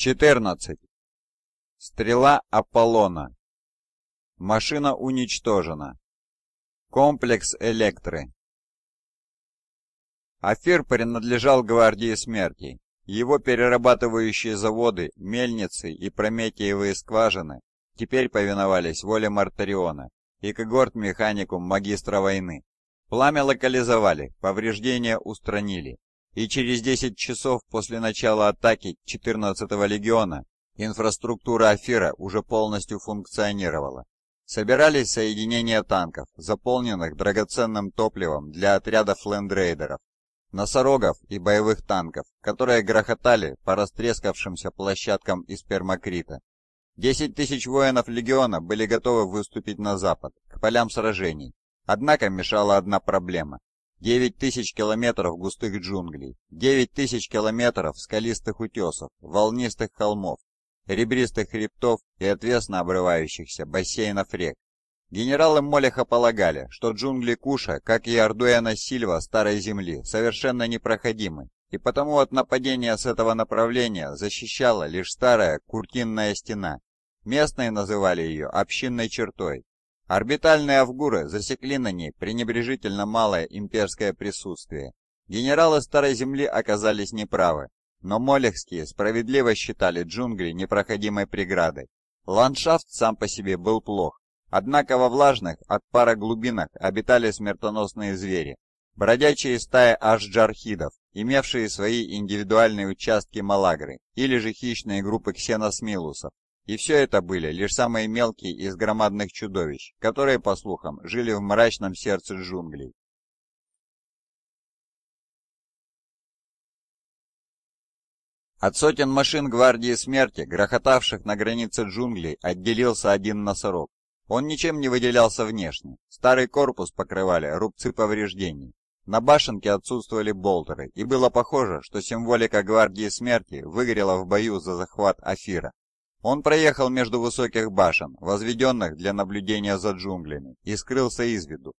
14. Стрела Аполлона. Машина уничтожена. Комплекс Электры. Афир принадлежал гвардии смерти. Его перерабатывающие заводы, мельницы и прометиевые скважины теперь повиновались воле Мартариона и когорт-механикум магистра войны. Пламя локализовали, повреждения устранили, и через 10 часов после начала атаки 14-го легиона инфраструктура Афира уже полностью функционировала. Собирались соединения танков, заполненных драгоценным топливом для отрядов лендрейдеров, носорогов и боевых танков, которые грохотали по растрескавшимся площадкам из пермакрита. 10 тысяч воинов легиона были готовы выступить на запад, к полям сражений. Однако мешала одна проблема. Девять тысяч километров густых джунглей, девять тысяч километров скалистых утесов, волнистых холмов, ребристых хребтов и отвесно обрывающихся бассейнов рек. Генералы Молеха полагали, что джунгли Куша, как и Ардуэна Сильва Старой Земли, совершенно непроходимы, и потому от нападения с этого направления защищала лишь старая куртинная стена. Местные называли ее общинной чертой, Орбитальные авгуры засекли на ней пренебрежительно малое имперское присутствие. Генералы Старой Земли оказались неправы, но молехские справедливо считали джунгли непроходимой преградой. Ландшафт сам по себе был плох, однако во влажных от пара глубинах обитали смертоносные звери, бродячие стаи ашджархидов, имевшие свои индивидуальные участки малагры, или же хищные группы ксеносмилусов, и все это были лишь самые мелкие из громадных чудовищ, которые, по слухам, жили в мрачном сердце джунглей. От сотен машин гвардии смерти, грохотавших на границе джунглей, отделился один носорог. Он ничем не выделялся внешне. Старый корпус покрывали рубцы повреждений. На башенке отсутствовали болтеры, и было похоже, что символика гвардии смерти выгорела в бою за захват Афира. Он проехал между высоких башен, возведенных для наблюдения за джунглями, и скрылся из виду.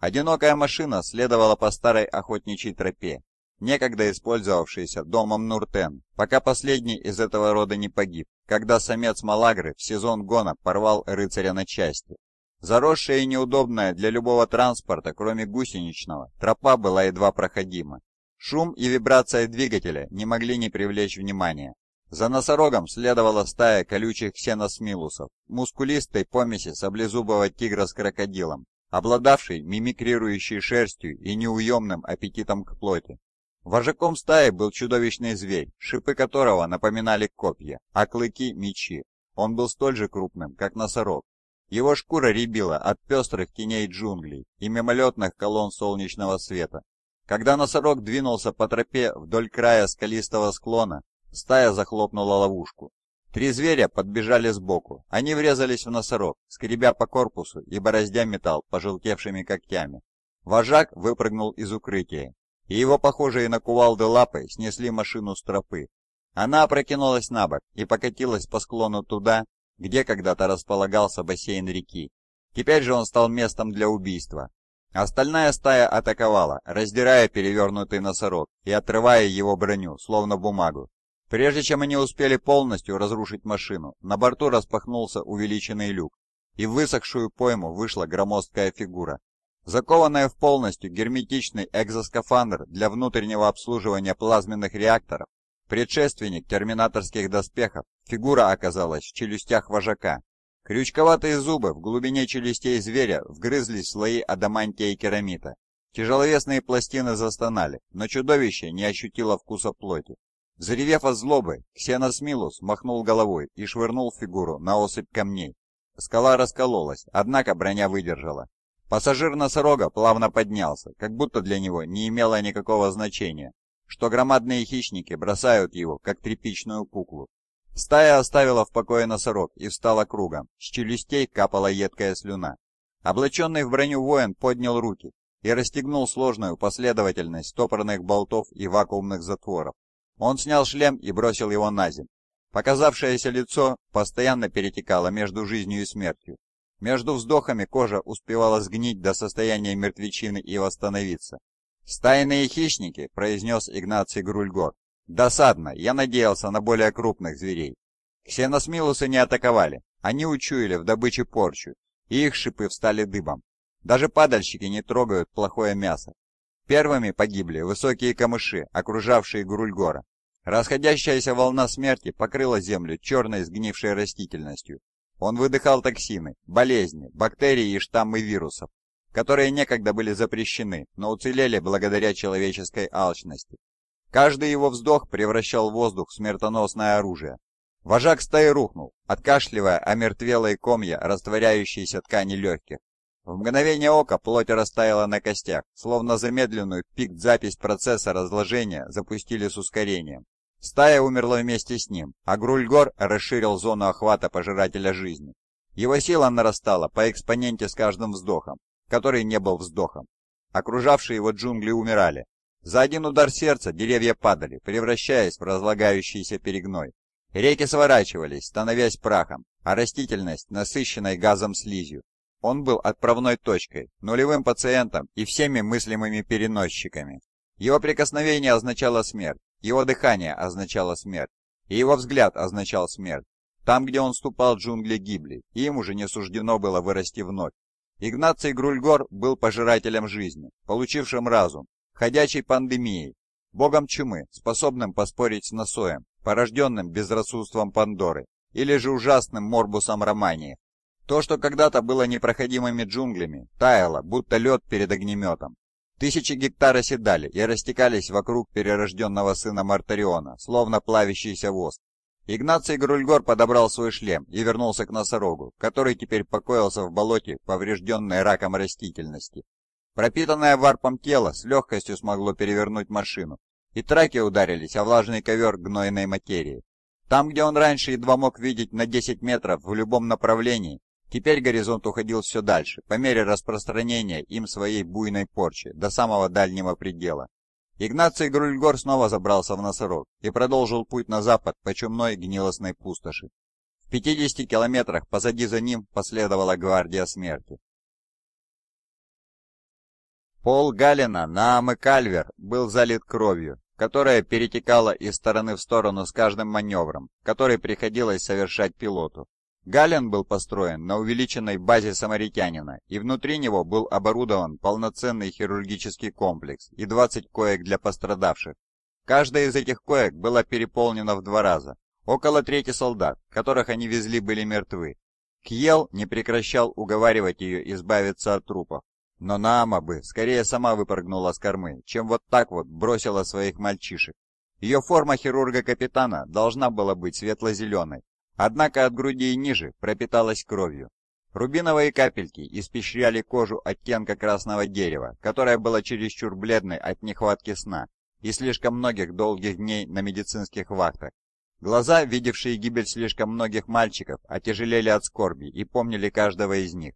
Одинокая машина следовала по старой охотничьей тропе, некогда использовавшейся домом Нуртен, пока последний из этого рода не погиб, когда самец Малагры в сезон гона порвал рыцаря на части. Заросшая и неудобная для любого транспорта, кроме гусеничного, тропа была едва проходима. Шум и вибрация двигателя не могли не привлечь внимания. За носорогом следовала стая колючих ксеносмилусов, мускулистой помеси саблезубого тигра с крокодилом, обладавшей мимикрирующей шерстью и неуемным аппетитом к плоти. Вожаком стаи был чудовищный зверь, шипы которого напоминали копья, а клыки – мечи. Он был столь же крупным, как носорог. Его шкура рябила от пестрых теней джунглей и мимолетных колонн солнечного света. Когда носорог двинулся по тропе вдоль края скалистого склона, Стая захлопнула ловушку. Три зверя подбежали сбоку. Они врезались в носорог, скребя по корпусу и бороздя металл пожелтевшими когтями. Вожак выпрыгнул из укрытия, и его похожие на кувалды лапы снесли машину с тропы. Она опрокинулась на бок и покатилась по склону туда, где когда-то располагался бассейн реки. Теперь же он стал местом для убийства. Остальная стая атаковала, раздирая перевернутый носорог и отрывая его броню, словно бумагу. Прежде чем они успели полностью разрушить машину, на борту распахнулся увеличенный люк, и в высохшую пойму вышла громоздкая фигура. Закованная в полностью герметичный экзоскафандр для внутреннего обслуживания плазменных реакторов, предшественник терминаторских доспехов, фигура оказалась в челюстях вожака. Крючковатые зубы в глубине челюстей зверя вгрызлись в слои адамантия и керамита. Тяжеловесные пластины застонали, но чудовище не ощутило вкуса плоти. Заревев от злобы, Ксеносмилус махнул головой и швырнул фигуру на осыпь камней. Скала раскололась, однако броня выдержала. Пассажир носорога плавно поднялся, как будто для него не имело никакого значения, что громадные хищники бросают его, как тряпичную куклу. Стая оставила в покое носорог и встала кругом, с челюстей капала едкая слюна. Облаченный в броню воин поднял руки и расстегнул сложную последовательность стопорных болтов и вакуумных затворов, он снял шлем и бросил его на земь. Показавшееся лицо постоянно перетекало между жизнью и смертью. Между вздохами кожа успевала сгнить до состояния мертвечины и восстановиться. «Стайные хищники», — произнес Игнаций Грульгор. «Досадно, я надеялся на более крупных зверей». Ксеносмилусы не атаковали, они учуяли в добыче порчу, и их шипы встали дыбом. Даже падальщики не трогают плохое мясо, Первыми погибли высокие камыши, окружавшие Гурульгора. Расходящаяся волна смерти покрыла землю черной сгнившей растительностью. Он выдыхал токсины, болезни, бактерии и штаммы вирусов, которые некогда были запрещены, но уцелели благодаря человеческой алчности. Каждый его вздох превращал воздух в смертоносное оружие. Вожак стаи рухнул, откашливая омертвелые комья растворяющиеся ткани легких. В мгновение ока плоть растаяла на костях, словно замедленную пикт-запись процесса разложения запустили с ускорением. Стая умерла вместе с ним, а Грульгор расширил зону охвата пожирателя жизни. Его сила нарастала по экспоненте с каждым вздохом, который не был вздохом. Окружавшие его джунгли умирали. За один удар сердца деревья падали, превращаясь в разлагающийся перегной. Реки сворачивались, становясь прахом, а растительность, насыщенной газом слизью, он был отправной точкой, нулевым пациентом и всеми мыслимыми переносчиками. Его прикосновение означало смерть, его дыхание означало смерть, и его взгляд означал смерть. Там, где он ступал, джунгли гибли, и им уже не суждено было вырасти вновь. Игнаций Грульгор был пожирателем жизни, получившим разум, ходячей пандемией, богом чумы, способным поспорить с Носоем, порожденным безрассудством Пандоры, или же ужасным морбусом Романии, то, что когда-то было непроходимыми джунглями, таяло, будто лед перед огнеметом. Тысячи гектар оседали и растекались вокруг перерожденного сына Мартариона, словно плавящийся воск. Игнаций Грульгор подобрал свой шлем и вернулся к носорогу, который теперь покоился в болоте, поврежденной раком растительности. Пропитанное варпом тело с легкостью смогло перевернуть машину, и траки ударились о влажный ковер гнойной материи. Там, где он раньше едва мог видеть на 10 метров в любом направлении, Теперь горизонт уходил все дальше, по мере распространения им своей буйной порчи, до самого дальнего предела. Игнаций Грульгор снова забрался в носорог и продолжил путь на запад по чумной гнилостной пустоши. В 50 километрах позади за ним последовала гвардия смерти. Пол Галина на амы был залит кровью, которая перетекала из стороны в сторону с каждым маневром, который приходилось совершать пилоту. Гален был построен на увеличенной базе самаритянина, и внутри него был оборудован полноценный хирургический комплекс и 20 коек для пострадавших. Каждая из этих коек была переполнена в два раза. Около трети солдат, которых они везли, были мертвы. Кьел не прекращал уговаривать ее избавиться от трупов, но Наама бы скорее сама выпрыгнула с кормы, чем вот так вот бросила своих мальчишек. Ее форма хирурга-капитана должна была быть светло-зеленой, Однако от груди и ниже пропиталась кровью. Рубиновые капельки испещряли кожу оттенка красного дерева, которая была чересчур бледной от нехватки сна и слишком многих долгих дней на медицинских вахтах. Глаза, видевшие гибель слишком многих мальчиков, отяжелели от скорби и помнили каждого из них.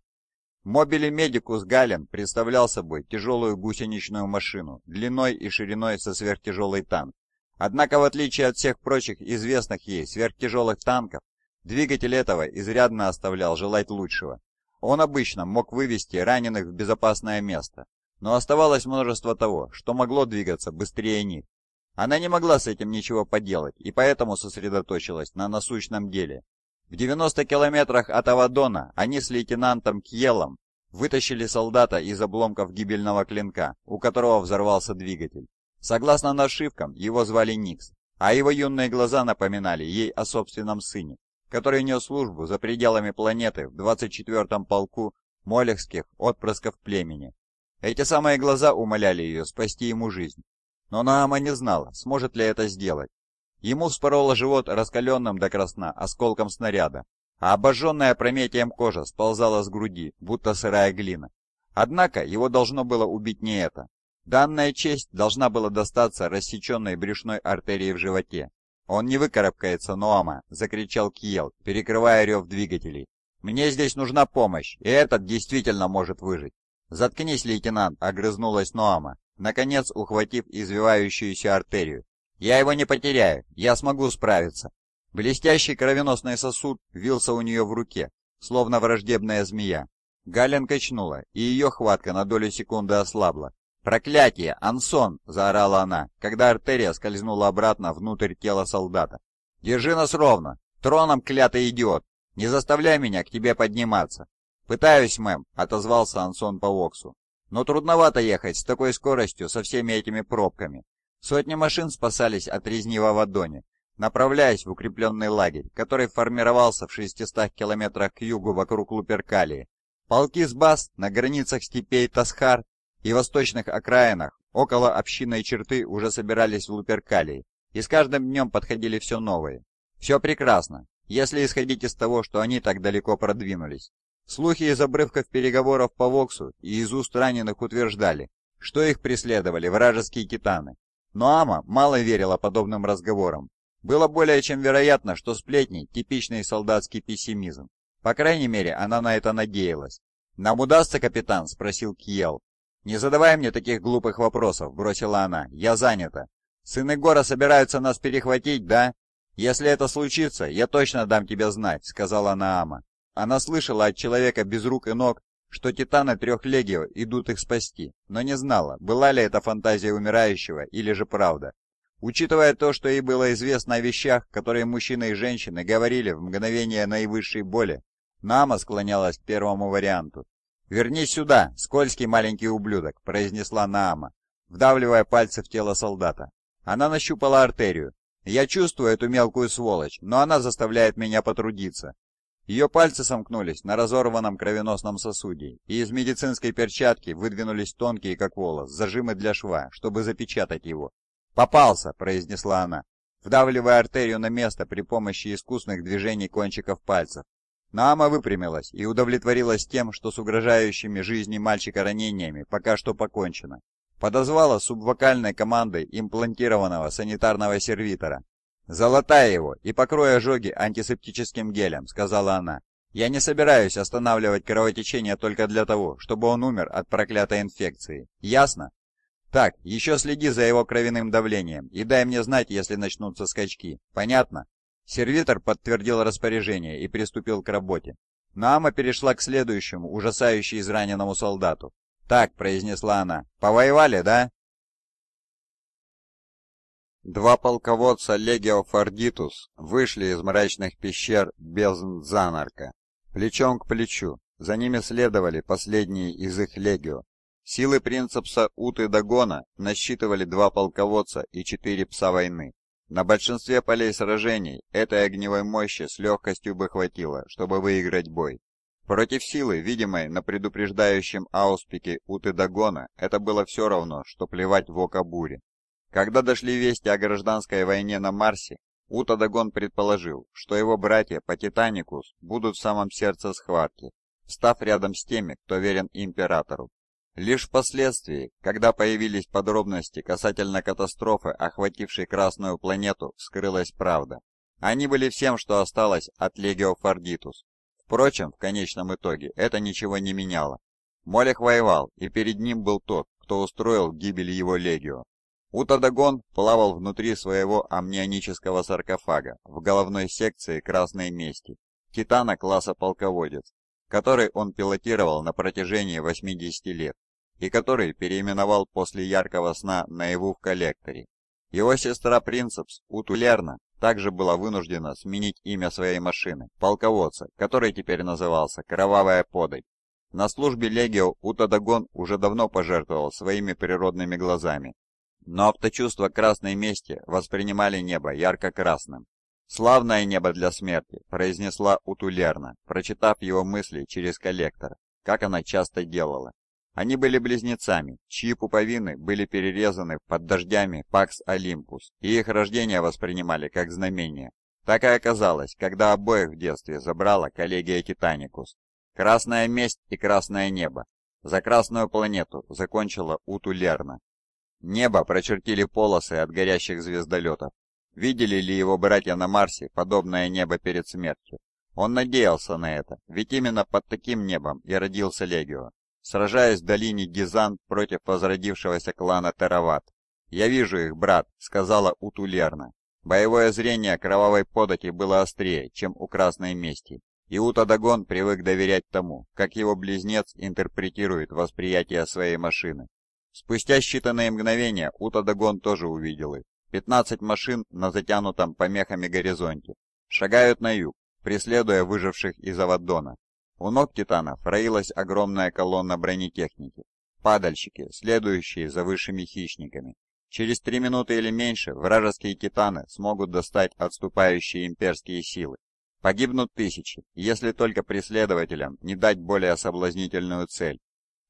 Мобили Медикус Гален представлял собой тяжелую гусеничную машину, длиной и шириной со сверхтяжелый танк. Однако, в отличие от всех прочих известных ей сверхтяжелых танков, Двигатель этого изрядно оставлял желать лучшего. Он обычно мог вывести раненых в безопасное место, но оставалось множество того, что могло двигаться быстрее них. Она не могла с этим ничего поделать и поэтому сосредоточилась на насущном деле. В 90 километрах от Авадона они с лейтенантом Кьелом вытащили солдата из обломков гибельного клинка, у которого взорвался двигатель. Согласно нашивкам, его звали Никс, а его юные глаза напоминали ей о собственном сыне который нес службу за пределами планеты в 24-м полку молехских отпрысков племени. Эти самые глаза умоляли ее спасти ему жизнь. Но Наама не знала, сможет ли это сделать. Ему вспороло живот раскаленным до красна осколком снаряда, а обожженная прометием кожа сползала с груди, будто сырая глина. Однако его должно было убить не это. Данная честь должна была достаться рассеченной брюшной артерии в животе. «Он не выкарабкается, Ноама, закричал Киел, перекрывая рев двигателей. «Мне здесь нужна помощь, и этот действительно может выжить!» «Заткнись, лейтенант!» — огрызнулась Ноама, наконец ухватив извивающуюся артерию. «Я его не потеряю, я смогу справиться!» Блестящий кровеносный сосуд вился у нее в руке, словно враждебная змея. Гален качнула, и ее хватка на долю секунды ослабла, «Проклятие! Ансон!» — заорала она, когда артерия скользнула обратно внутрь тела солдата. «Держи нас ровно! Троном, клятый идиот! Не заставляй меня к тебе подниматься!» «Пытаюсь, мэм», — отозвался Ансон по воксу. «Но трудновато ехать с такой скоростью со всеми этими пробками. Сотни машин спасались от резни во вадоне, направляясь в укрепленный лагерь, который формировался в 600 километрах к югу вокруг Луперкалии. Полки с баз на границах степей Тасхар и восточных окраинах около общинной черты уже собирались в луперкалии, и с каждым днем подходили все новые. Все прекрасно, если исходить из того, что они так далеко продвинулись. Слухи из обрывков переговоров по Воксу и из уст раненых утверждали, что их преследовали вражеские китаны. Но Ама мало верила подобным разговорам. Было более чем вероятно, что сплетни – типичный солдатский пессимизм. По крайней мере, она на это надеялась. «Нам удастся, капитан?» – спросил Киел. «Не задавай мне таких глупых вопросов», — бросила она. «Я занята. Сыны Гора собираются нас перехватить, да? Если это случится, я точно дам тебе знать», — сказала Наама. Она слышала от человека без рук и ног, что титаны трех легио идут их спасти, но не знала, была ли это фантазия умирающего или же правда. Учитывая то, что ей было известно о вещах, которые мужчины и женщины говорили в мгновение наивысшей боли, Нама склонялась к первому варианту. «Вернись сюда, скользкий маленький ублюдок», — произнесла Наама, вдавливая пальцы в тело солдата. Она нащупала артерию. «Я чувствую эту мелкую сволочь, но она заставляет меня потрудиться». Ее пальцы сомкнулись на разорванном кровеносном сосуде, и из медицинской перчатки выдвинулись тонкие, как волос, зажимы для шва, чтобы запечатать его. «Попался!» — произнесла она, вдавливая артерию на место при помощи искусных движений кончиков пальцев. Наама выпрямилась и удовлетворилась тем, что с угрожающими жизни мальчика ранениями пока что покончено. Подозвала субвокальной командой имплантированного санитарного сервитора. «Залатай его и покрой ожоги антисептическим гелем», — сказала она. «Я не собираюсь останавливать кровотечение только для того, чтобы он умер от проклятой инфекции. Ясно?» «Так, еще следи за его кровяным давлением и дай мне знать, если начнутся скачки. Понятно?» Сервитор подтвердил распоряжение и приступил к работе. Наама перешла к следующему, ужасающе израненному солдату. «Так», — произнесла она, — «повоевали, да?» Два полководца Легио Фордитус вышли из мрачных пещер бездн Занарка, плечом к плечу. За ними следовали последние из их Легио. Силы принцепса Уты Дагона насчитывали два полководца и четыре пса войны. На большинстве полей сражений этой огневой мощи с легкостью бы хватило, чтобы выиграть бой. Против силы, видимой на предупреждающем ауспике Уты это было все равно, что плевать в око бури. Когда дошли вести о гражданской войне на Марсе, Утадагон предположил, что его братья по Титаникус будут в самом сердце схватки, став рядом с теми, кто верен Императору. Лишь впоследствии, когда появились подробности касательно катастрофы, охватившей Красную планету, вскрылась правда. Они были всем, что осталось от Легио Фордитус. Впрочем, в конечном итоге это ничего не меняло. Молех воевал, и перед ним был тот, кто устроил гибель его Легио. Утадагон плавал внутри своего амнионического саркофага в головной секции Красной Мести, титана класса полководец, который он пилотировал на протяжении 80 лет и который переименовал после яркого сна наяву в коллекторе. Его сестра Принцепс, Утулерна, также была вынуждена сменить имя своей машины, полководца, который теперь назывался «Кровавая подать». На службе Легио Утадагон уже давно пожертвовал своими природными глазами, но авточувство красной мести воспринимали небо ярко-красным. «Славное небо для смерти», — произнесла Утулерна, прочитав его мысли через коллектор, как она часто делала. Они были близнецами, чьи пуповины были перерезаны под дождями Пакс Олимпус, и их рождение воспринимали как знамение. Так и оказалось, когда обоих в детстве забрала коллегия Титаникус. Красная месть и красное небо. За красную планету закончила Уту Лерна. Небо прочертили полосы от горящих звездолетов. Видели ли его братья на Марсе подобное небо перед смертью? Он надеялся на это, ведь именно под таким небом и родился Легио сражаясь в долине Гизан против возродившегося клана Тарават. «Я вижу их, брат», — сказала Утулерна. Боевое зрение кровавой подати было острее, чем у Красной Мести, и Утадагон привык доверять тому, как его близнец интерпретирует восприятие своей машины. Спустя считанные мгновения Утадагон тоже увидел их. пятнадцать машин на затянутом помехами горизонте шагают на юг, преследуя выживших из Аваддона. У ног титанов роилась огромная колонна бронетехники. Падальщики, следующие за высшими хищниками. Через три минуты или меньше вражеские Титаны смогут достать отступающие имперские силы. Погибнут тысячи, если только преследователям не дать более соблазнительную цель.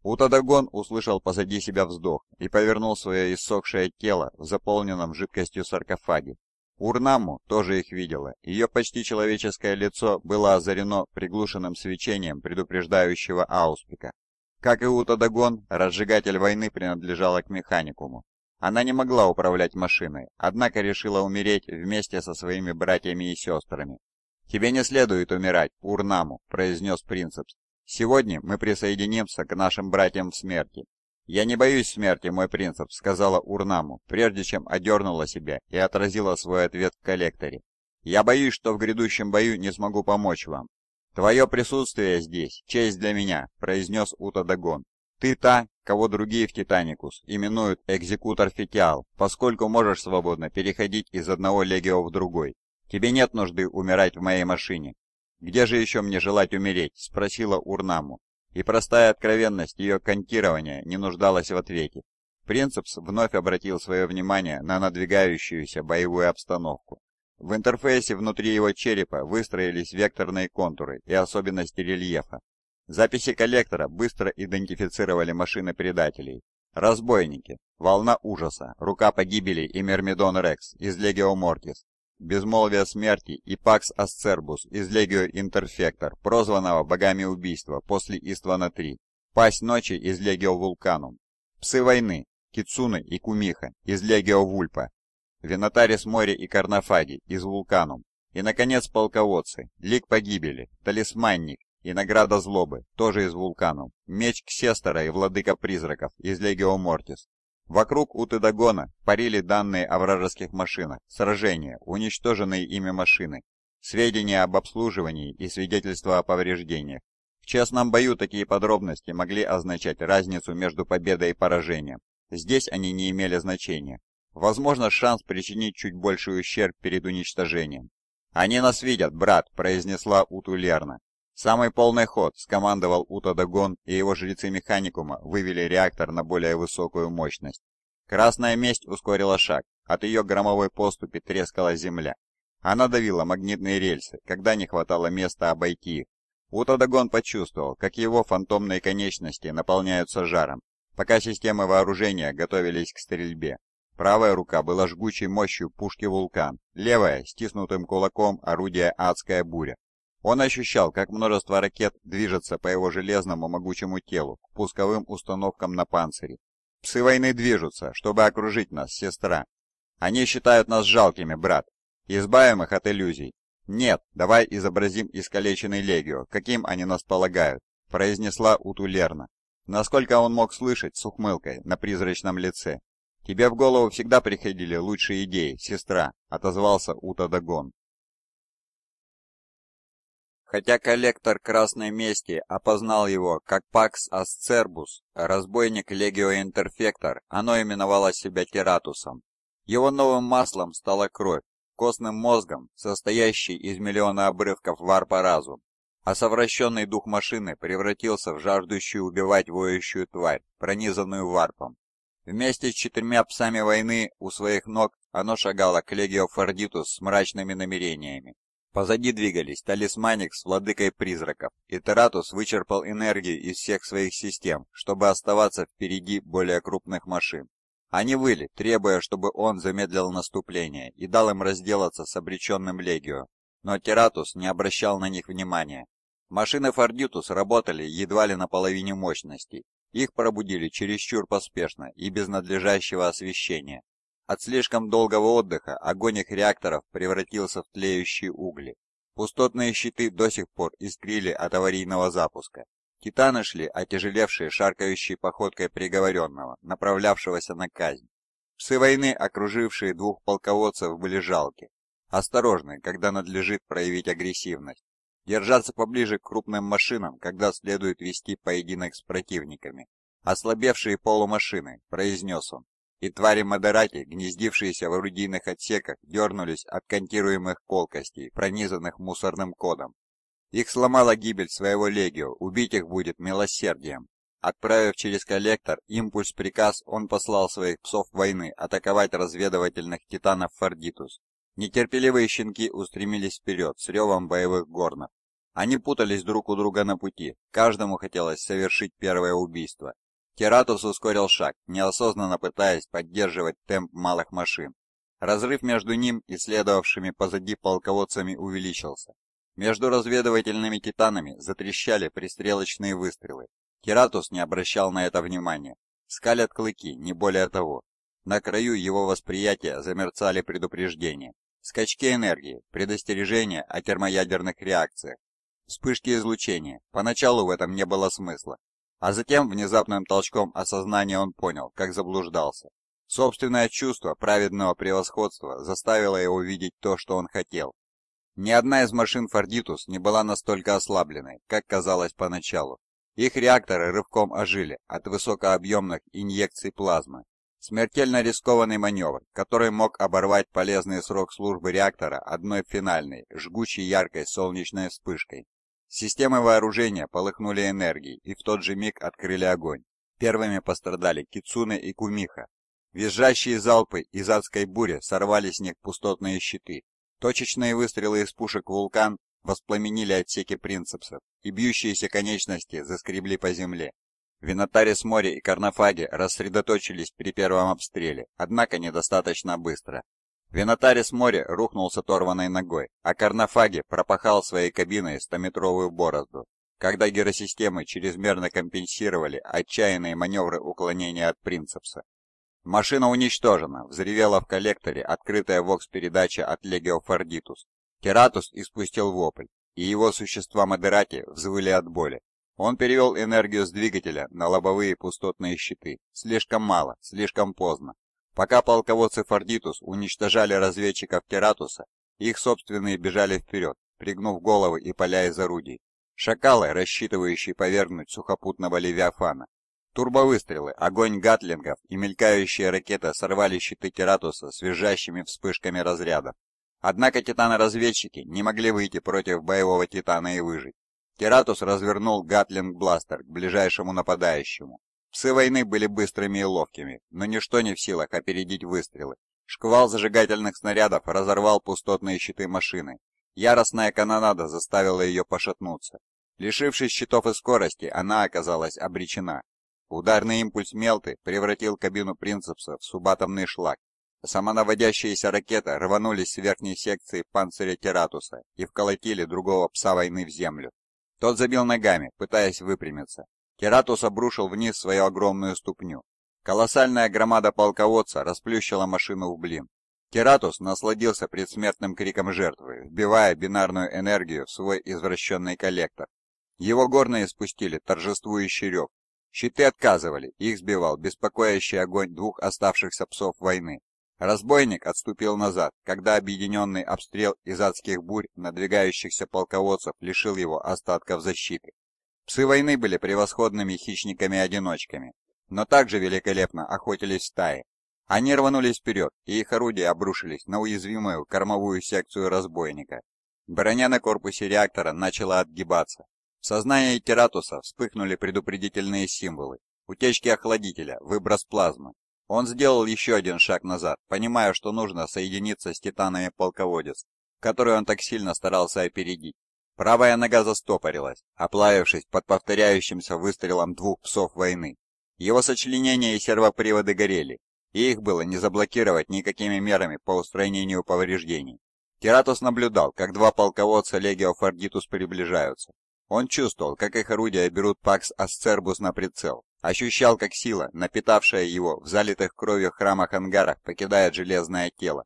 Утадагон услышал позади себя вздох и повернул свое иссохшее тело в заполненном жидкостью саркофаге. Урнаму тоже их видела. Ее почти человеческое лицо было озарено приглушенным свечением предупреждающего ауспика. Как и Утадагон, разжигатель войны принадлежала к механикуму. Она не могла управлять машиной, однако решила умереть вместе со своими братьями и сестрами. «Тебе не следует умирать, Урнаму», — произнес Принцепс. «Сегодня мы присоединимся к нашим братьям в смерти». «Я не боюсь смерти, мой принцип», — сказала Урнаму, прежде чем одернула себя и отразила свой ответ в коллекторе. «Я боюсь, что в грядущем бою не смогу помочь вам. Твое присутствие здесь — честь для меня», — произнес Утадагон. «Ты та, кого другие в «Титаникус» именуют «экзекутор Фетиал», поскольку можешь свободно переходить из одного легио в другой. Тебе нет нужды умирать в моей машине». «Где же еще мне желать умереть?» — спросила Урнаму и простая откровенность ее контирования не нуждалась в ответе. Принцепс вновь обратил свое внимание на надвигающуюся боевую обстановку. В интерфейсе внутри его черепа выстроились векторные контуры и особенности рельефа. Записи коллектора быстро идентифицировали машины предателей. Разбойники, волна ужаса, рука погибели и мермидон Рекс из Легио Мортис Безмолвие смерти и Пакс Асцербус из Легио Интерфектор, прозванного богами убийства после Иствана 3, Пасть ночи из Легио Вулканум, Псы войны, Кицуны и Кумиха из Легио Вульпа, Винотарис моря и Карнафаги из Вулканум, и, наконец, полководцы, Лик погибели, Талисманник и Награда злобы, тоже из Вулканум, Меч Ксестера и Владыка призраков из Легио Мортис, Вокруг Утедагона парили данные о вражеских машинах, сражения, уничтоженные ими машины, сведения об обслуживании и свидетельства о повреждениях. В честном бою такие подробности могли означать разницу между победой и поражением. Здесь они не имели значения. Возможно, шанс причинить чуть больший ущерб перед уничтожением. «Они нас видят, брат», — произнесла Уту Лерна. «Самый полный ход!» — скомандовал Ута Дагон, и его жрецы Механикума вывели реактор на более высокую мощность. Красная месть ускорила шаг. От ее громовой поступи трескала земля. Она давила магнитные рельсы, когда не хватало места обойти их. Утодогон почувствовал, как его фантомные конечности наполняются жаром, пока системы вооружения готовились к стрельбе. Правая рука была жгучей мощью пушки «Вулкан», левая — стиснутым кулаком орудие «Адская буря». Он ощущал, как множество ракет движется по его железному могучему телу к пусковым установкам на панцире. Псы войны движутся, чтобы окружить нас, сестра. Они считают нас жалкими, брат. Избавим их от иллюзий. Нет, давай изобразим искалеченный легио, каким они нас полагают, произнесла Утулерна. Насколько он мог слышать, с ухмылкой, на призрачном лице. «Тебе в голову всегда приходили лучшие идеи, сестра», — отозвался Утадагон. Хотя коллектор Красной Мести опознал его как Пакс Асцербус, разбойник Легио Интерфектор, оно именовало себя Тератусом. Его новым маслом стала кровь, костным мозгом, состоящий из миллиона обрывков варпа-разум. А совращенный дух машины превратился в жаждущую убивать воющую тварь, пронизанную варпом. Вместе с четырьмя псами войны у своих ног оно шагало к Легио Фордитус с мрачными намерениями. Позади двигались Талисманик с Владыкой Призраков, и Тератус вычерпал энергию из всех своих систем, чтобы оставаться впереди более крупных машин. Они выли, требуя, чтобы он замедлил наступление и дал им разделаться с обреченным Легио, но Тератус не обращал на них внимания. Машины Фордитус работали едва ли на половине мощности. Их пробудили чересчур поспешно и без надлежащего освещения, от слишком долгого отдыха огонь их реакторов превратился в тлеющие угли. Пустотные щиты до сих пор искрили от аварийного запуска. Титаны шли, отяжелевшие, шаркающие походкой приговоренного, направлявшегося на казнь. Псы войны, окружившие двух полководцев, были жалки. Осторожны, когда надлежит проявить агрессивность. Держаться поближе к крупным машинам, когда следует вести поединок с противниками. «Ослабевшие полумашины», — произнес он, и твари-модерати, гнездившиеся в орудийных отсеках, дернулись от контируемых колкостей, пронизанных мусорным кодом. Их сломала гибель своего легио, убить их будет милосердием. Отправив через коллектор импульс-приказ, он послал своих псов войны атаковать разведывательных титанов Фордитус. Нетерпеливые щенки устремились вперед с ревом боевых горнов. Они путались друг у друга на пути, каждому хотелось совершить первое убийство, Тератус ускорил шаг, неосознанно пытаясь поддерживать темп малых машин. Разрыв между ним и следовавшими позади полководцами увеличился. Между разведывательными титанами затрещали пристрелочные выстрелы. Тератус не обращал на это внимания. Скалят клыки, не более того. На краю его восприятия замерцали предупреждения. Скачки энергии, предостережения о термоядерных реакциях. Вспышки излучения. Поначалу в этом не было смысла. А затем внезапным толчком осознания он понял, как заблуждался. Собственное чувство праведного превосходства заставило его видеть то, что он хотел. Ни одна из машин «Фордитус» не была настолько ослабленной, как казалось поначалу. Их реакторы рывком ожили от высокообъемных инъекций плазмы. Смертельно рискованный маневр, который мог оборвать полезный срок службы реактора одной финальной, жгучей яркой солнечной вспышкой. Системы вооружения полыхнули энергией и в тот же миг открыли огонь. Первыми пострадали Кицуне и Кумиха. Визжащие залпы из адской бури сорвали с них пустотные щиты. Точечные выстрелы из пушек «Вулкан» воспламенили отсеки принципсов, и бьющиеся конечности заскребли по земле. Винотарис Мори и Карнафаги рассредоточились при первом обстреле, однако недостаточно быстро. Винотарис море рухнул с оторванной ногой, а Карнафаги пропахал своей кабиной стометровую борозду. Когда гиросистемы чрезмерно компенсировали отчаянные маневры уклонения от Принцепса. Машина уничтожена, взревела в коллекторе открытая вокс-передача от Легио Фордитус. Кератус испустил вопль, и его существа Модерати взвыли от боли. Он перевел энергию с двигателя на лобовые пустотные щиты. Слишком мало, слишком поздно. Пока полководцы Фордитус уничтожали разведчиков Тератуса, их собственные бежали вперед, пригнув головы и поля из орудий. Шакалы, рассчитывающие повергнуть сухопутного Левиафана. Турбовыстрелы, огонь гатлингов и мелькающая ракета сорвали щиты Тератуса с визжащими вспышками разрядов. Однако титаны-разведчики не могли выйти против боевого титана и выжить. Тератус развернул гатлинг-бластер к ближайшему нападающему, Псы войны были быстрыми и ловкими, но ничто не в силах опередить выстрелы. Шквал зажигательных снарядов разорвал пустотные щиты машины. Яростная канонада заставила ее пошатнуться. Лишившись щитов и скорости, она оказалась обречена. Ударный импульс Мелты превратил кабину Принцепса в субатомный шлак. Самонаводящиеся ракеты рванулись с верхней секции панциря Тератуса и вколотили другого пса войны в землю. Тот забил ногами, пытаясь выпрямиться, Кератус обрушил вниз свою огромную ступню. Колоссальная громада полководца расплющила машину в блин. Кератус насладился предсмертным криком жертвы, вбивая бинарную энергию в свой извращенный коллектор. Его горные спустили торжествующий рев. Щиты отказывали, их сбивал беспокоящий огонь двух оставшихся псов войны. Разбойник отступил назад, когда объединенный обстрел из адских бурь надвигающихся полководцев лишил его остатков защиты. Псы войны были превосходными хищниками-одиночками, но также великолепно охотились стаи. Они рванулись вперед, и их орудия обрушились на уязвимую кормовую секцию разбойника. Броня на корпусе реактора начала отгибаться. В сознании Тератуса вспыхнули предупредительные символы. Утечки охладителя, выброс плазмы. Он сделал еще один шаг назад, понимая, что нужно соединиться с титанами полководец, которые он так сильно старался опередить. Правая нога застопорилась, оплавившись под повторяющимся выстрелом двух псов войны. Его сочленения и сервоприводы горели, и их было не заблокировать никакими мерами по устранению повреждений. Тиратус наблюдал, как два полководца Легио Фордитус приближаются. Он чувствовал, как их орудия берут Пакс Асцербус на прицел, ощущал, как сила, напитавшая его в залитых кровью храмах-ангарах, покидает железное тело.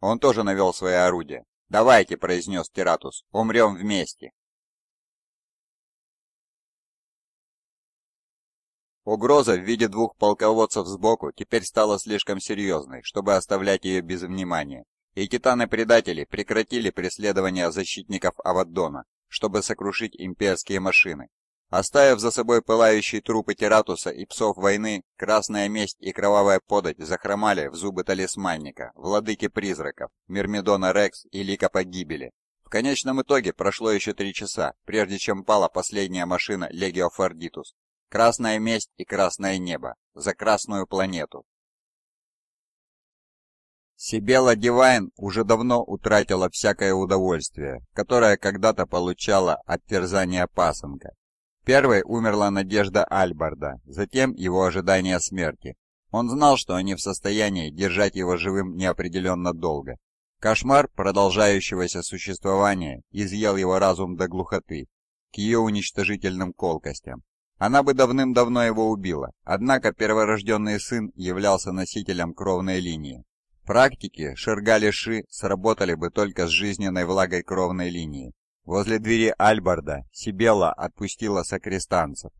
Он тоже навел свои орудия, «Давайте», — произнес Тиратус, — «умрем вместе». Угроза в виде двух полководцев сбоку теперь стала слишком серьезной, чтобы оставлять ее без внимания, и титаны-предатели прекратили преследование защитников Аваддона, чтобы сокрушить имперские машины, Оставив за собой пылающие трупы Тератуса и псов войны, красная месть и кровавая подать захромали в зубы талисманника, владыки призраков, Мирмидона Рекс и Лика Погибели. В конечном итоге прошло еще три часа, прежде чем пала последняя машина Легио Фордитус. Красная месть и красное небо. За красную планету. Сибела Дивайн уже давно утратила всякое удовольствие, которое когда-то получала от терзания пасынка. Первой умерла надежда Альбарда, затем его ожидание смерти. Он знал, что они в состоянии держать его живым неопределенно долго. Кошмар продолжающегося существования изъел его разум до глухоты, к ее уничтожительным колкостям. Она бы давным-давно его убила, однако перворожденный сын являлся носителем кровной линии. Практики Шергали-Ши сработали бы только с жизненной влагой кровной линии, Возле двери Альбарда Сибела отпустила сокрестанцев.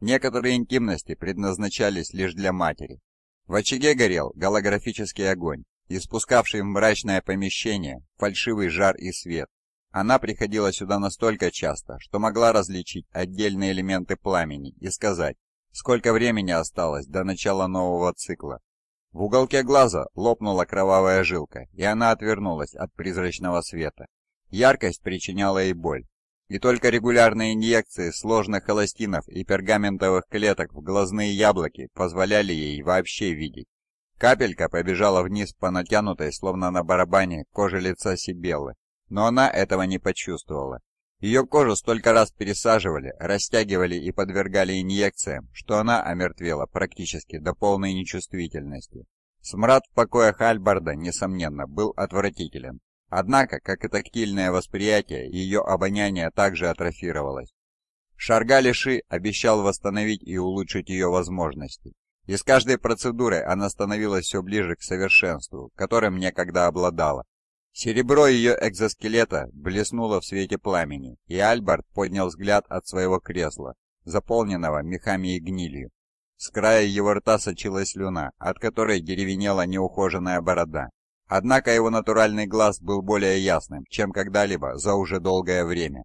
Некоторые интимности предназначались лишь для матери. В очаге горел голографический огонь, испускавший в мрачное помещение фальшивый жар и свет. Она приходила сюда настолько часто, что могла различить отдельные элементы пламени и сказать, сколько времени осталось до начала нового цикла. В уголке глаза лопнула кровавая жилка, и она отвернулась от призрачного света. Яркость причиняла ей боль, и только регулярные инъекции сложных эластинов и пергаментовых клеток в глазные яблоки позволяли ей вообще видеть. Капелька побежала вниз по натянутой, словно на барабане, коже лица Сибеллы, но она этого не почувствовала. Ее кожу столько раз пересаживали, растягивали и подвергали инъекциям, что она омертвела практически до полной нечувствительности. Смрад в покоях Альбарда, несомненно, был отвратителен, Однако, как и тактильное восприятие, ее обоняние также атрофировалось. Шаргалиши обещал восстановить и улучшить ее возможности. И с каждой процедурой она становилась все ближе к совершенству, которым некогда обладала. Серебро ее экзоскелета блеснуло в свете пламени, и Альберт поднял взгляд от своего кресла, заполненного мехами и гнилью. С края его рта сочилась слюна, от которой деревенела неухоженная борода. Однако его натуральный глаз был более ясным, чем когда-либо за уже долгое время.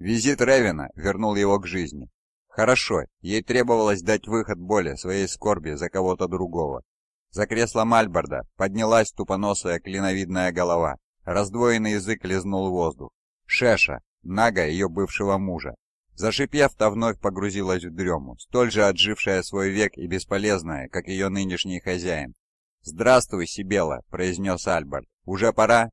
Визит Ревина вернул его к жизни. Хорошо, ей требовалось дать выход боли своей скорби за кого-то другого. За кресло Мальборда поднялась тупоносая клиновидная голова. Раздвоенный язык лизнул воздух. Шеша, Нага ее бывшего мужа. Зашипев, та вновь погрузилась в дрему, столь же отжившая свой век и бесполезная, как ее нынешний хозяин. «Здравствуй, Сибела», — произнес Альберт. «Уже пора?»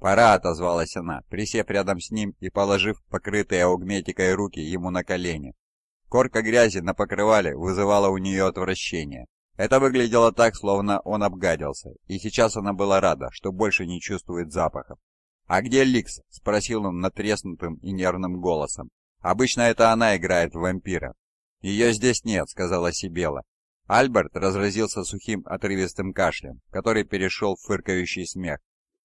«Пора», — отозвалась она, присев рядом с ним и положив покрытые аугметикой руки ему на колени. Корка грязи на покрывале вызывала у нее отвращение. Это выглядело так, словно он обгадился, и сейчас она была рада, что больше не чувствует запахов. «А где Ликс?» — спросил он натреснутым и нервным голосом. «Обычно это она играет в вампира». «Ее здесь нет», — сказала Сибела. Альберт разразился сухим отрывистым кашлем, который перешел в фыркающий смех.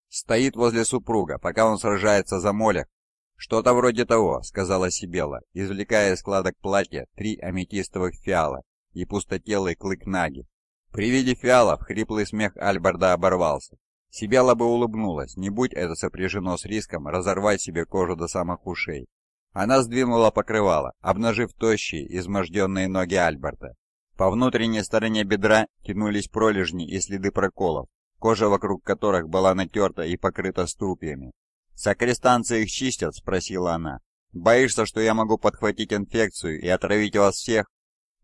«Стоит возле супруга, пока он сражается за молях». «Что-то вроде того», — сказала Сибела, извлекая из складок платья три аметистовых фиала и пустотелый клык Наги. При виде фиалов хриплый смех Альберда оборвался. Сибела бы улыбнулась, не будь это сопряжено с риском разорвать себе кожу до самых ушей. Она сдвинула покрывало, обнажив тощие, изможденные ноги Альберта, по внутренней стороне бедра тянулись пролежни и следы проколов, кожа вокруг которых была натерта и покрыта струпьями. «Сокрестанцы их чистят?» – спросила она. «Боишься, что я могу подхватить инфекцию и отравить вас всех?»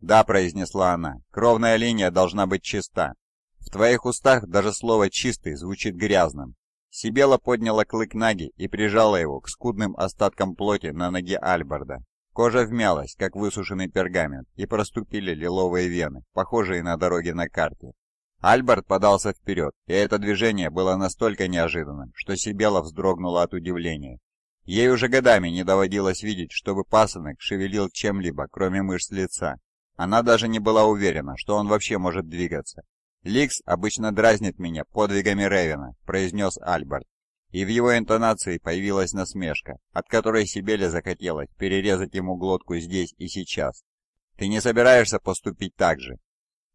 «Да», – произнесла она, – «кровная линия должна быть чиста. В твоих устах даже слово «чистый» звучит грязным». Сибела подняла клык Наги и прижала его к скудным остаткам плоти на ноге Альберда. Кожа вмялась, как высушенный пергамент, и проступили лиловые вены, похожие на дороги на карте. Альберт подался вперед, и это движение было настолько неожиданным, что Сибела вздрогнула от удивления. Ей уже годами не доводилось видеть, чтобы пасынок шевелил чем-либо, кроме мышц лица. Она даже не была уверена, что он вообще может двигаться. «Ликс обычно дразнит меня подвигами Ревена», — произнес Альберт и в его интонации появилась насмешка, от которой Сибеле захотелось перерезать ему глотку здесь и сейчас. «Ты не собираешься поступить так же?»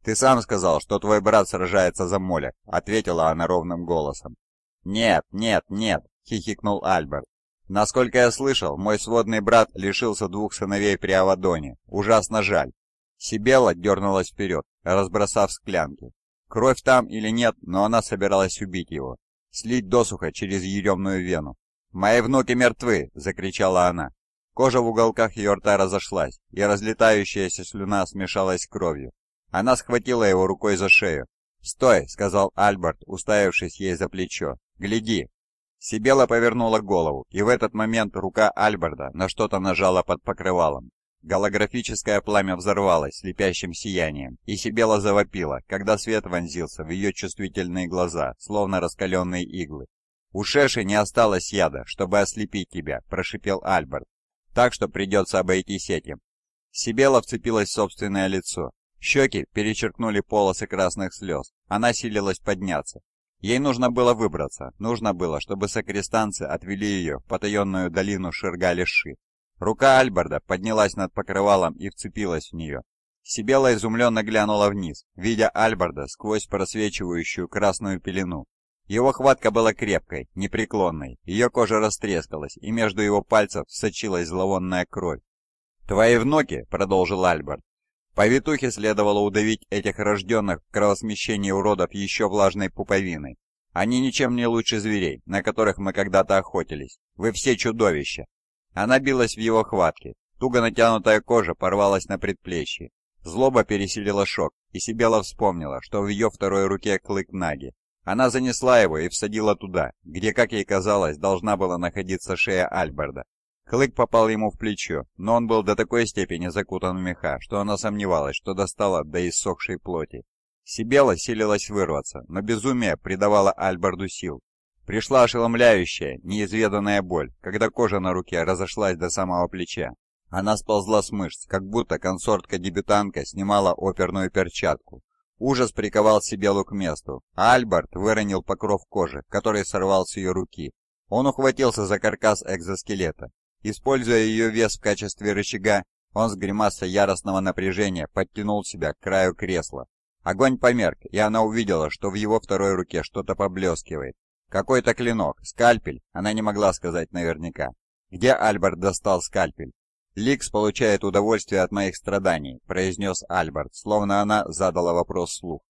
«Ты сам сказал, что твой брат сражается за Моля», — ответила она ровным голосом. «Нет, нет, нет», — хихикнул Альберт. «Насколько я слышал, мой сводный брат лишился двух сыновей при Авадоне. Ужасно жаль». Сибела дернулась вперед, разбросав склянки. Кровь там или нет, но она собиралась убить его слить досуха через еремную вену. «Мои внуки мертвы!» — закричала она. Кожа в уголках ее рта разошлась, и разлетающаяся слюна смешалась с кровью. Она схватила его рукой за шею. «Стой!» — сказал Альберт, уставившись ей за плечо. «Гляди!» Сибела повернула голову, и в этот момент рука Альберта на что-то нажала под покрывалом. Голографическое пламя взорвалось слепящим сиянием, и Сибела завопила, когда свет вонзился в ее чувствительные глаза, словно раскаленные иглы. «У Шеши не осталось яда, чтобы ослепить тебя», – прошипел Альберт. «Так что придется обойтись этим». Сибела вцепилась в собственное лицо. Щеки перечеркнули полосы красных слез. Она силилась подняться. Ей нужно было выбраться. Нужно было, чтобы сокрестанцы отвели ее в потаенную долину Ширгалиши. Рука Альберда поднялась над покрывалом и вцепилась в нее. Сибела изумленно глянула вниз, видя Альберда сквозь просвечивающую красную пелену. Его хватка была крепкой, непреклонной, ее кожа растрескалась, и между его пальцев сочилась зловонная кровь. «Твои внуки», — продолжил Альберт, — «повитухе следовало удавить этих рожденных в кровосмещении уродов еще влажной пуповиной. Они ничем не лучше зверей, на которых мы когда-то охотились. Вы все чудовища, она билась в его хватке. Туго натянутая кожа порвалась на предплечье. Злоба пересилила шок, и Сибела вспомнила, что в ее второй руке клык Наги. Она занесла его и всадила туда, где, как ей казалось, должна была находиться шея Альберда. Клык попал ему в плечо, но он был до такой степени закутан в меха, что она сомневалась, что достала до иссохшей плоти. Сибела силилась вырваться, но безумие придавало Альберду сил, Пришла ошеломляющая, неизведанная боль, когда кожа на руке разошлась до самого плеча. Она сползла с мышц, как будто консортка-дебютантка снимала оперную перчатку. Ужас приковал Сибелу к месту, а Альберт выронил покров кожи, который сорвал с ее руки. Он ухватился за каркас экзоскелета. Используя ее вес в качестве рычага, он с гримасой яростного напряжения подтянул себя к краю кресла. Огонь померк, и она увидела, что в его второй руке что-то поблескивает. Какой-то клинок, скальпель, она не могла сказать наверняка. Где Альберт достал скальпель? «Ликс получает удовольствие от моих страданий», — произнес Альберт, словно она задала вопрос слух.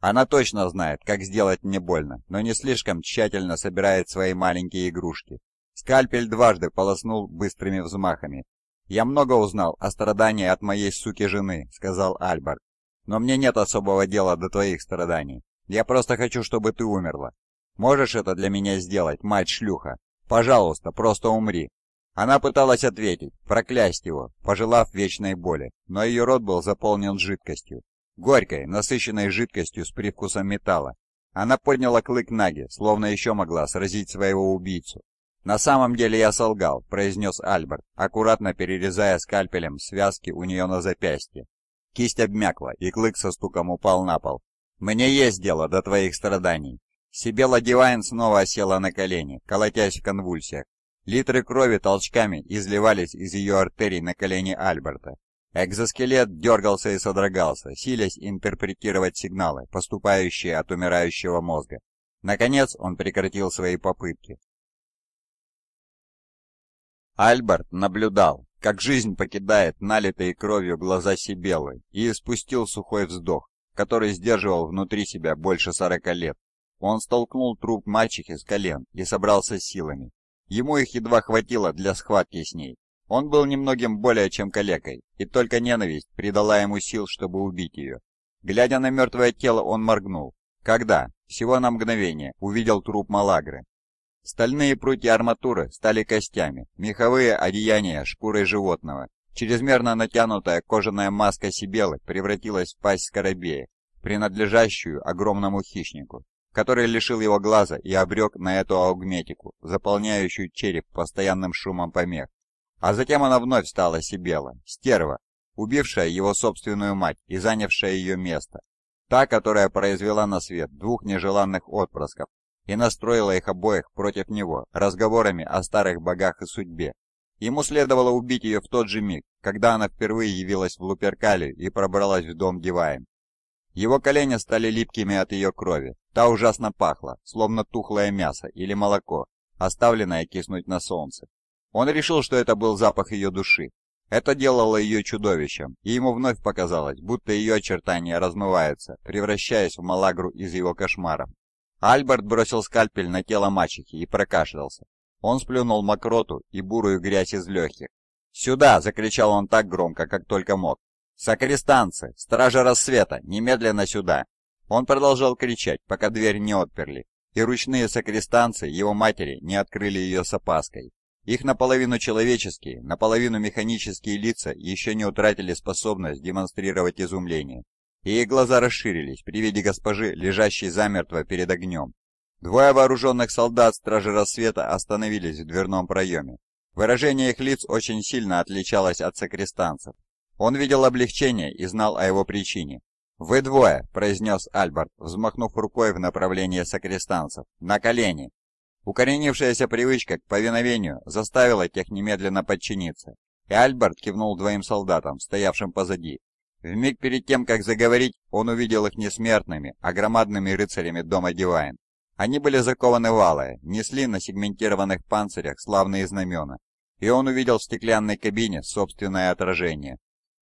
Она точно знает, как сделать мне больно, но не слишком тщательно собирает свои маленькие игрушки. Скальпель дважды полоснул быстрыми взмахами. «Я много узнал о страдании от моей суки-жены», — сказал Альберт. «Но мне нет особого дела до твоих страданий. Я просто хочу, чтобы ты умерла. Можешь это для меня сделать, мать-шлюха? Пожалуйста, просто умри!» Она пыталась ответить, проклясть его, пожелав вечной боли, но ее рот был заполнен жидкостью. Горькой, насыщенной жидкостью с привкусом металла. Она подняла клык Наги, словно еще могла сразить своего убийцу. «На самом деле я солгал», — произнес Альберт, аккуратно перерезая скальпелем связки у нее на запястье. Кисть обмякла, и клык со стуком упал на пол. «Мне есть дело до твоих страданий. Сибела Дивайн снова осела на колени, колотясь в конвульсиях. Литры крови толчками изливались из ее артерий на колени Альберта. Экзоскелет дергался и содрогался, силясь интерпретировать сигналы, поступающие от умирающего мозга. Наконец он прекратил свои попытки. Альберт наблюдал, как жизнь покидает налитые кровью глаза Сибелы, и испустил сухой вздох, который сдерживал внутри себя больше сорока лет. Он столкнул труп мальчики с колен и собрался с силами. Ему их едва хватило для схватки с ней. Он был немногим более чем калекой, и только ненависть придала ему сил, чтобы убить ее. Глядя на мертвое тело, он моргнул. Когда? Всего на мгновение увидел труп Малагры. Стальные прутья арматуры стали костями, меховые одеяния шкурой животного. Чрезмерно натянутая кожаная маска Сибелы превратилась в пасть скоробея, принадлежащую огромному хищнику который лишил его глаза и обрек на эту аугметику, заполняющую череп постоянным шумом помех. А затем она вновь стала Сибела, стерва, убившая его собственную мать и занявшая ее место. Та, которая произвела на свет двух нежеланных отпрысков и настроила их обоих против него разговорами о старых богах и судьбе. Ему следовало убить ее в тот же миг, когда она впервые явилась в Луперкалию и пробралась в дом Дивайн. Его колени стали липкими от ее крови. Та ужасно пахла, словно тухлое мясо или молоко, оставленное киснуть на солнце. Он решил, что это был запах ее души. Это делало ее чудовищем, и ему вновь показалось, будто ее очертания размываются, превращаясь в малагру из его кошмаров. Альберт бросил скальпель на тело мачехи и прокашлялся. Он сплюнул мокроту и бурую грязь из легких. «Сюда!» — закричал он так громко, как только мог. «Сокрестанцы! Стражи рассвета! Немедленно сюда!» Он продолжал кричать, пока дверь не отперли, и ручные сокрестанцы его матери не открыли ее с опаской. Их наполовину человеческие, наполовину механические лица еще не утратили способность демонстрировать изумление. И их глаза расширились при виде госпожи, лежащей замертво перед огнем. Двое вооруженных солдат Стражи Рассвета остановились в дверном проеме. Выражение их лиц очень сильно отличалось от сокрестанцев. Он видел облегчение и знал о его причине. «Вы двое», — произнес Альберт, взмахнув рукой в направлении сокрестанцев, — «на колени». Укоренившаяся привычка к повиновению заставила тех немедленно подчиниться, и Альберт кивнул двоим солдатам, стоявшим позади. Вмиг перед тем, как заговорить, он увидел их не смертными, а громадными рыцарями дома Дивайн. Они были закованы валы, несли на сегментированных панцирях славные знамена, и он увидел в стеклянной кабине собственное отражение.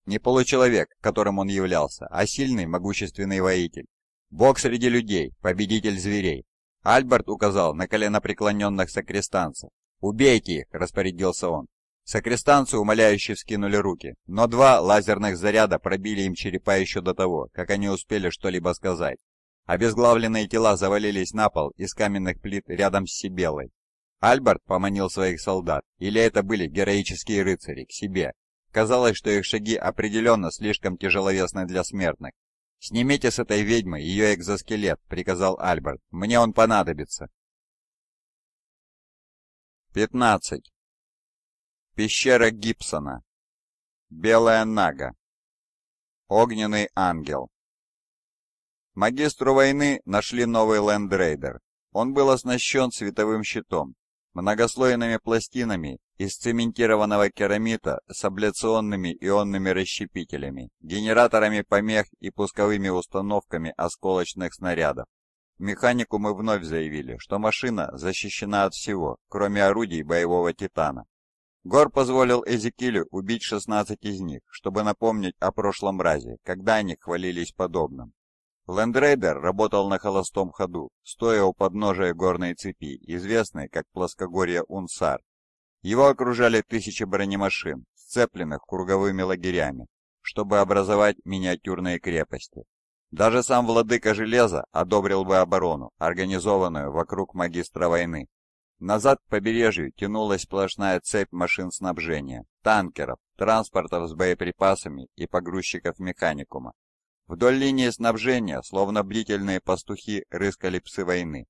Не получеловек, которым он являлся, а сильный, могущественный воитель. Бог среди людей, победитель зверей. Альберт указал на преклоненных сокрестанцев. «Убейте их!» – распорядился он. Сокрестанцы умоляюще вскинули руки, но два лазерных заряда пробили им черепа еще до того, как они успели что-либо сказать. Обезглавленные тела завалились на пол из каменных плит рядом с Сибелой. Альберт поманил своих солдат, или это были героические рыцари, к себе, Казалось, что их шаги определенно слишком тяжеловесны для смертных. «Снимите с этой ведьмы ее экзоскелет», — приказал Альберт. «Мне он понадобится». 15. Пещера Гибсона. Белая Нага. Огненный ангел. Магистру войны нашли новый лендрейдер. Он был оснащен световым щитом многослойными пластинами из цементированного керамита с абляционными ионными расщепителями, генераторами помех и пусковыми установками осколочных снарядов. Механику мы вновь заявили, что машина защищена от всего, кроме орудий боевого «Титана». Гор позволил Эзекилю убить 16 из них, чтобы напомнить о прошлом разе, когда они хвалились подобным. Лендрейдер работал на холостом ходу, стоя у подножия горной цепи, известной как плоскогорье Унсар. Его окружали тысячи бронемашин, сцепленных круговыми лагерями, чтобы образовать миниатюрные крепости. Даже сам владыка железа одобрил бы оборону, организованную вокруг магистра войны. Назад к побережью тянулась сплошная цепь машин снабжения, танкеров, транспортов с боеприпасами и погрузчиков механикума, Вдоль линии снабжения, словно бдительные пастухи, рыскали псы войны.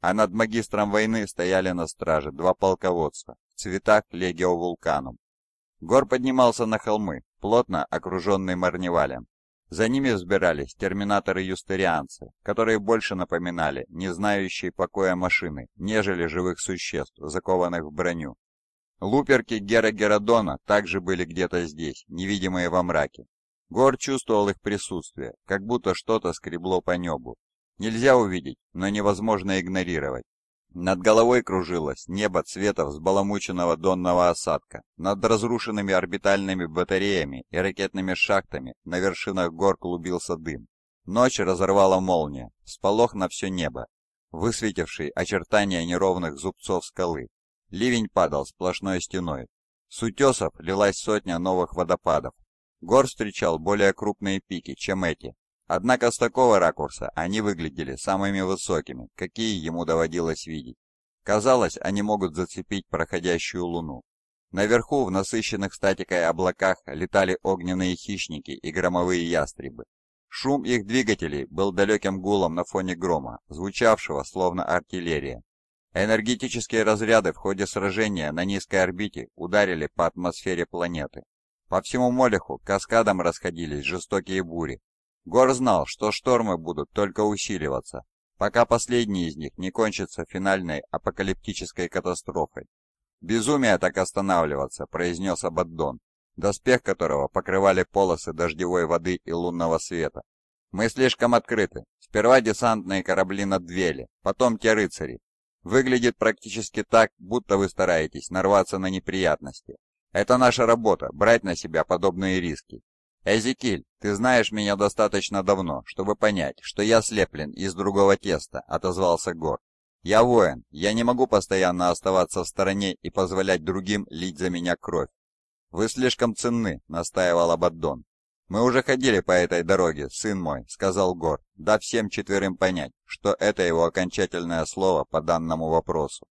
А над магистром войны стояли на страже два полководца в цветах Легио Вулканум. Гор поднимался на холмы, плотно окруженный Марневалем. За ними взбирались терминаторы-юстерианцы, которые больше напоминали не знающие покоя машины, нежели живых существ, закованных в броню. Луперки Гера Геродона также были где-то здесь, невидимые во мраке, Гор чувствовал их присутствие, как будто что-то скребло по небу. Нельзя увидеть, но невозможно игнорировать. Над головой кружилось небо цветов взбаламученного донного осадка. Над разрушенными орбитальными батареями и ракетными шахтами на вершинах гор клубился дым. Ночь разорвала молния, сполох на все небо, высветивший очертания неровных зубцов скалы. Ливень падал сплошной стеной. С утесов лилась сотня новых водопадов, Гор встречал более крупные пики, чем эти. Однако с такого ракурса они выглядели самыми высокими, какие ему доводилось видеть. Казалось, они могут зацепить проходящую луну. Наверху, в насыщенных статикой облаках, летали огненные хищники и громовые ястребы. Шум их двигателей был далеким гулом на фоне грома, звучавшего словно артиллерия. Энергетические разряды в ходе сражения на низкой орбите ударили по атмосфере планеты, по всему Молеху каскадом расходились жестокие бури. Гор знал, что штормы будут только усиливаться, пока последний из них не кончится финальной апокалиптической катастрофой. «Безумие так останавливаться», — произнес Абаддон, доспех которого покрывали полосы дождевой воды и лунного света. «Мы слишком открыты. Сперва десантные корабли на Двеле, потом те рыцари. Выглядит практически так, будто вы стараетесь нарваться на неприятности, это наша работа, брать на себя подобные риски. Эзекиль, ты знаешь меня достаточно давно, чтобы понять, что я слеплен из другого теста, отозвался Гор. Я воин, я не могу постоянно оставаться в стороне и позволять другим лить за меня кровь. Вы слишком ценны, настаивал Абаддон. Мы уже ходили по этой дороге, сын мой, сказал Гор, дав всем четверым понять, что это его окончательное слово по данному вопросу.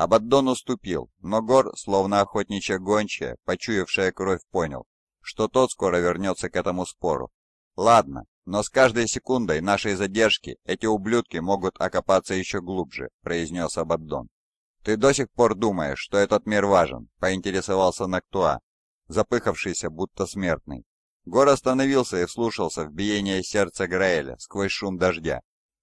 Абаддон уступил, но Гор, словно охотничья гончая, почуявшая кровь, понял, что тот скоро вернется к этому спору. «Ладно, но с каждой секундой нашей задержки эти ублюдки могут окопаться еще глубже», — произнес Абаддон. «Ты до сих пор думаешь, что этот мир важен?» — поинтересовался Нактуа, запыхавшийся, будто смертный. Гор остановился и вслушался в биение сердца Граэля сквозь шум дождя.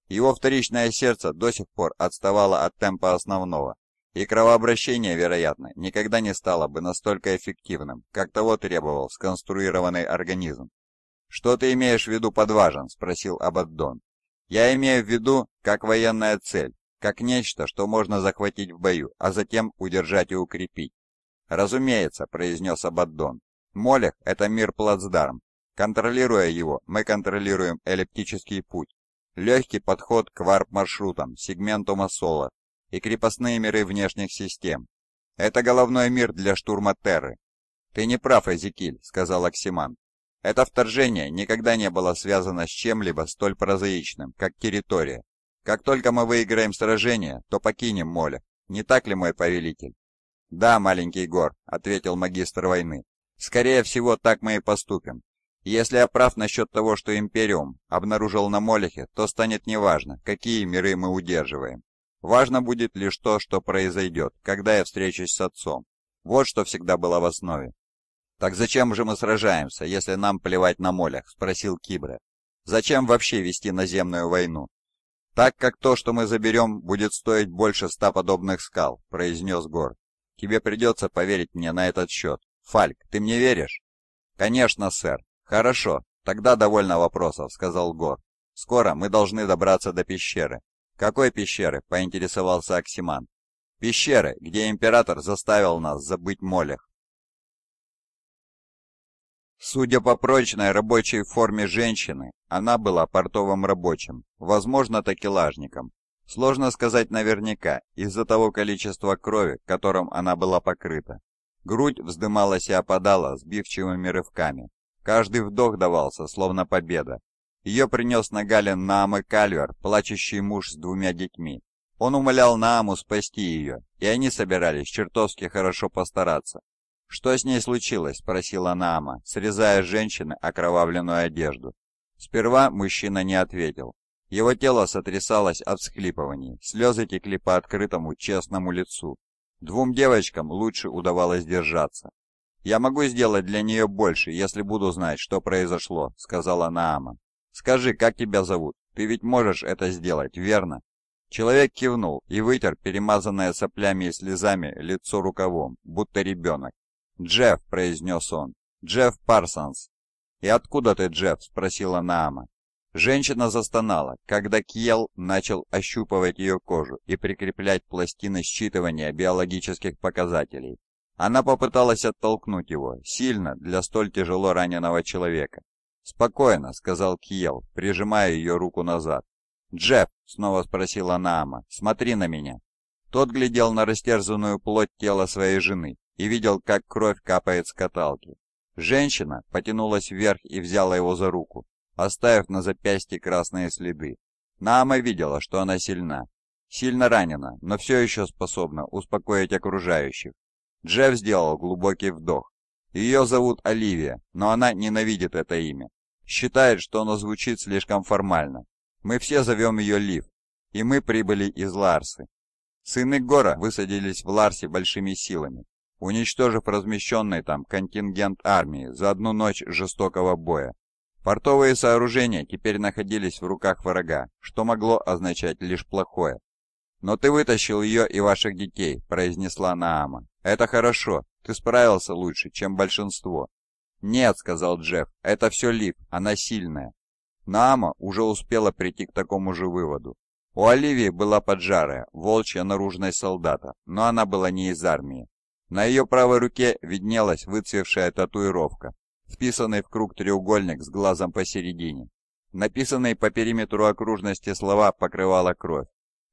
Его вторичное сердце до сих пор отставало от темпа основного, и кровообращение, вероятно, никогда не стало бы настолько эффективным, как того требовал сконструированный организм. «Что ты имеешь в виду подважен? – спросил Абаддон. «Я имею в виду, как военная цель, как нечто, что можно захватить в бою, а затем удержать и укрепить». «Разумеется», – произнес Абаддон. «Молех – это мир плацдарм. Контролируя его, мы контролируем эллиптический путь, легкий подход к варп-маршрутам, сегменту Массола, и крепостные миры внешних систем. Это головной мир для штурма Терры. «Ты не прав, Эзекиль», — сказал Оксиман. «Это вторжение никогда не было связано с чем-либо столь прозаичным, как территория. Как только мы выиграем сражение, то покинем моля. Не так ли, мой повелитель?» «Да, маленький гор», — ответил магистр войны. «Скорее всего, так мы и поступим. Если я прав насчет того, что Империум обнаружил на Молехе, то станет неважно, какие миры мы удерживаем. Важно будет лишь то, что произойдет, когда я встречусь с отцом. Вот что всегда было в основе. «Так зачем же мы сражаемся, если нам плевать на молях?» – спросил Кибре. «Зачем вообще вести наземную войну?» «Так как то, что мы заберем, будет стоить больше ста подобных скал», – произнес Гор. «Тебе придется поверить мне на этот счет. Фальк, ты мне веришь?» «Конечно, сэр. Хорошо. Тогда довольно вопросов», — сказал Гор. «Скоро мы должны добраться до пещеры. «Какой пещеры?» — поинтересовался Аксиман. «Пещеры, где император заставил нас забыть молях». Судя по прочной рабочей форме женщины, она была портовым рабочим, возможно, такелажником. Сложно сказать наверняка, из-за того количества крови, которым она была покрыта. Грудь вздымалась и опадала сбивчивыми рывками. Каждый вдох давался, словно победа, ее принес на Гале Наамы Кальвер, плачущий муж с двумя детьми. Он умолял Нааму спасти ее, и они собирались чертовски хорошо постараться. «Что с ней случилось?» – спросила Наама, срезая с женщины окровавленную одежду. Сперва мужчина не ответил. Его тело сотрясалось от всхлипываний, слезы текли по открытому честному лицу. Двум девочкам лучше удавалось держаться. «Я могу сделать для нее больше, если буду знать, что произошло», — сказала Наама. «Скажи, как тебя зовут? Ты ведь можешь это сделать, верно?» Человек кивнул и вытер перемазанное соплями и слезами лицо рукавом, будто ребенок. «Джефф», — произнес он, — «Джефф Парсонс». «И откуда ты, Джефф?» — спросила Наама. Женщина застонала, когда Кьел начал ощупывать ее кожу и прикреплять пластины считывания биологических показателей. Она попыталась оттолкнуть его, сильно, для столь тяжело раненого человека, «Спокойно», — сказал Киел, прижимая ее руку назад. «Джефф», — снова спросила Наама, — «смотри на меня». Тот глядел на растерзанную плоть тела своей жены и видел, как кровь капает с каталки. Женщина потянулась вверх и взяла его за руку, оставив на запястье красные следы. Наама видела, что она сильна. Сильно ранена, но все еще способна успокоить окружающих. Джефф сделал глубокий вдох. Ее зовут Оливия, но она ненавидит это имя считает, что оно звучит слишком формально. Мы все зовем ее Лив, и мы прибыли из Ларсы. Сыны Гора высадились в Ларсе большими силами, уничтожив размещенный там контингент армии за одну ночь жестокого боя. Портовые сооружения теперь находились в руках врага, что могло означать лишь плохое. «Но ты вытащил ее и ваших детей», — произнесла Наама. «Это хорошо. Ты справился лучше, чем большинство. «Нет», — сказал Джефф, — «это все лип, она сильная». Наама уже успела прийти к такому же выводу. У Оливии была поджарая, волчья наружность солдата, но она была не из армии. На ее правой руке виднелась выцвевшая татуировка, вписанный в круг треугольник с глазом посередине. Написанные по периметру окружности слова покрывала кровь.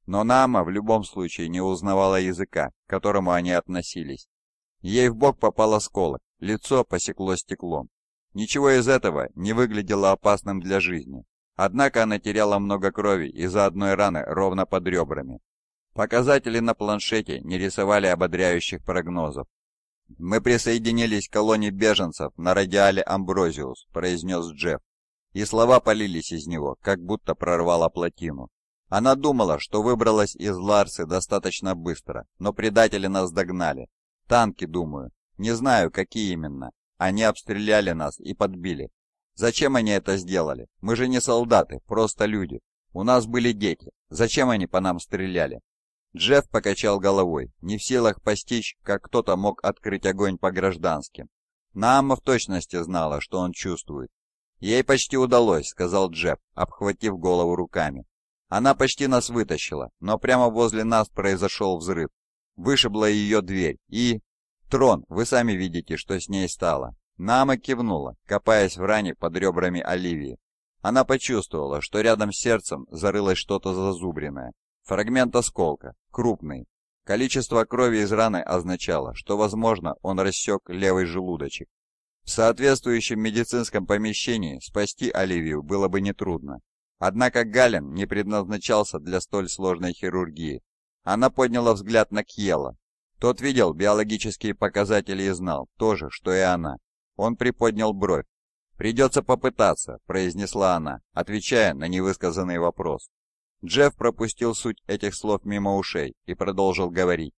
Но Нама в любом случае не узнавала языка, к которому они относились. Ей в бок попал осколок, лицо посекло стеклом. Ничего из этого не выглядело опасным для жизни, однако она теряла много крови из-за одной раны ровно под ребрами. Показатели на планшете не рисовали ободряющих прогнозов. «Мы присоединились к колонии беженцев на радиале Амброзиус», — произнес Джефф. И слова полились из него, как будто прорвала плотину. Она думала, что выбралась из Ларсы достаточно быстро, но предатели нас догнали. Танки, думаю, не знаю, какие именно. Они обстреляли нас и подбили. Зачем они это сделали? Мы же не солдаты, просто люди. У нас были дети. Зачем они по нам стреляли? Джефф покачал головой, не в силах постичь, как кто-то мог открыть огонь по гражданским. Наама в точности знала, что он чувствует. «Ей почти удалось», — сказал Джефф, обхватив голову руками. «Она почти нас вытащила, но прямо возле нас произошел взрыв. Вышибла ее дверь и... «Трон, вы сами видите, что с ней стало». Нама кивнула, копаясь в ране под ребрами Оливии. Она почувствовала, что рядом с сердцем зарылось что-то зазубренное. Фрагмент осколка, крупный. Количество крови из раны означало, что, возможно, он рассек левый желудочек. В соответствующем медицинском помещении спасти Оливию было бы нетрудно. Однако Галин не предназначался для столь сложной хирургии. Она подняла взгляд на Кьела, тот видел биологические показатели и знал то же, что и она. Он приподнял бровь. «Придется попытаться», — произнесла она, отвечая на невысказанный вопрос. Джефф пропустил суть этих слов мимо ушей и продолжил говорить.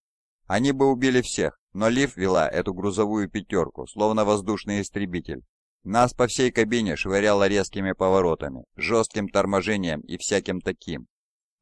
«Они бы убили всех, но Лив вела эту грузовую пятерку, словно воздушный истребитель. Нас по всей кабине швыряло резкими поворотами, жестким торможением и всяким таким.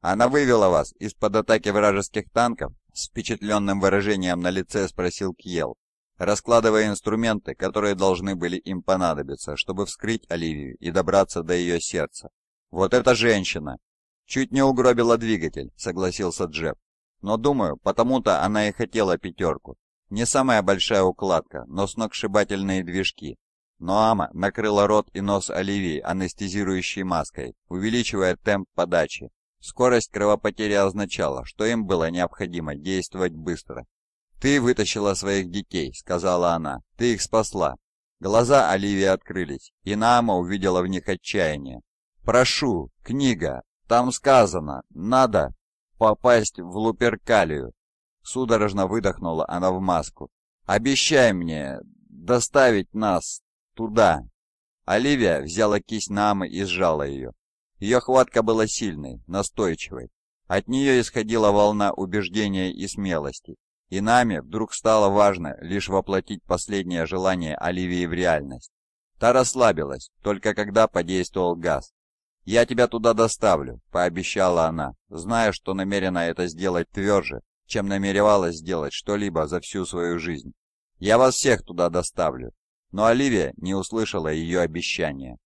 «Она вывела вас из-под атаки вражеских танков?» С впечатленным выражением на лице спросил Кьел, раскладывая инструменты, которые должны были им понадобиться, чтобы вскрыть Оливию и добраться до ее сердца. «Вот эта женщина!» «Чуть не угробила двигатель», — согласился Джеб. «Но думаю, потому-то она и хотела пятерку. Не самая большая укладка, но сногсшибательные движки, Ноама накрыла рот и нос Оливии анестезирующей маской, увеличивая темп подачи, Скорость кровопотери означала, что им было необходимо действовать быстро. «Ты вытащила своих детей», — сказала она. «Ты их спасла». Глаза Оливии открылись, и Наама увидела в них отчаяние. «Прошу, книга, там сказано, надо попасть в Луперкалию». Судорожно выдохнула она в маску. «Обещай мне доставить нас туда». Оливия взяла кисть Наамы и сжала ее. Ее хватка была сильной, настойчивой. От нее исходила волна убеждения и смелости, и нами вдруг стало важно лишь воплотить последнее желание Оливии в реальность. Та расслабилась, только когда подействовал газ. «Я тебя туда доставлю», — пообещала она, зная, что намерена это сделать тверже, чем намеревалась сделать что-либо за всю свою жизнь. «Я вас всех туда доставлю». Но Оливия не услышала ее обещания.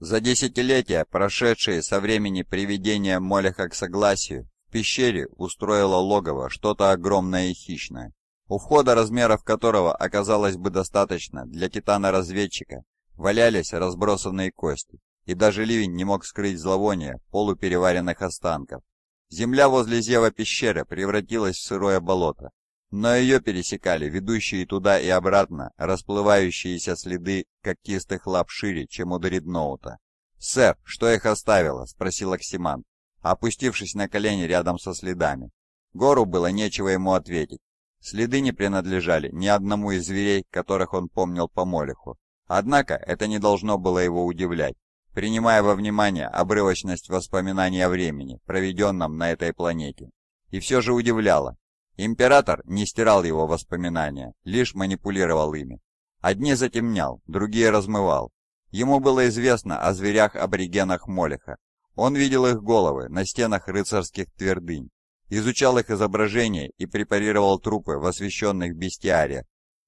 За десятилетия, прошедшие со времени приведения Молеха к согласию, в пещере устроило логово что-то огромное и хищное, у входа размеров которого оказалось бы достаточно для титана-разведчика, валялись разбросанные кости, и даже ливень не мог скрыть зловоние полупереваренных останков. Земля возле зева пещеры превратилась в сырое болото, но ее пересекали ведущие туда и обратно расплывающиеся следы когтистых лап шире, чем у дредноута. «Сэр, что их оставило?» — спросил Оксиман, опустившись на колени рядом со следами. Гору было нечего ему ответить. Следы не принадлежали ни одному из зверей, которых он помнил по Молеху. Однако это не должно было его удивлять, принимая во внимание обрывочность воспоминаний о времени, проведенном на этой планете. И все же удивляло, Император не стирал его воспоминания, лишь манипулировал ими. Одни затемнял, другие размывал. Ему было известно о зверях-аборигенах Молеха. Он видел их головы на стенах рыцарских твердынь, изучал их изображения и препарировал трупы в освещенных бестиариях.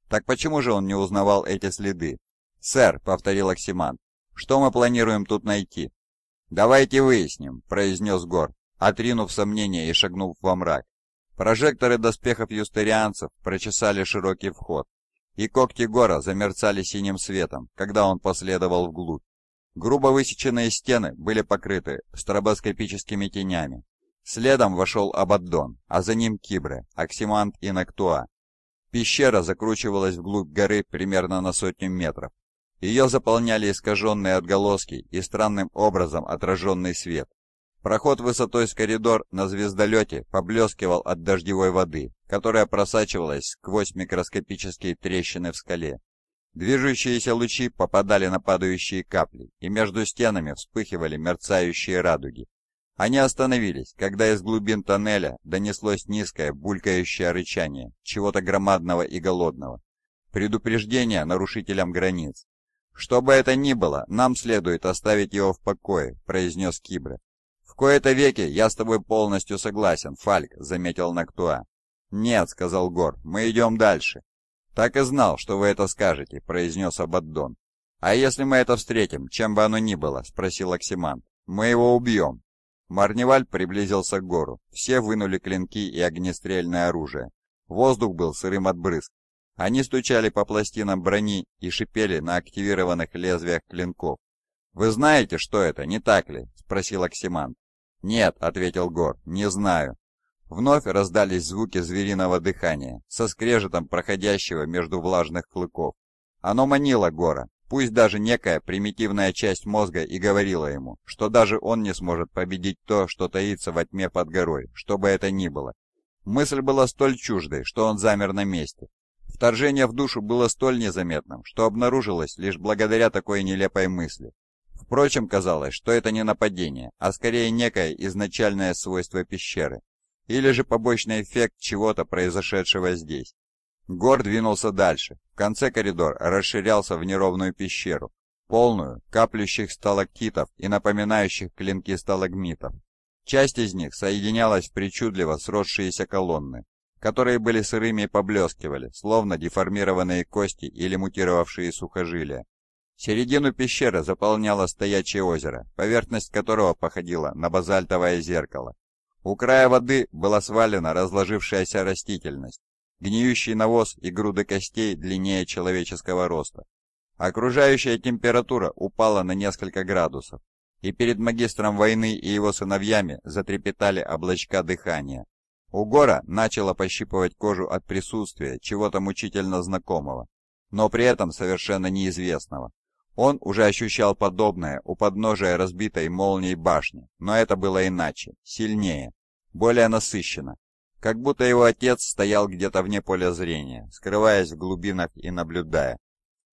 Так почему же он не узнавал эти следы? «Сэр», — повторил Оксиман, — «что мы планируем тут найти?» «Давайте выясним», — произнес Гор, отринув сомнения и шагнув во мрак. Прожекторы доспехов юстерианцев прочесали широкий вход, и когти гора замерцали синим светом, когда он последовал вглубь. Грубо высеченные стены были покрыты стробоскопическими тенями. Следом вошел Абаддон, а за ним Кибре, Оксимант и Нактуа. Пещера закручивалась вглубь горы примерно на сотню метров. Ее заполняли искаженные отголоски и странным образом отраженный свет, Проход высотой с коридор на звездолете поблескивал от дождевой воды, которая просачивалась сквозь микроскопические трещины в скале. Движущиеся лучи попадали на падающие капли, и между стенами вспыхивали мерцающие радуги. Они остановились, когда из глубин тоннеля донеслось низкое булькающее рычание чего-то громадного и голодного. Предупреждение нарушителям границ. «Что бы это ни было, нам следует оставить его в покое», — произнес Кибра кои-то веки я с тобой полностью согласен, Фальк», — заметил Нактуа. «Нет», — сказал Гор, — «мы идем дальше». «Так и знал, что вы это скажете», — произнес Абаддон. «А если мы это встретим, чем бы оно ни было?» — спросил Оксимант. «Мы его убьем». Марневаль приблизился к гору. Все вынули клинки и огнестрельное оружие. Воздух был сырым от брызг. Они стучали по пластинам брони и шипели на активированных лезвиях клинков. «Вы знаете, что это, не так ли?» — спросил Оксимант. «Нет», — ответил Гор, — «не знаю». Вновь раздались звуки звериного дыхания, со скрежетом проходящего между влажных клыков. Оно манило Гора, пусть даже некая примитивная часть мозга и говорила ему, что даже он не сможет победить то, что таится во тьме под горой, что бы это ни было. Мысль была столь чуждой, что он замер на месте. Вторжение в душу было столь незаметным, что обнаружилось лишь благодаря такой нелепой мысли. Впрочем, казалось, что это не нападение, а скорее некое изначальное свойство пещеры, или же побочный эффект чего-то, произошедшего здесь. Гор двинулся дальше. В конце коридор расширялся в неровную пещеру, полную каплющих сталактитов и напоминающих клинки сталагмитов. Часть из них соединялась в причудливо сросшиеся колонны, которые были сырыми и поблескивали, словно деформированные кости или мутировавшие сухожилия. Середину пещеры заполняло стоячее озеро, поверхность которого походила на базальтовое зеркало. У края воды была свалена разложившаяся растительность, гниющий навоз и груды костей длиннее человеческого роста. Окружающая температура упала на несколько градусов, и перед магистром войны и его сыновьями затрепетали облачка дыхания. У Гора начало пощипывать кожу от присутствия чего-то мучительно знакомого, но при этом совершенно неизвестного. Он уже ощущал подобное у подножия разбитой молнией башни, но это было иначе, сильнее, более насыщенно, как будто его отец стоял где-то вне поля зрения, скрываясь в глубинах и наблюдая.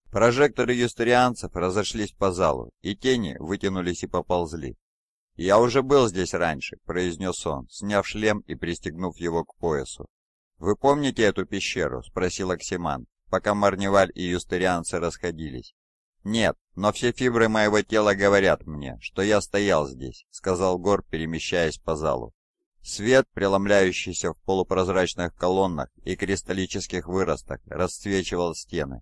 Прожекторы юстерианцев разошлись по залу, и тени вытянулись и поползли. «Я уже был здесь раньше», — произнес он, сняв шлем и пристегнув его к поясу. «Вы помните эту пещеру?» — спросил Оксиман, пока Марневаль и юстерианцы расходились. «Нет, но все фибры моего тела говорят мне, что я стоял здесь», — сказал Гор, перемещаясь по залу. Свет, преломляющийся в полупрозрачных колоннах и кристаллических выростах, расцвечивал стены.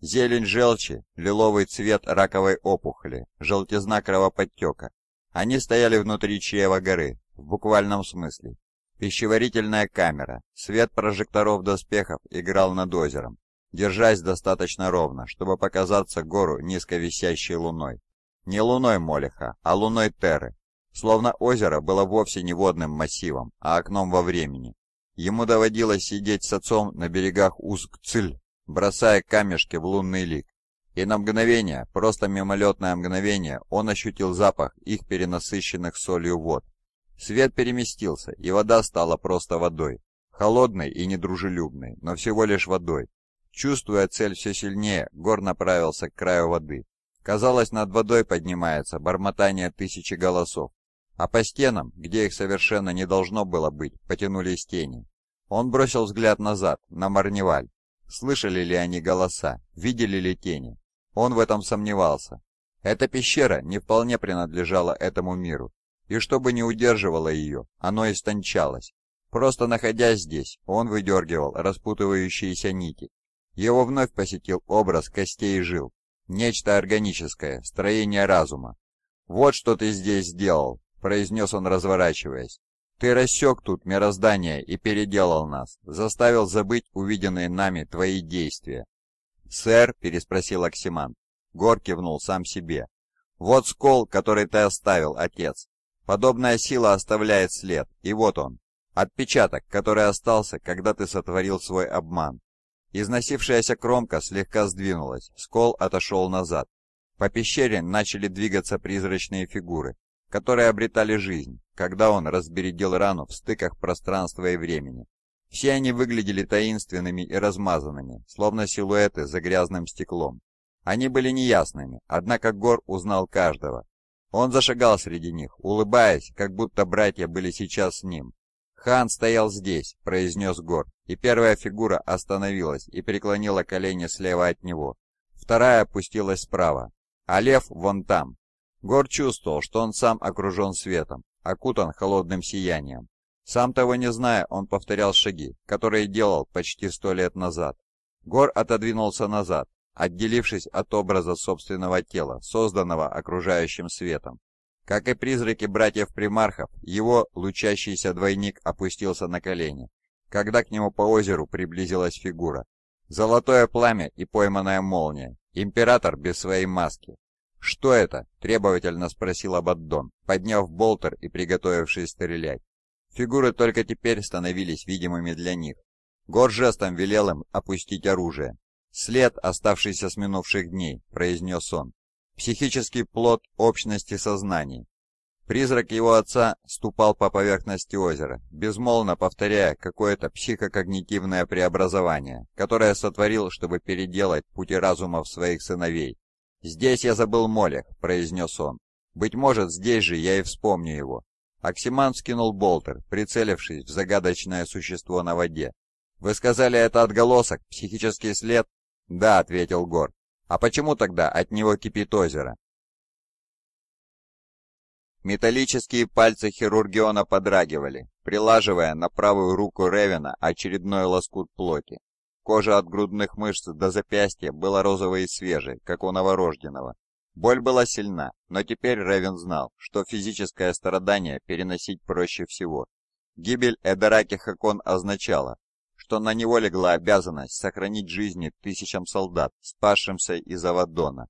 Зелень желчи, лиловый цвет раковой опухоли, желтизна кровоподтека. Они стояли внутри чрева горы, в буквальном смысле. Пищеварительная камера, свет прожекторов доспехов играл над озером держась достаточно ровно, чтобы показаться гору низковисящей луной. Не луной Молиха, а луной Терры. Словно озеро было вовсе не водным массивом, а окном во времени. Ему доводилось сидеть с отцом на берегах Узгциль, бросая камешки в лунный лик. И на мгновение, просто мимолетное мгновение, он ощутил запах их перенасыщенных солью вод. Свет переместился, и вода стала просто водой. Холодной и недружелюбной, но всего лишь водой, Чувствуя цель все сильнее, Гор направился к краю воды. Казалось, над водой поднимается бормотание тысячи голосов, а по стенам, где их совершенно не должно было быть, потянулись тени. Он бросил взгляд назад, на Марневаль. Слышали ли они голоса, видели ли тени? Он в этом сомневался. Эта пещера не вполне принадлежала этому миру, и что бы ни удерживало ее, оно истончалось. Просто находясь здесь, он выдергивал распутывающиеся нити, его вновь посетил образ костей и жил. Нечто органическое, строение разума. «Вот что ты здесь сделал», — произнес он, разворачиваясь. «Ты рассек тут мироздание и переделал нас, заставил забыть увиденные нами твои действия». «Сэр?» — переспросил Оксиман. Гор кивнул сам себе. «Вот скол, который ты оставил, отец. Подобная сила оставляет след, и вот он. Отпечаток, который остался, когда ты сотворил свой обман. Износившаяся кромка слегка сдвинулась, скол отошел назад. По пещере начали двигаться призрачные фигуры, которые обретали жизнь, когда он разбередил рану в стыках пространства и времени. Все они выглядели таинственными и размазанными, словно силуэты за грязным стеклом. Они были неясными, однако Гор узнал каждого. Он зашагал среди них, улыбаясь, как будто братья были сейчас с ним. «Хан стоял здесь», — произнес Гор, и первая фигура остановилась и преклонила колени слева от него. Вторая опустилась справа, а лев вон там. Гор чувствовал, что он сам окружен светом, окутан холодным сиянием. Сам того не зная, он повторял шаги, которые делал почти сто лет назад. Гор отодвинулся назад, отделившись от образа собственного тела, созданного окружающим светом. Как и призраки братьев-примархов, его лучащийся двойник опустился на колени, когда к нему по озеру приблизилась фигура. Золотое пламя и пойманная молния. Император без своей маски. «Что это?» – требовательно спросил Абаддон, подняв болтер и приготовившись стрелять. Фигуры только теперь становились видимыми для них. Гор жестом велел им опустить оружие. «След, оставшийся с минувших дней», – произнес он психический плод общности сознаний. Призрак его отца ступал по поверхности озера, безмолвно повторяя какое-то психокогнитивное преобразование, которое сотворил, чтобы переделать пути разумов своих сыновей. «Здесь я забыл Молех», — произнес он. «Быть может, здесь же я и вспомню его». Оксиман скинул болтер, прицелившись в загадочное существо на воде. «Вы сказали, это отголосок, психический след?» «Да», — ответил Гор. А почему тогда от него кипит озеро? Металлические пальцы хирургиона подрагивали, прилаживая на правую руку Ревина очередной лоскут плоти. Кожа от грудных мышц до запястья была розовой и свежей, как у новорожденного. Боль была сильна, но теперь Ревин знал, что физическое страдание переносить проще всего. Гибель Эдараки Хакон означала, что на него легла обязанность сохранить жизни тысячам солдат, спасшимся из Авадона.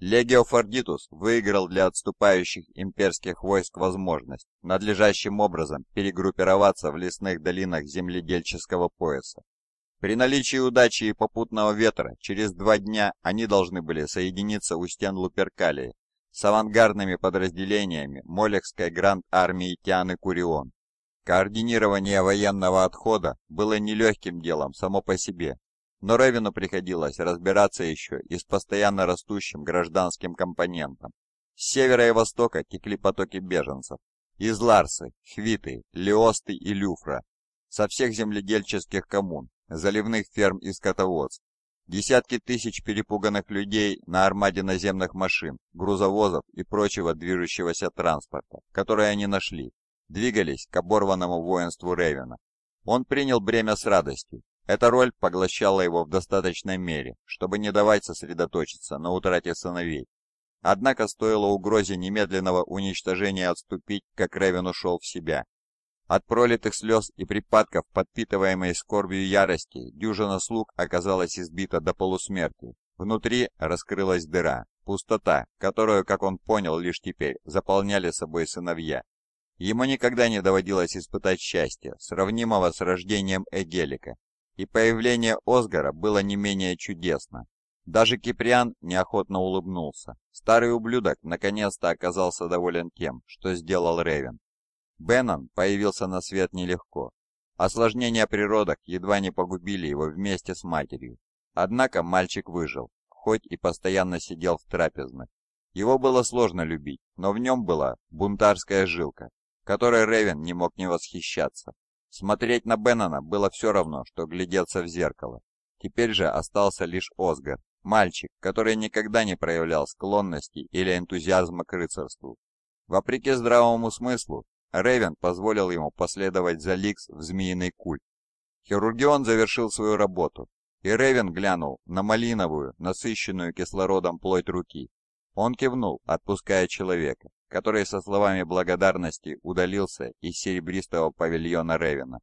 Легио Фордитус выиграл для отступающих имперских войск возможность надлежащим образом перегруппироваться в лесных долинах земледельческого пояса. При наличии удачи и попутного ветра через два дня они должны были соединиться у стен Луперкалии с авангардными подразделениями Молехской гранд-армии Тианы Курион. Координирование военного отхода было нелегким делом само по себе, но Ревину приходилось разбираться еще и с постоянно растущим гражданским компонентом. С севера и востока текли потоки беженцев. Из Ларсы, Хвиты, Леосты и Люфра. Со всех земледельческих коммун, заливных ферм и скотоводств. Десятки тысяч перепуганных людей на армаде наземных машин, грузовозов и прочего движущегося транспорта, которые они нашли, двигались к оборванному воинству Ревена. Он принял бремя с радостью. Эта роль поглощала его в достаточной мере, чтобы не давать сосредоточиться на утрате сыновей. Однако стоило угрозе немедленного уничтожения отступить, как Ревен ушел в себя. От пролитых слез и припадков, подпитываемой скорбью ярости, дюжина слуг оказалась избита до полусмерти. Внутри раскрылась дыра, пустота, которую, как он понял лишь теперь, заполняли собой сыновья. Ему никогда не доводилось испытать счастья, сравнимого с рождением Эгелика, и появление Озгара было не менее чудесно. Даже Киприан неохотно улыбнулся. Старый ублюдок наконец-то оказался доволен тем, что сделал Ревен. Беннон появился на свет нелегко. Осложнения природок едва не погубили его вместе с матерью. Однако мальчик выжил, хоть и постоянно сидел в трапезных. Его было сложно любить, но в нем была бунтарская жилка, которой Ревен не мог не восхищаться. Смотреть на Беннона было все равно, что глядеться в зеркало. Теперь же остался лишь Озгар, мальчик, который никогда не проявлял склонности или энтузиазма к рыцарству. Вопреки здравому смыслу, Ревен позволил ему последовать за Ликс в змеиный культ. Хирургион завершил свою работу, и Ревен глянул на малиновую, насыщенную кислородом плоть руки. Он кивнул, отпуская человека который со словами благодарности удалился из серебристого павильона Ревена.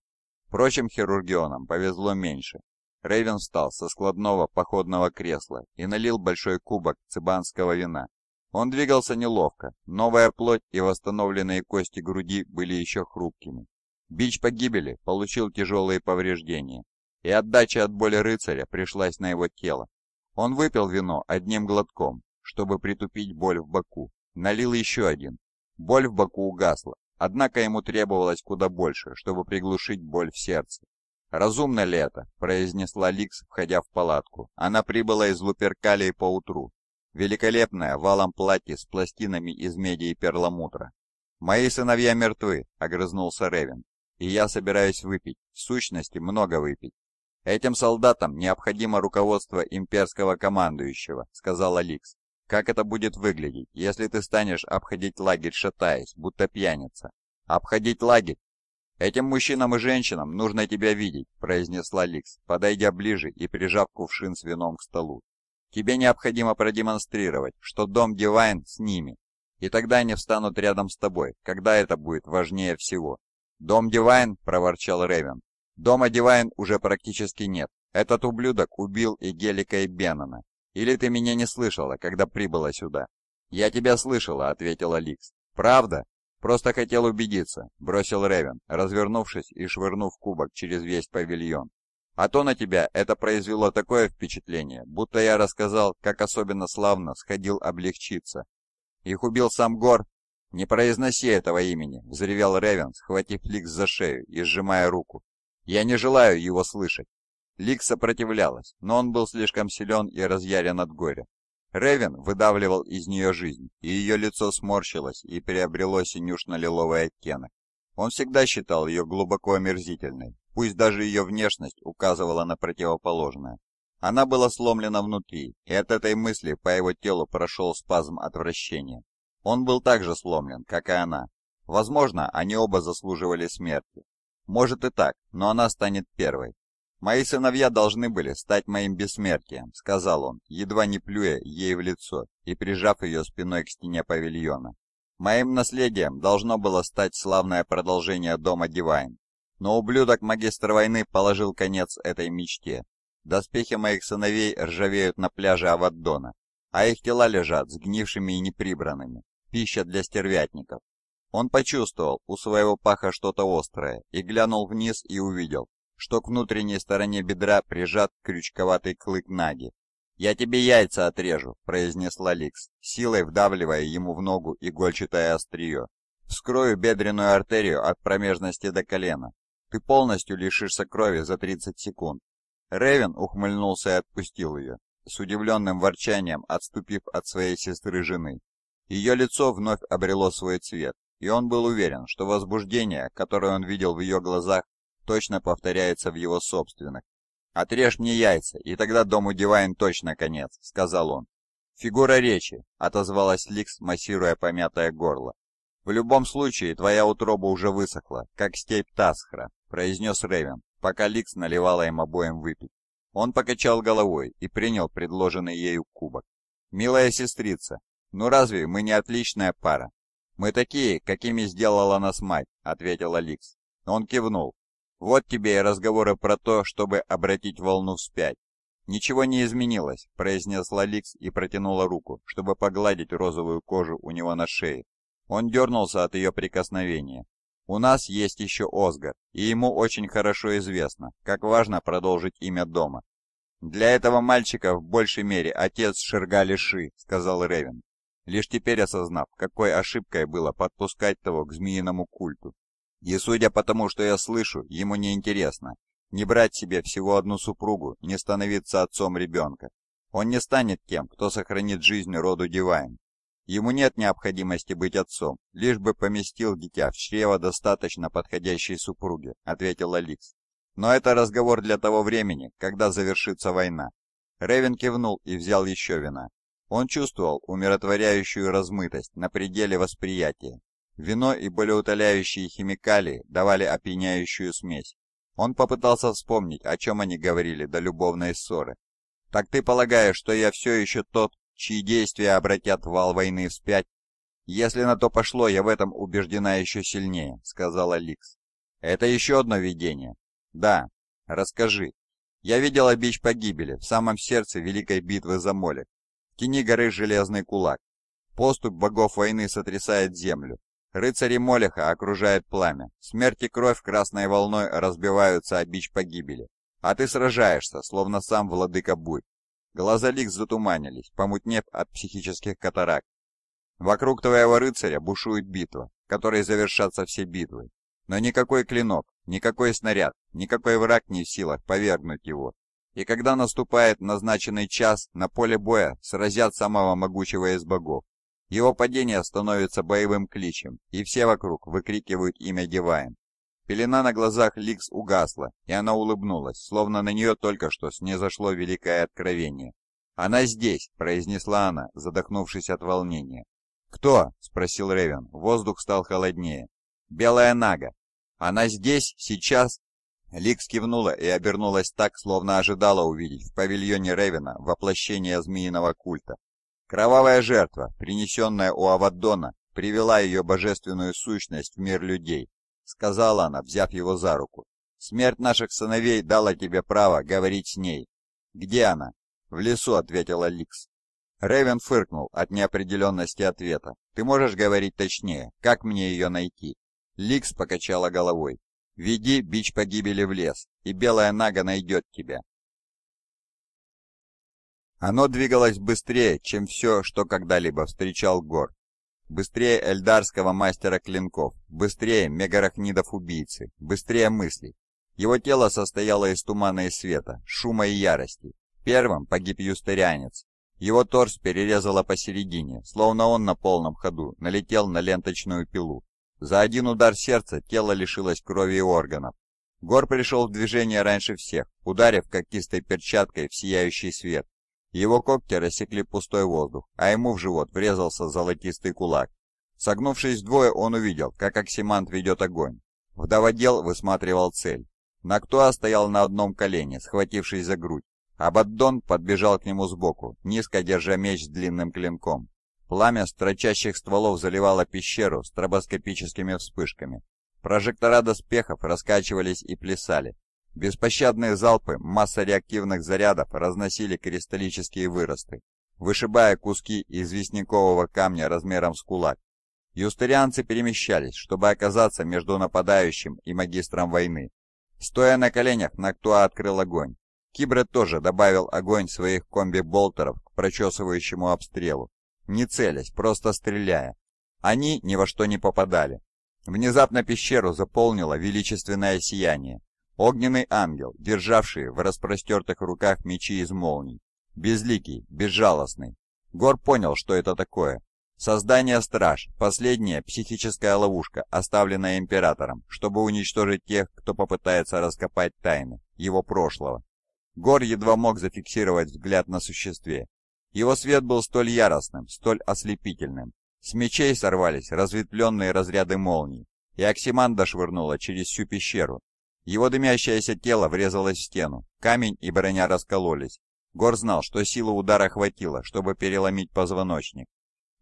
Впрочем, хирургионам повезло меньше. Ревен встал со складного походного кресла и налил большой кубок цибанского вина. Он двигался неловко, новая плоть и восстановленные кости груди были еще хрупкими. Бич погибели получил тяжелые повреждения, и отдача от боли рыцаря пришлась на его тело. Он выпил вино одним глотком, чтобы притупить боль в боку, Налил еще один. Боль в боку угасла, однако ему требовалось куда больше, чтобы приглушить боль в сердце. «Разумно ли это?» – произнесла Ликс, входя в палатку. Она прибыла из Луперкалии поутру. Великолепная, валом платье с пластинами из меди и перламутра. «Мои сыновья мертвы», – огрызнулся Ревен. «И я собираюсь выпить, в сущности, много выпить». «Этим солдатам необходимо руководство имперского командующего», – сказала Ликс. Как это будет выглядеть, если ты станешь обходить лагерь, шатаясь, будто пьяница? Обходить лагерь? Этим мужчинам и женщинам нужно тебя видеть, произнесла Ликс, подойдя ближе и прижав кувшин с вином к столу. Тебе необходимо продемонстрировать, что дом Дивайн с ними, и тогда они встанут рядом с тобой, когда это будет важнее всего. «Дом Дивайн?» – проворчал Ревен. «Дома Дивайн уже практически нет. Этот ублюдок убил и Гелика, и Беннона, или ты меня не слышала, когда прибыла сюда?» «Я тебя слышала», — ответила Ликс. «Правда?» «Просто хотел убедиться», — бросил Ревен, развернувшись и швырнув кубок через весь павильон. «А то на тебя это произвело такое впечатление, будто я рассказал, как особенно славно сходил облегчиться. Их убил сам Гор?» «Не произноси этого имени», — взревел Ревен, схватив Ликс за шею и сжимая руку. «Я не желаю его слышать». Лик сопротивлялась, но он был слишком силен и разъярен от горя. Ревен выдавливал из нее жизнь, и ее лицо сморщилось и приобрело синюшно-лиловый оттенок. Он всегда считал ее глубоко омерзительной, пусть даже ее внешность указывала на противоположное. Она была сломлена внутри, и от этой мысли по его телу прошел спазм отвращения. Он был так же сломлен, как и она. Возможно, они оба заслуживали смерти. Может и так, но она станет первой, «Мои сыновья должны были стать моим бессмертием», — сказал он, едва не плюя ей в лицо и прижав ее спиной к стене павильона. «Моим наследием должно было стать славное продолжение дома Дивайн. Но ублюдок-магистр войны положил конец этой мечте. Доспехи моих сыновей ржавеют на пляже Аваддона, а их тела лежат сгнившими и неприбранными. Пища для стервятников». Он почувствовал у своего паха что-то острое и глянул вниз и увидел, что к внутренней стороне бедра прижат крючковатый клык Наги. «Я тебе яйца отрежу», — произнесла Ликс, силой вдавливая ему в ногу игольчатое острие. «Вскрою бедренную артерию от промежности до колена. Ты полностью лишишься крови за 30 секунд». Ревен ухмыльнулся и отпустил ее, с удивленным ворчанием отступив от своей сестры-жены. Ее лицо вновь обрело свой цвет, и он был уверен, что возбуждение, которое он видел в ее глазах, точно повторяется в его собственных. «Отрежь мне яйца, и тогда дому Дивайн точно конец», — сказал он. «Фигура речи», — отозвалась Ликс, массируя помятое горло. «В любом случае, твоя утроба уже высохла, как степь Тасхра», — произнес Рэйвен, пока Ликс наливала им обоим выпить. Он покачал головой и принял предложенный ею кубок. «Милая сестрица, ну разве мы не отличная пара?» «Мы такие, какими сделала нас мать», — ответила Ликс. Он кивнул, вот тебе и разговоры про то, чтобы обратить волну вспять. «Ничего не изменилось», — произнесла Ликс и протянула руку, чтобы погладить розовую кожу у него на шее. Он дернулся от ее прикосновения. «У нас есть еще Озгар, и ему очень хорошо известно, как важно продолжить имя дома». «Для этого мальчика в большей мере отец Шергалиши, сказал Ревен, лишь теперь осознав, какой ошибкой было подпускать того к змеиному культу. И судя по тому, что я слышу, ему не интересно. Не брать себе всего одну супругу, не становиться отцом ребенка. Он не станет тем, кто сохранит жизнь роду Дивайн. Ему нет необходимости быть отцом, лишь бы поместил дитя в чрево достаточно подходящей супруги, ответил Аликс. Но это разговор для того времени, когда завершится война. Ревен кивнул и взял еще вина. Он чувствовал умиротворяющую размытость на пределе восприятия Вино и болеутоляющие химикалии давали опьяняющую смесь. Он попытался вспомнить, о чем они говорили до любовной ссоры. «Так ты полагаешь, что я все еще тот, чьи действия обратят вал войны вспять?» «Если на то пошло, я в этом убеждена еще сильнее», — сказала Ликс. «Это еще одно видение?» «Да. Расскажи. Я видела бич погибели в самом сердце Великой битвы за Молек. В тени горы Железный Кулак. Поступ богов войны сотрясает землю. Рыцари Молеха окружает пламя. Смерть и кровь красной волной разбиваются о бич погибели. А ты сражаешься, словно сам владыка бурь. Глаза Ликс затуманились, помутнев от психических катарак. Вокруг твоего рыцаря бушует битва, которой завершатся все битвы. Но никакой клинок, никакой снаряд, никакой враг не в силах повергнуть его. И когда наступает назначенный час, на поле боя сразят самого могучего из богов. Его падение становится боевым кличем, и все вокруг выкрикивают имя Дивайн. Пелена на глазах Ликс угасла, и она улыбнулась, словно на нее только что снизошло великое откровение. «Она здесь!» — произнесла она, задохнувшись от волнения. «Кто?» — спросил Ревен. Воздух стал холоднее. «Белая Нага!» «Она здесь? Сейчас?» Ликс кивнула и обернулась так, словно ожидала увидеть в павильоне Ревена воплощение змеиного культа. Кровавая жертва, принесенная у Аваддона, привела ее божественную сущность в мир людей, сказала она, взяв его за руку. Смерть наших сыновей дала тебе право говорить с ней. Где она? В лесу, ответила Ликс. Ревен фыркнул от неопределенности ответа. Ты можешь говорить точнее, как мне ее найти? Ликс покачала головой. Веди бич погибели в лес, и белая нага найдет тебя. Оно двигалось быстрее, чем все, что когда-либо встречал Гор. Быстрее эльдарского мастера клинков, быстрее мегарахнидов-убийцы, быстрее мыслей. Его тело состояло из тумана и света, шума и ярости. Первым погиб юстерянец. Его торс перерезало посередине, словно он на полном ходу налетел на ленточную пилу. За один удар сердца тело лишилось крови и органов. Гор пришел в движение раньше всех, ударив когтистой перчаткой в сияющий свет. Его коптеры рассекли пустой воздух, а ему в живот врезался золотистый кулак. Согнувшись вдвое, он увидел, как Оксимант ведет огонь. Вдоводел высматривал цель. Нактуа стоял на одном колене, схватившись за грудь. Абаддон подбежал к нему сбоку, низко держа меч с длинным клинком. Пламя строчащих стволов заливало пещеру стробоскопическими вспышками. Прожектора доспехов раскачивались и плясали, Беспощадные залпы масса реактивных зарядов разносили кристаллические выросты, вышибая куски известнякового камня размером с кулак. Юстерианцы перемещались, чтобы оказаться между нападающим и магистром войны. Стоя на коленях, Нактуа открыл огонь. Кибре тоже добавил огонь своих комби-болтеров к прочесывающему обстрелу, не целясь, просто стреляя. Они ни во что не попадали. Внезапно пещеру заполнило величественное сияние. Огненный ангел, державший в распростертых руках мечи из молний. Безликий, безжалостный. Гор понял, что это такое. Создание страж – последняя психическая ловушка, оставленная Императором, чтобы уничтожить тех, кто попытается раскопать тайны его прошлого. Гор едва мог зафиксировать взгляд на существе. Его свет был столь яростным, столь ослепительным. С мечей сорвались разветвленные разряды молний, и Оксиманда швырнула через всю пещеру, его дымящееся тело врезалось в стену, камень и броня раскололись. Гор знал, что силы удара хватило, чтобы переломить позвоночник.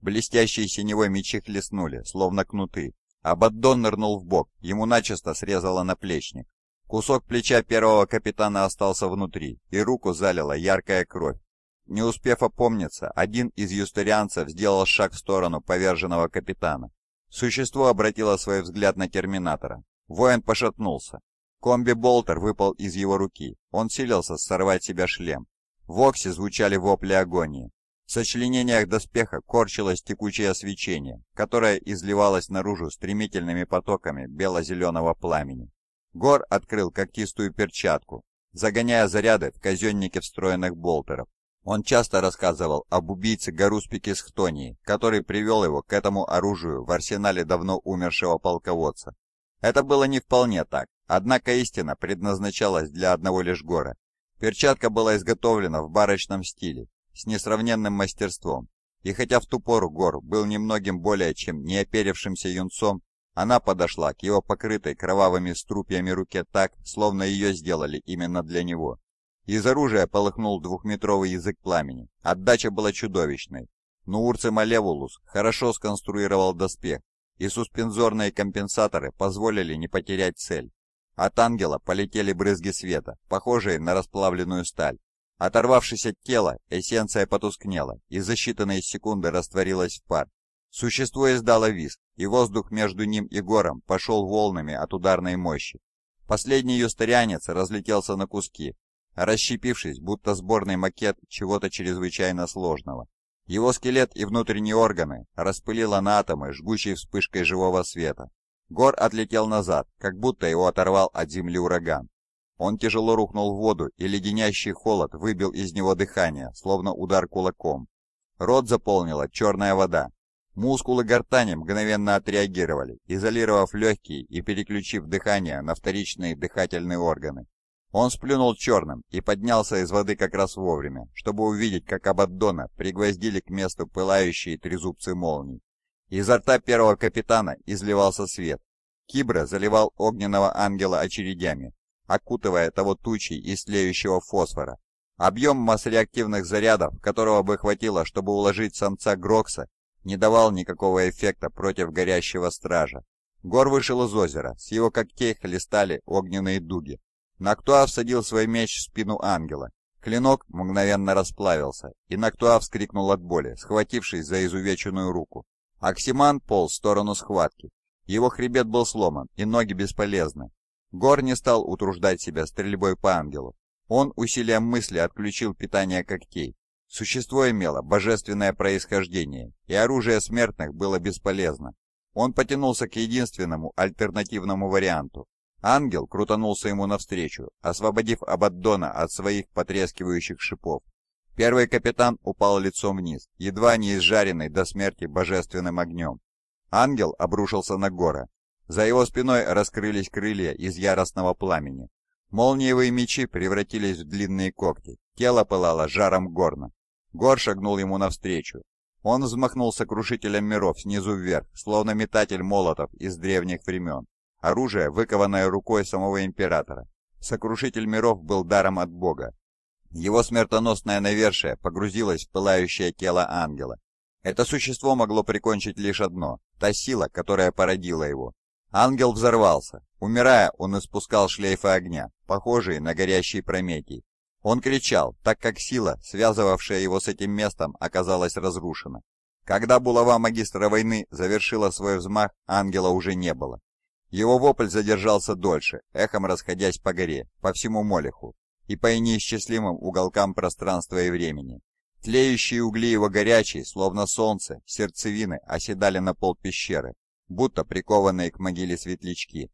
Блестящие синевой мечи хлестнули, словно кнуты. а баддон нырнул в бок, ему начисто срезало наплечник. Кусок плеча первого капитана остался внутри, и руку залила яркая кровь. Не успев опомниться, один из юстерианцев сделал шаг в сторону поверженного капитана. Существо обратило свой взгляд на терминатора. Воин пошатнулся. Комби-болтер выпал из его руки. Он силился сорвать себя шлем. В Оксе звучали вопли агонии. В сочленениях доспеха корчилось текучее свечение, которое изливалось наружу стремительными потоками бело-зеленого пламени. Гор открыл когтистую перчатку, загоняя заряды в казеннике встроенных болтеров. Он часто рассказывал об убийце Гаруспике из Хтонии, который привел его к этому оружию в арсенале давно умершего полководца. Это было не вполне так. Однако истина предназначалась для одного лишь гора. Перчатка была изготовлена в барочном стиле, с несравненным мастерством. И хотя в ту пору Гор был немногим более чем неоперевшимся юнцом, она подошла к его покрытой кровавыми струпьями руке так, словно ее сделали именно для него. Из оружия полыхнул двухметровый язык пламени. Отдача была чудовищной. Но Урци Малевулус хорошо сконструировал доспех, и суспензорные компенсаторы позволили не потерять цель. От ангела полетели брызги света, похожие на расплавленную сталь. Оторвавшись от тела, эссенция потускнела и за считанные секунды растворилась в пар. Существо издало визг, и воздух между ним и гором пошел волнами от ударной мощи. Последний юстарянец разлетелся на куски, расщепившись, будто сборный макет чего-то чрезвычайно сложного. Его скелет и внутренние органы распылило на атомы жгучей вспышкой живого света. Гор отлетел назад, как будто его оторвал от земли ураган. Он тяжело рухнул в воду, и леденящий холод выбил из него дыхание, словно удар кулаком. Рот заполнила черная вода. Мускулы гортани мгновенно отреагировали, изолировав легкие и переключив дыхание на вторичные дыхательные органы. Он сплюнул черным и поднялся из воды как раз вовремя, чтобы увидеть, как Абаддона пригвоздили к месту пылающие трезубцы молний. Изо рта первого капитана изливался свет. Кибра заливал огненного ангела очередями, окутывая того тучей из тлеющего фосфора. Объем масс реактивных зарядов, которого бы хватило, чтобы уложить самца Грокса, не давал никакого эффекта против горящего стража. Гор вышел из озера, с его когтей хлестали огненные дуги. Нактуа всадил свой меч в спину ангела. Клинок мгновенно расплавился, и Нактуа вскрикнул от боли, схватившись за изувеченную руку. Оксиман полз в сторону схватки. Его хребет был сломан, и ноги бесполезны. Гор не стал утруждать себя стрельбой по ангелу. Он усилием мысли отключил питание когтей. Существо имело божественное происхождение, и оружие смертных было бесполезно. Он потянулся к единственному альтернативному варианту. Ангел крутанулся ему навстречу, освободив Абаддона от своих потрескивающих шипов. Первый капитан упал лицом вниз, едва не изжаренный до смерти божественным огнем. Ангел обрушился на гора. За его спиной раскрылись крылья из яростного пламени. Молниевые мечи превратились в длинные когти. Тело пылало жаром горна. Гор шагнул ему навстречу. Он взмахнул сокрушителем миров снизу вверх, словно метатель молотов из древних времен. Оружие, выкованное рукой самого императора. Сокрушитель миров был даром от бога, его смертоносное навершие погрузилось в пылающее тело ангела. Это существо могло прикончить лишь одно – та сила, которая породила его. Ангел взорвался. Умирая, он испускал шлейфы огня, похожие на горящий Прометий. Он кричал, так как сила, связывавшая его с этим местом, оказалась разрушена. Когда булава магистра войны завершила свой взмах, ангела уже не было. Его вопль задержался дольше, эхом расходясь по горе, по всему Молеху и по неисчислимым уголкам пространства и времени. Тлеющие угли его горячие, словно солнце, сердцевины оседали на пол пещеры, будто прикованные к могиле светлячки.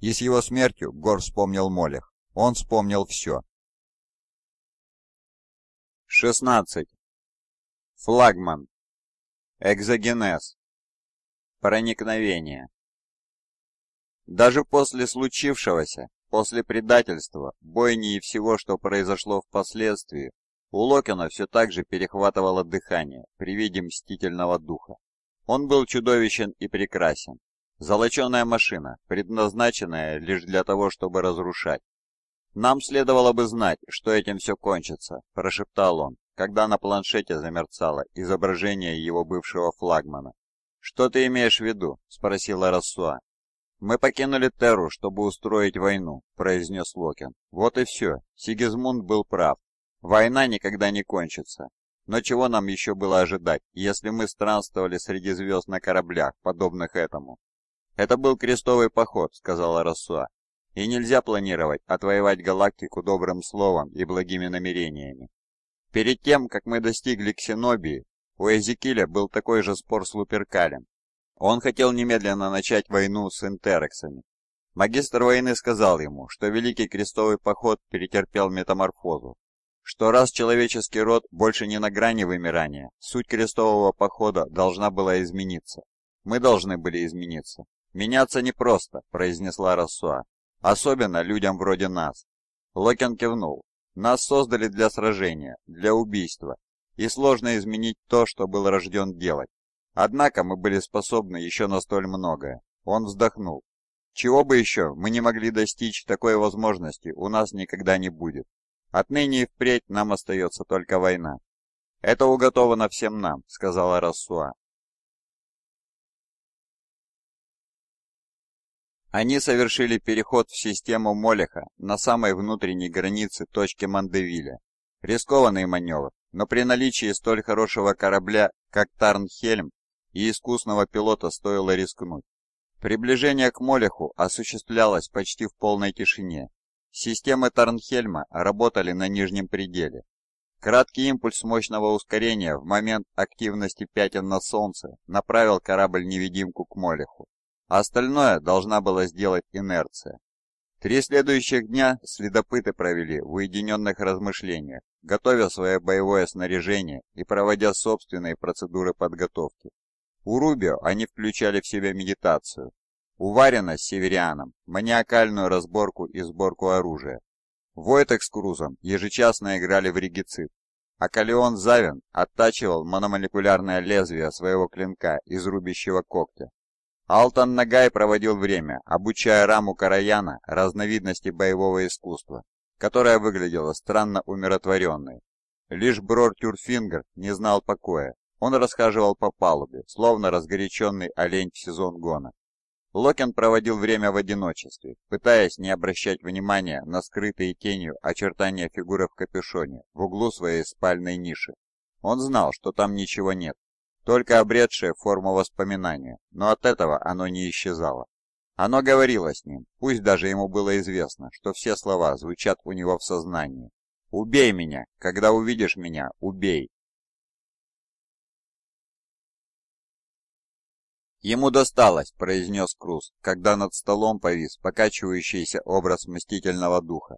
И с его смертью Гор вспомнил Молех. Он вспомнил все. 16. Флагман. Экзогенез. Проникновение. Даже после случившегося После предательства, бойни и всего, что произошло впоследствии, у Локина все так же перехватывало дыхание при виде мстительного духа. Он был чудовищен и прекрасен. Золоченая машина, предназначенная лишь для того, чтобы разрушать. «Нам следовало бы знать, что этим все кончится», – прошептал он, когда на планшете замерцало изображение его бывшего флагмана. «Что ты имеешь в виду?» – спросила Рассуа. «Мы покинули Терру, чтобы устроить войну», — произнес Локин. «Вот и все. Сигизмунд был прав. Война никогда не кончится. Но чего нам еще было ожидать, если мы странствовали среди звезд на кораблях, подобных этому?» «Это был крестовый поход», — сказала Рассуа. «И нельзя планировать отвоевать галактику добрым словом и благими намерениями. Перед тем, как мы достигли Ксенобии, у Эзекиля был такой же спор с Луперкалем, он хотел немедленно начать войну с интерексами. Магистр войны сказал ему, что Великий Крестовый Поход перетерпел метаморфозу, что раз человеческий род больше не на грани вымирания, суть Крестового Похода должна была измениться. Мы должны были измениться. «Меняться непросто», — произнесла Рассуа. «Особенно людям вроде нас». Локен кивнул. «Нас создали для сражения, для убийства, и сложно изменить то, что был рожден делать. Однако мы были способны еще на столь многое. Он вздохнул. Чего бы еще мы не могли достичь, такой возможности у нас никогда не будет. Отныне и впредь нам остается только война. Это уготовано всем нам, сказала Рассуа. Они совершили переход в систему Молеха на самой внутренней границе точки Мандевиля. Рискованный маневр, но при наличии столь хорошего корабля, как Тарнхельм, и искусного пилота стоило рискнуть. Приближение к Молеху осуществлялось почти в полной тишине. Системы Тарнхельма работали на нижнем пределе. Краткий импульс мощного ускорения в момент активности пятен на Солнце направил корабль-невидимку к Молеху. Остальное должна была сделать инерция. Три следующих дня следопыты провели в уединенных размышлениях, готовя свое боевое снаряжение и проводя собственные процедуры подготовки. У Рубио они включали в себя медитацию, Уварина с Северианом маниакальную разборку и сборку оружия. Войтек с Крузом ежечасно играли в регицит, а Калеон Завин оттачивал мономолекулярное лезвие своего клинка из рубящего когтя. Алтан Нагай проводил время, обучая Раму Караяна разновидности боевого искусства, которая выглядела странно умиротворенной. Лишь Брор Тюрфингер не знал покоя, он рассказывал по палубе, словно разгоряченный олень в сезон гона. Локен проводил время в одиночестве, пытаясь не обращать внимания на скрытые тенью очертания фигуры в капюшоне в углу своей спальной ниши. Он знал, что там ничего нет, только обретшая форму воспоминания, но от этого оно не исчезало. Оно говорило с ним, пусть даже ему было известно, что все слова звучат у него в сознании. «Убей меня! Когда увидишь меня, убей! «Ему досталось», — произнес Круз, когда над столом повис покачивающийся образ мстительного духа.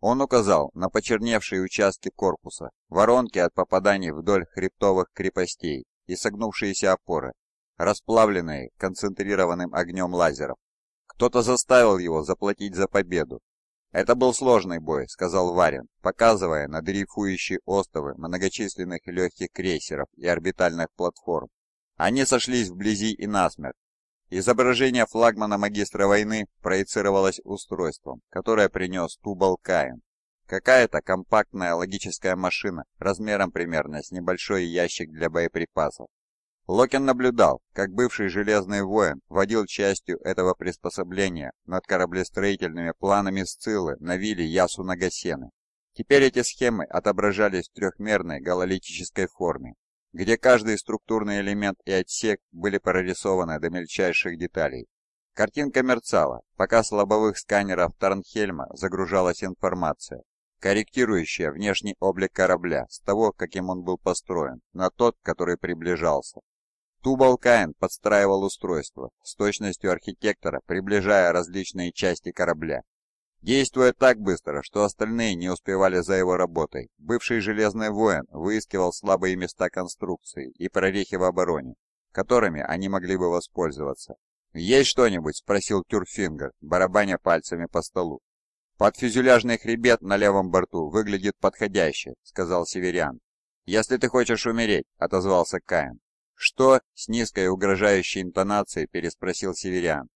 Он указал на почерневшие участки корпуса, воронки от попаданий вдоль хребтовых крепостей и согнувшиеся опоры, расплавленные концентрированным огнем лазеров. Кто-то заставил его заплатить за победу. «Это был сложный бой», — сказал Варин, показывая на дрейфующие остовы многочисленных легких крейсеров и орбитальных платформ, они сошлись вблизи и насмерть. Изображение флагмана магистра войны проецировалось устройством, которое принес Тубал Каин. Какая-то компактная логическая машина размером примерно с небольшой ящик для боеприпасов. Локин наблюдал, как бывший Железный Воин водил частью этого приспособления над кораблестроительными планами Сциллы на вилле Ясу Нагасены. Теперь эти схемы отображались в трехмерной гололитической форме, где каждый структурный элемент и отсек были прорисованы до мельчайших деталей. Картинка мерцала, пока с лобовых сканеров Тарнхельма загружалась информация, корректирующая внешний облик корабля с того, каким он был построен, на тот, который приближался. Тубал Каин подстраивал устройство с точностью архитектора, приближая различные части корабля Действуя так быстро, что остальные не успевали за его работой, бывший Железный Воин выискивал слабые места конструкции и прорехи в обороне, которыми они могли бы воспользоваться. «Есть что-нибудь?» – спросил Тюрфингер, барабаня пальцами по столу. Под фюзеляжный хребет на левом борту выглядит подходяще», – сказал Северян. «Если ты хочешь умереть», – отозвался Каин. «Что?» – с низкой угрожающей интонацией переспросил Северян.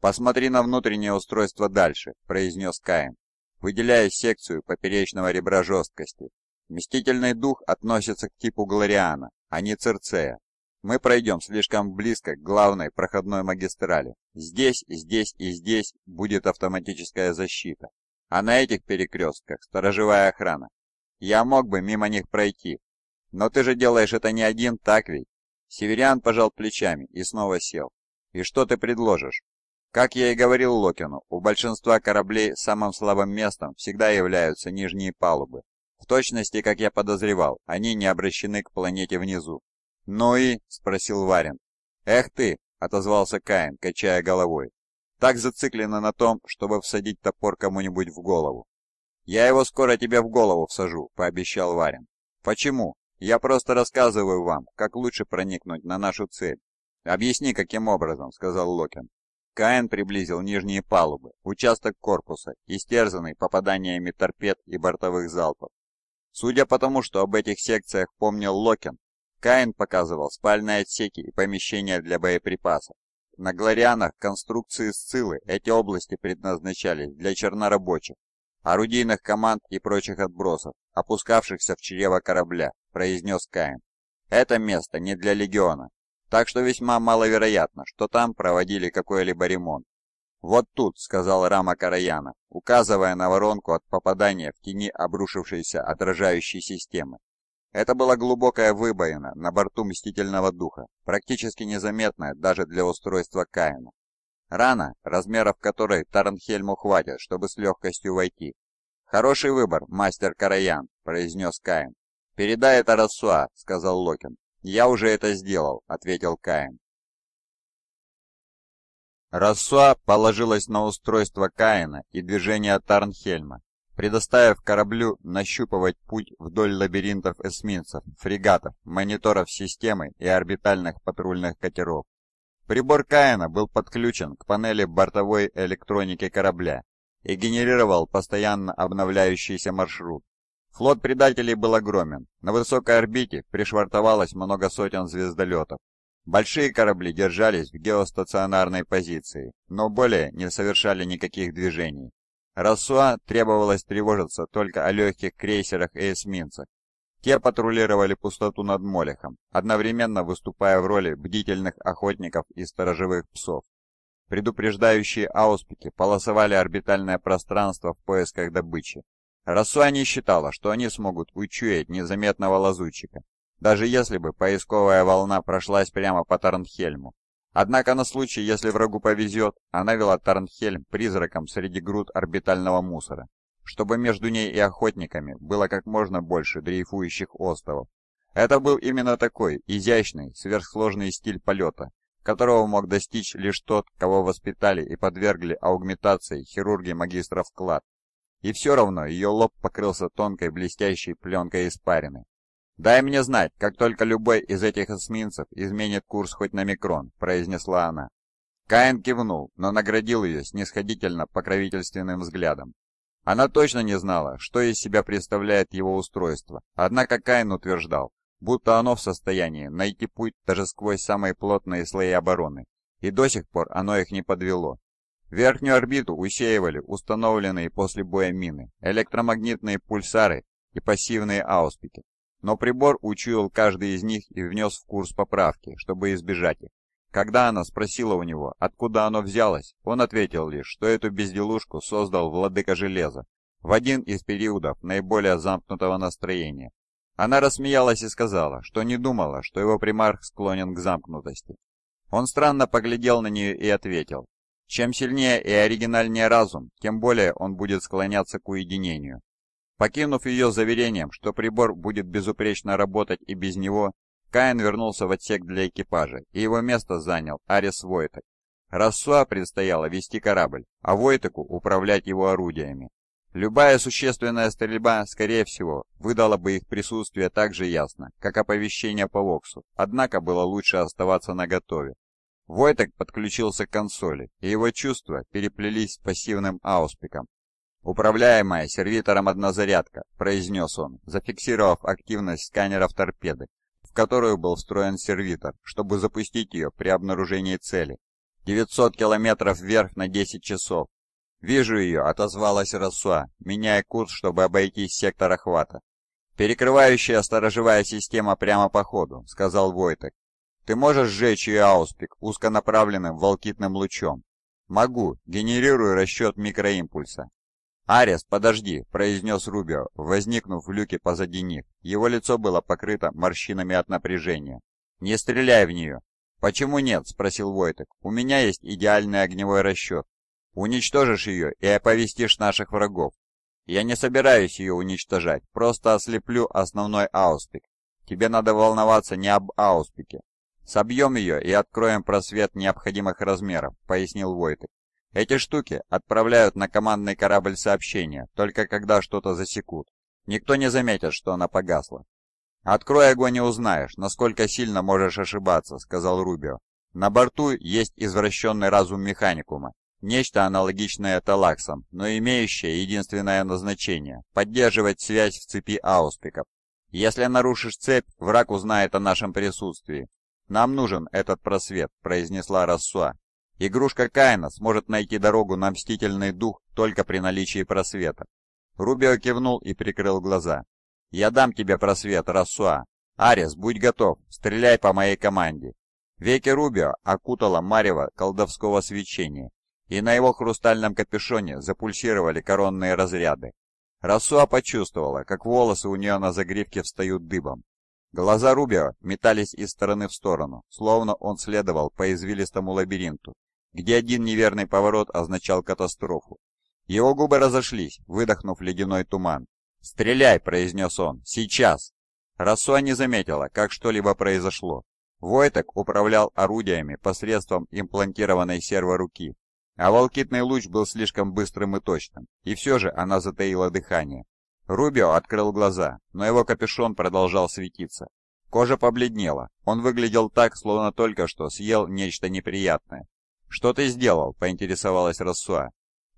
«Посмотри на внутреннее устройство дальше», — произнес Каин, выделяя секцию поперечного ребра жесткости. «Мстительный дух относится к типу Глориана, а не Церцея. Мы пройдем слишком близко к главной проходной магистрали. Здесь, здесь и здесь будет автоматическая защита. А на этих перекрестках сторожевая охрана. Я мог бы мимо них пройти. Но ты же делаешь это не один, так ведь?» Северян пожал плечами и снова сел. «И что ты предложишь?» Как я и говорил Локину, у большинства кораблей самым слабым местом всегда являются нижние палубы. В точности, как я подозревал, они не обращены к планете внизу. «Ну и?» – спросил Варин. «Эх ты!» – отозвался Каин, качая головой. «Так зациклено на том, чтобы всадить топор кому-нибудь в голову». «Я его скоро тебе в голову всажу», – пообещал Варин. «Почему? Я просто рассказываю вам, как лучше проникнуть на нашу цель». «Объясни, каким образом», — сказал Локин. Каин приблизил нижние палубы, участок корпуса, истерзанный попаданиями торпед и бортовых залпов. Судя по тому, что об этих секциях помнил Локин, Каин показывал спальные отсеки и помещения для боеприпасов. На Глорианах конструкции Сцилы эти области предназначались для чернорабочих, орудийных команд и прочих отбросов, опускавшихся в чрево корабля, произнес Каин. Это место не для легиона так что весьма маловероятно, что там проводили какой-либо ремонт. «Вот тут», — сказал Рама Караяна, указывая на воронку от попадания в тени обрушившейся отражающей системы. Это была глубокая выбоина на борту Мстительного Духа, практически незаметная даже для устройства Каина. Рана, размеров которой Тарнхельму хватит, чтобы с легкостью войти. «Хороший выбор, мастер Караян», — произнес Каин. «Передай это Рассуа», — сказал Локин. «Я уже это сделал», — ответил Каин. Рассуа положилась на устройство Каина и движение Тарнхельма, предоставив кораблю нащупывать путь вдоль лабиринтов эсминцев, фрегатов, мониторов системы и орбитальных патрульных катеров. Прибор Каина был подключен к панели бортовой электроники корабля и генерировал постоянно обновляющийся маршрут, Флот предателей был огромен. На высокой орбите пришвартовалось много сотен звездолетов. Большие корабли держались в геостационарной позиции, но более не совершали никаких движений. Рассуа требовалось тревожиться только о легких крейсерах и эсминцах. Те патрулировали пустоту над Молехом, одновременно выступая в роли бдительных охотников и сторожевых псов. Предупреждающие ауспики полосовали орбитальное пространство в поисках добычи, Рассуа не считала, что они смогут учуять незаметного лазутчика, даже если бы поисковая волна прошлась прямо по Тарнхельму. Однако на случай, если врагу повезет, она вела Тарнхельм призраком среди груд орбитального мусора, чтобы между ней и охотниками было как можно больше дрейфующих островов. Это был именно такой изящный, сверхсложный стиль полета, которого мог достичь лишь тот, кого воспитали и подвергли аугментации хирурги магистров клад и все равно ее лоб покрылся тонкой блестящей пленкой испарины. «Дай мне знать, как только любой из этих эсминцев изменит курс хоть на микрон», — произнесла она. Каин кивнул, но наградил ее снисходительно покровительственным взглядом. Она точно не знала, что из себя представляет его устройство, однако Каин утверждал, будто оно в состоянии найти путь даже сквозь самые плотные слои обороны, и до сих пор оно их не подвело. Верхнюю орбиту усеивали установленные после боя мины, электромагнитные пульсары и пассивные ауспики. Но прибор учуял каждый из них и внес в курс поправки, чтобы избежать их. Когда она спросила у него, откуда оно взялось, он ответил лишь, что эту безделушку создал владыка железа в один из периодов наиболее замкнутого настроения. Она рассмеялась и сказала, что не думала, что его примарх склонен к замкнутости. Он странно поглядел на нее и ответил, чем сильнее и оригинальнее разум, тем более он будет склоняться к уединению. Покинув ее заверением, что прибор будет безупречно работать и без него, Каин вернулся в отсек для экипажа, и его место занял Арис Войтек. Рассуа предстояло вести корабль, а Войтеку управлять его орудиями. Любая существенная стрельба, скорее всего, выдала бы их присутствие так же ясно, как оповещение по Воксу, однако было лучше оставаться наготове, Войтек подключился к консоли, и его чувства переплелись с пассивным ауспиком. «Управляемая сервитором однозарядка», — произнес он, зафиксировав активность сканеров торпеды, в которую был встроен сервитор, чтобы запустить ее при обнаружении цели. «900 километров вверх на 10 часов. «Вижу ее», — отозвалась Росуа, меняя курс, чтобы обойти сектор охвата. «Перекрывающая сторожевая система прямо по ходу», — сказал Войтек. Ты можешь сжечь ее ауспик узконаправленным волкитным лучом? Могу, генерирую расчет микроимпульса. «Арес, подожди!» – произнес Рубио, возникнув в люке позади них. Его лицо было покрыто морщинами от напряжения. «Не стреляй в нее!» «Почему нет?» – спросил Войтек. «У меня есть идеальный огневой расчет. Уничтожишь ее и оповестишь наших врагов. Я не собираюсь ее уничтожать, просто ослеплю основной ауспик. Тебе надо волноваться не об ауспике, «Собьем ее и откроем просвет необходимых размеров», — пояснил Войтек. «Эти штуки отправляют на командный корабль сообщения, только когда что-то засекут. Никто не заметит, что она погасла». «Открой огонь и узнаешь, насколько сильно можешь ошибаться», — сказал Рубио. «На борту есть извращенный разум механикума, нечто аналогичное талаксам, но имеющее единственное назначение — поддерживать связь в цепи ауспиков. Если нарушишь цепь, враг узнает о нашем присутствии «Нам нужен этот просвет», — произнесла Рассуа. «Игрушка Каина сможет найти дорогу на мстительный дух только при наличии просвета». Рубио кивнул и прикрыл глаза. «Я дам тебе просвет, Рассуа. Арес, будь готов, стреляй по моей команде». Веки Рубио окутала марево колдовского свечения, и на его хрустальном капюшоне запульсировали коронные разряды. Рассуа почувствовала, как волосы у нее на загривке встают дыбом. Глаза Рубио метались из стороны в сторону, словно он следовал по извилистому лабиринту, где один неверный поворот означал катастрофу. Его губы разошлись, выдохнув ледяной туман. «Стреляй!» — произнес он. «Сейчас!» Рассуа не заметила, как что-либо произошло. Войтек управлял орудиями посредством имплантированной серворуки, а волкитный луч был слишком быстрым и точным, и все же она затаила дыхание, Рубио открыл глаза, но его капюшон продолжал светиться. Кожа побледнела, он выглядел так, словно только что съел нечто неприятное. «Что ты сделал?» – поинтересовалась Рассуа.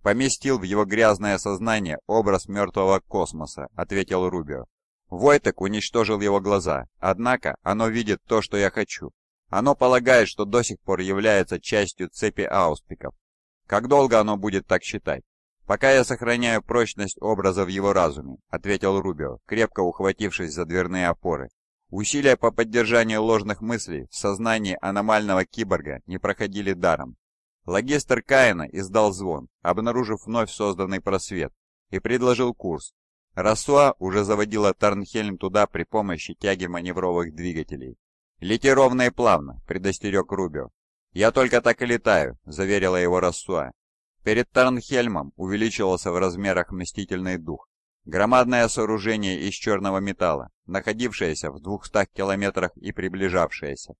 «Поместил в его грязное сознание образ мертвого космоса», – ответил Рубио. Войтек уничтожил его глаза, однако оно видит то, что я хочу. Оно полагает, что до сих пор является частью цепи ауспиков. Как долго оно будет так считать? «Пока я сохраняю прочность образа в его разуме», — ответил Рубио, крепко ухватившись за дверные опоры. Усилия по поддержанию ложных мыслей в сознании аномального киборга не проходили даром. Логистер Каина издал звон, обнаружив вновь созданный просвет, и предложил курс. Рассуа уже заводила Тарнхельм туда при помощи тяги маневровых двигателей. «Лети ровно и плавно», — предостерег Рубио. «Я только так и летаю», — заверила его Рассуа. Перед Тарнхельмом увеличивался в размерах мстительный дух. Громадное сооружение из черного металла, находившееся в 200 километрах и приближавшееся.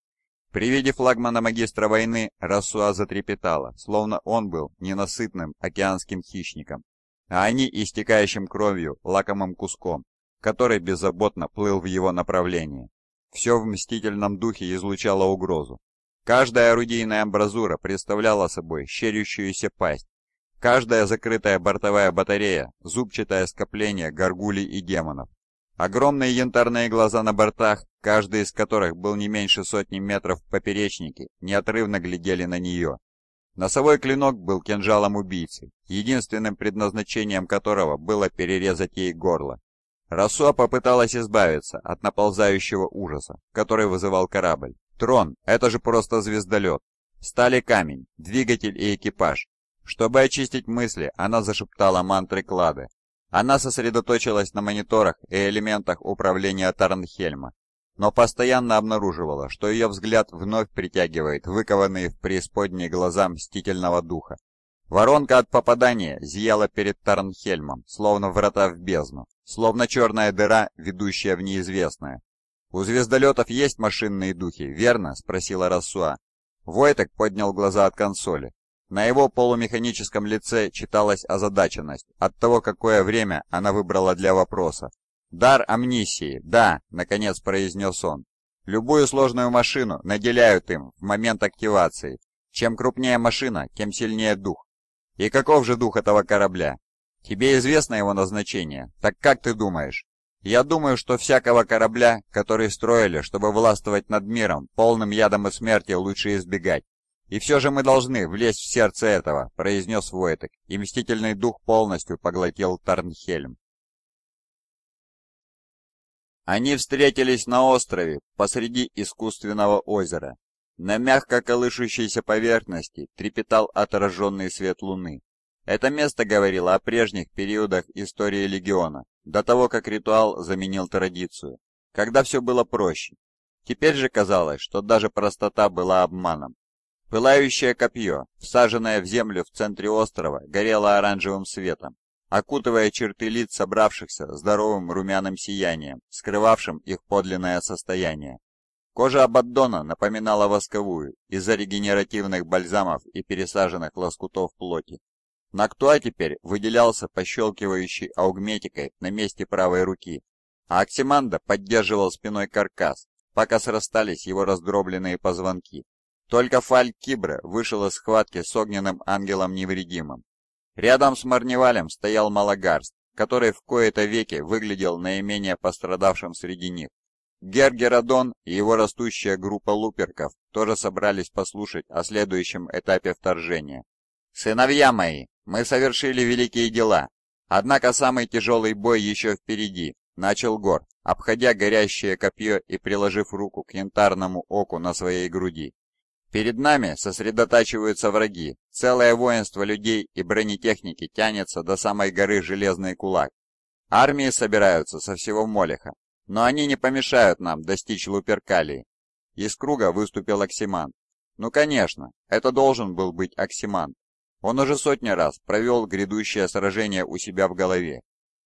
При виде флагмана магистра войны Рассуа затрепетала, словно он был ненасытным океанским хищником, а они истекающим кровью лакомым куском, который беззаботно плыл в его направлении. Все в мстительном духе излучало угрозу, Каждая орудийная амбразура представляла собой щерющуюся пасть, каждая закрытая бортовая батарея – зубчатое скопление горгулей и демонов. Огромные янтарные глаза на бортах, каждый из которых был не меньше сотни метров в поперечнике, неотрывно глядели на нее. Носовой клинок был кинжалом убийцы, единственным предназначением которого было перерезать ей горло. Рассо попыталась избавиться от наползающего ужаса, который вызывал корабль, Трон — это же просто звездолет. Стали камень, двигатель и экипаж. Чтобы очистить мысли, она зашептала мантры клады. Она сосредоточилась на мониторах и элементах управления Тарнхельма, но постоянно обнаруживала, что ее взгляд вновь притягивает выкованные в преисподней глаза мстительного духа. Воронка от попадания зияла перед Тарнхельмом, словно врата в бездну, словно черная дыра, ведущая в неизвестное. «У звездолетов есть машинные духи, верно?» — спросила Рассуа. Войтек поднял глаза от консоли. На его полумеханическом лице читалась озадаченность от того, какое время она выбрала для вопроса. «Дар амнисии, да», — наконец произнес он. «Любую сложную машину наделяют им в момент активации. Чем крупнее машина, тем сильнее дух. И каков же дух этого корабля? Тебе известно его назначение, так как ты думаешь?» Я думаю, что всякого корабля, который строили, чтобы властвовать над миром, полным ядом и смерти лучше избегать. «И все же мы должны влезть в сердце этого», — произнес Войтек, и мстительный дух полностью поглотил Тарнхельм. Они встретились на острове посреди искусственного озера. На мягко колышущейся поверхности трепетал отраженный свет луны. Это место говорило о прежних периодах истории легиона, до того, как ритуал заменил традицию, когда все было проще. Теперь же казалось, что даже простота была обманом. Пылающее копье, всаженное в землю в центре острова, горело оранжевым светом, окутывая черты лиц собравшихся здоровым румяным сиянием, скрывавшим их подлинное состояние. Кожа Абаддона напоминала восковую из-за регенеративных бальзамов и пересаженных лоскутов плоти. Нактуа теперь выделялся пощелкивающей аугметикой на месте правой руки, а Оксиманда поддерживал спиной каркас, пока срастались его раздробленные позвонки. Только Фальк Кибра вышел из схватки с огненным ангелом невредимым. Рядом с Марневалем стоял Малагарст, который в кои-то веки выглядел наименее пострадавшим среди них. Гергерадон и его растущая группа луперков тоже собрались послушать о следующем этапе вторжения. «Сыновья мои, мы совершили великие дела. Однако самый тяжелый бой еще впереди», — начал Гор, обходя горящее копье и приложив руку к янтарному оку на своей груди. «Перед нами сосредотачиваются враги. Целое воинство людей и бронетехники тянется до самой горы Железный Кулак. Армии собираются со всего Молеха, но они не помешают нам достичь Луперкалии». Из круга выступил Оксиман. «Ну, конечно, это должен был быть Оксиман. Он уже сотни раз провел грядущее сражение у себя в голове.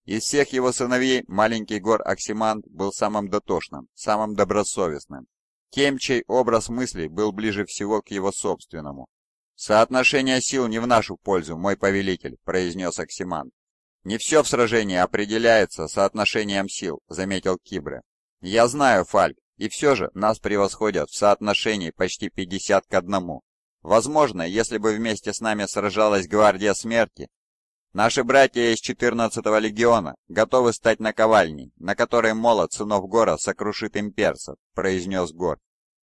Из всех его сыновей маленький Гор Оксимант был самым дотошным, самым добросовестным, тем, чей образ мыслей был ближе всего к его собственному. «Соотношение сил не в нашу пользу, мой повелитель», — произнес Оксимант. «Не все в сражении определяется соотношением сил», — заметил Кибре. «Я знаю, Фальк, и все же нас превосходят в соотношении почти 50 к одному. Возможно, если бы вместе с нами сражалась Гвардия Смерти, наши братья из 14-го легиона готовы стать наковальней, на которой молот сынов Гора сокрушит имперцев, произнес Гор.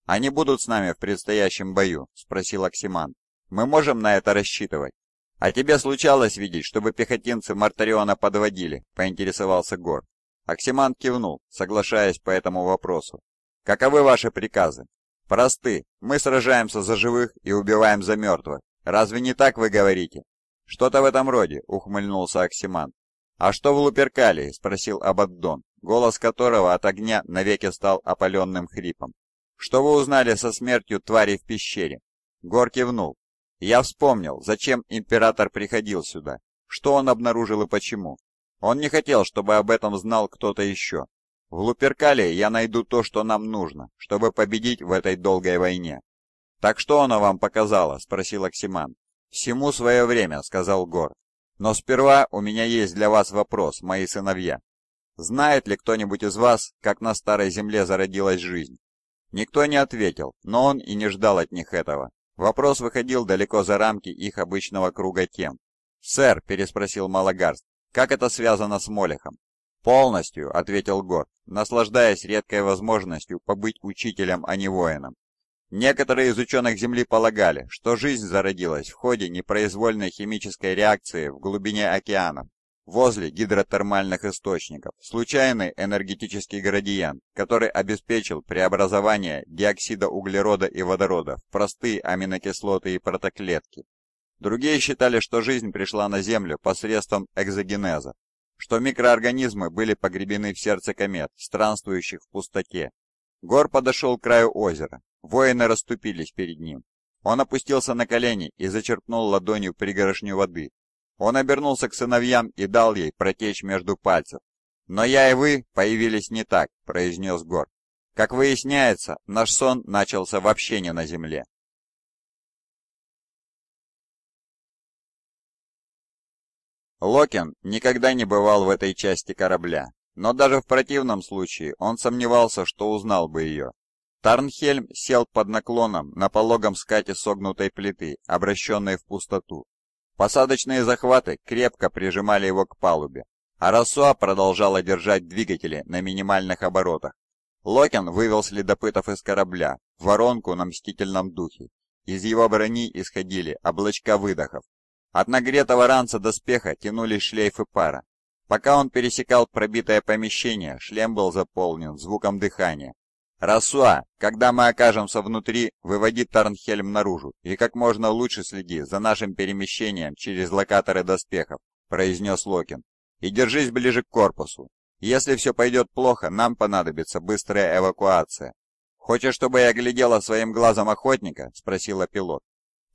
Они будут с нами в предстоящем бою, спросил Оксиман. Мы можем на это рассчитывать? А тебе случалось видеть, чтобы пехотинцы Мартариона подводили, поинтересовался Гор. Оксиман кивнул, соглашаясь по этому вопросу. Каковы ваши приказы? просты. Мы сражаемся за живых и убиваем за мертвых. Разве не так вы говорите?» «Что-то в этом роде», — ухмыльнулся Оксиман. «А что в Луперкалии?» — спросил Абаддон, голос которого от огня навеки стал опаленным хрипом. «Что вы узнали со смертью твари в пещере?» Гор кивнул. «Я вспомнил, зачем император приходил сюда, что он обнаружил и почему. Он не хотел, чтобы об этом знал кто-то еще. В Луперкале я найду то, что нам нужно, чтобы победить в этой долгой войне». «Так что оно вам показало?» — спросил Оксиман. «Всему свое время», — сказал Гор. «Но сперва у меня есть для вас вопрос, мои сыновья. Знает ли кто-нибудь из вас, как на Старой Земле зародилась жизнь?» Никто не ответил, но он и не ждал от них этого. Вопрос выходил далеко за рамки их обычного круга тем. «Сэр», — переспросил Малагарст, — «как это связано с Молехом?» «Полностью», — ответил Гор, наслаждаясь редкой возможностью побыть учителем, а не воином. Некоторые из ученых Земли полагали, что жизнь зародилась в ходе непроизвольной химической реакции в глубине океанов, возле гидротермальных источников, случайный энергетический градиент, который обеспечил преобразование диоксида углерода и водорода в простые аминокислоты и протоклетки. Другие считали, что жизнь пришла на Землю посредством экзогенеза, что микроорганизмы были погребены в сердце комет, странствующих в пустоте. Гор подошел к краю озера. Воины расступились перед ним. Он опустился на колени и зачерпнул ладонью пригорошню воды. Он обернулся к сыновьям и дал ей протечь между пальцев. «Но я и вы появились не так», — произнес Гор. «Как выясняется, наш сон начался вообще не на земле». Локен никогда не бывал в этой части корабля, но даже в противном случае он сомневался, что узнал бы ее. Тарнхельм сел под наклоном на пологом скате согнутой плиты, обращенной в пустоту. Посадочные захваты крепко прижимали его к палубе, а Рассуа продолжала держать двигатели на минимальных оборотах. Локен вывел следопытов из корабля, воронку на мстительном духе. Из его брони исходили облачка выдохов, от нагретого ранца доспеха тянулись шлейфы пара. Пока он пересекал пробитое помещение, шлем был заполнен звуком дыхания. «Расуа, когда мы окажемся внутри, выводи Тарнхельм наружу и как можно лучше следи за нашим перемещением через локаторы доспехов», — произнес Локин. «И держись ближе к корпусу. Если все пойдет плохо, нам понадобится быстрая эвакуация». «Хочешь, чтобы я глядела своим глазом охотника?» — спросила пилот.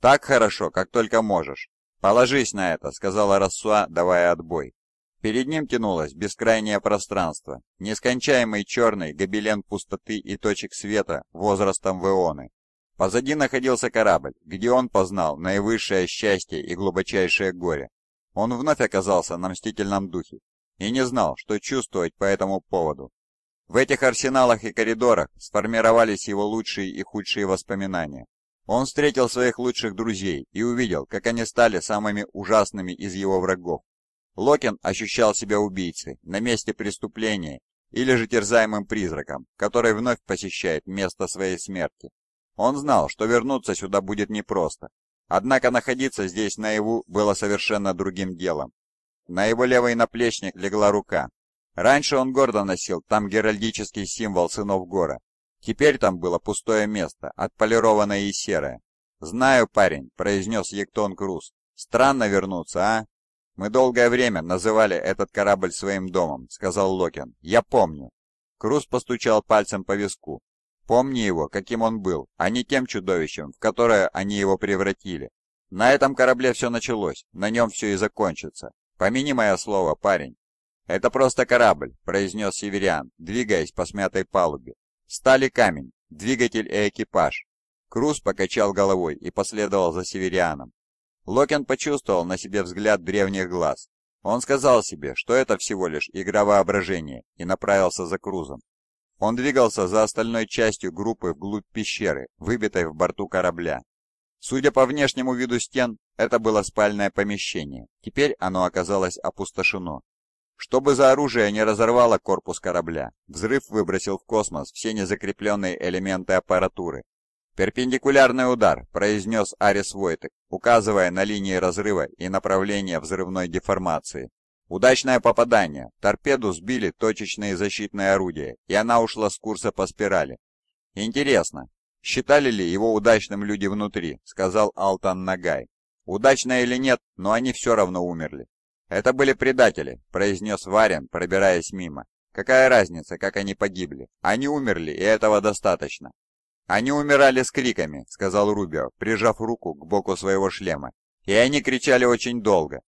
«Так хорошо, как только можешь. «Положись на это», — сказала Рассуа, давая отбой. Перед ним тянулось бескрайнее пространство, нескончаемый черный гобелен пустоты и точек света возрастом в ионы. Позади находился корабль, где он познал наивысшее счастье и глубочайшее горе. Он вновь оказался на мстительном духе и не знал, что чувствовать по этому поводу. В этих арсеналах и коридорах сформировались его лучшие и худшие воспоминания. Он встретил своих лучших друзей и увидел, как они стали самыми ужасными из его врагов. Локин ощущал себя убийцей на месте преступления или же терзаемым призраком, который вновь посещает место своей смерти. Он знал, что вернуться сюда будет непросто. Однако находиться здесь наяву было совершенно другим делом. На его левый наплечник легла рука. Раньше он гордо носил там геральдический символ сынов гора, Теперь там было пустое место, отполированное и серое. «Знаю, парень», — произнес Ектон Круз. «Странно вернуться, а?» «Мы долгое время называли этот корабль своим домом», — сказал Локин. «Я помню». Круз постучал пальцем по виску. «Помни его, каким он был, а не тем чудовищем, в которое они его превратили. На этом корабле все началось, на нем все и закончится. Помяни мое слово, парень». «Это просто корабль», — произнес Северян, двигаясь по смятой палубе. «Стали камень, двигатель и экипаж». Круз покачал головой и последовал за северианом. Локен почувствовал на себе взгляд древних глаз. Он сказал себе, что это всего лишь игра воображения, и направился за Крузом. Он двигался за остальной частью группы вглубь пещеры, выбитой в борту корабля. Судя по внешнему виду стен, это было спальное помещение. Теперь оно оказалось опустошено. Чтобы за оружие не разорвало корпус корабля, взрыв выбросил в космос все незакрепленные элементы аппаратуры. «Перпендикулярный удар», — произнес Арис Войтек, указывая на линии разрыва и направление взрывной деформации. Удачное попадание. Торпеду сбили точечные защитные орудия, и она ушла с курса по спирали. Интересно, считали ли его удачным люди внутри, сказал Алтан Нагай. Удачно или нет, но они все равно умерли. «Это были предатели», — произнес Варен, пробираясь мимо. «Какая разница, как они погибли? Они умерли, и этого достаточно». «Они умирали с криками», — сказал Рубио, прижав руку к боку своего шлема. «И они кричали очень долго».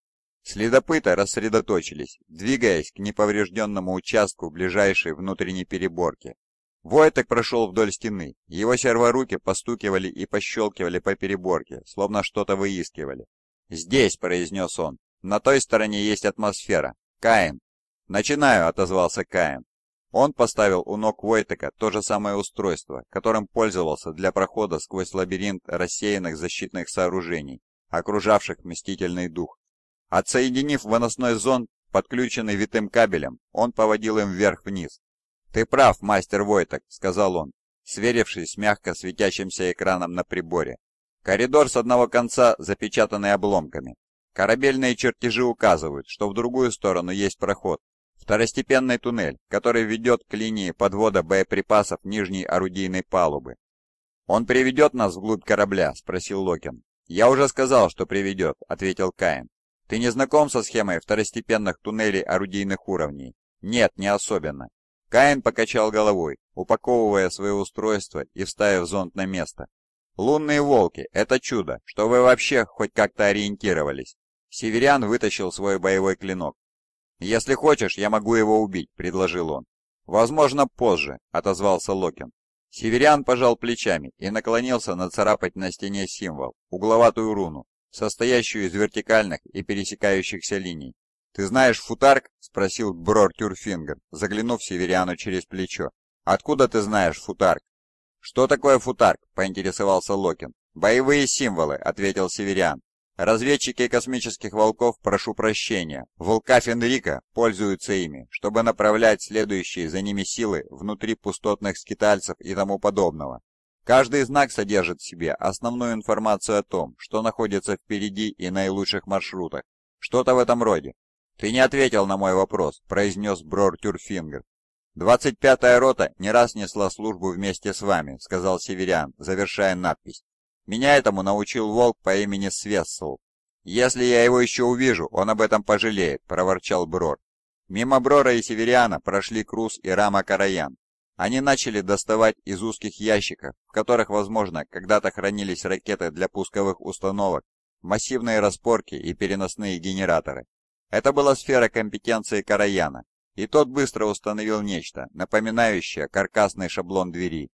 Следопыты рассредоточились, двигаясь к неповрежденному участку ближайшей внутренней переборки. Войтек прошел вдоль стены, его серворуки постукивали и пощелкивали по переборке, словно что-то выискивали. «Здесь», — произнес он, на той стороне есть атмосфера. Каин!» «Начинаю!» — отозвался Каин. Он поставил у ног Войтека то же самое устройство, которым пользовался для прохода сквозь лабиринт рассеянных защитных сооружений, окружавших мстительный дух. Отсоединив выносной зонд, подключенный витым кабелем, он поводил им вверх-вниз. «Ты прав, мастер Войтек», — сказал он, сверившись с мягко светящимся экраном на приборе. Коридор с одного конца запечатанный обломками, Корабельные чертежи указывают, что в другую сторону есть проход. Второстепенный туннель, который ведет к линии подвода боеприпасов нижней орудийной палубы. «Он приведет нас вглубь корабля?» – спросил Локин. «Я уже сказал, что приведет», – ответил Каин. «Ты не знаком со схемой второстепенных туннелей орудийных уровней?» «Нет, не особенно». Каин покачал головой, упаковывая свое устройство и вставив зонт на место. «Лунные волки – это чудо, что вы вообще хоть как-то ориентировались. Северян вытащил свой боевой клинок. «Если хочешь, я могу его убить», — предложил он. «Возможно, позже», — отозвался Локин. Северян пожал плечами и наклонился нацарапать на стене символ, угловатую руну, состоящую из вертикальных и пересекающихся линий. «Ты знаешь футарк?» — спросил Брор Тюрфингер, заглянув Северяну через плечо. «Откуда ты знаешь футарк?» «Что такое футарк?» — поинтересовался Локин. «Боевые символы», — ответил Северян. Разведчики космических волков, прошу прощения, волка Фенрика пользуются ими, чтобы направлять следующие за ними силы внутри пустотных скитальцев и тому подобного. Каждый знак содержит в себе основную информацию о том, что находится впереди и наилучших маршрутах. Что-то в этом роде. «Ты не ответил на мой вопрос», — произнес Брор Тюрфингер. «Двадцать пятая рота не раз несла службу вместе с вами», — сказал Северян, завершая надпись. Меня этому научил волк по имени Свессел. «Если я его еще увижу, он об этом пожалеет», — проворчал Брор. Мимо Брора и Севериана прошли Крус и Рама Караян. Они начали доставать из узких ящиков, в которых, возможно, когда-то хранились ракеты для пусковых установок, массивные распорки и переносные генераторы. Это была сфера компетенции Караяна, и тот быстро установил нечто, напоминающее каркасный шаблон двери.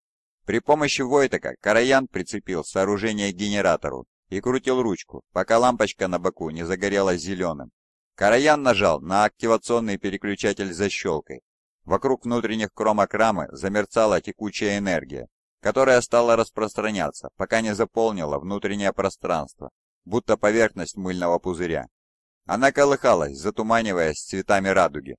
При помощи Войтака Караян прицепил сооружение к генератору и крутил ручку, пока лампочка на боку не загорелась зеленым. Караян нажал на активационный переключатель с защелкой. Вокруг внутренних кромок рамы замерцала текучая энергия, которая стала распространяться, пока не заполнила внутреннее пространство, будто поверхность мыльного пузыря. Она колыхалась, затуманиваясь цветами радуги.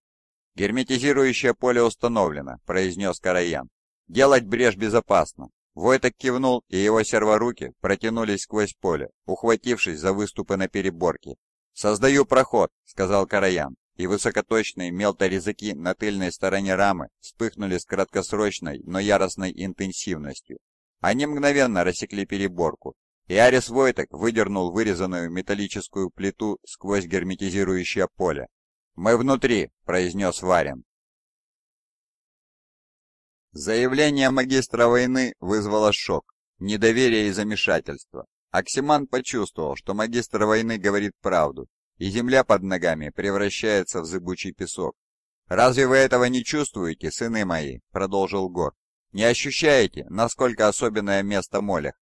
«Герметизирующее поле установлено», — произнес Караян. «Делать брешь безопасно». Войток кивнул, и его серворуки протянулись сквозь поле, ухватившись за выступы на переборке. «Создаю проход», — сказал Караян, и высокоточные мелторезаки на тыльной стороне рамы вспыхнули с краткосрочной, но яростной интенсивностью. Они мгновенно рассекли переборку, и Арис Войтек выдернул вырезанную металлическую плиту сквозь герметизирующее поле. «Мы внутри», — произнес Варин. Заявление магистра войны вызвало шок, недоверие и замешательство. Оксиман почувствовал, что магистр войны говорит правду, и земля под ногами превращается в зыбучий песок. «Разве вы этого не чувствуете, сыны мои?» — продолжил Гор. «Не ощущаете, насколько особенное место Молях?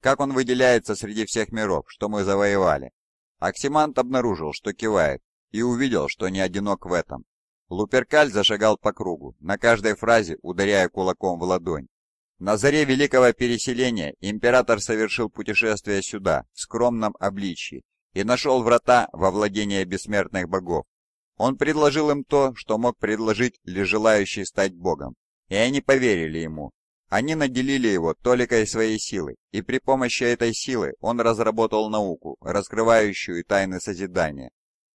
Как он выделяется среди всех миров, что мы завоевали?» Оксимант обнаружил, что кивает, и увидел, что не одинок в этом. Луперкаль зашагал по кругу, на каждой фразе ударяя кулаком в ладонь. На заре Великого Переселения император совершил путешествие сюда, в скромном обличье, и нашел врата во владение бессмертных богов. Он предложил им то, что мог предложить лишь желающий стать богом, и они поверили ему. Они наделили его толикой своей силы, и при помощи этой силы он разработал науку, раскрывающую тайны Созидания,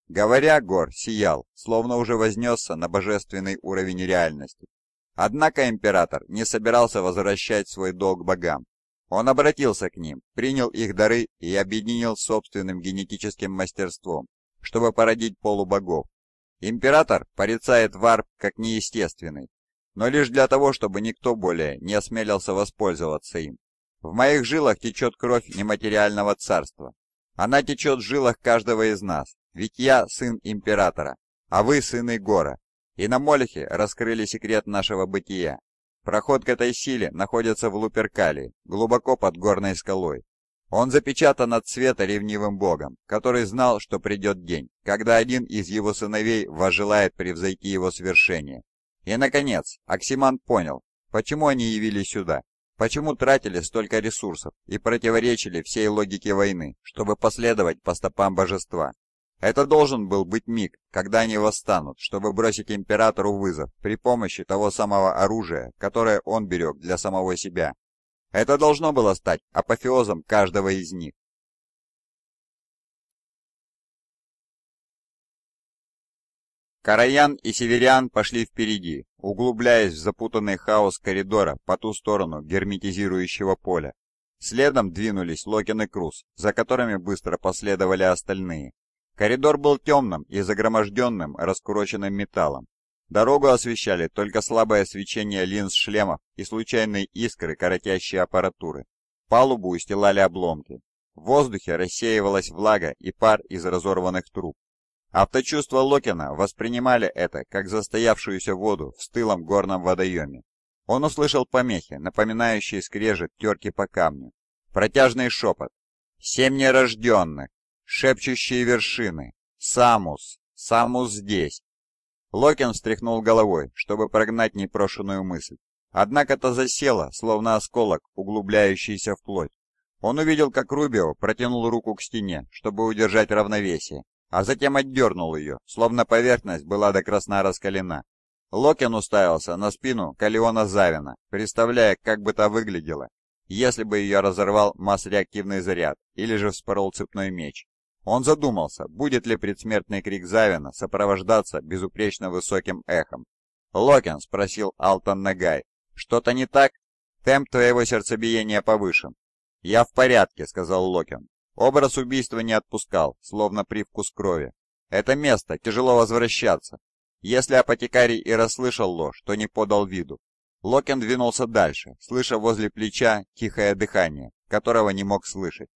Говоря, Гор сиял, словно уже вознесся на божественный уровень реальности. Однако император не собирался возвращать свой долг богам. Он обратился к ним, принял их дары и объединил собственным генетическим мастерством, чтобы породить полубогов. Император порицает варп как неестественный, но лишь для того, чтобы никто более не осмелился воспользоваться им. В моих жилах течет кровь нематериального царства. Она течет в жилах каждого из нас, ведь я сын императора, а вы сыны Гора. И на Молехе раскрыли секрет нашего бытия. Проход к этой силе находится в Луперкале, глубоко под горной скалой. Он запечатан от света ревнивым богом, который знал, что придет день, когда один из его сыновей возжелает превзойти его свершение. И, наконец, Оксиман понял, почему они явились сюда, почему тратили столько ресурсов и противоречили всей логике войны, чтобы последовать по стопам божества. Это должен был быть миг, когда они восстанут, чтобы бросить императору вызов при помощи того самого оружия, которое он берег для самого себя. Это должно было стать апофеозом каждого из них. Караян и северян пошли впереди, углубляясь в запутанный хаос коридора по ту сторону герметизирующего поля. Следом двинулись Локин и Круз, за которыми быстро последовали остальные. Коридор был темным и загроможденным раскуроченным металлом. Дорогу освещали только слабое свечение линз шлемов и случайные искры коротящей аппаратуры. Палубу устилали обломки. В воздухе рассеивалась влага и пар из разорванных труб. Авточувства Локина воспринимали это как застоявшуюся воду в стылом горном водоеме. Он услышал помехи, напоминающие скрежет терки по камню. Протяжный шепот. «Семь нерожденных!» Шепчущие вершины. Самус. Самус здесь. Локин встряхнул головой, чтобы прогнать непрошенную мысль. Однако та засела, словно осколок, углубляющийся в плоть. Он увидел, как Рубио протянул руку к стене, чтобы удержать равновесие, а затем отдернул ее, словно поверхность была до красна раскалена. Локин уставился на спину Калиона Завина, представляя, как бы та выглядела, если бы ее разорвал масс-реактивный заряд или же вспорол цепной меч. Он задумался, будет ли предсмертный крик Завина сопровождаться безупречно высоким эхом. «Локин», — спросил Алтон Нагай, — «что-то не так? Темп твоего сердцебиения повышен». «Я в порядке», — сказал Локин. Образ убийства не отпускал, словно привкус крови. «Это место, тяжело возвращаться». Если апотекарий и расслышал ложь, то не подал виду. Локин двинулся дальше, слыша возле плеча тихое дыхание, которого не мог слышать.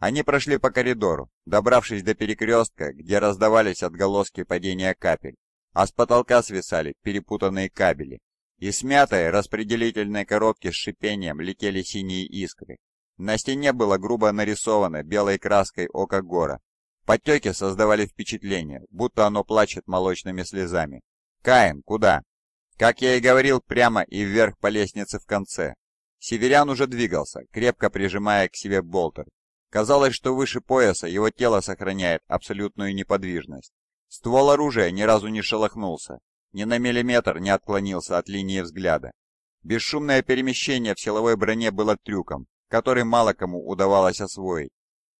Они прошли по коридору, добравшись до перекрестка, где раздавались отголоски падения капель, а с потолка свисали перепутанные кабели. и смятые распределительные коробки с шипением летели синие искры. На стене было грубо нарисовано белой краской око гора. Подтеки создавали впечатление, будто оно плачет молочными слезами. «Каин, куда?» Как я и говорил, прямо и вверх по лестнице в конце. Северян уже двигался, крепко прижимая к себе болтер, Казалось, что выше пояса его тело сохраняет абсолютную неподвижность. Ствол оружия ни разу не шелохнулся, ни на миллиметр не отклонился от линии взгляда. Бесшумное перемещение в силовой броне было трюком, который мало кому удавалось освоить.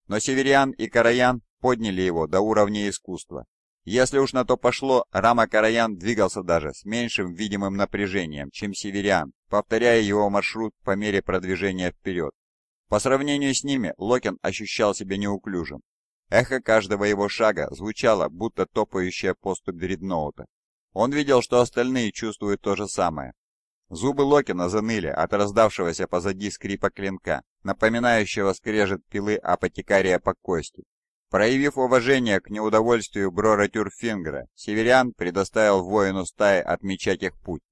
Но Севериан и Караян подняли его до уровня искусства. Если уж на то пошло, Рама Караян двигался даже с меньшим видимым напряжением, чем Севериан, повторяя его маршрут по мере продвижения вперед. По сравнению с ними Локин ощущал себя неуклюжим. Эхо каждого его шага звучало, будто топающая поступь дредноута. Он видел, что остальные чувствуют то же самое. Зубы Локина заныли от раздавшегося позади скрипа клинка, напоминающего скрежет пилы апотекария по кости. Проявив уважение к неудовольствию Брора Тюрфингера, северян предоставил воину стаи отмечать их путь.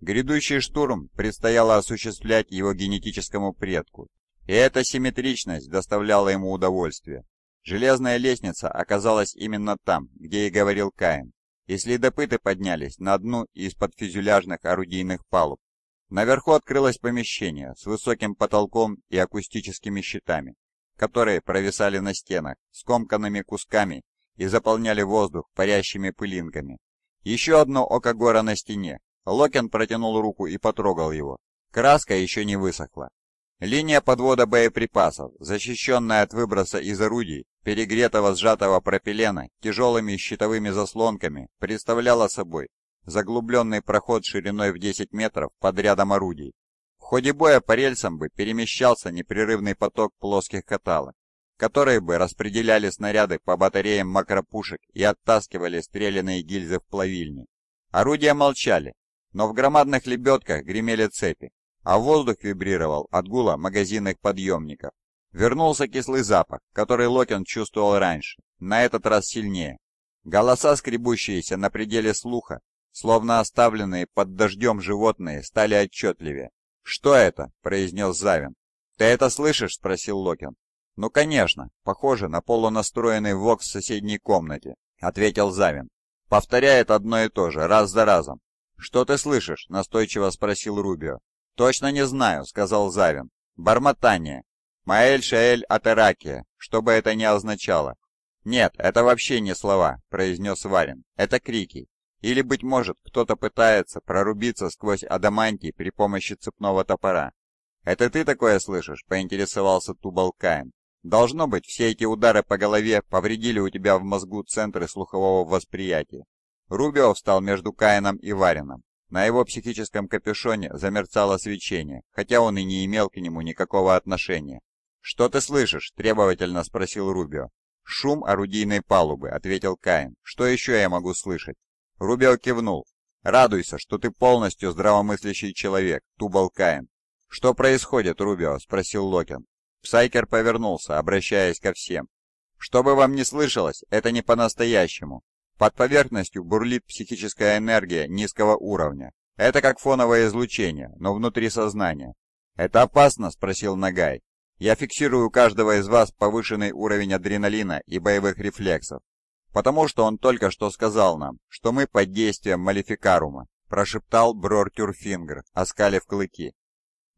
Грядущий штурм предстояло осуществлять его генетическому предку, и эта симметричность доставляла ему удовольствие. Железная лестница оказалась именно там, где и говорил Каин, и следопыты поднялись на одну из подфюзеляжных орудийных палуб. Наверху открылось помещение с высоким потолком и акустическими щитами, которые провисали на стенах, скомканными кусками и заполняли воздух парящими пылинками. Еще одно око гора на стене. Локен протянул руку и потрогал его. Краска еще не высохла. Линия подвода боеприпасов, защищенная от выброса из орудий, перегретого сжатого пропилена тяжелыми щитовыми заслонками, представляла собой заглубленный проход шириной в 10 метров под рядом орудий. В ходе боя по рельсам бы перемещался непрерывный поток плоских каталок, которые бы распределяли снаряды по батареям макропушек и оттаскивали стрелянные гильзы в плавильни. Орудия молчали, но в громадных лебедках гремели цепи, а воздух вибрировал от гула магазинных подъемников. Вернулся кислый запах, который Локин чувствовал раньше, на этот раз сильнее. Голоса, скребущиеся на пределе слуха, словно оставленные под дождем животные, стали отчетливее. «Что это?» – произнес Завин. «Ты это слышишь?» – спросил Локин. «Ну, конечно, похоже на полунастроенный вокс в соседней комнате», — ответил Завин. «Повторяет одно и то же, раз за разом». «Что ты слышишь?» — настойчиво спросил Рубио. «Точно не знаю», — сказал Завин. «Бормотание. Маэль-Шаэль-Атеракия, что бы это ни означало». «Нет, это вообще не слова», — произнес Варин. «Это крики. Или, быть может, кто-то пытается прорубиться сквозь адамантий при помощи цепного топора». «Это ты такое слышишь?» — поинтересовался Тубалкаин. «Должно быть, все эти удары по голове повредили у тебя в мозгу центры слухового восприятия». Рубио встал между Каином и Варином. На его психическом капюшоне замерцало свечение, хотя он и не имел к нему никакого отношения. «Что ты слышишь?» – требовательно спросил Рубио. «Шум орудийной палубы», – ответил Каин. «Что еще я могу слышать?» Рубио кивнул. «Радуйся, что ты полностью здравомыслящий человек, Тубал Каин». «Что происходит, Рубио?» – спросил Локин. Псайкер повернулся, обращаясь ко всем. «Что бы вам ни слышалось, это не по-настоящему. Под поверхностью бурлит психическая энергия низкого уровня. Это как фоновое излучение, но внутри сознания. «Это опасно?» – спросил Нагай. «Я фиксирую у каждого из вас повышенный уровень адреналина и боевых рефлексов, потому что он только что сказал нам, что мы под действием малификарума», – прошептал Брор Тюрфингр, оскалив клыки.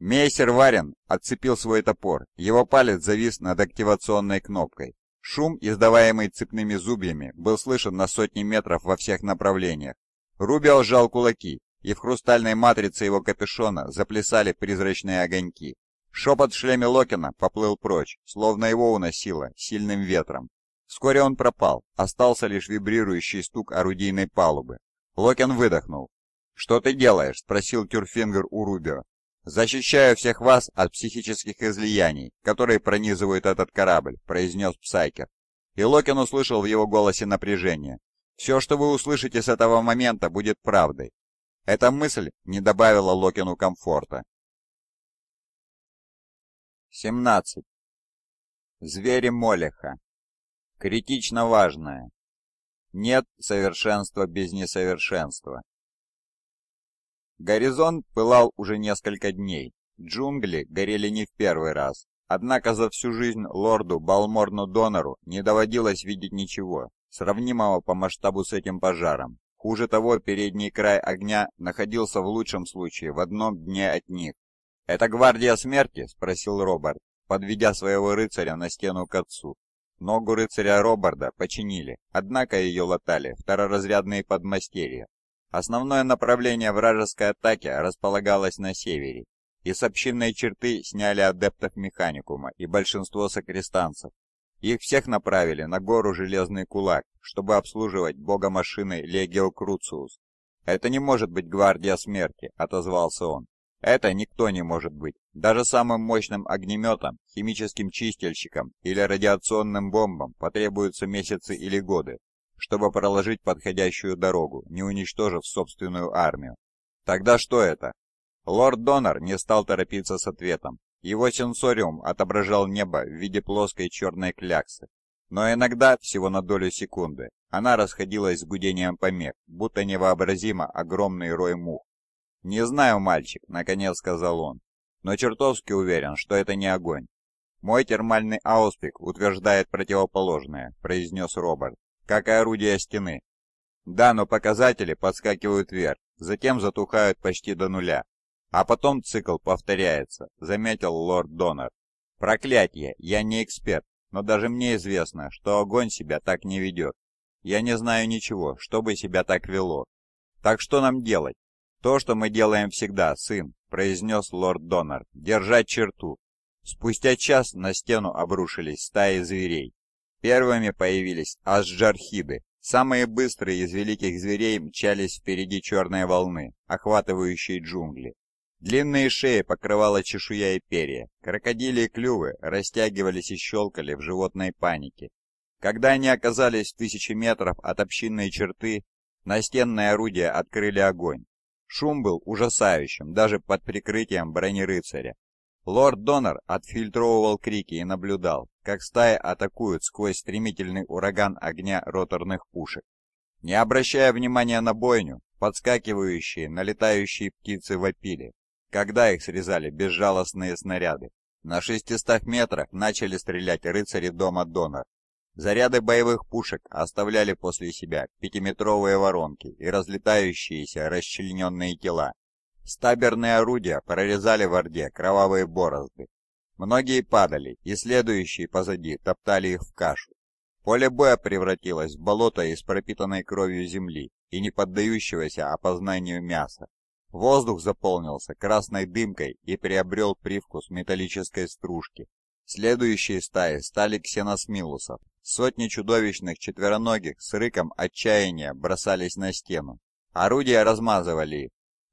Мейсер Варен отцепил свой топор, его палец завис над активационной кнопкой. Шум, издаваемый цепными зубьями, был слышен на сотни метров во всех направлениях. Рубио сжал кулаки, и в хрустальной матрице его капюшона заплясали призрачные огоньки. Шепот в шлеме Локина поплыл прочь, словно его уносило сильным ветром. Вскоре он пропал, остался лишь вибрирующий стук орудийной палубы. Локин выдохнул. «Что ты делаешь?» — спросил Тюрфингер у Рубио. «Защищаю всех вас от психических излияний, которые пронизывают этот корабль», — произнес Псайкер. И Локин услышал в его голосе напряжение. «Все, что вы услышите с этого момента, будет правдой». Эта мысль не добавила Локину комфорта. 17. Звери Молеха. Критично важное. Нет совершенства без несовершенства. Горизонт пылал уже несколько дней. Джунгли горели не в первый раз. Однако за всю жизнь лорду Балморну Донору не доводилось видеть ничего, сравнимого по масштабу с этим пожаром. Хуже того, передний край огня находился в лучшем случае в одном дне от них. «Это гвардия смерти?» — спросил Роберт, подведя своего рыцаря на стену к отцу. Ногу рыцаря Роберда починили, однако ее латали второразрядные подмастерья, Основное направление вражеской атаки располагалось на севере, и с общинной черты сняли адептов Механикума и большинство сокрестанцев. Их всех направили на гору Железный Кулак, чтобы обслуживать бога машины Легио Круциус. «Это не может быть гвардия смерти», — отозвался он. «Это никто не может быть, даже самым мощным огнеметом, химическим чистильщиком или радиационным бомбам потребуются месяцы или годы, чтобы проложить подходящую дорогу, не уничтожив собственную армию. Тогда что это? Лорд Донор не стал торопиться с ответом. Его сенсориум отображал небо в виде плоской черной кляксы. Но иногда, всего на долю секунды, она расходилась с гудением помех, будто невообразимо огромный рой мух. «Не знаю, мальчик», — наконец сказал он, — «но чертовски уверен, что это не огонь». «Мой термальный ауспик утверждает противоположное», — произнес Роберт как и орудия стены. Да, но показатели подскакивают вверх, затем затухают почти до нуля. А потом цикл повторяется, заметил лорд Донор. Проклятье, я не эксперт, но даже мне известно, что огонь себя так не ведет. Я не знаю ничего, чтобы себя так вело. Так что нам делать? То, что мы делаем всегда, сын, произнес лорд Донор, держать черту. Спустя час на стену обрушились стаи зверей. Первыми появились асджархиды, самые быстрые из великих зверей мчались впереди черной волны, охватывающей джунгли. Длинные шеи покрывала чешуя и перья, крокодилии клювы растягивались и щелкали в животной панике. Когда они оказались в тысячи метров от общинной черты, настенные орудия открыли огонь. Шум был ужасающим, даже под прикрытием бронерыцаря. Лорд Донор отфильтровывал крики и наблюдал, как стаи атакуют сквозь стремительный ураган огня роторных пушек. Не обращая внимания на бойню, подскакивающие, налетающие птицы вопили, когда их срезали безжалостные снаряды. На 600 метрах начали стрелять рыцари дома Донор. Заряды боевых пушек оставляли после себя пятиметровые воронки и разлетающиеся расчлененные тела. Стаберные орудия прорезали в Орде кровавые борозды. Многие падали, и следующие позади топтали их в кашу. Поле боя превратилось в болото из пропитанной кровью земли и не поддающегося опознанию мяса. Воздух заполнился красной дымкой и приобрел привкус металлической стружки. Следующие стаи стали ксеносмилусов. Сотни чудовищных четвероногих с рыком отчаяния бросались на стену. Орудия размазывали их,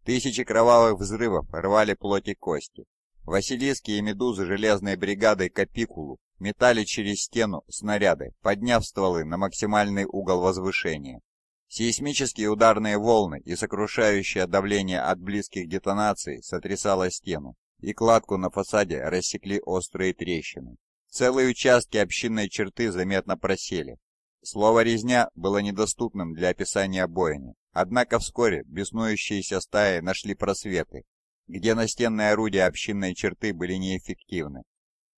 Тысячи кровавых взрывов рвали плоть и кости. Василиски и медузы железной бригады Капикулу метали через стену снаряды, подняв стволы на максимальный угол возвышения. Сейсмические ударные волны и сокрушающее давление от близких детонаций сотрясало стену, и кладку на фасаде рассекли острые трещины. Целые участки общинной черты заметно просели. Слово «резня» было недоступным для описания бойни. Однако вскоре беснующиеся стаи нашли просветы, где настенные орудия общинной черты были неэффективны.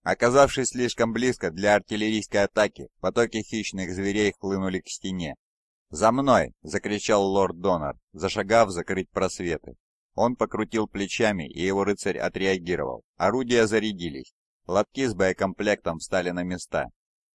Оказавшись слишком близко для артиллерийской атаки, потоки хищных зверей хлынули к стене. «За мной!» — закричал лорд Донор, зашагав закрыть просветы. Он покрутил плечами, и его рыцарь отреагировал. Орудия зарядились. Лотки с боекомплектом встали на места.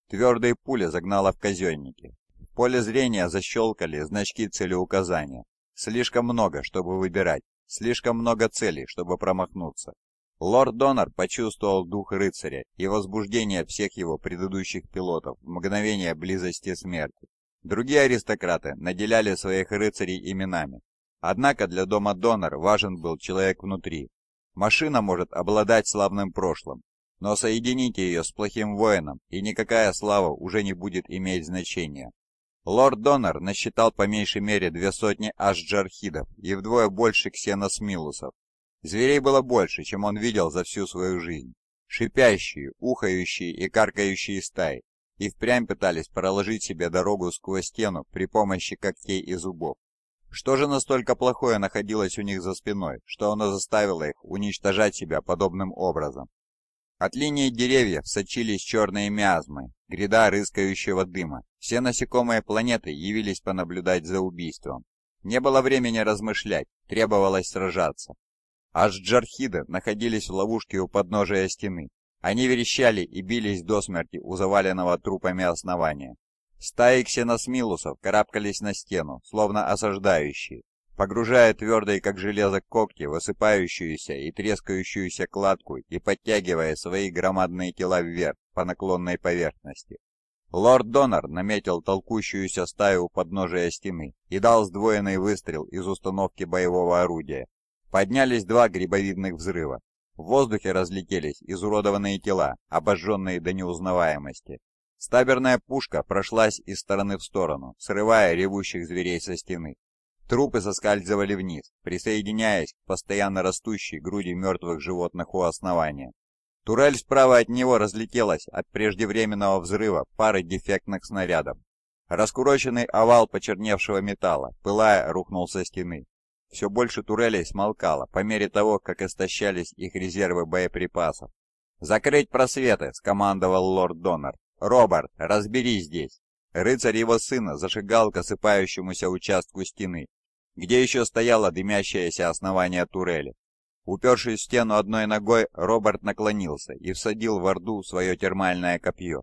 Твердые пули загнала в казенники поле зрения защелкали значки целеуказания. Слишком много, чтобы выбирать, слишком много целей, чтобы промахнуться. Лорд Донор почувствовал дух рыцаря и возбуждение всех его предыдущих пилотов в мгновение близости смерти. Другие аристократы наделяли своих рыцарей именами. Однако для дома Донор важен был человек внутри. Машина может обладать славным прошлым, но соедините ее с плохим воином, и никакая слава уже не будет иметь значения. Лорд Донор насчитал по меньшей мере две сотни ашджархидов и вдвое больше ксеносмилусов. Зверей было больше, чем он видел за всю свою жизнь. Шипящие, ухающие и каркающие стаи, и впрямь пытались проложить себе дорогу сквозь стену при помощи когтей и зубов. Что же настолько плохое находилось у них за спиной, что оно заставило их уничтожать себя подобным образом? От линии деревьев сочились черные миазмы, гряда рыскающего дыма. Все насекомые планеты явились понаблюдать за убийством. Не было времени размышлять, требовалось сражаться. Аж джархиды находились в ловушке у подножия стены. Они верещали и бились до смерти у заваленного трупами основания. Стаи ксеносмилусов карабкались на стену, словно осаждающие, погружая твердые, как железо, когти в осыпающуюся и трескающуюся кладку и подтягивая свои громадные тела вверх по наклонной поверхности. Лорд Донор наметил толкущуюся стаю у подножия стены и дал сдвоенный выстрел из установки боевого орудия. Поднялись два грибовидных взрыва. В воздухе разлетелись изуродованные тела, обожженные до неузнаваемости. Стаберная пушка прошлась из стороны в сторону, срывая ревущих зверей со стены. Трупы соскальзывали вниз, присоединяясь к постоянно растущей груди мертвых животных у основания. Турель справа от него разлетелась от преждевременного взрыва пары дефектных снарядов. Раскуроченный овал почерневшего металла, пылая, рухнул со стены. Все больше турелей смолкало по мере того, как истощались их резервы боеприпасов. «Закрыть просветы!» — скомандовал лорд Донор. «Роберт, разберись здесь!» Рыцарь его сына зашагал к осыпающемуся участку стены, где еще стояло дымящееся основание турели. Упершись в стену одной ногой, Роберт наклонился и всадил в рду свое термальное копье.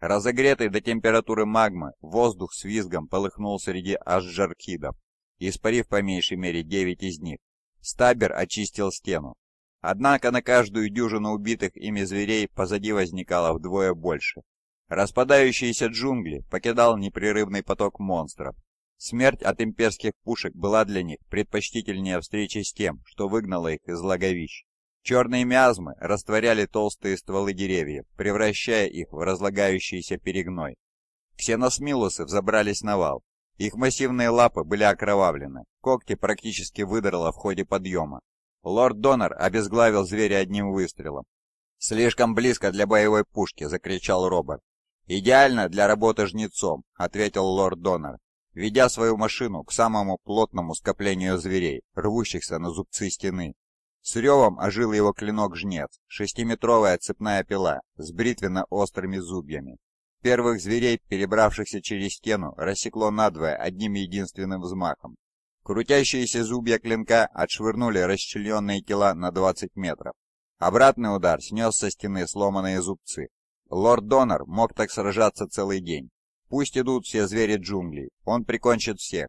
Разогретый до температуры магмы, воздух с визгом полыхнул среди ажжаркидов, испарив по меньшей мере девять из них. Стабер очистил стену. Однако на каждую дюжину убитых ими зверей позади возникало вдвое больше. Распадающиеся джунгли покидал непрерывный поток монстров, Смерть от имперских пушек была для них предпочтительнее встречи с тем, что выгнало их из логовищ. Черные миазмы растворяли толстые стволы деревьев, превращая их в разлагающийся перегной. Ксеносмилусы взобрались на вал. Их массивные лапы были окровавлены, когти практически выдрало в ходе подъема. Лорд Донор обезглавил зверя одним выстрелом. «Слишком близко для боевой пушки!» — закричал Роберт. «Идеально для работы жнецом!» — ответил лорд Донор ведя свою машину к самому плотному скоплению зверей, рвущихся на зубцы стены. С ревом ожил его клинок-жнец, шестиметровая цепная пила с бритвенно-острыми зубьями. Первых зверей, перебравшихся через стену, рассекло надвое одним единственным взмахом. Крутящиеся зубья клинка отшвырнули расчлененные тела на 20 метров. Обратный удар снес со стены сломанные зубцы. Лорд Донор мог так сражаться целый день. Пусть идут все звери джунглей, он прикончит всех.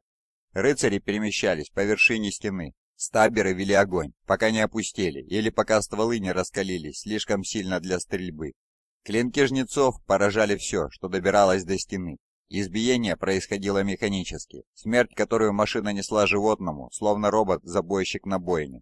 Рыцари перемещались по вершине стены. Стаберы вели огонь, пока не опустили или пока стволы не раскалились слишком сильно для стрельбы. Клинки жнецов поражали все, что добиралось до стены. Избиение происходило механически, смерть, которую машина несла животному, словно робот-забойщик на бойне.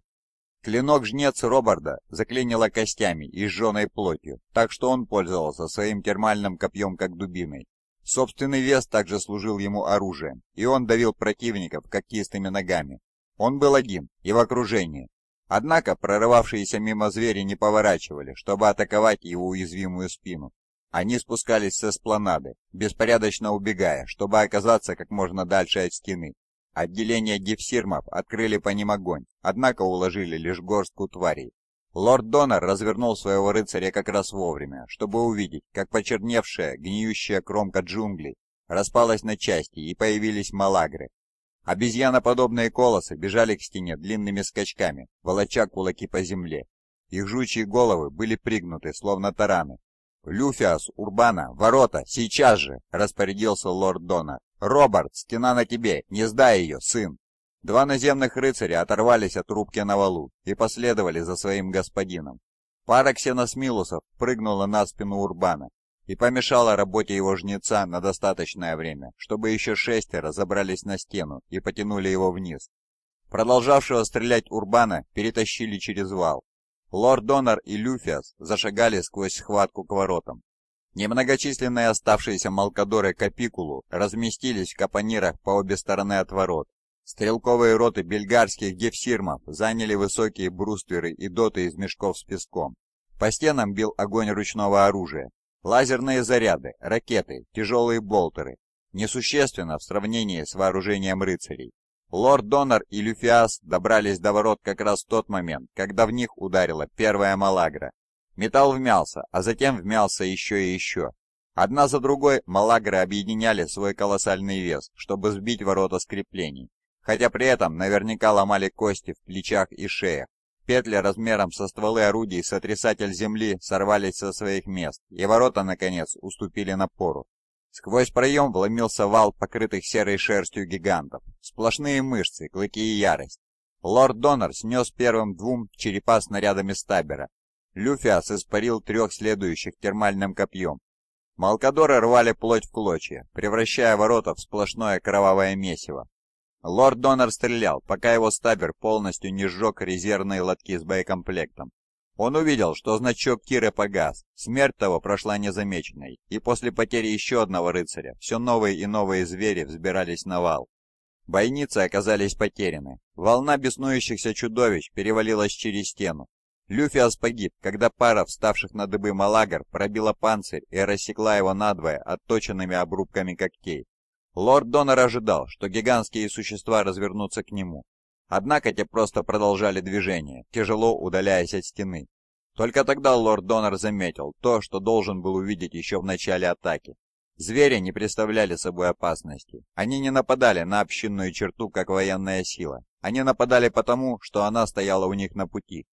Клинок жнец Робарда заклинило костями и сжженной плотью, так что он пользовался своим термальным копьем как дубиной. Собственный вес также служил ему оружием, и он давил противников когтистыми ногами. Он был один и в окружении. Однако прорывавшиеся мимо звери не поворачивали, чтобы атаковать его уязвимую спину. Они спускались с эспланады, беспорядочно убегая, чтобы оказаться как можно дальше от стены. Отделение гипсирмов открыли по ним огонь, однако уложили лишь горстку тварей, Лорд Донор развернул своего рыцаря как раз вовремя, чтобы увидеть, как почерневшая, гниющая кромка джунглей распалась на части и появились малагры. Обезьяноподобные колосы бежали к стене длинными скачками, волоча кулаки по земле. Их жучьи головы были пригнуты, словно тараны. «Люфиас, Урбана, ворота, сейчас же!» – распорядился лорд Донор. «Роберт, стена на тебе! Не сдай ее, сын!» Два наземных рыцаря оторвались от рубки на валу и последовали за своим господином. Пара ксеносмилусов прыгнула на спину Урбана и помешала работе его жнеца на достаточное время, чтобы еще шестеро забрались на стену и потянули его вниз. Продолжавшего стрелять Урбана перетащили через вал. Лорд Донор и Люфиас зашагали сквозь схватку к воротам. Немногочисленные оставшиеся малкадоры Капикулу разместились в капонирах по обе стороны от ворот Стрелковые роты бельгарских гефсирмов заняли высокие брустверы и доты из мешков с песком. По стенам бил огонь ручного оружия. Лазерные заряды, ракеты, тяжелые болтеры. Несущественно в сравнении с вооружением рыцарей. Лорд Донор и Люфиас добрались до ворот как раз в тот момент, когда в них ударила первая Малагра. Металл вмялся, а затем вмялся еще и еще. Одна за другой Малагры объединяли свой колоссальный вес, чтобы сбить ворота с креплений хотя при этом наверняка ломали кости в плечах и шеях. Петли размером со стволы орудий сотрясатель земли сорвались со своих мест, и ворота, наконец, уступили напору. Сквозь проем вломился вал покрытых серой шерстью гигантов. Сплошные мышцы, клыки и ярость. Лорд Донор снес первым двум черепа снарядами стабера. Люфиас испарил трех следующих термальным копьем. Малкадоры рвали плоть в клочья, превращая ворота в сплошное кровавое месиво. Лорд Донор стрелял, пока его стабер полностью не сжег резервные лотки с боекомплектом. Он увидел, что значок Киры погас, смерть того прошла незамеченной, и после потери еще одного рыцаря все новые и новые звери взбирались на вал. Бойницы оказались потеряны. Волна беснующихся чудовищ перевалилась через стену. Люфиас погиб, когда пара вставших на дыбы малагар пробила панцирь и рассекла его надвое отточенными обрубками когтей. Лорд Донор ожидал, что гигантские существа развернутся к нему. Однако те просто продолжали движение, тяжело удаляясь от стены. Только тогда лорд Донор заметил то, что должен был увидеть еще в начале атаки. Звери не представляли собой опасности. Они не нападали на общинную черту, как военная сила. Они нападали потому, что она стояла у них на пути.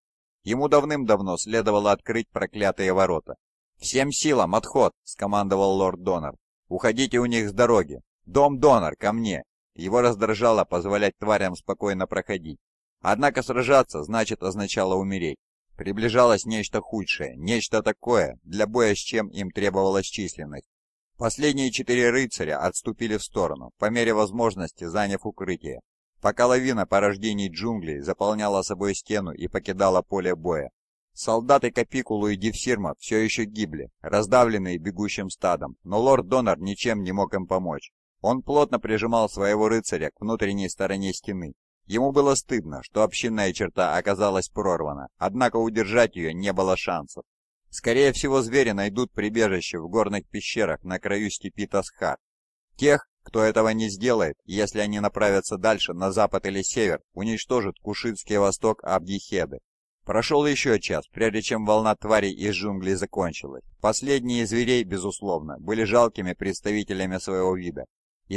Ему давным-давно следовало открыть проклятые ворота. «Всем силам, отход!» — скомандовал лорд Донор. «Уходите у них с дороги! «Дом-донор, ко мне!» Его раздражало позволять тварям спокойно проходить. Однако сражаться значит означало умереть. Приближалось нечто худшее, нечто такое, для боя с чем им требовалась численность. Последние четыре рыцаря отступили в сторону, по мере возможности заняв укрытие, пока лавина порождений джунглей заполняла собой стену и покидала поле боя. Солдаты Капикулу и Дивсирма все еще гибли, раздавленные бегущим стадом, но лорд Донор ничем не мог им помочь. Он плотно прижимал своего рыцаря к внутренней стороне стены. Ему было стыдно, что общинная черта оказалась прорвана, однако удержать ее не было шансов. Скорее всего, звери найдут прибежище в горных пещерах на краю степи Тасхар. Тех, кто этого не сделает, если они направятся дальше на запад или север, уничтожит Кушитский восток Абдихеды. Прошел еще час, прежде чем волна тварей из джунглей закончилась. Последние зверей, безусловно, были жалкими представителями своего вида,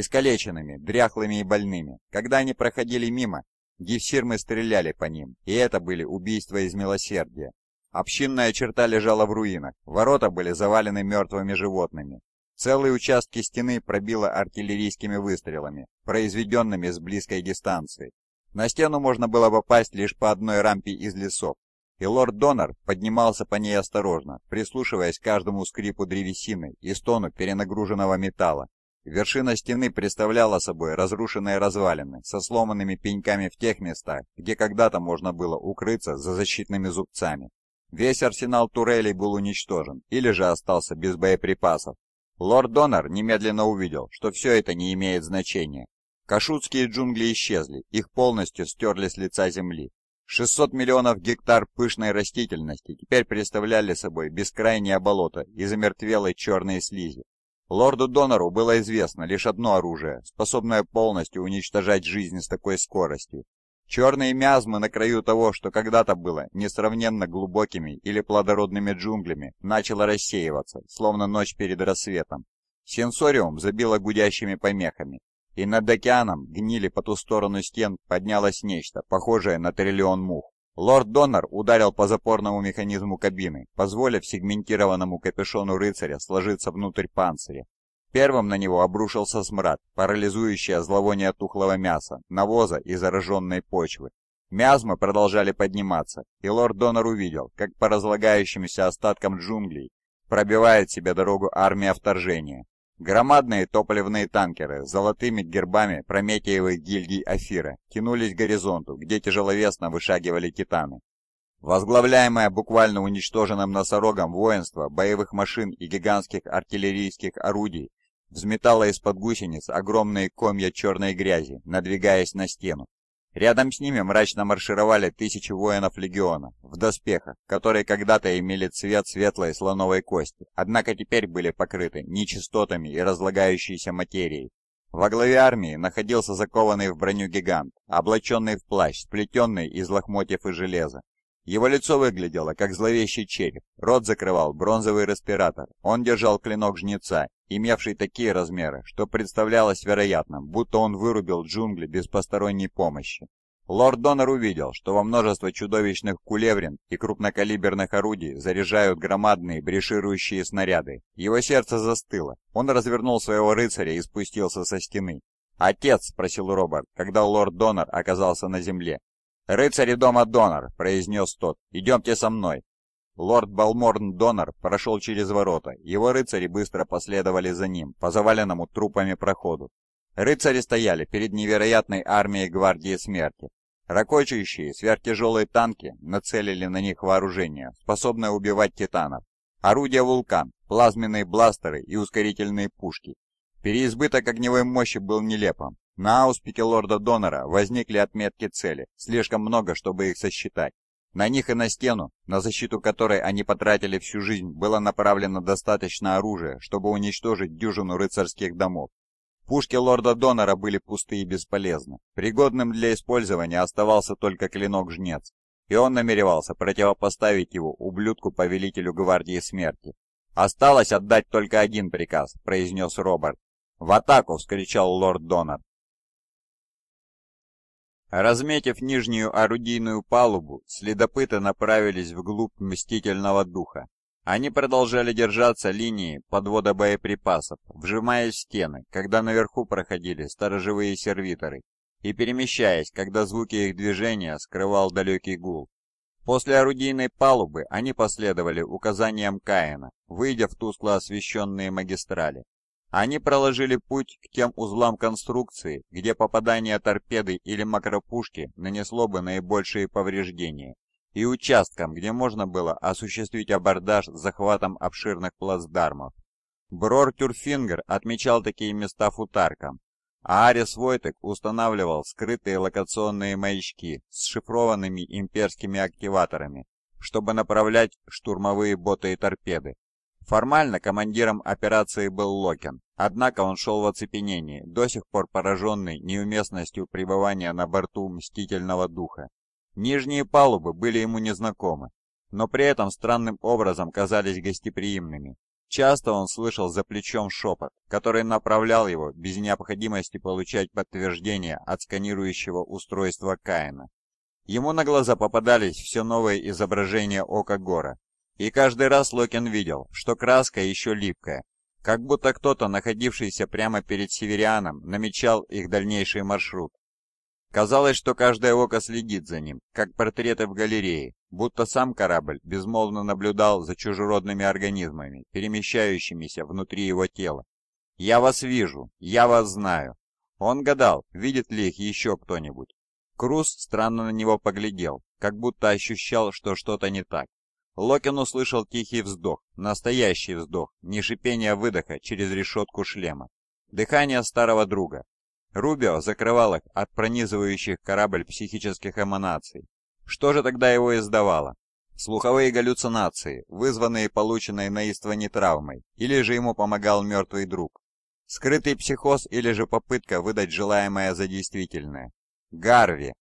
искалеченными, дряхлыми и больными. Когда они проходили мимо, гефсирмы стреляли по ним, и это были убийства из милосердия. Общинная черта лежала в руинах, ворота были завалены мертвыми животными. Целые участки стены пробило артиллерийскими выстрелами, произведенными с близкой дистанции. На стену можно было попасть лишь по одной рампе из лесов, и лорд Донор поднимался по ней осторожно, прислушиваясь к каждому скрипу древесины и стону перенагруженного металла. Вершина стены представляла собой разрушенные развалины со сломанными пеньками в тех местах, где когда-то можно было укрыться за защитными зубцами. Весь арсенал турелей был уничтожен или же остался без боеприпасов. Лорд Донор немедленно увидел, что все это не имеет значения. Кашутские джунгли исчезли, их полностью стерли с лица земли. 600 миллионов гектар пышной растительности теперь представляли собой бескрайнее болото и замертвелой черные слизи, Лорду-донору было известно лишь одно оружие, способное полностью уничтожать жизнь с такой скоростью. Черные миазмы на краю того, что когда-то было несравненно глубокими или плодородными джунглями, начало рассеиваться, словно ночь перед рассветом. Сенсориум забило гудящими помехами, и над океаном гнили по ту сторону стен поднялось нечто, похожее на триллион мух. Лорд Доннер ударил по запорному механизму кабины, позволив сегментированному капюшону рыцаря сложиться внутрь панциря. Первым на него обрушился смрад, парализующее зловоние тухлого мяса, навоза и зараженной почвы. Мязмы продолжали подниматься, и лорд Доннер увидел, как по разлагающимся остаткам джунглей пробивает себе дорогу армия вторжения. Громадные топливные танкеры с золотыми гербами Прометеевой гильдии Афира тянулись к горизонту, где тяжеловесно вышагивали титаны. Возглавляемое буквально уничтоженным носорогом воинство боевых машин и гигантских артиллерийских орудий взметало из-под гусениц огромные комья черной грязи, надвигаясь на стену. Рядом с ними мрачно маршировали тысячи воинов легиона, в доспехах, которые когда-то имели цвет светлой слоновой кости, однако теперь были покрыты нечистотами и разлагающейся материей. Во главе армии находился закованный в броню гигант, облаченный в плащ, сплетенный из лохмотьев и железа. Его лицо выглядело, как зловещий череп, рот закрывал бронзовый респиратор, он держал клинок жнеца, имевший такие размеры, что представлялось вероятным, будто он вырубил джунгли без посторонней помощи. Лорд Донор увидел, что во множество чудовищных кулеврин и крупнокалиберных орудий заряжают громадные бреширующие снаряды. Его сердце застыло. Он развернул своего рыцаря и спустился со стены. «Отец!» – спросил Роберт, когда лорд Донор оказался на земле. «Рыцари дома Донор!» — произнес тот. «Идемте со мной!» Лорд Балморн Донор прошел через ворота, его рыцари быстро последовали за ним, по заваленному трупами проходу. Рыцари стояли перед невероятной армией гвардии смерти. Рокочущие сверхтяжелые танки нацелили на них вооружение, способное убивать титанов. Орудия «Вулкан», плазменные бластеры и ускорительные пушки. Переизбыток огневой мощи был нелепым. На ауспике лорда Донора возникли отметки цели, слишком много, чтобы их сосчитать. На них и на стену, на защиту которой они потратили всю жизнь, было направлено достаточно оружия, чтобы уничтожить дюжину рыцарских домов. Пушки лорда Донора были пусты и бесполезны. Пригодным для использования оставался только клинок-жнец, и он намеревался противопоставить его ублюдку-повелителю гвардии смерти. «Осталось отдать только один приказ», — произнес Роберт. «В атаку!» — вскричал лорд Донор. Разметив нижнюю орудийную палубу, следопыты направились вглубь мстительного духа. Они продолжали держаться линии подвода боеприпасов, вжимаясь в стены, когда наверху проходили сторожевые сервиторы, и перемещаясь, когда звуки их движения скрывал далекий гул. После орудийной палубы они последовали указаниям Каина, выйдя в тускло освещенные магистрали. Они проложили путь к тем узлам конструкции, где попадание торпеды или макропушки нанесло бы наибольшие повреждения, и участкам, где можно было осуществить абордаж с захватом обширных плацдармов. Брор Тюрфингер отмечал такие места футарком, а Арис Войтек устанавливал скрытые локационные маячки с шифрованными имперскими активаторами, чтобы направлять штурмовые боты и торпеды. Формально командиром операции был Локин, однако он шел в оцепенении, до сих пор пораженный неуместностью пребывания на борту Мстительного Духа. Нижние палубы были ему незнакомы, но при этом странным образом казались гостеприимными. Часто он слышал за плечом шепот, который направлял его без необходимости получать подтверждение от сканирующего устройства Каина. Ему на глаза попадались все новые изображения Ока Гора, и каждый раз Локин видел, что краска еще липкая, как будто кто-то, находившийся прямо перед Северианом, намечал их дальнейший маршрут. Казалось, что каждое око следит за ним, как портреты в галерее, будто сам корабль безмолвно наблюдал за чужеродными организмами, перемещающимися внутри его тела. «Я вас вижу, я вас знаю». Он гадал, видит ли их еще кто-нибудь. Круз странно на него поглядел, как будто ощущал, что что-то не так. Локин услышал тихий вздох, настоящий вздох, не шипение выдоха через решетку шлема. Дыхание старого друга. Рубио закрывал их от пронизывающих корабль психических эманаций. Что же тогда его издавало? Слуховые галлюцинации, вызванные полученной наиствовани травмой, или же ему помогал мертвый друг? Скрытый психоз или же попытка выдать желаемое за действительное? Гарви!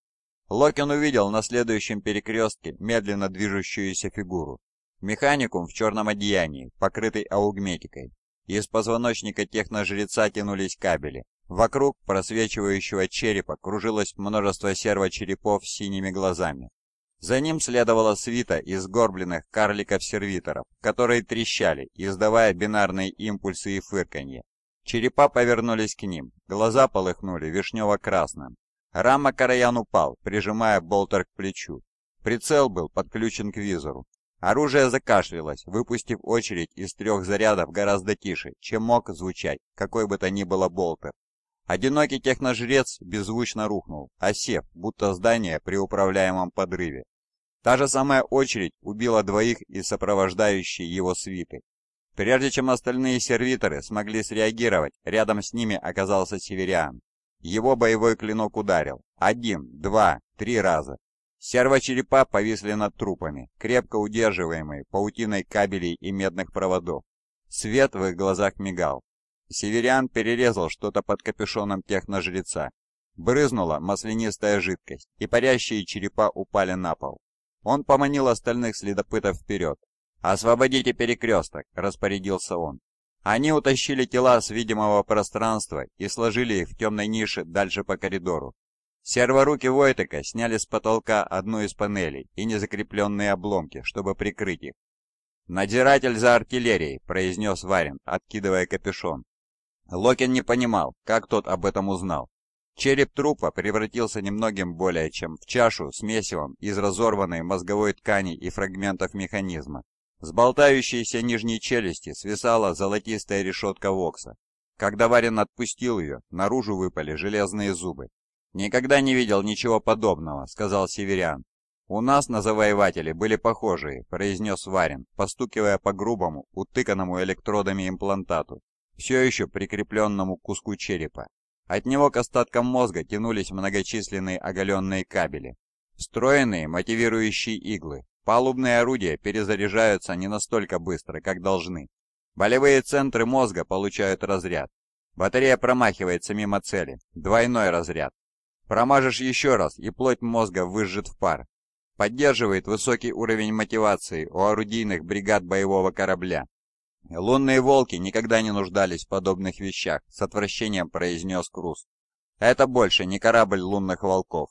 Локин увидел на следующем перекрестке медленно движущуюся фигуру. Механикум в черном одеянии, покрытый аугметикой. Из позвоночника техножреца тянулись кабели. Вокруг просвечивающего черепа кружилось множество серво черепов с синими глазами. За ним следовала свита из горбленных карликов-сервиторов, которые трещали, издавая бинарные импульсы и фырканье. Черепа повернулись к ним, глаза полыхнули вишнево-красным. Рама Караян упал, прижимая болтер к плечу. Прицел был подключен к визору. Оружие закашлялось, выпустив очередь из трех зарядов гораздо тише, чем мог звучать, какой бы то ни было болтер. Одинокий техножрец беззвучно рухнул, осев, будто здание при управляемом подрыве. Та же самая очередь убила двоих из сопровождающей его свиты. Прежде чем остальные сервиторы смогли среагировать, рядом с ними оказался северян. Его боевой клинок ударил. Один, два, три раза. Сервочерепа повисли над трупами, крепко удерживаемые паутиной кабелей и медных проводов. Свет в их глазах мигал. Северян перерезал что-то под капюшоном техножреца. Брызнула маслянистая жидкость, и парящие черепа упали на пол. Он поманил остальных следопытов вперед. «Освободите перекресток!» – распорядился он. Они утащили тела с видимого пространства и сложили их в темной нише дальше по коридору. Серворуки Войтека сняли с потолка одну из панелей и незакрепленные обломки, чтобы прикрыть их. «Надзиратель за артиллерией», — произнес Варин, откидывая капюшон. Локин не понимал, как тот об этом узнал. Череп трупа превратился немногим более чем в чашу с месивом из разорванной мозговой ткани и фрагментов механизма. С болтающейся нижней челюсти свисала золотистая решетка Вокса. Когда Варин отпустил ее, наружу выпали железные зубы. «Никогда не видел ничего подобного», — сказал Северян. «У нас на завоевателе были похожие», — произнес Варин, постукивая по грубому, утыканному электродами имплантату, все еще прикрепленному к куску черепа. От него к остаткам мозга тянулись многочисленные оголенные кабели, встроенные мотивирующие иглы, Палубные орудия перезаряжаются не настолько быстро, как должны. Болевые центры мозга получают разряд. Батарея промахивается мимо цели. Двойной разряд. Промажешь еще раз, и плоть мозга выжжет в пар. Поддерживает высокий уровень мотивации у орудийных бригад боевого корабля. «Лунные волки никогда не нуждались в подобных вещах», — с отвращением произнес Круз. «Это больше не корабль лунных волков.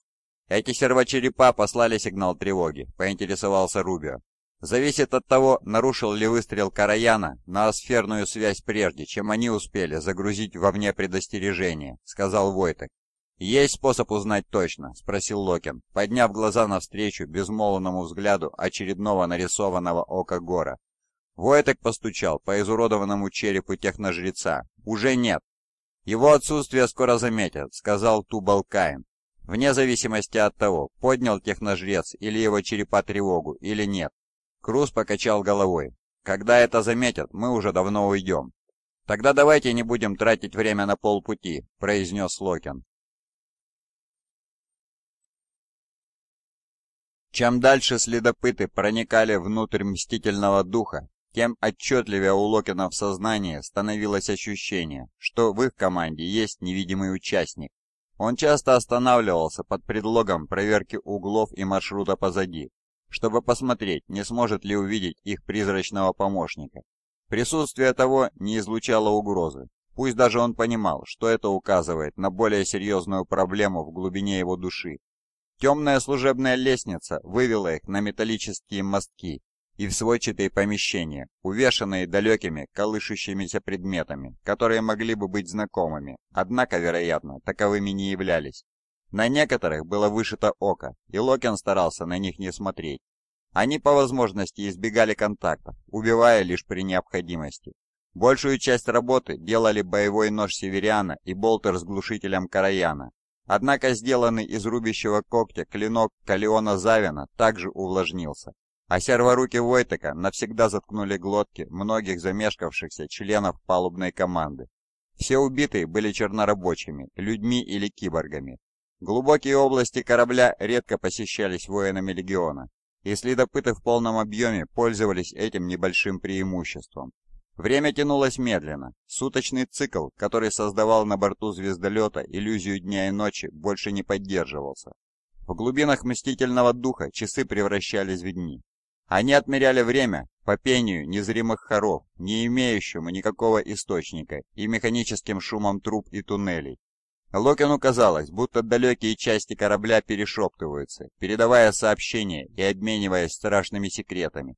«Эти сервочерепа послали сигнал тревоги», — поинтересовался Рубио. «Зависит от того, нарушил ли выстрел Караяна асферную связь прежде, чем они успели загрузить во вовне предостережение», — сказал Войтек. «Есть способ узнать точно?» — спросил Локин, подняв глаза навстречу безмолвному взгляду очередного нарисованного ока гора. Войтек постучал по изуродованному черепу техножреца. «Уже нет!» «Его отсутствие скоро заметят», — сказал Тубалкаин. Вне зависимости от того, поднял техножрец или его черепа тревогу, или нет. Круз покачал головой. «Когда это заметят, мы уже давно уйдем». «Тогда давайте не будем тратить время на полпути», — произнес Локин. Чем дальше следопыты проникали внутрь Мстительного Духа, тем отчетливее у Локина в сознании становилось ощущение, что в их команде есть невидимый участник, он часто останавливался под предлогом проверки углов и маршрута позади, чтобы посмотреть, не сможет ли увидеть их призрачного помощника. Присутствие того не излучало угрозы, пусть даже он понимал, что это указывает на более серьезную проблему в глубине его души. Темная служебная лестница вывела их на металлические мостки, и в сводчатые помещения, увешанные далекими, колышущимися предметами, которые могли бы быть знакомыми, однако, вероятно, таковыми не являлись. На некоторых было вышито око, и Локин старался на них не смотреть. Они по возможности избегали контакта, убивая лишь при необходимости. Большую часть работы делали боевой нож Севериана и болтер с глушителем Караяна. Однако сделанный из рубящего когтя клинок Калиона Завина также увлажнился, а серворуки Войтека навсегда заткнули глотки многих замешкавшихся членов палубной команды. Все убитые были чернорабочими, людьми или киборгами. Глубокие области корабля редко посещались воинами легиона, и следопыты в полном объеме пользовались этим небольшим преимуществом. Время тянулось медленно. Суточный цикл, который создавал на борту звездолета иллюзию дня и ночи, больше не поддерживался. В глубинах мстительного духа часы превращались в дни. Они отмеряли время по пению незримых хоров, не имеющему никакого источника, и механическим шумом труб и туннелей. Локину казалось, будто далекие части корабля перешептываются, передавая сообщения и обмениваясь страшными секретами.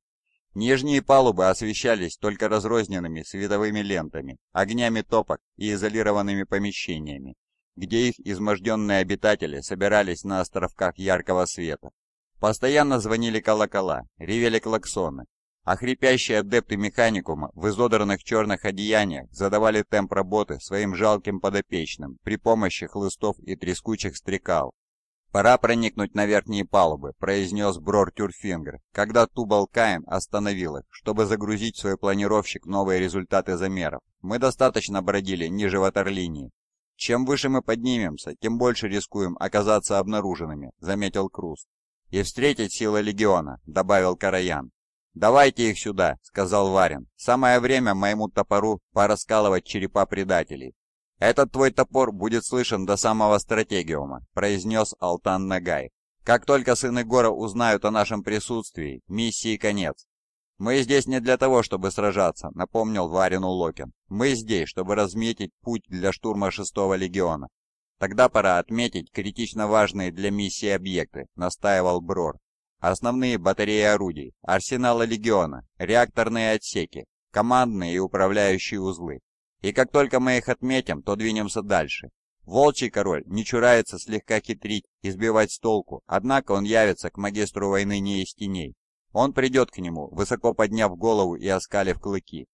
Нижние палубы освещались только разрозненными световыми лентами, огнями топок и изолированными помещениями, где их изможденные обитатели собирались на островках яркого света, Постоянно звонили колокола, ревели клаксоны, а хрипящие адепты механикума в изодранных черных одеяниях задавали темп работы своим жалким подопечным при помощи хлыстов и трескучих стрекал. «Пора проникнуть на верхние палубы», — произнес Брор Тюрфингер, когда Тубал Каин остановил их, чтобы загрузить в свой планировщик новые результаты замеров. «Мы достаточно бродили ниже ватерлинии. Чем выше мы поднимемся, тем больше рискуем оказаться обнаруженными», — заметил Круз и встретить силы легиона», — добавил Караян. «Давайте их сюда», — сказал Варин. «Самое время моему топору пораскалывать черепа предателей». «Этот твой топор будет слышен до самого стратегиума», — произнес Алтан Нагай. «Как только сыны Гора узнают о нашем присутствии, миссии конец». «Мы здесь не для того, чтобы сражаться», — напомнил Варину Локин. «Мы здесь, чтобы разметить путь для штурма шестого легиона. Тогда пора отметить критично важные для миссии объекты, настаивал Брор. Основные батареи орудий, арсеналы легиона, реакторные отсеки, командные и управляющие узлы. И как только мы их отметим, то двинемся дальше. Волчий король не чурается слегка хитрить, избивать с толку, однако он явится к магистру войны не из теней. Он придет к нему, высоко подняв голову и оскалив клыки.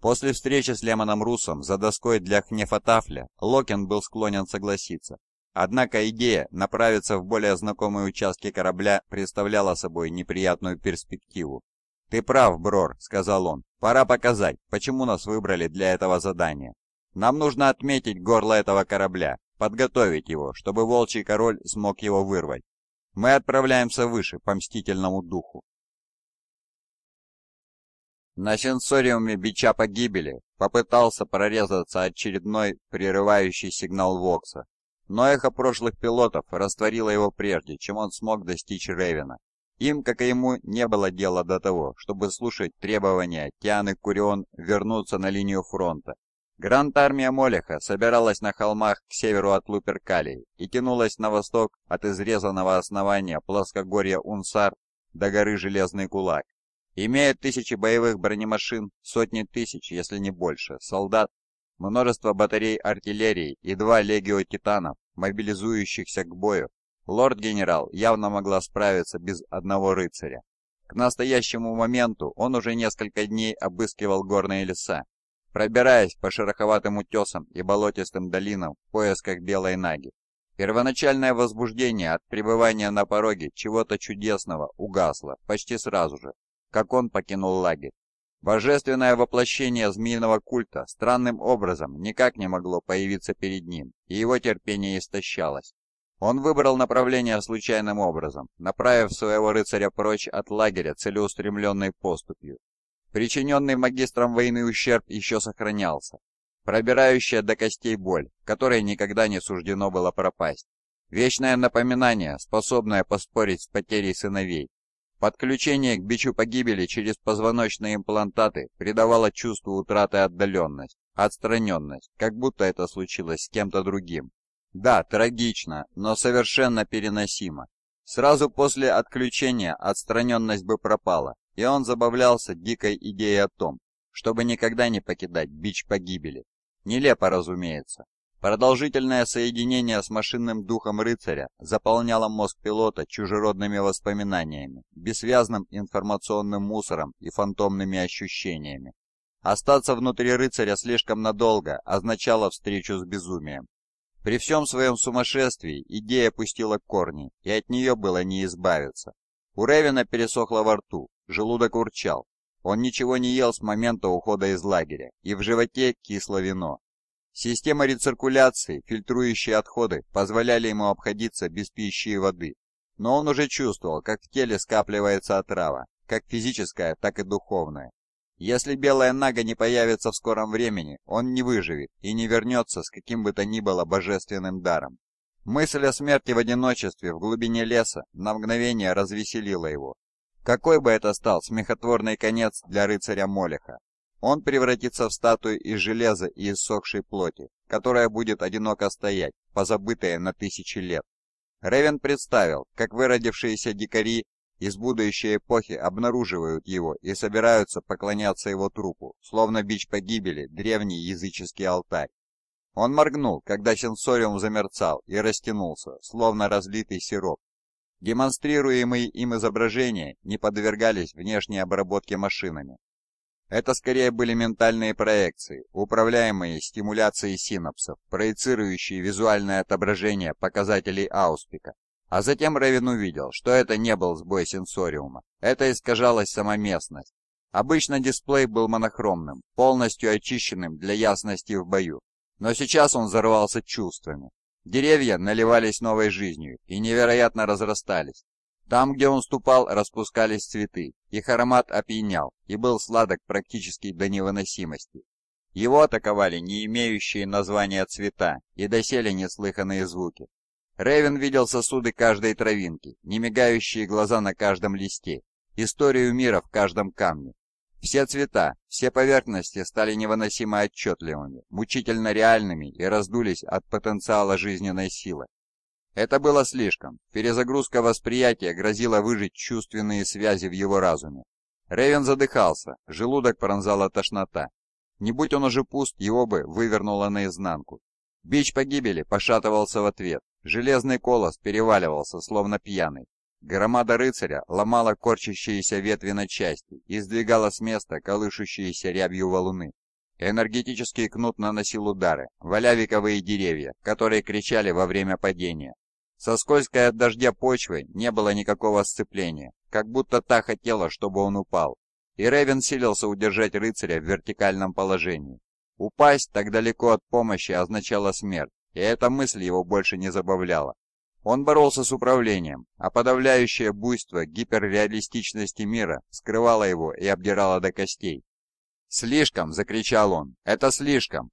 После встречи с Лемоном Русом за доской для Хнефатафля Локин был склонен согласиться. Однако идея направиться в более знакомые участки корабля представляла собой неприятную перспективу. «Ты прав, Брор», — сказал он. «Пора показать, почему нас выбрали для этого задания. Нам нужно отметить горло этого корабля, подготовить его, чтобы Волчий Король смог его вырвать. Мы отправляемся выше по Мстительному Духу. На сенсориуме бича погибели попытался прорезаться очередной прерывающий сигнал Вокса, но эхо прошлых пилотов растворило его прежде, чем он смог достичь Ревена. Им, как и ему, не было дела до того, чтобы слушать требования Тианы Курион вернуться на линию фронта. Гранд-армия Молеха собиралась на холмах к северу от Луперкалии и тянулась на восток от изрезанного основания плоскогорья Унсар до горы Железный Кулак. Имея тысячи боевых бронемашин, сотни тысяч, если не больше, солдат, множество батарей артиллерии и два легио титанов, мобилизующихся к бою, лорд-генерал явно могла справиться без одного рыцаря. К настоящему моменту он уже несколько дней обыскивал горные леса, пробираясь по шероховатым утесам и болотистым долинам в поисках белой наги. Первоначальное возбуждение от пребывания на пороге чего-то чудесного угасло почти сразу же, как он покинул лагерь. Божественное воплощение змеиного культа странным образом никак не могло появиться перед ним, и его терпение истощалось. Он выбрал направление случайным образом, направив своего рыцаря прочь от лагеря целеустремленной поступью. Причиненный магистром войны ущерб еще сохранялся, пробирающая до костей боль, которой никогда не суждено было пропасть. Вечное напоминание, способное поспорить с потерей сыновей, Подключение к бичу погибели через позвоночные имплантаты придавало чувству утраты отдаленность, отстраненность, как будто это случилось с кем-то другим. Да, трагично, но совершенно переносимо. Сразу после отключения отстраненность бы пропала, и он забавлялся дикой идеей о том, чтобы никогда не покидать бич погибели. Нелепо, разумеется, Продолжительное соединение с машинным духом рыцаря заполняло мозг пилота чужеродными воспоминаниями, бессвязным информационным мусором и фантомными ощущениями. Остаться внутри рыцаря слишком надолго означало встречу с безумием. При всем своем сумасшествии идея пустила корни, и от нее было не избавиться. У Ревина пересохло во рту, желудок урчал. Он ничего не ел с момента ухода из лагеря, и в животе кисло вино. Система рециркуляции, фильтрующие отходы, позволяли ему обходиться без пищи и воды. Но он уже чувствовал, как в теле скапливается отрава, как физическая, так и духовная. Если белая нага не появится в скором времени, он не выживет и не вернется с каким бы то ни было божественным даром. Мысль о смерти в одиночестве в глубине леса на мгновение развеселила его. Какой бы это стал смехотворный конец для рыцаря Молеха? Он превратится в статую из железа и иссохшей плоти, которая будет одиноко стоять, позабытая на тысячи лет. Ревен представил, как выродившиеся дикари из будущей эпохи обнаруживают его и собираются поклоняться его трупу, словно бич погибели, древний языческий алтарь. Он моргнул, когда сенсориум замерцал и растянулся, словно разлитый сироп. Демонстрируемые им изображения не подвергались внешней обработке машинами, это скорее были ментальные проекции, управляемые стимуляцией синапсов, проецирующие визуальное отображение показателей ауспика. А затем Ревен увидел, что это не был сбой сенсориума, это искажалась сама местность. Обычно дисплей был монохромным, полностью очищенным для ясности в бою, но сейчас он взорвался чувствами. Деревья наливались новой жизнью и невероятно разрастались, там, где он ступал, распускались цветы, их аромат опьянял и был сладок практически до невыносимости. Его атаковали не имеющие названия цвета и доселе неслыханные звуки. Ревен видел сосуды каждой травинки, немигающие глаза на каждом листе, историю мира в каждом камне. Все цвета, все поверхности стали невыносимо отчетливыми, мучительно реальными и раздулись от потенциала жизненной силы, это было слишком. Перезагрузка восприятия грозила выжить чувственные связи в его разуме. Ревен задыхался, желудок пронзала тошнота. Не будь он уже пуст, его бы вывернуло наизнанку. Бич погибели пошатывался в ответ. Железный колос переваливался, словно пьяный. Громада рыцаря ломала корчащиеся ветви на части и сдвигала с места колышущиеся рябью валуны. Энергетический кнут наносил удары, валявиковые деревья, которые кричали во время падения, со скользкой от дождя почвы не было никакого сцепления, как будто та хотела, чтобы он упал. И Ревен силился удержать рыцаря в вертикальном положении. Упасть так далеко от помощи означало смерть, и эта мысль его больше не забавляла. Он боролся с управлением, а подавляющее буйство гиперреалистичности мира скрывало его и обдирало до костей. «Слишком!» — закричал он. «Это слишком!»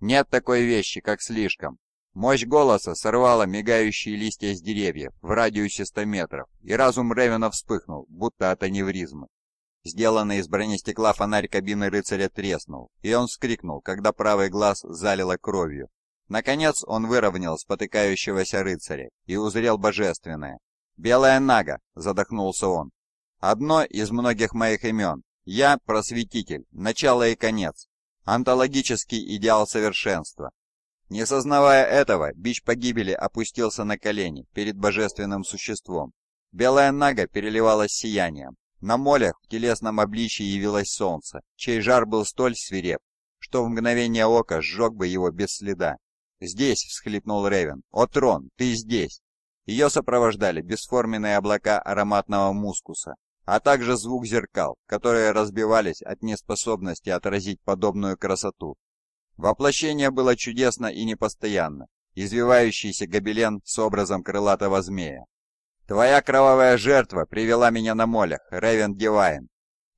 «Нет такой вещи, как слишком!» Мощь голоса сорвала мигающие листья с деревьев в радиусе 100 метров, и разум Ревена вспыхнул, будто от аневризмы. Сделанный из бронестекла фонарь кабины рыцаря треснул, и он вскрикнул, когда правый глаз залило кровью. Наконец он выровнял спотыкающегося рыцаря и узрел божественное. «Белая нага!» — задохнулся он. «Одно из многих моих имен. Я — просветитель, начало и конец. Антологический идеал совершенства, не сознавая этого, бич погибели опустился на колени перед божественным существом. Белая нага переливалась сиянием. На молях в телесном обличии явилось солнце, чей жар был столь свиреп, что в мгновение ока сжег бы его без следа. «Здесь!» — всхлипнул Ревен. «О, трон, ты здесь!» Ее сопровождали бесформенные облака ароматного мускуса, а также звук зеркал, которые разбивались от неспособности отразить подобную красоту Воплощение было чудесно и непостоянно, извивающийся гобелен с образом крылатого змея. «Твоя кровавая жертва привела меня на молях, Ревен Дивайн».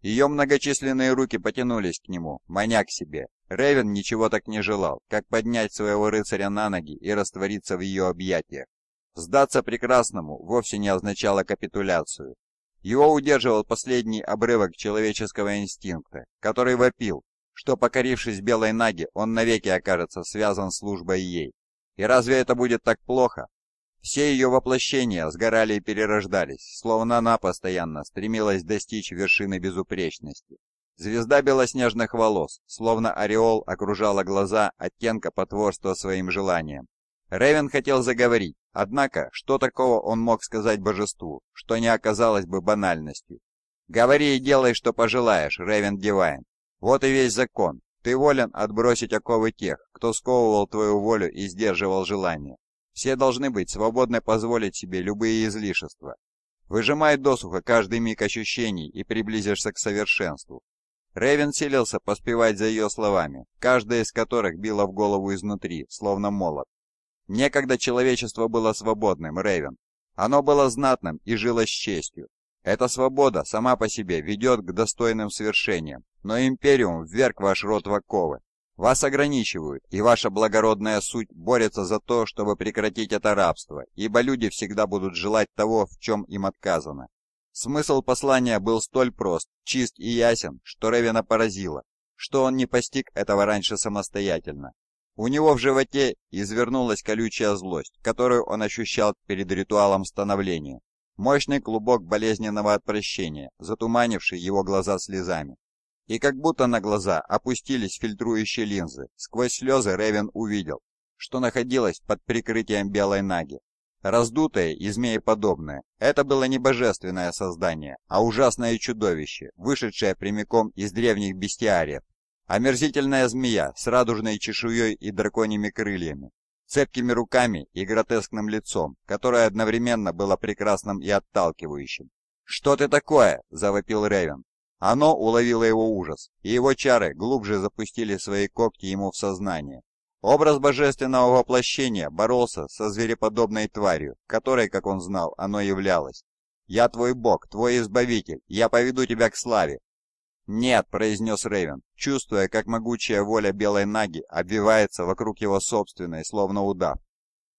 Ее многочисленные руки потянулись к нему, маня к себе. Ревен ничего так не желал, как поднять своего рыцаря на ноги и раствориться в ее объятиях. Сдаться прекрасному вовсе не означало капитуляцию. Его удерживал последний обрывок человеческого инстинкта, который вопил что, покорившись белой наги, он навеки окажется связан службой ей. И разве это будет так плохо? Все ее воплощения сгорали и перерождались, словно она постоянно стремилась достичь вершины безупречности. Звезда белоснежных волос, словно ореол, окружала глаза оттенка потворства своим желаниям. Ревен хотел заговорить, однако, что такого он мог сказать божеству, что не оказалось бы банальностью? «Говори и делай, что пожелаешь, Ревен Дивайн. Вот и весь закон. Ты волен отбросить оковы тех, кто сковывал твою волю и сдерживал желание. Все должны быть свободны позволить себе любые излишества. Выжимай досуха каждый миг ощущений и приблизишься к совершенству. Ревен селился поспевать за ее словами, каждая из которых била в голову изнутри, словно молот. Некогда человечество было свободным, Ревен. Оно было знатным и жило с честью. Эта свобода сама по себе ведет к достойным свершениям, но Империум вверг ваш род в оковы. Вас ограничивают, и ваша благородная суть борется за то, чтобы прекратить это рабство, ибо люди всегда будут желать того, в чем им отказано. Смысл послания был столь прост, чист и ясен, что Ревина поразило, что он не постиг этого раньше самостоятельно. У него в животе извернулась колючая злость, которую он ощущал перед ритуалом становления, мощный клубок болезненного отвращения, затуманивший его глаза слезами. И как будто на глаза опустились фильтрующие линзы, сквозь слезы Ревен увидел, что находилось под прикрытием белой наги. Раздутое и змееподобное, это было не божественное создание, а ужасное чудовище, вышедшее прямиком из древних бестиариев. Омерзительная змея с радужной чешуей и драконьими крыльями, цепкими руками и гротескным лицом, которое одновременно было прекрасным и отталкивающим. «Что ты такое?» – завопил Ревен. Оно уловило его ужас, и его чары глубже запустили свои когти ему в сознание. Образ божественного воплощения боролся со звереподобной тварью, которой, как он знал, оно являлось. «Я твой бог, твой избавитель, я поведу тебя к славе, «Нет», — произнес Рейвен, чувствуя, как могучая воля белой наги обвивается вокруг его собственной, словно удав.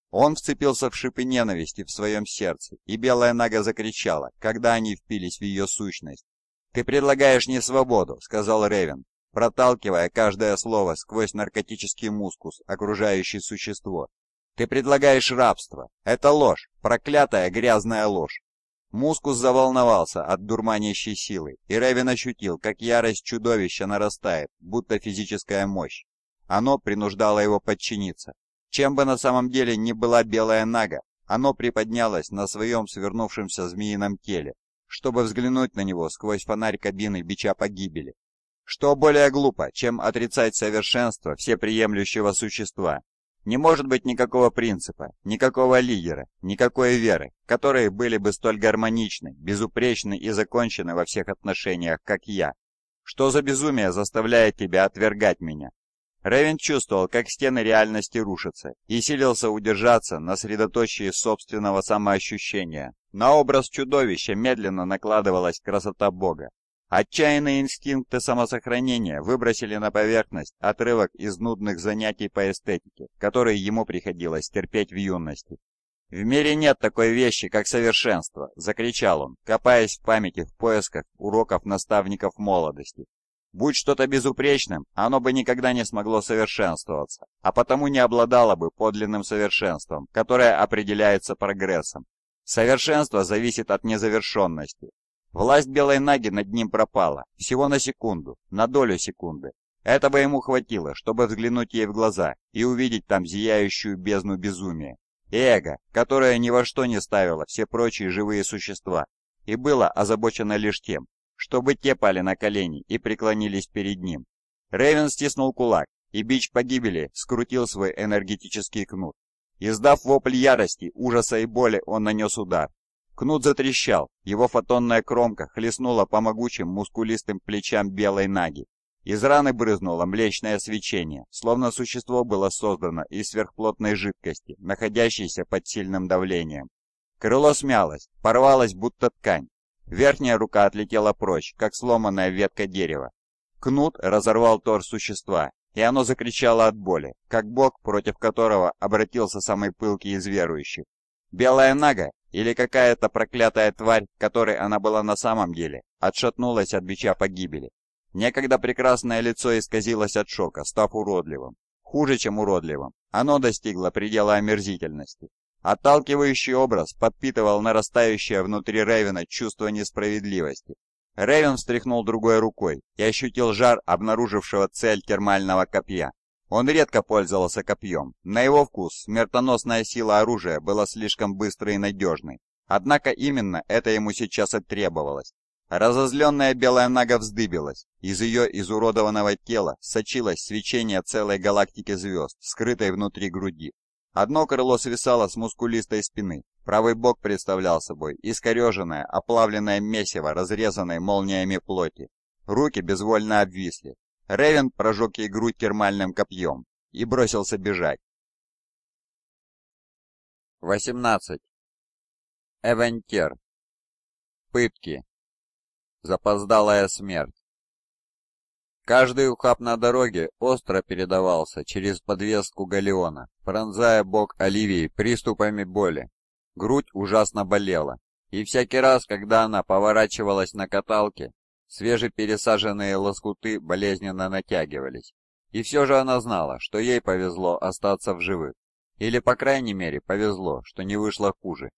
Он вцепился в шипы ненависти в своем сердце, и белая нага закричала, когда они впились в ее сущность. «Ты предлагаешь не свободу», — сказал Рейвен, проталкивая каждое слово сквозь наркотический мускус, окружающий существо. «Ты предлагаешь рабство. Это ложь, проклятая грязная ложь. Мускус заволновался от дурманящей силы, и Ревин ощутил, как ярость чудовища нарастает, будто физическая мощь. Оно принуждало его подчиниться. Чем бы на самом деле ни была белая нага, оно приподнялось на своем свернувшемся змеином теле, чтобы взглянуть на него сквозь фонарь кабины бича погибели. Что более глупо, чем отрицать совершенство всеприемлющего существа не может быть никакого принципа, никакого лидера, никакой веры, которые были бы столь гармоничны, безупречны и закончены во всех отношениях, как я. Что за безумие заставляет тебя отвергать меня? Ревен чувствовал, как стены реальности рушатся, и силился удержаться на средоточии собственного самоощущения. На образ чудовища медленно накладывалась красота Бога, Отчаянные инстинкты самосохранения выбросили на поверхность отрывок из нудных занятий по эстетике, которые ему приходилось терпеть в юности. «В мире нет такой вещи, как совершенство!» – закричал он, копаясь в памяти в поисках уроков наставников молодости. «Будь что-то безупречным, оно бы никогда не смогло совершенствоваться, а потому не обладало бы подлинным совершенством, которое определяется прогрессом. Совершенство зависит от незавершенности, Власть Белой Наги над ним пропала, всего на секунду, на долю секунды. Этого ему хватило, чтобы взглянуть ей в глаза и увидеть там зияющую бездну безумия. Эго, которое ни во что не ставило все прочие живые существа, и было озабочено лишь тем, чтобы те пали на колени и преклонились перед ним. Ревен стиснул кулак, и бич погибели скрутил свой энергетический кнут. Издав вопль ярости, ужаса и боли, он нанес удар, Кнут затрещал, его фотонная кромка хлестнула по могучим мускулистым плечам белой наги. Из раны брызнуло млечное свечение, словно существо было создано из сверхплотной жидкости, находящейся под сильным давлением. Крыло смялось, порвалось будто ткань. Верхняя рука отлетела прочь, как сломанная ветка дерева. Кнут разорвал тор существа, и оно закричало от боли, как бог, против которого обратился самый пылкий из верующих. Белая нага или какая-то проклятая тварь, которой она была на самом деле, отшатнулась от бича погибели. Некогда прекрасное лицо исказилось от шока, став уродливым. Хуже, чем уродливым, оно достигло предела омерзительности. Отталкивающий образ подпитывал нарастающее внутри Ревена чувство несправедливости. Ревен встряхнул другой рукой и ощутил жар обнаружившего цель термального копья. Он редко пользовался копьем. На его вкус смертоносная сила оружия была слишком быстрой и надежной. Однако именно это ему сейчас и требовалось. Разозленная белая нага вздыбилась. Из ее изуродованного тела сочилось свечение целой галактики звезд, скрытой внутри груди. Одно крыло свисало с мускулистой спины, правый бок представлял собой искореженное, оплавленное месиво, разрезанное молниями плоти. Руки безвольно обвисли, Ревен прожег ей грудь термальным копьем и бросился бежать. 18. Эвентер. Пытки. Запоздалая смерть. Каждый ухаб на дороге остро передавался через подвеску галеона, пронзая бок Оливии приступами боли. Грудь ужасно болела, и всякий раз, когда она поворачивалась на каталке, Свежепересаженные лоскуты болезненно натягивались. И все же она знала, что ей повезло остаться в живых. Или, по крайней мере, повезло, что не вышло хуже.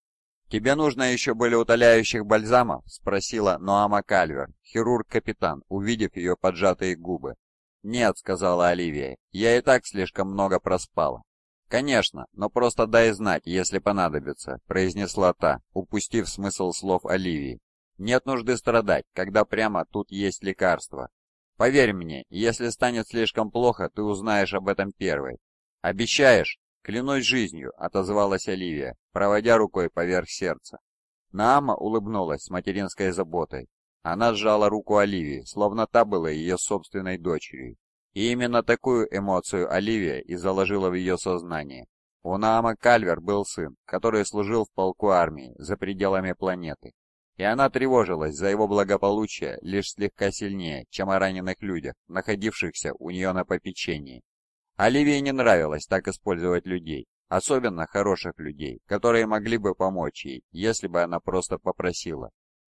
«Тебе нужно еще были утоляющих бальзамов?» — спросила Ноама Кальвер, хирург-капитан, увидев ее поджатые губы. «Нет», — сказала Оливия, — «я и так слишком много проспала». «Конечно, но просто дай знать, если понадобится», — произнесла та, упустив смысл слов Оливии. Нет нужды страдать, когда прямо тут есть лекарство. Поверь мне, если станет слишком плохо, ты узнаешь об этом первой. Обещаешь? Клянусь жизнью, отозвалась Оливия, проводя рукой поверх сердца. Наама улыбнулась с материнской заботой. Она сжала руку Оливии, словно та была ее собственной дочерью. И именно такую эмоцию Оливия и заложила в ее сознание. У Наама Кальвер был сын, который служил в полку армии за пределами планеты и она тревожилась за его благополучие лишь слегка сильнее, чем о раненых людях, находившихся у нее на попечении. Оливии не нравилось так использовать людей, особенно хороших людей, которые могли бы помочь ей, если бы она просто попросила.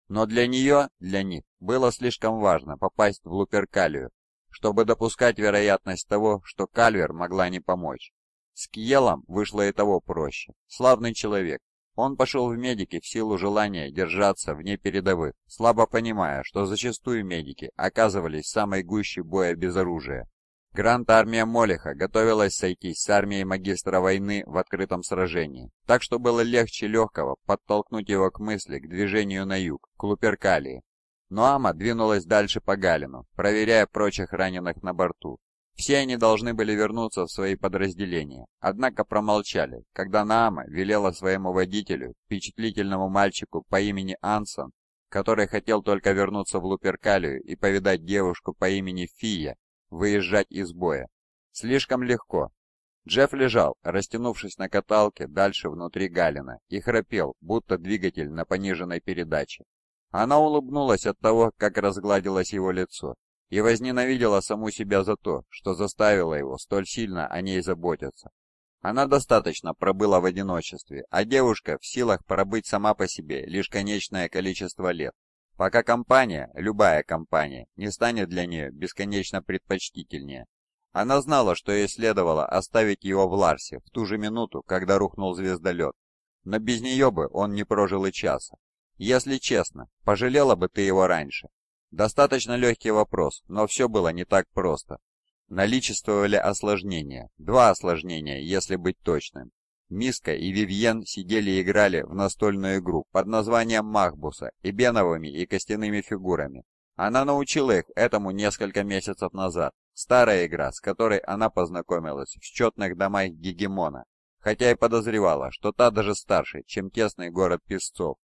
Но для нее, для них, было слишком важно попасть в Луперкалию, чтобы допускать вероятность того, что Кальвер могла не помочь. С Киелом вышло и того проще. Славный человек, он пошел в медики в силу желания держаться вне передовых, слабо понимая, что зачастую медики оказывались в самой гуще боя без оружия. Гранд-армия Молиха готовилась сойтись с армией магистра войны в открытом сражении, так что было легче легкого подтолкнуть его к мысли к движению на юг, к Луперкалии. Но Ама двинулась дальше по Галину, проверяя прочих раненых на борту, все они должны были вернуться в свои подразделения, однако промолчали, когда Наама велела своему водителю, впечатлительному мальчику по имени Ансон, который хотел только вернуться в Луперкалию и повидать девушку по имени Фия, выезжать из боя. Слишком легко. Джефф лежал, растянувшись на каталке дальше внутри Галина, и храпел, будто двигатель на пониженной передаче. Она улыбнулась от того, как разгладилось его лицо, и возненавидела саму себя за то, что заставила его столь сильно о ней заботиться. Она достаточно пробыла в одиночестве, а девушка в силах пробыть сама по себе лишь конечное количество лет, пока компания, любая компания, не станет для нее бесконечно предпочтительнее. Она знала, что ей следовало оставить его в Ларсе в ту же минуту, когда рухнул звездолет, но без нее бы он не прожил и часа. Если честно, пожалела бы ты его раньше, Достаточно легкий вопрос, но все было не так просто. Наличествовали осложнения. Два осложнения, если быть точным. Миска и Вивьен сидели и играли в настольную игру под названием «Махбуса» и беновыми и костяными фигурами. Она научила их этому несколько месяцев назад. Старая игра, с которой она познакомилась в счетных домах Гегемона, хотя и подозревала, что та даже старше, чем тесный город песцов,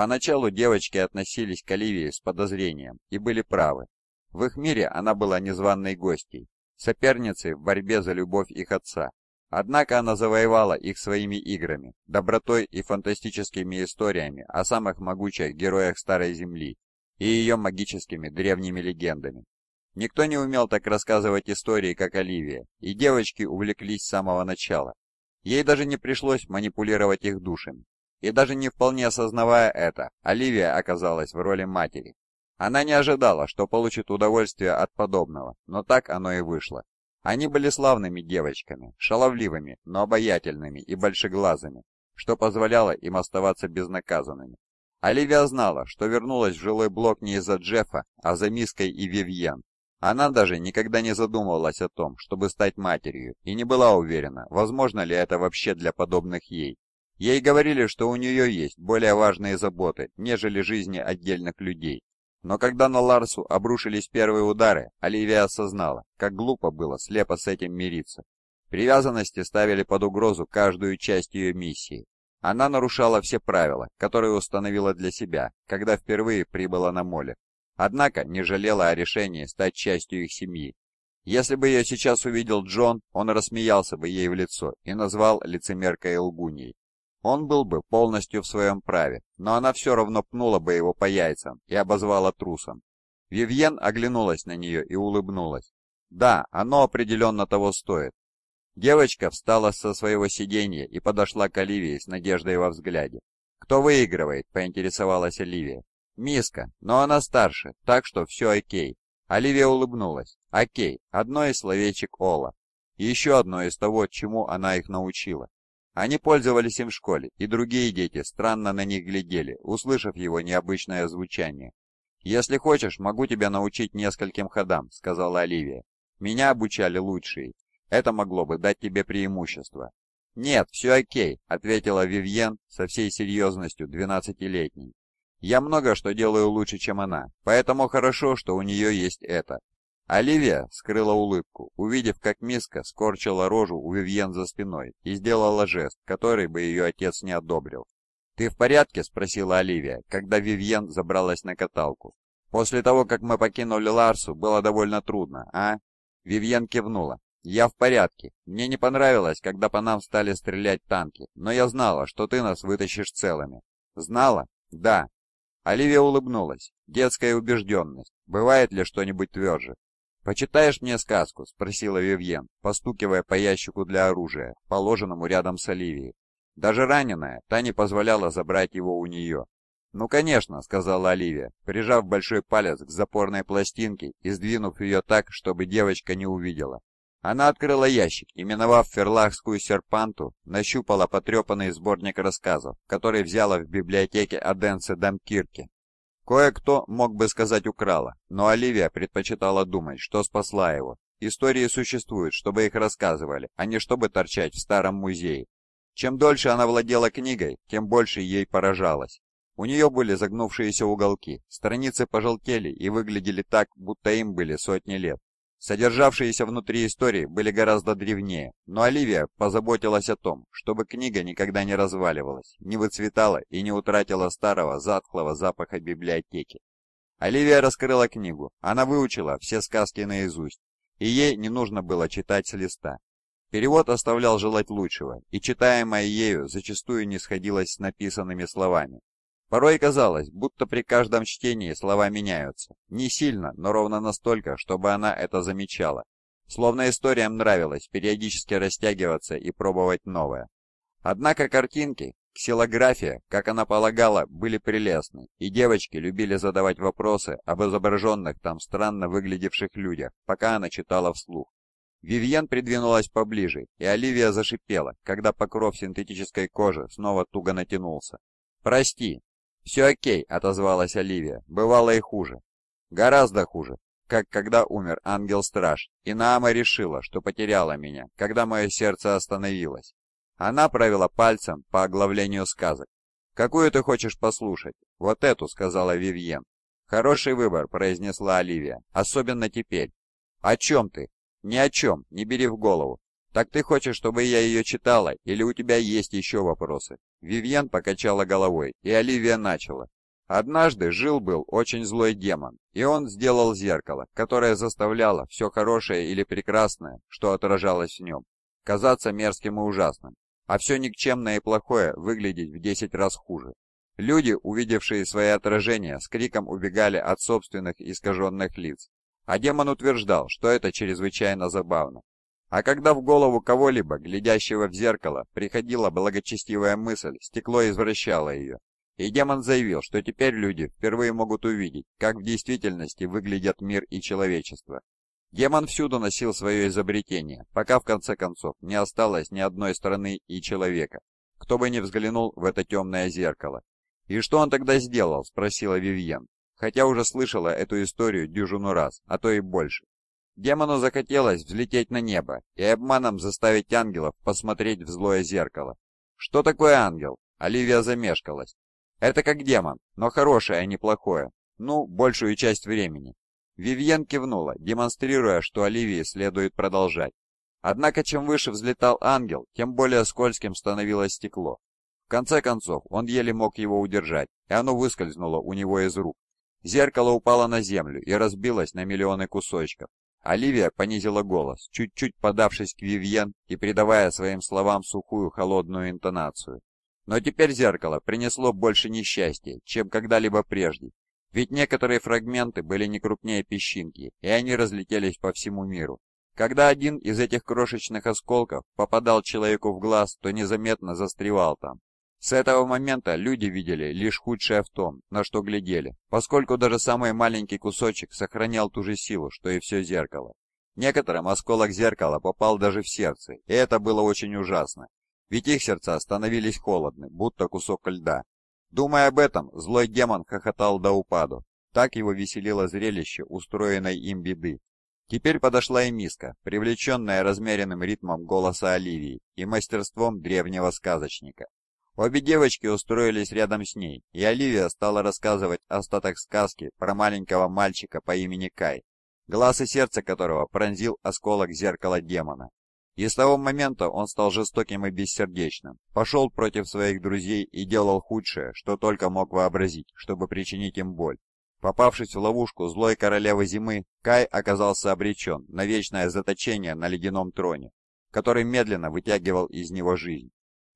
Поначалу девочки относились к Оливии с подозрением и были правы. В их мире она была незваной гостьей, соперницей в борьбе за любовь их отца. Однако она завоевала их своими играми, добротой и фантастическими историями о самых могучих героях Старой Земли и ее магическими древними легендами. Никто не умел так рассказывать истории, как Оливия, и девочки увлеклись с самого начала. Ей даже не пришлось манипулировать их душами. И даже не вполне осознавая это, Оливия оказалась в роли матери. Она не ожидала, что получит удовольствие от подобного, но так оно и вышло. Они были славными девочками, шаловливыми, но обаятельными и большеглазыми, что позволяло им оставаться безнаказанными. Оливия знала, что вернулась в жилой блок не из-за Джеффа, а за Миской и Вивьен. Она даже никогда не задумывалась о том, чтобы стать матерью, и не была уверена, возможно ли это вообще для подобных ей. Ей говорили, что у нее есть более важные заботы, нежели жизни отдельных людей. Но когда на Ларсу обрушились первые удары, Оливия осознала, как глупо было слепо с этим мириться. Привязанности ставили под угрозу каждую часть ее миссии. Она нарушала все правила, которые установила для себя, когда впервые прибыла на Моле. Однако не жалела о решении стать частью их семьи. Если бы ее сейчас увидел Джон, он рассмеялся бы ей в лицо и назвал лицемеркой и лгуньей. Он был бы полностью в своем праве, но она все равно пнула бы его по яйцам и обозвала трусом. Вивьен оглянулась на нее и улыбнулась. Да, оно определенно того стоит. Девочка встала со своего сиденья и подошла к Оливии с надеждой во взгляде. «Кто выигрывает?» – поинтересовалась Оливия. «Миска, но она старше, так что все окей». Оливия улыбнулась. «Окей, одно из словечек Ола. И еще одно из того, чему она их научила». Они пользовались им в школе, и другие дети странно на них глядели, услышав его необычное звучание. «Если хочешь, могу тебя научить нескольким ходам», — сказала Оливия. «Меня обучали лучшие. Это могло бы дать тебе преимущество». «Нет, все окей», — ответила Вивьен со всей серьезностью двенадцатилетней. «Я много что делаю лучше, чем она, поэтому хорошо, что у нее есть это. Оливия скрыла улыбку, увидев, как миска скорчила рожу у Вивьен за спиной и сделала жест, который бы ее отец не одобрил. «Ты в порядке?» — спросила Оливия, когда Вивьен забралась на каталку. «После того, как мы покинули Ларсу, было довольно трудно, а?» Вивьен кивнула. «Я в порядке. Мне не понравилось, когда по нам стали стрелять танки, но я знала, что ты нас вытащишь целыми». «Знала?» «Да». Оливия улыбнулась. Детская убежденность. Бывает ли что-нибудь тверже? «Почитаешь мне сказку?» — спросила Вивьен, постукивая по ящику для оружия, положенному рядом с Оливией. Даже раненая, та не позволяла забрать его у нее. «Ну, конечно», — сказала Оливия, прижав большой палец к запорной пластинке и сдвинув ее так, чтобы девочка не увидела. Она открыла ящик и, миновав ферлахскую серпанту, нащупала потрепанный сборник рассказов, который взяла в библиотеке Аденса Дамкирки. Кое-кто мог бы сказать украла, но Оливия предпочитала думать, что спасла его. Истории существуют, чтобы их рассказывали, а не чтобы торчать в старом музее. Чем дольше она владела книгой, тем больше ей поражалось. У нее были загнувшиеся уголки, страницы пожелтели и выглядели так, будто им были сотни лет. Содержавшиеся внутри истории были гораздо древнее, но Оливия позаботилась о том, чтобы книга никогда не разваливалась, не выцветала и не утратила старого затхлого запаха библиотеки. Оливия раскрыла книгу, она выучила все сказки наизусть, и ей не нужно было читать с листа. Перевод оставлял желать лучшего, и читаемое ею зачастую не сходилось с написанными словами, Порой казалось, будто при каждом чтении слова меняются. Не сильно, но ровно настолько, чтобы она это замечала. Словно историям нравилось периодически растягиваться и пробовать новое. Однако картинки, ксилография, как она полагала, были прелестны, и девочки любили задавать вопросы об изображенных там странно выглядевших людях, пока она читала вслух. Вивьен придвинулась поближе, и Оливия зашипела, когда покров синтетической кожи снова туго натянулся. «Прости, «Все окей», — отозвалась Оливия, — «бывало и хуже». «Гораздо хуже, как когда умер ангел-страж, и Наама решила, что потеряла меня, когда мое сердце остановилось». Она провела пальцем по оглавлению сказок. «Какую ты хочешь послушать?» «Вот эту», — сказала Вивьен. «Хороший выбор», — произнесла Оливия, — «особенно теперь». «О чем ты?» «Ни о чем, не бери в голову. Так ты хочешь, чтобы я ее читала, или у тебя есть еще вопросы?» Вивьен покачала головой, и Оливия начала. Однажды жил-был очень злой демон, и он сделал зеркало, которое заставляло все хорошее или прекрасное, что отражалось в нем, казаться мерзким и ужасным, а все никчемное и плохое выглядеть в десять раз хуже. Люди, увидевшие свои отражения, с криком убегали от собственных искаженных лиц, а демон утверждал, что это чрезвычайно забавно. А когда в голову кого-либо, глядящего в зеркало, приходила благочестивая мысль, стекло извращало ее. И демон заявил, что теперь люди впервые могут увидеть, как в действительности выглядят мир и человечество. Демон всюду носил свое изобретение, пока в конце концов не осталось ни одной страны и человека, кто бы ни взглянул в это темное зеркало. «И что он тогда сделал?» – спросила Вивьен, хотя уже слышала эту историю дюжину раз, а то и больше. Демону захотелось взлететь на небо и обманом заставить ангелов посмотреть в злое зеркало. Что такое ангел? Оливия замешкалась. Это как демон, но хорошее, а не плохое. Ну, большую часть времени. Вивьен кивнула, демонстрируя, что Оливии следует продолжать. Однако, чем выше взлетал ангел, тем более скользким становилось стекло. В конце концов, он еле мог его удержать, и оно выскользнуло у него из рук. Зеркало упало на землю и разбилось на миллионы кусочков. Оливия понизила голос, чуть-чуть подавшись к Вивьен и придавая своим словам сухую холодную интонацию. Но теперь зеркало принесло больше несчастья, чем когда-либо прежде, ведь некоторые фрагменты были не крупнее песчинки, и они разлетелись по всему миру. Когда один из этих крошечных осколков попадал человеку в глаз, то незаметно застревал там. С этого момента люди видели лишь худшее в том, на что глядели, поскольку даже самый маленький кусочек сохранял ту же силу, что и все зеркало. Некоторым осколок зеркала попал даже в сердце, и это было очень ужасно, ведь их сердца становились холодны, будто кусок льда. Думая об этом, злой демон хохотал до упаду. Так его веселило зрелище устроенной им беды. Теперь подошла и миска, привлеченная размеренным ритмом голоса Оливии и мастерством древнего сказочника. Обе девочки устроились рядом с ней, и Оливия стала рассказывать остаток сказки про маленького мальчика по имени Кай, глаз и сердце которого пронзил осколок зеркала демона. И с того момента он стал жестоким и бессердечным, пошел против своих друзей и делал худшее, что только мог вообразить, чтобы причинить им боль. Попавшись в ловушку злой королевы зимы, Кай оказался обречен на вечное заточение на ледяном троне, который медленно вытягивал из него жизнь.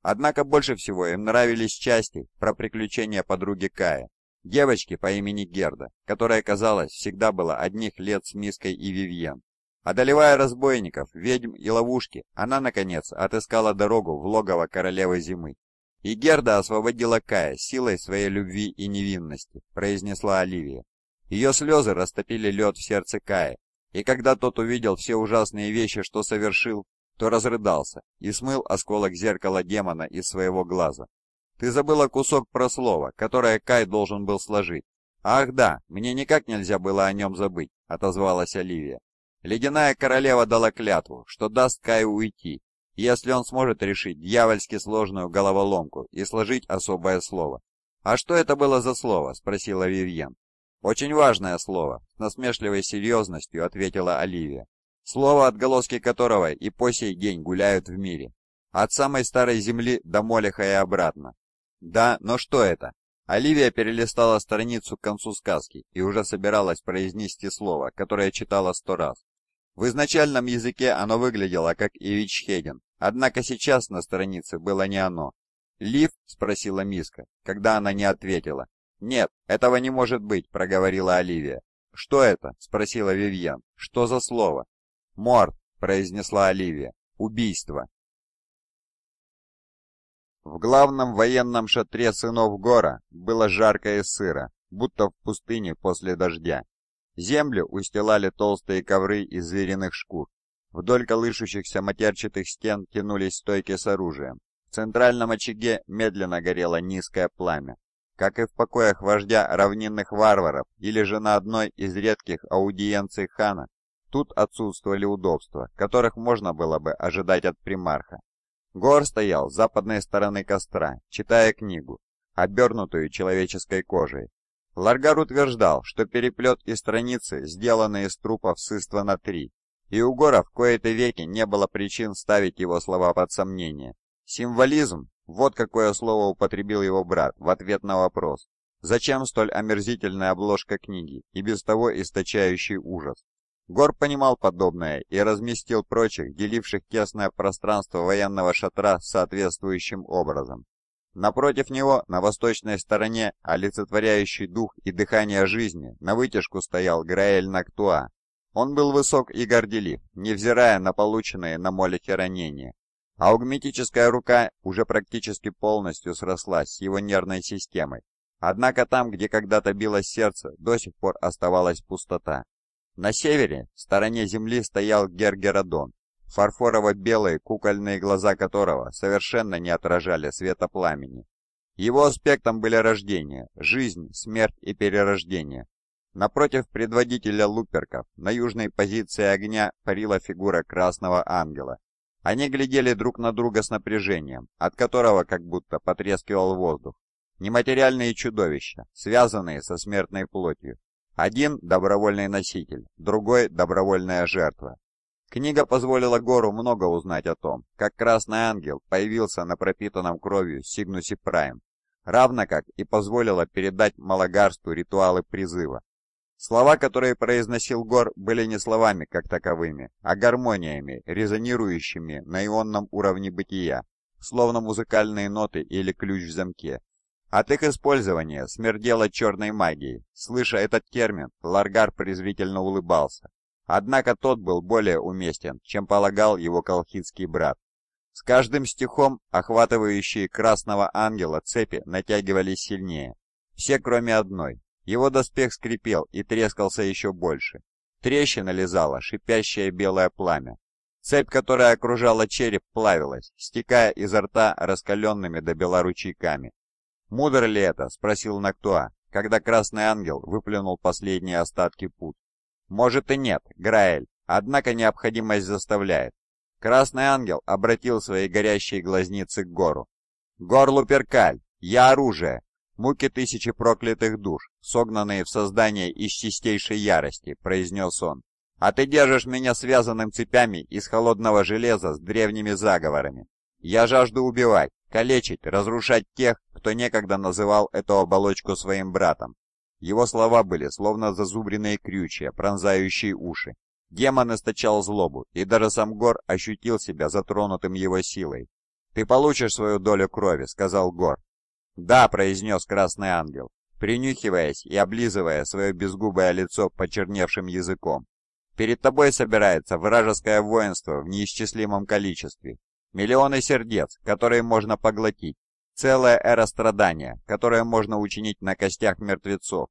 Однако больше всего им нравились части про приключения подруги Кая, девочки по имени Герда, которая, казалось, всегда была одних лет с Миской и Вивьен. Одолевая разбойников, ведьм и ловушки, она, наконец, отыскала дорогу в логово королевы зимы. «И Герда освободила Кая силой своей любви и невинности», — произнесла Оливия. Ее слезы растопили лед в сердце Кая, и когда тот увидел все ужасные вещи, что совершил, то разрыдался и смыл осколок зеркала демона из своего глаза. «Ты забыла кусок про слово, которое Кай должен был сложить». «Ах да, мне никак нельзя было о нем забыть», — отозвалась Оливия. Ледяная королева дала клятву, что даст Каю уйти, если он сможет решить дьявольски сложную головоломку и сложить особое слово. «А что это было за слово?» — спросила Вивьен. «Очень важное слово», — с насмешливой серьезностью ответила Оливия слово отголоски которого и по сей день гуляют в мире. От самой старой земли до Молеха и обратно. Да, но что это? Оливия перелистала страницу к концу сказки и уже собиралась произнести слово, которое читала сто раз. В изначальном языке оно выглядело как Ивичхеден, однако сейчас на странице было не оно. «Лив?» — спросила Миска, когда она не ответила. «Нет, этого не может быть», — проговорила Оливия. «Что это?» — спросила Вивьен. «Что за слово?» «Морт!» — произнесла Оливия. «Убийство!» В главном военном шатре сынов Гора было жарко и сыро, будто в пустыне после дождя. Землю устилали толстые ковры из звериных шкур. Вдоль колышущихся матерчатых стен тянулись стойки с оружием. В центральном очаге медленно горело низкое пламя. Как и в покоях вождя равнинных варваров или же на одной из редких аудиенций хана, Тут отсутствовали удобства, которых можно было бы ожидать от примарха. Гор стоял с западной стороны костра, читая книгу, обернутую человеческой кожей. Ларгар утверждал, что переплет и страницы сделаны из трупов сыства на три, и у Гора в кои-то веки не было причин ставить его слова под сомнение. Символизм – вот какое слово употребил его брат в ответ на вопрос. Зачем столь омерзительная обложка книги и без того источающий ужас? Гор понимал подобное и разместил прочих, деливших тесное пространство военного шатра соответствующим образом. Напротив него, на восточной стороне, олицетворяющий дух и дыхание жизни, на вытяжку стоял Граэль Нактуа. Он был высок и горделив, невзирая на полученные на молике ранения. Аугметическая рука уже практически полностью срослась с его нервной системой. Однако там, где когда-то билось сердце, до сих пор оставалась пустота. На севере, в стороне земли, стоял Гергеродон, фарфорово-белые кукольные глаза которого совершенно не отражали света пламени. Его аспектом были рождение, жизнь, смерть и перерождение. Напротив предводителя луперков на южной позиции огня парила фигура красного ангела. Они глядели друг на друга с напряжением, от которого как будто потрескивал воздух. Нематериальные чудовища, связанные со смертной плотью, один – добровольный носитель, другой – добровольная жертва. Книга позволила Гору много узнать о том, как Красный Ангел появился на пропитанном кровью Сигнусе Прайм, равно как и позволила передать Малагарству ритуалы призыва. Слова, которые произносил Гор, были не словами как таковыми, а гармониями, резонирующими на ионном уровне бытия, словно музыкальные ноты или ключ в замке, от а их использования смердело черной магией. Слыша этот термин, Ларгар презрительно улыбался. Однако тот был более уместен, чем полагал его колхидский брат. С каждым стихом охватывающие красного ангела цепи натягивались сильнее. Все, кроме одной. Его доспех скрипел и трескался еще больше. Трещина лизала шипящее белое пламя. Цепь, которая окружала череп, плавилась, стекая изо рта раскаленными до белоручейками. ручейками. «Мудро ли это?» — спросил Нактуа, когда Красный Ангел выплюнул последние остатки пут. «Может и нет, Граэль, однако необходимость заставляет». Красный Ангел обратил свои горящие глазницы к гору. «Горлу перкаль! Я оружие! Муки тысячи проклятых душ, согнанные в создание из чистейшей ярости», — произнес он. «А ты держишь меня связанным цепями из холодного железа с древними заговорами. Я жажду убивать, калечить, разрушать тех, кто некогда называл эту оболочку своим братом. Его слова были словно зазубренные крючья, пронзающие уши. Демон источал злобу, и даже сам Гор ощутил себя затронутым его силой. «Ты получишь свою долю крови», — сказал Гор. «Да», — произнес Красный Ангел, принюхиваясь и облизывая свое безгубое лицо почерневшим языком. «Перед тобой собирается вражеское воинство в неисчислимом количестве, Миллионы сердец, которые можно поглотить. Целая эра страдания, которое можно учинить на костях мертвецов.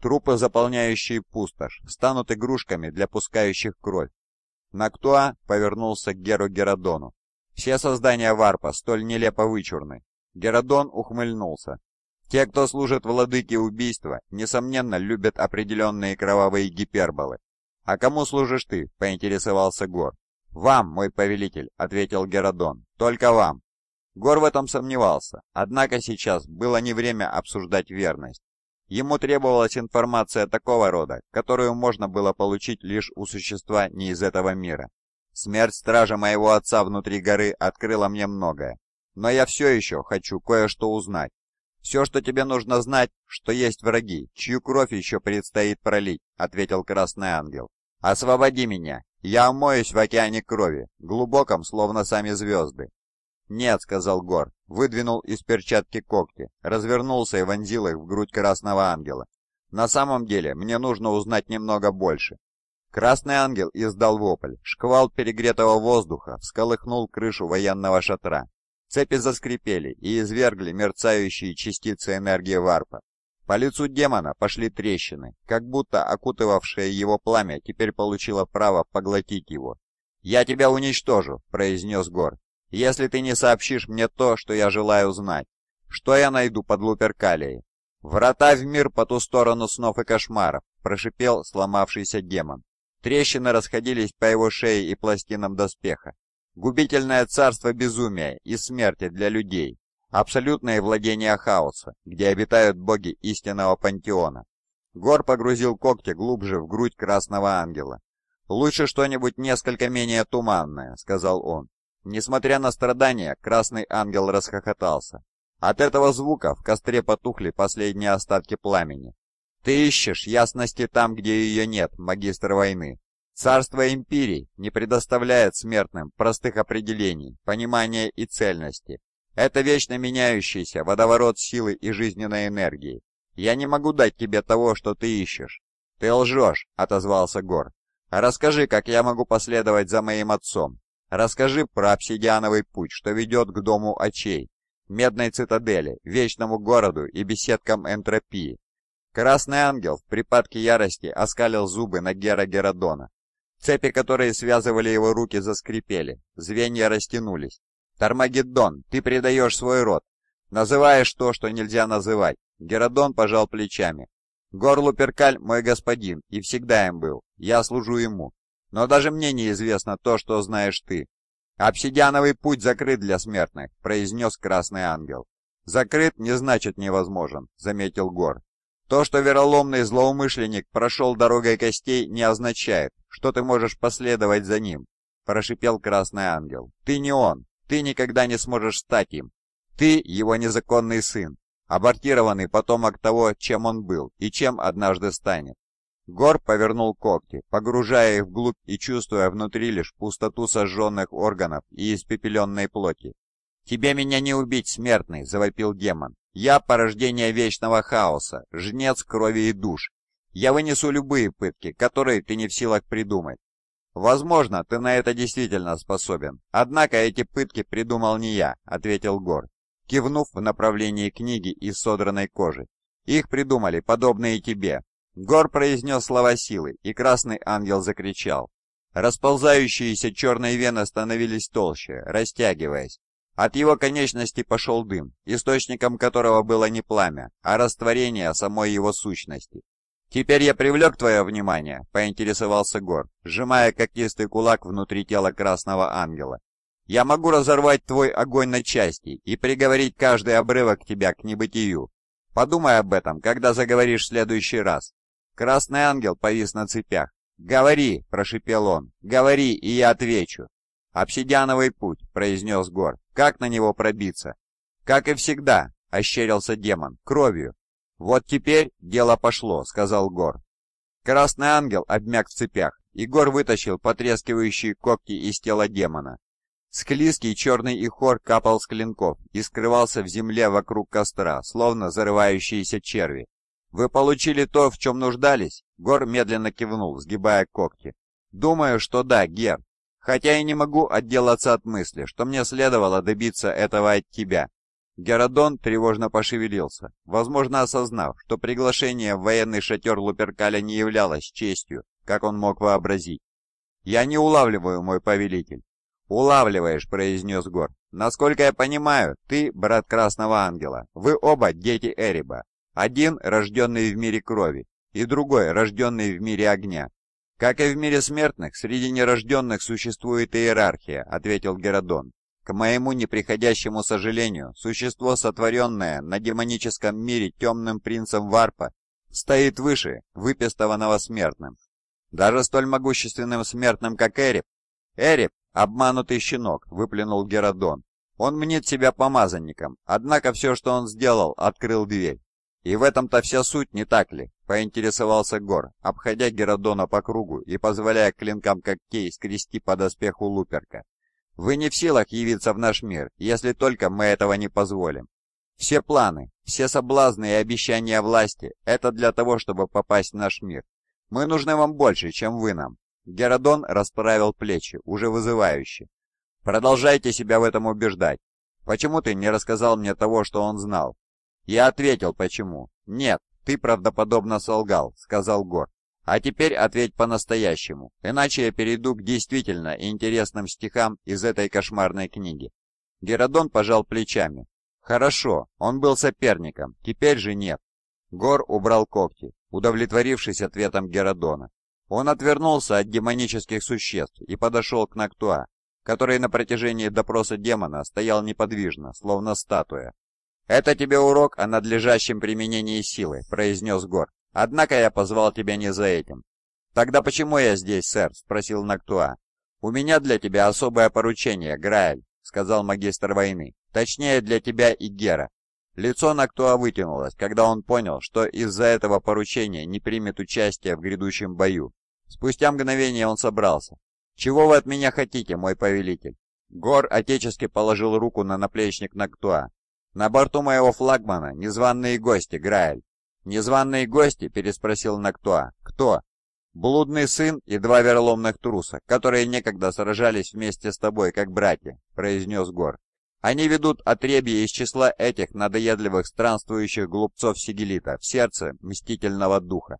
Трупы, заполняющие пустошь, станут игрушками для пускающих кровь. Нактуа повернулся к Геру Геродону. Все создания варпа столь нелепо вычурны. Геродон ухмыльнулся. Те, кто служит владыке убийства, несомненно, любят определенные кровавые гиперболы. «А кому служишь ты?» — поинтересовался Гор. «Вам, мой повелитель», — ответил Геродон, — «только вам». Гор в этом сомневался, однако сейчас было не время обсуждать верность. Ему требовалась информация такого рода, которую можно было получить лишь у существа не из этого мира. Смерть стража моего отца внутри горы открыла мне многое, но я все еще хочу кое-что узнать. «Все, что тебе нужно знать, что есть враги, чью кровь еще предстоит пролить», — ответил Красный Ангел. «Освободи меня, «Я моюсь в океане крови, глубоком, словно сами звезды». «Нет», — сказал Гор, выдвинул из перчатки когти, развернулся и вонзил их в грудь Красного Ангела. «На самом деле, мне нужно узнать немного больше». Красный Ангел издал вопль. Шквал перегретого воздуха всколыхнул крышу военного шатра. Цепи заскрипели и извергли мерцающие частицы энергии варпа. По лицу демона пошли трещины, как будто окутывавшее его пламя теперь получило право поглотить его. «Я тебя уничтожу», — произнес Гор, — «если ты не сообщишь мне то, что я желаю знать. Что я найду под Луперкалией?» «Врата в мир по ту сторону снов и кошмаров», — прошипел сломавшийся демон. Трещины расходились по его шее и пластинам доспеха. «Губительное царство безумия и смерти для людей, Абсолютное владение хаоса, где обитают боги истинного пантеона. Гор погрузил когти глубже в грудь красного ангела. «Лучше что-нибудь несколько менее туманное», — сказал он. Несмотря на страдания, красный ангел расхохотался. От этого звука в костре потухли последние остатки пламени. «Ты ищешь ясности там, где ее нет, магистр войны. Царство империи не предоставляет смертным простых определений, понимания и цельности. Это вечно меняющийся водоворот силы и жизненной энергии. Я не могу дать тебе того, что ты ищешь». «Ты лжешь», — отозвался Гор. «Расскажи, как я могу последовать за моим отцом. Расскажи про обсидиановый путь, что ведет к дому очей, медной цитадели, вечному городу и беседкам энтропии». Красный ангел в припадке ярости оскалил зубы на Гера Геродона. Цепи, которые связывали его руки, заскрипели, звенья растянулись, «Тармагеддон, ты предаешь свой род. Называешь то, что нельзя называть». Геродон пожал плечами. «Горлу Перкаль мой господин, и всегда им был. Я служу ему. Но даже мне неизвестно то, что знаешь ты». «Обсидиановый путь закрыт для смертных», — произнес Красный Ангел. «Закрыт не значит невозможен», — заметил Гор. «То, что вероломный злоумышленник прошел дорогой костей, не означает, что ты можешь последовать за ним», — прошипел Красный Ангел. «Ты не он, ты никогда не сможешь стать им. Ты его незаконный сын, абортированный потомок того, чем он был и чем однажды станет. Гор повернул когти, погружая их вглубь и чувствуя внутри лишь пустоту сожженных органов и испепеленной плоти. «Тебе меня не убить, смертный!» — завопил демон. «Я — порождение вечного хаоса, жнец крови и душ. Я вынесу любые пытки, которые ты не в силах придумать. «Возможно, ты на это действительно способен. Однако эти пытки придумал не я», — ответил Гор, кивнув в направлении книги из содранной кожи. «Их придумали, подобные тебе». Гор произнес слова силы, и красный ангел закричал. Расползающиеся черные вены становились толще, растягиваясь. От его конечности пошел дым, источником которого было не пламя, а растворение самой его сущности. «Теперь я привлек твое внимание», — поинтересовался Гор, сжимая когтистый кулак внутри тела Красного Ангела. «Я могу разорвать твой огонь на части и приговорить каждый обрывок тебя к небытию. Подумай об этом, когда заговоришь в следующий раз». Красный Ангел повис на цепях. «Говори!» — прошипел он. «Говори, и я отвечу!» «Обсидиановый путь», — произнес Гор. «Как на него пробиться?» «Как и всегда», — ощерился демон, — «кровью. «Вот теперь дело пошло», — сказал Гор. Красный ангел обмяк в цепях, и Гор вытащил потрескивающие когти из тела демона. Склизкий черный ихор капал с клинков и скрывался в земле вокруг костра, словно зарывающиеся черви. «Вы получили то, в чем нуждались?» Гор медленно кивнул, сгибая когти. «Думаю, что да, Гер. Хотя я не могу отделаться от мысли, что мне следовало добиться этого от тебя. Геродон тревожно пошевелился, возможно осознав, что приглашение в военный шатер Луперкаля не являлось честью, как он мог вообразить. «Я не улавливаю, мой повелитель». «Улавливаешь», — произнес Гор. «Насколько я понимаю, ты, брат Красного Ангела, вы оба дети Эриба. Один, рожденный в мире крови, и другой, рожденный в мире огня. Как и в мире смертных, среди нерожденных существует иерархия», — ответил Геродон. К моему неприходящему сожалению, существо, сотворенное на демоническом мире темным принцем Варпа, стоит выше выпестованного смертным. Даже столь могущественным смертным, как Эреб. Эреб, обманутый щенок, выплюнул Геродон. Он мнит себя помазанником, однако все, что он сделал, открыл дверь. И в этом-то вся суть, не так ли? Поинтересовался Гор, обходя Геродона по кругу и позволяя клинкам когтей скрести под оспеху Луперка. Вы не в силах явиться в наш мир, если только мы этого не позволим. Все планы, все соблазны и обещания власти – это для того, чтобы попасть в наш мир. Мы нужны вам больше, чем вы нам». Геродон расправил плечи, уже вызывающе. «Продолжайте себя в этом убеждать. Почему ты не рассказал мне того, что он знал?» Я ответил, почему. «Нет, ты правдоподобно солгал», — сказал Гор. А теперь ответь по-настоящему, иначе я перейду к действительно интересным стихам из этой кошмарной книги». Геродон пожал плечами. «Хорошо, он был соперником, теперь же нет». Гор убрал когти, удовлетворившись ответом Геродона. Он отвернулся от демонических существ и подошел к Нактуа, который на протяжении допроса демона стоял неподвижно, словно статуя. «Это тебе урок о надлежащем применении силы», — произнес Гор. Однако я позвал тебя не за этим». «Тогда почему я здесь, сэр?» — спросил Нактуа. «У меня для тебя особое поручение, Граэль», — сказал магистр войны. «Точнее, для тебя и Гера». Лицо Нактуа вытянулось, когда он понял, что из-за этого поручения не примет участие в грядущем бою. Спустя мгновение он собрался. «Чего вы от меня хотите, мой повелитель?» Гор отечески положил руку на наплечник Нактуа. «На борту моего флагмана незваные гости, Граэль. «Незваные гости?» — переспросил Нактуа. «Кто?» «Блудный сын и два вероломных труса, которые некогда сражались вместе с тобой, как братья», — произнес Гор. «Они ведут отребье из числа этих надоедливых странствующих глупцов Сигелита в сердце мстительного духа.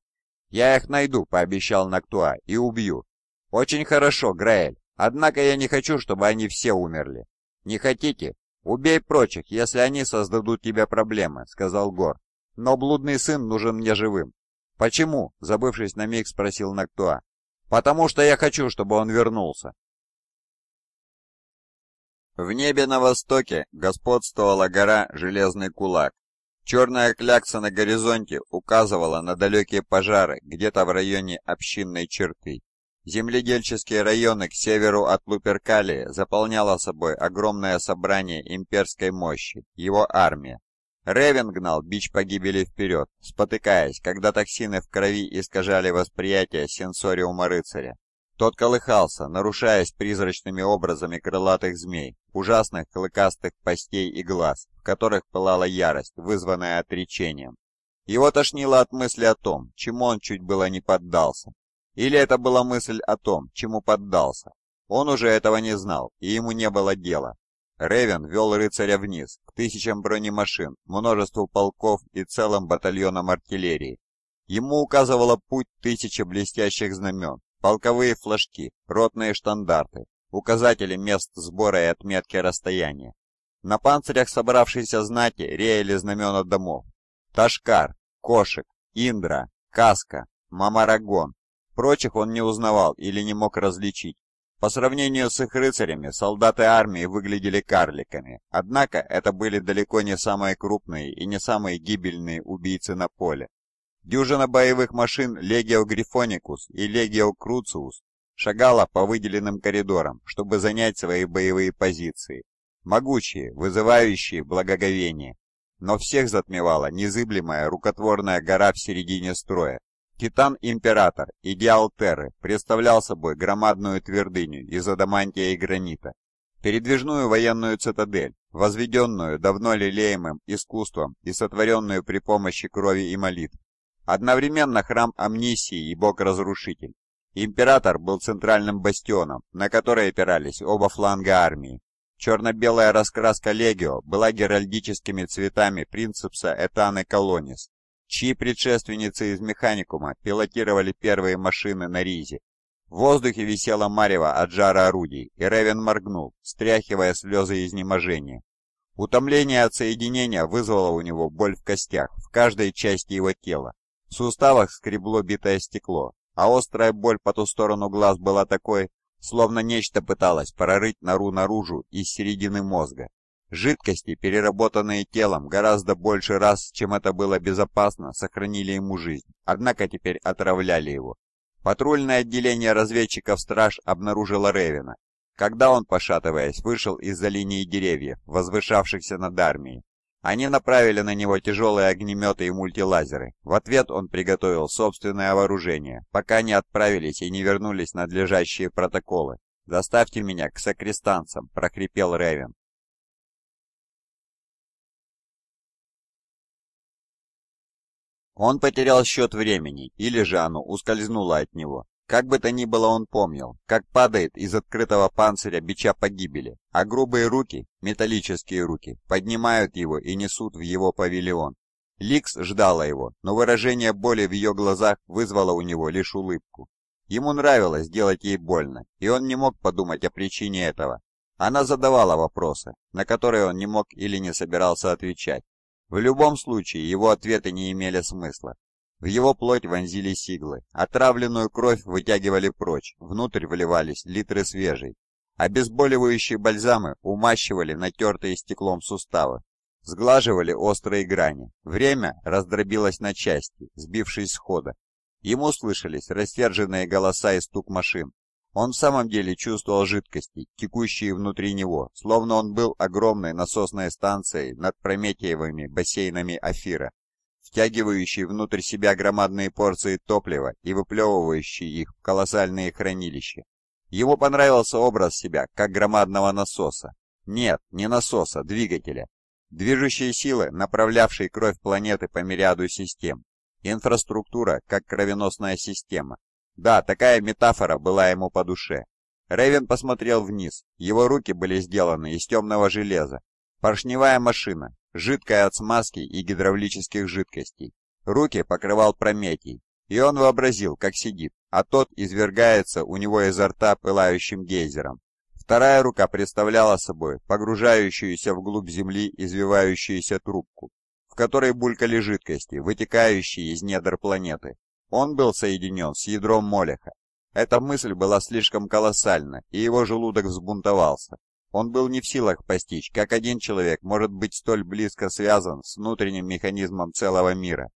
Я их найду», — пообещал Нактуа, — «и убью». «Очень хорошо, Граэль, однако я не хочу, чтобы они все умерли». «Не хотите? Убей прочих, если они создадут тебе проблемы», — сказал Гор. Но блудный сын нужен мне живым. Почему? Забывшись на миг, спросил Нактуа. Потому что я хочу, чтобы он вернулся. В небе на востоке господствовала гора Железный Кулак. Черная клякса на горизонте указывала на далекие пожары где-то в районе общинной черты. Земледельческие районы к северу от Луперкалии заполняло собой огромное собрание имперской мощи, его армия. Ревен гнал бич погибели вперед, спотыкаясь, когда токсины в крови искажали восприятие сенсориума рыцаря. Тот колыхался, нарушаясь призрачными образами крылатых змей, ужасных клыкастых пастей и глаз, в которых пылала ярость, вызванная отречением. Его тошнило от мысли о том, чему он чуть было не поддался. Или это была мысль о том, чему поддался. Он уже этого не знал, и ему не было дела, Ревен вел рыцаря вниз, к тысячам бронемашин, множеству полков и целым батальонам артиллерии. Ему указывала путь тысячи блестящих знамен, полковые флажки, ротные штандарты, указатели мест сбора и отметки расстояния. На панцирях собравшейся знати реяли знамена домов. Ташкар, Кошек, Индра, Каска, Мамарагон. Прочих он не узнавал или не мог различить, по сравнению с их рыцарями, солдаты армии выглядели карликами, однако это были далеко не самые крупные и не самые гибельные убийцы на поле. Дюжина боевых машин Легио Грифоникус и Легио Круциус шагала по выделенным коридорам, чтобы занять свои боевые позиции. Могучие, вызывающие благоговение. Но всех затмевала незыблемая рукотворная гора в середине строя, Титан-император, идеал Терры, представлял собой громадную твердыню из адамантия и гранита, передвижную военную цитадель, возведенную давно лелеемым искусством и сотворенную при помощи крови и молитв. Одновременно храм Амнисии и бог-разрушитель. Император был центральным бастионом, на который опирались оба фланга армии. Черно-белая раскраска Легио была геральдическими цветами принципса Этаны Колонис, чьи предшественницы из механикума пилотировали первые машины на Ризе. В воздухе висела марево от жара орудий, и Ревен моргнул, стряхивая слезы изнеможения. Утомление от соединения вызвало у него боль в костях, в каждой части его тела. В суставах скребло битое стекло, а острая боль по ту сторону глаз была такой, словно нечто пыталось прорыть нору наружу из середины мозга. Жидкости, переработанные телом гораздо больше раз, чем это было безопасно, сохранили ему жизнь, однако теперь отравляли его. Патрульное отделение разведчиков «Страж» обнаружило Ревина, когда он, пошатываясь, вышел из-за линии деревьев, возвышавшихся над армией. Они направили на него тяжелые огнеметы и мультилазеры. В ответ он приготовил собственное вооружение, пока не отправились и не вернулись надлежащие протоколы. «Доставьте меня к сокрестанцам», — прохрипел Ревин. Он потерял счет времени, или же оно ускользнуло от него. Как бы то ни было, он помнил, как падает из открытого панциря бича погибели, а грубые руки, металлические руки, поднимают его и несут в его павильон. Ликс ждала его, но выражение боли в ее глазах вызвало у него лишь улыбку. Ему нравилось делать ей больно, и он не мог подумать о причине этого. Она задавала вопросы, на которые он не мог или не собирался отвечать, в любом случае, его ответы не имели смысла. В его плоть вонзили сиглы, отравленную кровь вытягивали прочь, внутрь вливались литры свежей. Обезболивающие бальзамы умащивали натертые стеклом суставы, сглаживали острые грани. Время раздробилось на части, сбившись с хода. Ему слышались рассерженные голоса и стук машин, он в самом деле чувствовал жидкости, текущие внутри него, словно он был огромной насосной станцией над прометеевыми бассейнами Афира, втягивающей внутрь себя громадные порции топлива и выплевывающей их в колоссальные хранилища. Ему понравился образ себя, как громадного насоса. Нет, не насоса, двигателя. Движущие силы, направлявшие кровь планеты по мириаду систем. Инфраструктура, как кровеносная система. Да, такая метафора была ему по душе. Ревен посмотрел вниз. Его руки были сделаны из темного железа. Поршневая машина, жидкая от смазки и гидравлических жидкостей. Руки покрывал Прометий, и он вообразил, как сидит, а тот извергается у него изо рта пылающим гейзером. Вторая рука представляла собой погружающуюся вглубь земли извивающуюся трубку, в которой булькали жидкости, вытекающие из недр планеты. Он был соединен с ядром Молеха. Эта мысль была слишком колоссальна, и его желудок взбунтовался. Он был не в силах постичь, как один человек может быть столь близко связан с внутренним механизмом целого мира.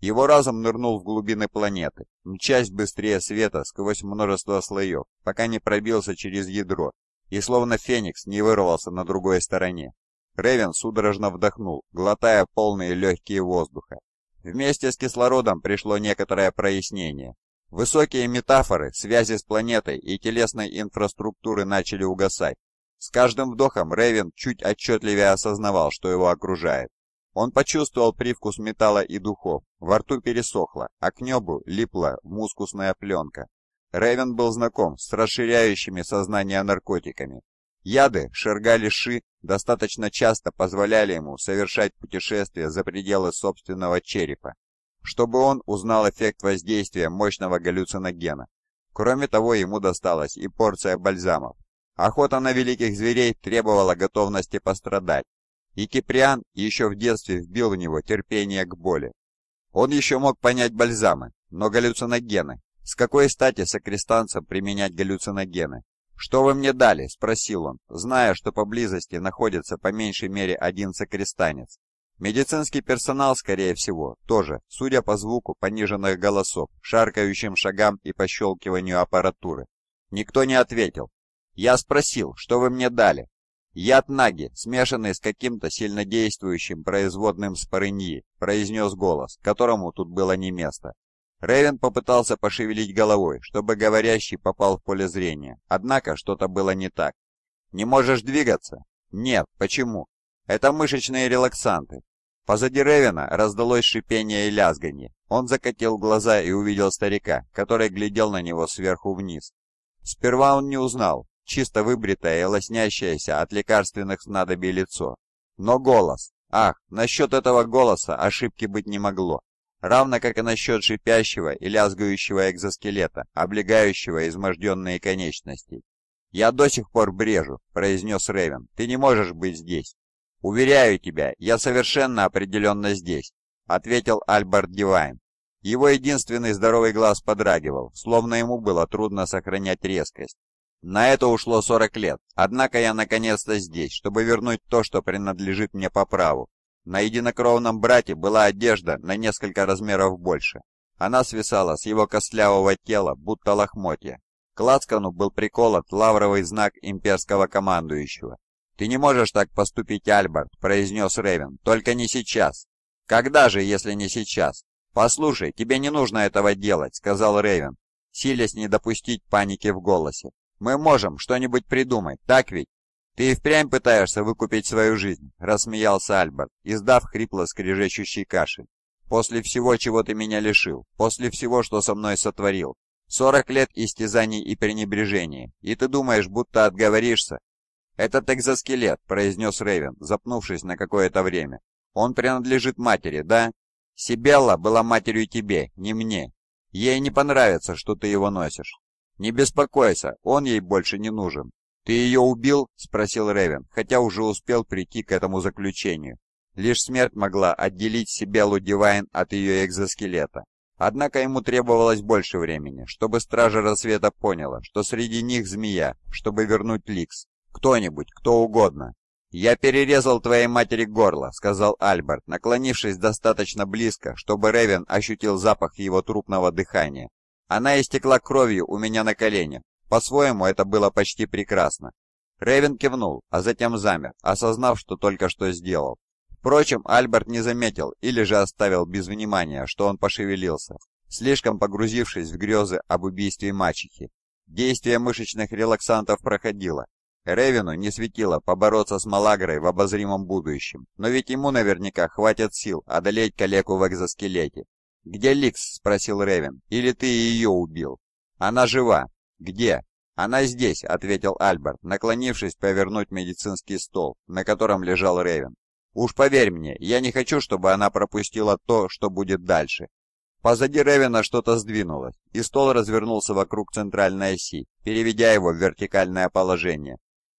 Его разум нырнул в глубины планеты, мчась быстрее света сквозь множество слоев, пока не пробился через ядро, и словно феникс не вырвался на другой стороне. Ревен судорожно вдохнул, глотая полные легкие воздуха. Вместе с кислородом пришло некоторое прояснение. Высокие метафоры связи с планетой и телесной инфраструктуры начали угасать. С каждым вдохом Ревен чуть отчетливее осознавал, что его окружает. Он почувствовал привкус металла и духов, во рту пересохло, а к небу липла мускусная пленка. Ревен был знаком с расширяющими сознание наркотиками, Яды шергалиши достаточно часто позволяли ему совершать путешествия за пределы собственного черепа, чтобы он узнал эффект воздействия мощного галлюциногена. Кроме того, ему досталась и порция бальзамов. Охота на великих зверей требовала готовности пострадать, и Киприан еще в детстве вбил в него терпение к боли. Он еще мог понять бальзамы, но галлюциногены. С какой стати сокрестанцам применять галлюциногены? «Что вы мне дали?» — спросил он, зная, что поблизости находится по меньшей мере один сокрестанец. Медицинский персонал, скорее всего, тоже, судя по звуку пониженных голосов, шаркающим шагам и пощелкиванию аппаратуры. Никто не ответил. «Я спросил, что вы мне дали?» «Яд Наги, смешанный с каким-то сильнодействующим производным с произнес голос, которому тут было не место. Рейвен попытался пошевелить головой, чтобы говорящий попал в поле зрения, однако что-то было не так. «Не можешь двигаться?» «Нет, почему?» «Это мышечные релаксанты». Позади Ревена раздалось шипение и лязганье. Он закатил глаза и увидел старика, который глядел на него сверху вниз. Сперва он не узнал, чисто выбритое и лоснящееся от лекарственных снадобий лицо. Но голос! Ах, насчет этого голоса ошибки быть не могло равно как и насчет шипящего и лязгающего экзоскелета, облегающего изможденные конечности. «Я до сих пор брежу», — произнес Ревен. «Ты не можешь быть здесь». «Уверяю тебя, я совершенно определенно здесь», — ответил Альберт Дивайн. Его единственный здоровый глаз подрагивал, словно ему было трудно сохранять резкость. На это ушло 40 лет, однако я наконец-то здесь, чтобы вернуть то, что принадлежит мне по праву, на единокровном брате была одежда на несколько размеров больше. Она свисала с его костлявого тела, будто лохмотья. К лацкану был приколот лавровый знак имперского командующего. «Ты не можешь так поступить, Альберт», — произнес Ревен, — «только не сейчас». «Когда же, если не сейчас?» «Послушай, тебе не нужно этого делать», — сказал Ревен, силясь не допустить паники в голосе. «Мы можем что-нибудь придумать, так ведь?» «Ты и впрямь пытаешься выкупить свою жизнь», — рассмеялся Альберт, издав хрипло скрежещущий кашель. «После всего, чего ты меня лишил, после всего, что со мной сотворил, сорок лет истязаний и пренебрежения, и ты думаешь, будто отговоришься?» «Этот экзоскелет», — произнес Рейвен, запнувшись на какое-то время. «Он принадлежит матери, да?» «Сибелла была матерью тебе, не мне. Ей не понравится, что ты его носишь. Не беспокойся, он ей больше не нужен. «Ты ее убил?» — спросил Ревен, хотя уже успел прийти к этому заключению. Лишь смерть могла отделить себя Лудивайн от ее экзоскелета. Однако ему требовалось больше времени, чтобы Стража Рассвета поняла, что среди них змея, чтобы вернуть Ликс. Кто-нибудь, кто угодно. «Я перерезал твоей матери горло», — сказал Альберт, наклонившись достаточно близко, чтобы Ревен ощутил запах его трупного дыхания. «Она истекла кровью у меня на коленях. По-своему это было почти прекрасно. Ревен кивнул, а затем замер, осознав, что только что сделал. Впрочем, Альберт не заметил или же оставил без внимания, что он пошевелился, слишком погрузившись в грезы об убийстве мачехи. Действие мышечных релаксантов проходило. Ревину не светило побороться с Малагрой в обозримом будущем, но ведь ему наверняка хватит сил одолеть калеку в экзоскелете. «Где Ликс?» – спросил Ревин. «Или ты ее убил?» «Она жива», «Где?» «Она здесь», — ответил Альберт, наклонившись повернуть медицинский стол, на котором лежал Ревен. «Уж поверь мне, я не хочу, чтобы она пропустила то, что будет дальше». Позади Ревена что-то сдвинулось, и стол развернулся вокруг центральной оси, переведя его в вертикальное положение.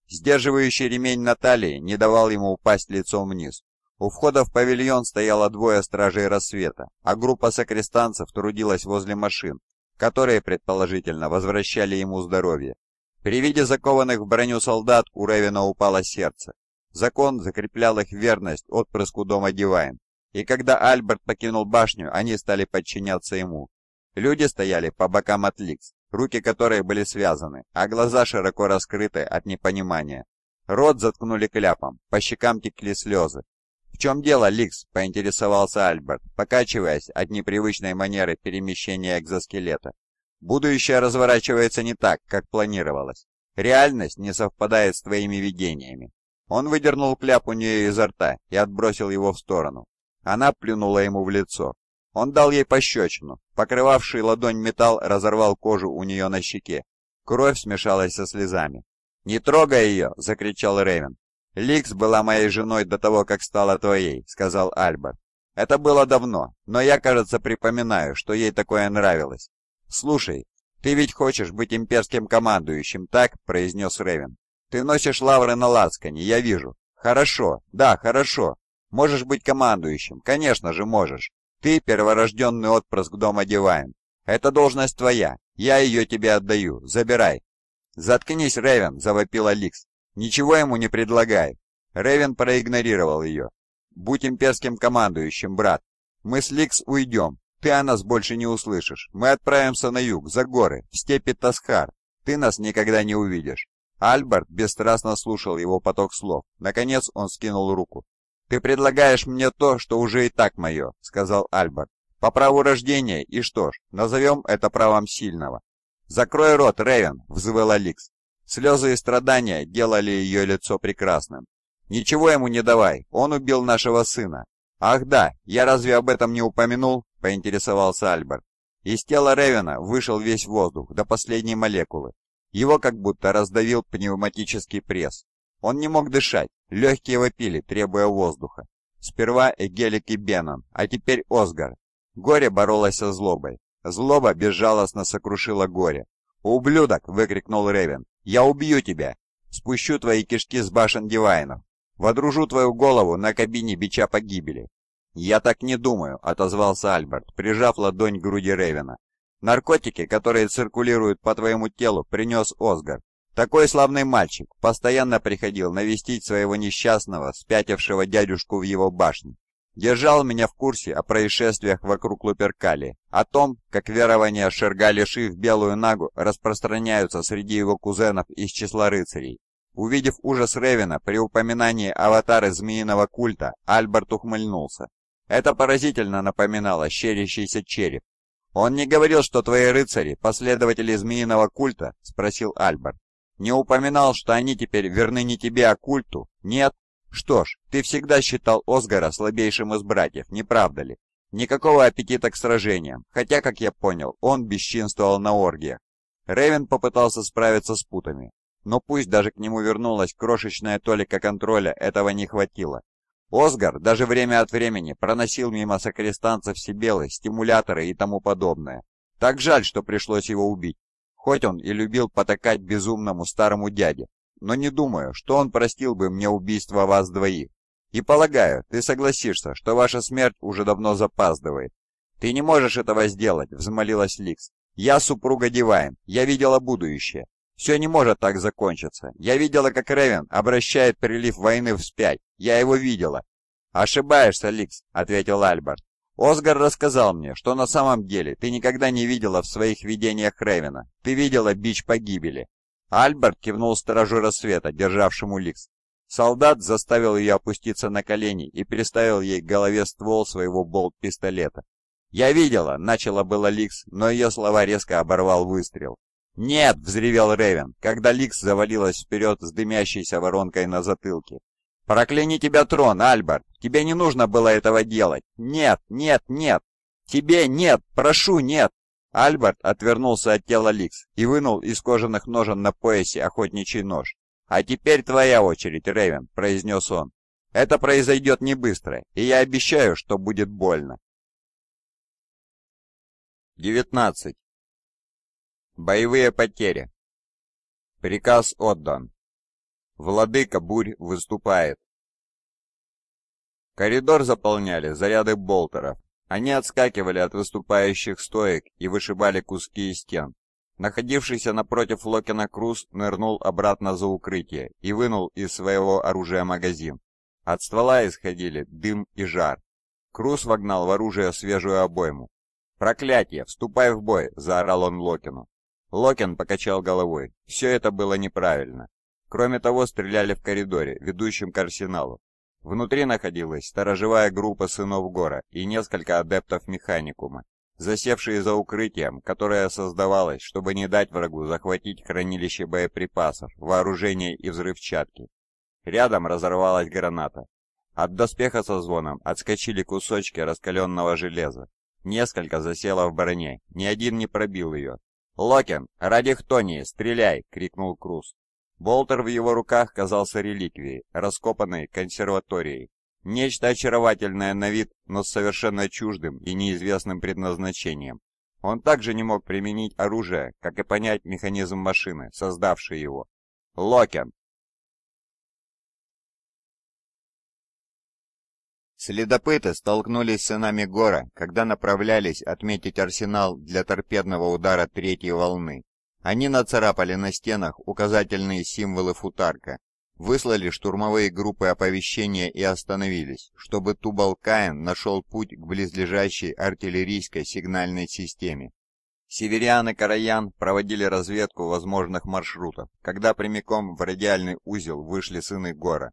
Сдерживающий ремень на талии не давал ему упасть лицом вниз. У входа в павильон стояло двое стражей рассвета, а группа сокрестанцев трудилась возле машин, которые, предположительно, возвращали ему здоровье. При виде закованных в броню солдат у Ревина упало сердце. Закон закреплял их верность отпрыску дома Дивайн, и когда Альберт покинул башню, они стали подчиняться ему. Люди стояли по бокам от Ликс, руки которых были связаны, а глаза широко раскрыты от непонимания. Рот заткнули кляпом, по щекам текли слезы, «В чем дело, Ликс?» – поинтересовался Альберт, покачиваясь от непривычной манеры перемещения экзоскелета. «Будущее разворачивается не так, как планировалось. Реальность не совпадает с твоими видениями». Он выдернул кляп у нее изо рта и отбросил его в сторону. Она плюнула ему в лицо. Он дал ей пощечину. Покрывавший ладонь металл разорвал кожу у нее на щеке. Кровь смешалась со слезами. «Не трогай ее!» — закричал Рейвен. «Ликс была моей женой до того, как стала твоей», — сказал Альбер. «Это было давно, но я, кажется, припоминаю, что ей такое нравилось». «Слушай, ты ведь хочешь быть имперским командующим, так?» — произнес Ревен. «Ты носишь лавры на лацкане, я вижу». «Хорошо, да, хорошо. Можешь быть командующим, конечно же можешь. Ты перворожденный отпрыск дома Дивайн. Это должность твоя, я ее тебе отдаю, забирай». «Заткнись, Ревен!» — завопила Ликс. «Ничего ему не предлагай». Ревен проигнорировал ее. «Будь имперским командующим, брат. Мы с Ликс уйдем. Ты о нас больше не услышишь. Мы отправимся на юг, за горы, в степи Тасхар. Ты нас никогда не увидишь». Альберт бесстрастно слушал его поток слов. Наконец он скинул руку. «Ты предлагаешь мне то, что уже и так мое», — сказал Альберт. «По праву рождения, и что ж, назовем это правом сильного». «Закрой рот, Рейвен», — взвыла Ликс. Слезы и страдания делали ее лицо прекрасным. «Ничего ему не давай, он убил нашего сына». «Ах да, я разве об этом не упомянул?» – поинтересовался Альберт. Из тела Ревена вышел весь воздух, до последней молекулы. Его как будто раздавил пневматический пресс. Он не мог дышать, легкие вопили, требуя воздуха. Сперва Эгелик и Беннон, а теперь Осгар. Горе боролось со злобой. Злоба безжалостно сокрушила горе. «Ублюдок!» — выкрикнул Ревен. «Я убью тебя! Спущу твои кишки с башен Дивайнов! Водружу твою голову на кабине бича погибели!» «Я так не думаю», — отозвался Альберт, прижав ладонь к груди Ревена. «Наркотики, которые циркулируют по твоему телу, принес Озгар. Такой славный мальчик постоянно приходил навестить своего несчастного, спятившего дядюшку в его башне держал меня в курсе о происшествиях вокруг Луперкали, о том, как верования Шергалиши в Белую Нагу распространяются среди его кузенов из числа рыцарей. Увидев ужас Ревина при упоминании аватара змеиного культа, Альберт ухмыльнулся. Это поразительно напоминало щерящийся череп. «Он не говорил, что твои рыцари – последователи змеиного культа?» – спросил Альберт. «Не упоминал, что они теперь верны не тебе, а культу?» «Нет?» «Что ж, ты всегда считал Озгара слабейшим из братьев, не правда ли? Никакого аппетита к сражениям, хотя, как я понял, он бесчинствовал на оргиях». Ревен попытался справиться с путами, но пусть даже к нему вернулась крошечная толика контроля, этого не хватило. Озгар даже время от времени проносил мимо сокрестанцев Сибелы стимуляторы и тому подобное. Так жаль, что пришлось его убить, хоть он и любил потакать безумному старому дяде, но не думаю, что он простил бы мне убийство вас двоих. И полагаю, ты согласишься, что ваша смерть уже давно запаздывает. Ты не можешь этого сделать, взмолилась Ликс. Я супруга Дивайн, я видела будущее. Все не может так закончиться. Я видела, как Ревен обращает прилив войны вспять. Я его видела. Ошибаешься, Ликс, ответил Альберт. Осгар рассказал мне, что на самом деле ты никогда не видела в своих видениях Ревена. Ты видела бич погибели. Альберт кивнул сторожу рассвета, державшему ликс. Солдат заставил ее опуститься на колени и переставил ей к голове ствол своего болт-пистолета. «Я видела!» — начала было Ликс, но ее слова резко оборвал выстрел. «Нет!» — взревел Ревен, когда Ликс завалилась вперед с дымящейся воронкой на затылке. «Прокляни тебя, трон, Альберт! Тебе не нужно было этого делать! Нет, нет, нет! Тебе нет! Прошу, нет!» Альберт отвернулся от тела Ликс и вынул из кожаных ножен на поясе охотничий нож. «А теперь твоя очередь, Ревен», — произнес он. «Это произойдет не быстро, и я обещаю, что будет больно». 19. Боевые потери. Приказ отдан. Владыка Бурь выступает. Коридор заполняли заряды болтеров, они отскакивали от выступающих стоек и вышибали куски из стен. Находившийся напротив Локина Круз нырнул обратно за укрытие и вынул из своего оружия магазин. От ствола исходили дым и жар. Круз вогнал в оружие свежую обойму. «Проклятие! Вступай в бой!» — заорал он Локину. Локин покачал головой. Все это было неправильно. Кроме того, стреляли в коридоре, ведущем к арсеналу. Внутри находилась сторожевая группа сынов Гора и несколько адептов Механикума, засевшие за укрытием, которое создавалось, чтобы не дать врагу захватить хранилище боеприпасов, вооружения и взрывчатки. Рядом разорвалась граната. От доспеха со звоном отскочили кусочки раскаленного железа. Несколько засело в броне, ни один не пробил ее. «Локин, ради Хтонии, стреляй!» — крикнул Круз. Болтер в его руках казался реликвией, раскопанной консерваторией. Нечто очаровательное на вид, но с совершенно чуждым и неизвестным предназначением. Он также не мог применить оружие, как и понять механизм машины, создавшей его. Локен. Следопыты столкнулись с сынами Гора, когда направлялись отметить арсенал для торпедного удара третьей волны. Они нацарапали на стенах указательные символы футарка, выслали штурмовые группы оповещения и остановились, чтобы Тубал-Каин нашел путь к близлежащей артиллерийской сигнальной системе. Северян Караян проводили разведку возможных маршрутов, когда прямиком в радиальный узел вышли сыны Гора.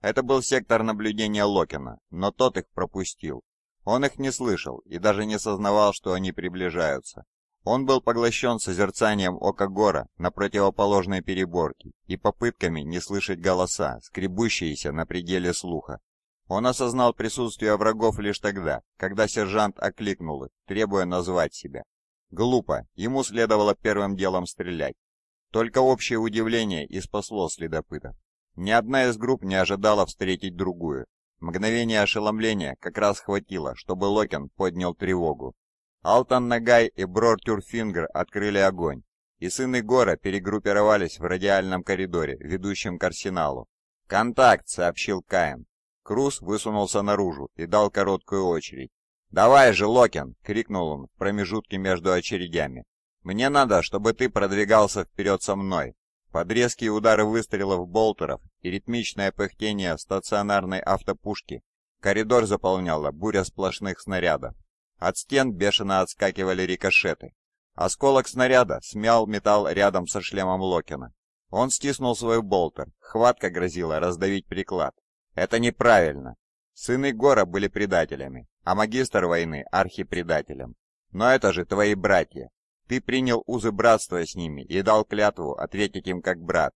Это был сектор наблюдения Локина, но тот их пропустил. Он их не слышал и даже не сознавал, что они приближаются. Он был поглощен созерцанием окагора на противоположной переборке и попытками не слышать голоса, скребущиеся на пределе слуха. Он осознал присутствие врагов лишь тогда, когда сержант окликнул их, требуя назвать себя. Глупо, ему следовало первым делом стрелять. Только общее удивление и спасло следопытов. Ни одна из групп не ожидала встретить другую. Мгновение ошеломления как раз хватило, чтобы Локин поднял тревогу. Алтан Нагай и Брор Тюрфингер открыли огонь, и сыны Гора перегруппировались в радиальном коридоре, ведущем к арсеналу. «Контакт!» — сообщил Каин. Круз высунулся наружу и дал короткую очередь. «Давай же, Локин!» — крикнул он в промежутке между очередями. «Мне надо, чтобы ты продвигался вперед со мной!» Под резкие удары выстрелов болтеров и ритмичное пыхтение стационарной автопушки коридор заполняла буря сплошных снарядов. От стен бешено отскакивали рикошеты. Осколок снаряда смял металл рядом со шлемом Локина. Он стиснул свой болтер, хватка грозила раздавить приклад. Это неправильно. Сыны Гора были предателями, а магистр войны — архипредателем. Но это же твои братья. Ты принял узы братства с ними и дал клятву ответить им как брат.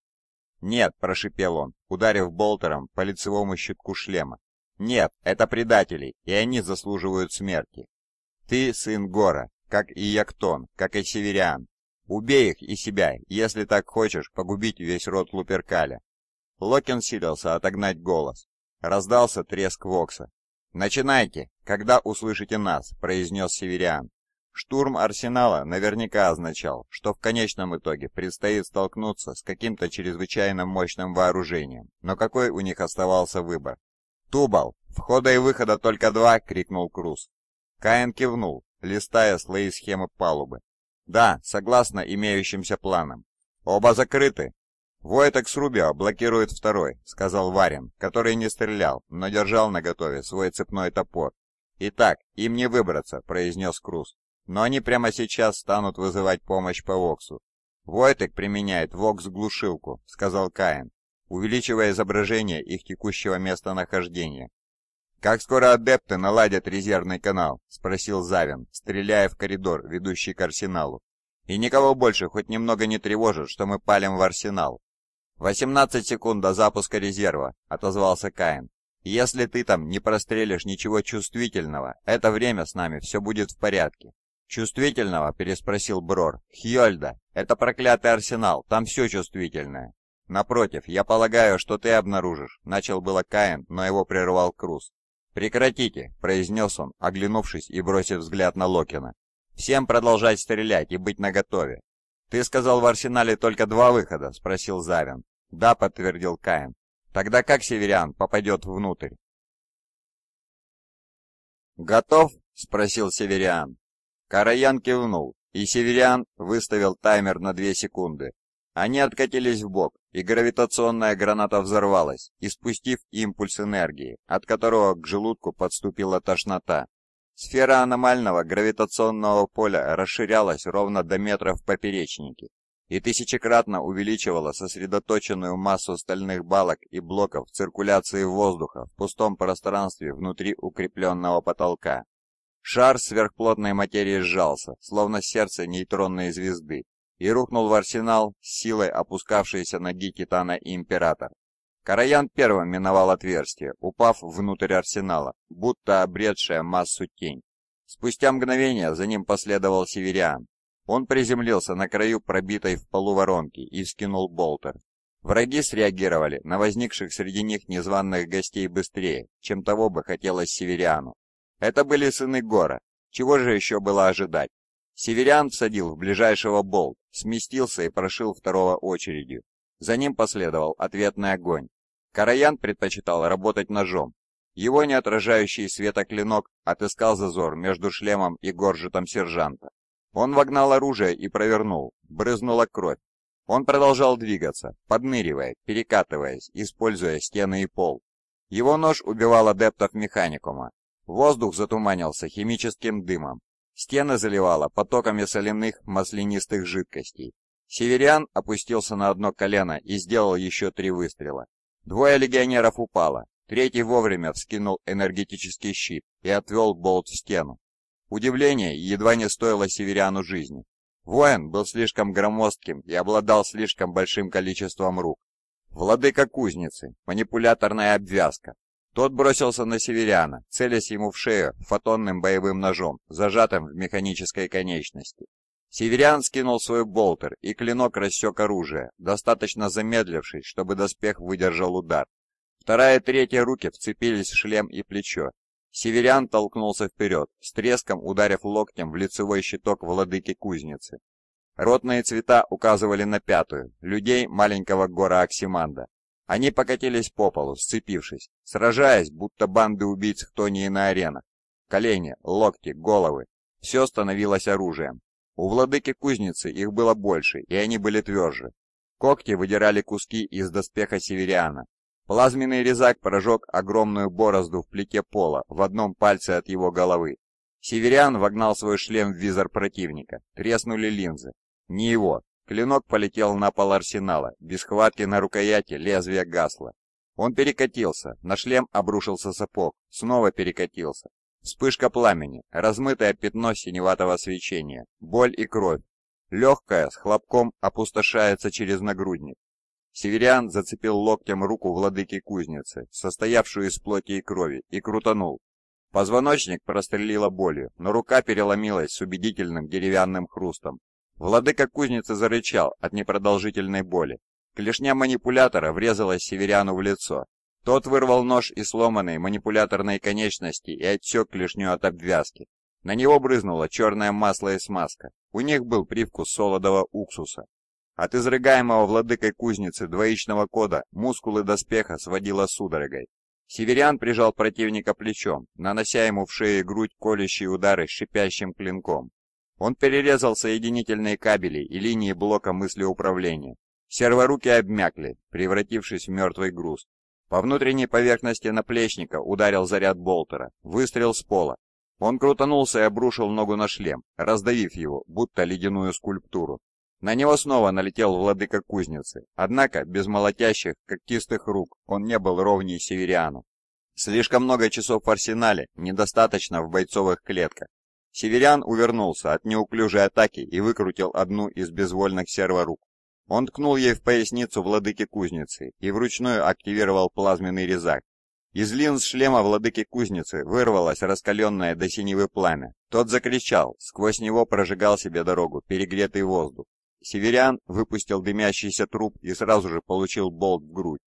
«Нет», — прошипел он, ударив болтером по лицевому щитку шлема. «Нет, это предатели, и они заслуживают смерти. Ты сын Гора, как и Яктон, как и Севериан. Убей их и себя, если так хочешь погубить весь род Луперкаля». Локин силился отогнать голос. Раздался треск Вокса. «Начинайте, когда услышите нас», — произнес Севериан. Штурм Арсенала наверняка означал, что в конечном итоге предстоит столкнуться с каким-то чрезвычайно мощным вооружением. Но какой у них оставался выбор? «Тубал! Входа и выхода только два!» — крикнул Круз. Каин кивнул, листая слои схемы палубы. Да, согласно имеющимся планам. Оба закрыты. Войтек с Рубио блокирует второй, сказал Варин, который не стрелял, но держал наготове свой цепной топор. Итак, им не выбраться, произнес Круз. Но они прямо сейчас станут вызывать помощь по Воксу. Войтек применяет Вокс-глушилку, сказал Каин, увеличивая изображение их текущего местонахождения. «Как скоро адепты наладят резервный канал?» — спросил Завин, стреляя в коридор, ведущий к арсеналу. «И никого больше хоть немного не тревожит, что мы палим в арсенал». 18 секунд до запуска резерва», — отозвался Каин. «Если ты там не прострелишь ничего чувствительного, это время с нами все будет в порядке». «Чувствительного?» — переспросил Брор. «Хьёльда, это проклятый арсенал, там все чувствительное». «Напротив, я полагаю, что ты обнаружишь», — начал было Каин, но его прервал Круз. «Прекратите!» — произнес он, оглянувшись и бросив взгляд на Локина. «Всем продолжать стрелять и быть наготове!» «Ты сказал, в арсенале только два выхода?» — спросил Завин. «Да», — подтвердил Каин. «Тогда как северян попадет внутрь?» «Готов?» — спросил северян. Караян кивнул, и северян выставил таймер на две секунды, они откатились в бок, и гравитационная граната взорвалась, испустив импульс энергии, от которого к желудку подступила тошнота. Сфера аномального гравитационного поля расширялась ровно до метра в поперечнике и тысячекратно увеличивала сосредоточенную массу стальных балок и блоков циркуляции воздуха в пустом пространстве внутри укрепленного потолка. Шар сверхплотной материи сжался, словно сердце нейтронной звезды, и рухнул в арсенал с силой опускавшейся ноги Титана и Император. Караян первым миновал отверстие, упав внутрь арсенала, будто обретшая массу тень. Спустя мгновение за ним последовал Севериан. Он приземлился на краю пробитой в полу воронки и скинул болтер. Враги среагировали на возникших среди них незваных гостей быстрее, чем того бы хотелось Севериану. Это были сыны Гора. Чего же еще было ожидать? Северян всадил в ближайшего болт, сместился и прошил второго очередью. За ним последовал ответный огонь. Караян предпочитал работать ножом. Его неотражающий светоклинок отыскал зазор между шлемом и горжетом сержанта. Он вогнал оружие и провернул, брызнула кровь. Он продолжал двигаться, подныривая, перекатываясь, используя стены и пол. Его нож убивал адептов механикума. Воздух затуманился химическим дымом, Стены заливало потоками соляных маслянистых жидкостей. Северян опустился на одно колено и сделал еще три выстрела. Двое легионеров упало, третий вовремя вскинул энергетический щит и отвел болт в стену. Удивление едва не стоило северяну жизни. Воин был слишком громоздким и обладал слишком большим количеством рук. Владыка кузницы, манипуляторная обвязка, тот бросился на северяна, целясь ему в шею фотонным боевым ножом, зажатым в механической конечности. Северян скинул свой болтер, и клинок рассек оружие, достаточно замедлившись, чтобы доспех выдержал удар. Вторая и третья руки вцепились в шлем и плечо. Северян толкнулся вперед, с треском ударив локтем в лицевой щиток владыки кузницы. Ротные цвета указывали на пятую, людей маленького гора Оксиманда. Они покатились по полу, сцепившись, сражаясь, будто банды убийц кто не и на аренах. Колени, локти, головы — все становилось оружием. У владыки кузницы их было больше, и они были тверже. Когти выдирали куски из доспеха севериана. Плазменный резак прожег огромную борозду в плите пола в одном пальце от его головы. Северян вогнал свой шлем в визор противника. Треснули линзы. Не его, Клинок полетел на пол арсенала, без хватки на рукояти лезвие гасло. Он перекатился, на шлем обрушился сапог, снова перекатился. Вспышка пламени, размытое пятно синеватого свечения, боль и кровь. Легкая, с хлопком, опустошается через нагрудник. Северян зацепил локтем руку владыки кузницы, состоявшую из плоти и крови, и крутанул. Позвоночник прострелила болью, но рука переломилась с убедительным деревянным хрустом. Владыка кузницы зарычал от непродолжительной боли. Клешня манипулятора врезалась северяну в лицо. Тот вырвал нож и сломанные манипуляторные конечности и отсек клешню от обвязки. На него брызнуло черное масло и смазка. У них был привкус солодового уксуса. От изрыгаемого владыкой кузницы двоичного кода мускулы доспеха сводило судорогой. Северян прижал противника плечом, нанося ему в шею и грудь колющие удары шипящим клинком. Он перерезал соединительные кабели и линии блока мыслеуправления. Серворуки обмякли, превратившись в мертвый груз. По внутренней поверхности наплечника ударил заряд болтера, выстрел с пола. Он крутанулся и обрушил ногу на шлем, раздавив его, будто ледяную скульптуру. На него снова налетел владыка кузницы, однако без молотящих, когтистых рук он не был ровней северяну. Слишком много часов в арсенале, недостаточно в бойцовых клетках. Северян увернулся от неуклюжей атаки и выкрутил одну из безвольных серворук. Он ткнул ей в поясницу владыки кузницы и вручную активировал плазменный резак. Из линз шлема владыки кузницы вырвалось раскаленное до синевы пламя. Тот закричал, сквозь него прожигал себе дорогу перегретый воздух. Северян выпустил дымящийся труп и сразу же получил болт в грудь.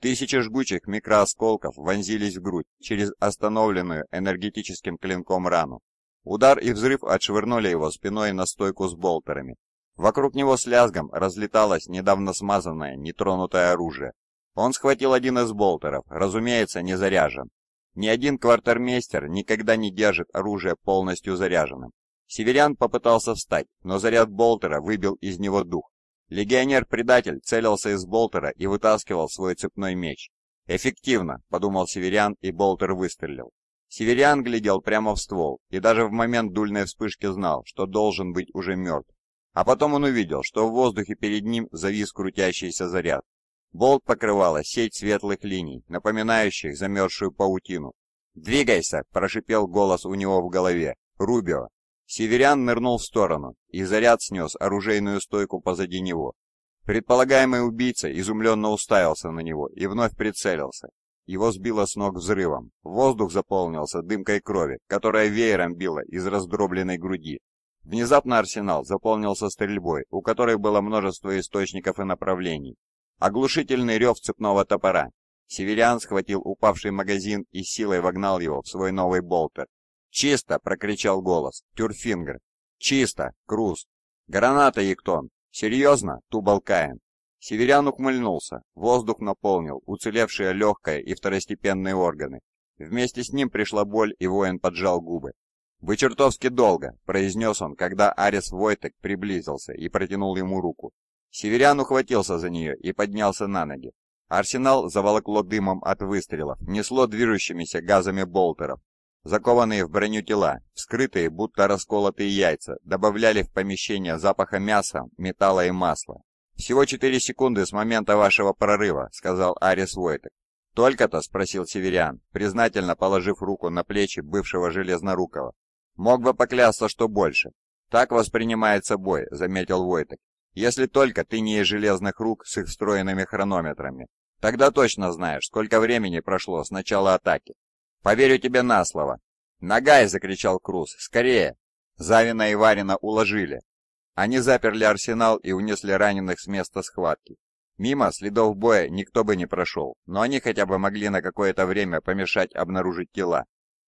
Тысячи жгучих микроосколков вонзились в грудь через остановленную энергетическим клинком рану. Удар и взрыв отшвырнули его спиной на стойку с болтерами. Вокруг него с лязгом разлеталось недавно смазанное, нетронутое оружие. Он схватил один из болтеров, разумеется, не заряжен. Ни один квартирмейстер никогда не держит оружие полностью заряженным. Северян попытался встать, но заряд болтера выбил из него дух. Легионер-предатель целился из болтера и вытаскивал свой цепной меч. «Эффективно», — подумал северян, и болтер выстрелил. Северян глядел прямо в ствол, и даже в момент дульной вспышки знал, что должен быть уже мертв. А потом он увидел, что в воздухе перед ним завис крутящийся заряд. Болт покрывала сеть светлых линий, напоминающих замерзшую паутину. «Двигайся!» – прошипел голос у него в голове. «Рубио!» Северян нырнул в сторону, и заряд снес оружейную стойку позади него. Предполагаемый убийца изумленно уставился на него и вновь прицелился. Его сбило с ног взрывом. Воздух заполнился дымкой крови, которая веером била из раздробленной груди. Внезапно арсенал заполнился стрельбой, у которой было множество источников и направлений. Оглушительный рев цепного топора. Северян схватил упавший магазин и силой вогнал его в свой новый болтер. «Чисто!» — прокричал голос. «Тюрфингер!» «Чисто!» — Круз. «Граната, Ектон!» «Серьезно?» — Тубалкаин. Северян ухмыльнулся, воздух наполнил уцелевшие легкое и второстепенные органы. Вместе с ним пришла боль, и воин поджал губы. «Вы чертовски долго», — произнес он, когда Арис Войтек приблизился и протянул ему руку. Северян ухватился за нее и поднялся на ноги. Арсенал заволокло дымом от выстрелов, несло движущимися газами болтеров. Закованные в броню тела, вскрытые, будто расколотые яйца, добавляли в помещение запаха мяса, металла и масла. «Всего четыре секунды с момента вашего прорыва», — сказал Арис Войтек. «Только-то?» — спросил Северян, признательно положив руку на плечи бывшего Железнорукого. «Мог бы поклясться, что больше. Так воспринимается бой», — заметил Войтек. «Если только ты не из железных рук с их встроенными хронометрами. Тогда точно знаешь, сколько времени прошло с начала атаки. Поверю тебе на слово». «Нагай!» — закричал Круз. «Скорее!» Завина и Варина уложили, они заперли арсенал и унесли раненых с места схватки. Мимо следов боя никто бы не прошел, но они хотя бы могли на какое-то время помешать обнаружить тела.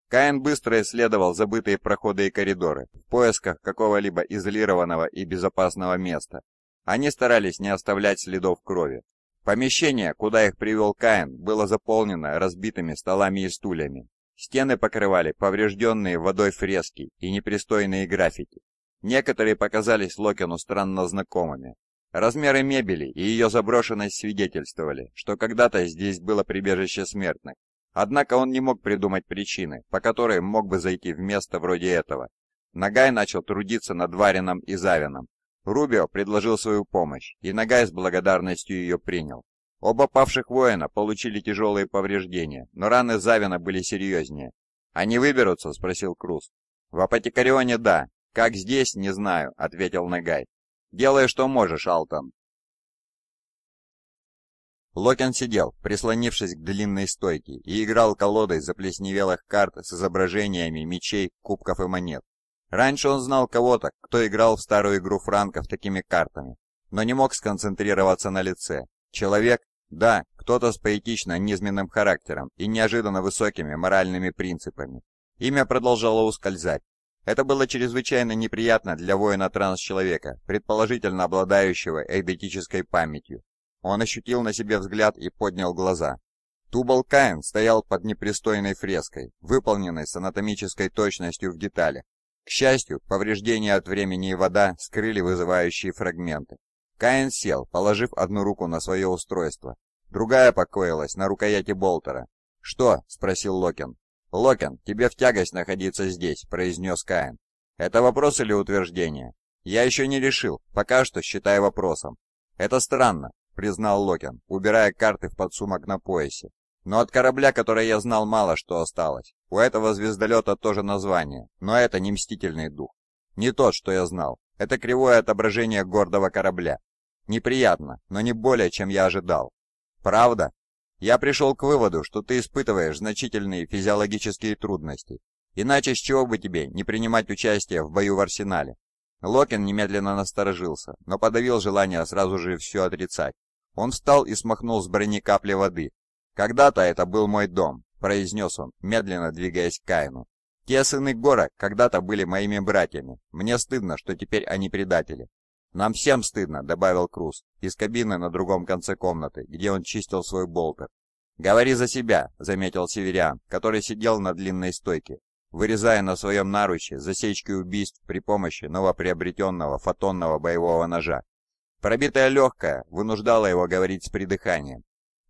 Каин быстро исследовал забытые проходы и коридоры в поисках какого-либо изолированного и безопасного места. Они старались не оставлять следов крови. Помещение, куда их привел Каин, было заполнено разбитыми столами и стульями. Стены покрывали поврежденные водой фрески и непристойные граффити. Некоторые показались Локину странно знакомыми. Размеры мебели и ее заброшенность свидетельствовали, что когда-то здесь было прибежище смертных. Однако он не мог придумать причины, по которой мог бы зайти в место вроде этого. Нагай начал трудиться над Варином и Завином. Рубио предложил свою помощь, и Нагай с благодарностью ее принял. Оба павших воина получили тяжелые повреждения, но раны Завина были серьезнее. «Они выберутся?» – спросил Круз. «В Апотекарионе – да, «Как здесь, не знаю», — ответил Негай. «Делай, что можешь, Алтон». Локин сидел, прислонившись к длинной стойке, и играл колодой заплесневелых карт с изображениями мечей, кубков и монет. Раньше он знал кого-то, кто играл в старую игру франков такими картами, но не мог сконцентрироваться на лице. Человек, да, кто-то с поэтично низменным характером и неожиданно высокими моральными принципами. Имя продолжало ускользать, это было чрезвычайно неприятно для воина-транс-человека, предположительно обладающего эйдетической памятью. Он ощутил на себе взгляд и поднял глаза. Тубал Каин стоял под непристойной фреской, выполненной с анатомической точностью в деталях. К счастью, повреждения от времени и вода скрыли вызывающие фрагменты. Каин сел, положив одну руку на свое устройство. Другая покоилась на рукояти болтера. «Что?» — спросил Локин. Локен, тебе в тягость находиться здесь», — произнес Каин. «Это вопрос или утверждение?» «Я еще не решил, пока что считай вопросом». «Это странно», — признал Локен, убирая карты в подсумок на поясе. «Но от корабля, который я знал, мало что осталось. У этого звездолета тоже название, но это не Мстительный Дух. Не тот, что я знал. Это кривое отображение гордого корабля. Неприятно, но не более, чем я ожидал». «Правда?» Я пришел к выводу, что ты испытываешь значительные физиологические трудности. Иначе с чего бы тебе не принимать участие в бою в арсенале?» Локин немедленно насторожился, но подавил желание сразу же все отрицать. Он встал и смахнул с брони капли воды. «Когда-то это был мой дом», — произнес он, медленно двигаясь к Каину. «Те сыны Гора когда-то были моими братьями. Мне стыдно, что теперь они предатели. «Нам всем стыдно», — добавил Круз, из кабины на другом конце комнаты, где он чистил свой болтер. «Говори за себя», — заметил Северян, который сидел на длинной стойке, вырезая на своем наруче засечки убийств при помощи новоприобретенного фотонного боевого ножа. Пробитая легкая вынуждала его говорить с придыханием.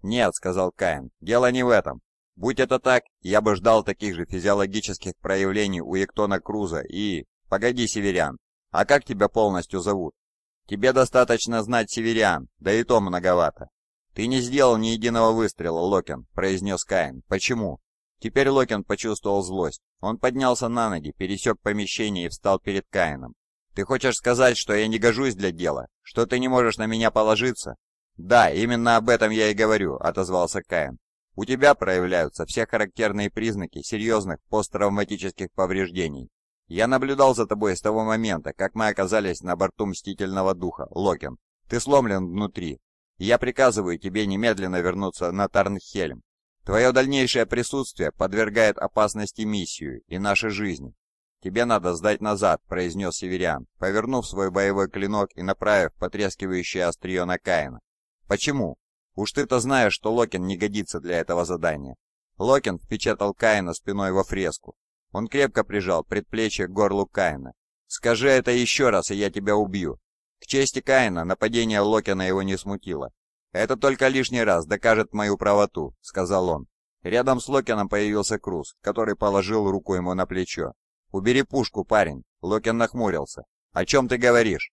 «Нет», — сказал Каин, — «дело не в этом. Будь это так, я бы ждал таких же физиологических проявлений у Ектона Круза и...» «Погоди, Северян, а как тебя полностью зовут?» Тебе достаточно знать северян, да и то многовато. Ты не сделал ни единого выстрела, Локин, произнес Каин. Почему? Теперь Локин почувствовал злость. Он поднялся на ноги, пересек помещение и встал перед Каином. «Ты хочешь сказать, что я не гожусь для дела? Что ты не можешь на меня положиться?» «Да, именно об этом я и говорю», — отозвался Каин. «У тебя проявляются все характерные признаки серьезных посттравматических повреждений. «Я наблюдал за тобой с того момента, как мы оказались на борту Мстительного Духа, Локин. Ты сломлен внутри. Я приказываю тебе немедленно вернуться на Тарнхельм. Твое дальнейшее присутствие подвергает опасности миссию и наши жизни. «Тебе надо сдать назад», — произнес Северян, повернув свой боевой клинок и направив потрескивающее острие на Каина. «Почему? Уж ты-то знаешь, что Локин не годится для этого задания». Локин впечатал Каина спиной во фреску, он крепко прижал предплечье к горлу Каина. «Скажи это еще раз, и я тебя убью!» К чести Каина нападение Локина его не смутило. «Это только лишний раз докажет мою правоту», — сказал он. Рядом с Локином появился Круз, который положил руку ему на плечо. «Убери пушку, парень!» — Локин нахмурился. «О чем ты говоришь?»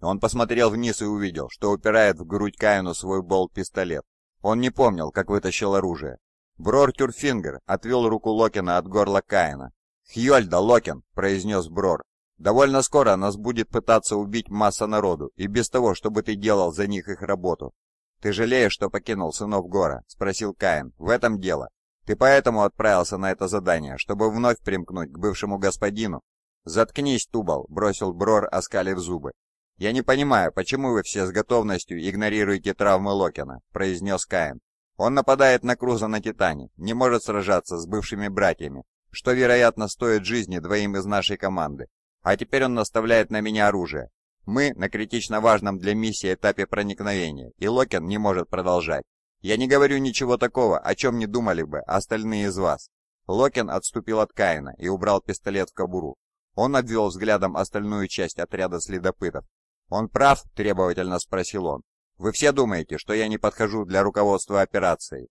Он посмотрел вниз и увидел, что упирает в грудь Каину свой болт-пистолет. Он не помнил, как вытащил оружие. Брор Тюрфингер отвел руку Локина от горла Каина, «Хьёльда, Локин!» — произнес Брор. «Довольно скоро нас будет пытаться убить масса народу, и без того, чтобы ты делал за них их работу». «Ты жалеешь, что покинул сынов Гора?» — спросил Каин. «В этом дело. Ты поэтому отправился на это задание, чтобы вновь примкнуть к бывшему господину?» «Заткнись, Тубал!» — бросил Брор, оскалив зубы. «Я не понимаю, почему вы все с готовностью игнорируете травмы Локина?» — произнес Каин. «Он нападает на Круза на Титане, не может сражаться с бывшими братьями, что, вероятно, стоит жизни двоим из нашей команды. А теперь он наставляет на меня оружие. Мы на критично важном для миссии этапе проникновения, и Локен не может продолжать. Я не говорю ничего такого, о чем не думали бы остальные из вас. Локен отступил от Каина и убрал пистолет в кобуру. Он обвел взглядом остальную часть отряда следопытов. «Он прав?» – требовательно спросил он. «Вы все думаете, что я не подхожу для руководства операцией,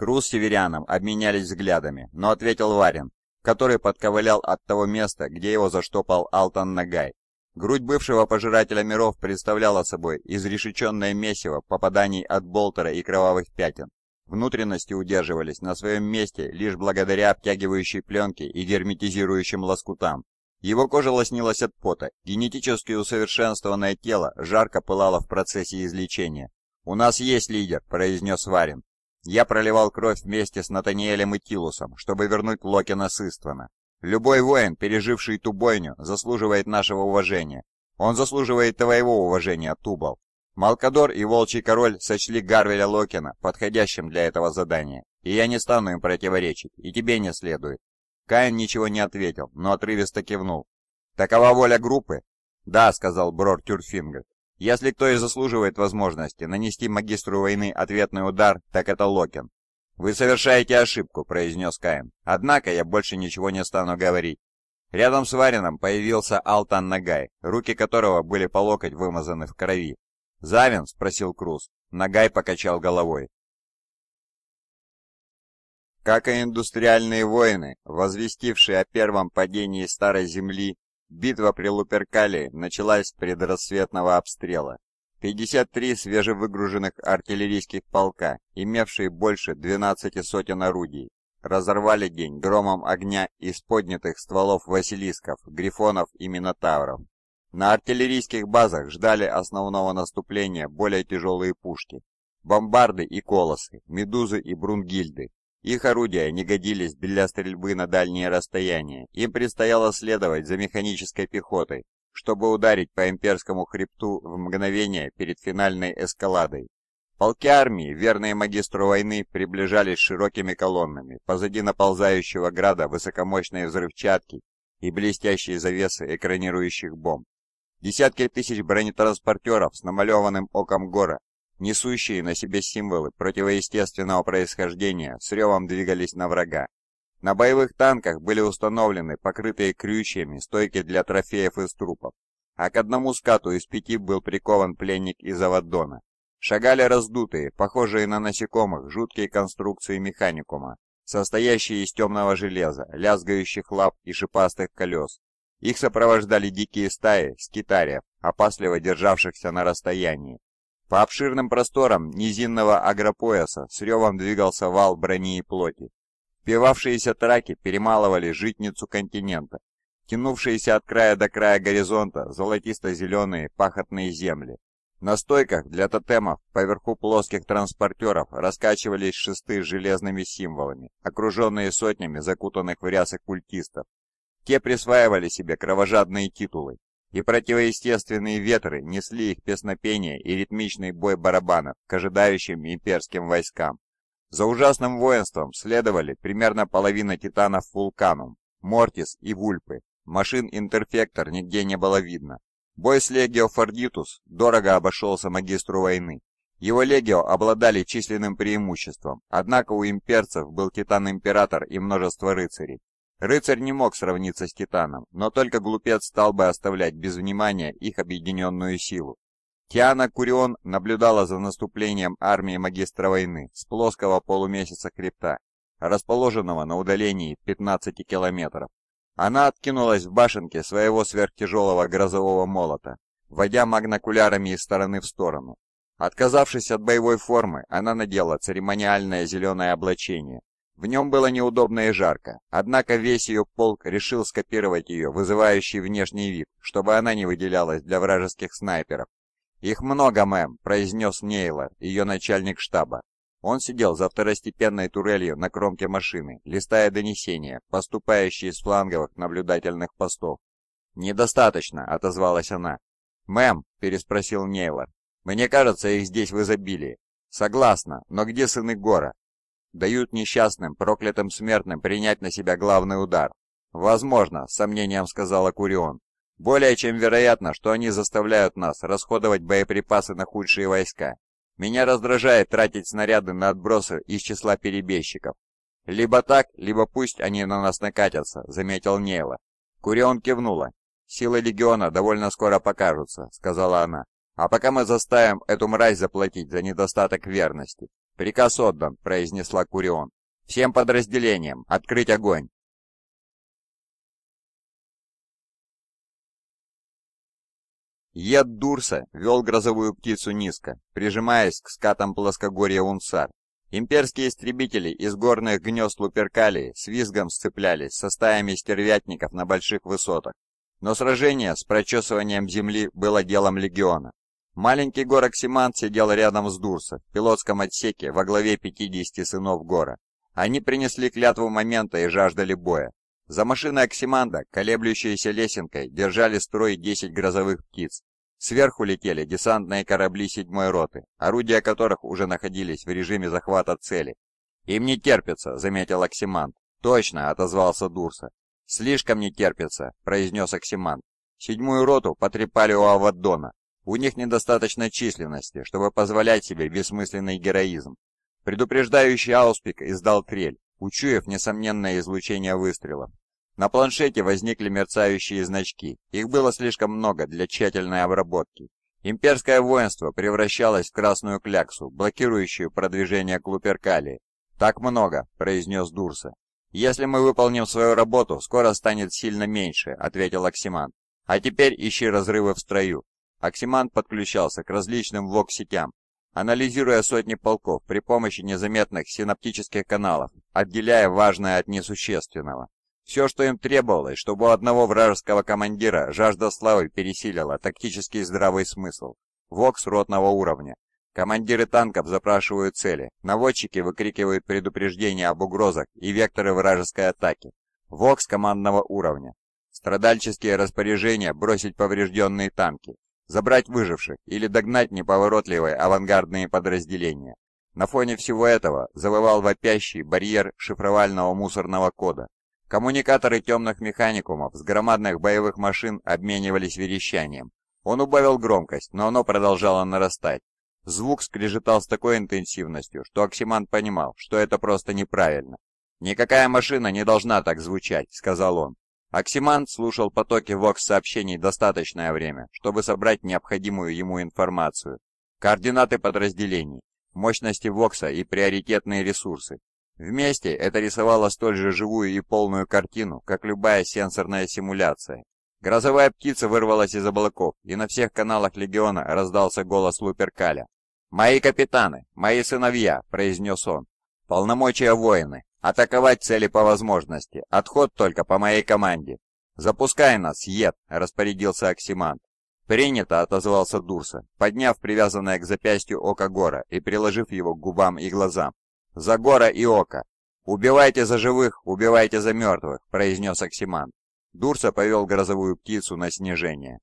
Крус с Северяном обменялись взглядами, но ответил Варин, который подковылял от того места, где его заштопал Алтан Нагай. Грудь бывшего пожирателя миров представляла собой изрешеченное месиво попаданий от болтера и кровавых пятен. Внутренности удерживались на своем месте лишь благодаря обтягивающей пленке и герметизирующим лоскутам. Его кожа лоснилась от пота, генетически усовершенствованное тело жарко пылало в процессе излечения. «У нас есть лидер», — произнес Варин. Я проливал кровь вместе с Натаниэлем и Тилусом, чтобы вернуть Локина с Иствана. Любой воин, переживший ту бойню, заслуживает нашего уважения. Он заслуживает твоего уважения, Тубал. Малкадор и Волчий Король сочли Гарвеля Локина подходящим для этого задания, и я не стану им противоречить, и тебе не следует. Каин ничего не ответил, но отрывисто кивнул. «Такова воля группы?» «Да», — сказал Брор Тюрфингер. Если кто и заслуживает возможности нанести магистру войны ответный удар, так это Локин. «Вы совершаете ошибку», — произнес Каин. «Однако я больше ничего не стану говорить». Рядом с Варином появился Алтан Нагай, руки которого были по локоть вымазаны в крови. «Завин?» — спросил Круз. Нагай покачал головой. Как и индустриальные войны, возвестившие о первом падении Старой Земли Битва при Луперкале началась с предрассветного обстрела. 53 свежевыгруженных артиллерийских полка, имевшие больше 12 сотен орудий, разорвали день громом огня из поднятых стволов василисков, грифонов и минотавров. На артиллерийских базах ждали основного наступления более тяжелые пушки. Бомбарды и колосы, медузы и брунгильды, их орудия не годились для стрельбы на дальние расстояния, им предстояло следовать за механической пехотой, чтобы ударить по имперскому хребту в мгновение перед финальной эскаладой. Полки армии, верные магистру войны, приближались широкими колоннами, позади наползающего града высокомощные взрывчатки и блестящие завесы экранирующих бомб. Десятки тысяч бронетранспортеров с намалеванным оком гора несущие на себе символы противоестественного происхождения, с ревом двигались на врага. На боевых танках были установлены покрытые крючьями стойки для трофеев из трупов, а к одному скату из пяти был прикован пленник из Аваддона. Шагали раздутые, похожие на насекомых, жуткие конструкции механикума, состоящие из темного железа, лязгающих лап и шипастых колес. Их сопровождали дикие стаи скитариев, опасливо державшихся на расстоянии, по обширным просторам низинного агропояса с ревом двигался вал брони и плоти. Впивавшиеся траки перемалывали житницу континента, тянувшиеся от края до края горизонта золотисто-зеленые пахотные земли. На стойках для тотемов поверху плоских транспортеров раскачивались шесты с железными символами, окруженные сотнями закутанных в рясы культистов. Те присваивали себе кровожадные титулы, и противоестественные ветры несли их песнопение и ритмичный бой барабанов к ожидающим имперским войскам. За ужасным воинством следовали примерно половина титанов Вулканум, Мортис и Вульпы. Машин Интерфектор нигде не было видно. Бой с Легио Фордитус дорого обошелся магистру войны. Его Легио обладали численным преимуществом, однако у имперцев был Титан-Император и множество рыцарей. Рыцарь не мог сравниться с Титаном, но только глупец стал бы оставлять без внимания их объединенную силу. Тиана Курион наблюдала за наступлением армии магистра войны с плоского полумесяца крипта, расположенного на удалении 15 километров. Она откинулась в башенке своего сверхтяжелого грозового молота, водя магнокулярами из стороны в сторону. Отказавшись от боевой формы, она надела церемониальное зеленое облачение, в нем было неудобно и жарко, однако весь ее полк решил скопировать ее, вызывающий внешний вид, чтобы она не выделялась для вражеских снайперов. «Их много, мэм», — произнес Нейлор, ее начальник штаба. Он сидел за второстепенной турелью на кромке машины, листая донесения, поступающие с фланговых наблюдательных постов. «Недостаточно», — отозвалась она. «Мэм», — переспросил Нейлор, — «мне кажется, их здесь в изобилии». «Согласна, но где сыны Гора? дают несчастным, проклятым смертным принять на себя главный удар. «Возможно», — с сомнением сказала Курион. «Более чем вероятно, что они заставляют нас расходовать боеприпасы на худшие войска. Меня раздражает тратить снаряды на отбросы из числа перебежчиков. «Либо так, либо пусть они на нас накатятся», — заметил Нейла. Курион кивнула. «Силы Легиона довольно скоро покажутся», — сказала она. «А пока мы заставим эту мразь заплатить за недостаток верности». «Приказ отдан», — произнесла Курион. «Всем подразделениям открыть огонь!» Ед Дурса вел грозовую птицу низко, прижимаясь к скатам плоскогорья Унсар. Имперские истребители из горных гнезд Луперкалии с визгом сцеплялись со стаями стервятников на больших высотах. Но сражение с прочесыванием земли было делом легиона. Маленький горок Симан сидел рядом с Дурса, в пилотском отсеке во главе 50 сынов гора. Они принесли клятву момента и жаждали боя. За машиной Оксиманда, колеблющейся лесенкой, держали строй 10 грозовых птиц. Сверху летели десантные корабли седьмой роты, орудия которых уже находились в режиме захвата цели. «Им не терпится», — заметил Оксиманд. «Точно», — отозвался Дурса. «Слишком не терпится», — произнес Оксиманд. Седьмую роту потрепали у Аваддона, у них недостаточно численности, чтобы позволять себе бессмысленный героизм. Предупреждающий ауспик издал трель, учуяв несомненное излучение выстрелов. На планшете возникли мерцающие значки. Их было слишком много для тщательной обработки. Имперское воинство превращалось в красную кляксу, блокирующую продвижение к Луперкалии. «Так много», — произнес Дурса. «Если мы выполним свою работу, скоро станет сильно меньше», — ответил Оксиман. «А теперь ищи разрывы в строю. Оксиман подключался к различным ВОК-сетям, анализируя сотни полков при помощи незаметных синаптических каналов, отделяя важное от несущественного. Все, что им требовалось, чтобы у одного вражеского командира жажда славы пересилила тактический здравый смысл. ВОКС ротного уровня. Командиры танков запрашивают цели, наводчики выкрикивают предупреждения об угрозах и векторы вражеской атаки. ВОКС командного уровня. Страдальческие распоряжения бросить поврежденные танки, забрать выживших или догнать неповоротливые авангардные подразделения. На фоне всего этого завывал вопящий барьер шифровального мусорного кода. Коммуникаторы темных механикумов с громадных боевых машин обменивались верещанием. Он убавил громкость, но оно продолжало нарастать. Звук скрежетал с такой интенсивностью, что Оксимант понимал, что это просто неправильно. «Никакая машина не должна так звучать», — сказал он. Оксиман слушал потоки ВОКС-сообщений достаточное время, чтобы собрать необходимую ему информацию. Координаты подразделений, мощности ВОКСа и приоритетные ресурсы. Вместе это рисовало столь же живую и полную картину, как любая сенсорная симуляция. Грозовая птица вырвалась из облаков, и на всех каналах Легиона раздался голос Луперкаля. «Мои капитаны, мои сыновья», — произнес он, — «полномочия воины, Атаковать цели по возможности. Отход только по моей команде. Запускай нас, Ед, распорядился Оксимант. Принято, отозвался Дурса, подняв привязанное к запястью око Гора и приложив его к губам и глазам. За Гора и око. «Убивайте за живых, убивайте за мертвых», — произнес Оксимант. Дурса повел грозовую птицу на снижение.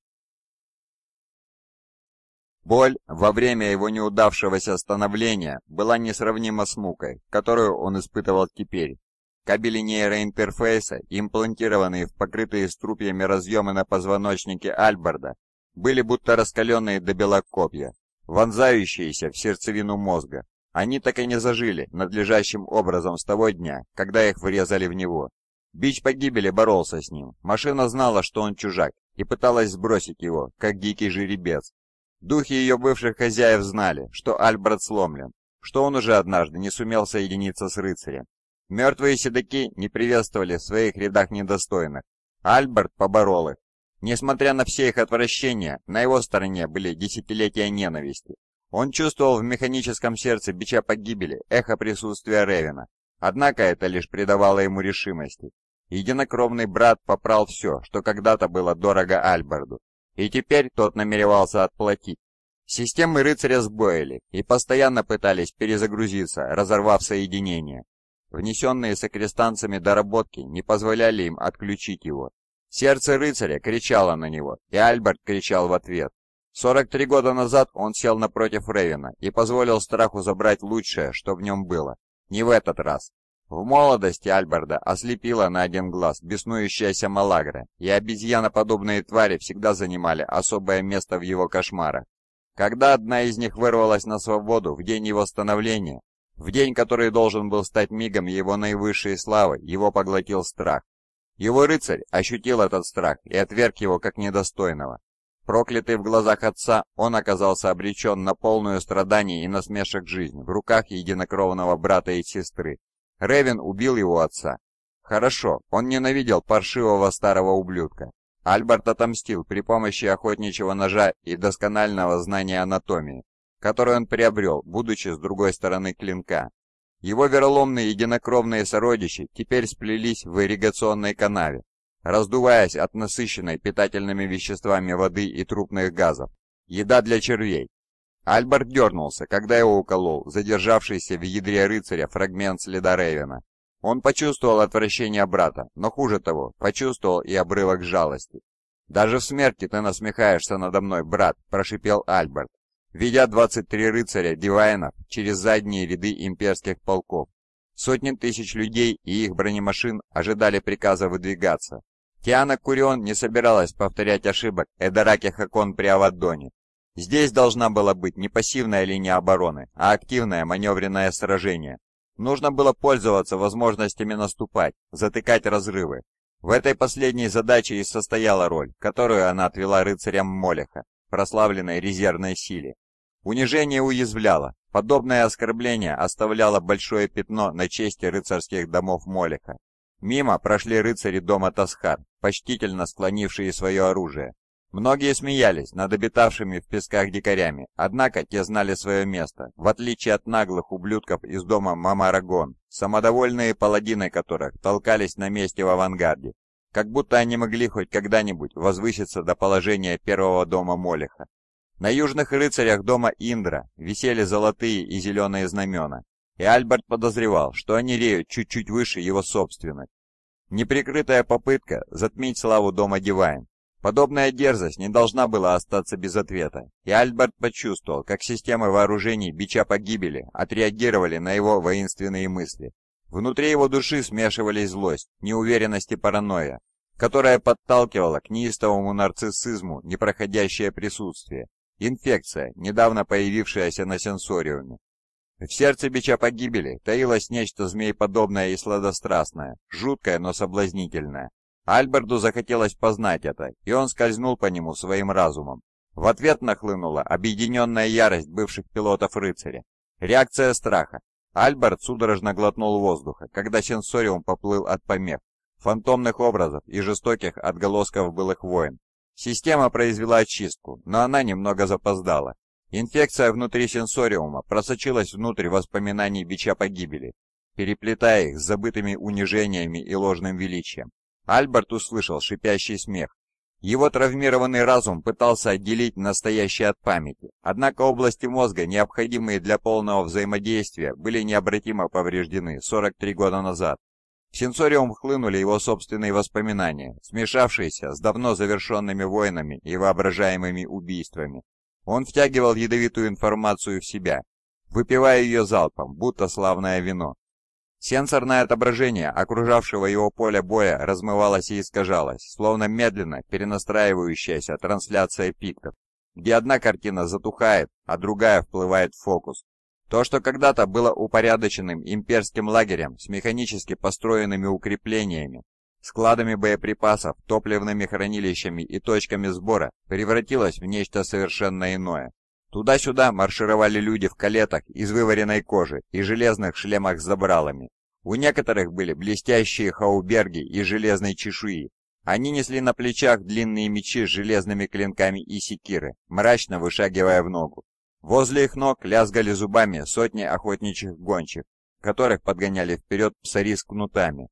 Боль во время его неудавшегося становления была несравнима с мукой, которую он испытывал теперь. Кабели нейроинтерфейса, имплантированные в покрытые струпьями разъемы на позвоночнике Альберда, были будто раскаленные до белокопья, вонзающиеся в сердцевину мозга. Они так и не зажили надлежащим образом с того дня, когда их врезали в него. Бич погибели боролся с ним. Машина знала, что он чужак, и пыталась сбросить его, как дикий жеребец. Духи ее бывших хозяев знали, что Альбрат сломлен, что он уже однажды не сумел соединиться с рыцарем. Мертвые седаки не приветствовали в своих рядах недостойных. Альберт поборол их. Несмотря на все их отвращения, на его стороне были десятилетия ненависти. Он чувствовал в механическом сердце бича погибели эхо присутствия Ревина. Однако это лишь придавало ему решимости. Единокровный брат попрал все, что когда-то было дорого Альберду и теперь тот намеревался отплатить. Системы рыцаря сбоили и постоянно пытались перезагрузиться, разорвав соединение. Внесенные сокрестанцами доработки не позволяли им отключить его. Сердце рыцаря кричало на него, и Альберт кричал в ответ. 43 года назад он сел напротив Ревина и позволил страху забрать лучшее, что в нем было. Не в этот раз. В молодости Альберда ослепила на один глаз беснующаяся Малагра, и обезьяноподобные твари всегда занимали особое место в его кошмарах. Когда одна из них вырвалась на свободу в день его становления, в день, который должен был стать мигом его наивысшей славы, его поглотил страх. Его рыцарь ощутил этот страх и отверг его как недостойного. Проклятый в глазах отца, он оказался обречен на полную страдание и насмешек жизнь в руках единокровного брата и сестры, Ревен убил его отца. Хорошо, он ненавидел паршивого старого ублюдка. Альберт отомстил при помощи охотничьего ножа и досконального знания анатомии, которое он приобрел, будучи с другой стороны клинка. Его вероломные единокровные сородичи теперь сплелись в ирригационной канаве, раздуваясь от насыщенной питательными веществами воды и трупных газов. Еда для червей, Альберт дернулся, когда его уколол задержавшийся в ядре рыцаря фрагмент следа Рейвена. Он почувствовал отвращение брата, но хуже того, почувствовал и обрывок жалости. «Даже в смерти ты насмехаешься надо мной, брат», – прошипел Альберт, ведя 23 рыцаря Дивайнов через задние ряды имперских полков. Сотни тысяч людей и их бронемашин ожидали приказа выдвигаться. Тиана Курион не собиралась повторять ошибок Эдораки Хакон при Авадоне Здесь должна была быть не пассивная линия обороны, а активное маневренное сражение. Нужно было пользоваться возможностями наступать, затыкать разрывы. В этой последней задаче и состояла роль, которую она отвела рыцарям Молеха, прославленной резервной силе. Унижение уязвляло, подобное оскорбление оставляло большое пятно на чести рыцарских домов Молеха. Мимо прошли рыцари дома Тасхар, почтительно склонившие свое оружие, Многие смеялись над обитавшими в песках дикарями, однако те знали свое место, в отличие от наглых ублюдков из дома Мамарагон, самодовольные паладины которых толкались на месте в авангарде, как будто они могли хоть когда-нибудь возвыситься до положения первого дома Молиха. На южных рыцарях дома Индра висели золотые и зеленые знамена, и Альберт подозревал, что они реют чуть-чуть выше его собственных. Неприкрытая попытка затмить славу дома Дивайн, Подобная дерзость не должна была остаться без ответа, и Альберт почувствовал, как системы вооружений бича погибели отреагировали на его воинственные мысли. Внутри его души смешивались злость, неуверенность и паранойя, которая подталкивала к неистовому нарциссизму непроходящее присутствие, инфекция, недавно появившаяся на сенсориуме. В сердце бича погибели таилось нечто змееподобное и сладострастное, жуткое, но соблазнительное. Альберду захотелось познать это, и он скользнул по нему своим разумом. В ответ нахлынула объединенная ярость бывших пилотов рыцаря. Реакция страха. Альберт судорожно глотнул воздуха, когда сенсориум поплыл от помех, фантомных образов и жестоких отголосков былых войн. Система произвела очистку, но она немного запоздала. Инфекция внутри сенсориума просочилась внутрь воспоминаний бича погибели, переплетая их с забытыми унижениями и ложным величием. Альберт услышал шипящий смех. Его травмированный разум пытался отделить настоящее от памяти, однако области мозга, необходимые для полного взаимодействия, были необратимо повреждены 43 года назад. В сенсориум хлынули его собственные воспоминания, смешавшиеся с давно завершенными войнами и воображаемыми убийствами. Он втягивал ядовитую информацию в себя, выпивая ее залпом, будто славное вино. Сенсорное отображение окружавшего его поля боя размывалось и искажалось, словно медленно перенастраивающаяся трансляция пиктов, где одна картина затухает, а другая вплывает в фокус. То, что когда-то было упорядоченным имперским лагерем с механически построенными укреплениями, складами боеприпасов, топливными хранилищами и точками сбора, превратилось в нечто совершенно иное. Туда-сюда маршировали люди в калетах из вываренной кожи и железных шлемах с забралами. У некоторых были блестящие хауберги и железные чешуи. Они несли на плечах длинные мечи с железными клинками и секиры, мрачно вышагивая в ногу. Возле их ног лязгали зубами сотни охотничьих гончих, которых подгоняли вперед псари с кнутами.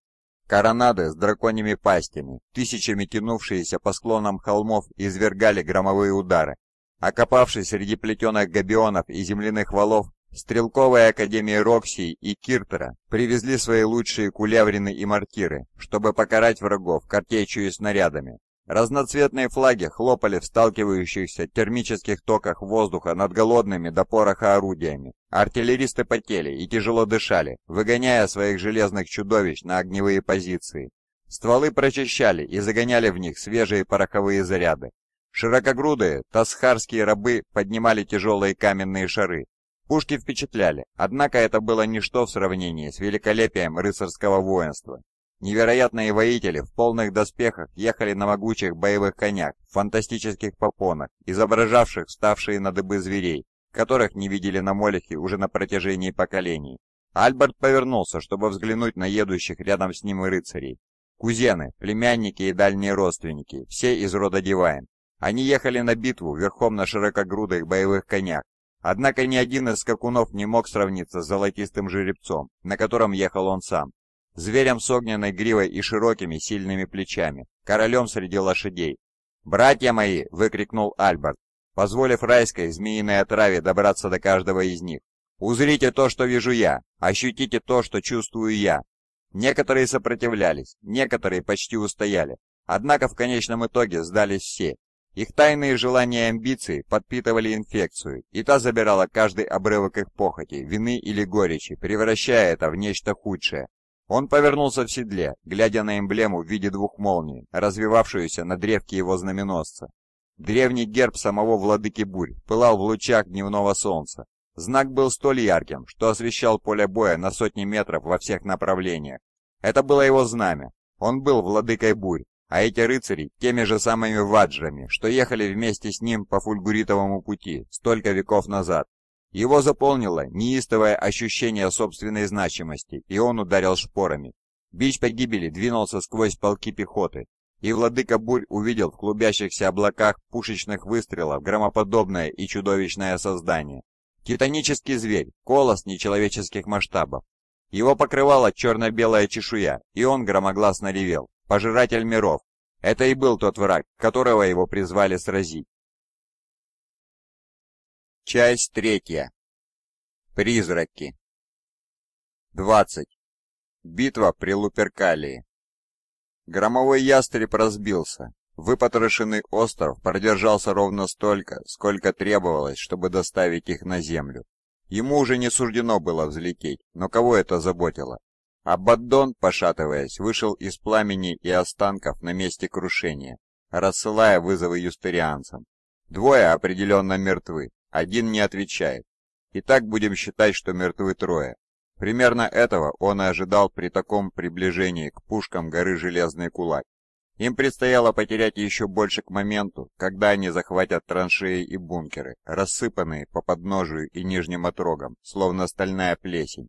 Коронады с драконьими пастями, тысячами тянувшиеся по склонам холмов, извергали громовые удары, Окопавшись среди плетеных габионов и земляных валов, стрелковые академии Роксии и Киртера привезли свои лучшие куляврины и мортиры, чтобы покарать врагов картечью и снарядами. Разноцветные флаги хлопали в сталкивающихся термических токах воздуха над голодными до пороха орудиями. Артиллеристы потели и тяжело дышали, выгоняя своих железных чудовищ на огневые позиции. Стволы прочищали и загоняли в них свежие пороховые заряды. Широкогрудые тасхарские рабы поднимали тяжелые каменные шары. Пушки впечатляли, однако это было ничто в сравнении с великолепием рыцарского воинства. Невероятные воители в полных доспехах ехали на могучих боевых конях, в фантастических попонах, изображавших ставшие на дыбы зверей, которых не видели на Молехе уже на протяжении поколений. Альберт повернулся, чтобы взглянуть на едущих рядом с ним рыцарей. Кузены, племянники и дальние родственники, все из рода Дивайн. Они ехали на битву верхом на широкогрудых боевых конях, однако ни один из скакунов не мог сравниться с золотистым жеребцом, на котором ехал он сам. Зверем с огненной гривой и широкими сильными плечами, королем среди лошадей. «Братья мои!» — выкрикнул Альберт, позволив райской змеиной отраве добраться до каждого из них. «Узрите то, что вижу я! Ощутите то, что чувствую я!» Некоторые сопротивлялись, некоторые почти устояли. Однако в конечном итоге сдались все, их тайные желания и амбиции подпитывали инфекцию, и та забирала каждый обрывок их похоти, вины или горечи, превращая это в нечто худшее. Он повернулся в седле, глядя на эмблему в виде двух молний, развивавшуюся на древке его знаменосца. Древний герб самого владыки бурь пылал в лучах дневного солнца. Знак был столь ярким, что освещал поле боя на сотни метров во всех направлениях. Это было его знамя. Он был владыкой бурь, а эти рыцари теми же самыми ваджрами, что ехали вместе с ним по фульгуритовому пути столько веков назад. Его заполнило неистовое ощущение собственной значимости, и он ударил шпорами. Бич погибели двинулся сквозь полки пехоты, и владыка бурь увидел в клубящихся облаках пушечных выстрелов громоподобное и чудовищное создание. Титанический зверь, колос нечеловеческих масштабов. Его покрывала черно-белая чешуя, и он громогласно ревел. Пожиратель миров. Это и был тот враг, которого его призвали сразить. Часть третья. Призраки. 20. Битва при Луперкалии. Громовой ястреб разбился. Выпотрошенный остров продержался ровно столько, сколько требовалось, чтобы доставить их на землю. Ему уже не суждено было взлететь, но кого это заботило? Абаддон, пошатываясь, вышел из пламени и останков на месте крушения, рассылая вызовы юстерианцам. Двое определенно мертвы, один не отвечает. И так будем считать, что мертвы трое. Примерно этого он и ожидал при таком приближении к пушкам горы Железный Кулак. Им предстояло потерять еще больше к моменту, когда они захватят траншеи и бункеры, рассыпанные по подножию и нижним отрогам, словно стальная плесень.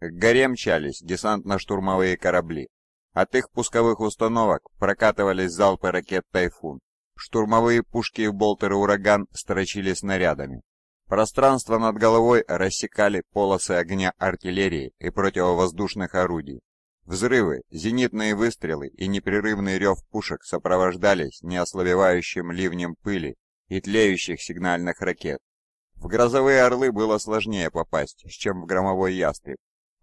К горе мчались десантно-штурмовые корабли. От их пусковых установок прокатывались залпы ракет «Тайфун». Штурмовые пушки и болтеры «Ураган» строчили снарядами. Пространство над головой рассекали полосы огня артиллерии и противовоздушных орудий. Взрывы, зенитные выстрелы и непрерывный рев пушек сопровождались неослабевающим ливнем пыли и тлеющих сигнальных ракет. В грозовые орлы было сложнее попасть, чем в громовой ястреб,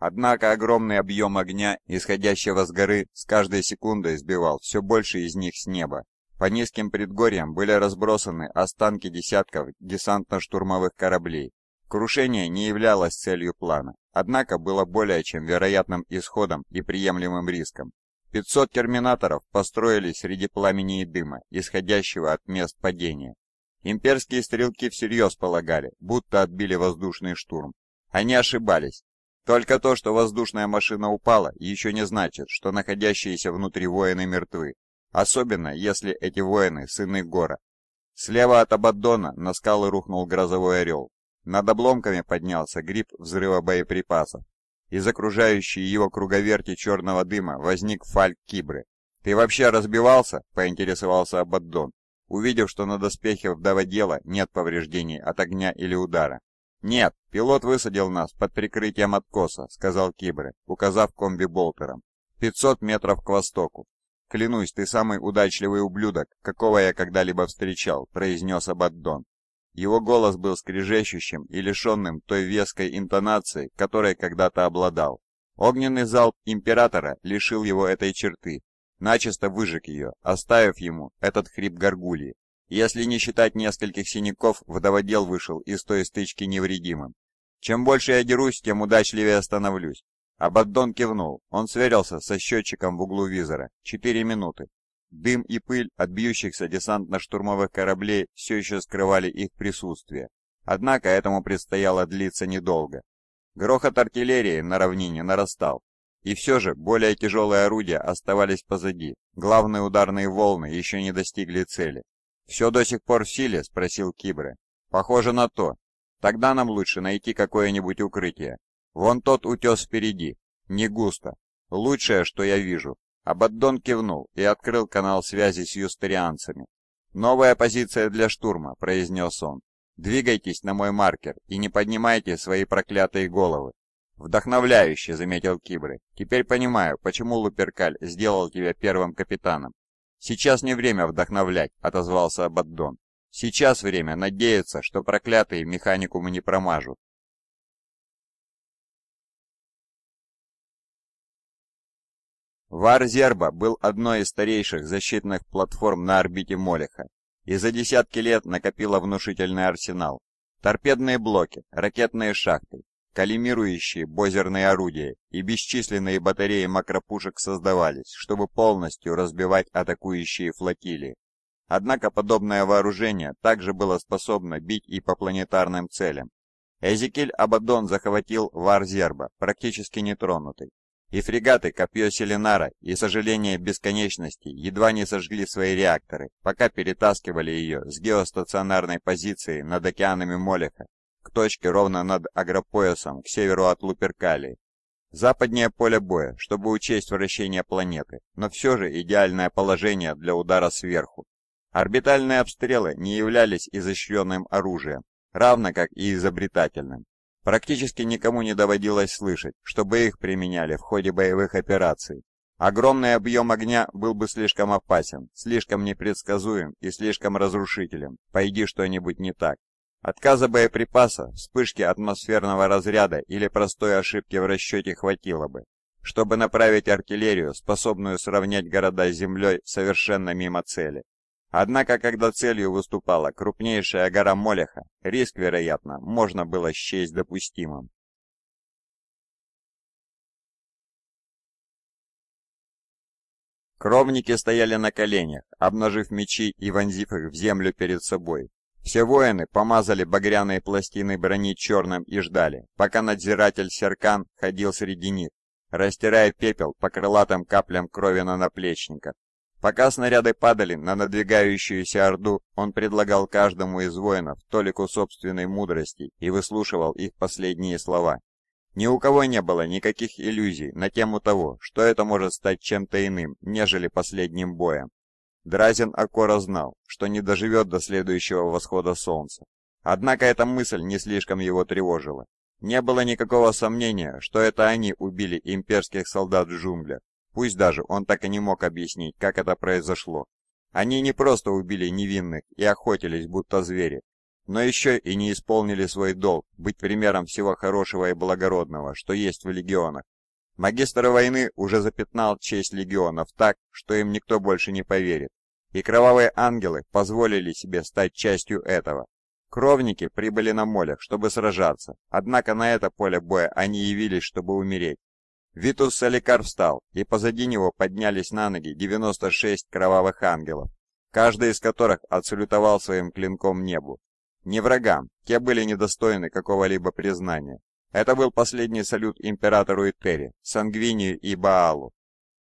Однако огромный объем огня, исходящего с горы, с каждой секундой сбивал все больше из них с неба. По низким предгорьям были разбросаны останки десятков десантно-штурмовых кораблей. Крушение не являлось целью плана, однако было более чем вероятным исходом и приемлемым риском. 500 терминаторов построились среди пламени и дыма, исходящего от мест падения. Имперские стрелки всерьез полагали, будто отбили воздушный штурм. Они ошибались. Только то, что воздушная машина упала, еще не значит, что находящиеся внутри воины мертвы, особенно если эти воины сыны Гора. Слева от Абаддона на скалы рухнул грозовой орел. Над обломками поднялся гриб взрыва боеприпасов. Из окружающей его круговерти черного дыма возник фальк Кибры. «Ты вообще разбивался?» – поинтересовался Абаддон, увидев, что на доспехе вдоводела нет повреждений от огня или удара. «Нет, пилот высадил нас под прикрытием откоса», — сказал Кибре, указав комби-болтером. «Пятьсот метров к востоку». «Клянусь, ты самый удачливый ублюдок, какого я когда-либо встречал», — произнес Абаддон. Его голос был скрежещущим и лишенным той веской интонации, которой когда-то обладал. Огненный залп Императора лишил его этой черты, начисто выжег ее, оставив ему этот хрип горгульи. Если не считать нескольких синяков, вдоводел вышел из той стычки невредимым. Чем больше я дерусь, тем удачливее остановлюсь. Абаддон кивнул. Он сверился со счетчиком в углу визора. Четыре минуты. Дым и пыль от бьющихся десантно-штурмовых кораблей все еще скрывали их присутствие. Однако этому предстояло длиться недолго. Грохот артиллерии на равнине нарастал. И все же более тяжелые орудия оставались позади. Главные ударные волны еще не достигли цели. «Все до сих пор в силе?» — спросил Кибра. «Похоже на то. Тогда нам лучше найти какое-нибудь укрытие. Вон тот утес впереди. Не густо. Лучшее, что я вижу». Абаддон кивнул и открыл канал связи с юстерианцами. «Новая позиция для штурма», — произнес он. «Двигайтесь на мой маркер и не поднимайте свои проклятые головы». «Вдохновляюще», — заметил Кибры. «Теперь понимаю, почему Луперкаль сделал тебя первым капитаном. «Сейчас не время вдохновлять», — отозвался Абаддон. «Сейчас время надеяться, что проклятые механикумы не промажут Варзерба был одной из старейших защитных платформ на орбите Молеха и за десятки лет накопила внушительный арсенал. Торпедные блоки, ракетные шахты, Калимирующие бозерные орудия и бесчисленные батареи макропушек создавались, чтобы полностью разбивать атакующие флотилии. Однако подобное вооружение также было способно бить и по планетарным целям. Эзекиль Абадон захватил Варзерба, практически нетронутый. И фрегаты Копье Селинара и Сожаление Бесконечности едва не сожгли свои реакторы, пока перетаскивали ее с геостационарной позиции над океанами Молеха к точке ровно над агропоясом к северу от Луперкалии. Западнее поле боя, чтобы учесть вращение планеты, но все же идеальное положение для удара сверху. Орбитальные обстрелы не являлись изощренным оружием, равно как и изобретательным. Практически никому не доводилось слышать, чтобы их применяли в ходе боевых операций. Огромный объем огня был бы слишком опасен, слишком непредсказуем и слишком разрушителен, пойди что-нибудь не так. Отказа боеприпаса, вспышки атмосферного разряда или простой ошибки в расчете хватило бы, чтобы направить артиллерию, способную сравнять города с землей совершенно мимо цели. Однако, когда целью выступала крупнейшая гора Молеха, риск, вероятно, можно было счесть допустимым. Кровники стояли на коленях, обнажив мечи и вонзив их в землю перед собой, все воины помазали багряные пластины брони черным и ждали, пока надзиратель Серкан ходил среди них, растирая пепел по крылатым каплям крови на наплечниках. Пока снаряды падали на надвигающуюся орду, он предлагал каждому из воинов толику собственной мудрости и выслушивал их последние слова. Ни у кого не было никаких иллюзий на тему того, что это может стать чем-то иным, нежели последним боем. Дразин Акора знал, что не доживет до следующего восхода солнца. Однако эта мысль не слишком его тревожила. Не было никакого сомнения, что это они убили имперских солдат в джунглях. Пусть даже он так и не мог объяснить, как это произошло. Они не просто убили невинных и охотились, будто звери, но еще и не исполнили свой долг быть примером всего хорошего и благородного, что есть в легионах, Магистр войны уже запятнал честь легионов так, что им никто больше не поверит, и кровавые ангелы позволили себе стать частью этого. Кровники прибыли на молях, чтобы сражаться, однако на это поле боя они явились, чтобы умереть. Витус Соликар встал, и позади него поднялись на ноги 96 кровавых ангелов, каждый из которых отсалютовал своим клинком небу. Не врагам, те были недостойны какого-либо признания, это был последний салют императору Этери, Сангвинию и Баалу.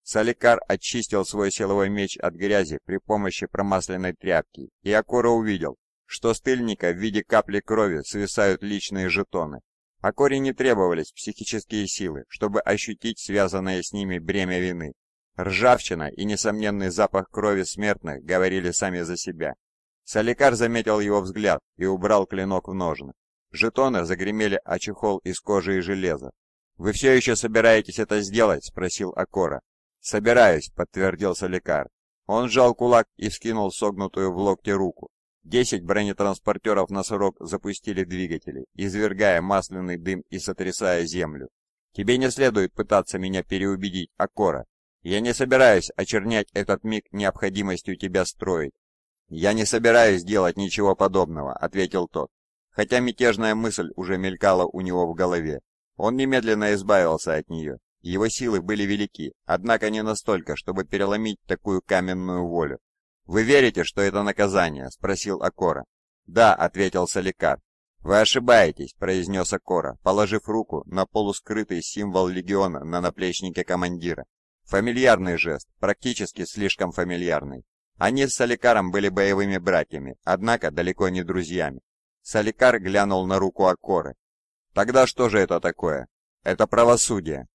Саликар очистил свой силовой меч от грязи при помощи промасленной тряпки, и Акора увидел, что с тыльника в виде капли крови свисают личные жетоны. Акоре не требовались психические силы, чтобы ощутить связанное с ними бремя вины. Ржавчина и несомненный запах крови смертных говорили сами за себя. Саликар заметил его взгляд и убрал клинок в ножны. Жетоны загремели о чехол из кожи и железа. «Вы все еще собираетесь это сделать?» — спросил Акора. «Собираюсь», — подтвердил Соликар. Он сжал кулак и скинул согнутую в локте руку. Десять бронетранспортеров «Носорог» запустили двигатели, извергая масляный дым и сотрясая землю. «Тебе не следует пытаться меня переубедить, Акора. Я не собираюсь очернять этот миг необходимостью тебя строить». «Я не собираюсь делать ничего подобного», — ответил тот. Хотя мятежная мысль уже мелькала у него в голове, он немедленно избавился от нее. Его силы были велики, однако не настолько, чтобы переломить такую каменную волю. «Вы верите, что это наказание?» – спросил Акора. «Да», – ответил Саликар. «Вы ошибаетесь», – произнес Акора, положив руку на полускрытый символ легиона на наплечнике командира. Фамильярный жест, практически слишком фамильярный. Они с Саликаром были боевыми братьями, однако далеко не друзьями. Саликар глянул на руку Акоры. «Тогда что же это такое? Это правосудие!»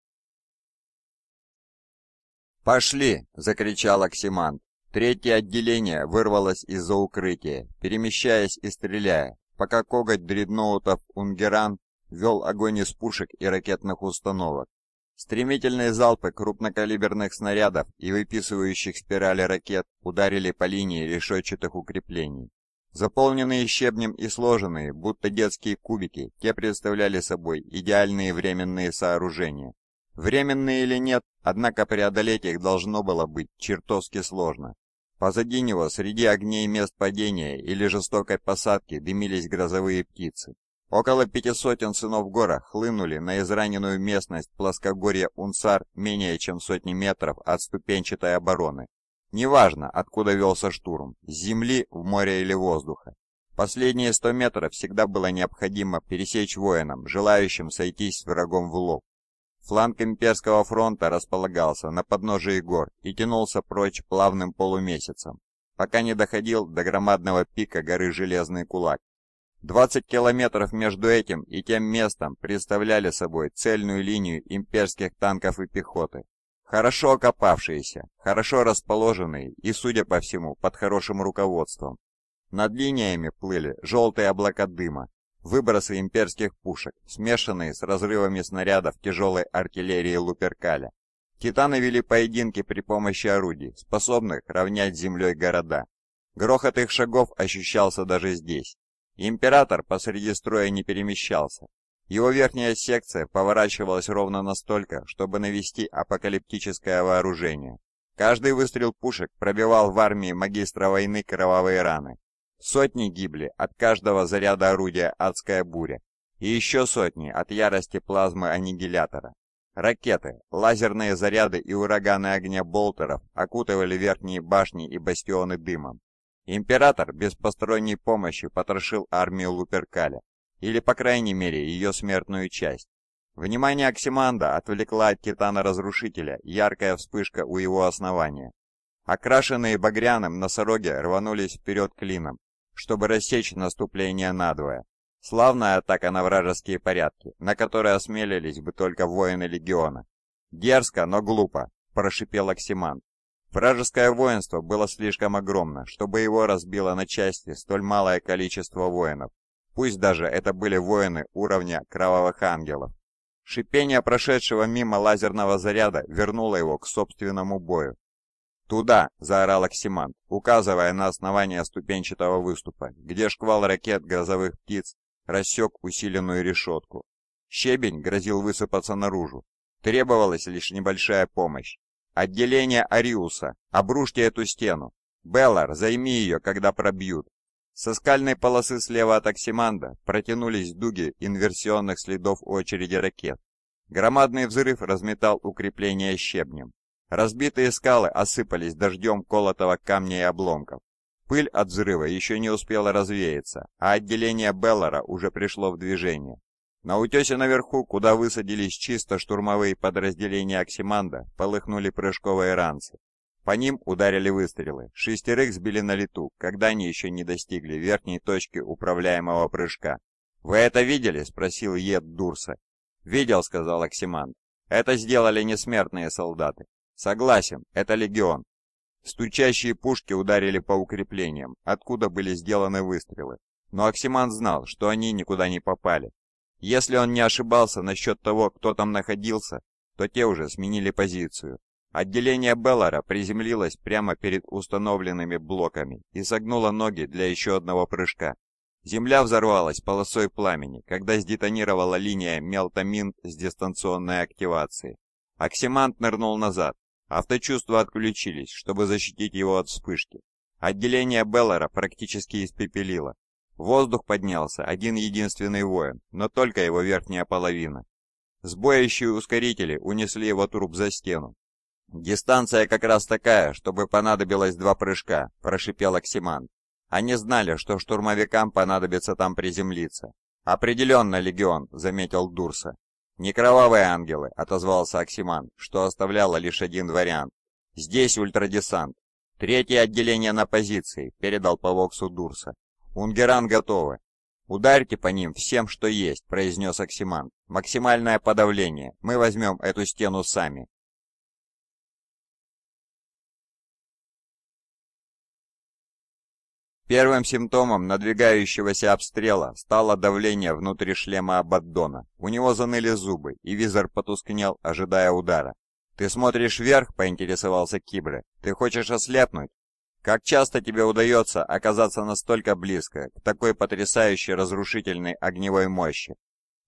«Пошли!» — закричал Оксимант. Третье отделение вырвалось из-за укрытия, перемещаясь и стреляя, пока коготь дредноутов «Унгеран» вел огонь из пушек и ракетных установок. Стремительные залпы крупнокалиберных снарядов и выписывающих спирали ракет ударили по линии решетчатых укреплений. Заполненные щебнем и сложенные, будто детские кубики, те представляли собой идеальные временные сооружения. Временные или нет, однако преодолеть их должно было быть чертовски сложно. Позади него, среди огней мест падения или жестокой посадки, дымились грозовые птицы. Около пяти сотен сынов гора хлынули на израненную местность плоскогорья Унсар менее чем сотни метров от ступенчатой обороны, Неважно, откуда велся штурм, с земли, в море или воздуха. Последние 100 метров всегда было необходимо пересечь воинам, желающим сойтись с врагом в лоб. Фланг имперского фронта располагался на подножии гор и тянулся прочь плавным полумесяцем, пока не доходил до громадного пика горы Железный Кулак. 20 километров между этим и тем местом представляли собой цельную линию имперских танков и пехоты, Хорошо окопавшиеся, хорошо расположенные и, судя по всему, под хорошим руководством. Над линиями плыли желтые облака дыма, выбросы имперских пушек, смешанные с разрывами снарядов тяжелой артиллерии Луперкаля. Титаны вели поединки при помощи орудий, способных равнять землей города. Грохот их шагов ощущался даже здесь. Император посреди строя не перемещался, его верхняя секция поворачивалась ровно настолько, чтобы навести апокалиптическое вооружение. Каждый выстрел пушек пробивал в армии магистра войны кровавые раны. Сотни гибли от каждого заряда орудия «Адская буря» и еще сотни от ярости плазмы аннигилятора. Ракеты, лазерные заряды и ураганы огня болтеров окутывали верхние башни и бастионы дымом. Император без посторонней помощи потрошил армию Луперкаля, или, по крайней мере, ее смертную часть. Внимание Оксиманда отвлекла от Титана-разрушителя яркая вспышка у его основания. Окрашенные багряным носороги рванулись вперед клином, чтобы рассечь наступление надвое. Славная атака на вражеские порядки, на которые осмелились бы только воины легиона. «Дерзко, но глупо», – прошипел Оксиман. Вражеское воинство было слишком огромно, чтобы его разбило на части столь малое количество воинов. Пусть даже это были воины уровня кровавых ангелов. Шипение прошедшего мимо лазерного заряда вернуло его к собственному бою. «Туда!» — заорал Оксимант, указывая на основание ступенчатого выступа, где шквал ракет грозовых птиц рассек усиленную решетку. Щебень грозил высыпаться наружу. Требовалась лишь небольшая помощь. «Отделение Ариуса! Обрушьте эту стену! Беллар, займи ее, когда пробьют! Со скальной полосы слева от Оксиманда протянулись дуги инверсионных следов очереди ракет. Громадный взрыв разметал укрепление щебнем. Разбитые скалы осыпались дождем колотого камня и обломков. Пыль от взрыва еще не успела развеяться, а отделение Беллара уже пришло в движение. На утесе наверху, куда высадились чисто штурмовые подразделения Оксиманда, полыхнули прыжковые ранцы. По ним ударили выстрелы. Шестерых сбили на лету, когда они еще не достигли верхней точки управляемого прыжка. «Вы это видели?» — спросил Ед Дурса. «Видел», — сказал Оксимант. «Это сделали несмертные солдаты». «Согласен, это легион». Стучащие пушки ударили по укреплениям, откуда были сделаны выстрелы. Но Оксимант знал, что они никуда не попали. Если он не ошибался насчет того, кто там находился, то те уже сменили позицию. Отделение Беллара приземлилось прямо перед установленными блоками и согнуло ноги для еще одного прыжка. Земля взорвалась полосой пламени, когда сдетонировала линия мелтамин с дистанционной активацией. Оксимант нырнул назад. Авточувства отключились, чтобы защитить его от вспышки. Отделение Беллара практически испепелило. В воздух поднялся один единственный воин, но только его верхняя половина. Сбоящие ускорители унесли его труп за стену, «Дистанция как раз такая, чтобы понадобилось два прыжка», – прошипел Оксиман. «Они знали, что штурмовикам понадобится там приземлиться». «Определенно, Легион», – заметил Дурса. «Не кровавые ангелы», — отозвался Оксиман, что оставляло лишь один вариант. «Здесь ультрадесант. Третье отделение на позиции», — передал по Воксу Дурса. «Унгеран готовы». «Ударьте по ним всем, что есть», — произнес Оксиман. «Максимальное подавление. Мы возьмем эту стену сами». Первым симптомом надвигающегося обстрела стало давление внутри шлема Абаддона. У него заныли зубы, и визор потускнел, ожидая удара. «Ты смотришь вверх?» — поинтересовался Кибре. «Ты хочешь ослепнуть?» «Как часто тебе удается оказаться настолько близко к такой потрясающей разрушительной огневой мощи?»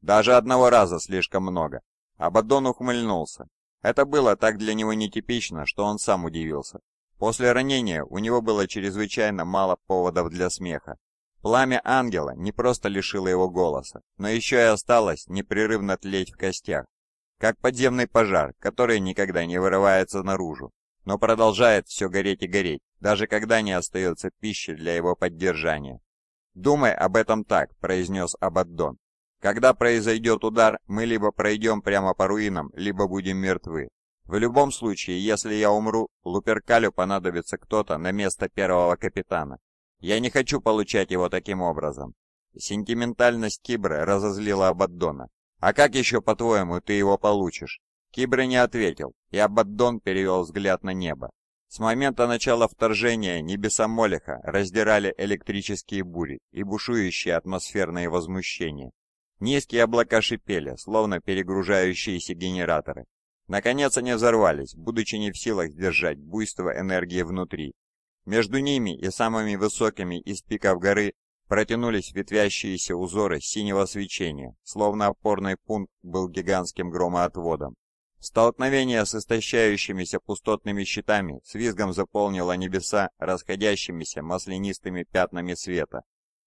«Даже одного раза слишком много». Абаддон ухмыльнулся. Это было так для него нетипично, что он сам удивился. После ранения у него было чрезвычайно мало поводов для смеха. Пламя ангела не просто лишило его голоса, но еще и осталось непрерывно тлеть в костях, как подземный пожар, который никогда не вырывается наружу, но продолжает все гореть и гореть, даже когда не остается пищи для его поддержания. «Думай об этом так», — произнес Абаддон. «Когда произойдет удар, мы либо пройдем прямо по руинам, либо будем мертвы. В любом случае, если я умру, Луперкалю понадобится кто-то на место первого капитана. Я не хочу получать его таким образом. Сентиментальность Кибры разозлила Абаддона. «А как еще, по-твоему, ты его получишь?» Кибры не ответил, и Абаддон перевел взгляд на небо. С момента начала вторжения небеса Молиха раздирали электрические бури и бушующие атмосферные возмущения. Низкие облака шипели, словно перегружающиеся генераторы. Наконец они взорвались, будучи не в силах сдержать буйство энергии внутри. Между ними и самыми высокими из пиков горы протянулись ветвящиеся узоры синего свечения, словно опорный пункт был гигантским громоотводом. Столкновение с истощающимися пустотными щитами с визгом заполнило небеса расходящимися маслянистыми пятнами света.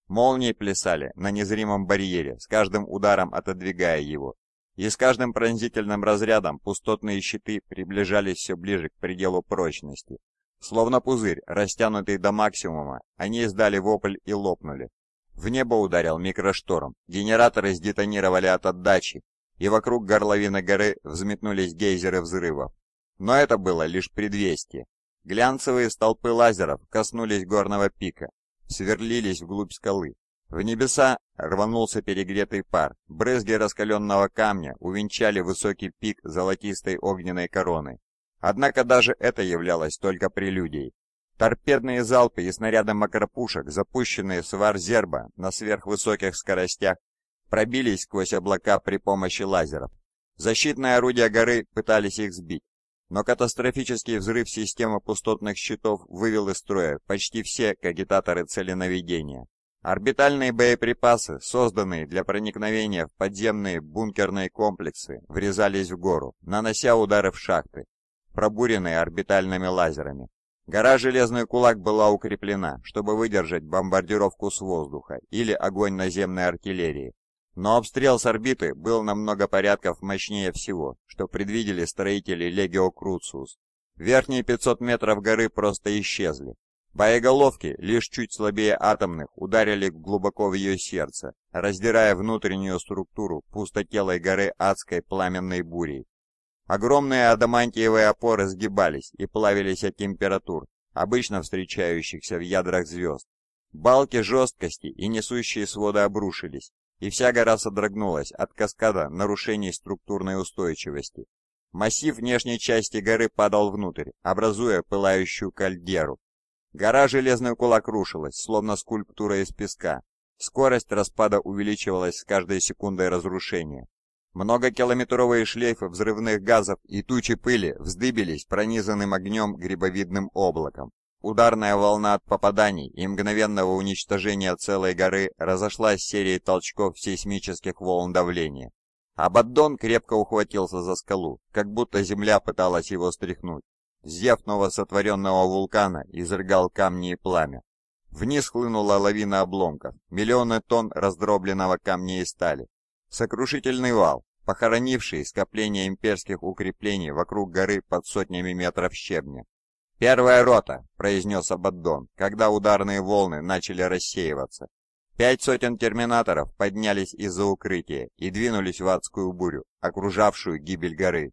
Молнии плясали на незримом барьере, с каждым ударом отодвигая его, и с каждым пронзительным разрядом пустотные щиты приближались все ближе к пределу прочности. Словно пузырь, растянутый до максимума, они издали вопль и лопнули. В небо ударил микрошторм, генераторы сдетонировали от отдачи, и вокруг горловины горы взметнулись гейзеры взрывов. Но это было лишь предвестие. Глянцевые столпы лазеров коснулись горного пика, сверлились вглубь скалы, в небеса рванулся перегретый пар. Брызги раскаленного камня увенчали высокий пик золотистой огненной короны. Однако даже это являлось только прелюдией. Торпедные залпы и снаряды макропушек, запущенные с варзерба на сверхвысоких скоростях, пробились сквозь облака при помощи лазеров. Защитные орудия горы пытались их сбить, но катастрофический взрыв системы пустотных щитов вывел из строя почти все кагитаторы целенаведения. Орбитальные боеприпасы, созданные для проникновения в подземные бункерные комплексы, врезались в гору, нанося удары в шахты, пробуренные орбитальными лазерами. Гора «Железный кулак» была укреплена, чтобы выдержать бомбардировку с воздуха или огонь наземной артиллерии. Но обстрел с орбиты был на много порядков мощнее всего, что предвидели строители Легио Круциус. Верхние 500 метров горы просто исчезли, Боеголовки, лишь чуть слабее атомных, ударили глубоко в ее сердце, раздирая внутреннюю структуру пустотелой горы адской пламенной бурей. Огромные адамантиевые опоры сгибались и плавились от температур, обычно встречающихся в ядрах звезд. Балки жесткости и несущие своды обрушились, и вся гора содрогнулась от каскада нарушений структурной устойчивости. Массив внешней части горы падал внутрь, образуя пылающую кальдеру, Гора железных кулак рушилась, словно скульптура из песка. Скорость распада увеличивалась с каждой секундой разрушения. Многокилометровые шлейфы взрывных газов и тучи пыли вздыбились пронизанным огнем грибовидным облаком. Ударная волна от попаданий и мгновенного уничтожения целой горы разошлась серией толчков сейсмических волн давления. Абаддон крепко ухватился за скалу, как будто земля пыталась его стряхнуть. Зев новосотворенного вулкана изрыгал камни и пламя. Вниз хлынула лавина обломков, миллионы тонн раздробленного камня и стали. Сокрушительный вал, похоронивший скопление имперских укреплений вокруг горы под сотнями метров щебня. «Первая рота!» — произнес Абаддон, когда ударные волны начали рассеиваться. Пять сотен терминаторов поднялись из-за укрытия и двинулись в адскую бурю, окружавшую гибель горы.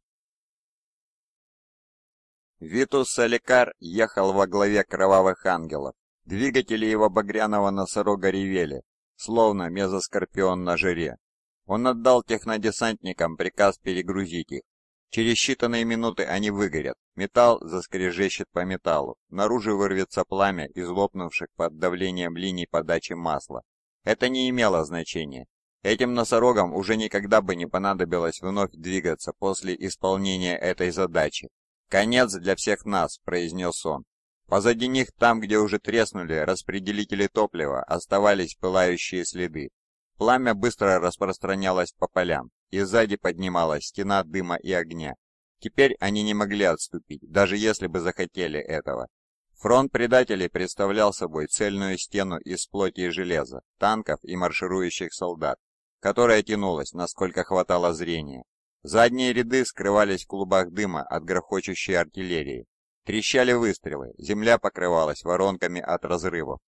Витус Соликар ехал во главе кровавых ангелов. Двигатели его багряного носорога ревели, словно мезоскорпион на жире. Он отдал технодесантникам приказ перегрузить их. Через считанные минуты они выгорят, металл заскрежещет по металлу, наружу вырвется пламя из лопнувших под давлением линий подачи масла. Это не имело значения. Этим носорогам уже никогда бы не понадобилось вновь двигаться после исполнения этой задачи. «Конец для всех нас», — произнес он. Позади них, там, где уже треснули распределители топлива, оставались пылающие следы. Пламя быстро распространялось по полям, и сзади поднималась стена дыма и огня. Теперь они не могли отступить, даже если бы захотели этого. Фронт предателей представлял собой цельную стену из плоти и железа, танков и марширующих солдат, которая тянулась, насколько хватало зрения, Задние ряды скрывались в клубах дыма от грохочущей артиллерии. Трещали выстрелы, земля покрывалась воронками от разрывов.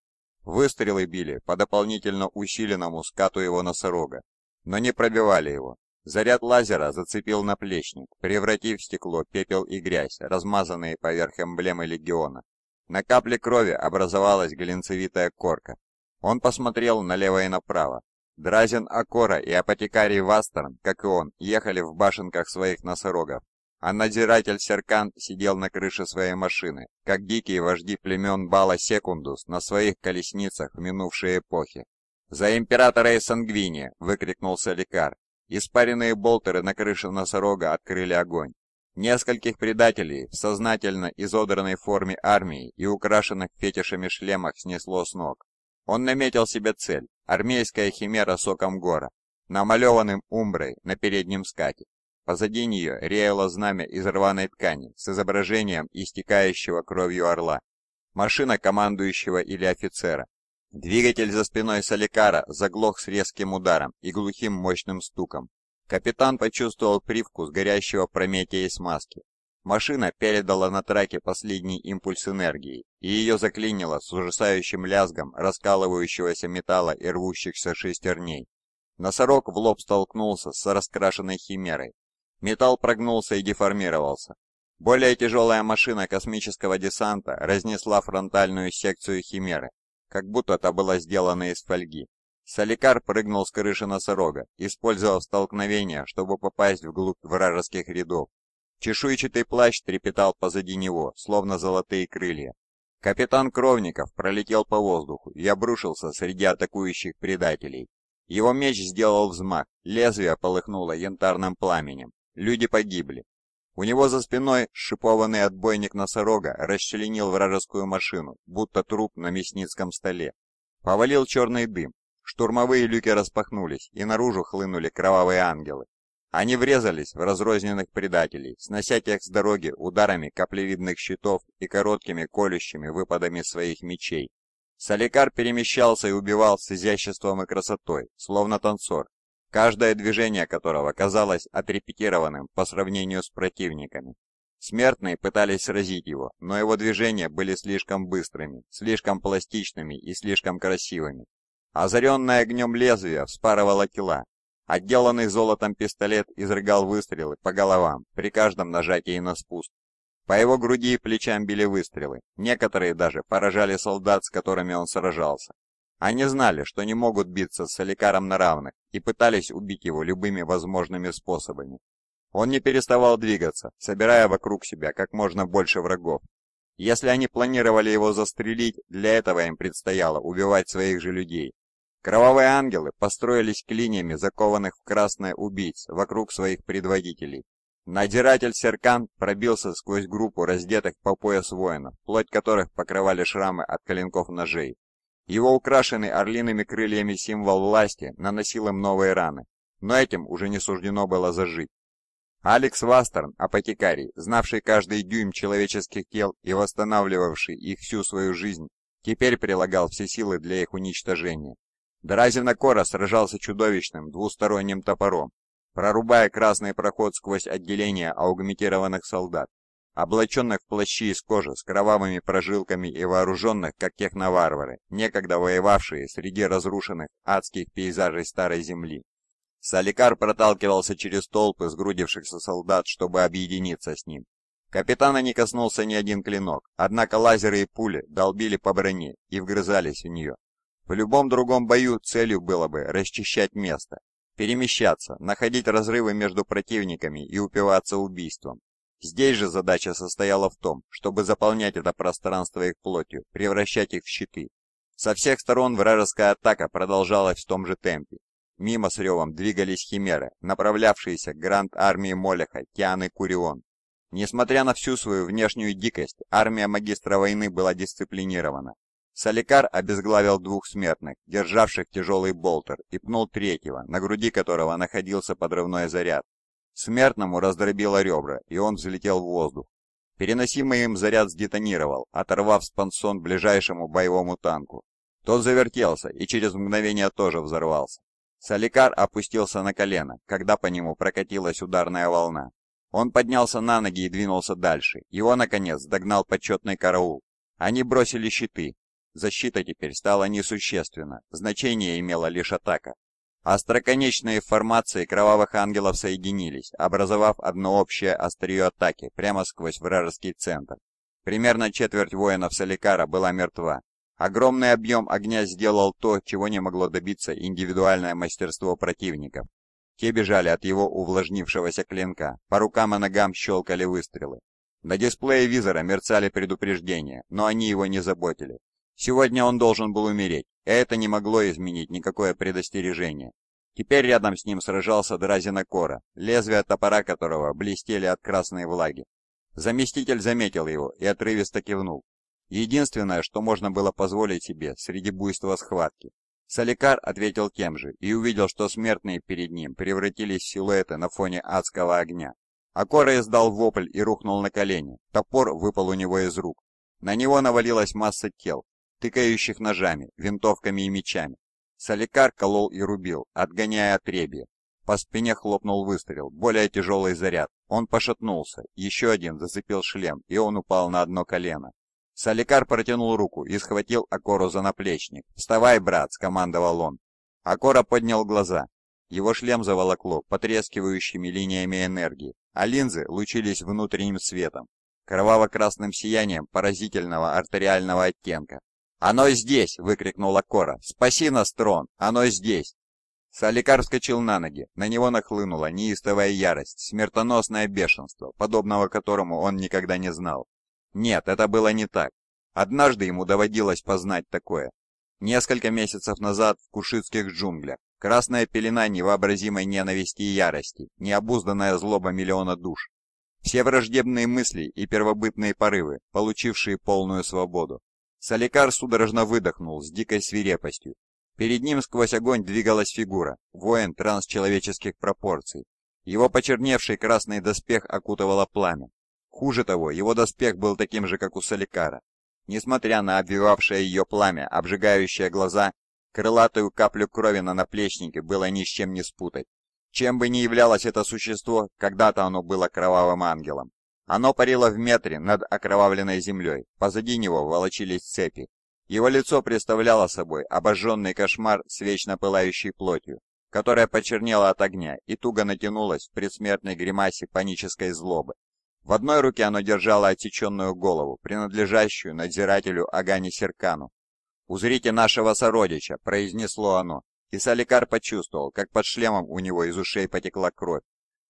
Выстрелы били по дополнительно усиленному скату его носорога, но не пробивали его. Заряд лазера зацепил наплечник, превратив в стекло пепел и грязь, размазанные поверх эмблемы легиона. На капле крови образовалась глинцевитая корка. Он посмотрел налево и направо, Дразин Акора и апотекарий Вастерн, как и он, ехали в башенках своих носорогов, а надзиратель Серкан сидел на крыше своей машины, как дикие вожди племен Бала Секундус на своих колесницах в минувшей эпохе. «За императора и Сангвини!» — выкрикнул Соликар. Испаренные болтеры на крыше носорога открыли огонь. Нескольких предателей в сознательно изодранной форме армии и украшенных фетишами шлемах снесло с ног. Он наметил себе цель Армейская химера соком Сокомгора, намалеванным умброй на переднем скате. Позади нее реяло знамя из рваной ткани с изображением истекающего кровью орла. Машина командующего или офицера. Двигатель за спиной Соликара заглох с резким ударом и глухим мощным стуком. Капитан почувствовал привкус горящего прометия из маски. Машина передала на траке последний импульс энергии, и ее заклинило с ужасающим лязгом раскалывающегося металла и рвущихся шестерней. Носорог в лоб столкнулся с раскрашенной химерой. Металл прогнулся и деформировался. Более тяжелая машина космического десанта разнесла фронтальную секцию химеры, как будто это было сделано из фольги. Соликар прыгнул с крыши носорога, использовав столкновение, чтобы попасть вглубь вражеских рядов Чешуйчатый плащ трепетал позади него, словно золотые крылья. Капитан Кровников пролетел по воздуху и обрушился среди атакующих предателей. Его меч сделал взмах, лезвие полыхнуло янтарным пламенем. Люди погибли. У него за спиной шипованный отбойник носорога расчленил вражескую машину, будто труп на мясницком столе. Повалил черный дым. Штурмовые люки распахнулись, и наружу хлынули кровавые ангелы. Они врезались в разрозненных предателей, снося тех с дороги ударами каплевидных щитов и короткими колющими выпадами своих мечей. Соликар перемещался и убивал с изяществом и красотой, словно танцор, каждое движение которого казалось отрепетированным по сравнению с противниками. Смертные пытались сразить его, но его движения были слишком быстрыми, слишком пластичными и слишком красивыми. Озаренное огнем лезвие вспарывало тела, Отделанный золотом пистолет изрыгал выстрелы по головам при каждом нажатии на спуск. По его груди и плечам били выстрелы, некоторые даже поражали солдат, с которыми он сражался. Они знали, что не могут биться с Соликаром на равных и пытались убить его любыми возможными способами. Он не переставал двигаться, собирая вокруг себя как можно больше врагов. Если они планировали его застрелить, для этого им предстояло убивать своих же людей, Кровавые ангелы построились клиньями закованных в красное убийц вокруг своих предводителей. Надиратель Серкан пробился сквозь группу раздетых по пояс воинов, плоть которых покрывали шрамы от коленков ножей. Его украшенный орлиными крыльями символ власти наносил им новые раны, но этим уже не суждено было зажить. Алекс Вастерн, апотекарий, знавший каждый дюйм человеческих тел и восстанавливавший их всю свою жизнь, теперь прилагал все силы для их уничтожения. Дразина Кора сражался чудовищным двусторонним топором, прорубая красный проход сквозь отделение аугментированных солдат, облаченных в плащи из кожи с кровавыми прожилками и вооруженных, как техноварвары, некогда воевавшие среди разрушенных адских пейзажей Старой Земли. Саликар проталкивался через толпы сгрудившихся солдат, чтобы объединиться с ним. Капитана не коснулся ни один клинок, однако лазеры и пули долбили по броне и вгрызались в нее. В любом другом бою целью было бы расчищать место, перемещаться, находить разрывы между противниками и упиваться убийством. Здесь же задача состояла в том, чтобы заполнять это пространство их плотью, превращать их в щиты. Со всех сторон вражеская атака продолжалась в том же темпе. Мимо с ревом двигались химеры, направлявшиеся к гранд-армии Молеха и Курион. Несмотря на всю свою внешнюю дикость, армия магистра войны была дисциплинирована. Соликар обезглавил двух смертных, державших тяжелый болтер, и пнул третьего, на груди которого находился подрывной заряд. Смертному раздробило ребра, и он взлетел в воздух. Переносимый им заряд сдетонировал, оторвав спонсон ближайшему боевому танку. Тот завертелся и через мгновение тоже взорвался. Соликар опустился на колено, когда по нему прокатилась ударная волна. Он поднялся на ноги и двинулся дальше. Его, наконец, догнал почетный караул. Они бросили щиты, Защита теперь стала несущественна, значение имела лишь атака. Остроконечные формации кровавых ангелов соединились, образовав одно общее острие атаки прямо сквозь вражеский центр. Примерно четверть воинов Соликара была мертва. Огромный объем огня сделал то, чего не могло добиться индивидуальное мастерство противников. Те бежали от его увлажнившегося клинка, по рукам и ногам щелкали выстрелы. На дисплее визора мерцали предупреждения, но они его не заботили. Сегодня он должен был умереть, и это не могло изменить никакое предостережение. Теперь рядом с ним сражался Дразина Кора, лезвия топора которого блестели от красной влаги. Заместитель заметил его и отрывисто кивнул. Единственное, что можно было позволить себе среди буйства схватки. Саликар ответил тем же и увидел, что смертные перед ним превратились в силуэты на фоне адского огня. Акора издал вопль и рухнул на колени. Топор выпал у него из рук. На него навалилась масса тел, тыкающих ножами, винтовками и мечами. Соликар колол и рубил, отгоняя отребье. По спине хлопнул выстрел, более тяжелый заряд. Он пошатнулся, еще один зацепил шлем, и он упал на одно колено. Соликар протянул руку и схватил Акору за наплечник. «Вставай, брат!» — скомандовал он. Акора поднял глаза. Его шлем заволокло потрескивающими линиями энергии, а линзы лучились внутренним светом, кроваво-красным сиянием поразительного артериального оттенка, «Оно здесь!» — выкрикнула Кора. «Спаси нас, трон! Оно здесь!» Саликар вскочил на ноги, на него нахлынула неистовая ярость, смертоносное бешенство, подобного которому он никогда не знал. Нет, это было не так. Однажды ему доводилось познать такое. Несколько месяцев назад в кушитских джунглях красная пелена невообразимой ненависти и ярости, необузданная злоба миллиона душ. Все враждебные мысли и первобытные порывы, получившие полную свободу. Соликар судорожно выдохнул с дикой свирепостью. Перед ним сквозь огонь двигалась фигура, воин трансчеловеческих пропорций. Его почерневший красный доспех окутывало пламя. Хуже того, его доспех был таким же, как у Соликара. Несмотря на обвивавшее ее пламя, обжигающее глаза, крылатую каплю крови на наплечнике было ни с чем не спутать. Чем бы ни являлось это существо, когда-то оно было кровавым ангелом. Оно парило в метре над окровавленной землей, позади него волочились цепи. Его лицо представляло собой обожженный кошмар с вечно пылающей плотью, которая почернела от огня и туго натянулась в предсмертной гримасе панической злобы. В одной руке оно держало отсеченную голову, принадлежащую надзирателю Агане Серкану. «Узрите нашего сородича!» – произнесло оно, и Саликар почувствовал, как под шлемом у него из ушей потекла кровь.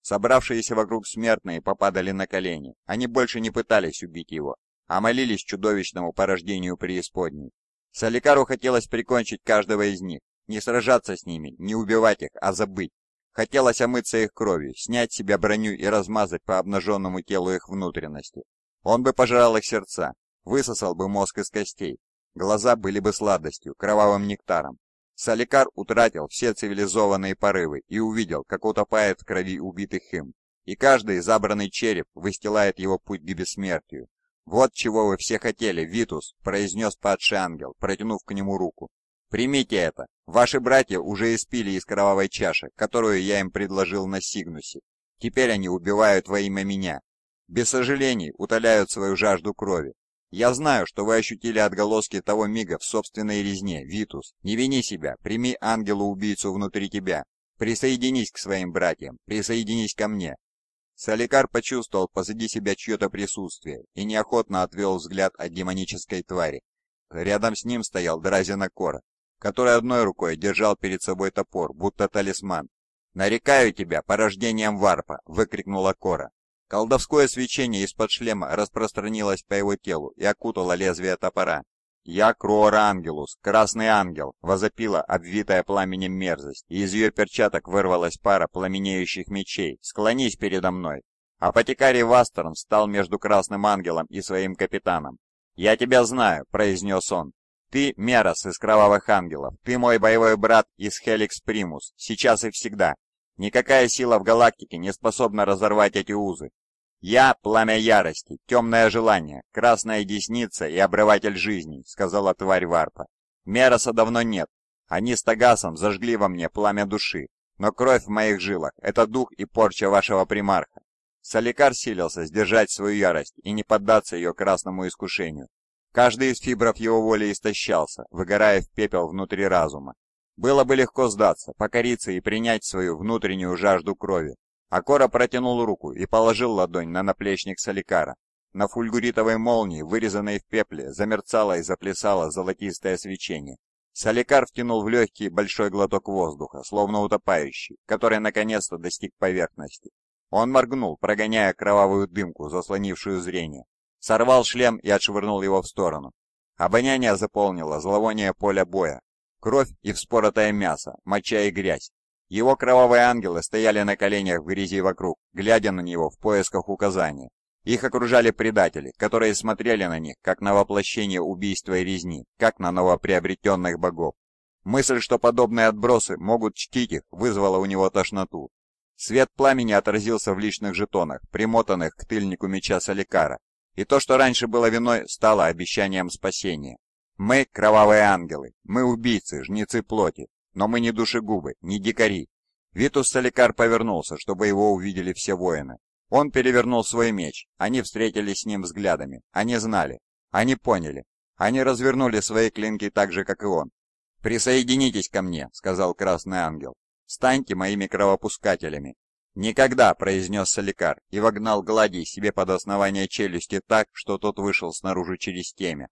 Собравшиеся вокруг смертные попадали на колени. Они больше не пытались убить его, а молились чудовищному порождению преисподней. Соликару хотелось прикончить каждого из них, не сражаться с ними, не убивать их, а забыть. Хотелось омыться их кровью, снять с себя броню и размазать по обнаженному телу их внутренности. Он бы пожрал их сердца, высосал бы мозг из костей. Глаза были бы сладостью, кровавым нектаром, Саликар утратил все цивилизованные порывы и увидел, как утопает в крови убитых им, и каждый забранный череп выстилает его путь к бессмертию. «Вот чего вы все хотели, Витус», — произнес падший ангел, протянув к нему руку. «Примите это. Ваши братья уже испили из кровавой чаши, которую я им предложил на Сигнусе. Теперь они убивают во имя меня. Без сожалений утоляют свою жажду крови, я знаю, что вы ощутили отголоски того мига в собственной резне, Витус. Не вини себя, прими ангела-убийцу внутри тебя. Присоединись к своим братьям, присоединись ко мне». Соликар почувствовал позади себя чье-то присутствие и неохотно отвел взгляд от демонической твари. Рядом с ним стоял Дразина Кора, который одной рукой держал перед собой топор, будто талисман. «Нарекаю тебя порождением варпа!» — выкрикнула Кора. Колдовское свечение из-под шлема распространилось по его телу и окутало лезвие топора. «Я Круор Ангелус, Красный Ангел!» — возопила обвитая пламенем мерзость, и из ее перчаток вырвалась пара пламенеющих мечей. «Склонись передо мной!» Апотекарий Вастерн встал между Красным Ангелом и своим капитаном. «Я тебя знаю», — произнес он. «Ты Мерос из Кровавых Ангелов, ты мой боевой брат из Хеликс Примус, сейчас и всегда. Никакая сила в галактике не способна разорвать эти узы, «Я — пламя ярости, темное желание, красная десница и обрыватель жизни», — сказала тварь Варпа. «Мероса давно нет. Они с Тагасом зажгли во мне пламя души, но кровь в моих жилах — это дух и порча вашего примарха». Соликар силился сдержать свою ярость и не поддаться ее красному искушению. Каждый из фибров его воли истощался, выгорая в пепел внутри разума. Было бы легко сдаться, покориться и принять свою внутреннюю жажду крови, Акора протянул руку и положил ладонь на наплечник Саликара. На фульгуритовой молнии, вырезанной в пепле, замерцало и заплясало золотистое свечение. Саликар втянул в легкий большой глоток воздуха, словно утопающий, который наконец-то достиг поверхности. Он моргнул, прогоняя кровавую дымку, заслонившую зрение. Сорвал шлем и отшвырнул его в сторону. Обоняние заполнило зловоние поля боя. Кровь и вспоротое мясо, моча и грязь. Его кровавые ангелы стояли на коленях в грязи вокруг, глядя на него в поисках указания. Их окружали предатели, которые смотрели на них, как на воплощение убийства и резни, как на новоприобретенных богов. Мысль, что подобные отбросы могут чтить их, вызвала у него тошноту. Свет пламени отразился в личных жетонах, примотанных к тыльнику меча Саликара, и то, что раньше было виной, стало обещанием спасения. Мы – кровавые ангелы, мы – убийцы, жнецы плоти, но мы не душегубы, не дикари. Витус Соликар повернулся, чтобы его увидели все воины. Он перевернул свой меч. Они встретились с ним взглядами. Они знали. Они поняли. Они развернули свои клинки так же, как и он. «Присоединитесь ко мне», — сказал Красный Ангел. «Станьте моими кровопускателями». «Никогда», — произнес Соликар и вогнал Гладий себе под основание челюсти так, что тот вышел снаружи через темя.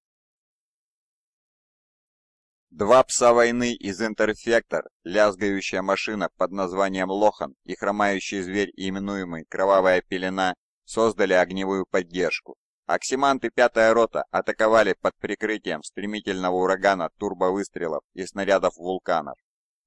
Два пса войны из Интерфектор, лязгающая машина под названием Лохан и хромающий зверь, именуемый Кровавая Пелена, создали огневую поддержку. Оксиманты пятая рота атаковали под прикрытием стремительного урагана турбовыстрелов и снарядов вулканов.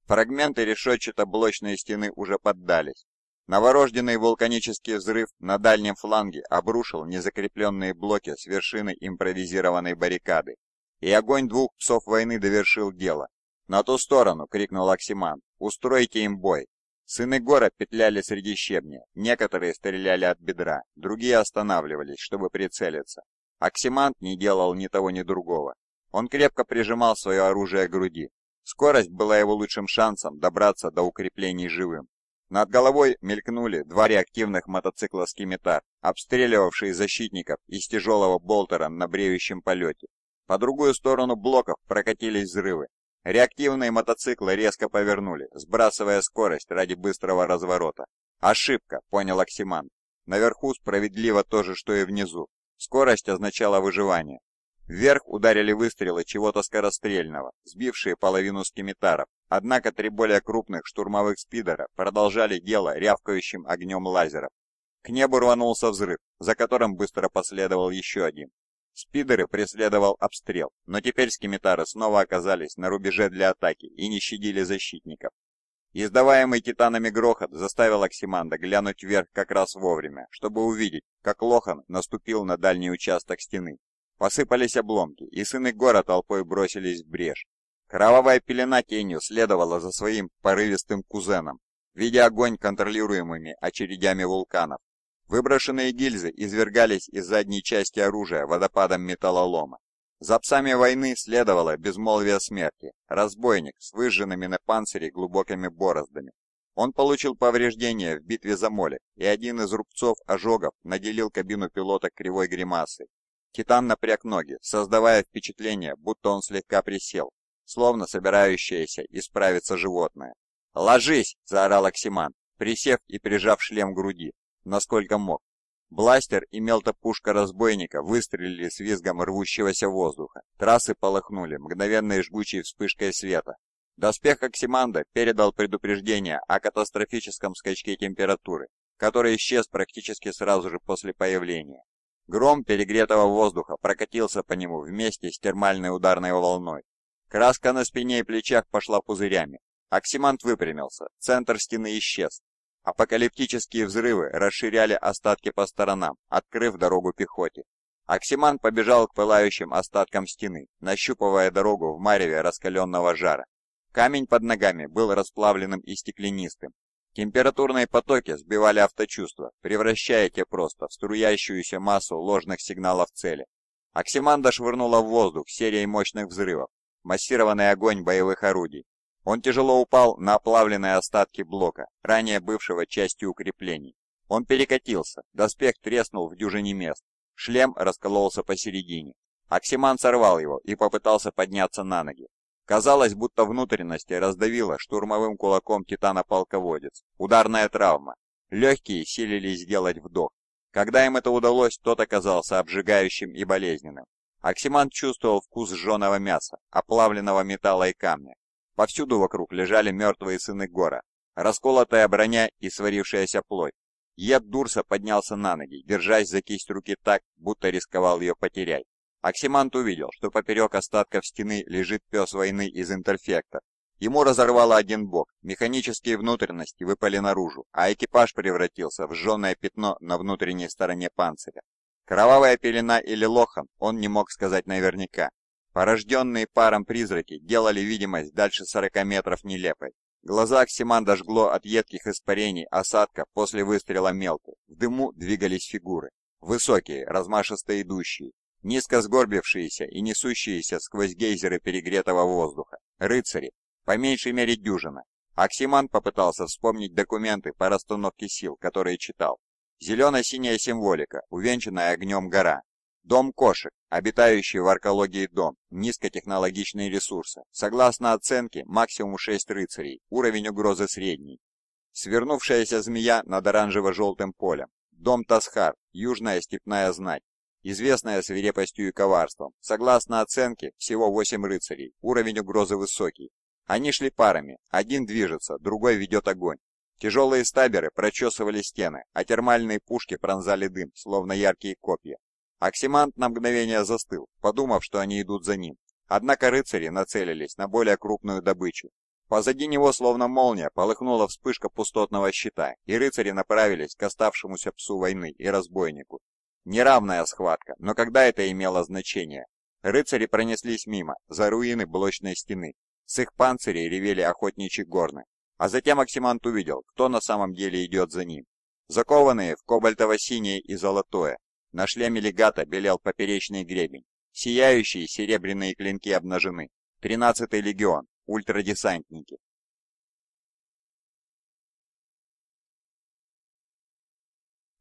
Фрагменты решетчато-блочной стены уже поддались. Новорожденный вулканический взрыв на дальнем фланге обрушил незакрепленные блоки с вершины импровизированной баррикады и огонь двух псов войны довершил дело. «На ту сторону!» — крикнул Аксиман: «Устройте им бой!» Сыны гора петляли среди щебня, некоторые стреляли от бедра, другие останавливались, чтобы прицелиться. Оксимант не делал ни того, ни другого. Он крепко прижимал свое оружие к груди. Скорость была его лучшим шансом добраться до укреплений живым. Над головой мелькнули два реактивных мотоцикла «Скимитар», обстреливавшие защитников из тяжелого болтера на бреющем полете. По другую сторону блоков прокатились взрывы. Реактивные мотоциклы резко повернули, сбрасывая скорость ради быстрого разворота. «Ошибка», — понял Оксиман. Наверху справедливо то же, что и внизу. Скорость означала выживание. Вверх ударили выстрелы чего-то скорострельного, сбившие половину скимитаров. Однако три более крупных штурмовых спидера продолжали дело рявкающим огнем лазеров. К небу рванулся взрыв, за которым быстро последовал еще один, Спидеры преследовал обстрел, но теперь скимитары снова оказались на рубеже для атаки и не щадили защитников. Издаваемый титанами грохот заставил Оксиманда глянуть вверх как раз вовремя, чтобы увидеть, как Лохан наступил на дальний участок стены. Посыпались обломки, и сыны гора толпой бросились в брешь. Кровавая пелена тенью следовала за своим порывистым кузеном, видя огонь контролируемыми очередями вулканов. Выброшенные гильзы извергались из задней части оружия водопадом металлолома. За псами войны следовало безмолвие смерти, разбойник с выжженными на панцире глубокими бороздами. Он получил повреждения в битве за моли, и один из рубцов ожогов наделил кабину пилота кривой гримасой. Титан напряг ноги, создавая впечатление, будто он слегка присел, словно собирающееся исправиться животное. «Ложись!» – заорал Оксиман, присев и прижав шлем к груди насколько мог. Бластер и мелтопушка разбойника выстрелили с визгом рвущегося воздуха. Трассы полыхнули, мгновенной жгучей вспышкой света. Доспех Оксиманда передал предупреждение о катастрофическом скачке температуры, который исчез практически сразу же после появления. Гром перегретого воздуха прокатился по нему вместе с термальной ударной волной. Краска на спине и плечах пошла пузырями. Оксимант выпрямился, центр стены исчез, Апокалиптические взрывы расширяли остатки по сторонам, открыв дорогу пехоте. Оксиман побежал к пылающим остаткам стены, нащупывая дорогу в мареве раскаленного жара. Камень под ногами был расплавленным и стеклянистым. Температурные потоки сбивали авточувство, превращая те просто в струящуюся массу ложных сигналов цели. Оксиманда швырнула в воздух серией мощных взрывов, массированный огонь боевых орудий, он тяжело упал на оплавленные остатки блока, ранее бывшего частью укреплений. Он перекатился, доспех треснул в дюжине мест, шлем раскололся посередине. Оксиман сорвал его и попытался подняться на ноги. Казалось, будто внутренности раздавило штурмовым кулаком титана-полководец. Ударная травма. Легкие силились сделать вдох. Когда им это удалось, тот оказался обжигающим и болезненным. Оксиман чувствовал вкус сженого мяса, оплавленного металла и камня. Повсюду вокруг лежали мертвые сыны Гора, расколотая броня и сварившаяся плоть. Ед Дурса поднялся на ноги, держась за кисть руки так, будто рисковал ее потерять. Оксимант увидел, что поперек остатков стены лежит пес войны из интерфектор. Ему разорвало один бок, механические внутренности выпали наружу, а экипаж превратился в жженое пятно на внутренней стороне панциря. Кровавая пелена или лохан, он не мог сказать наверняка, Порожденные паром призраки делали видимость дальше 40 метров нелепой. Глаза Оксиманда жгло от едких испарений осадка после выстрела мелко. В дыму двигались фигуры. Высокие, размашисто идущие, низко сгорбившиеся и несущиеся сквозь гейзеры перегретого воздуха. Рыцари, по меньшей мере дюжина. Оксиман попытался вспомнить документы по расстановке сил, которые читал. Зелено-синяя символика, увенчанная огнем гора, Дом кошек, обитающий в аркологии дом, низкотехнологичные ресурсы. Согласно оценке, максимум 6 рыцарей, уровень угрозы средний. Свернувшаяся змея над оранжево-желтым полем. Дом Тасхар, южная степная знать, известная свирепостью и коварством. Согласно оценке, всего 8 рыцарей, уровень угрозы высокий. Они шли парами, один движется, другой ведет огонь. Тяжелые стаберы прочесывали стены, а термальные пушки пронзали дым, словно яркие копья. Оксимант на мгновение застыл, подумав, что они идут за ним. Однако рыцари нацелились на более крупную добычу. Позади него, словно молния, полыхнула вспышка пустотного щита, и рыцари направились к оставшемуся псу войны и разбойнику. Неравная схватка, но когда это имело значение? Рыцари пронеслись мимо, за руины блочной стены. С их панцирей ревели охотничьи горны. А затем Оксимант увидел, кто на самом деле идет за ним. Закованные в кобальтово-синее и золотое, на шлеме легата белел поперечный гребень. Сияющие серебряные клинки обнажены. Тринадцатый легион. Ультрадесантники.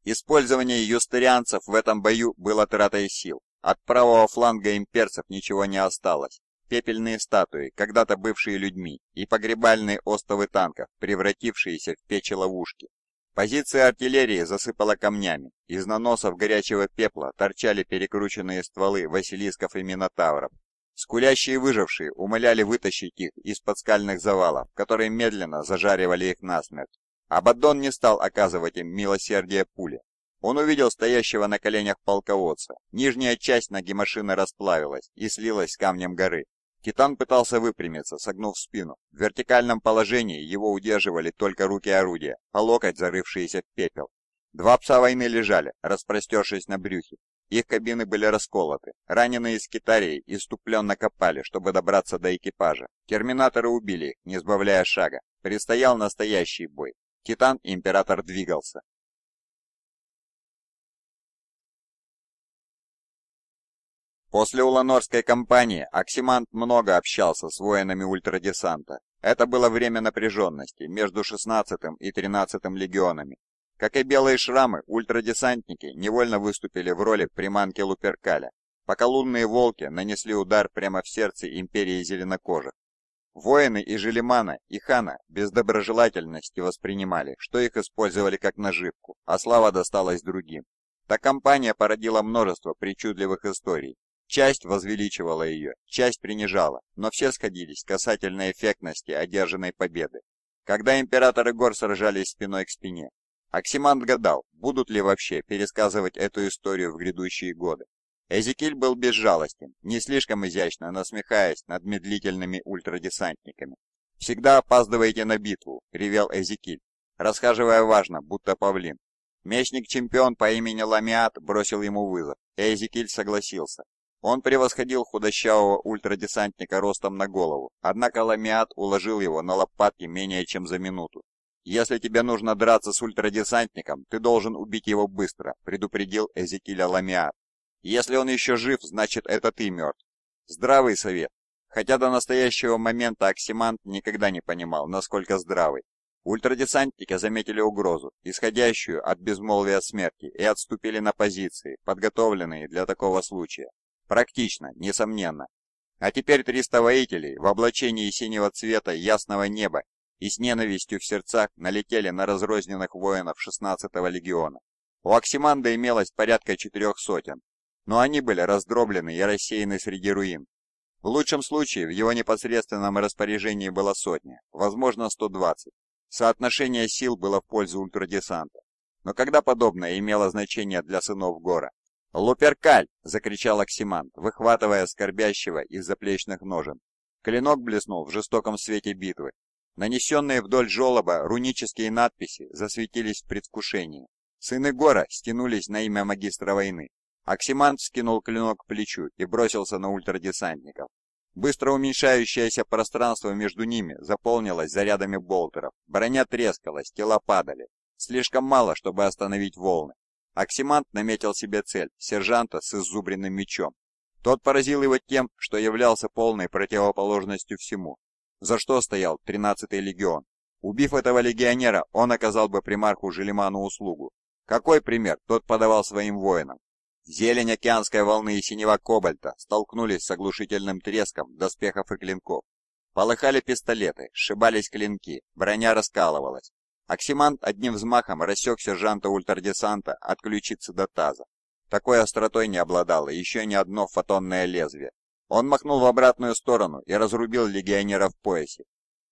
Использование юстерианцев в этом бою было тратой сил. От правого фланга имперцев ничего не осталось. Пепельные статуи, когда-то бывшие людьми, и погребальные остовы танков, превратившиеся в печи ловушки. Позиция артиллерии засыпало камнями, из наносов горячего пепла торчали перекрученные стволы василисков и минотавров. Скулящие выжившие умоляли вытащить их из-под скальных завалов, которые медленно зажаривали их насмерть. Абаддон не стал оказывать им милосердие пули. Он увидел стоящего на коленях полководца. Нижняя часть ноги машины расплавилась и слилась с камнем горы. Титан пытался выпрямиться, согнув спину. В вертикальном положении его удерживали только руки орудия, по а локоть зарывшиеся в пепел. Два пса войны лежали, распростершись на брюхе. Их кабины были расколоты. Раненые из китарии иступленно копали, чтобы добраться до экипажа. Терминаторы убили их, не сбавляя шага. Предстоял настоящий бой. Титан и Император двигался. После Уланорской кампании Оксимант много общался с воинами ультрадесанта. Это было время напряженности между 16-м и 13-м легионами. Как и белые шрамы, ультрадесантники невольно выступили в роли приманки Луперкаля, пока лунные волки нанесли удар прямо в сердце империи зеленокожих. Воины и Желимана, и Хана без доброжелательности воспринимали, что их использовали как наживку, а слава досталась другим. Та кампания породила множество причудливых историй, Часть возвеличивала ее, часть принижала, но все сходились касательно эффектности одержанной победы. Когда императоры гор сражались спиной к спине, Оксимант гадал, будут ли вообще пересказывать эту историю в грядущие годы. Эзекиль был безжалостен, не слишком изящно насмехаясь над медлительными ультрадесантниками. «Всегда опаздываете на битву», — ревел Эзекиль, расхаживая важно, будто павлин. Мечник-чемпион по имени Ламиат бросил ему вызов, и Эзекиль согласился. Он превосходил худощавого ультрадесантника ростом на голову, однако Ламиат уложил его на лопатки менее чем за минуту. «Если тебе нужно драться с ультрадесантником, ты должен убить его быстро», — предупредил Эзекиля Ламиат. «Если он еще жив, значит, это ты мертв». Здравый совет. Хотя до настоящего момента Оксимант никогда не понимал, насколько здравый. Ультрадесантники заметили угрозу, исходящую от безмолвия смерти, и отступили на позиции, подготовленные для такого случая. Практично, несомненно. А теперь 300 воителей в облачении синего цвета ясного неба и с ненавистью в сердцах налетели на разрозненных воинов 16-го легиона. У Оксиманда имелось порядка четырех сотен, но они были раздроблены и рассеяны среди руин. В лучшем случае в его непосредственном распоряжении было сотня, возможно 120. Соотношение сил было в пользу ультрадесанта. Но когда подобное имело значение для сынов Гора? «Луперкаль!» — закричал Оксиман, выхватывая скорбящего из заплечных ножен. Клинок блеснул в жестоком свете битвы. Нанесенные вдоль желоба рунические надписи засветились в предвкушении. Сыны Гора стянулись на имя магистра войны. Оксиман скинул клинок к плечу и бросился на ультрадесантников. Быстро уменьшающееся пространство между ними заполнилось зарядами болтеров. Броня трескалась, тела падали. Слишком мало, чтобы остановить волны. Оксимант наметил себе цель – сержанта с иззубренным мечом. Тот поразил его тем, что являлся полной противоположностью всему, за что стоял 13-й легион. Убив этого легионера, он оказал бы примарху Желиману услугу. Какой пример тот подавал своим воинам? Зелень океанской волны и синего кобальта столкнулись с оглушительным треском доспехов и клинков. Полыхали пистолеты, сшибались клинки, броня раскалывалась, Оксимант одним взмахом рассек сержанта ультрадесанта от ключицы до таза. Такой остротой не обладало еще ни одно фотонное лезвие. Он махнул в обратную сторону и разрубил легионера в поясе.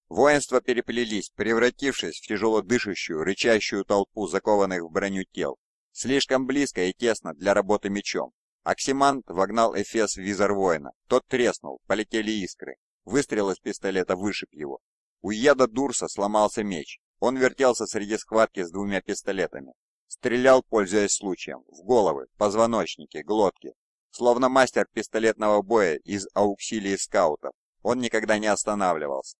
Воинства переплелись, превратившись в тяжело дышащую, рычащую толпу закованных в броню тел. Слишком близко и тесно для работы мечом. Оксимант вогнал Эфес в визор воина. Тот треснул, полетели искры. Выстрел из пистолета вышиб его. У Яда Дурса сломался меч. Он вертелся среди схватки с двумя пистолетами. Стрелял, пользуясь случаем, в головы, позвоночники, глотки. Словно мастер пистолетного боя из ауксилии скаутов, он никогда не останавливался.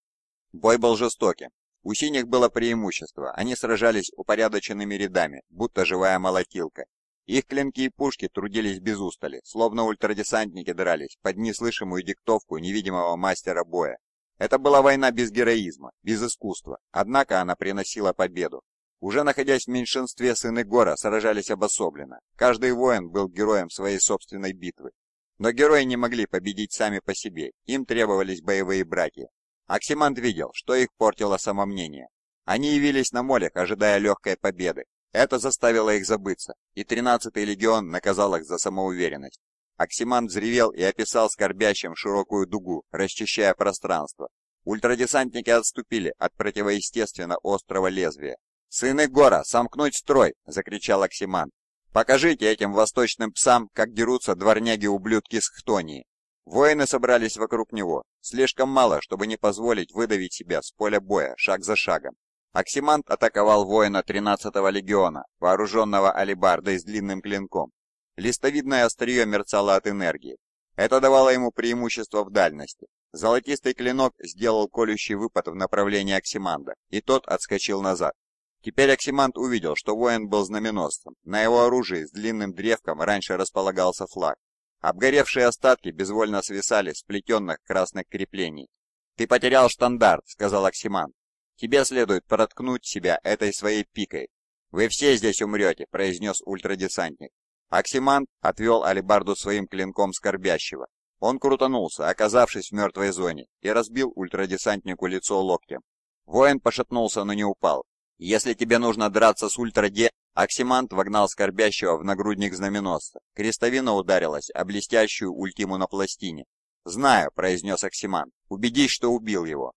Бой был жестоким. У синих было преимущество, они сражались упорядоченными рядами, будто живая молотилка. Их клинки и пушки трудились без устали, словно ультрадесантники дрались под неслышимую диктовку невидимого мастера боя. Это была война без героизма, без искусства, однако она приносила победу. Уже находясь в меньшинстве, сыны Гора сражались обособленно. Каждый воин был героем своей собственной битвы. Но герои не могли победить сами по себе, им требовались боевые братья. Оксимант видел, что их портило самомнение. Они явились на молях, ожидая легкой победы. Это заставило их забыться, и 13-й легион наказал их за самоуверенность. Оксиман взревел и описал скорбящим широкую дугу, расчищая пространство. Ультрадесантники отступили от противоестественно острого лезвия. «Сыны Гора, сомкнуть строй!» — закричал Оксиман. «Покажите этим восточным псам, как дерутся дворняги-ублюдки с Хтонии!» Воины собрались вокруг него, слишком мало, чтобы не позволить выдавить себя с поля боя, шаг за шагом. Оксимант атаковал воина 13-го легиона, вооруженного алебардой с длинным клинком, Листовидное острие мерцало от энергии. Это давало ему преимущество в дальности. Золотистый клинок сделал колющий выпад в направлении Оксиманда, и тот отскочил назад. Теперь Оксимант увидел, что воин был знаменосцем. На его оружии с длинным древком раньше располагался флаг. Обгоревшие остатки безвольно свисали с плетенных красных креплений. «Ты потерял штандарт», — сказал Оксимант. «Тебе следует проткнуть себя этой своей пикой». «Вы все здесь умрете», — произнес ультрадесантник. Оксимант отвел алибарду своим клинком скорбящего. Он крутанулся, оказавшись в мертвой зоне, и разбил ультрадесантнику лицо локтем. Воин пошатнулся, но не упал. «Если тебе нужно драться с ультраде...» Оксимант вогнал скорбящего в нагрудник знаменосца. Крестовина ударилась о блестящую ультиму на пластине. «Знаю», — произнес Оксимант, — «убедись, что убил его».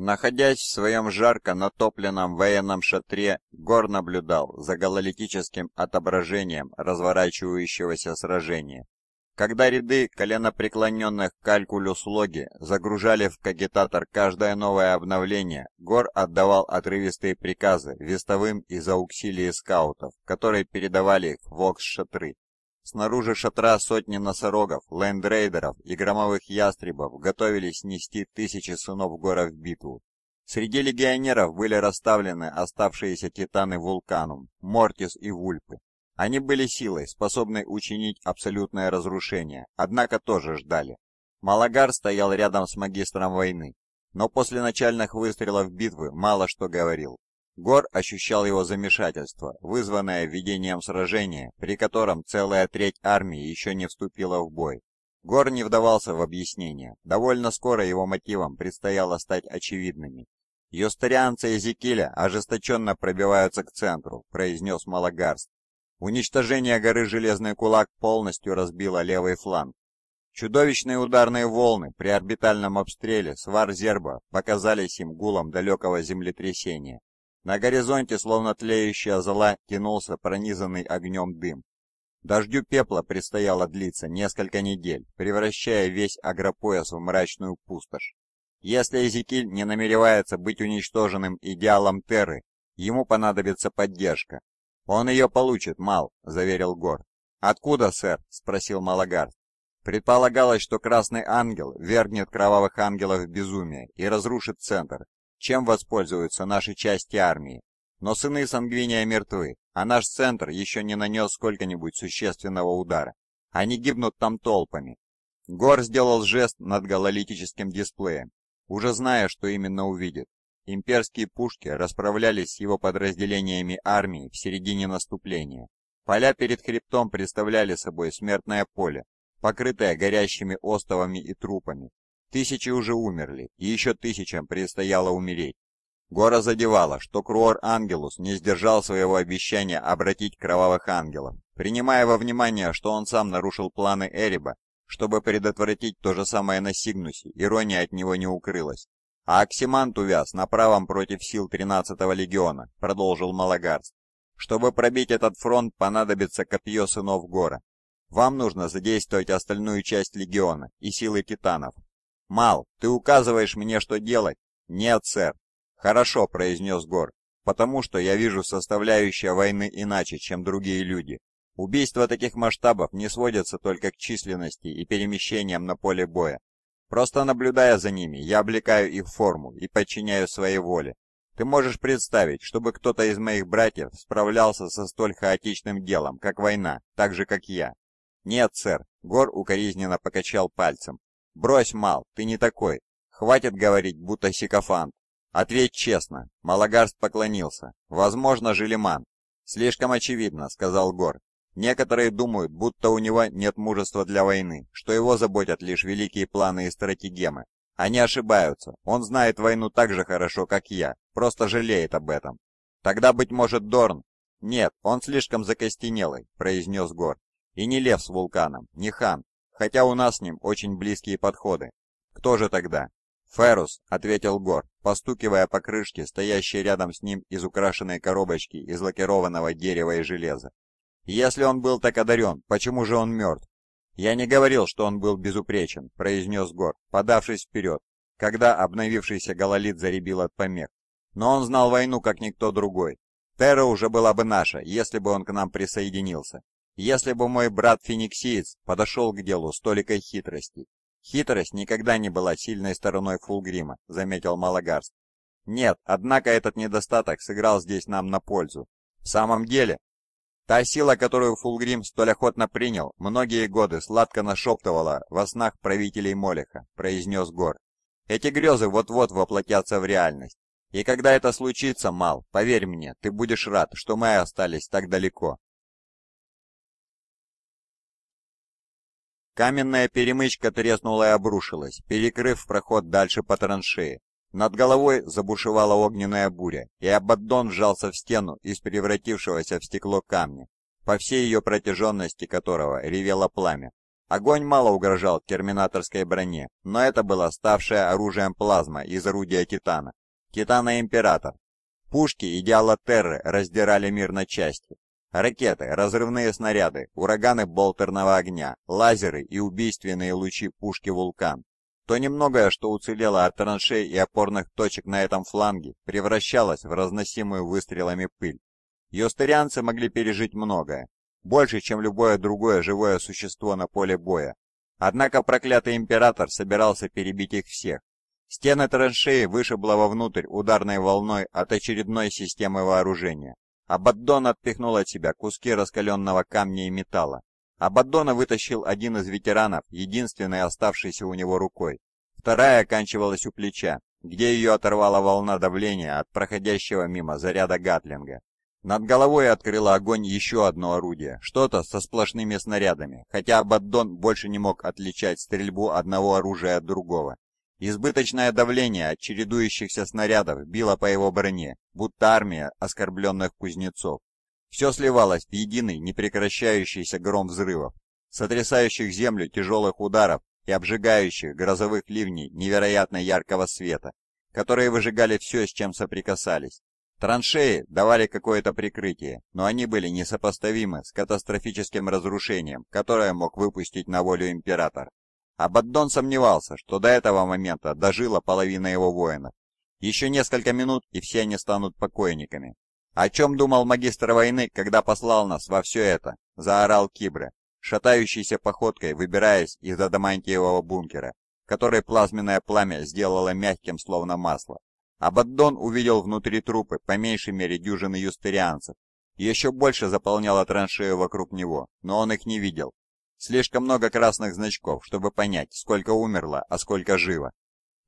Находясь в своем жарко натопленном военном шатре, Гор наблюдал за гололитическим отображением разворачивающегося сражения. Когда ряды коленопреклоненных к калькулюс загружали в кагитатор каждое новое обновление, Гор отдавал отрывистые приказы вестовым из ауксилии скаутов, которые передавали их в вокс-шатры. Снаружи шатра сотни носорогов, лендрейдеров и громовых ястребов готовились нести тысячи сынов гора в битву. Среди легионеров были расставлены оставшиеся титаны Вулканум, Мортис и Вульпы. Они были силой, способной учинить абсолютное разрушение, однако тоже ждали. Малагар стоял рядом с магистром войны, но после начальных выстрелов битвы мало что говорил. Гор ощущал его замешательство, вызванное введением сражения, при котором целая треть армии еще не вступила в бой. Гор не вдавался в объяснение. Довольно скоро его мотивам предстояло стать очевидными. «Юстарианцы Эзекиля ожесточенно пробиваются к центру», — произнес Малагарст. Уничтожение горы Железный Кулак полностью разбило левый фланг. Чудовищные ударные волны при орбитальном обстреле Свар-Зерба показались им гулом далекого землетрясения. На горизонте, словно тлеющая зола, тянулся пронизанный огнем дым. Дождю пепла предстояло длиться несколько недель, превращая весь агропояс в мрачную пустошь. Если Эзекиль не намеревается быть уничтоженным идеалом Терры, ему понадобится поддержка. «Он ее получит, Мал», — заверил Гор. «Откуда, сэр?» — спросил Малагард. Предполагалось, что Красный Ангел вернет Кровавых Ангелов в безумие и разрушит Центр, чем воспользуются наши части армии. Но сыны Сангвиния мертвы, а наш центр еще не нанес сколько-нибудь существенного удара. Они гибнут там толпами. Гор сделал жест над гололитическим дисплеем, уже зная, что именно увидит. Имперские пушки расправлялись с его подразделениями армии в середине наступления. Поля перед хребтом представляли собой смертное поле, покрытое горящими остовами и трупами, Тысячи уже умерли, и еще тысячам предстояло умереть. Гора задевала, что Круор Ангелус не сдержал своего обещания обратить кровавых ангелов, принимая во внимание, что он сам нарушил планы Эриба, чтобы предотвратить то же самое на Сигнусе, ирония от него не укрылась. А Оксимант увяз на правом против сил 13-го легиона, продолжил Малагарс. Чтобы пробить этот фронт, понадобится копье сынов Гора. Вам нужно задействовать остальную часть легиона и силы титанов, «Мал, ты указываешь мне, что делать?» «Нет, сэр». «Хорошо», — произнес Гор, «потому что я вижу составляющие войны иначе, чем другие люди. Убийства таких масштабов не сводятся только к численности и перемещениям на поле боя. Просто наблюдая за ними, я облекаю их форму и подчиняю своей воле. Ты можешь представить, чтобы кто-то из моих братьев справлялся со столь хаотичным делом, как война, так же, как я?» «Нет, сэр», — Гор укоризненно покачал пальцем. «Брось, Мал, ты не такой. Хватит говорить, будто сикофант. Ответь честно». Малагарст поклонился. «Возможно, Желеман». «Слишком очевидно», — сказал Гор. «Некоторые думают, будто у него нет мужества для войны, что его заботят лишь великие планы и стратегемы. Они ошибаются. Он знает войну так же хорошо, как я, просто жалеет об этом». «Тогда, быть может, Дорн?» «Нет, он слишком закостенелый», — произнес Гор. «И не лев с вулканом, не хан, хотя у нас с ним очень близкие подходы. Кто же тогда?» «Ферус», — ответил Гор, постукивая по крышке, стоящей рядом с ним из украшенной коробочки из лакированного дерева и железа. «Если он был так одарен, почему же он мертв?» «Я не говорил, что он был безупречен», — произнес Гор, подавшись вперед, когда обновившийся гололит заребил от помех. «Но он знал войну, как никто другой. Терра уже была бы наша, если бы он к нам присоединился. Если бы мой брат Фениксиец подошел к делу с толикой хитрости. Хитрость никогда не была сильной стороной Фулгрима, заметил Малагарст. Нет, однако этот недостаток сыграл здесь нам на пользу. В самом деле, Та сила, которую Фулгрим столь охотно принял, многие годы сладко нашептывала во снах правителей Молеха, произнес Гор. Эти грезы вот-вот воплотятся в реальность. И когда это случится, Мал, поверь мне, ты будешь рад, что мы остались так далеко. Каменная перемычка треснула и обрушилась, перекрыв проход дальше по траншеи. Над головой забушевала огненная буря, и Абаддон вжался в стену из превратившегося в стекло камня, по всей ее протяженности которого ревело пламя. Огонь мало угрожал терминаторской броне, но это была ставшая оружием плазма из орудия Титана. Титана-Император. Пушки идеала Терры раздирали мир на части, Ракеты, разрывные снаряды, ураганы болтерного огня, лазеры и убийственные лучи пушки «Вулкан». То немногое, что уцелело от траншей и опорных точек на этом фланге, превращалось в разносимую выстрелами пыль. Юстерианцы могли пережить многое, больше, чем любое другое живое существо на поле боя. Однако проклятый император собирался перебить их всех. Стены траншеи вышибло вовнутрь ударной волной от очередной системы вооружения. Абаддон отпихнул от себя куски раскаленного камня и металла. Абаддона вытащил один из ветеранов, единственной оставшейся у него рукой. Вторая оканчивалась у плеча, где ее оторвала волна давления от проходящего мимо заряда Гатлинга. Над головой открыло огонь еще одно орудие, что-то со сплошными снарядами, хотя Абаддон больше не мог отличать стрельбу одного оружия от другого. Избыточное давление от чередующихся снарядов било по его броне, будто армия оскорбленных кузнецов. Все сливалось в единый непрекращающийся гром взрывов, сотрясающих землю тяжелых ударов и обжигающих грозовых ливней невероятно яркого света, которые выжигали все, с чем соприкасались. Траншеи давали какое-то прикрытие, но они были несопоставимы с катастрофическим разрушением, которое мог выпустить на волю император. Абаддон сомневался, что до этого момента дожила половина его воинов. Еще несколько минут, и все они станут покойниками. «О чем думал магистр войны, когда послал нас во все это?» — заорал Кибре, шатающейся походкой, выбираясь из адамантиевого бункера, который плазменное пламя сделало мягким, словно масло. Абаддон увидел внутри трупы по меньшей мере дюжины юстерианцев. Еще больше заполняло траншею вокруг него, но он их не видел. Слишком много красных значков, чтобы понять, сколько умерло, а сколько живо.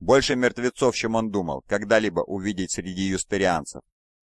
Больше мертвецов, чем он думал, когда-либо увидеть среди юстерианцев.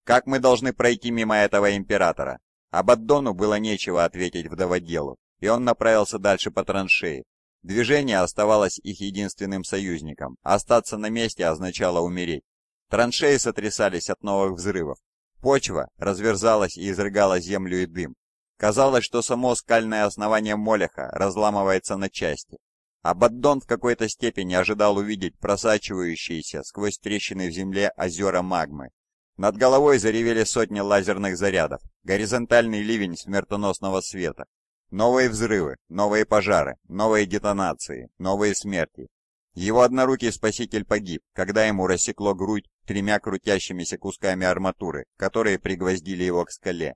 Как мы должны пройти мимо этого императора? Абаддону было нечего ответить вдоводелу, и он направился дальше по траншеи. Движение оставалось их единственным союзником. Остаться на месте означало умереть. Траншеи сотрясались от новых взрывов. Почва разверзалась и изрыгала землю и дым. Казалось, что само скальное основание Молеха разламывается на части. а Баддон в какой-то степени ожидал увидеть просачивающиеся сквозь трещины в земле озера магмы. Над головой заревели сотни лазерных зарядов, горизонтальный ливень смертоносного света. Новые взрывы, новые пожары, новые детонации, новые смерти. Его однорукий спаситель погиб, когда ему рассекло грудь тремя крутящимися кусками арматуры, которые пригвоздили его к скале.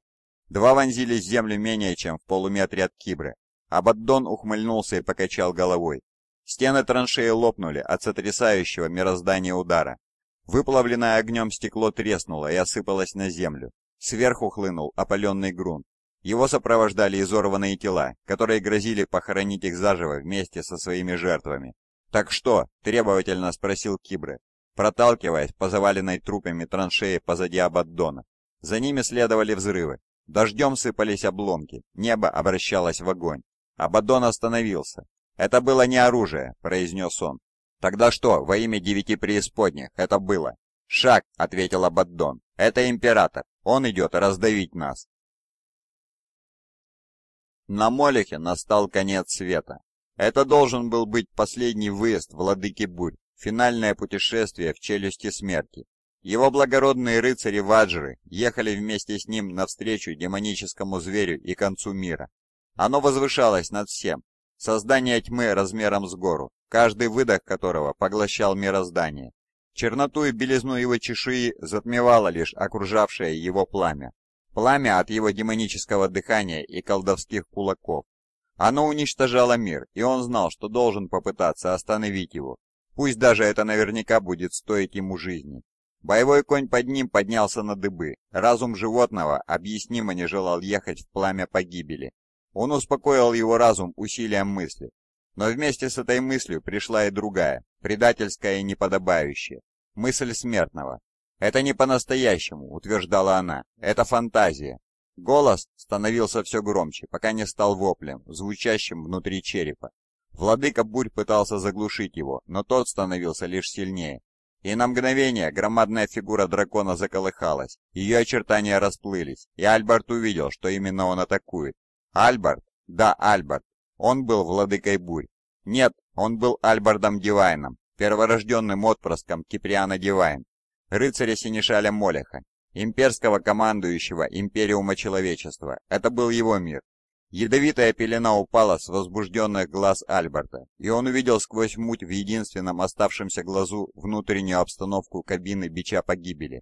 Два вонзились в землю менее чем в полуметре от кибры. Абаддон ухмыльнулся и покачал головой. Стены траншеи лопнули от сотрясающего мироздания удара. Выплавленное огнем стекло треснуло и осыпалось на землю. Сверху хлынул опаленный грунт. Его сопровождали изорванные тела, которые грозили похоронить их заживо вместе со своими жертвами. «Так что?» – требовательно спросил Кибры, проталкиваясь по заваленной трупами траншеи позади Абаддона. За ними следовали взрывы. Дождем сыпались обломки, небо обращалось в огонь. Абадон остановился. «Это было не оружие», — произнес он. «Тогда что, во имя девяти преисподних, это было?» «Шаг», — ответил Абаддон. «Это император. Он идет раздавить нас». На Молехе настал конец света. Это должен был быть последний выезд владыки бурь, финальное путешествие в челюсти смерти, его благородные рыцари-ваджры ехали вместе с ним навстречу демоническому зверю и концу мира. Оно возвышалось над всем, создание тьмы размером с гору, каждый выдох которого поглощал мироздание. Черноту и белизну его чешуи затмевало лишь окружавшее его пламя. Пламя от его демонического дыхания и колдовских кулаков. Оно уничтожало мир, и он знал, что должен попытаться остановить его. Пусть даже это наверняка будет стоить ему жизни. Боевой конь под ним поднялся на дыбы. Разум животного объяснимо не желал ехать в пламя погибели. Он успокоил его разум усилием мысли. Но вместе с этой мыслью пришла и другая, предательская и неподобающая. Мысль смертного. «Это не по-настоящему», — утверждала она. «Это фантазия». Голос становился все громче, пока не стал воплем, звучащим внутри черепа. Владыка Бурь пытался заглушить его, но тот становился лишь сильнее. И на мгновение громадная фигура дракона заколыхалась, ее очертания расплылись, и Альберт увидел, что именно он атакует. Альберт, Да, Альберт, Он был владыкой бурь. Нет, он был Альбардом Дивайном, перворожденным отпрыском Киприана Дивайн, рыцаря Синишаля Молеха, имперского командующего Империума Человечества. Это был его мир. Ядовитая пелена упала с возбужденных глаз Альберта, и он увидел сквозь муть в единственном оставшемся глазу внутреннюю обстановку кабины бича погибели.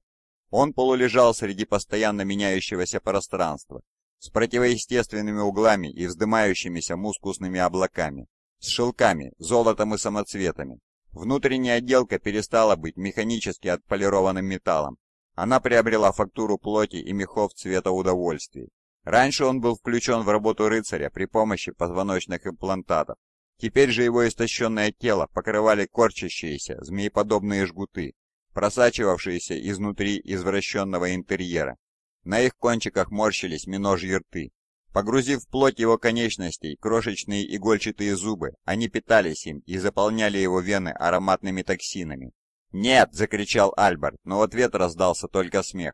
Он полулежал среди постоянно меняющегося пространства, с противоестественными углами и вздымающимися мускусными облаками, с шелками, золотом и самоцветами. Внутренняя отделка перестала быть механически отполированным металлом. Она приобрела фактуру плоти и мехов цвета удовольствия. Раньше он был включен в работу рыцаря при помощи позвоночных имплантатов. Теперь же его истощенное тело покрывали корчащиеся, змееподобные жгуты, просачивавшиеся изнутри извращенного интерьера. На их кончиках морщились миножьи рты. Погрузив в плоть его конечностей крошечные игольчатые зубы, они питались им и заполняли его вены ароматными токсинами. «Нет!» — закричал Альберт, но в ответ раздался только смех.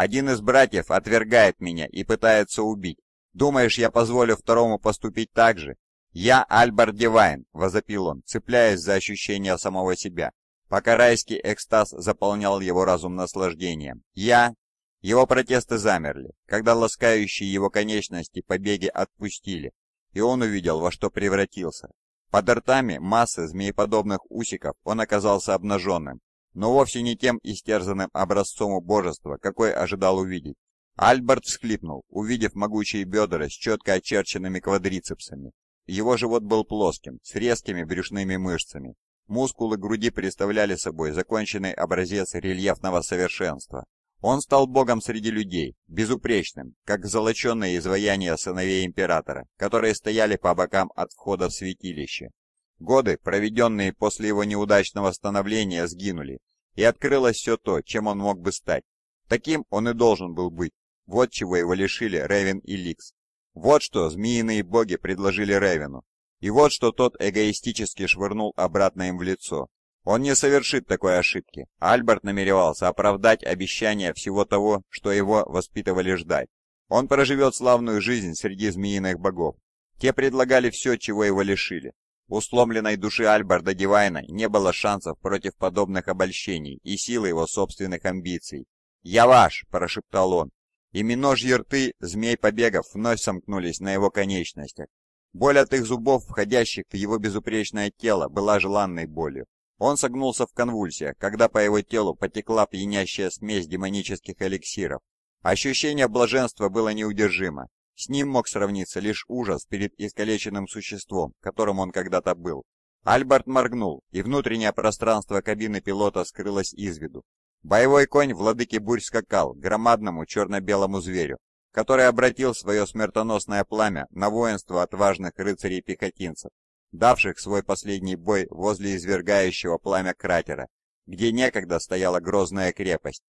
Один из братьев отвергает меня и пытается убить. Думаешь, я позволю второму поступить так же? Я Альбар Дивайн, возопил он, цепляясь за ощущение самого себя, пока райский экстаз заполнял его разум наслаждением. Я... Его протесты замерли, когда ласкающие его конечности побеги отпустили, и он увидел, во что превратился. Под ртами массы змееподобных усиков он оказался обнаженным, но вовсе не тем истерзанным образцом убожества, какой ожидал увидеть. Альберт всхлипнул, увидев могучие бедра с четко очерченными квадрицепсами. Его живот был плоским, с резкими брюшными мышцами. Мускулы груди представляли собой законченный образец рельефного совершенства. Он стал богом среди людей, безупречным, как золоченые изваяния сыновей императора, которые стояли по бокам от входа в святилище. Годы, проведенные после его неудачного становления, сгинули, и открылось все то, чем он мог бы стать. Таким он и должен был быть. Вот чего его лишили Ревен и Ликс. Вот что змеиные боги предложили Ревену. И вот что тот эгоистически швырнул обратно им в лицо. Он не совершит такой ошибки. Альберт намеревался оправдать обещание всего того, что его воспитывали ждать. Он проживет славную жизнь среди змеиных богов. Те предлагали все, чего его лишили. У сломленной души Альберта Дивайна не было шансов против подобных обольщений и силы его собственных амбиций. «Я ваш!» – прошептал он. И миножьи рты змей побегов вновь сомкнулись на его конечностях. Боль от их зубов, входящих в его безупречное тело, была желанной болью. Он согнулся в конвульсиях, когда по его телу потекла пьянящая смесь демонических эликсиров. Ощущение блаженства было неудержимо, с ним мог сравниться лишь ужас перед искалеченным существом, которым он когда-то был. Альберт моргнул, и внутреннее пространство кабины пилота скрылось из виду. Боевой конь владыки бурь скакал громадному черно-белому зверю, который обратил свое смертоносное пламя на воинство отважных рыцарей-пехотинцев, давших свой последний бой возле извергающего пламя кратера, где некогда стояла грозная крепость.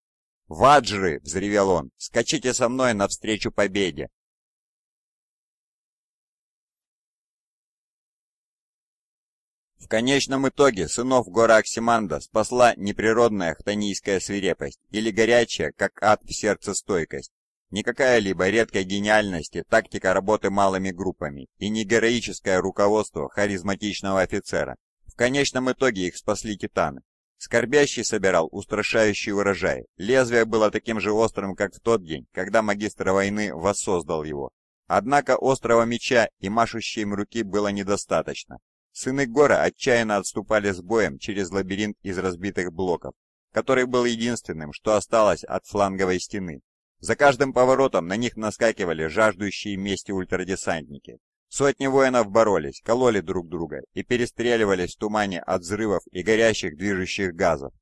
«Ваджры!» — взревел он. «Скачите со мной навстречу победе!» конечном итоге сынов гора Аксиманда спасла неприродная хтонийская свирепость или горячая, как ад в сердце, стойкость. Не либо редкая гениальности, тактика работы малыми группами и не героическое руководство харизматичного офицера. В конечном итоге их спасли титаны. Скорбящий собирал устрашающий урожай. Лезвие было таким же острым, как в тот день, когда магистр войны воссоздал его. Однако острого меча и машущей им руки было недостаточно. Сыны Гора отчаянно отступали с боем через лабиринт из разбитых блоков, который был единственным, что осталось от фланговой стены. За каждым поворотом на них наскакивали жаждущие мести ультрадесантники. Сотни воинов боролись, кололи друг друга и перестреливались в тумане от взрывов и горящих движущих газов.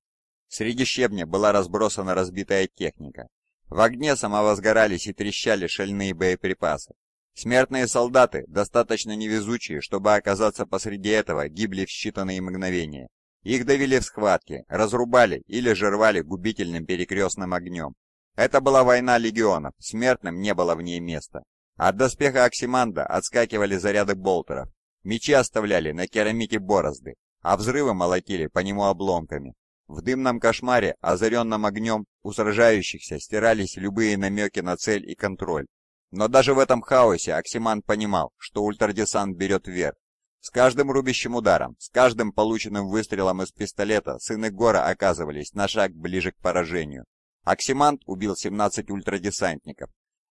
Среди щебня была разбросана разбитая техника. В огне самовозгорались и трещали шальные боеприпасы. Смертные солдаты, достаточно невезучие, чтобы оказаться посреди этого, гибли в считанные мгновения. Их довели в схватке, разрубали или же рвали губительным перекрестным огнем. Это была война легионов, смертным не было в ней места. От доспеха Оксиманда отскакивали заряды болтеров, мечи оставляли на керамике борозды, а взрывы молотили по нему обломками. В дымном кошмаре, озаренном огнем, у сражающихся стирались любые намеки на цель и контроль. Но даже в этом хаосе Оксиман понимал, что ультрадесант берет вверх. С каждым рубящим ударом, с каждым полученным выстрелом из пистолета сыны Гора оказывались на шаг ближе к поражению. Оксимант убил 17 ультрадесантников.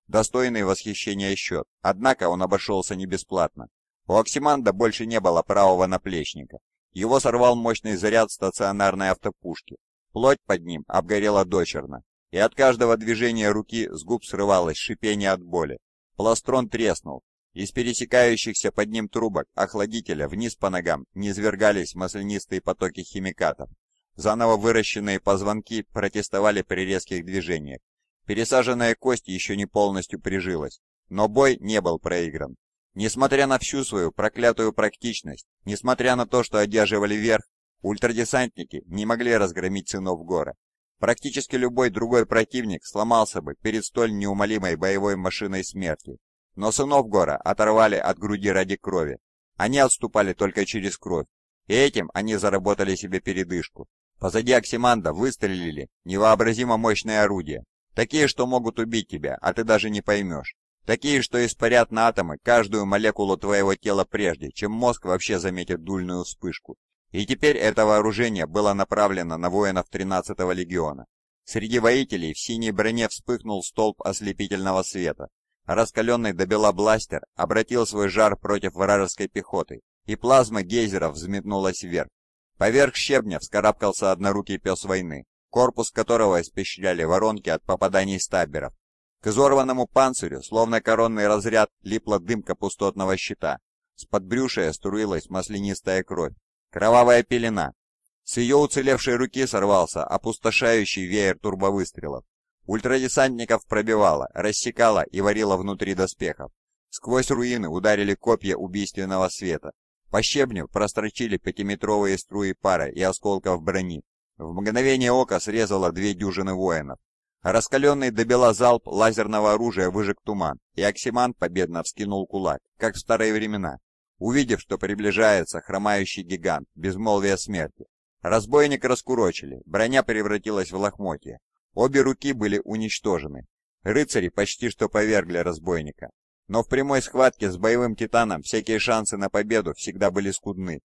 Достойный восхищения счет, однако он обошелся не бесплатно. У Оксиманда больше не было правого наплечника. Его сорвал мощный заряд стационарной автопушки. Плоть под ним обгорела дочерно и от каждого движения руки с губ срывалось шипение от боли. Пластрон треснул. Из пересекающихся под ним трубок охладителя вниз по ногам низвергались маслянистые потоки химикатов. Заново выращенные позвонки протестовали при резких движениях. Пересаженная кость еще не полностью прижилась, но бой не был проигран. Несмотря на всю свою проклятую практичность, несмотря на то, что одерживали верх, ультрадесантники не могли разгромить сынов гора. Практически любой другой противник сломался бы перед столь неумолимой боевой машиной смерти. Но сынов Гора оторвали от груди ради крови. Они отступали только через кровь, и этим они заработали себе передышку. Позади Оксиманда выстрелили невообразимо мощные орудия, такие, что могут убить тебя, а ты даже не поймешь. Такие, что испарят на атомы каждую молекулу твоего тела прежде, чем мозг вообще заметит дульную вспышку. И теперь это вооружение было направлено на воинов 13-го легиона. Среди воителей в синей броне вспыхнул столб ослепительного света. Раскаленный до бластер обратил свой жар против вражеской пехоты, и плазма гейзеров взметнулась вверх. Поверх щебня вскарабкался однорукий пес войны, корпус которого испещряли воронки от попаданий стабберов. К изорванному панцирю, словно коронный разряд, липла дымка пустотного щита. С подбрюшия струилась маслянистая кровь. Кровавая пелена. С ее уцелевшей руки сорвался опустошающий веер турбовыстрелов. Ультрадесантников пробивала, рассекала и варила внутри доспехов. Сквозь руины ударили копья убийственного света. По щебню прострочили пятиметровые струи пара и осколков брони. В мгновение ока срезало две дюжины воинов. Раскаленный добила залп лазерного оружия выжег туман, и Оксиман победно вскинул кулак, как в старые времена, Увидев, что приближается хромающий гигант, безмолвие смерти, разбойника раскурочили, броня превратилась в лохмотье, обе руки были уничтожены. Рыцари почти что повергли разбойника. Но в прямой схватке с боевым титаном всякие шансы на победу всегда были скудны.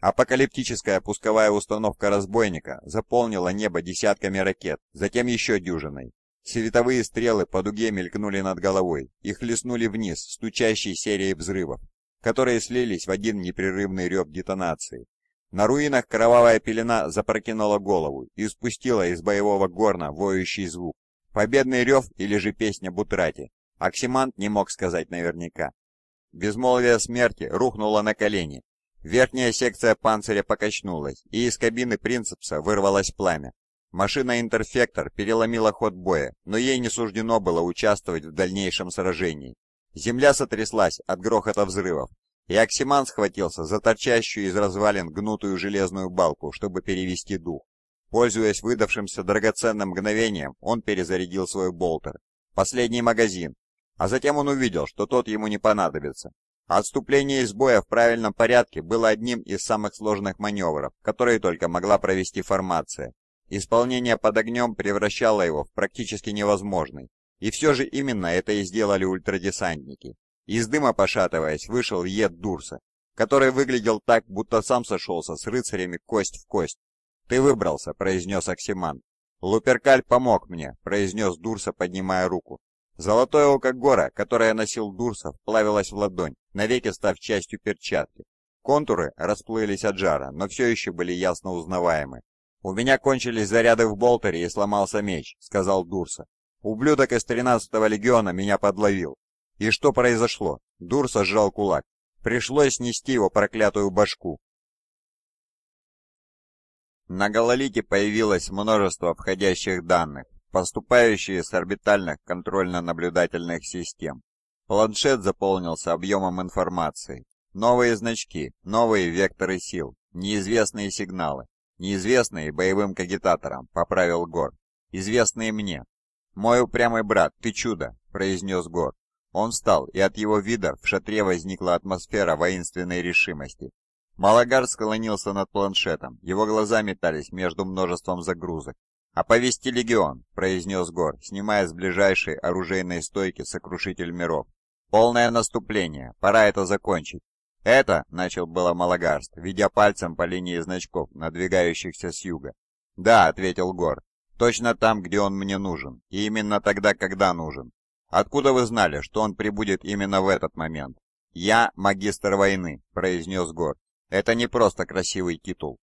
Апокалиптическая пусковая установка разбойника заполнила небо десятками ракет, затем еще дюжиной. Световые стрелы по дуге мелькнули над головой и хлестнули вниз, стучащей серией взрывов которые слились в один непрерывный рев детонации. На руинах кровавая пелена запрокинула голову и спустила из боевого горна воющий звук. Победный рев или же песня Бутрати. Оксимант не мог сказать наверняка. Безмолвие смерти рухнуло на колени. Верхняя секция панциря покачнулась, и из кабины Принцепса вырвалось пламя. Машина-интерфектор переломила ход боя, но ей не суждено было участвовать в дальнейшем сражении. Земля сотряслась от грохота взрывов, и Оксиман схватился за торчащую из развалин гнутую железную балку, чтобы перевести дух. Пользуясь выдавшимся драгоценным мгновением, он перезарядил свой болтер. Последний магазин. А затем он увидел, что тот ему не понадобится. Отступление из боя в правильном порядке было одним из самых сложных маневров, которые только могла провести формация. Исполнение под огнем превращало его в практически невозможный, и все же именно это и сделали ультрадесантники. Из дыма пошатываясь вышел Ед Дурса, который выглядел так, будто сам сошелся с рыцарями кость в кость. «Ты выбрался», — произнес Оксиман. «Луперкаль помог мне», — произнес Дурса, поднимая руку. Золотое око Гора, которое носил Дурсов, плавилось в ладонь, навеки став частью перчатки. Контуры расплылись от жара, но все еще были ясно узнаваемы. «У меня кончились заряды в болтере и сломался меч», — сказал Дурса. Ублюдок из 13-го легиона меня подловил. И что произошло? Дур сожжал кулак. Пришлось снести его проклятую башку. На гололите появилось множество входящих данных, поступающие с орбитальных контрольно-наблюдательных систем. Планшет заполнился объемом информации. Новые значки, новые векторы сил, неизвестные сигналы, неизвестные боевым кагитаторам, поправил Гор, известные мне, «Мой упрямый брат, ты чудо!» — произнес Гор. Он встал, и от его вида в шатре возникла атмосфера воинственной решимости. Малагар склонился над планшетом, его глаза метались между множеством загрузок. «Оповести легион», — произнес Гор, снимая с ближайшей оружейной стойки сокрушитель миров. «Полное наступление, пора это закончить». «Это», — начал было Малагарст, ведя пальцем по линии значков, надвигающихся с юга. «Да», — ответил Гор, Точно там, где он мне нужен, и именно тогда, когда нужен. Откуда вы знали, что он прибудет именно в этот момент? Я магистр войны, произнес Гор. Это не просто красивый титул.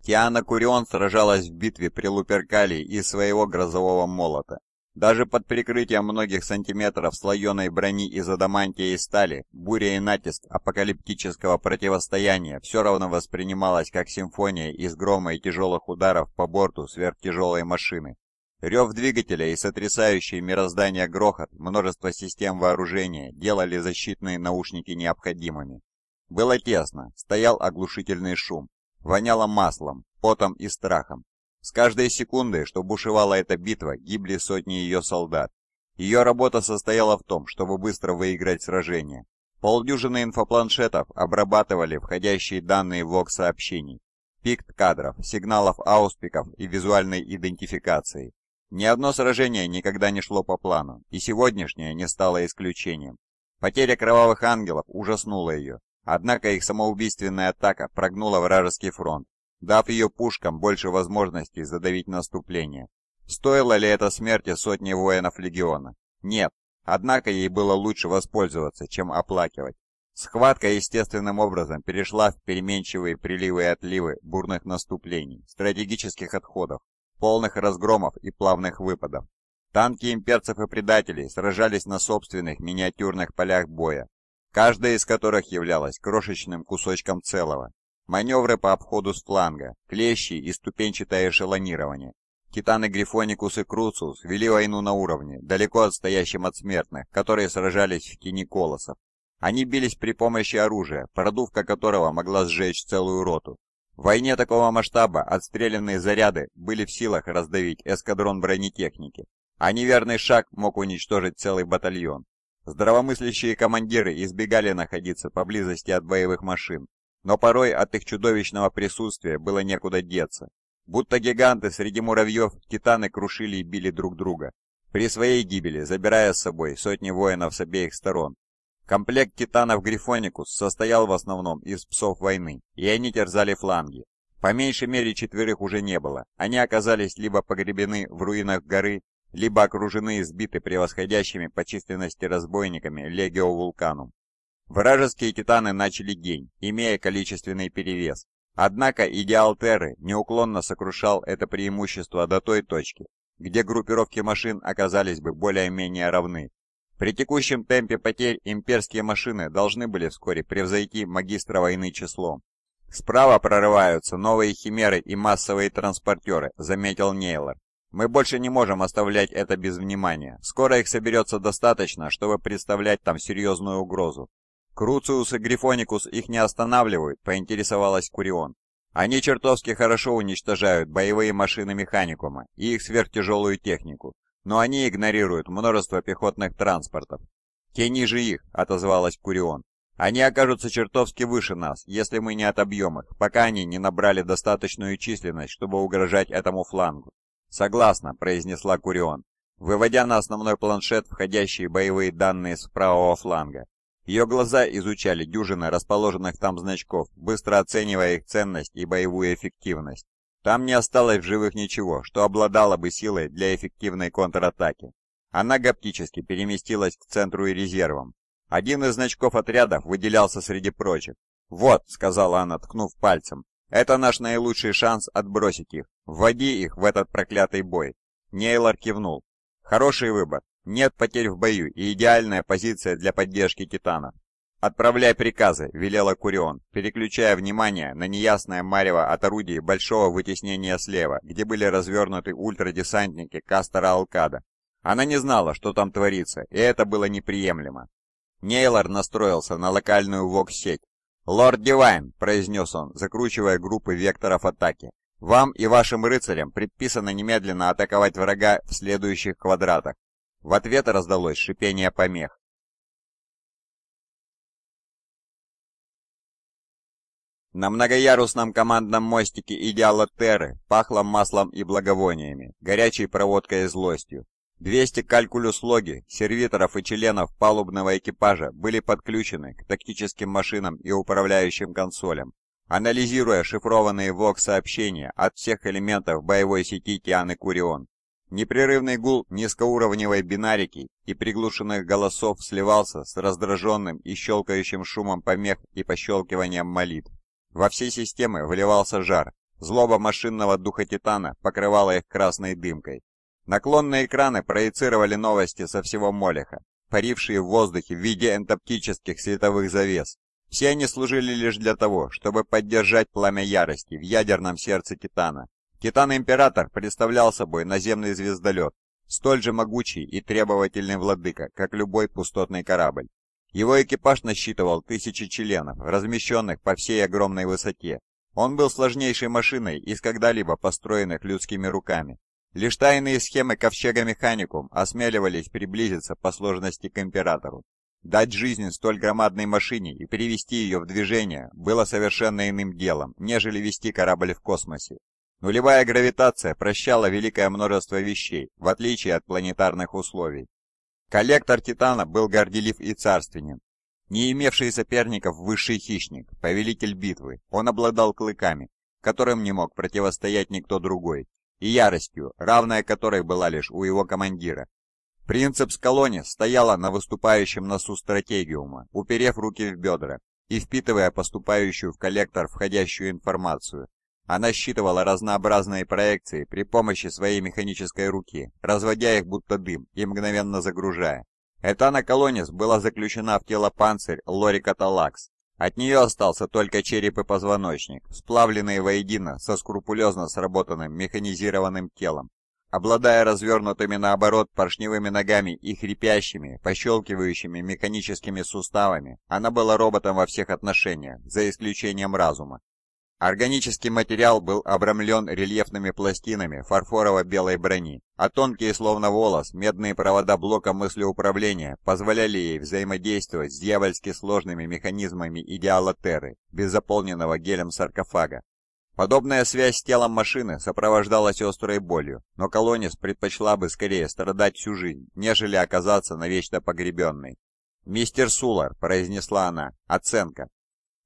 Тиана Курион сражалась в битве при Луперкалии из своего грозового молота. Даже под прикрытием многих сантиметров слоеной брони из адамантия и стали, буря и натиск апокалиптического противостояния все равно воспринималась как симфония из грома и тяжелых ударов по борту сверхтяжелой машины. Рев двигателя и сотрясающий мироздание грохот множество систем вооружения делали защитные наушники необходимыми. Было тесно, стоял оглушительный шум, воняло маслом, потом и страхом. С каждой секунды, что бушевала эта битва, гибли сотни ее солдат. Ее работа состояла в том, чтобы быстро выиграть сражение. Полдюжины инфопланшетов обрабатывали входящие данные в лог сообщений, пикт кадров, сигналов ауспиков и визуальной идентификации. Ни одно сражение никогда не шло по плану, и сегодняшнее не стало исключением. Потеря кровавых ангелов ужаснула ее, однако их самоубийственная атака прогнула вражеский фронт, дав ее пушкам больше возможностей задавить наступление. Стоило ли это смерти сотни воинов легиона? Нет. Однако ей было лучше воспользоваться, чем оплакивать. Схватка естественным образом перешла в переменчивые приливы и отливы бурных наступлений, стратегических отходов, полных разгромов и плавных выпадов. Танки имперцев и предателей сражались на собственных миниатюрных полях боя, каждая из которых являлась крошечным кусочком целого, Маневры по обходу с фланга, клещи и ступенчатое эшелонирование. Титаны Грифоникус и Круциус вели войну на уровне, далеко отстоящем от смертных, которые сражались в тени колоссов. Они бились при помощи оружия, продувка которого могла сжечь целую роту. В войне такого масштаба отстрелянные заряды были в силах раздавить эскадрон бронетехники, а неверный шаг мог уничтожить целый батальон. Здравомыслящие командиры избегали находиться поблизости от боевых машин, но порой от их чудовищного присутствия было некуда деться. Будто гиганты среди муравьев, титаны крушили и били друг друга, при своей гибели забирая с собой сотни воинов с обеих сторон. Комплект титанов Грифоникус состоял в основном из псов войны, и они терзали фланги. По меньшей мере четверых уже не было, они оказались либо погребены в руинах горы, либо окружены и сбиты превосходящими по численности разбойниками Легио Вулканум. Вражеские титаны начали день, имея количественный перевес. Однако идеал Терры неуклонно сокрушал это преимущество до той точки, где группировки машин оказались бы более-менее равны. При текущем темпе потерь имперские машины должны были вскоре превзойти магистра войны числом. «Справа прорываются новые химеры и массовые транспортеры», — заметил Нейлор. «Мы больше не можем оставлять это без внимания. Скоро их соберется достаточно, чтобы представлять там серьезную угрозу. «Круциус и Грифоникус их не останавливают», — поинтересовалась Курион. «Они чертовски хорошо уничтожают боевые машины Механикума и их сверхтяжелую технику, но они игнорируют множество пехотных транспортов». «Тяни же их», — отозвалась Курион. «Они окажутся чертовски выше нас, если мы не отобьем их, пока они не набрали достаточную численность, чтобы угрожать этому флангу». «Согласна», — произнесла Курион, выводя на основной планшет входящие боевые данные с правого фланга. Ее глаза изучали дюжины расположенных там значков, быстро оценивая их ценность и боевую эффективность. Там не осталось в живых ничего, что обладало бы силой для эффективной контратаки. Она гаптически переместилась к центру и резервам. Один из значков отрядов выделялся среди прочих. «Вот», — сказала она, ткнув пальцем, — «это наш наилучший шанс отбросить их. Вводи их в этот проклятый бой». Нейлор кивнул. «Хороший выбор. Нет потерь в бою и идеальная позиция для поддержки Титана. «Отправляй приказы», — велела Курион, переключая внимание на неясное марево от орудий большого вытеснения слева, где были развернуты ультрадесантники Кастера Алкада. Она не знала, что там творится, и это было неприемлемо. Нейлор настроился на локальную вокс-сеть. «Лорд Дивайн», — произнес он, закручивая группы векторов атаки, — «вам и вашим рыцарям предписано немедленно атаковать врага в следующих квадратах. В ответ раздалось шипение помех. На многоярусном командном мостике «Идеала Терры» пахло маслом и благовониями, горячей проводкой и злостью. 200 калькулюслоги, сервиторов и членов палубного экипажа были подключены к тактическим машинам и управляющим консолям, анализируя шифрованные ВОК-сообщения от всех элементов боевой сети Тианы Курион. Непрерывный гул низкоуровневой бинарики и приглушенных голосов сливался с раздраженным и щелкающим шумом помех и пощелкиванием молитв. Во все системы вливался жар. Злоба машинного духа Титана покрывала их красной дымкой. Наклонные экраны проецировали новости со всего Молеха, парившие в воздухе в виде энтоптических световых завес. Все они служили лишь для того, чтобы поддержать пламя ярости в ядерном сердце Титана, Титан-император представлял собой наземный звездолет, столь же могучий и требовательный владыка, как любой пустотный корабль. Его экипаж насчитывал тысячи членов, размещенных по всей огромной высоте. Он был сложнейшей машиной из когда-либо построенных людскими руками. Лишь тайные схемы Ковчега Механикум осмеливались приблизиться по сложности к Императору. Дать жизнь столь громадной машине и привести ее в движение было совершенно иным делом, нежели вести корабль в космосе. Нулевая гравитация прощала великое множество вещей, в отличие от планетарных условий. Коллектор Титана был горделив и царственен. Не имевший соперников высший хищник, повелитель битвы, он обладал клыками, которым не мог противостоять никто другой, и яростью, равная которой была лишь у его командира. Принцепс колони стояла на выступающем носу стратегиума, уперев руки в бедра и впитывая поступающую в коллектор входящую информацию, она считывала разнообразные проекции при помощи своей механической руки, разводя их будто дым и мгновенно загружая. Этана Колонис была заключена в тело панцирь Лори Каталакс. От нее остался только череп и позвоночник, сплавленные воедино со скрупулезно сработанным механизированным телом. Обладая развернутыми наоборот поршневыми ногами и хрипящими, пощелкивающими механическими суставами, она была роботом во всех отношениях, за исключением разума. Органический материал был обрамлен рельефными пластинами фарфорово-белой брони, а тонкие, словно волос, медные провода блока мыслеуправления позволяли ей взаимодействовать с дьявольски сложными механизмами идеала Терры, без заполненного гелем саркофага. Подобная связь с телом машины сопровождалась острой болью, но Колонис предпочла бы скорее страдать всю жизнь, нежели оказаться навечно погребенной. «Мистер Сулар», — произнесла она, — «оценка.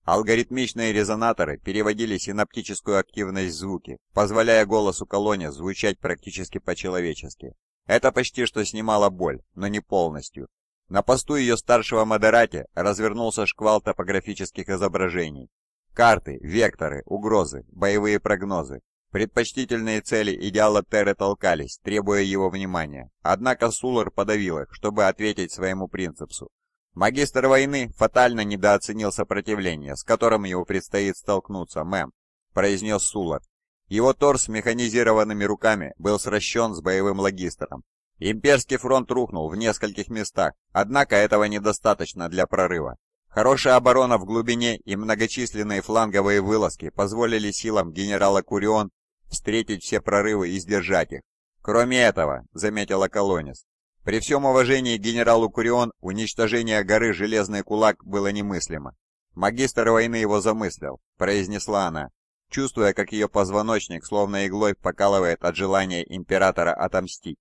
Алгоритмичные резонаторы переводили синаптическую активность звуки, позволяя голосу колония звучать практически по-человечески. Это почти что снимало боль, но не полностью. На посту ее старшего модерати развернулся шквал топографических изображений. Карты, векторы, угрозы, боевые прогнозы. Предпочтительные цели идеала Терры толкались, требуя его внимания. Однако Сулар подавил их, чтобы ответить своему принципсу. Магистр войны фатально недооценил сопротивление, с которым ему предстоит столкнуться, мэм, произнес Сулар. Его торс с механизированными руками был сращен с боевым логистером. Имперский фронт рухнул в нескольких местах, однако этого недостаточно для прорыва. Хорошая оборона в глубине и многочисленные фланговые вылазки позволили силам генерала Курион встретить все прорывы и сдержать их. Кроме этого, заметила колонист. При всем уважении генералу Курион уничтожение горы Железный Кулак было немыслимо. «Магистр войны его замыслил», — произнесла она, чувствуя, как ее позвоночник словно иглой покалывает от желания императора отомстить.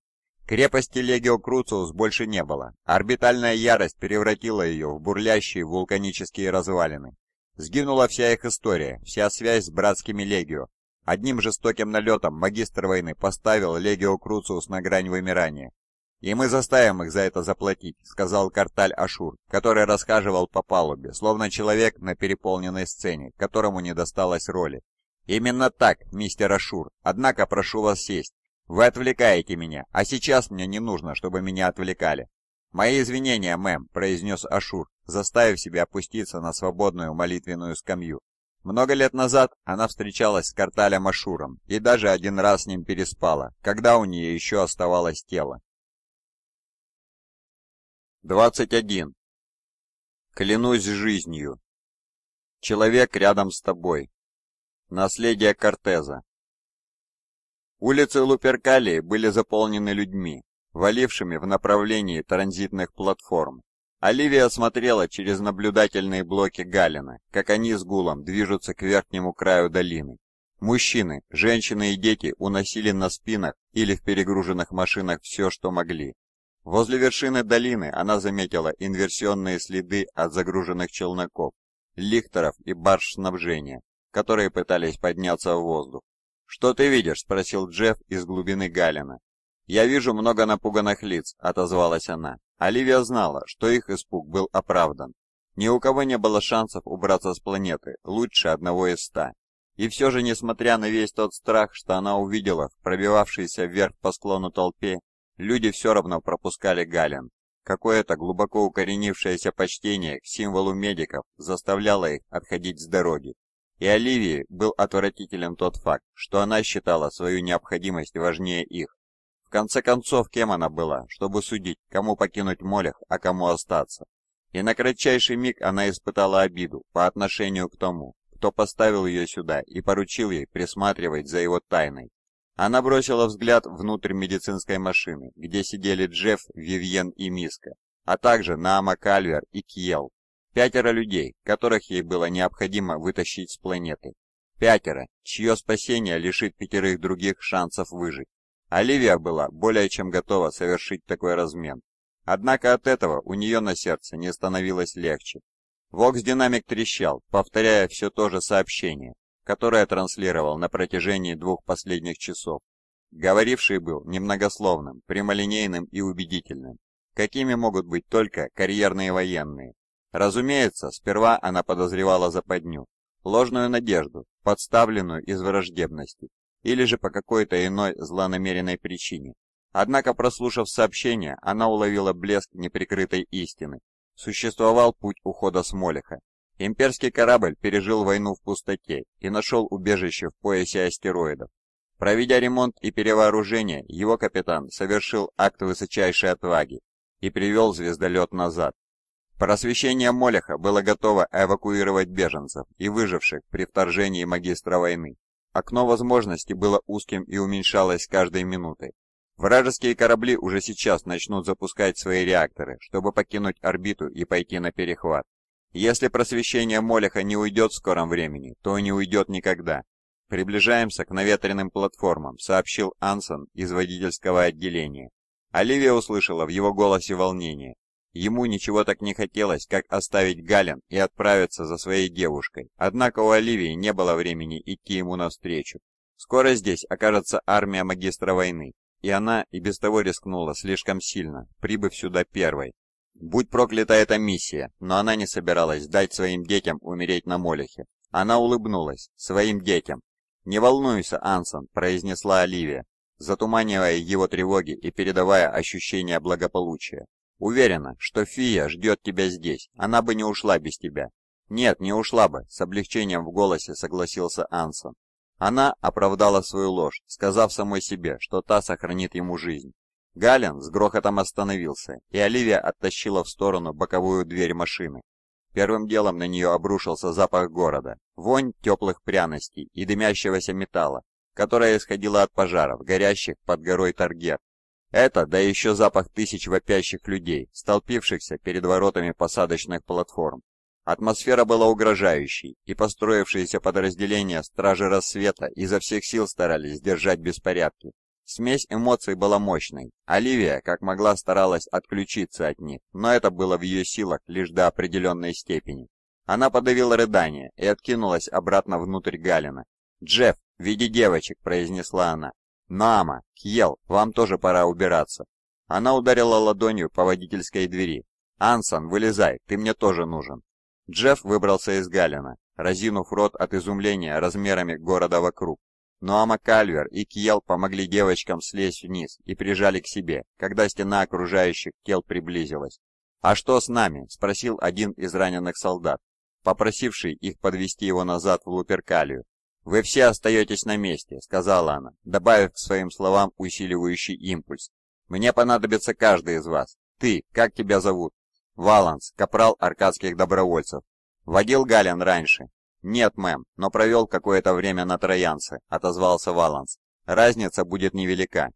Крепости Легио Круциус больше не было. Орбитальная ярость превратила ее в бурлящие вулканические развалины. Сгинула вся их история, вся связь с братскими Легио. Одним жестоким налетом магистр войны поставил Легио Круциус на грань вымирания. «И мы заставим их за это заплатить», — сказал Карталь Ашур, который расхаживал по палубе, словно человек на переполненной сцене, которому не досталось роли. «Именно так, мистер Ашур. Однако прошу вас сесть. Вы отвлекаете меня, а сейчас мне не нужно, чтобы меня отвлекали». «Мои извинения, мэм», — произнес Ашур, заставив себя опуститься на свободную молитвенную скамью. Много лет назад она встречалась с Карталем Ашуром и даже один раз с ним переспала, когда у нее еще оставалось тело. 21. Клянусь жизнью. Человек рядом с тобой. Наследие Кортеза. Улицы Луперкалии были заполнены людьми, валившими в направлении транзитных платформ. Оливия смотрела через наблюдательные блоки Галина, как они с гулом движутся к верхнему краю долины. Мужчины, женщины и дети уносили на спинах или в перегруженных машинах все, что могли, Возле вершины долины она заметила инверсионные следы от загруженных челноков, лихтеров и барж снабжения, которые пытались подняться в воздух. «Что ты видишь?» – спросил Джефф из глубины Галина. «Я вижу много напуганных лиц», – отозвалась она. Оливия знала, что их испуг был оправдан. Ни у кого не было шансов убраться с планеты, лучше одного из ста. И все же, несмотря на весь тот страх, что она увидела в пробивавшейся вверх по склону толпе, люди все равно пропускали Галин. Какое-то глубоко укоренившееся почтение к символу медиков заставляло их отходить с дороги. И Оливии был отвратителен тот факт, что она считала свою необходимость важнее их. В конце концов, кем она была, чтобы судить, кому покинуть Молях, а кому остаться? И на кратчайший миг она испытала обиду по отношению к тому, кто поставил ее сюда и поручил ей присматривать за его тайной. Она бросила взгляд внутрь медицинской машины, где сидели Джефф, Вивьен и Миска, а также Наама Кальвер и Киел. Пятеро людей, которых ей было необходимо вытащить с планеты. Пятеро, чье спасение лишит пятерых других шансов выжить. Оливия была более чем готова совершить такой размен. Однако от этого у нее на сердце не становилось легче. Вокс-динамик трещал, повторяя все то же сообщение, которое транслировал на протяжении двух последних часов. Говоривший был немногословным, прямолинейным и убедительным, какими могут быть только карьерные военные. Разумеется, сперва она подозревала западню, ложную надежду, подставленную из враждебности, или же по какой-то иной злонамеренной причине. Однако, прослушав сообщение, она уловила блеск неприкрытой истины. Существовал путь ухода с Смолиха, Имперский корабль пережил войну в пустоте и нашел убежище в поясе астероидов. Проведя ремонт и перевооружение, его капитан совершил акт высочайшей отваги и привел звездолет назад. Просвещение Молеха было готово эвакуировать беженцев и выживших при вторжении магистра войны. Окно возможности было узким и уменьшалось с каждой минутой. Вражеские корабли уже сейчас начнут запускать свои реакторы, чтобы покинуть орбиту и пойти на перехват. Если просвещение Молеха не уйдет в скором времени, то не уйдет никогда. «Приближаемся к наветренным платформам», — сообщил Ансон из водительского отделения. Оливия услышала в его голосе волнение. Ему ничего так не хотелось, как оставить Гален и отправиться за своей девушкой, однако у Оливии не было времени идти ему навстречу. Скоро здесь окажется армия магистра войны, и она и без того рискнула слишком сильно, прибыв сюда первой. Будь проклята эта миссия, но она не собиралась дать своим детям умереть на Молехе. Она улыбнулась. Своим детям. «Не волнуйся, Ансон», — произнесла Оливия, затуманивая его тревоги и передавая ощущение благополучия. «Уверена, что Фия ждет тебя здесь, она бы не ушла без тебя». «Нет, не ушла бы», — с облегчением в голосе согласился Ансон. Она оправдала свою ложь, сказав самой себе, что та сохранит ему жизнь. Гален с грохотом остановился, и Оливия оттащила в сторону боковую дверь машины. Первым делом на нее обрушился запах города, вонь теплых пряностей и дымящегося металла, которая исходила от пожаров, горящих под горой Таргет. Это, да еще запах тысяч вопящих людей, столпившихся перед воротами посадочных платформ. Атмосфера была угрожающей, и построившиеся подразделения Стражи Рассвета изо всех сил старались сдержать беспорядки, Смесь эмоций была мощной. Оливия, как могла, старалась отключиться от них, но это было в ее силах лишь до определенной степени. Она подавила рыдание и откинулась обратно внутрь Галина. «Джефф, веди девочек», — произнесла она. «Нама, Кьел, вам тоже пора убираться». Она ударила ладонью по водительской двери. «Ансон, вылезай, ты мне тоже нужен». Джефф выбрался из Галина, разинув рот от изумления размерами города вокруг. Но Амакальвер и Кьел помогли девочкам слезть вниз и прижали к себе, когда стена окружающих тел приблизилась. «А что с нами?» – спросил один из раненых солдат, попросивший их подвести его назад в Луперкалию. «Вы все остаетесь на месте», – сказала она, добавив к своим словам усиливающий импульс. «Мне понадобится каждый из вас. Ты, как тебя зовут?» «Валанс, капрал аркадских добровольцев. Водил Гален раньше. «Нет, мэм, но провел какое-то время на Троянце», — отозвался Валанс. «Разница будет невелика».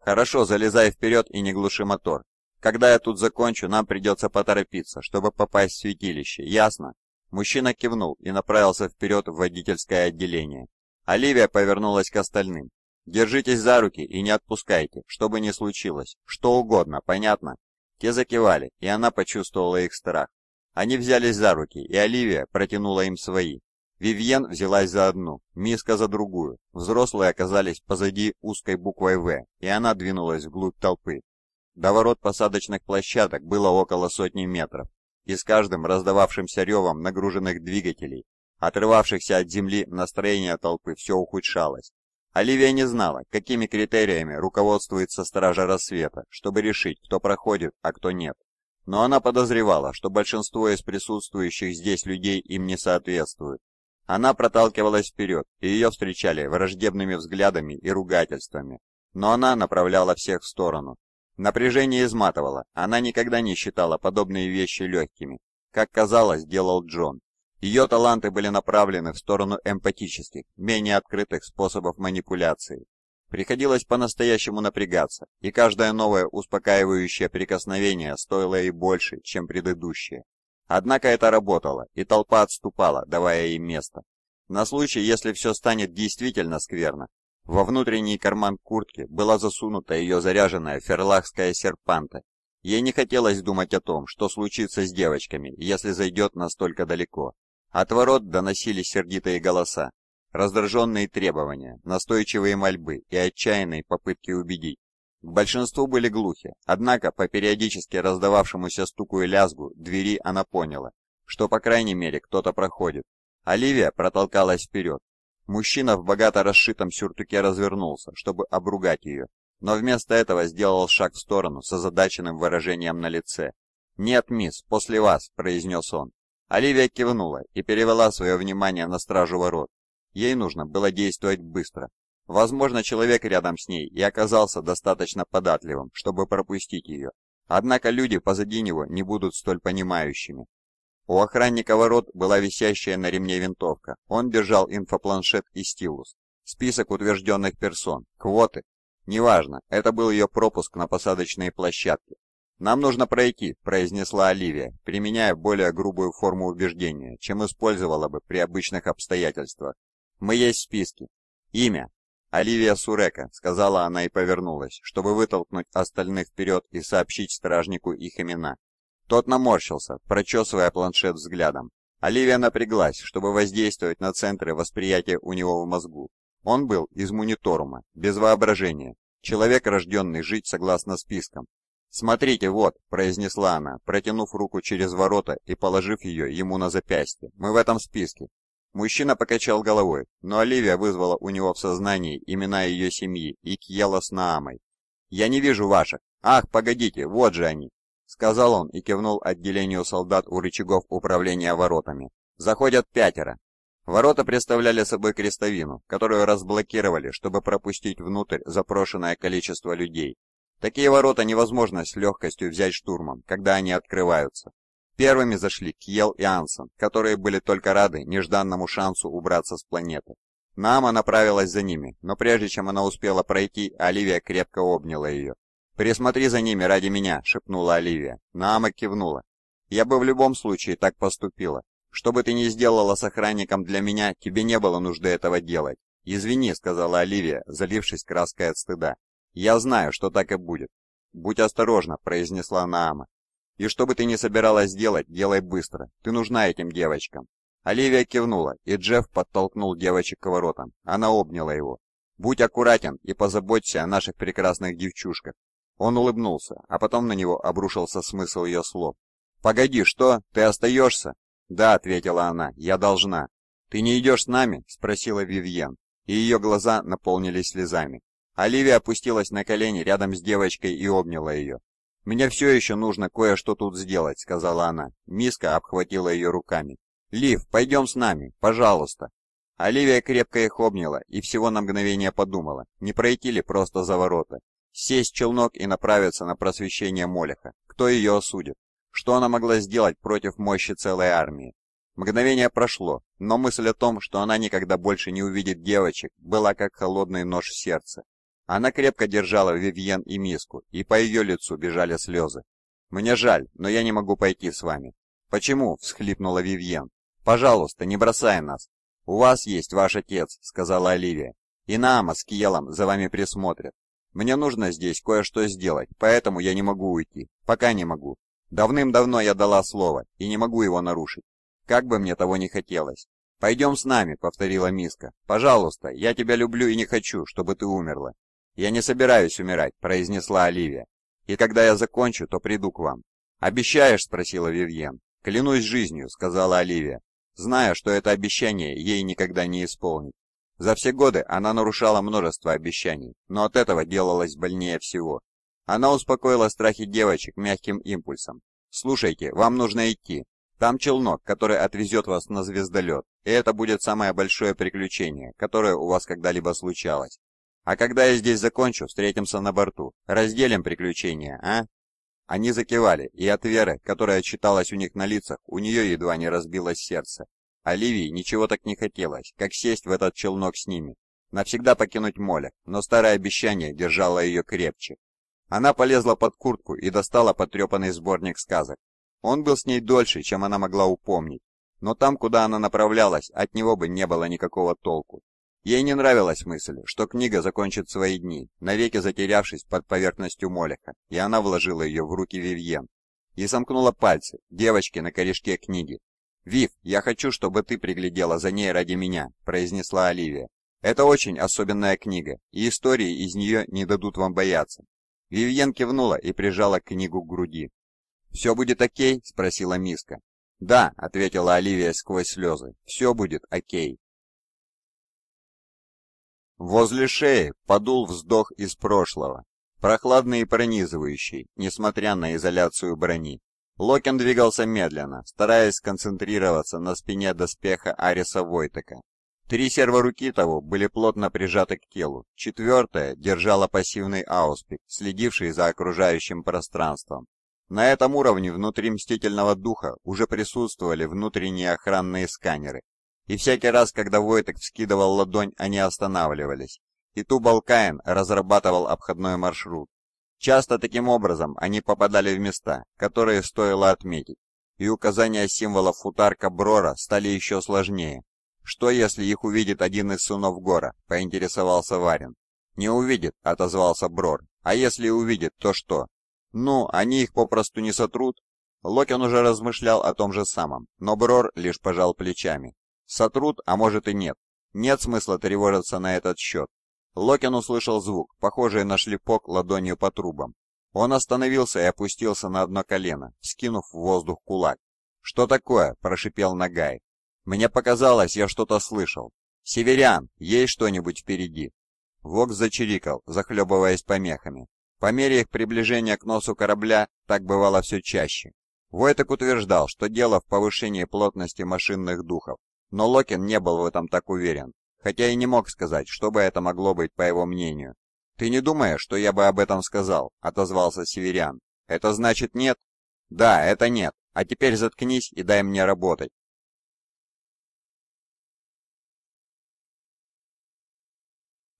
«Хорошо, залезай вперед и не глуши мотор. Когда я тут закончу, нам придется поторопиться, чтобы попасть в святилище, ясно?» Мужчина кивнул и направился вперед в водительское отделение. Оливия повернулась к остальным. «Держитесь за руки и не отпускайте, что бы ни случилось, что угодно, понятно?» Те закивали, и она почувствовала их страх. Они взялись за руки, и Оливия протянула им свои. Вивьен взялась за одну, Миска за другую. Взрослые оказались позади узкой буквой «В», и она двинулась вглубь толпы. До ворот посадочных площадок было около сотни метров, и с каждым раздававшимся ревом нагруженных двигателей, отрывавшихся от земли, настроение толпы все ухудшалось. Оливия не знала, какими критериями руководствуется Стража Рассвета, чтобы решить, кто проходит, а кто нет. Но она подозревала, что большинство из присутствующих здесь людей им не соответствует, она проталкивалась вперед, и ее встречали враждебными взглядами и ругательствами. Но она направляла всех в сторону. Напряжение изматывало, она никогда не считала подобные вещи легкими, как казалось, делал Джон. Ее таланты были направлены в сторону эмпатических, менее открытых способов манипуляции. Приходилось по-настоящему напрягаться, и каждое новое успокаивающее прикосновение стоило ей больше, чем предыдущее. Однако это работало, и толпа отступала, давая им место. На случай, если все станет действительно скверно, во внутренний карман куртки была засунута ее заряженная ферлахская серпанта. Ей не хотелось думать о том, что случится с девочками, если зайдет настолько далеко. От ворот доносились сердитые голоса, раздраженные требования, настойчивые мольбы и отчаянные попытки убедить, к большинству были глухи, однако по периодически раздававшемуся стуку и лязгу двери она поняла, что по крайней мере кто-то проходит. Оливия протолкалась вперед. Мужчина в богато расшитом сюртуке развернулся, чтобы обругать ее, но вместо этого сделал шаг в сторону с озадаченным выражением на лице. «Нет, мисс, после вас», — произнес он. Оливия кивнула и перевела свое внимание на стражу ворот. Ей нужно было действовать быстро, Возможно, человек рядом с ней и оказался достаточно податливым, чтобы пропустить ее. Однако люди позади него не будут столь понимающими. У охранника ворот была висящая на ремне винтовка. Он держал инфопланшет и стилус. Список утвержденных персон, квоты. Неважно, это был ее пропуск на посадочные площадки. «Нам нужно пройти», – произнесла Оливия, применяя более грубую форму убеждения, чем использовала бы при обычных обстоятельствах. «Мы есть в списке. Имя «Оливия Сурека», — сказала она и повернулась, чтобы вытолкнуть остальных вперед и сообщить стражнику их имена. Тот наморщился, прочесывая планшет взглядом. Оливия напряглась, чтобы воздействовать на центры восприятия у него в мозгу. Он был из мониторума, без воображения, человек, рожденный жить согласно спискам. «Смотрите, вот», — произнесла она, протянув руку через ворота и положив ее ему на запястье, — «мы в этом списке. Мужчина покачал головой, но Оливия вызвала у него в сознании имена ее семьи и Кьела с Наамой. «Я не вижу ваших. Ах, погодите, вот же они!» Сказал он и кивнул отделению солдат у рычагов управления воротами. «Заходят пятеро». Ворота представляли собой крестовину, которую разблокировали, чтобы пропустить внутрь запрошенное количество людей. Такие ворота невозможно с легкостью взять штурмом, когда они открываются. Первыми зашли Кьел и Ансон, которые были только рады нежданному шансу убраться с планеты. Нама направилась за ними, но прежде чем она успела пройти, Оливия крепко обняла ее. «Присмотри за ними ради меня», — шепнула Оливия. Нама кивнула. «Я бы в любом случае так поступила. Что бы ты ни сделала с охранником для меня, тебе не было нужды этого делать. Извини», — сказала Оливия, залившись краской от стыда. «Я знаю, что так и будет». «Будь осторожна», — произнесла Нама. И что бы ты ни собиралась делать, делай быстро. Ты нужна этим девочкам». Оливия кивнула, и Джефф подтолкнул девочек к воротам. Она обняла его. «Будь аккуратен и позаботься о наших прекрасных девчушках». Он улыбнулся, а потом на него обрушился смысл ее слов. «Погоди, что? Ты остаешься?» «Да», — ответила она, — «я должна». «Ты не идешь с нами?» — спросила Вивьен, и ее глаза наполнились слезами. Оливия опустилась на колени рядом с девочкой и обняла ее. «Мне все еще нужно кое-что тут сделать», — сказала она. Миска обхватила ее руками. «Лив, пойдем с нами, пожалуйста». Оливия крепко их обняла и всего на мгновение подумала, не пройти ли просто за ворота. Сесть челнок и направиться на просвещение Молеха. Кто ее осудит? Что она могла сделать против мощи целой армии? Мгновение прошло, но мысль о том, что она никогда больше не увидит девочек, была как холодный нож в сердце. Она крепко держала Вивьен и миску, и по ее лицу бежали слезы. «Мне жаль, но я не могу пойти с вами». «Почему?» – всхлипнула Вивьен. «Пожалуйста, не бросай нас. У вас есть ваш отец», – сказала Оливия. «И Наама с Киелом за вами присмотрят. Мне нужно здесь кое-что сделать, поэтому я не могу уйти. Пока не могу. Давным-давно я дала слово, и не могу его нарушить. Как бы мне того не хотелось». «Пойдем с нами», — повторила Миска. «Пожалуйста, я тебя люблю и не хочу, чтобы ты умерла». «Я не собираюсь умирать», — произнесла Оливия. «И когда я закончу, то приду к вам». «Обещаешь?» — спросила Вивьен. «Клянусь жизнью», — сказала Оливия, зная, что это обещание ей никогда не исполнить. За все годы она нарушала множество обещаний, но от этого делалась больнее всего. Она успокоила страхи девочек мягким импульсом. «Слушайте, вам нужно идти. Там челнок, который отвезет вас на звездолет, и это будет самое большое приключение, которое у вас когда-либо случалось. А когда я здесь закончу, встретимся на борту. Разделим приключения, а?» Они закивали, и от веры, которая читалась у них на лицах, у нее едва не разбилось сердце. Оливии ничего так не хотелось, как сесть в этот челнок с ними. Навсегда покинуть Моля, но старое обещание держало ее крепче. Она полезла под куртку и достала потрепанный сборник сказок. Он был с ней дольше, чем она могла упомнить, но там, куда она направлялась, от него бы не было никакого толку. Ей не нравилась мысль, что книга закончит свои дни, навеки затерявшись под поверхностью Молеха, и она вложила ее в руки Вивьен. И сомкнула пальцы, девочки на корешке книги. «Вив, я хочу, чтобы ты приглядела за ней ради меня», — произнесла Оливия. «Это очень особенная книга, и истории из нее не дадут вам бояться». Вивьен кивнула и прижала книгу к груди. «Все будет окей?» — спросила Миска. «Да», — ответила Оливия сквозь слезы, — «все будет окей». Возле шеи подул вздох из прошлого, прохладный и пронизывающий, несмотря на изоляцию брони. Локен двигался медленно, стараясь сконцентрироваться на спине доспеха Ариса Войтека. Три серворуки того были плотно прижаты к телу, четвертая держала пассивный ауспик, следивший за окружающим пространством. На этом уровне внутри Мстительного Духа уже присутствовали внутренние охранные сканеры, и всякий раз, когда Войтек вскидывал ладонь, они останавливались. И Тубалкаин разрабатывал обходной маршрут. Часто таким образом они попадали в места, которые стоило отметить, и указания символов футарка Брора стали еще сложнее. «Что, если их увидит один из сынов Гора?» – поинтересовался Варин. «Не увидит», – отозвался Брор. «А если увидит, то что?» «Ну, они их попросту не сотрут». Локин уже размышлял о том же самом, но Брор лишь пожал плечами. Сотрут, а может и нет. Нет смысла тревожиться на этот счет. Локин услышал звук, похожий на шлепок ладонью по трубам. Он остановился и опустился на одно колено, скинув в воздух кулак. «Что такое?» – прошипел Нагай. «Мне показалось, я что-то слышал. Северян, есть что-нибудь впереди?» Вокс зачирикал, захлебываясь помехами. По мере их приближения к носу корабля так бывало все чаще. Войтек утверждал, что дело в повышении плотности машинных духов, но Локин не был в этом так уверен, хотя и не мог сказать, что бы это могло быть по его мнению. «Ты не думаешь, что я бы об этом сказал?» — отозвался Северян. «Это значит нет?» «Да, это нет. А теперь заткнись и дай мне работать».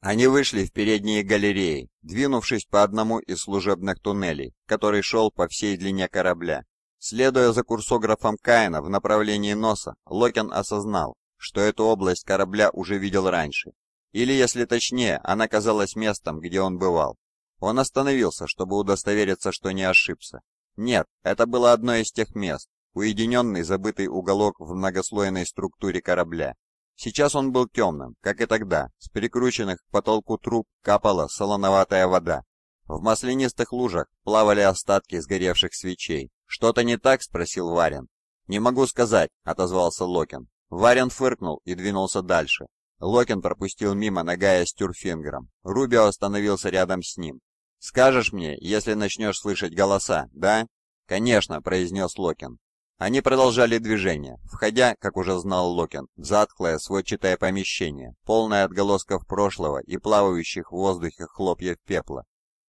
Они вышли в передние галереи, двинувшись по одному из служебных туннелей, который шел по всей длине корабля. Следуя за курсографом Каина в направлении носа, Локин осознал, что эту область корабля уже видел раньше. Или, если точнее, она казалась местом, где он бывал. Он остановился, чтобы удостовериться, что не ошибся. Нет, это было одно из тех мест, уединенный забытый уголок в многослойной структуре корабля. Сейчас он был темным, как и тогда, с перекрученных к потолку труб капала солоноватая вода. В маслянистых лужах плавали остатки сгоревших свечей. «Что-то не так?» — спросил Варин. «Не могу сказать», — отозвался Локин. Варин фыркнул и двинулся дальше. Локин пропустил мимо Нагая с Тюрфингером. Рубио остановился рядом с ним. «Скажешь мне, если начнешь слышать голоса, да?» «Конечно», — произнес Локин. Они продолжали движение, входя, как уже знал Локин, в затхлое сводчатое помещение, полное отголосков прошлого и плавающих в воздухе хлопьев пепла.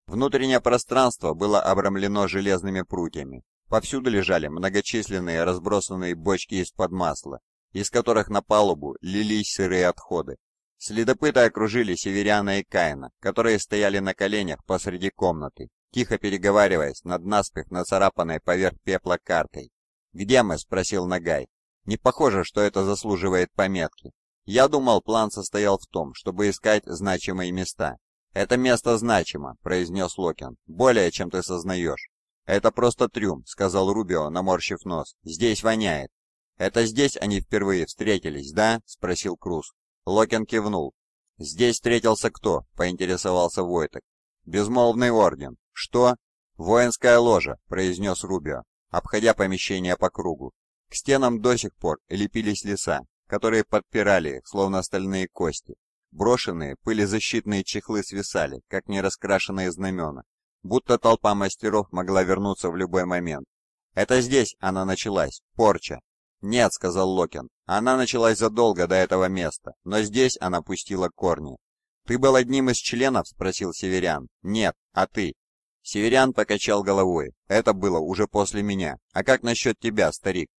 Внутреннее пространство было обрамлено железными прутьями, Повсюду лежали многочисленные разбросанные бочки из-под масла, из которых на палубу лились сырые отходы. Следопыты окружили Северяна и Каина, которые стояли на коленях посреди комнаты, тихо переговариваясь над наспех нацарапанной поверх пепла картой. «Где мы?» — спросил Нагай. «Не похоже, что это заслуживает пометки. Я думал, план состоял в том, чтобы искать значимые места». «Это место значимо», — произнес Локин, — «более, чем ты сознаешь. «Это просто трюм», — сказал Рубио, наморщив нос. «Здесь воняет». «Это здесь они впервые встретились, да?» — спросил Круз. Локен кивнул. «Здесь встретился кто?» — поинтересовался Войтек. «Безмолвный орден». «Что?» «Воинская ложа», — произнес Рубио, обходя помещение по кругу. К стенам до сих пор лепились леса, которые подпирали их, словно стальные кости. Брошенные пылезащитные чехлы свисали, как нераскрашенные знамена, будто толпа мастеров могла вернуться в любой момент. «Это здесь она началась, порча». «Нет», — сказал Локин, — «она началась задолго до этого места, но здесь она пустила корни». «Ты был одним из членов?» — спросил Северян. «Нет, а ты?» Северян покачал головой. «Это было уже после меня. А как насчет тебя, старик?»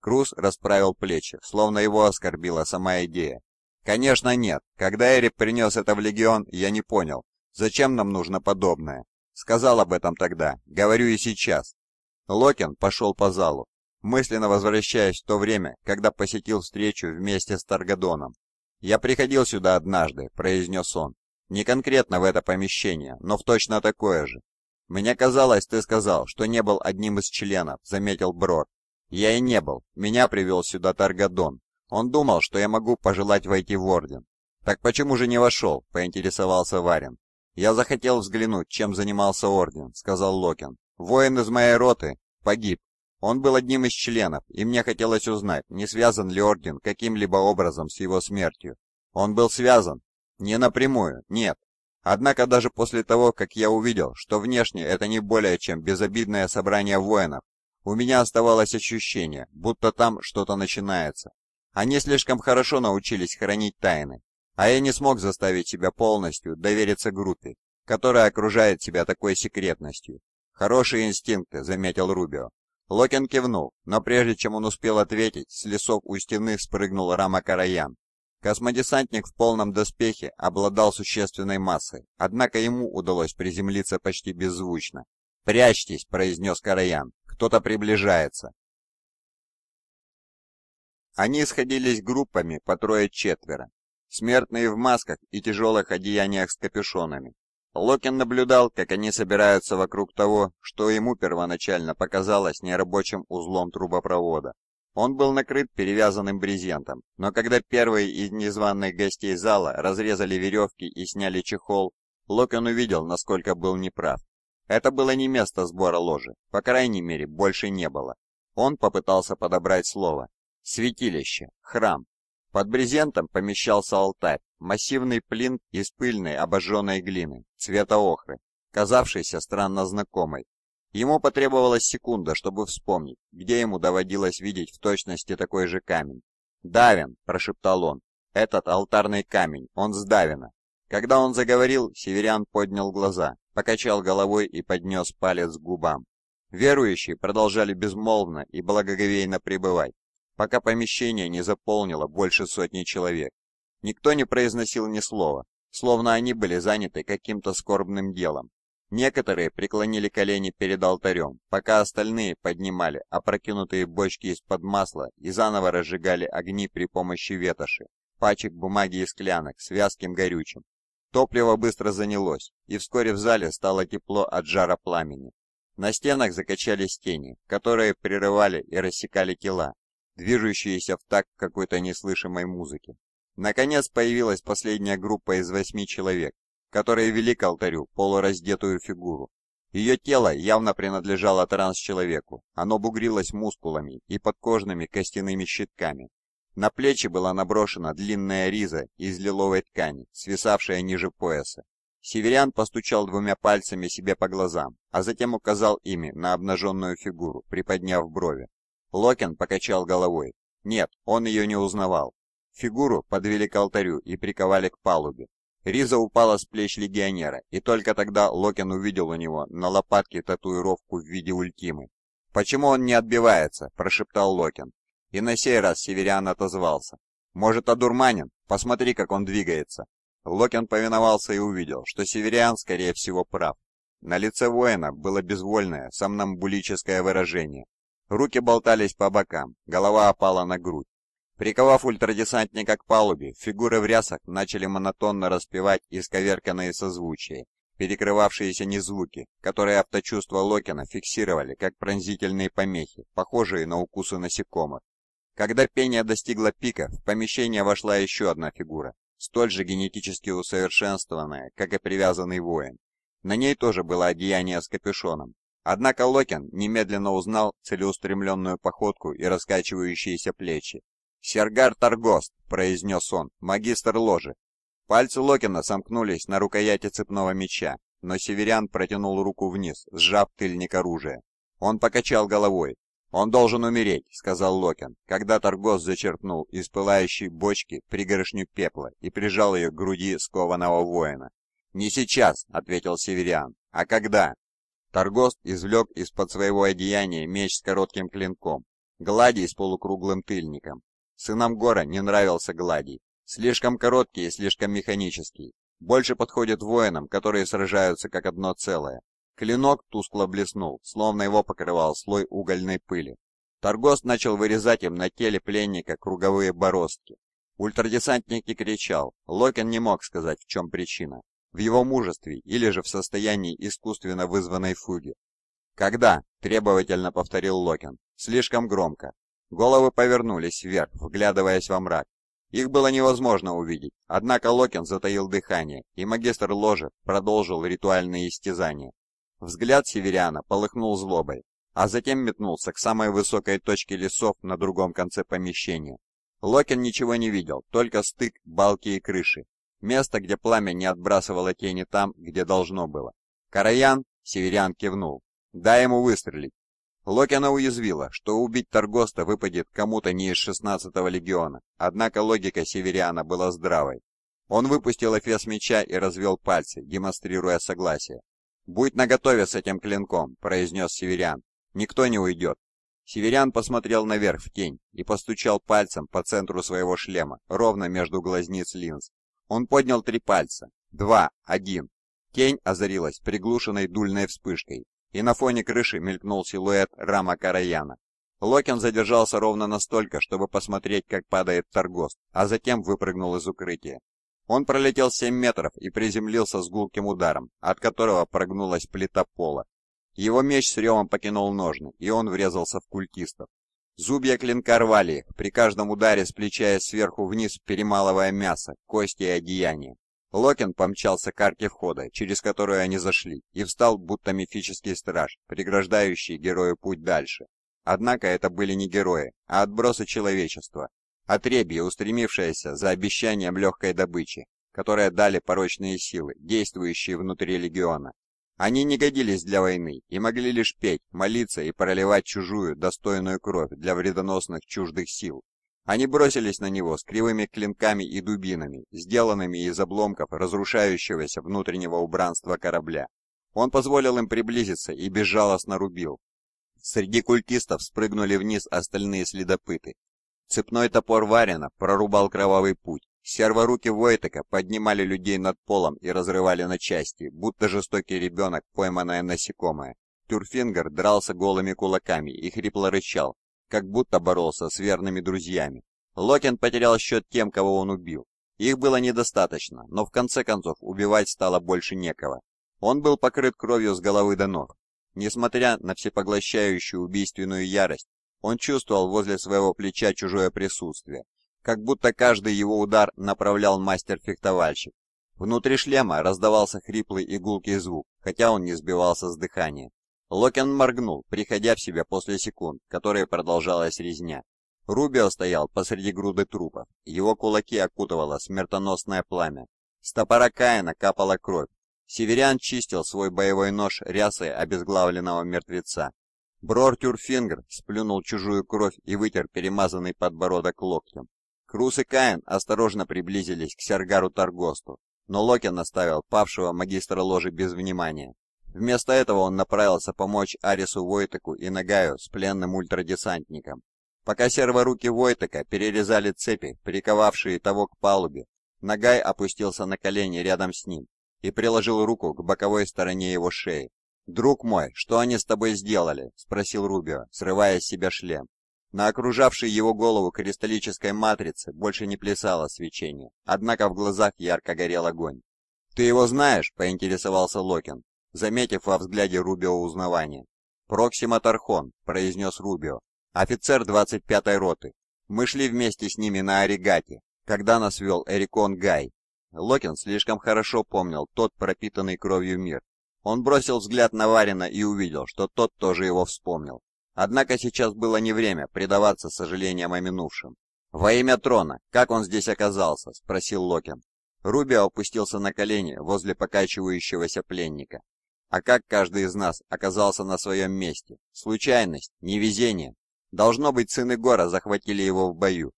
Круз расправил плечи, словно его оскорбила сама идея. «Конечно нет. Когда Эрик принес это в Легион, я не понял. Зачем нам нужно подобное? Сказал об этом тогда, говорю и сейчас. Локин пошел по залу, мысленно возвращаясь в то время, когда посетил встречу вместе с Таргадоном. «Я приходил сюда однажды», — произнес он. «Не конкретно в это помещение, но в точно такое же. «Мне казалось, ты сказал, что не был одним из членов», — заметил Брор. «Я и не был. Меня привел сюда Таргадон. Он думал, что я могу пожелать войти в Орден». «Так почему же не вошел?» — поинтересовался Варин. «Я захотел взглянуть, чем занимался Орден», — сказал Локин. «Воин из моей роты погиб. Он был одним из членов, и мне хотелось узнать, не связан ли Орден каким-либо образом с его смертью. Он был связан. Не напрямую, нет. Однако даже после того, как я увидел, что внешне это не более чем безобидное собрание воинов, у меня оставалось ощущение, будто там что-то начинается. Они слишком хорошо научились хранить тайны, а я не смог заставить себя полностью довериться группе, которая окружает тебя такой секретностью. Хорошие инстинкты, заметил Рубио. Локин кивнул, но прежде чем он успел ответить, с лесов у стены спрыгнул Рама Караян. Космодесантник в полном доспехе обладал существенной массой, однако ему удалось приземлиться почти беззвучно. «Прячьтесь!» — произнес Караян. «Кто-то приближается!» Они сходились группами по трое-четверо, смертные в масках и тяжелых одеяниях с капюшонами. Локин наблюдал, как они собираются вокруг того, что ему первоначально показалось нерабочим узлом трубопровода. Он был накрыт перевязанным брезентом, но когда первые из незваных гостей зала разрезали веревки и сняли чехол, Локин увидел, насколько был неправ. Это было не место сбора ложи, по крайней мере, больше не было. Он попытался подобрать слово. Святилище, храм, под брезентом помещался алтарь, массивный плинт из пыльной обожженной глины, цвета охры, казавшийся странно знакомой. Ему потребовалась секунда, чтобы вспомнить, где ему доводилось видеть в точности такой же камень. «Давин!» – прошептал он. «Этот алтарный камень, он с Давина!» Когда он заговорил, северян поднял глаза, покачал головой и поднес палец к губам. Верующие продолжали безмолвно и благоговейно пребывать, пока помещение не заполнило больше сотни человек. Никто не произносил ни слова, словно они были заняты каким-то скорбным делом. Некоторые преклонили колени перед алтарем, пока остальные поднимали опрокинутые бочки из-под масла и заново разжигали огни при помощи ветоши, пачек бумаги и склянок с вязким горючим. Топливо быстро занялось, и вскоре в зале стало тепло от жара пламени. На стенах закачались тени, которые прерывали и рассекали тела, движущиеся в так какой-то неслышимой музыке. Наконец появилась последняя группа из восьми человек, которые вели к алтарю полураздетую фигуру. Ее тело явно принадлежало транс-человеку, оно бугрилось мускулами и подкожными костяными щитками. На плечи была наброшена длинная риза из лиловой ткани, свисавшая ниже пояса. Северян постучал двумя пальцами себе по глазам, а затем указал ими на обнаженную фигуру, приподняв брови. Локин покачал головой. Нет, он ее не узнавал. Фигуру подвели к алтарю и приковали к палубе. Риза упала с плеч легионера, и только тогда Локин увидел у него на лопатке татуировку в виде ультимы. «Почему он не отбивается?» – прошептал Локин. И на сей раз северян отозвался. «Может, одурманен? Посмотри, как он двигается». Локин повиновался и увидел, что северян, скорее всего, прав. На лице воина было безвольное, сомнамбулическое выражение, Руки болтались по бокам, голова опала на грудь. Приковав ультрадесантника к палубе, фигуры в рясах начали монотонно распевать исковерканные созвучия, перекрывавшиеся незвуки, которые авточувства Локина фиксировали как пронзительные помехи, похожие на укусы насекомых. Когда пение достигло пика, в помещение вошла еще одна фигура, столь же генетически усовершенствованная, как и привязанный воин. На ней тоже было одеяние с капюшоном, Однако Локин немедленно узнал целеустремленную походку и раскачивающиеся плечи. «Сергар Таргост произнес он, магистр ложи. Пальцы Локина сомкнулись на рукояти цепного меча, но северян протянул руку вниз, сжав тыльник оружия. Он покачал головой. «Он должен умереть», — сказал Локин, когда Таргост зачерпнул из пылающей бочки пригоршню пепла и прижал ее к груди скованного воина. «Не сейчас», — ответил северян, — «а когда?» Торгост извлек из-под своего одеяния меч с коротким клинком, Гладий с полукруглым тыльником. Сынам Гора не нравился Гладий. Слишком короткий и слишком механический. Больше подходит воинам, которые сражаются как одно целое. Клинок тускло блеснул, словно его покрывал слой угольной пыли. Торгост начал вырезать им на теле пленника круговые бороздки. Ультрадесантник не кричал, Локин не мог сказать, в чем причина в его мужестве или же в состоянии искусственно вызванной фуги. «Когда?» – требовательно повторил Локин. «Слишком громко». Головы повернулись вверх, вглядываясь во мрак. Их было невозможно увидеть, однако Локин затаил дыхание, и магистр ложи продолжил ритуальные истязания. Взгляд северяна полыхнул злобой, а затем метнулся к самой высокой точке лесов на другом конце помещения. Локин ничего не видел, только стык, балки и крыши, Место, где пламя не отбрасывало тени там, где должно было. Караян, северян кивнул. «Дай ему выстрелить». Локина уязвила, что убить Таргоста выпадет кому-то не из 16-го легиона, однако логика северяна была здравой. Он выпустил эфес меча и развел пальцы, демонстрируя согласие. «Будь наготове с этим клинком», — произнес северян. «Никто не уйдет». Северян посмотрел наверх в тень и постучал пальцем по центру своего шлема, ровно между глазниц линз. Он поднял три пальца. Два, один. Тень озарилась приглушенной дульной вспышкой, и на фоне крыши мелькнул силуэт рама Караяна. Локин задержался ровно настолько, чтобы посмотреть, как падает торгост, а затем выпрыгнул из укрытия. Он пролетел 7 метров и приземлился с гулким ударом, от которого прогнулась плита пола. Его меч с ревом покинул ножны, и он врезался в культистов. Зубья клинка рвали, при каждом ударе сплечая сверху вниз, перемалывая мясо, кости и одеяние. Локин помчался к арке входа, через которую они зашли, и встал, будто мифический страж, преграждающий герою путь дальше. Однако это были не герои, а отбросы человечества, отребье, устремившееся за обещанием легкой добычи, которое дали порочные силы, действующие внутри легиона. Они не годились для войны и могли лишь петь, молиться и проливать чужую, достойную кровь для вредоносных чуждых сил. Они бросились на него с кривыми клинками и дубинами, сделанными из обломков разрушающегося внутреннего убранства корабля. Он позволил им приблизиться и безжалостно рубил. Среди культистов спрыгнули вниз остальные следопыты. Цепной топор Варина прорубал кровавый путь, Серворуки Войтека поднимали людей над полом и разрывали на части, будто жестокий ребенок, пойманное насекомое. Тюрфингер дрался голыми кулаками и хрипло рычал, как будто боролся с верными друзьями. Локин потерял счет тем, кого он убил. Их было недостаточно, но в конце концов убивать стало больше некого. Он был покрыт кровью с головы до ног. Несмотря на всепоглощающую убийственную ярость, он чувствовал возле своего плеча чужое присутствие, как будто каждый его удар направлял мастер-фехтовальщик. Внутри шлема раздавался хриплый игулкий звук, хотя он не сбивался с дыхания. Локен моргнул, приходя в себя после секунд, которые продолжалась резня. Рубио стоял посреди груды трупов, его кулаки окутывало смертоносное пламя. С топора Каина капала кровь. Северян чистил свой боевой нож рясой обезглавленного мертвеца. Брор Тюрфингр сплюнул чужую кровь и вытер перемазанный подбородок локтем. Крус и Каин осторожно приблизились к Сергару Таргосту, но Локин оставил павшего магистра ложи без внимания. Вместо этого он направился помочь Арису Войтеку и Нагаю с пленным ультрадесантником. Пока серворуки Войтека перерезали цепи, приковавшие того к палубе, Нагай опустился на колени рядом с ним и приложил руку к боковой стороне его шеи. «Друг мой, что они с тобой сделали?» — спросил Рубио, срывая с себя шлем. На окружавшей его голову кристаллической матрице больше не плясало свечение, однако в глазах ярко горел огонь. «Ты его знаешь?» — поинтересовался Локин, заметив во взгляде Рубио узнавание. «Проксима Тархон», — произнес Рубио, — «офицер 25-й роты. Мы шли вместе с ними на Оригате, когда нас вел Эрикон Гай». Локин слишком хорошо помнил тот пропитанный кровью мир. Он бросил взгляд на Варина и увидел, что тот тоже его вспомнил. Однако сейчас было не время предаваться сожалениям о минувшем. «Во имя трона, как он здесь оказался?» — спросил Локин. Рубио опустился на колени возле покачивающегося пленника. «А как каждый из нас оказался на своем месте? Случайность? Невезение? Должно быть, сыны Гора захватили его в бою.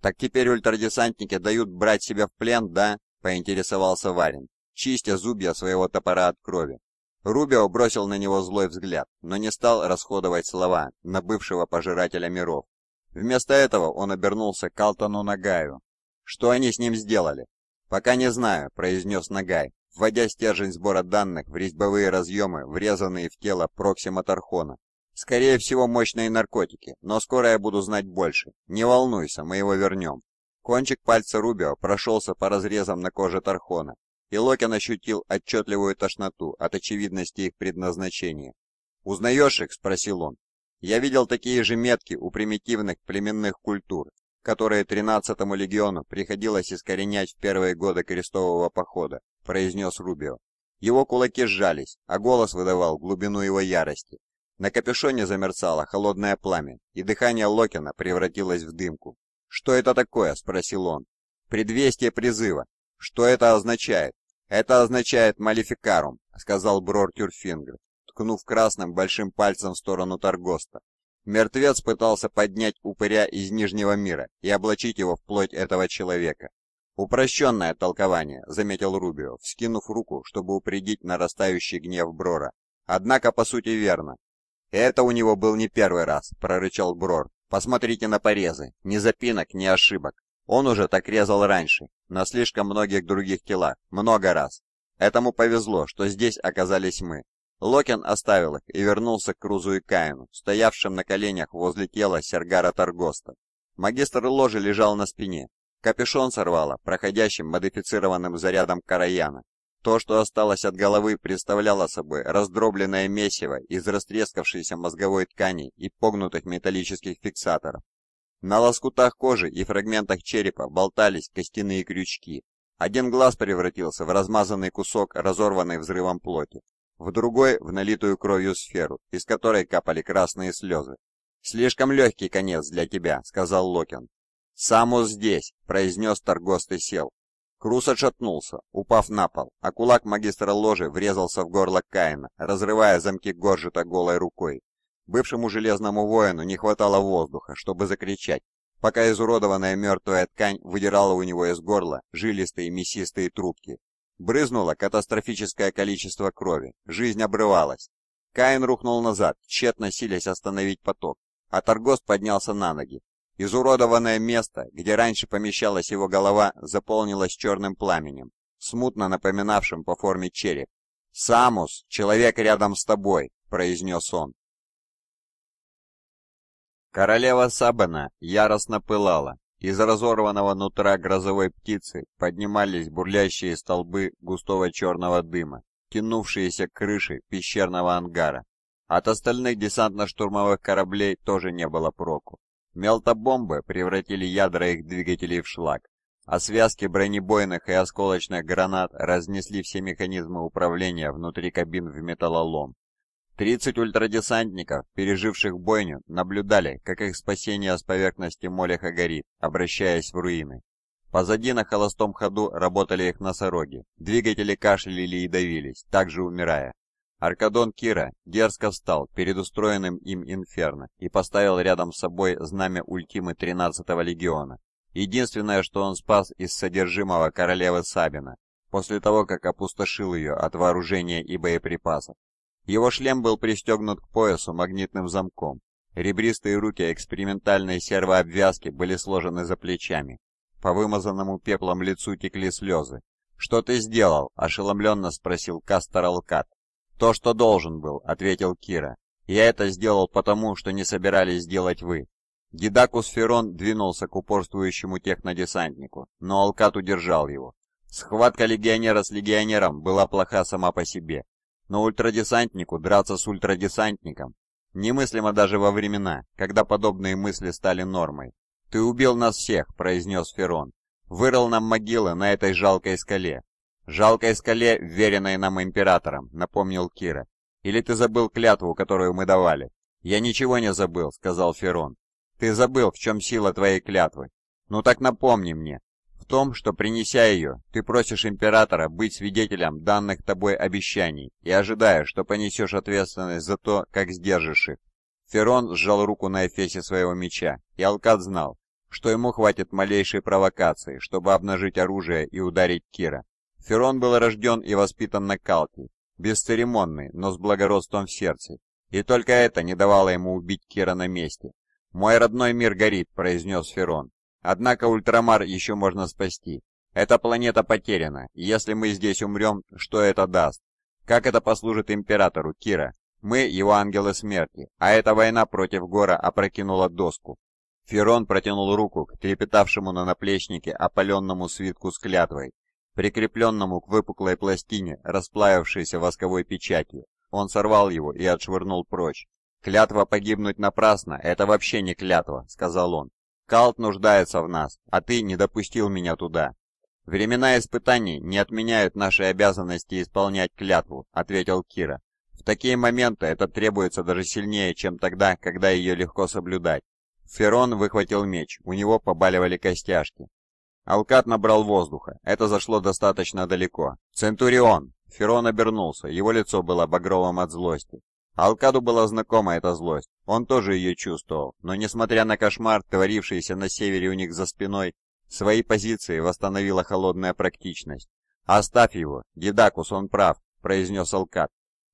Так теперь ультрадесантники дают брать себя в плен, да?» — поинтересовался Варин, чистя зубья своего топора от крови. Рубио бросил на него злой взгляд, но не стал расходовать слова на бывшего пожирателя миров. Вместо этого он обернулся к Алтону Нагаю. «Что они с ним сделали?» «Пока не знаю», — произнес Нагай, вводя стержень сбора данных в резьбовые разъемы, врезанные в тело Проксима Тархона. «Скорее всего, мощные наркотики, но скоро я буду знать больше. Не волнуйся, мы его вернем». Кончик пальца Рубио прошелся по разрезам на коже Тархона, и Локин ощутил отчетливую тошноту от очевидности их предназначения. «Узнаешь их?» – спросил он. «Я видел такие же метки у примитивных племенных культур, которые 13-му легиону приходилось искоренять в первые годы крестового похода», – произнес Рубио. Его кулаки сжались, а голос выдавал глубину его ярости. На капюшоне замерцало холодное пламя, и дыхание Локина превратилось в дымку. «Что это такое?» – спросил он. «Предвестие призыва. Что это означает?» «Это означает малификарум», — сказал Брор Тюрфингер, ткнув красным большим пальцем в сторону Таргоста. Мертвец пытался поднять упыря из Нижнего мира и облачить его в плоть этого человека. «Упрощенное толкование», — заметил Рубио, вскинув руку, чтобы упредить нарастающий гнев Брора. «Однако, по сути, верно». «Это у него был не первый раз», — прорычал Брор. «Посмотрите на порезы. Ни запинок, ни ошибок. Он уже так резал раньше, на слишком многих других телах, много раз. Этому повезло, что здесь оказались мы. Локин оставил их и вернулся к Крузу и Каину, стоявшим на коленях возле тела Сергара Таргоста. Магистр ложи лежал на спине. Капюшон сорвало проходящим модифицированным зарядом Караяна. То, что осталось от головы, представляло собой раздробленное месиво из растрескавшейся мозговой ткани и погнутых металлических фиксаторов. На лоскутах кожи и фрагментах черепа болтались костяные крючки. Один глаз превратился в размазанный кусок разорванной взрывом плоти, в другой — в налитую кровью сферу, из которой капали красные слезы. «Слишком легкий конец для тебя», — сказал Локин. «Само здесь», — произнес Торгост и сел. Крус отшатнулся, упав на пол, а кулак магистра ложи врезался в горло Каина, разрывая замки горжета голой рукой. Бывшему железному воину не хватало воздуха, чтобы закричать, пока изуродованная мертвая ткань выдирала у него из горла жилистые мясистые трубки. Брызнуло катастрофическое количество крови, жизнь обрывалась. Каин рухнул назад, тщетно силясь остановить поток, а Таргост поднялся на ноги. Изуродованное место, где раньше помещалась его голова, заполнилось черным пламенем, смутно напоминавшим по форме череп. «Самус, человек рядом с тобой», — произнес он. Королева Сабана яростно пылала. Из разорванного нутра грозовой птицы поднимались бурлящие столбы густого черного дыма, тянувшиеся к крыше пещерного ангара. От остальных десантно-штурмовых кораблей тоже не было проку. Мелтобомбы превратили ядра их двигателей в шлак, а связки бронебойных и осколочных гранат разнесли все механизмы управления внутри кабин в металлолом. Тридцать ультрадесантников, переживших бойню, наблюдали, как их спасение с поверхности Молеха горит, обращаясь в руины. Позади на холостом ходу работали их носороги. Двигатели кашляли и давились, также умирая. Аркадон Кира дерзко встал перед устроенным им инферно и поставил рядом с собой знамя ультимы 13-го легиона. Единственное, что он спас из содержимого королевы Сабина, после того, как опустошил ее от вооружения и боеприпасов. Его шлем был пристегнут к поясу магнитным замком. Ребристые руки экспериментальной сервообвязки были сложены за плечами. По вымазанному пеплом лицу текли слезы. «Что ты сделал?» – ошеломленно спросил Кастер Алкат. «То, что должен был», – ответил Кира. «Я это сделал потому, что не собирались делать вы». Гидакус Ферон двинулся к упорствующему технодесантнику, но Алкат удержал его. Схватка легионера с легионером была плоха сама по себе. Но ультрадесантнику драться с ультрадесантником немыслимо даже во времена, когда подобные мысли стали нормой. «Ты убил нас всех», — произнес Ферон. «Вырыл нам могилы на этой жалкой скале». «Жалкой скале, веренной нам императором», — напомнил Кира. «Или ты забыл клятву, которую мы давали?» «Я ничего не забыл», — сказал Ферон. «Ты забыл, в чем сила твоей клятвы. Ну так напомни мне, том, что, принеся ее, ты просишь Императора быть свидетелем данных тобой обещаний и ожидая, что понесешь ответственность за то, как сдержишь их. Ферон сжал руку на эфесе своего меча, и Алкат знал, что ему хватит малейшей провокации, чтобы обнажить оружие и ударить Кира. Ферон был рожден и воспитан на Калке, бесцеремонный, но с благородством в сердце, и только это не давало ему убить Кира на месте. «Мой родной мир горит», — произнес Ферон, Однако Ультрамар еще можно спасти. Эта планета потеряна, если мы здесь умрем, что это даст? Как это послужит Императору, Кира? Мы его ангелы смерти, а эта война против Гора опрокинула доску. Ферон протянул руку к трепетавшему на наплечнике опаленному свитку с клятвой, прикрепленному к выпуклой пластине расплавившейся восковой печатью. Он сорвал его и отшвырнул прочь. «Клятва погибнуть напрасно — это вообще не клятва», — сказал он. Калт нуждается в нас, а ты не допустил меня туда». «Времена испытаний не отменяют наши обязанности исполнять клятву», — ответил Кира. «В такие моменты это требуется даже сильнее, чем тогда, когда ее легко соблюдать». Ферон выхватил меч, у него побаливали костяшки. Алкат набрал воздуха, это зашло достаточно далеко. «Центурион!» Ферон обернулся, его лицо было багровым от злости. Алкаду была знакома эта злость, он тоже ее чувствовал, но несмотря на кошмар, творившийся на севере у них за спиной, свои позиции восстановила холодная практичность. «Оставь его, Гедакус, он прав», — произнес Алкад,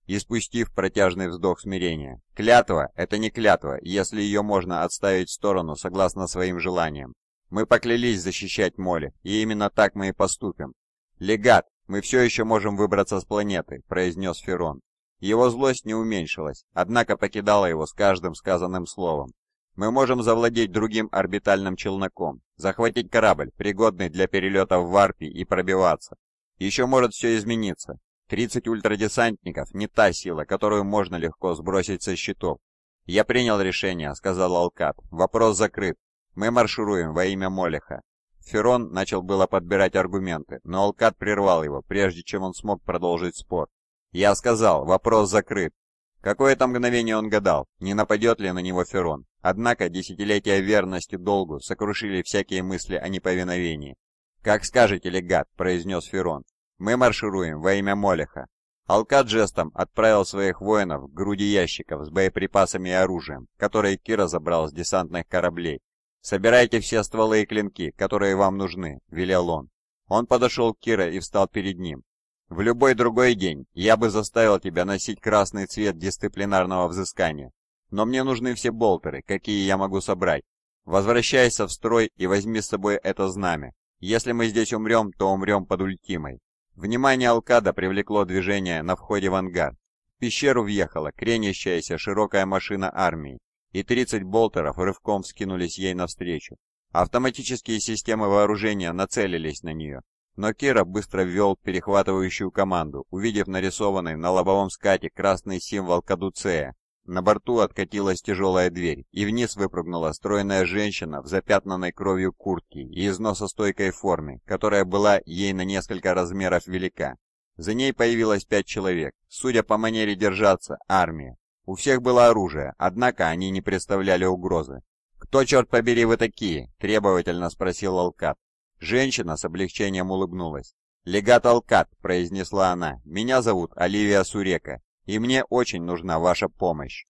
и спустив протяжный вздох смирения. «Клятва — это не клятва, если ее можно отставить в сторону согласно своим желаниям. Мы поклялись защищать моли, и именно так мы и поступим. Легат, мы все еще можем выбраться с планеты», — произнес Ферон. Его злость не уменьшилась, однако покидала его с каждым сказанным словом. Мы можем завладеть другим орбитальным челноком, захватить корабль, пригодный для перелета в варпе и пробиваться. Еще может все измениться. 30 ультрадесантников — не та сила, которую можно легко сбросить со счетов. «Я принял решение», — сказал Алкат. «Вопрос закрыт. Мы маршируем во имя Молеха». Ферон начал было подбирать аргументы, но Алкат прервал его, прежде чем он смог продолжить спор. Я сказал, вопрос закрыт. Какое-то мгновение он гадал, не нападет ли на него Ферон. Однако десятилетия верности долгу сокрушили всякие мысли о неповиновении. «Как скажете, легат», — произнес Ферон. «Мы маршируем во имя Молеха». Алкад жестом отправил своих воинов к груди ящиков с боеприпасами и оружием, которые Кира забрал с десантных кораблей. «Собирайте все стволы и клинки, которые вам нужны», — велел он. Он подошел к Кира и встал перед ним. В любой другой день я бы заставил тебя носить красный цвет дисциплинарного взыскания, но мне нужны все болтеры, какие я могу собрать. Возвращайся в строй и возьми с собой это знамя. Если мы здесь умрем, то умрем под ультимой». Внимание Алкада привлекло движение на входе в ангар. В пещеру въехала кренящаяся широкая машина армии, и 30 болтеров рывком вскинулись ей навстречу. Автоматические системы вооружения нацелились на нее, но Кира быстро ввел перехватывающую команду, увидев нарисованный на лобовом скате красный символ Кадуцея. На борту откатилась тяжелая дверь, и вниз выпрыгнула стройная женщина в запятнанной кровью куртке и износостойкой форме, которая была ей на несколько размеров велика. За ней появилось пять человек, судя по манере держаться, армия. У всех было оружие, однако они не представляли угрозы. «Кто, черт побери, вы такие?» – требовательно спросил Алкат. Женщина с облегчением улыбнулась. «Легат Алкат», — произнесла она, — «меня зовут Оливия Сурека, и мне очень нужна ваша помощь».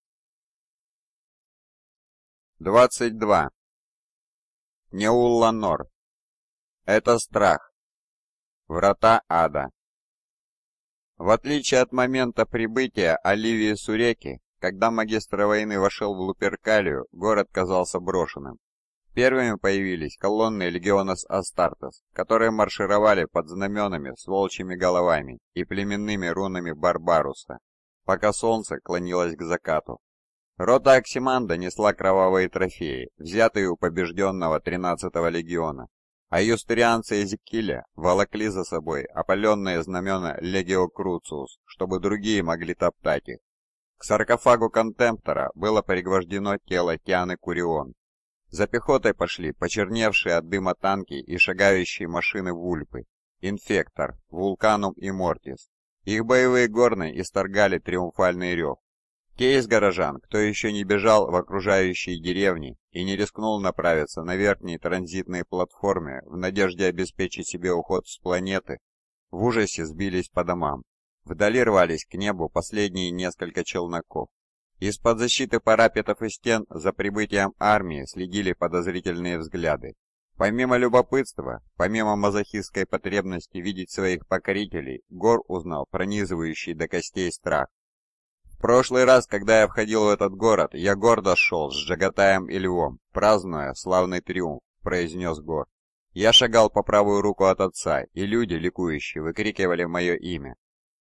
22. Неулланор. Это страх. Врата ада. В отличие от момента прибытия Оливии Суреки, когда магистр войны вошел в Луперкалию, город казался брошенным. Первыми появились колонны легионов Астартес, которые маршировали под знаменами с волчьими головами и племенными рунами Барбаруса, пока солнце клонилось к закату. Рота Аксиманда несла кровавые трофеи, взятые у побежденного 13-го легиона, а юстерианцы Эзекиля волокли за собой опаленные знамена Легио Круциус, чтобы другие могли топтать их. К саркофагу Контемптора было пригвождено тело Тианы Курион, за пехотой пошли почерневшие от дыма танки и шагающие машины Вульпы, Инфектор, Вулканум и Мортис. Их боевые горны исторгали триумфальный рев. Те из горожан, кто еще не бежал в окружающие деревни и не рискнул направиться на верхние транзитные платформы в надежде обеспечить себе уход с планеты, в ужасе сбились по домам. Вдали рвались к небу последние несколько челноков. Из-под защиты парапетов и стен за прибытием армии следили подозрительные взгляды. Помимо любопытства, помимо мазохистской потребности видеть своих покорителей, Гор узнал пронизывающий до костей страх. В прошлый раз, когда я входил в этот город, я гордо шел с Жагатаем и Львом, празднуя славный триумф, произнес Гор. Я шагал по правую руку от отца, и люди, ликующие, выкрикивали мое имя.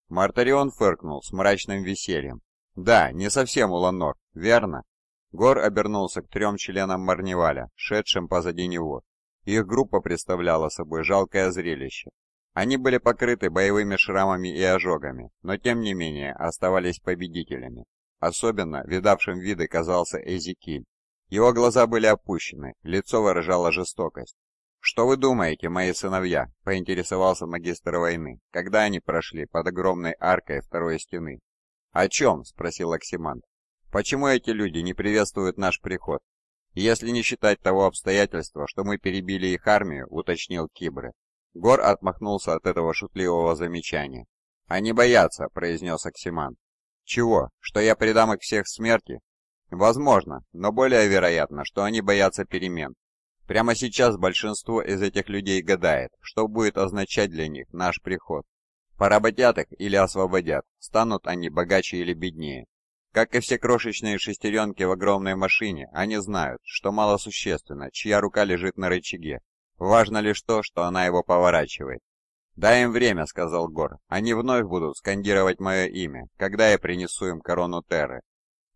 Мартарион фыркнул с мрачным весельем, «Да, не совсем Улан-Нор, верно?» Гор обернулся к трем членам Марневаля, шедшим позади него. Их группа представляла собой жалкое зрелище. Они были покрыты боевыми шрамами и ожогами, но тем не менее оставались победителями. Особенно видавшим виды казался Эзекиль. Его глаза были опущены, лицо выражало жестокость. «Что вы думаете, мои сыновья?» – поинтересовался магистр войны, когда они прошли под огромной аркой второй стены, «О чем?» — спросил Оксимант. «Почему эти люди не приветствуют наш приход? Если не считать того обстоятельства, что мы перебили их армию», — уточнил Кибры. Гор отмахнулся от этого шутливого замечания. «Они боятся», — произнес Оксимант. «Чего? Что я предам их всех смерти?» «Возможно, но более вероятно, что они боятся перемен. Прямо сейчас большинство из этих людей гадает, что будет означать для них наш приход. Поработят их или освободят, станут они богаче или беднее. Как и все крошечные шестеренки в огромной машине, они знают, что мало существенно, чья рука лежит на рычаге. Важно лишь то, что она его поворачивает. «Дай им время», — сказал Гор. «Они вновь будут скандировать мое имя, когда я принесу им корону Терры».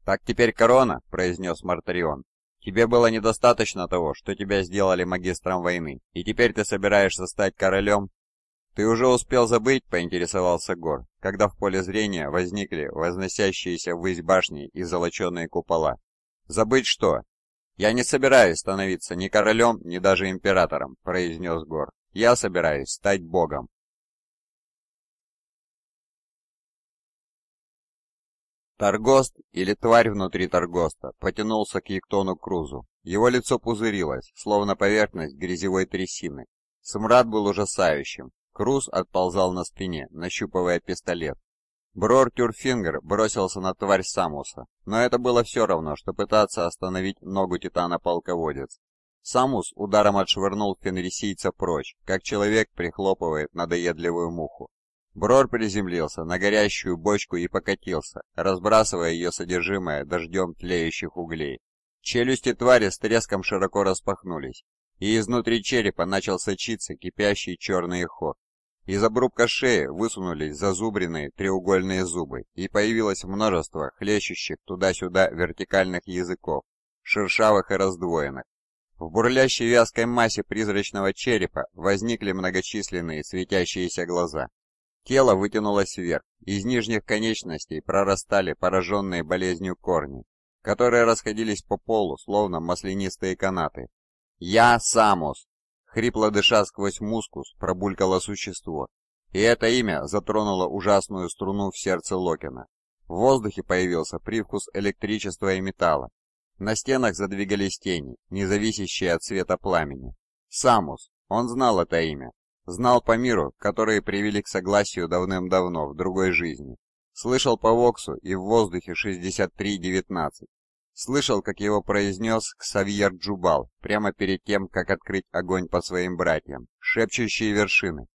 «Так теперь корона», — произнес Мартарион. «Тебе было недостаточно того, что тебя сделали магистром войны, и теперь ты собираешься стать королем?» «Ты уже успел забыть?» — поинтересовался Гор, когда в поле зрения возникли возносящиеся ввысь башни и золоченые купола. «Забыть что?» «Я не собираюсь становиться ни королем, ни даже императором», — произнес Гор. «Я собираюсь стать богом». Торгост, или тварь внутри Торгоста, потянулся к Ектону Крузу. Его лицо пузырилось, словно поверхность грязевой трясины. Смрад был ужасающим, Круз отползал на спине, нащупывая пистолет. Брор Тюрфингер бросился на тварь Самуса, но это было все равно, что пытаться остановить ногу Титана-полководец. Самус ударом отшвырнул фенрисийца прочь, как человек прихлопывает надоедливую муху. Брор приземлился на горящую бочку и покатился, разбрасывая ее содержимое дождем тлеющих углей. Челюсти твари с треском широко распахнулись, и изнутри черепа начал сочиться кипящий черный ход. Из обрубка шеи высунулись зазубренные треугольные зубы, и появилось множество хлещущих туда-сюда вертикальных языков, шершавых и раздвоенных. В бурлящей вязкой массе призрачного черепа возникли многочисленные светящиеся глаза. Тело вытянулось вверх, из нижних конечностей прорастали пораженные болезнью корни, которые расходились по полу, словно маслянистые канаты. «Я Самус!» Хрипло дыша сквозь мускус, пробулькало существо, и это имя затронуло ужасную струну в сердце Локина. В воздухе появился привкус электричества и металла. На стенах задвигались тени, не зависящие от цвета пламени. Самус, он знал это имя, знал по миру, которые привели к согласию давным-давно в другой жизни. Слышал по Воксу и в воздухе 63-19. Слышал, как его произнес Ксавьер Джубал, прямо перед тем, как открыть огонь по своим братьям. Шепчущие вершины.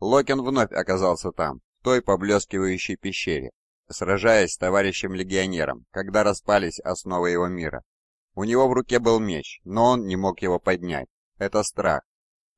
Локин вновь оказался там, в той поблескивающей пещере, сражаясь с товарищем-легионером, когда распались основы его мира. У него в руке был меч, но он не мог его поднять. Это страх.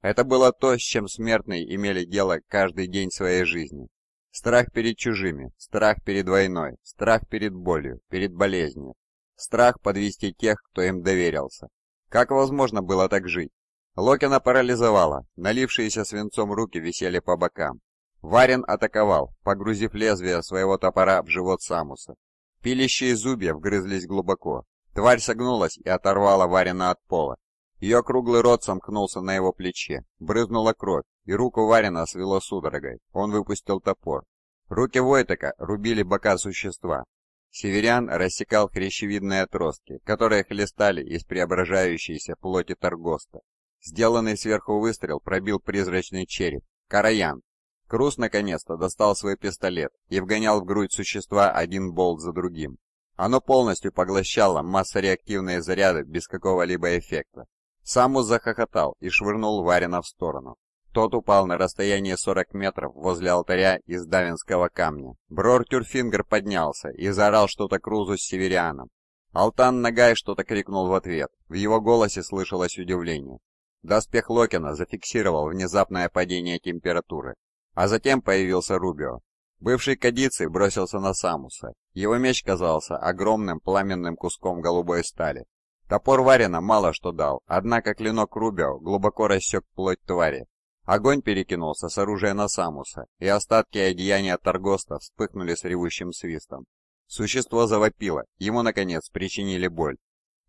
Это было то, с чем смертные имели дело каждый день своей жизни. Страх перед чужими, страх перед войной, страх перед болью, перед болезнью, страх подвести тех, кто им доверился. Как возможно было так жить? Локина парализовало. налившиеся свинцом руки висели по бокам. Варин атаковал, погрузив лезвие своего топора в живот Самуса. Пилищие зубья вгрызлись глубоко. Тварь согнулась и оторвала Варина от пола. Ее круглый рот сомкнулся на его плече, брызнула кровь, и руку Варина свело судорогой. Он выпустил топор. Руки Войтека рубили бока существа, Северян рассекал хрящевидные отростки, которые хлестали из преображающейся плоти торгоста. Сделанный сверху выстрел пробил призрачный череп. Караян. Крус наконец-то достал свой пистолет и вгонял в грудь существа один болт за другим. Оно полностью поглощало массореактивные заряды без какого-либо эффекта. Самус захохотал и швырнул Варина в сторону. Тот упал на расстояние 40 метров возле алтаря из давинского камня. Брор Тюрфингер поднялся и заорал что-то Крузу с северианом. Алтан Нагай что-то крикнул в ответ. В его голосе слышалось удивление. Доспех Локина зафиксировал внезапное падение температуры. А затем появился Рубио. Бывший кадицей бросился на Самуса. Его меч казался огромным пламенным куском голубой стали. Топор Варина мало что дал, однако клинок Рубио глубоко рассек плоть твари, Огонь перекинулся с оружия на Самуса, и остатки одеяния Таргоста вспыхнули с ревущим свистом. Существо завопило, ему, наконец, причинили боль.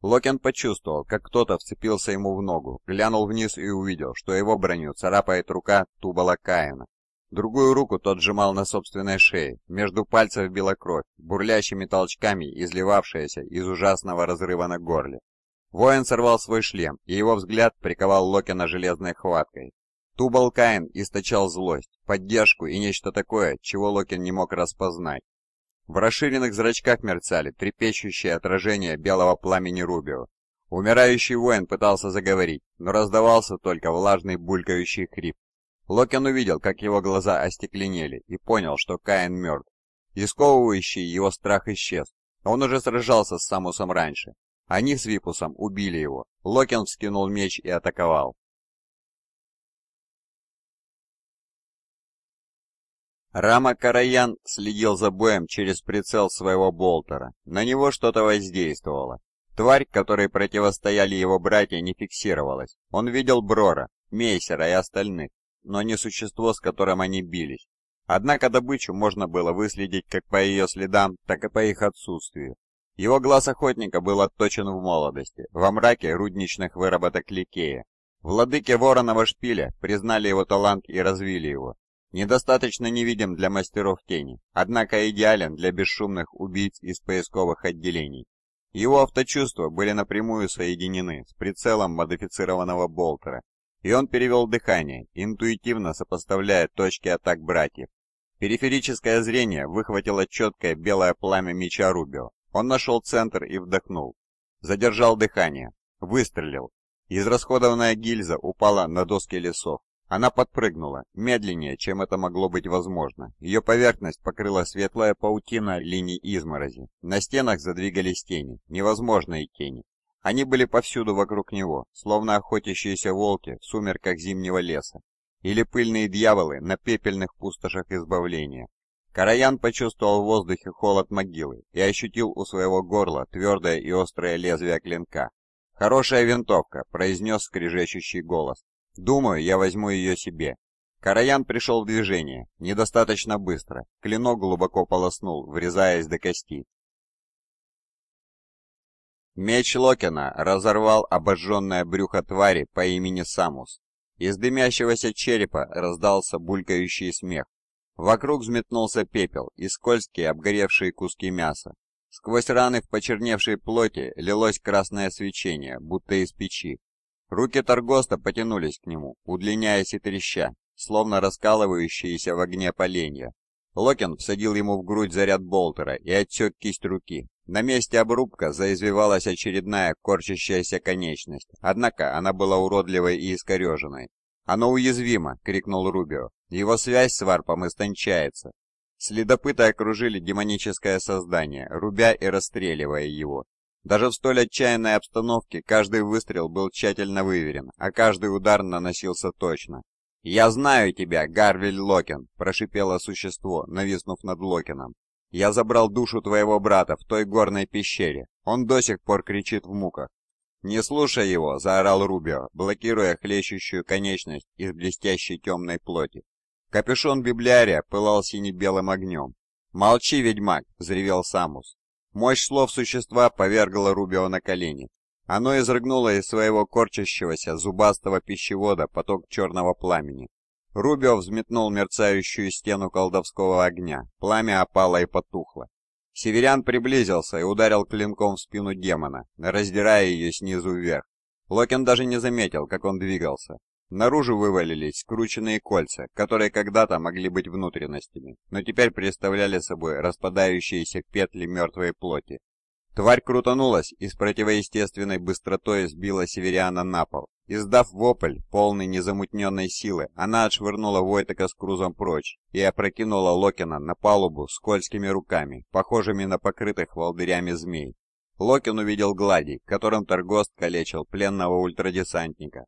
Локен почувствовал, как кто-то вцепился ему в ногу, глянул вниз и увидел, что его броню царапает рука Тубала Каина. Другую руку тот сжимал на собственной шее, между пальцев била кровь, бурлящими толчками изливавшаяся из ужасного разрыва на горле. Воин сорвал свой шлем, и его взгляд приковал Локена железной хваткой. Тубалкаин источал злость, поддержку и нечто такое, чего Локин не мог распознать. В расширенных зрачках мерцали трепещущие отражения белого пламени Рубио. Умирающий воин пытался заговорить, но раздавался только влажный булькающий хрип. Локин увидел, как его глаза остекленели, и понял, что Каин мертв. Исковывающий его страх исчез. Он уже сражался с Самусом раньше. Они с Випусом убили его. Локин вскинул меч и атаковал. Рама Караян следил за боем через прицел своего болтера. На него что-то воздействовало. Тварь, которой противостояли его братья, не фиксировалась. Он видел Брора, Мейсера и остальных, но не существо, с которым они бились. Однако добычу можно было выследить как по ее следам, так и по их отсутствию. Его глаз охотника был отточен в молодости, во мраке рудничных выработок Ликея. Владыки вороного шпиля признали его талант и развили его. Недостаточно невидим для мастеров тени, однако идеален для бесшумных убийц из поисковых отделений. Его авточувства были напрямую соединены с прицелом модифицированного болтера, и он перевел дыхание, интуитивно сопоставляя точки атак братьев. Периферическое зрение выхватило четкое белое пламя меча Рубио. Он нашел центр и вдохнул. Задержал дыхание. Выстрелил. Израсходованная гильза упала на доски лесов, она подпрыгнула, медленнее, чем это могло быть возможно. Ее поверхность покрыла светлая паутина линий изморози. На стенах задвигались тени, невозможные тени. Они были повсюду вокруг него, словно охотящиеся волки в сумерках зимнего леса или пыльные дьяволы на пепельных пустошах избавления. Караян почувствовал в воздухе холод могилы и ощутил у своего горла твердое и острое лезвие клинка. «Хорошая винтовка», — произнес скрежещущий голос. Думаю, я возьму ее себе. Караян пришел в движение, недостаточно быстро. Клинок глубоко полоснул, врезаясь до кости. Меч Локина разорвал обожженное брюхо твари по имени Самус. Из дымящегося черепа раздался булькающий смех. Вокруг взметнулся пепел и скользкие обгоревшие куски мяса. Сквозь раны в почерневшей плоти лилось красное свечение, будто из печи, Руки Торгоста потянулись к нему, удлиняясь и треща, словно раскалывающиеся в огне поленья. Локин всадил ему в грудь заряд болтера и отсек кисть руки. На месте обрубка заизвивалась очередная корчащаяся конечность, однако она была уродливой и искореженной. «Оно уязвимо!» — крикнул Рубио. «Его связь с варпом истончается!» Следопыты окружили демоническое создание, рубя и расстреливая его. Даже в столь отчаянной обстановке каждый выстрел был тщательно выверен, а каждый удар наносился точно. «Я знаю тебя, Гарвиль Локин!» – прошипело существо, нависнув над Локином. «Я забрал душу твоего брата в той горной пещере. Он до сих пор кричит в муках. «Не слушай его!» — заорал Рубио, блокируя хлещущую конечность из блестящей темной плоти. Капюшон библиария пылал сине-белым огнем. «Молчи, ведьмак!» — взревел Самус. Мощь слов существа повергла Рубио на колени. Оно изрыгнуло из своего корчащегося зубастого пищевода поток черного пламени. Рубио взметнул мерцающую стену колдовского огня. Пламя опало и потухло. Северян приблизился и ударил клинком в спину демона, раздирая ее снизу вверх. Локин даже не заметил, как он двигался. Наружу вывалились скрученные кольца, которые когда-то могли быть внутренностями, но теперь представляли собой распадающиеся петли мертвой плоти. Тварь крутанулась и с противоестественной быстротой сбила северяна на пол. Издав вопль, полный незамутненной силы, она отшвырнула Войтека с крузом прочь и опрокинула Локина на палубу скользкими руками, похожими на покрытых волдырями змей. Локин увидел глади, которым Торгост калечил пленного ультрадесантника,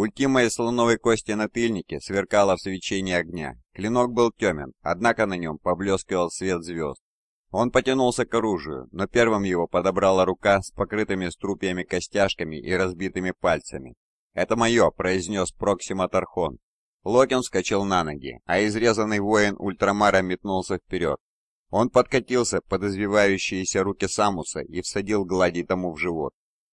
Ультима из слоновой кости на тыльнике сверкала в свечении огня. Клинок был темен, однако на нем поблескивал свет звезд. Он потянулся к оружию, но первым его подобрала рука с покрытыми струпьями костяшками и разбитыми пальцами. «Это мое», — произнес Проксима Тархон. Локин вскочил на ноги, а изрезанный воин Ультрамара метнулся вперед. Он подкатился под извивающиеся руки Самуса и всадил глади тому в живот.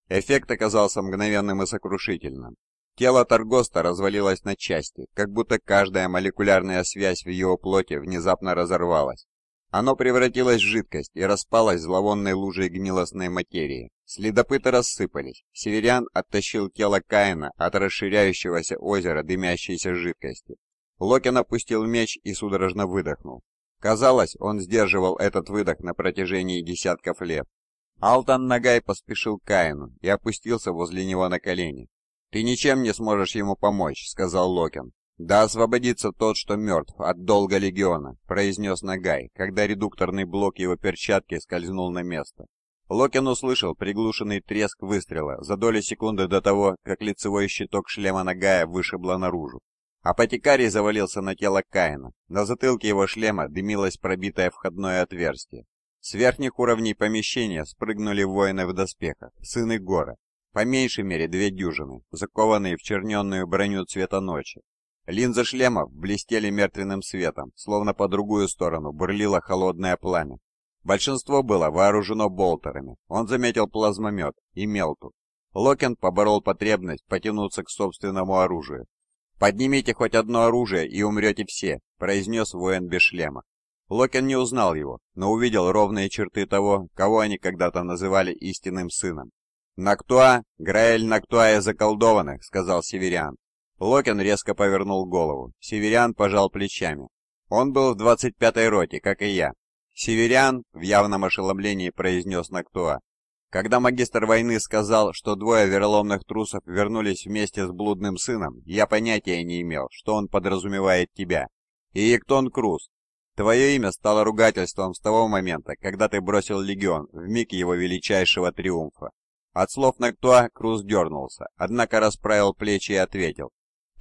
Эффект оказался мгновенным и сокрушительным. Тело Таргоста развалилось на части, как будто каждая молекулярная связь в его плоти внезапно разорвалась. Оно превратилось в жидкость и распалось зловонной лужей гнилостной материи. Следопыты рассыпались. Северян оттащил тело Каина от расширяющегося озера дымящейся жидкости. Локин опустил меч и судорожно выдохнул. Казалось, он сдерживал этот выдох на протяжении десятков лет. Алтан Нагай поспешил к Каину и опустился возле него на колени. «Ты ничем не сможешь ему помочь», — сказал Локин. «Да освободится тот, что мертв, от долга легиона», — произнес Нагай, когда редукторный блок его перчатки скользнул на место. Локин услышал приглушенный треск выстрела за доли секунды до того, как лицевой щиток шлема Нагая вышибло наружу. Апотекарий завалился на тело Каина. На затылке его шлема дымилось пробитое входное отверстие. С верхних уровней помещения спрыгнули воины в доспехах, сыны Гора по меньшей мере две дюжины, закованные в черненную броню цвета ночи. Линзы шлемов блестели мертвенным светом, словно по другую сторону бурлило холодное пламя. Большинство было вооружено болтерами. Он заметил плазмомет и мелту. Локен поборол потребность потянуться к собственному оружию. «Поднимите хоть одно оружие и умрете все», — произнес воин без шлема. Локен не узнал его, но увидел ровные черты того, кого они когда-то называли истинным сыном. «Нактуа! Граэль Нактуая заколдованных!» — сказал Северян. Локин резко повернул голову. Северян пожал плечами. Он был в 25-й роте, как и я. Северян в явном ошеломлении произнес Нактуа. Когда магистр войны сказал, что двое вероломных трусов вернулись вместе с блудным сыном, я понятия не имел, что он подразумевает тебя. И Ектон Круз, твое имя стало ругательством с того момента, когда ты бросил легион в миг его величайшего триумфа. От слов Нактуа Круз дернулся, однако расправил плечи и ответил.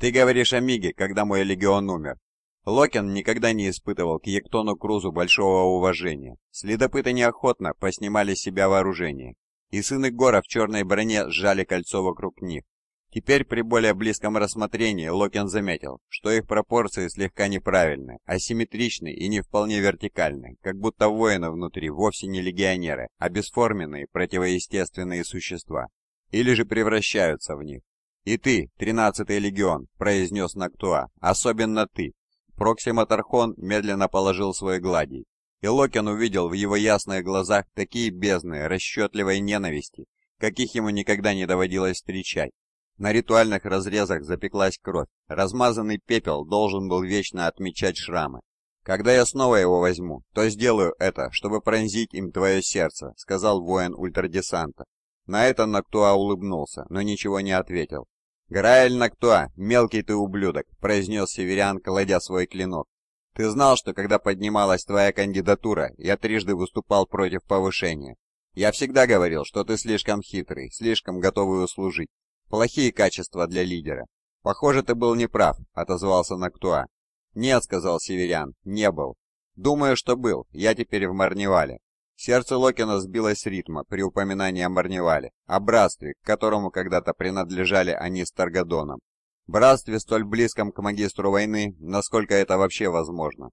«Ты говоришь о Миге, когда мой легион умер». Локин никогда не испытывал к Ектону Крузу большого уважения. Следопыты неохотно поснимали с себя вооружение, и сыны Гора в черной броне сжали кольцо вокруг них, Теперь при более близком рассмотрении Локин заметил, что их пропорции слегка неправильны, асимметричны и не вполне вертикальны, как будто воины внутри вовсе не легионеры, а бесформенные противоестественные существа. Или же превращаются в них. «И ты, тринадцатый легион», — произнес Нактуа, — «особенно ты». Проксима Тархон медленно положил свой гладий, и Локин увидел в его ясных глазах такие бездны расчетливой ненависти, каких ему никогда не доводилось встречать. На ритуальных разрезах запеклась кровь. Размазанный пепел должен был вечно отмечать шрамы. «Когда я снова его возьму, то сделаю это, чтобы пронзить им твое сердце», — сказал воин ультрадесанта. На это Нактуа улыбнулся, но ничего не ответил. «Граэль Нактуа, мелкий ты ублюдок», — произнес северян, кладя свой клинок. «Ты знал, что когда поднималась твоя кандидатура, я трижды выступал против повышения. Я всегда говорил, что ты слишком хитрый, слишком готовый услужить. Плохие качества для лидера. Похоже, ты был неправ, отозвался Нактуа. Нет, сказал Северян, не был. Думаю, что был, я теперь в Марневале. Сердце Локина сбилось с ритма при упоминании о Марневале, о братстве, к которому когда-то принадлежали они с Таргадоном. Братстве, столь близком к магистру войны, насколько это вообще возможно.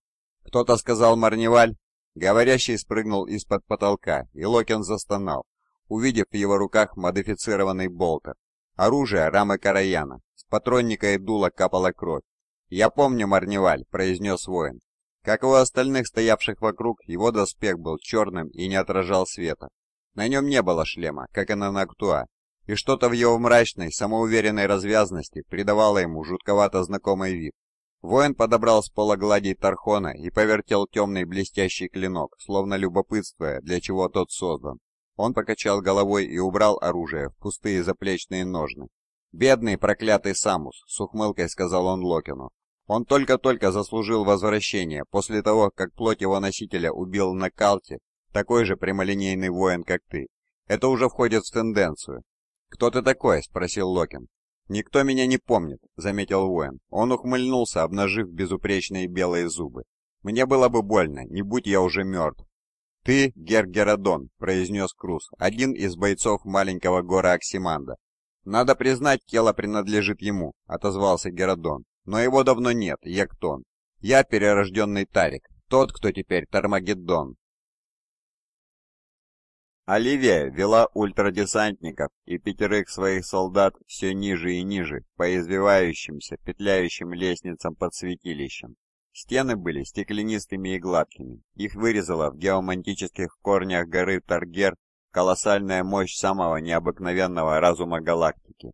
Кто-то сказал Марневаль, говорящий спрыгнул из-под потолка, и Локин застонал, увидев в его руках модифицированный болтер. Оружие рамы Караяна. С патронника и дула капала кровь. «Я помню, Марневаль», — произнес воин. Как и у остальных стоявших вокруг, его доспех был черным и не отражал света. На нем не было шлема, как и на Нактуа, и что-то в его мрачной, самоуверенной развязности придавало ему жутковато знакомый вид. Воин подобрал с пола гладий Тархона и повертел темный блестящий клинок, словно любопытствуя, для чего тот создан. Он покачал головой и убрал оружие в пустые заплечные ножны. «Бедный проклятый Самус», — с ухмылкой сказал он Локину. «Он только-только заслужил возвращение после того, как плоть его носителя убил на Калте такой же прямолинейный воин, как ты. Это уже входит в тенденцию». «Кто ты такой?» — спросил Локин. «Никто меня не помнит», — заметил воин. Он ухмыльнулся, обнажив безупречные белые зубы. «Мне было бы больно, не будь я уже мертв». «Ты Гергерадон», — произнес Круз, один из бойцов маленького гора Оксиманда. «Надо признать, тело принадлежит ему», — отозвался Геродон. «Но его давно нет, яктон. Я перерожденный Тарик, тот, кто теперь Тармагеддон». Оливия вела ультрадесантников и пятерых своих солдат все ниже и ниже по извивающимся, петляющим лестницам под святилищем. Стены были стеклянистыми и гладкими. Их вырезала в геомантических корнях горы Таргер колоссальная мощь самого необыкновенного разума галактики.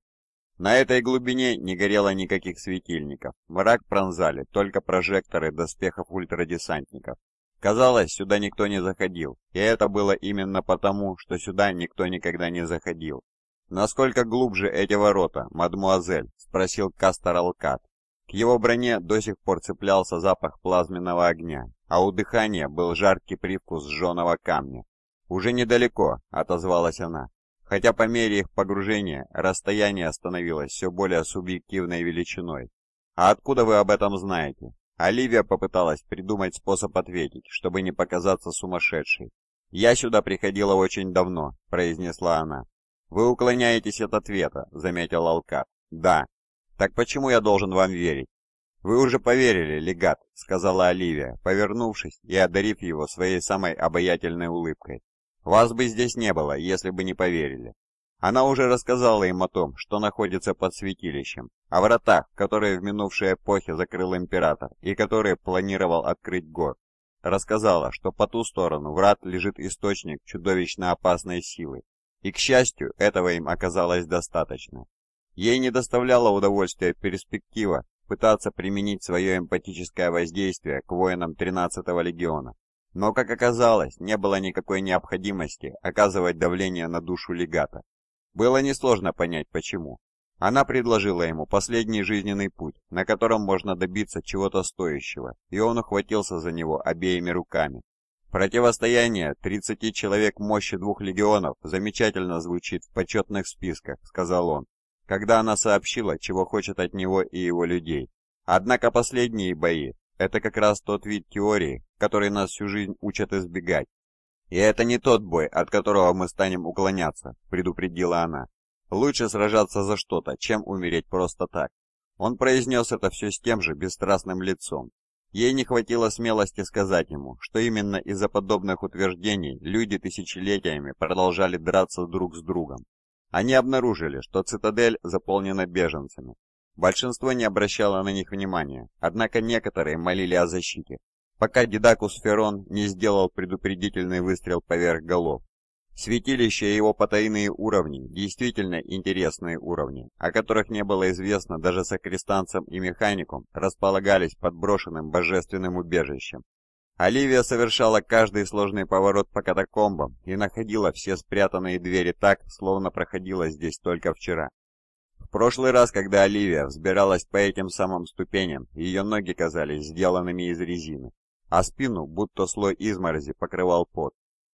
На этой глубине не горело никаких светильников. Мрак пронзали только прожекторы доспехов ультрадесантников. Казалось, сюда никто не заходил, и это было именно потому, что сюда никто никогда не заходил. «Насколько глубже эти ворота, мадмуазель?» — спросил Кастер Алкат. К его броне до сих пор цеплялся запах плазменного огня, а у дыхания был жаркий привкус сжженного камня. «Уже недалеко», — отозвалась она. Хотя по мере их погружения расстояние становилось все более субъективной величиной. «А откуда вы об этом знаете?» Оливия попыталась придумать способ ответить, чтобы не показаться сумасшедшей. «Я сюда приходила очень давно», — произнесла она. «Вы уклоняетесь от ответа», — заметил Алкат. «Да, так почему я должен вам верить? Вы уже поверили, легат, сказала Оливия, повернувшись и одарив его своей самой обаятельной улыбкой. Вас бы здесь не было, если бы не поверили. Она уже рассказала им о том, что находится под святилищем, о вратах, которые в минувшей эпохе закрыл император и которые планировал открыть Гор. Рассказала, что по ту сторону врат лежит источник чудовищно опасной силы. И, к счастью, этого им оказалось достаточно. Ей не доставляло удовольствия перспектива пытаться применить свое эмпатическое воздействие к воинам 13-го легиона. Но, как оказалось, не было никакой необходимости оказывать давление на душу легата. Было несложно понять, почему. Она предложила ему последний жизненный путь, на котором можно добиться чего-то стоящего, и он ухватился за него обеими руками. «Противостояние 30 человек мощи двух легионов замечательно звучит в почетных списках», — сказал он когда она сообщила, чего хочет от него и его людей. Однако последние бои – это как раз тот вид теории, который нас всю жизнь учат избегать. «И это не тот бой, от которого мы станем уклоняться», – предупредила она. «Лучше сражаться за что-то, чем умереть просто так». Он произнес это все с тем же бесстрастным лицом. Ей не хватило смелости сказать ему, что именно из-за подобных утверждений люди тысячелетиями продолжали драться друг с другом. Они обнаружили, что цитадель заполнена беженцами. Большинство не обращало на них внимания, однако некоторые молили о защите, пока Дедакус Ферон не сделал предупредительный выстрел поверх голов. Святилище и его потайные уровни – действительно интересные уровни, о которых не было известно даже сокрестанцам и механикам, располагались под брошенным божественным убежищем Оливия совершала каждый сложный поворот по катакомбам и находила все спрятанные двери так, словно проходила здесь только вчера. В прошлый раз, когда Оливия взбиралась по этим самым ступеням, ее ноги казались сделанными из резины, а спину будто слой изморози покрывал пот.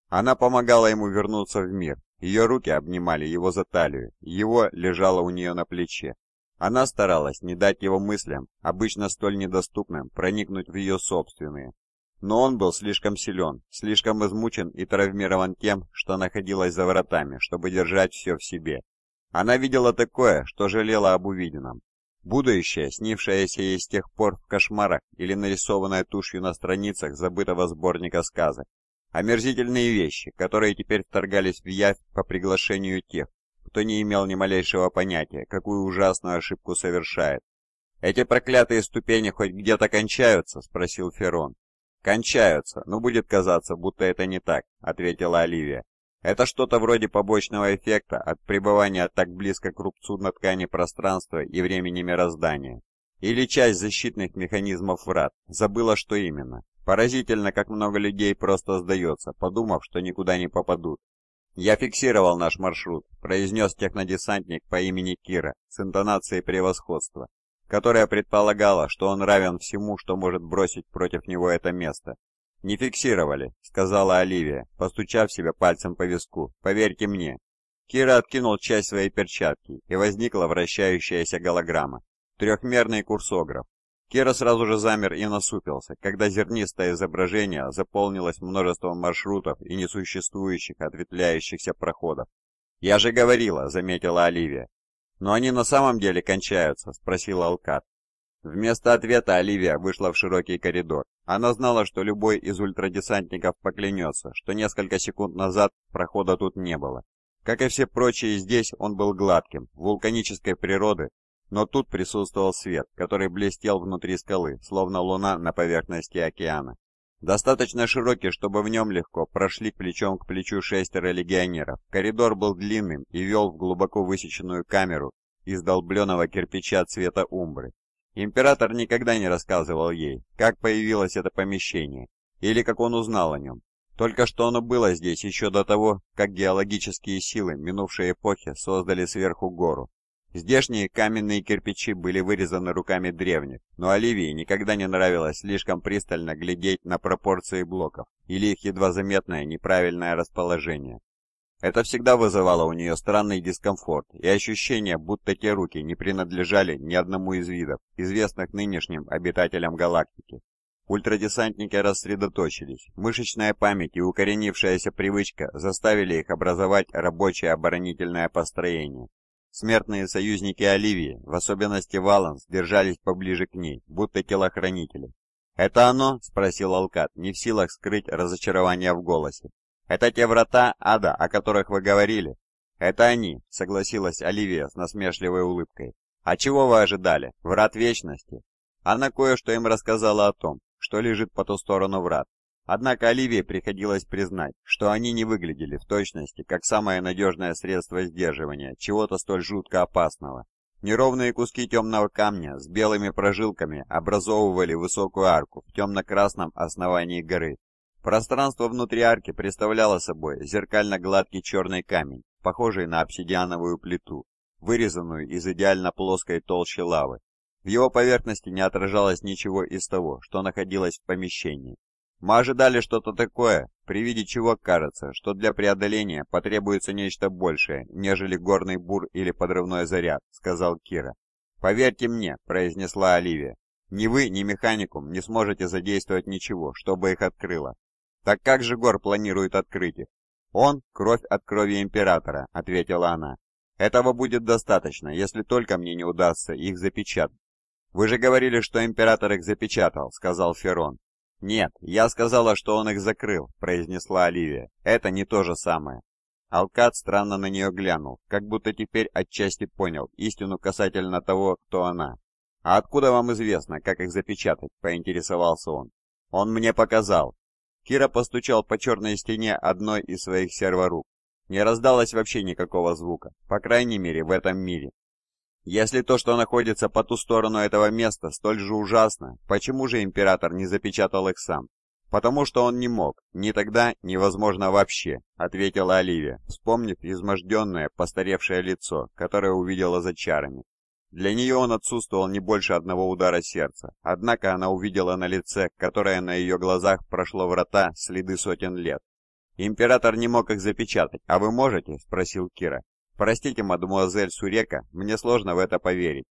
Она помогала ему вернуться в мир, ее руки обнимали его за талию, его лежало у нее на плече. Она старалась не дать его мыслям, обычно столь недоступным, проникнуть в ее собственные, но он был слишком силен, слишком измучен и травмирован тем, что находилась за вратами, чтобы держать все в себе. Она видела такое, что жалела об увиденном. Будущее, снившееся ей с тех пор в кошмарах или нарисованное тушью на страницах забытого сборника сказок. Омерзительные вещи, которые теперь вторгались в явь по приглашению тех, кто не имел ни малейшего понятия, какую ужасную ошибку совершает. «Эти проклятые ступени хоть где-то кончаются?» — спросил Ферон. «Кончаются, но ну, будет казаться, будто это не так», — ответила Оливия. «Это что-то вроде побочного эффекта от пребывания так близко к рубцу на ткани пространства и времени мироздания. Или часть защитных механизмов врат, забыла, что именно. Поразительно, как много людей просто сдается, подумав, что никуда не попадут. «Я фиксировал наш маршрут», — произнес технодесантник по имени Кира с интонацией превосходства которая предполагала, что он равен всему, что может бросить против него это место. «Не фиксировали», — сказала Оливия, постучав себя пальцем по виску. «Поверьте мне». Кира откинул часть своей перчатки, и возникла вращающаяся голограмма. Трехмерный курсограф. Кира сразу же замер и насупился, когда зернистое изображение заполнилось множеством маршрутов и несуществующих ответвляющихся проходов. «Я же говорила», — заметила Оливия, «Но они на самом деле кончаются?» — спросил Алкат. Вместо ответа Оливия вышла в широкий коридор. Она знала, что любой из ультрадесантников поклянется, что несколько секунд назад прохода тут не было. Как и все прочие здесь, он был гладким, вулканической природы, но тут присутствовал свет, который блестел внутри скалы, словно луна на поверхности океана достаточно широкий, чтобы в нем легко прошли плечом к плечу шестеро легионеров. Коридор был длинным и вел в глубоко высеченную камеру из долбленного кирпича цвета умбры. Император никогда не рассказывал ей, как появилось это помещение, или как он узнал о нем. Только что оно было здесь еще до того, как геологические силы минувшей эпохи создали сверху гору, Здешние каменные кирпичи были вырезаны руками древних, но Оливии никогда не нравилось слишком пристально глядеть на пропорции блоков или их едва заметное неправильное расположение. Это всегда вызывало у нее странный дискомфорт и ощущение, будто те руки не принадлежали ни одному из видов, известных нынешним обитателям галактики. Ультрадесантники рассредоточились. Мышечная память и укоренившаяся привычка заставили их образовать рабочее оборонительное построение, Смертные союзники Оливии, в особенности Валанс, держались поближе к ней, будто телохранители. «Это оно?» — спросил Алкат, не в силах скрыть разочарование в голосе. «Это те врата ада, о которых вы говорили?» «Это они», — согласилась Оливия с насмешливой улыбкой. «А чего вы ожидали? Врат Вечности?» Она кое-что им рассказала о том, что лежит по ту сторону врат, Однако Оливии приходилось признать, что они не выглядели в точности как самое надежное средство сдерживания чего-то столь жутко опасного. Неровные куски темного камня с белыми прожилками образовывали высокую арку в темно-красном основании горы. Пространство внутри арки представляло собой зеркально-гладкий черный камень, похожий на обсидиановую плиту, вырезанную из идеально плоской толщи лавы. В его поверхности не отражалось ничего из того, что находилось в помещении, мы ожидали что-то такое, при виде чего кажется, что для преодоления потребуется нечто большее, нежели горный бур или подрывной заряд», — сказал Кира. «Поверьте мне», — произнесла Оливия, — «ни вы, ни механикум не сможете задействовать ничего, чтобы их открыло». «Так как же Гор планирует открыть их?» «Он — кровь от крови Императора», — ответила она. «Этого будет достаточно, если только мне не удастся их запечатать». «Вы же говорили, что Император их запечатал», — сказал Ферон. «Нет, я сказала, что он их закрыл», — произнесла Оливия. «Это не то же самое». Алкат странно на нее глянул, как будто теперь отчасти понял истину касательно того, кто она. «А откуда вам известно, как их запечатать?» — поинтересовался он. «Он мне показал». Кира постучал по черной стене одной из своих серворук. Не раздалось вообще никакого звука, по крайней мере, в этом мире. Если то, что находится по ту сторону этого места, столь же ужасно, почему же император не запечатал их сам? «Потому что он не мог. Ни тогда, ни, возможно, вообще», — ответила Оливия, вспомнив изможденное, постаревшее лицо, которое увидела за чарами. Для нее он отсутствовал не больше одного удара сердца, однако она увидела на лице, которое на ее глазах прошло врата, следы сотен лет. «Император не мог их запечатать, а вы можете?» — спросил Кира. Простите, мадемуазель Сурека, мне сложно в это поверить.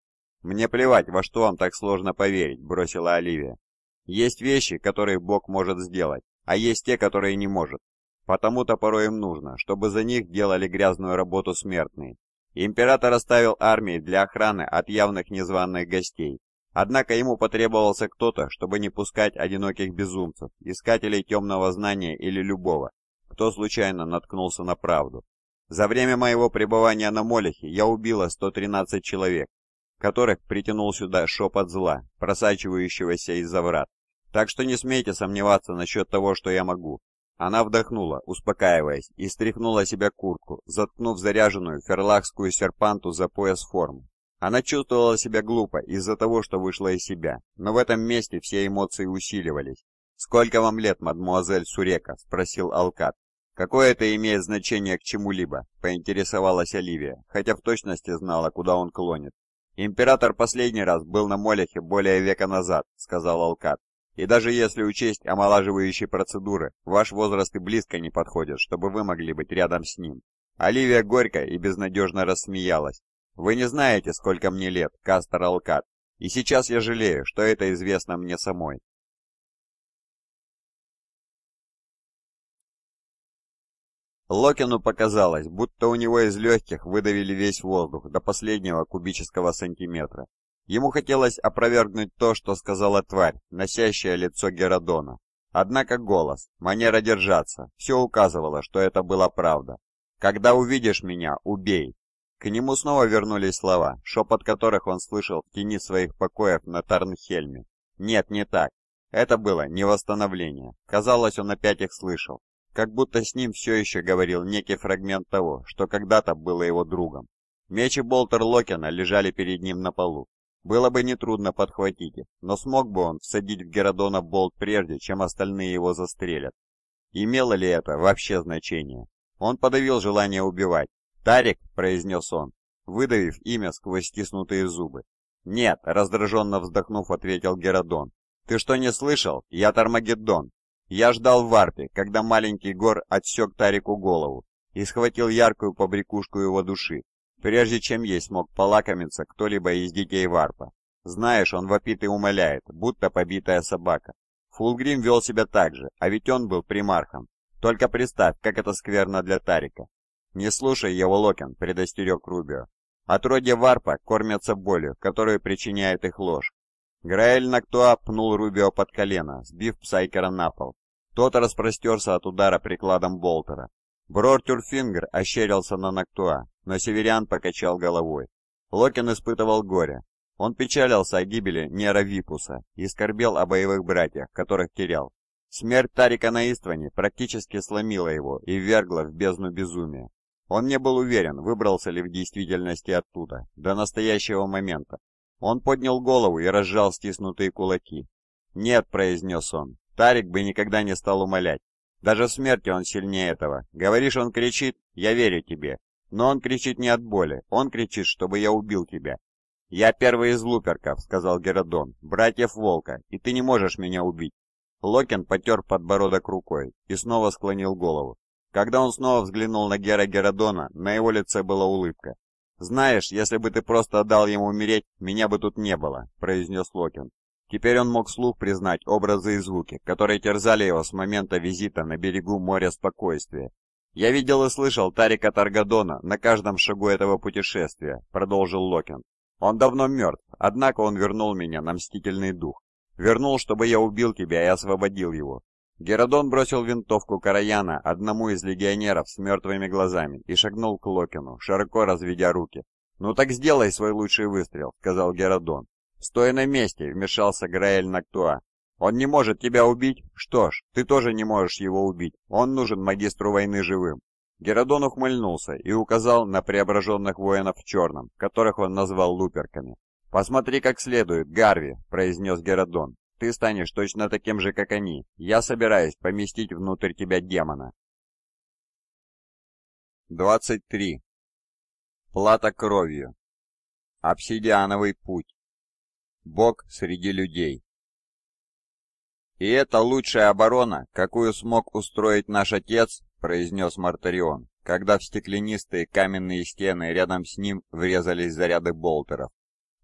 Мне плевать, во что вам так сложно поверить, бросила Оливия. Есть вещи, которые Бог может сделать, а есть те, которые не может. Потому-то порой им нужно, чтобы за них делали грязную работу смертные. Император оставил армии для охраны от явных незваных гостей. Однако ему потребовался кто-то, чтобы не пускать одиноких безумцев, искателей темного знания или любого, кто случайно наткнулся на правду. За время моего пребывания на Молехе я убила 113 человек, которых притянул сюда шепот зла, просачивающегося из-за врат. Так что не смейте сомневаться насчет того, что я могу. Она вдохнула, успокаиваясь, и стряхнула себя куртку, заткнув заряженную ферлахскую серпанту за пояс формы. Она чувствовала себя глупо из-за того, что вышла из себя, но в этом месте все эмоции усиливались. «Сколько вам лет, мадмуазель Сурека?» – спросил Алкат. «Какое это имеет значение к чему-либо?» – поинтересовалась Оливия, хотя в точности знала, куда он клонит. «Император последний раз был на Молехе более века назад», – сказал Алкат. «И даже если учесть омолаживающие процедуры, ваш возраст и близко не подходит, чтобы вы могли быть рядом с ним». Оливия горько и безнадежно рассмеялась. «Вы не знаете, сколько мне лет, Кастер Алкат, и сейчас я жалею, что это известно мне самой. Локину показалось, будто у него из легких выдавили весь воздух до последнего кубического сантиметра. Ему хотелось опровергнуть то, что сказала тварь, носящая лицо Геродона. Однако голос, манера держаться, все указывало, что это была правда. «Когда увидишь меня, убей!» К нему снова вернулись слова, шепот которых он слышал в тени своих покоев на Тарнхельме. «Нет, не так. Это было не восстановление. Казалось, он опять их слышал. Как будто с ним все еще говорил некий фрагмент того, что когда-то было его другом. Меч и болтер Локина лежали перед ним на полу. Было бы нетрудно подхватить их, но смог бы он всадить в Геродона болт прежде, чем остальные его застрелят. Имело ли это вообще значение? Он подавил желание убивать. «Тарик!» — произнес он, выдавив имя сквозь стиснутые зубы. «Нет!» — раздраженно вздохнув, ответил Геродон. «Ты что не слышал? Я Тармагеддон!» Я ждал в варпе, когда маленький гор отсек Тарику голову и схватил яркую побрякушку его души, прежде чем ей смог полакомиться кто-либо из детей варпа. Знаешь, он вопит и умоляет, будто побитая собака. Фулгрим вел себя так же, а ведь он был примархом. Только представь, как это скверно для Тарика. «Не слушай его, локен, предостерег Рубио. Отродья варпа кормятся болью, которую причиняет их ложь. Граэль Нактуа пнул Рубио под колено, сбив Псайкера на пол. Кто-то распростерся от удара прикладом болтера. Брор Тюрфингер ощерился на Нактуа, но северян покачал головой. Локин испытывал горе. Он печалился о гибели Нера Випуса и скорбел о боевых братьях, которых терял. Смерть Тарика на Истване практически сломила его и ввергла в бездну безумия. Он не был уверен, выбрался ли в действительности оттуда, до настоящего момента. Он поднял голову и разжал стиснутые кулаки. «Нет», — произнес он, Тарик бы никогда не стал умолять. Даже в смерти он сильнее этого. Говоришь, он кричит, я верю тебе. Но он кричит не от боли, он кричит, чтобы я убил тебя. «Я первый из луперков», — сказал Геродон, — «братьев Волка, и ты не можешь меня убить». Локин потер подбородок рукой и снова склонил голову. Когда он снова взглянул на Гера Геродона, на его лице была улыбка. «Знаешь, если бы ты просто дал ему умереть, меня бы тут не было», — произнес Локин. Теперь он мог слух признать образы и звуки, которые терзали его с момента визита на берегу моря спокойствия. «Я видел и слышал Тарика Таргадона на каждом шагу этого путешествия», — продолжил Локин. «Он давно мертв, однако он вернул меня на мстительный дух. Вернул, чтобы я убил тебя и освободил его. Геродон бросил винтовку Караяна одному из легионеров с мертвыми глазами и шагнул к Локину, широко разведя руки. «Ну так сделай свой лучший выстрел», — сказал Геродон. «Стой на месте!» — вмешался Граэль Нактуа. «Он не может тебя убить? Что ж, ты тоже не можешь его убить. Он нужен магистру войны живым». Геродон ухмыльнулся и указал на преображенных воинов в черном, которых он назвал луперками. «Посмотри как следует, Гарви», — произнес Геродон. «Ты станешь точно таким же, как они. Я собираюсь поместить внутрь тебя демона». 23. Плата кровью. Обсидиановый путь. Бог среди людей. «И это лучшая оборона, какую смог устроить наш отец», — произнес Мартарион, когда в стеклянистые каменные стены рядом с ним врезались заряды болтеров.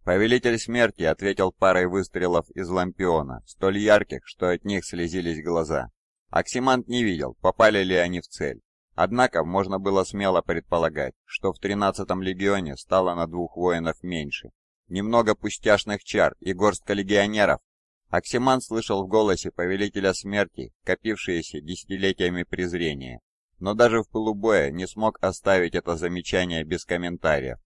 Повелитель смерти ответил парой выстрелов из лампиона, столь ярких, что от них слезились глаза. Оксимант не видел, попали ли они в цель. Однако можно было смело предполагать, что в 13-м легионе стало на двух воинов меньше, немного пустяшных чар и горстка легионеров, Оксиман слышал в голосе повелителя смерти, копившиеся десятилетиями презрения, но даже в полубое не смог оставить это замечание без комментариев.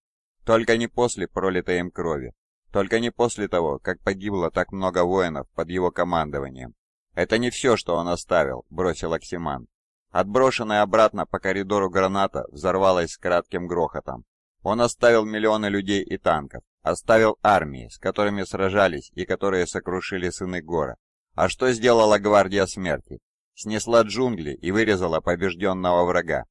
Только не после пролитой им крови, только не после того, как погибло так много воинов под его командованием. «Это не все, что он оставил», — бросил Оксиман. Отброшенная обратно по коридору граната взорвалась с кратким грохотом. Он оставил миллионы людей и танков, оставил армии, с которыми сражались и которые сокрушили сыны Гора. А что сделала гвардия смерти? Снесла джунгли и вырезала побежденного врага.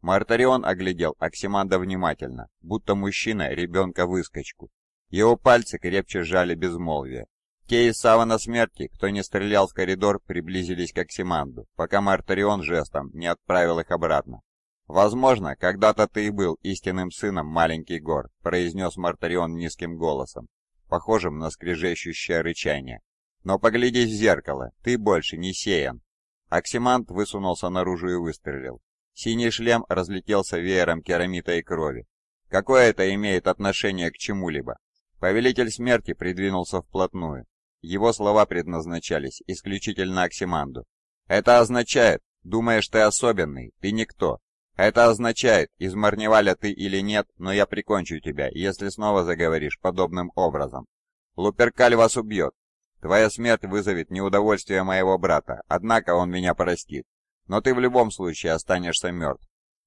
Мартарион оглядел Оксиманда внимательно, будто мужчина ребенка-выскочку. Его пальцы крепче сжали безмолвие. Те из савана смерти, кто не стрелял в коридор, приблизились к Оксиманду, пока Мартарион жестом не отправил их обратно. «Возможно, когда-то ты и был истинным сыном маленький гор», произнес Мартарион низким голосом, похожим на скрежещущее рычание. «Но погляди в зеркало, ты больше не сеян». Оксимант высунулся наружу и выстрелил. Синий шлем разлетелся веером керамита и крови. Какое это имеет отношение к чему-либо? Повелитель смерти придвинулся вплотную. Его слова предназначались исключительно Оксиманду. «Это означает, думаешь ты особенный, ты никто, это означает, из Марневаля ты или нет, но я прикончу тебя, если снова заговоришь подобным образом. Луперкаль вас убьет. Твоя смерть вызовет неудовольствие моего брата, однако он меня простит. Но ты в любом случае останешься мертв.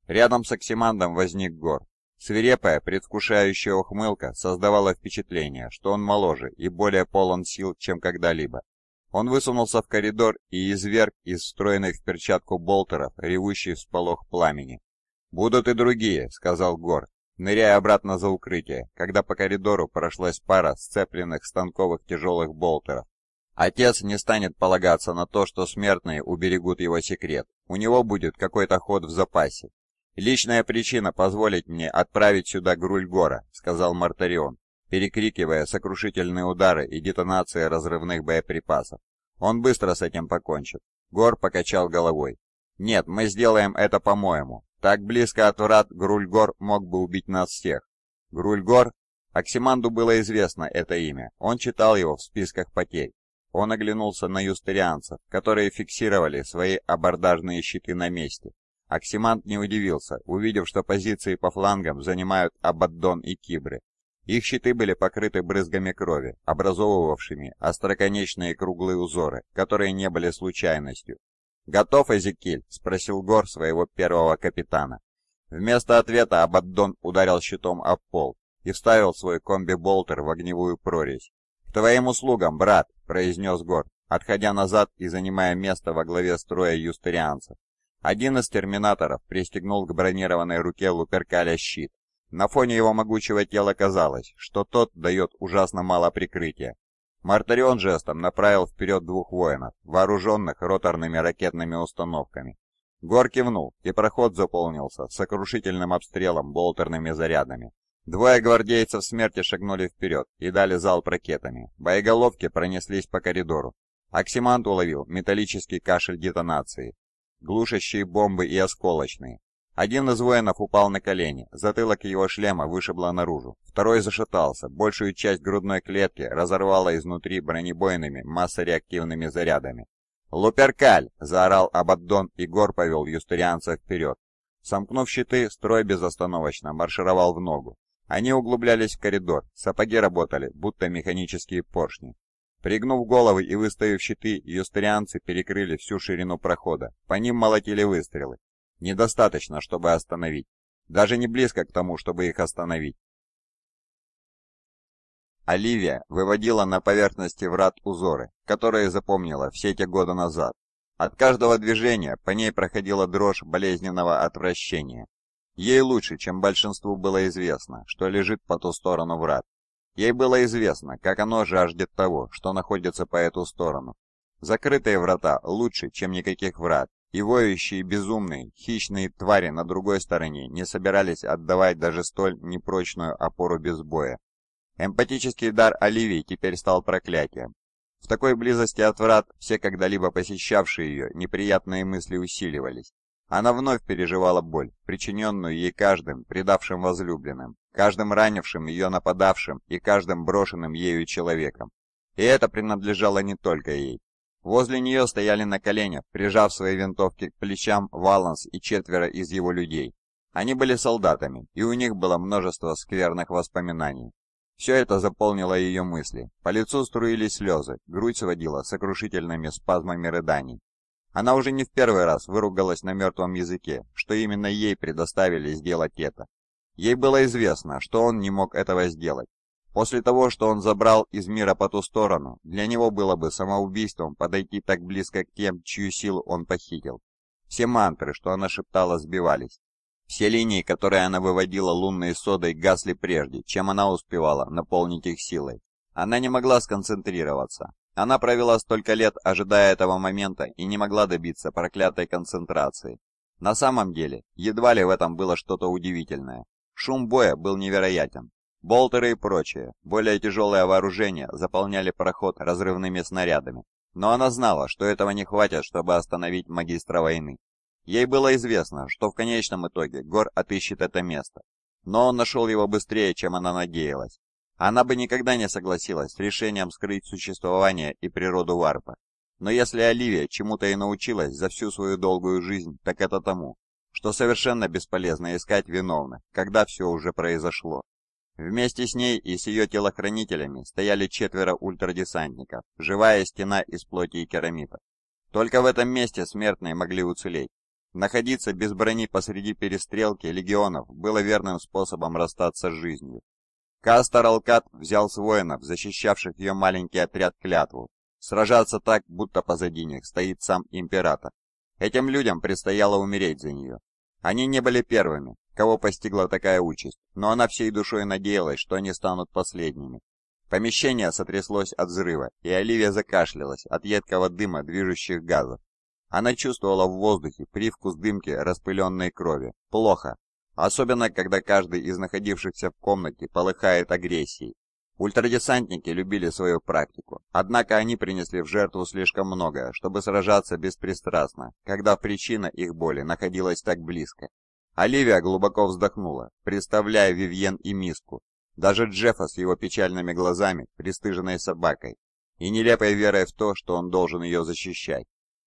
Рядом с Оксимандом возник Гор. Свирепая, предвкушающая ухмылка создавала впечатление, что он моложе и более полон сил, чем когда-либо. Он высунулся в коридор и изверг из встроенных в перчатку болтеров ревущий всполох пламени. «Будут и другие», — сказал Гор, ныряя обратно за укрытие, когда по коридору прошлась пара сцепленных станковых тяжелых болтеров. Отец не станет полагаться на то, что смертные уберегут его секрет. У него будет какой-то ход в запасе. «Личная причина позволить мне отправить сюда груль Гора, сказал Мартарион перекрикивая сокрушительные удары и детонации разрывных боеприпасов. Он быстро с этим покончит. Гор покачал головой. «Нет, мы сделаем это по-моему. Так близко от врат Грульгор мог бы убить нас всех». Грульгор? Оксиманду было известно это имя. Он читал его в списках потерь. Он оглянулся на юстерианцев, которые фиксировали свои абордажные щиты на месте. Оксимант не удивился, увидев, что позиции по флангам занимают Абаддон и Кибры. Их щиты были покрыты брызгами крови, образовывавшими остроконечные круглые узоры, которые не были случайностью. «Готов, Эзекиль?» — спросил Гор своего первого капитана. Вместо ответа Абаддон ударил щитом об пол и вставил свой комби-болтер в огневую прорезь. «К твоим услугам, брат!» — произнес Гор, отходя назад и занимая место во главе строя юстерианцев. Один из терминаторов пристегнул к бронированной руке Луперкаля щит, на фоне его могучего тела казалось, что тот дает ужасно мало прикрытия. Мартарион жестом направил вперед двух воинов, вооруженных роторными ракетными установками. Гор кивнул, и проход заполнился сокрушительным обстрелом болтерными зарядами. Двое гвардейцев смерти шагнули вперед и дали залп ракетами. Боеголовки пронеслись по коридору. Оксимант уловил металлический кашель детонации. Глушащие бомбы и осколочные. Один из воинов упал на колени, затылок его шлема вышибло наружу. Второй зашатался, большую часть грудной клетки разорвало изнутри бронебойными массореактивными зарядами. «Луперкаль!» — заорал Абаддон, и Гор повел юстерианца вперед. Сомкнув щиты, строй безостановочно маршировал в ногу. Они углублялись в коридор, сапоги работали, будто механические поршни. Пригнув головы и выставив щиты, юстерианцы перекрыли всю ширину прохода, по ним молотили выстрелы недостаточно, чтобы остановить. Даже не близко к тому, чтобы их остановить. Оливия выводила на поверхности врат узоры, которые запомнила все эти годы назад. От каждого движения по ней проходила дрожь болезненного отвращения. Ей лучше, чем большинству было известно, что лежит по ту сторону врат. Ей было известно, как оно жаждет того, что находится по эту сторону. Закрытые врата лучше, чем никаких врат, и воющие безумные, хищные твари на другой стороне не собирались отдавать даже столь непрочную опору без боя. Эмпатический дар Оливии теперь стал проклятием. В такой близости от врат все когда-либо посещавшие ее неприятные мысли усиливались. Она вновь переживала боль, причиненную ей каждым предавшим возлюбленным, каждым ранившим ее нападавшим и каждым брошенным ею человеком. И это принадлежало не только ей. Возле нее стояли на коленях, прижав свои винтовки к плечам, Валанс и четверо из его людей. Они были солдатами, и у них было множество скверных воспоминаний. Все это заполнило ее мысли. По лицу струились слезы, грудь сводила сокрушительными спазмами рыданий. Она уже не в первый раз выругалась на мертвом языке, что именно ей предоставили сделать это. Ей было известно, что он не мог этого сделать, После того, что он забрал из мира по ту сторону, для него было бы самоубийством подойти так близко к тем, чью силу он похитил. Все мантры, что она шептала, сбивались. Все линии, которые она выводила лунной содой, гасли прежде, чем она успевала наполнить их силой. Она не могла сконцентрироваться. Она провела столько лет, ожидая этого момента, и не могла добиться проклятой концентрации. На самом деле, едва ли в этом было что-то удивительное. Шум боя был невероятен. Болтеры и прочее, более тяжелое вооружение заполняли проход разрывными снарядами, но она знала, что этого не хватит, чтобы остановить магистра войны. Ей было известно, что в конечном итоге Гор отыщет это место, но он нашел его быстрее, чем она надеялась. Она бы никогда не согласилась с решением скрыть существование и природу варпа. Но если Оливия чему-то и научилась за всю свою долгую жизнь, так это тому, что совершенно бесполезно искать виновных, когда все уже произошло. Вместе с ней и с ее телохранителями стояли четверо ультрадесантников, живая стена из плоти и керамита. Только в этом месте смертные могли уцелеть. Находиться без брони посреди перестрелки легионов было верным способом расстаться с жизнью. Кастор Алкат взял с воинов, защищавших ее маленький отряд, клятву. Сражаться так, будто позади них стоит сам император. Этим людям предстояло умереть за нее. Они не были первыми, кого постигла такая участь, но она всей душой надеялась, что они станут последними. Помещение сотряслось от взрыва, и Оливия закашлялась от едкого дыма движущих газов. Она чувствовала в воздухе привкус дымки распыленной крови. Плохо. Особенно, когда каждый из находившихся в комнате полыхает агрессией. Ультрадесантники любили свою практику, однако они принесли в жертву слишком многое, чтобы сражаться беспристрастно, когда причина их боли находилась так близко. Оливия глубоко вздохнула, представляя Вивьен и миску, даже Джеффа с его печальными глазами, пристыженной собакой, и нелепой верой в то, что он должен ее защищать.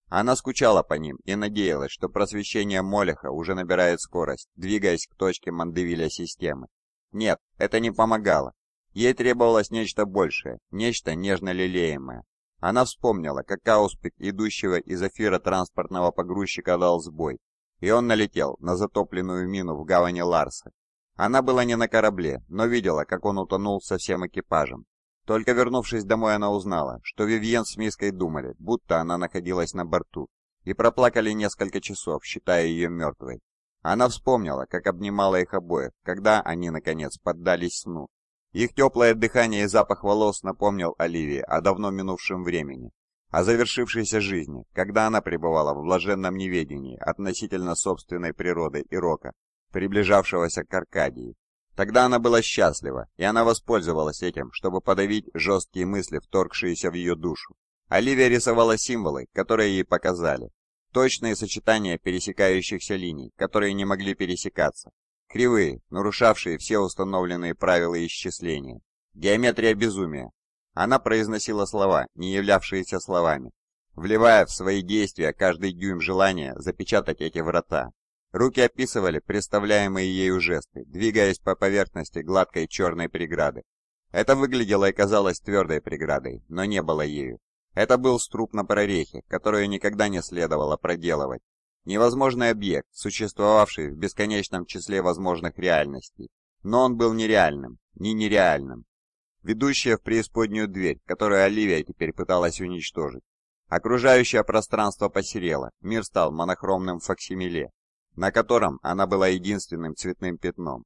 Она скучала по ним и надеялась, что просвещение Молеха уже набирает скорость, двигаясь к точке Мандевиля системы. Нет, это не помогало. Ей требовалось нечто большее, нечто нежно лелеемое. Она вспомнила, как ауспик идущего из эфира транспортного погрузчика дал сбой, и он налетел на затопленную мину в гавани Ларса. Она была не на корабле, но видела, как он утонул со всем экипажем. Только вернувшись домой, она узнала, что Вивьен с Миской думали, будто она находилась на борту, и проплакали несколько часов, считая ее мертвой. Она вспомнила, как обнимала их обоих, когда они, наконец, поддались сну. Их теплое дыхание и запах волос напомнил Оливии о давно минувшем времени, о завершившейся жизни, когда она пребывала в блаженном неведении относительно собственной природы и рока, приближавшегося к Аркадии. Тогда она была счастлива, и она воспользовалась этим, чтобы подавить жесткие мысли, вторгшиеся в ее душу. Оливия рисовала символы, которые ей показали. Точные сочетания пересекающихся линий, которые не могли пересекаться. Кривые, нарушавшие все установленные правила исчисления. Геометрия безумия, она произносила слова, не являвшиеся словами, вливая в свои действия каждый дюйм желания запечатать эти врата. Руки описывали представляемые ею жесты, двигаясь по поверхности гладкой черной преграды. Это выглядело и казалось твердой преградой, но не было ею. Это был струп на прорехе, которую никогда не следовало проделывать. Невозможный объект, существовавший в бесконечном числе возможных реальностей. Но он был нереальным, не нереальным ведущая в преисподнюю дверь, которую Оливия теперь пыталась уничтожить. Окружающее пространство посерело, мир стал монохромным факсимиле, на котором она была единственным цветным пятном.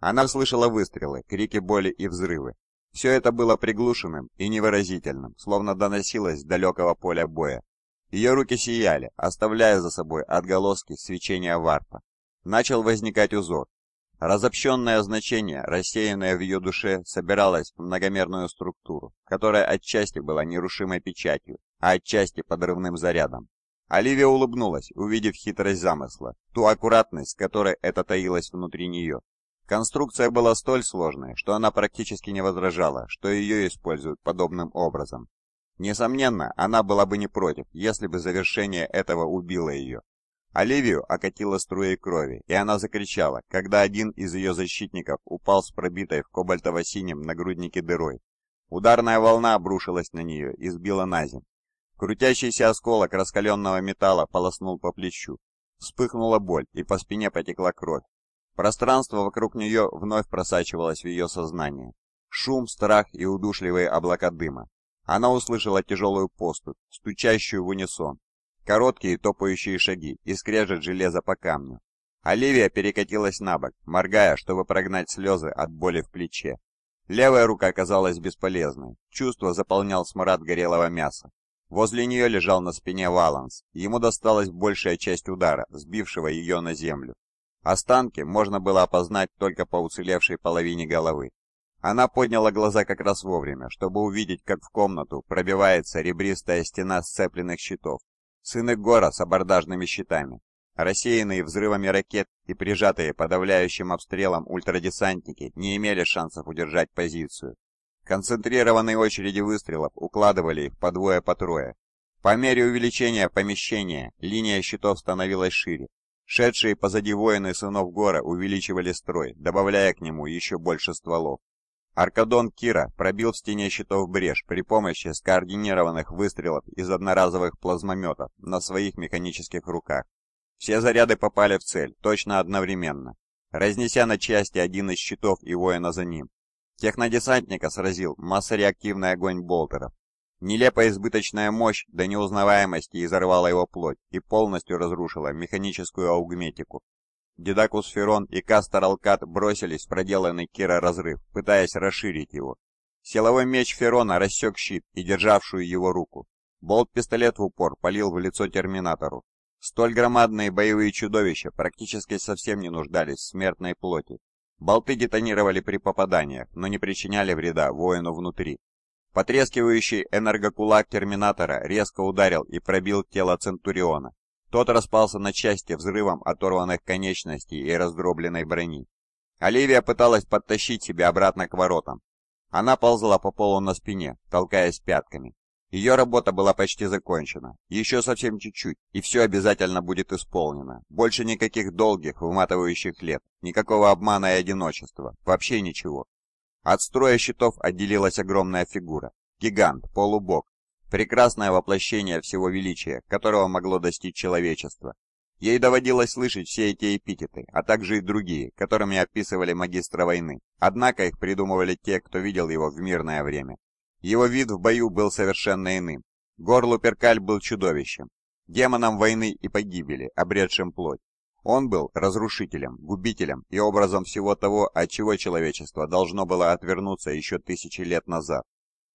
Она слышала выстрелы, крики боли и взрывы. Все это было приглушенным и невыразительным, словно доносилось с далекого поля боя. Ее руки сияли, оставляя за собой отголоски свечения варпа. Начал возникать узор, Разобщенное значение, рассеянное в ее душе, собиралось в многомерную структуру, которая отчасти была нерушимой печатью, а отчасти подрывным зарядом. Оливия улыбнулась, увидев хитрость замысла, ту аккуратность, с которой это таилось внутри нее. Конструкция была столь сложной, что она практически не возражала, что ее используют подобным образом. Несомненно, она была бы не против, если бы завершение этого убило ее. Оливию окатила струей крови, и она закричала, когда один из ее защитников упал с пробитой в кобальтово-синем нагруднике дырой. Ударная волна обрушилась на нее и сбила на землю. Крутящийся осколок раскаленного металла полоснул по плечу. Вспыхнула боль, и по спине потекла кровь. Пространство вокруг нее вновь просачивалось в ее сознание. Шум, страх и удушливые облака дыма. Она услышала тяжелую поступь, стучащую в унисон, Короткие топающие шаги и скрежет железа по камню. Оливия перекатилась на бок, моргая, чтобы прогнать слезы от боли в плече. Левая рука оказалась бесполезной. Чувство заполнял смрад горелого мяса. Возле нее лежал на спине Валанс. Ему досталась большая часть удара, сбившего ее на землю. Останки можно было опознать только по уцелевшей половине головы. Она подняла глаза как раз вовремя, чтобы увидеть, как в комнату пробивается ребристая стена сцепленных щитов, Сыны гора с абордажными щитами, рассеянные взрывами ракет и прижатые подавляющим обстрелом ультрадесантники не имели шансов удержать позицию. Концентрированные очереди выстрелов укладывали их по двое по трое. По мере увеличения помещения линия щитов становилась шире. Шедшие позади воины сынов гора увеличивали строй, добавляя к нему еще больше стволов. Аркадон Кира пробил в стене щитов брешь при помощи скоординированных выстрелов из одноразовых плазмометов на своих механических руках. Все заряды попали в цель, точно одновременно, разнеся на части один из щитов и воина за ним. Технодесантника сразил массореактивный огонь болтеров. Нелепая избыточная мощь до неузнаваемости изорвала его плоть и полностью разрушила механическую аугметику. Дедакус Ферон и Кастер Алкат бросились в проделанный Кира разрыв, пытаясь расширить его. Силовой меч Ферона рассек щит и державшую его руку. Болт-пистолет в упор палил в лицо Терминатору. Столь громадные боевые чудовища практически совсем не нуждались в смертной плоти. Болты детонировали при попаданиях, но не причиняли вреда воину внутри. Потрескивающий энергокулак Терминатора резко ударил и пробил тело Центуриона. Тот распался на части взрывом оторванных конечностей и раздробленной брони. Оливия пыталась подтащить себя обратно к воротам. Она ползла по полу на спине, толкаясь пятками. Ее работа была почти закончена. Еще совсем чуть-чуть, и все обязательно будет исполнено. Больше никаких долгих, выматывающих лет, никакого обмана и одиночества, вообще ничего. От строя щитов отделилась огромная фигура. Гигант, полубог, прекрасное воплощение всего величия, которого могло достичь человечество. Ей доводилось слышать все эти эпитеты, а также и другие, которыми описывали магистра войны, однако их придумывали те, кто видел его в мирное время. Его вид в бою был совершенно иным. Горлу Перкаль был чудовищем, демоном войны и погибели, обретшим плоть. Он был разрушителем, губителем и образом всего того, от чего человечество должно было отвернуться еще тысячи лет назад.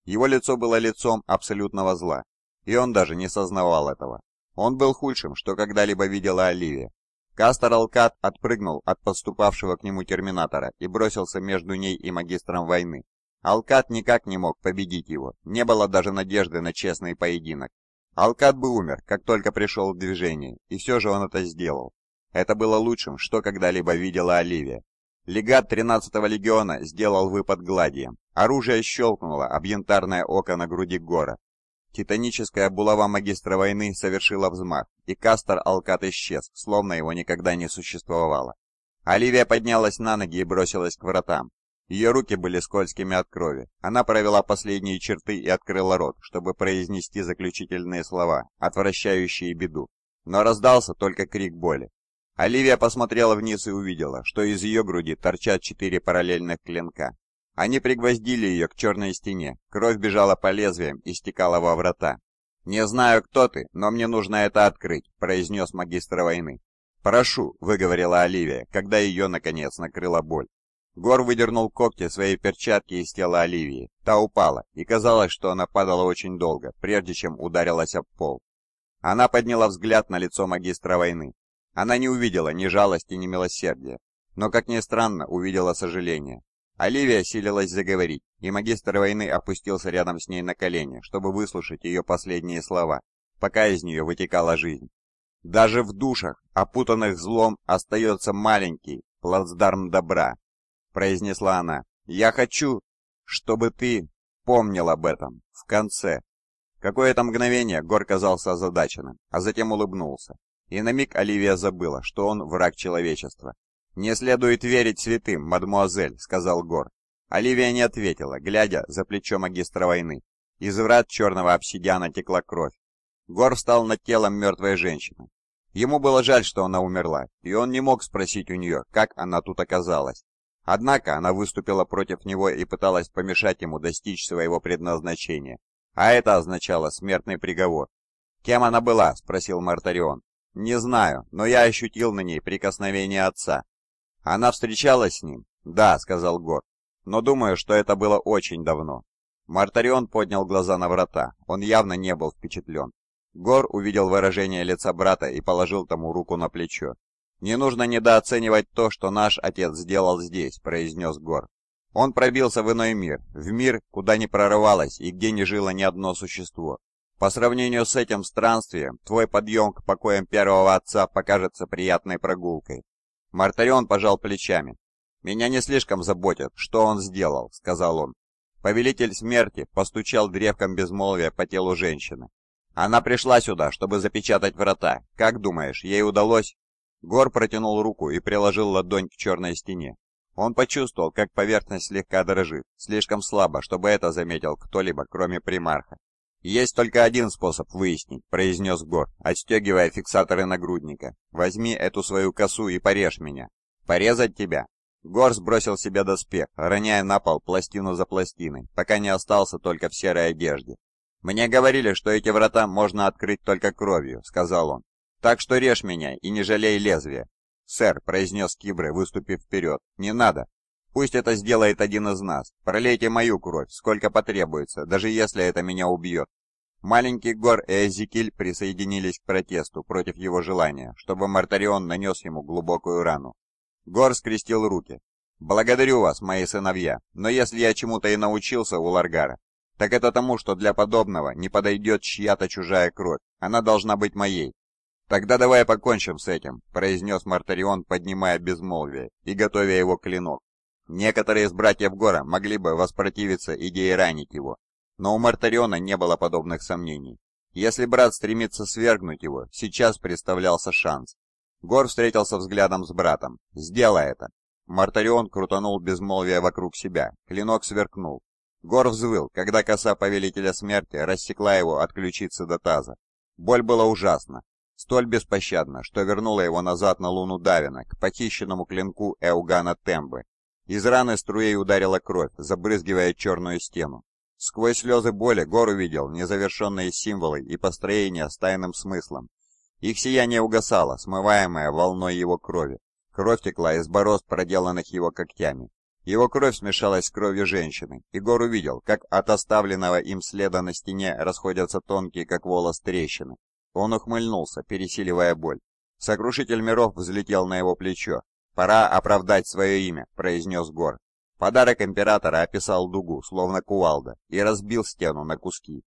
Его лицо было лицом абсолютного зла, и он даже не сознавал этого. Он был худшим, что когда-либо видела Оливия. Кастер Алкат отпрыгнул от поступавшего к нему терминатора и бросился между ней и магистром войны. Алкат никак не мог победить его, не было даже надежды на честный поединок. Алкат бы умер, как только пришел в движение, и все же он это сделал. Это было лучшим, что когда-либо видела Оливия. Легат 13-го легиона сделал выпад гладием. Оружие щелкнуло об янтарное око на груди гора. Титаническая булава магистра войны совершила взмах, и Кастер Алкат исчез, словно его никогда не существовало. Оливия поднялась на ноги и бросилась к вратам. Ее руки были скользкими от крови. Она провела последние черты и открыла рот, чтобы произнести заключительные слова, отвращающие беду. Но раздался только крик боли. Оливия посмотрела вниз и увидела, что из ее груди торчат четыре параллельных клинка. Они пригвоздили ее к черной стене, кровь бежала по лезвиям и стекала во врата. «Не знаю, кто ты, но мне нужно это открыть», — произнес магистр войны. «Прошу», — выговорила Оливия, когда ее, наконец, накрыла боль. Гор выдернул когти своей перчатки из тела Оливии. Та упала, и казалось, что она падала очень долго, прежде чем ударилась об пол. Она подняла взгляд на лицо магистра войны. Она не увидела ни жалости, ни милосердия, но, как ни странно, увидела сожаление. Оливия силилась заговорить, и магистр войны опустился рядом с ней на колени, чтобы выслушать ее последние слова, пока из нее вытекала жизнь. Даже в душах, опутанных злом, остается маленький плацдарм добра, произнесла она. Я хочу, чтобы ты помнил об этом в конце. Какое-то мгновение Гор казался озадаченным, а затем улыбнулся. И на миг Оливия забыла, что он враг человечества. «Не следует верить святым, мадмуазель», — сказал Гор. Оливия не ответила, глядя за плечо магистра войны. Из врат черного обсидиана текла кровь. Гор встал над телом мертвой женщины. Ему было жаль, что она умерла, и он не мог спросить у нее, как она тут оказалась. Однако она выступила против него и пыталась помешать ему достичь своего предназначения. А это означало смертный приговор. «Кем она была?» – спросил Мартарион. Не знаю, но я ощутил на ней прикосновение отца. Она встречалась с ним? Да, сказал Гор. Но думаю, что это было очень давно. Мартарион поднял глаза на врата. Он явно не был впечатлен. Гор увидел выражение лица брата и положил тому руку на плечо. «Не нужно недооценивать то, что наш отец сделал здесь», — произнес Гор. «Он пробился в иной мир, в мир, куда не прорывалось и где не жило ни одно существо. По сравнению с этим странствием, твой подъем к покоям первого отца покажется приятной прогулкой». Мартарион пожал плечами. «Меня не слишком заботит, что он сделал», — сказал он. Повелитель смерти постучал древком безмолвия по телу женщины. «Она пришла сюда, чтобы запечатать врата. Как думаешь, ей удалось?» Гор протянул руку и приложил ладонь к черной стене. Он почувствовал, как поверхность слегка дрожит, слишком слабо, чтобы это заметил кто-либо, кроме примарха. «Есть только один способ выяснить», — произнес Гор, отстегивая фиксаторы нагрудника. «Возьми эту свою косу и порежь меня». «Порезать тебя?» Гор сбросил себе доспех, роняя на пол пластину за пластиной, пока не остался только в серой одежде. «Мне говорили, что эти врата можно открыть только кровью», — сказал он. «Так что режь меня и не жалей лезвия». «Сэр», — произнес Кибры, выступив вперед, — «не надо. Пусть это сделает один из нас. Пролейте мою кровь, сколько потребуется, даже если это меня убьет». Маленький Гор и Эзекиль присоединились к протесту против его желания, чтобы Мартарион нанес ему глубокую рану. Гор скрестил руки. «Благодарю вас, мои сыновья, но если я чему-то и научился у Ларгара, так это тому, что для подобного не подойдет чья-то чужая кровь, она должна быть моей». «Тогда давай покончим с этим», — произнес Мартарион, поднимая безмолвие и готовя его клинок. Некоторые из братьев Гора могли бы воспротивиться идее ранить его, но у Мартариона не было подобных сомнений. Если брат стремится свергнуть его, сейчас представлялся шанс. Гор встретился взглядом с братом. «Сделай это!» Мартарион крутанул безмолвие вокруг себя. Клинок сверкнул. Гор взвыл, когда коса Повелителя Смерти рассекла его от ключицы до таза. Боль была ужасна. Столь беспощадна, что вернула его назад на луну Давина, к похищенному клинку Эугана Тембы. Из раны струей ударила кровь, забрызгивая черную стену. Сквозь слезы боли Гор увидел незавершенные символы и построения с тайным смыслом. Их сияние угасало, смываемое волной его крови. Кровь текла из борозд, проделанных его когтями. Его кровь смешалась с кровью женщины, и Гор увидел, как от оставленного им следа на стене расходятся тонкие, как волос, трещины. Он ухмыльнулся, пересиливая боль. Сокрушитель миров взлетел на его плечо. «Пора оправдать свое имя», — произнес Гор. Подарок императора описал дугу, словно кувалда, и разбил стену на куски.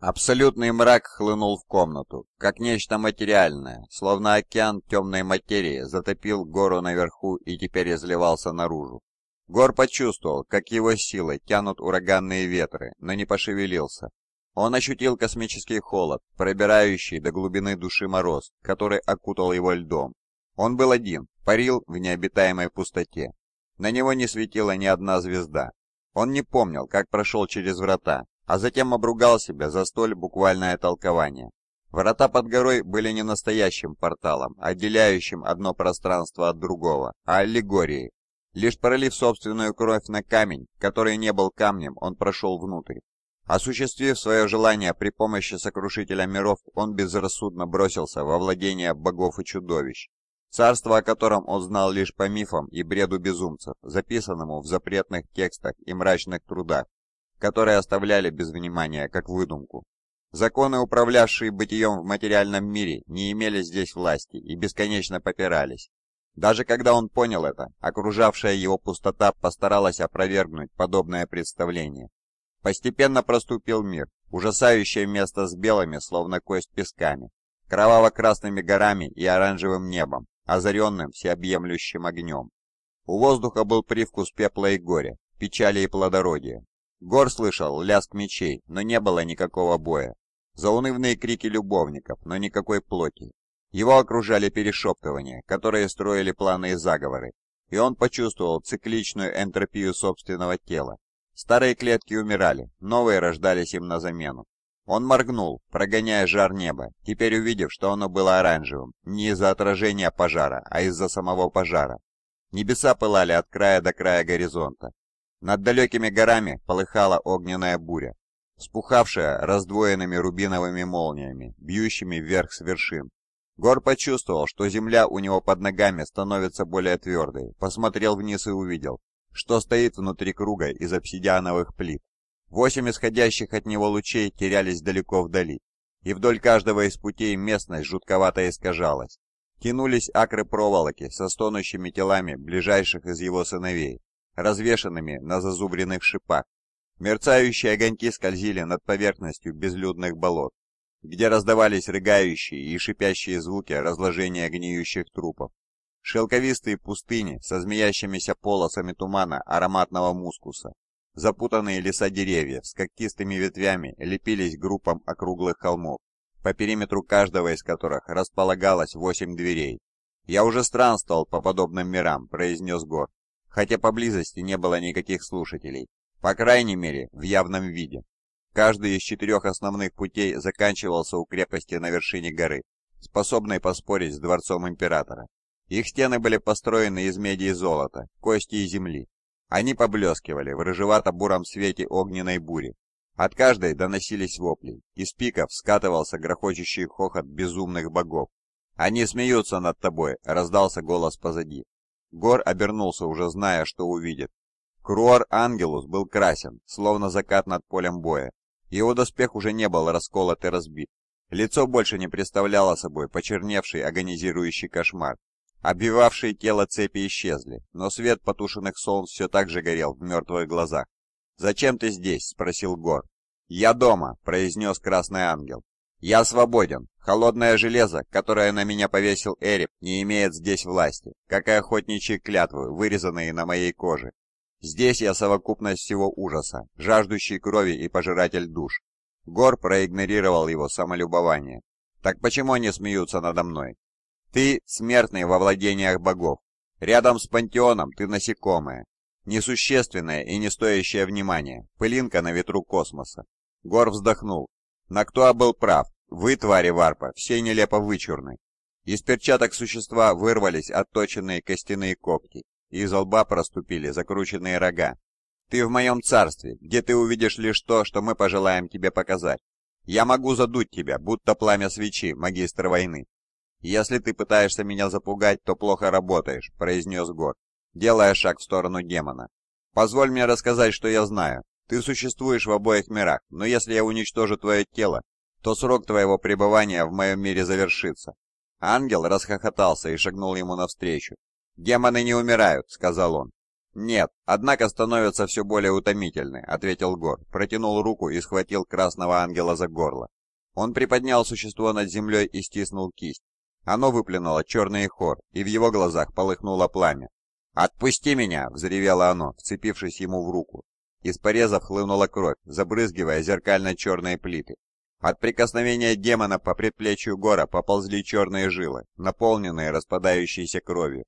Абсолютный мрак хлынул в комнату, как нечто материальное, словно океан темной материи затопил гору наверху и теперь изливался наружу. Гор почувствовал, как его силы тянут ураганные ветры, но не пошевелился. Он ощутил космический холод, пробирающий до глубины души мороз, который окутал его льдом. Он был один, парил в необитаемой пустоте. На него не светила ни одна звезда. Он не помнил, как прошел через врата, а затем обругал себя за столь буквальное толкование. Врата под горой были не настоящим порталом, отделяющим одно пространство от другого, а аллегорией. Лишь пролив собственную кровь на камень, который не был камнем, он прошел внутрь. Осуществив свое желание при помощи сокрушителя миров, он безрассудно бросился во владение богов и чудовищ. Царство, о котором он знал лишь по мифам и бреду безумцев, записанному в запретных текстах и мрачных трудах, которые оставляли без внимания как выдумку. Законы, управлявшие бытием в материальном мире, не имели здесь власти и бесконечно попирались. Даже когда он понял это, окружавшая его пустота постаралась опровергнуть подобное представление. Постепенно проступил мир, ужасающее место с белыми, словно кость песками, кроваво-красными горами и оранжевым небом, озаренным всеобъемлющим огнем. У воздуха был привкус пепла и горя, печали и плодородия. Гор слышал лязг мечей, но не было никакого боя. Заунывные крики любовников, но никакой плоти. Его окружали перешептывания, которые строили планы и заговоры, и он почувствовал цикличную энтропию собственного тела. Старые клетки умирали, новые рождались им на замену. Он моргнул, прогоняя жар неба, теперь увидев, что оно было оранжевым, не из-за отражения пожара, а из-за самого пожара. Небеса пылали от края до края горизонта. Над далекими горами полыхала огненная буря, спухавшая раздвоенными рубиновыми молниями, бьющими вверх с вершин. Гор почувствовал, что земля у него под ногами становится более твердой, посмотрел вниз и увидел, что стоит внутри круга из обсидиановых плит. Восемь исходящих от него лучей терялись далеко вдали, и вдоль каждого из путей местность жутковато искажалась. Тянулись акры проволоки со стонущими телами ближайших из его сыновей, развешанными на зазубренных шипах. Мерцающие огоньки скользили над поверхностью безлюдных болот, где раздавались рыгающие и шипящие звуки разложения гниющих трупов. Шелковистые пустыни со змеящимися полосами тумана ароматного мускуса Запутанные леса деревьев с когтистыми ветвями лепились группам округлых холмов, по периметру каждого из которых располагалось восемь дверей. «Я уже странствовал по подобным мирам», — произнес Гор, хотя поблизости не было никаких слушателей, по крайней мере, в явном виде. Каждый из четырех основных путей заканчивался у крепости на вершине горы, способной поспорить с дворцом императора. Их стены были построены из меди и золота, кости и земли, они поблескивали в рыжевато-буром свете огненной бури. От каждой доносились вопли. Из пиков скатывался грохочущий хохот безумных богов. «Они смеются над тобой!» — раздался голос позади. Гор обернулся, уже зная, что увидит. Круор Ангелус был красен, словно закат над полем боя. Его доспех уже не был расколот и разбит. Лицо больше не представляло собой почерневший агонизирующий кошмар. Обвивавшие тело цепи исчезли, но свет потушенных солнц все так же горел в мертвых глазах. «Зачем ты здесь?» — спросил Гор. «Я дома», — произнес Красный Ангел. «Я свободен. Холодное железо, которое на меня повесил Эреб, не имеет здесь власти, как и охотничьи клятвы, вырезанные на моей коже. Здесь я совокупность всего ужаса, жаждущий крови и пожиратель душ». Гор проигнорировал его самолюбование. «Так почему они смеются надо мной? Ты — смертный во владениях богов. Рядом с пантеоном ты насекомое, несущественное и не стоящее внимания, пылинка на ветру космоса. Гор вздохнул. Нактуа был прав. Вы, твари варпа, все нелепо вычурны. Из перчаток существа вырвались отточенные костяные когти, и из лба проступили закрученные рога. Ты в моем царстве, где ты увидишь лишь то, что мы пожелаем тебе показать. Я могу задуть тебя, будто пламя свечи, магистр войны, «Если ты пытаешься меня запугать, то плохо работаешь», — произнес Гор, делая шаг в сторону демона. «Позволь мне рассказать, что я знаю. Ты существуешь в обоих мирах, но если я уничтожу твое тело, то срок твоего пребывания в моем мире завершится». Ангел расхохотался и шагнул ему навстречу. «Демоны не умирают», — сказал он. «Нет, однако становятся все более утомительны», — ответил Гор, протянул руку и схватил красного ангела за горло. Он приподнял существо над землей и стиснул кисть. Оно выплюнуло черный хор, и в его глазах полыхнуло пламя. «Отпусти меня!» — взревело оно, вцепившись ему в руку. Из порезов хлынула кровь, забрызгивая зеркально-черные плиты. От прикосновения демона по предплечью гора поползли черные жилы, наполненные распадающейся кровью.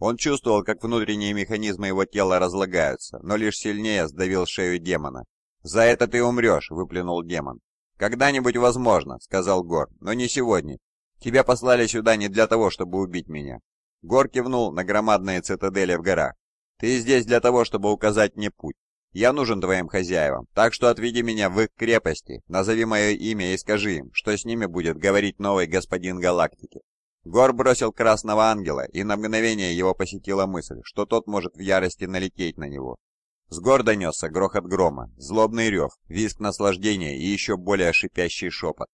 Он чувствовал, как внутренние механизмы его тела разлагаются, но лишь сильнее сдавил шею демона. «За это ты умрешь!» — выплюнул демон. «Когда-нибудь возможно», — сказал Гор, — «но не сегодня. Тебя послали сюда не для того, чтобы убить меня». Гор кивнул на громадные цитадели в горах. «Ты здесь для того, чтобы указать мне путь. Я нужен твоим хозяевам, так что отведи меня в их крепости, назови мое имя и скажи им, что с ними будет говорить новый господин галактики». Гор бросил красного ангела, и на мгновение его посетила мысль, что тот может в ярости налететь на него. С гор донесся грохот грома, злобный рев, визг наслаждения и еще более шипящий шепот.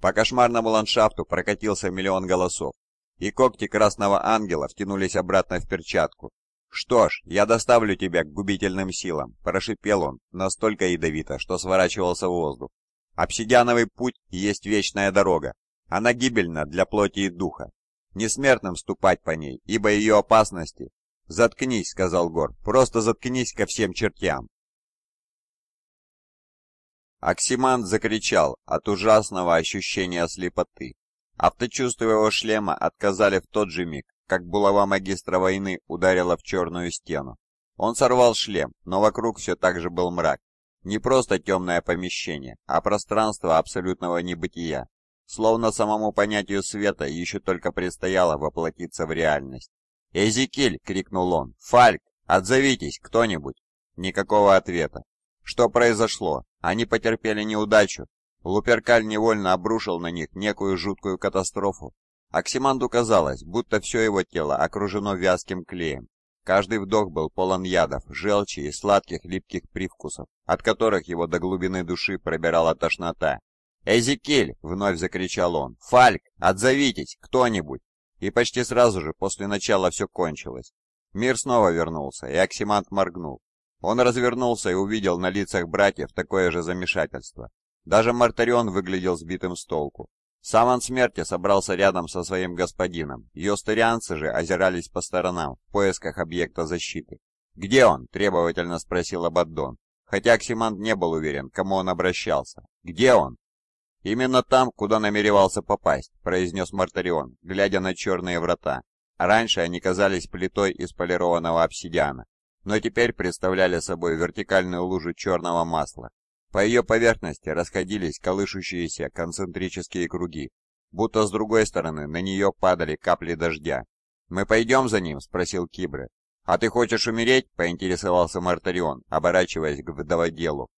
По кошмарному ландшафту прокатился миллион голосов, и когти красного ангела втянулись обратно в перчатку. «Что ж, я доставлю тебя к губительным силам», – прошипел он, настолько ядовито, что сворачивался в воздух. «Обсидиановый путь есть вечная дорога. Она гибельна для плоти и духа. Несмертным ступать по ней, ибо ее опасности...» «Заткнись», – сказал Гор, – «просто заткнись ко всем чертям». Оксиман закричал от ужасного ощущения слепоты. Авточувства его шлема отказали в тот же миг, как булава магистра войны ударила в черную стену. Он сорвал шлем, но вокруг все так же был мрак. Не просто темное помещение, а пространство абсолютного небытия. Словно самому понятию света еще только предстояло воплотиться в реальность. «Эзекиль!» — крикнул он. «Фальк! Отзовитесь, кто-нибудь!» Никакого ответа. Что произошло? Они потерпели неудачу. Луперкаль невольно обрушил на них некую жуткую катастрофу. Оксиманду казалось, будто все его тело окружено вязким клеем. Каждый вдох был полон ядов, желчи и сладких липких привкусов, от которых его до глубины души пробирала тошнота. «Эзекиль!» — вновь закричал он. «Фальк! Отзовитесь! Кто-нибудь!» И почти сразу же после начала все кончилось. Мир снова вернулся, и Оксимант моргнул. Он развернулся и увидел на лицах братьев такое же замешательство. Даже Мартарион выглядел сбитым с толку. Сам он смерти собрался рядом со своим господином, Йостарианцы же озирались по сторонам в поисках объекта защиты. «Где он?» – требовательно спросил Абаддон, хотя Оксимант не был уверен, к кому он обращался. «Где он?» «Именно там, куда намеревался попасть», – произнес Мартарион, глядя на черные врата. Раньше они казались плитой из полированного обсидиана но теперь представляли собой вертикальную лужу черного масла. По ее поверхности расходились колышущиеся концентрические круги, будто с другой стороны на нее падали капли дождя. «Мы пойдем за ним?» — спросил Кибре. «А ты хочешь умереть?» — поинтересовался Мартарион, оборачиваясь к вдоводелу.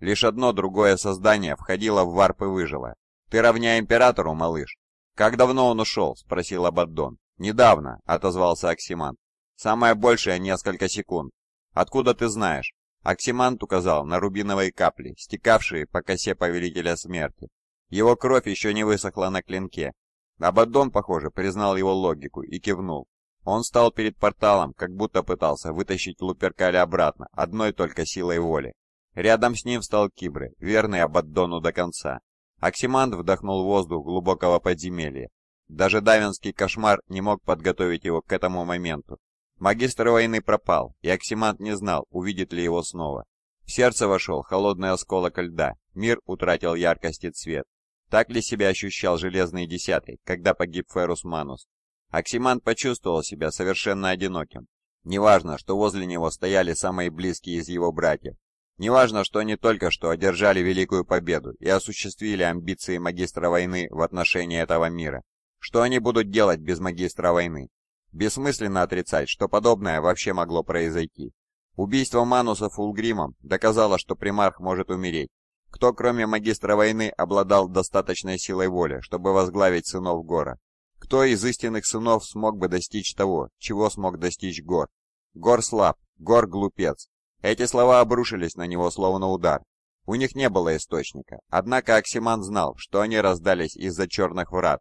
«Лишь одно другое создание входило в варп и выжило. Ты равня императору, малыш?» «Как давно он ушел?» — спросил Абаддон. «Недавно», — отозвался Оксиман. Самое большее — несколько секунд. Откуда ты знаешь? Оксимант указал на рубиновые капли, стекавшие по косе Повелителя Смерти. Его кровь еще не высохла на клинке. Абаддон, похоже, признал его логику и кивнул. Он стал перед порталом, как будто пытался вытащить Луперкаля обратно, одной только силой воли. Рядом с ним встал Кибры, верный Абаддону до конца. Оксимант вдохнул воздух глубокого подземелья. Даже давинский кошмар не мог подготовить его к этому моменту. Магистр войны пропал, и Оксимант не знал, увидит ли его снова. В сердце вошел холодный осколок льда, мир утратил яркость и цвет. Так ли себя ощущал Железный Десятый, когда погиб Ферус Манус? Оксимант почувствовал себя совершенно одиноким. Неважно, что возле него стояли самые близкие из его братьев. Неважно, что они только что одержали великую победу и осуществили амбиции магистра войны в отношении этого мира. Что они будут делать без магистра войны? Бессмысленно отрицать, что подобное вообще могло произойти. Убийство Мануса Фулгримом доказало, что примарх может умереть. Кто, кроме магистра войны, обладал достаточной силой воли, чтобы возглавить сынов Гора? Кто из истинных сынов смог бы достичь того, чего смог достичь Гор? Гор слаб, Гор глупец. Эти слова обрушились на него словно удар. У них не было источника, однако Аксиман знал, что они раздались из-за черных врат,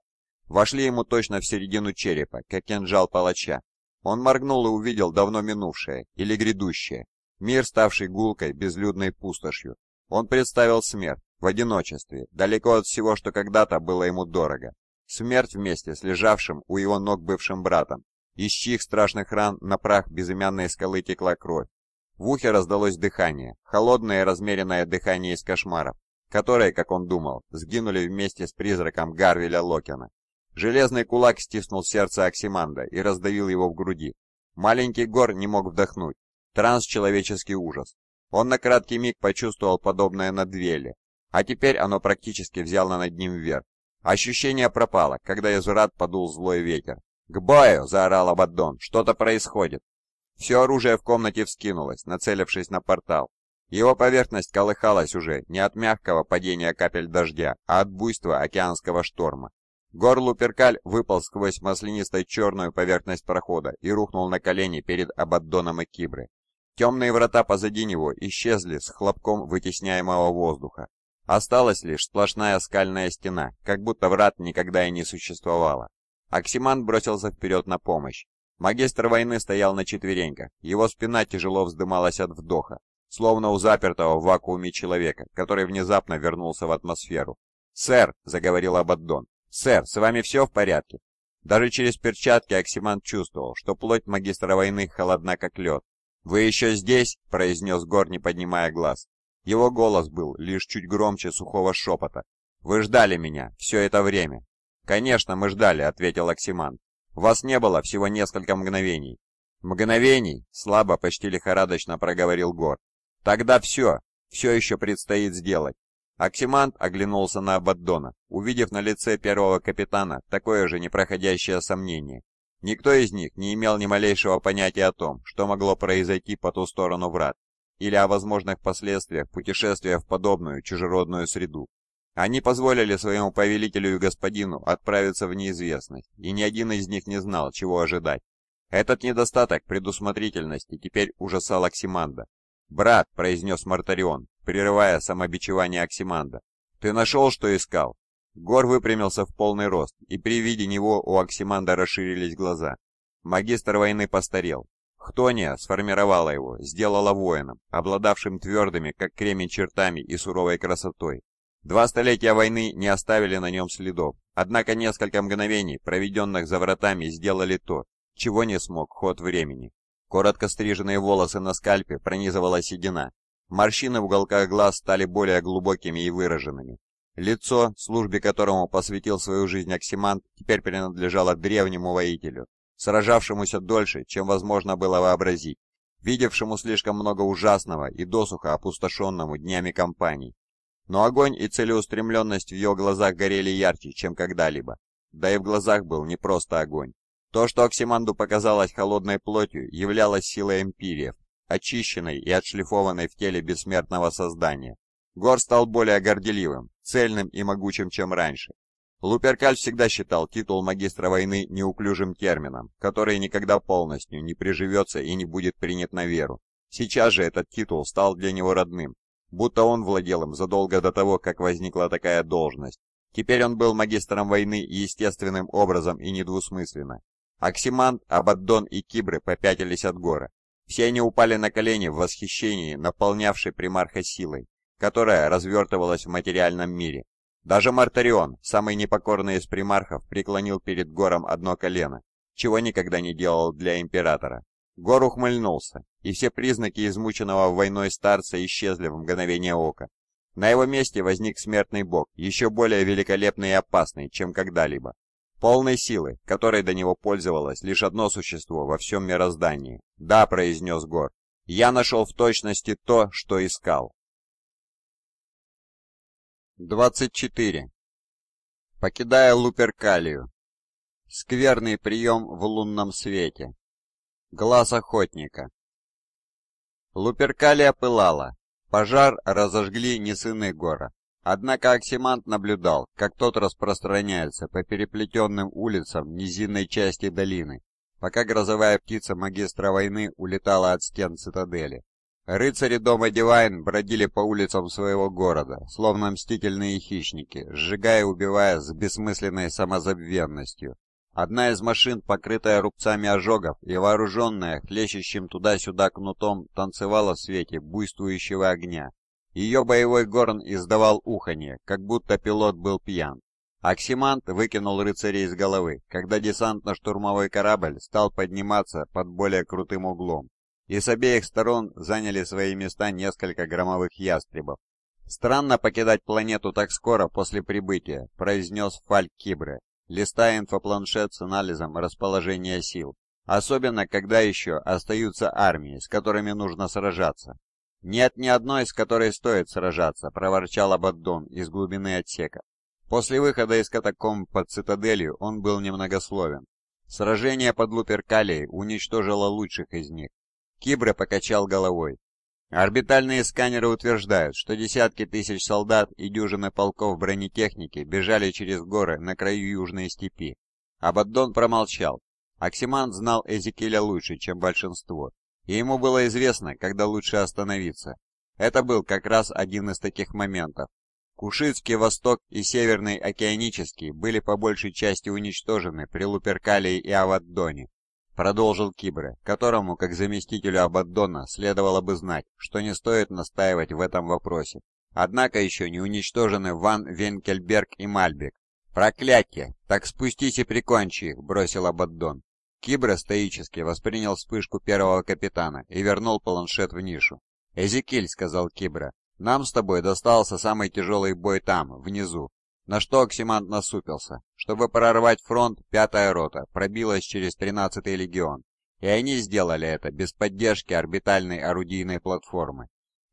Вошли ему точно в середину черепа, как кинжал палача. Он моргнул и увидел давно минувшее, или грядущее. Мир, ставший гулкой, безлюдной пустошью. Он представил смерть, в одиночестве, далеко от всего, что когда-то было ему дорого. Смерть вместе с лежавшим у его ног бывшим братом. Из чьих страшных ран на прах безымянной скалы текла кровь. В ухе раздалось дыхание, холодное и размеренное дыхание из кошмаров, которые, как он думал, сгинули вместе с призраком Гарвеля Локина. Железный кулак стиснул сердце Оксиманда и раздавил его в груди. Маленький Гор не мог вдохнуть. Транс-человеческий ужас. Он на краткий миг почувствовал подобное на Двеле, а теперь оно практически взяло над ним вверх. Ощущение пропало, когда из подул злой ветер. «К бою!» — заорал Абаддон. «Что-то происходит!» Все оружие в комнате вскинулось, нацелившись на портал. Его поверхность колыхалась уже не от мягкого падения капель дождя, а от буйства океанского шторма. Горлуперкаль выпал сквозь маслянисто-черную поверхность прохода и рухнул на колени перед Абаддоном и Кибры. Темные врата позади него исчезли с хлопком вытесняемого воздуха. Осталась лишь сплошная скальная стена, как будто врат никогда и не существовало. Оксиман бросился вперед на помощь. Магистр войны стоял на четвереньках, его спина тяжело вздымалась от вдоха, словно у запертого в вакууме человека, который внезапно вернулся в атмосферу. «Сэр!» — заговорил Абаддон. «Сэр, с вами все в порядке?» Даже через перчатки Оксиман чувствовал, что плоть магистра войны холодна как лед. «Вы еще здесь?» – произнес Гор, не поднимая глаз. Его голос был лишь чуть громче сухого шепота. «Вы ждали меня все это время». «Конечно, мы ждали», — ответил Оксиман. «Вас не было всего несколько мгновений». «Мгновений?» — слабо, почти лихорадочно проговорил Гор. «Тогда все, все еще предстоит сделать. Оксимант оглянулся на Абаддона, увидев на лице первого капитана такое же непроходящее сомнение. Никто из них не имел ни малейшего понятия о том, что могло произойти по ту сторону врат, или о возможных последствиях путешествия в подобную чужеродную среду. Они позволили своему повелителю и господину отправиться в неизвестность, и ни один из них не знал, чего ожидать. Этот недостаток предусмотрительности теперь ужасал Оксиманда. «Брат», — произнес Мартарион, прерывая самобичевание Оксиманда. «Ты нашел, что искал?» Гор выпрямился в полный рост, и при виде него у Оксиманда расширились глаза. Магистр войны постарел. Хтония сформировала его, сделала воином, обладавшим твердыми, как кремень, чертами и суровой красотой. Два столетия войны не оставили на нем следов, однако несколько мгновений, проведенных за вратами, сделали то, чего не смог ход времени. Коротко стриженные волосы на скальпе пронизывала седина, Морщины в уголках глаз стали более глубокими и выраженными. Лицо, службе которому посвятил свою жизнь Оксимант, теперь принадлежало древнему воителю, сражавшемуся дольше, чем возможно было вообразить, видевшему слишком много ужасного и досуха опустошенному днями кампаний. Но огонь и целеустремленность в ее глазах горели ярче, чем когда-либо. Да и в глазах был не просто огонь. То, что Оксиманду показалось холодной плотью, являлось силой эмпириев, очищенной и отшлифованной в теле бессмертного создания. Гор стал более горделивым, цельным и могучим, чем раньше. Луперкаль всегда считал титул магистра войны неуклюжим термином, который никогда полностью не приживется и не будет принят на веру. Сейчас же этот титул стал для него родным, будто он владел им задолго до того, как возникла такая должность. Теперь он был магистром войны естественным образом и недвусмысленно. Аксимант, Абаддон и Кибры попятились от гора. Все они упали на колени в восхищении, наполнявшей примарха силой, которая развертывалась в материальном мире. Даже Мартарион, самый непокорный из примархов, преклонил перед Гором одно колено, чего никогда не делал для императора. Гор ухмыльнулся, и все признаки измученного войной старца исчезли в мгновение ока. На его месте возник смертный бог, еще более великолепный и опасный, чем когда-либо. Полной силы, которой до него пользовалось лишь одно существо во всем мироздании. «Да», — произнес Гор, — «я нашел в точности то, что искал». 24. Покидая Луперкалию. Скверный прием в лунном свете. Глаз охотника. Луперкалия пылала. Пожар разожгли не сыны гора. Однако Оксимант наблюдал, как тот распространяется по переплетенным улицам низинной части долины, пока грозовая птица магистра войны улетала от стен цитадели. Рыцари дома Дивайн бродили по улицам своего города, словно мстительные хищники, сжигая и убивая с бессмысленной самозабвенностью. Одна из машин, покрытая рубцами ожогов и вооруженная хлещущим туда-сюда кнутом, танцевала в свете буйствующего огня, ее боевой горн издавал уханье, как будто пилот был пьян. Оксимант выкинул рыцарей из головы, когда десантно-штурмовой корабль стал подниматься под более крутым углом, и с обеих сторон заняли свои места несколько громовых ястребов. «Странно покидать планету так скоро после прибытия», — произнес Фальк Кибре, листая инфопланшет с анализом расположения сил. «Особенно, когда еще остаются армии, с которыми нужно сражаться». «Нет ни одной, с которой стоит сражаться», — проворчал Абаддон из глубины отсека. После выхода из катакомб под цитаделью он был немногословен. Сражение под Луперкалией уничтожило лучших из них. Кибре покачал головой. Орбитальные сканеры утверждают, что десятки тысяч солдат и дюжины полков бронетехники бежали через горы на краю южной степи. Абаддон промолчал. Оксиман знал Эзекиля лучше, чем большинство, и ему было известно, когда лучше остановиться. Это был как раз один из таких моментов. Кушитский Восток и Северный Океанический были по большей части уничтожены при Луперкалии и Аваддоне, продолжил Кибре, которому, как заместителю Абаддона, следовало бы знать, что не стоит настаивать в этом вопросе. Однако еще не уничтожены Ван Венкельберг и Мальбек. «Проклятие! Так спустись и прикончи их!» — бросил Абаддон. Кибра стоически воспринял вспышку первого капитана и вернул планшет в нишу. «Эзекиль», — сказал Кибра, — «нам с тобой достался самый тяжелый бой там, внизу». На что Оксимант насупился. Чтобы прорвать фронт, пятая рота пробилась через 13-й легион, и они сделали это без поддержки орбитальной орудийной платформы.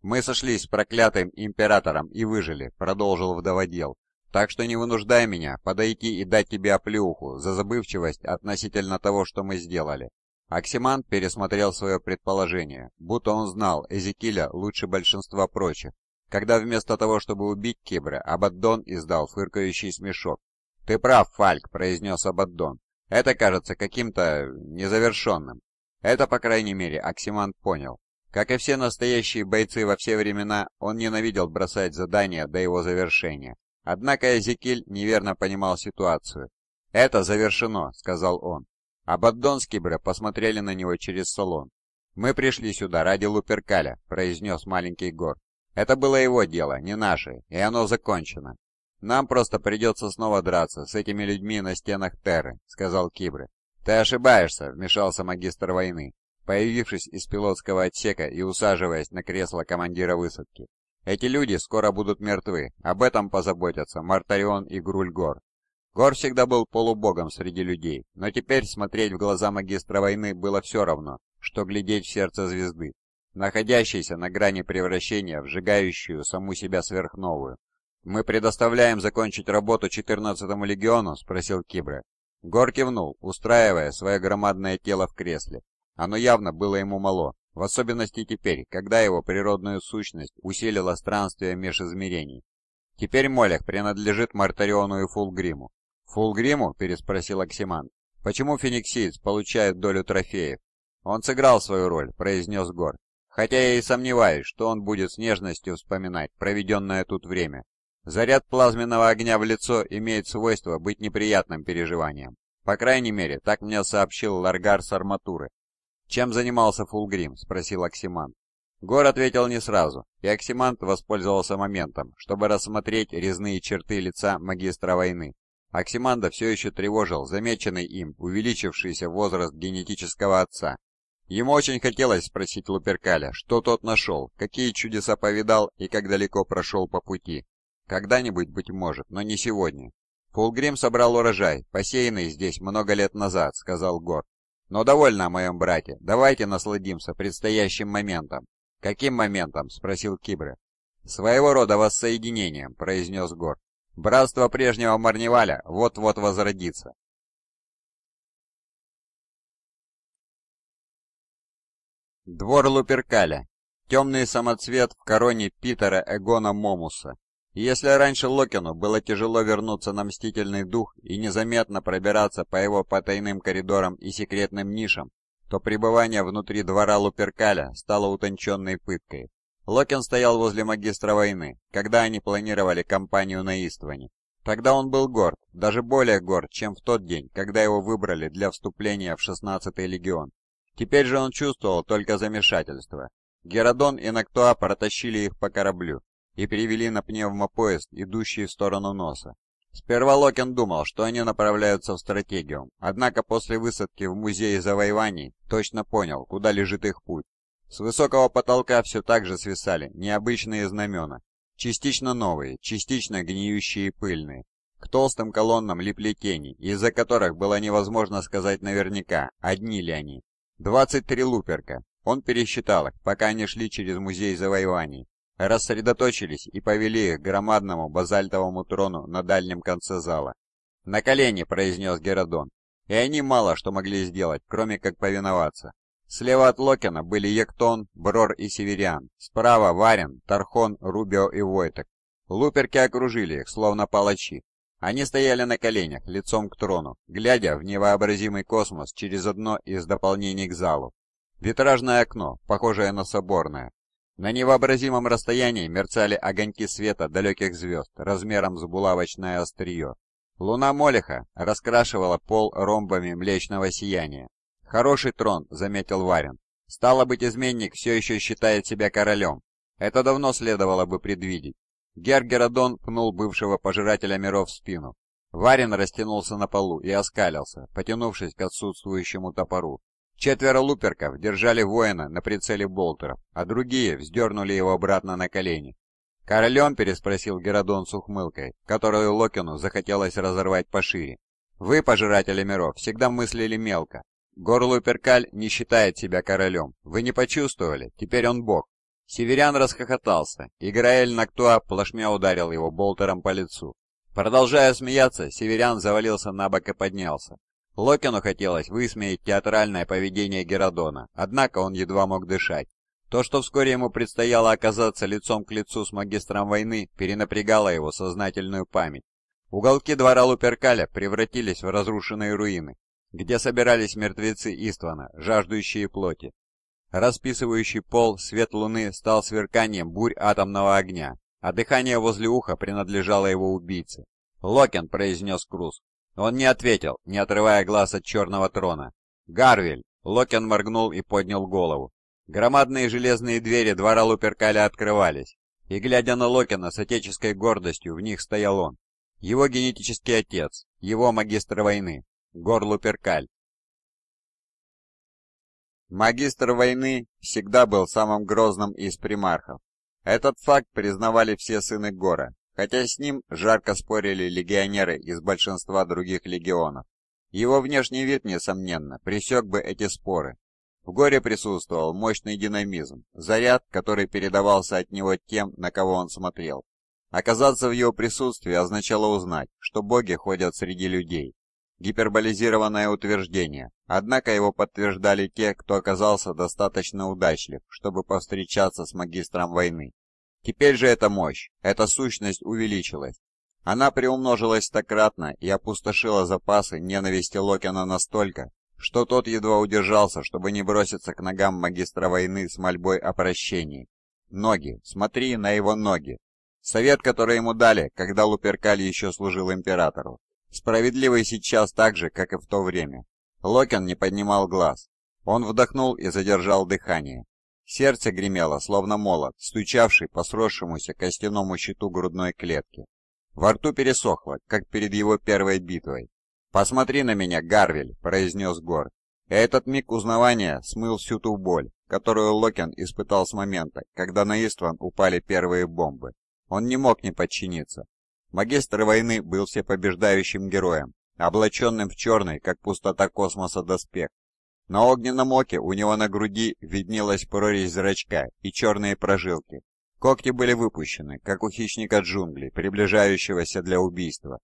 «Мы сошлись с проклятым императором и выжили», — продолжил вдоводел. Так что не вынуждай меня подойти и дать тебе оплеуху за забывчивость относительно того, что мы сделали». Оксиман пересмотрел свое предположение, будто он знал Эзекиля лучше большинства прочих, когда вместо того, чтобы убить Кибра, Абаддон издал фыркающий смешок. «Ты прав, Фальк», — произнес Абаддон. «Это кажется каким-то незавершенным». Это, по крайней мере, Оксиман понял. Как и все настоящие бойцы во все времена, он ненавидел бросать задания до его завершения. Однако Эзекиль неверно понимал ситуацию. «Это завершено», — сказал он. Абаддон с Кибре посмотрели на него через салон. «Мы пришли сюда ради Луперкаля», — произнес маленький Гор. «Это было его дело, не наше, и оно закончено. Нам просто придется снова драться с этими людьми на стенах Терры», — сказал Кибре. «Ты ошибаешься», — вмешался магистр войны, появившись из пилотского отсека и усаживаясь на кресло командира высадки. Эти люди скоро будут мертвы, об этом позаботятся Мартарион и Грульгор. Гор всегда был полубогом среди людей, но теперь смотреть в глаза магистра войны было все равно, что глядеть в сердце звезды, находящейся на грани превращения в сжигающую саму себя сверхновую. «Мы предоставляем закончить работу 14-му легиону?» — спросил Кибре. Гор кивнул, устраивая свое громадное тело в кресле. Оно явно было ему мало, в особенности теперь, когда его природную сущность усилила странствие межизмерений. Теперь Молях принадлежит Мартариону и Фулгриму. «Фулгриму?» – переспросил Оксиман. «Почему фениксиец получает долю трофеев?» «Он сыграл свою роль», – произнес Гор. «Хотя я и сомневаюсь, что он будет с нежностью вспоминать проведенное тут время. Заряд плазменного огня в лицо имеет свойство быть неприятным переживанием. По крайней мере, так мне сообщил Ларгар с арматуры, «Чем занимался Фулгрим?» — спросил Оксимант. Гор ответил не сразу, и Оксимант воспользовался моментом, чтобы рассмотреть резные черты лица магистра войны. Оксиманда все еще тревожил замеченный им увеличившийся возраст генетического отца. Ему очень хотелось спросить Луперкаля, что тот нашел, какие чудеса повидал и как далеко прошел по пути. Когда-нибудь, быть может, но не сегодня. Фулгрим собрал урожай, посеянный здесь много лет назад, сказал Гор. Но довольно о моем брате. Давайте насладимся предстоящим моментом. Каким моментом? спросил Кибре. Своего рода воссоединением, произнес Гор. Братство прежнего Марневаля вот-вот возродится. Двор Луперкаля. Темный самоцвет в короне Питера Эгона Момуса если раньше Локину было тяжело вернуться на Мстительный Дух и незаметно пробираться по его потайным коридорам и секретным нишам, то пребывание внутри двора Луперкаля стало утонченной пыткой. Локин стоял возле магистра войны, когда они планировали кампанию на Истване. Тогда он был горд, даже более горд, чем в тот день, когда его выбрали для вступления в 16-й легион. Теперь же он чувствовал только замешательство. Геродон и Нактуа протащили их по кораблю, и перевели на пневмопоезд, идущий в сторону носа. Сперва Локин думал, что они направляются в стратегиум. однако после высадки в музее завоеваний точно понял, куда лежит их путь. С высокого потолка все так же свисали необычные знамена, частично новые, частично гниющие и пыльные. К толстым колоннам липли тени, из-за которых было невозможно сказать наверняка, одни ли они. 23 луперка. Он пересчитал их, пока они шли через музей завоеваний рассредоточились и повели их к громадному базальтовому трону на дальнем конце зала. «На колени!» — произнес Геродон. И они мало что могли сделать, кроме как повиноваться. Слева от Локина были Ектон, Брор и Севериан, справа Варен, Тархон, Рубио и Войтек. Луперки окружили их, словно палачи. Они стояли на коленях, лицом к трону, глядя в невообразимый космос через одно из дополнений к залу. Витражное окно, похожее на соборное, на невообразимом расстоянии мерцали огоньки света далеких звезд размером с булавочное острие. Луна Молиха раскрашивала пол ромбами млечного сияния. «Хороший трон», — заметил Варин. «Стало быть, изменник все еще считает себя королем. Это давно следовало бы предвидеть». Гергеродон пнул бывшего пожирателя миров в спину. Варин растянулся на полу и оскалился, потянувшись к отсутствующему топору. Четверо луперков держали воина на прицеле болтеров, а другие вздернули его обратно на колени. «Королем?» — переспросил Геродон с ухмылкой, которую Локину захотелось разорвать пошире. «Вы, пожиратели миров, всегда мыслили мелко. Горлуперкаль не считает себя королем. Вы не почувствовали? Теперь он бог». Северян расхохотался, и Граэль Нактуа плашмя ударил его болтером по лицу. Продолжая смеяться, Северян завалился на бок и поднялся. Локину хотелось высмеять театральное поведение Геродона, однако он едва мог дышать. То, что вскоре ему предстояло оказаться лицом к лицу с магистром войны, перенапрягало его сознательную память. Уголки двора Луперкаля превратились в разрушенные руины, где собирались мертвецы Иствана, жаждущие плоти. Расписывающий пол свет луны стал сверканием бурь атомного огня, а дыхание возле уха принадлежало его убийце. «Локен», — произнес Круз, он не ответил, не отрывая глаз от черного трона. Гарвиль Локен моргнул и поднял голову. Громадные железные двери двора Луперкаля открывались, и, глядя на Локена с отеческой гордостью, в них стоял он. Его генетический отец, его магистр войны, Гор Луперкаль. Магистр войны всегда был самым грозным из примархов. Этот факт признавали все сыны Гора, хотя с ним жарко спорили легионеры из большинства других легионов. Его внешний вид, несомненно, пресек бы эти споры. В горе присутствовал мощный динамизм, заряд, который передавался от него тем, на кого он смотрел. Оказаться в его присутствии означало узнать, что боги ходят среди людей. Гиперболизированное утверждение, однако его подтверждали те, кто оказался достаточно удачлив, чтобы повстречаться с магистром войны. Теперь же эта мощь, эта сущность увеличилась. Она приумножилась стократно и опустошила запасы ненависти Локена настолько, что тот едва удержался, чтобы не броситься к ногам магистра войны с мольбой о прощении. Ноги, смотри на его ноги. Совет, который ему дали, когда Луперкаль еще служил императору. Справедливый сейчас так же, как и в то время. Локен не поднимал глаз. Он вдохнул и задержал дыхание. Сердце гремело, словно молот, стучавший по сросшемуся костяному щиту грудной клетки. Во рту пересохло, как перед его первой битвой. «Посмотри на меня, Гарвель!» — произнес Гор. и Этот миг узнавания смыл всю ту боль, которую Локин испытал с момента, когда на Истван упали первые бомбы. Он не мог не подчиниться. Магистр войны был всепобеждающим героем, облаченным в черный, как пустота космоса, доспех, на огненном оке у него на груди виднелась прорезь зрачка и черные прожилки. Когти были выпущены, как у хищника джунглей, приближающегося для убийства.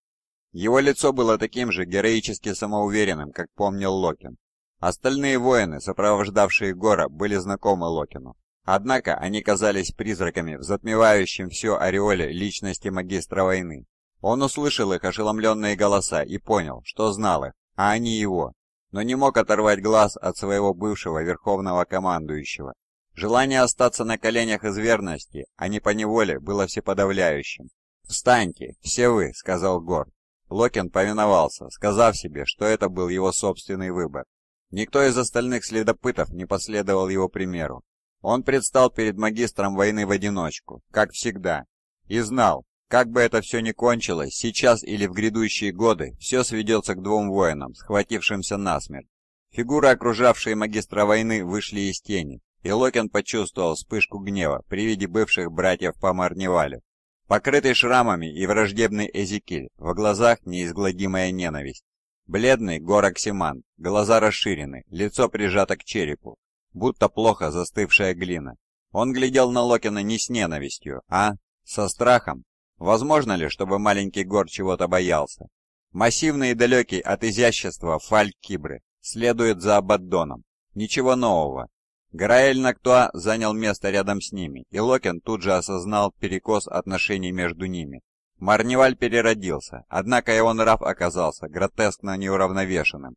Его лицо было таким же героически самоуверенным, как помнил Локин. Остальные воины, сопровождавшие Гора, были знакомы Локину. Однако они казались призраками в затмевающем все ореоле личности магистра войны. Он услышал их ошеломленные голоса и понял, что знал их, а они его но не мог оторвать глаз от своего бывшего верховного командующего. Желание остаться на коленях из верности, а не по неволе, было всеподавляющим. «Встаньте, все вы», — сказал Гор. Локин повиновался, сказав себе, что это был его собственный выбор. Никто из остальных следопытов не последовал его примеру. Он предстал перед магистром войны в одиночку, как всегда, и знал, как бы это все ни кончилось, сейчас или в грядущие годы все сведется к двум воинам, схватившимся насмерть. Фигуры, окружавшие магистра войны, вышли из тени, и Локин почувствовал вспышку гнева при виде бывших братьев по Марневалю. Покрытый шрамами и враждебный Эзекиль, в глазах неизгладимая ненависть. Бледный Гораксиман, глаза расширены, лицо прижато к черепу, будто плохо застывшая глина. Он глядел на Локина не с ненавистью, а со страхом Возможно ли, чтобы маленький гор чего-то боялся? Массивный и далекий от изящества фалькибры следует за Абаддоном. Ничего нового. Граэль Нактуа занял место рядом с ними, и Локен тут же осознал перекос отношений между ними. Марневаль переродился, однако его нрав оказался гротескно неуравновешенным.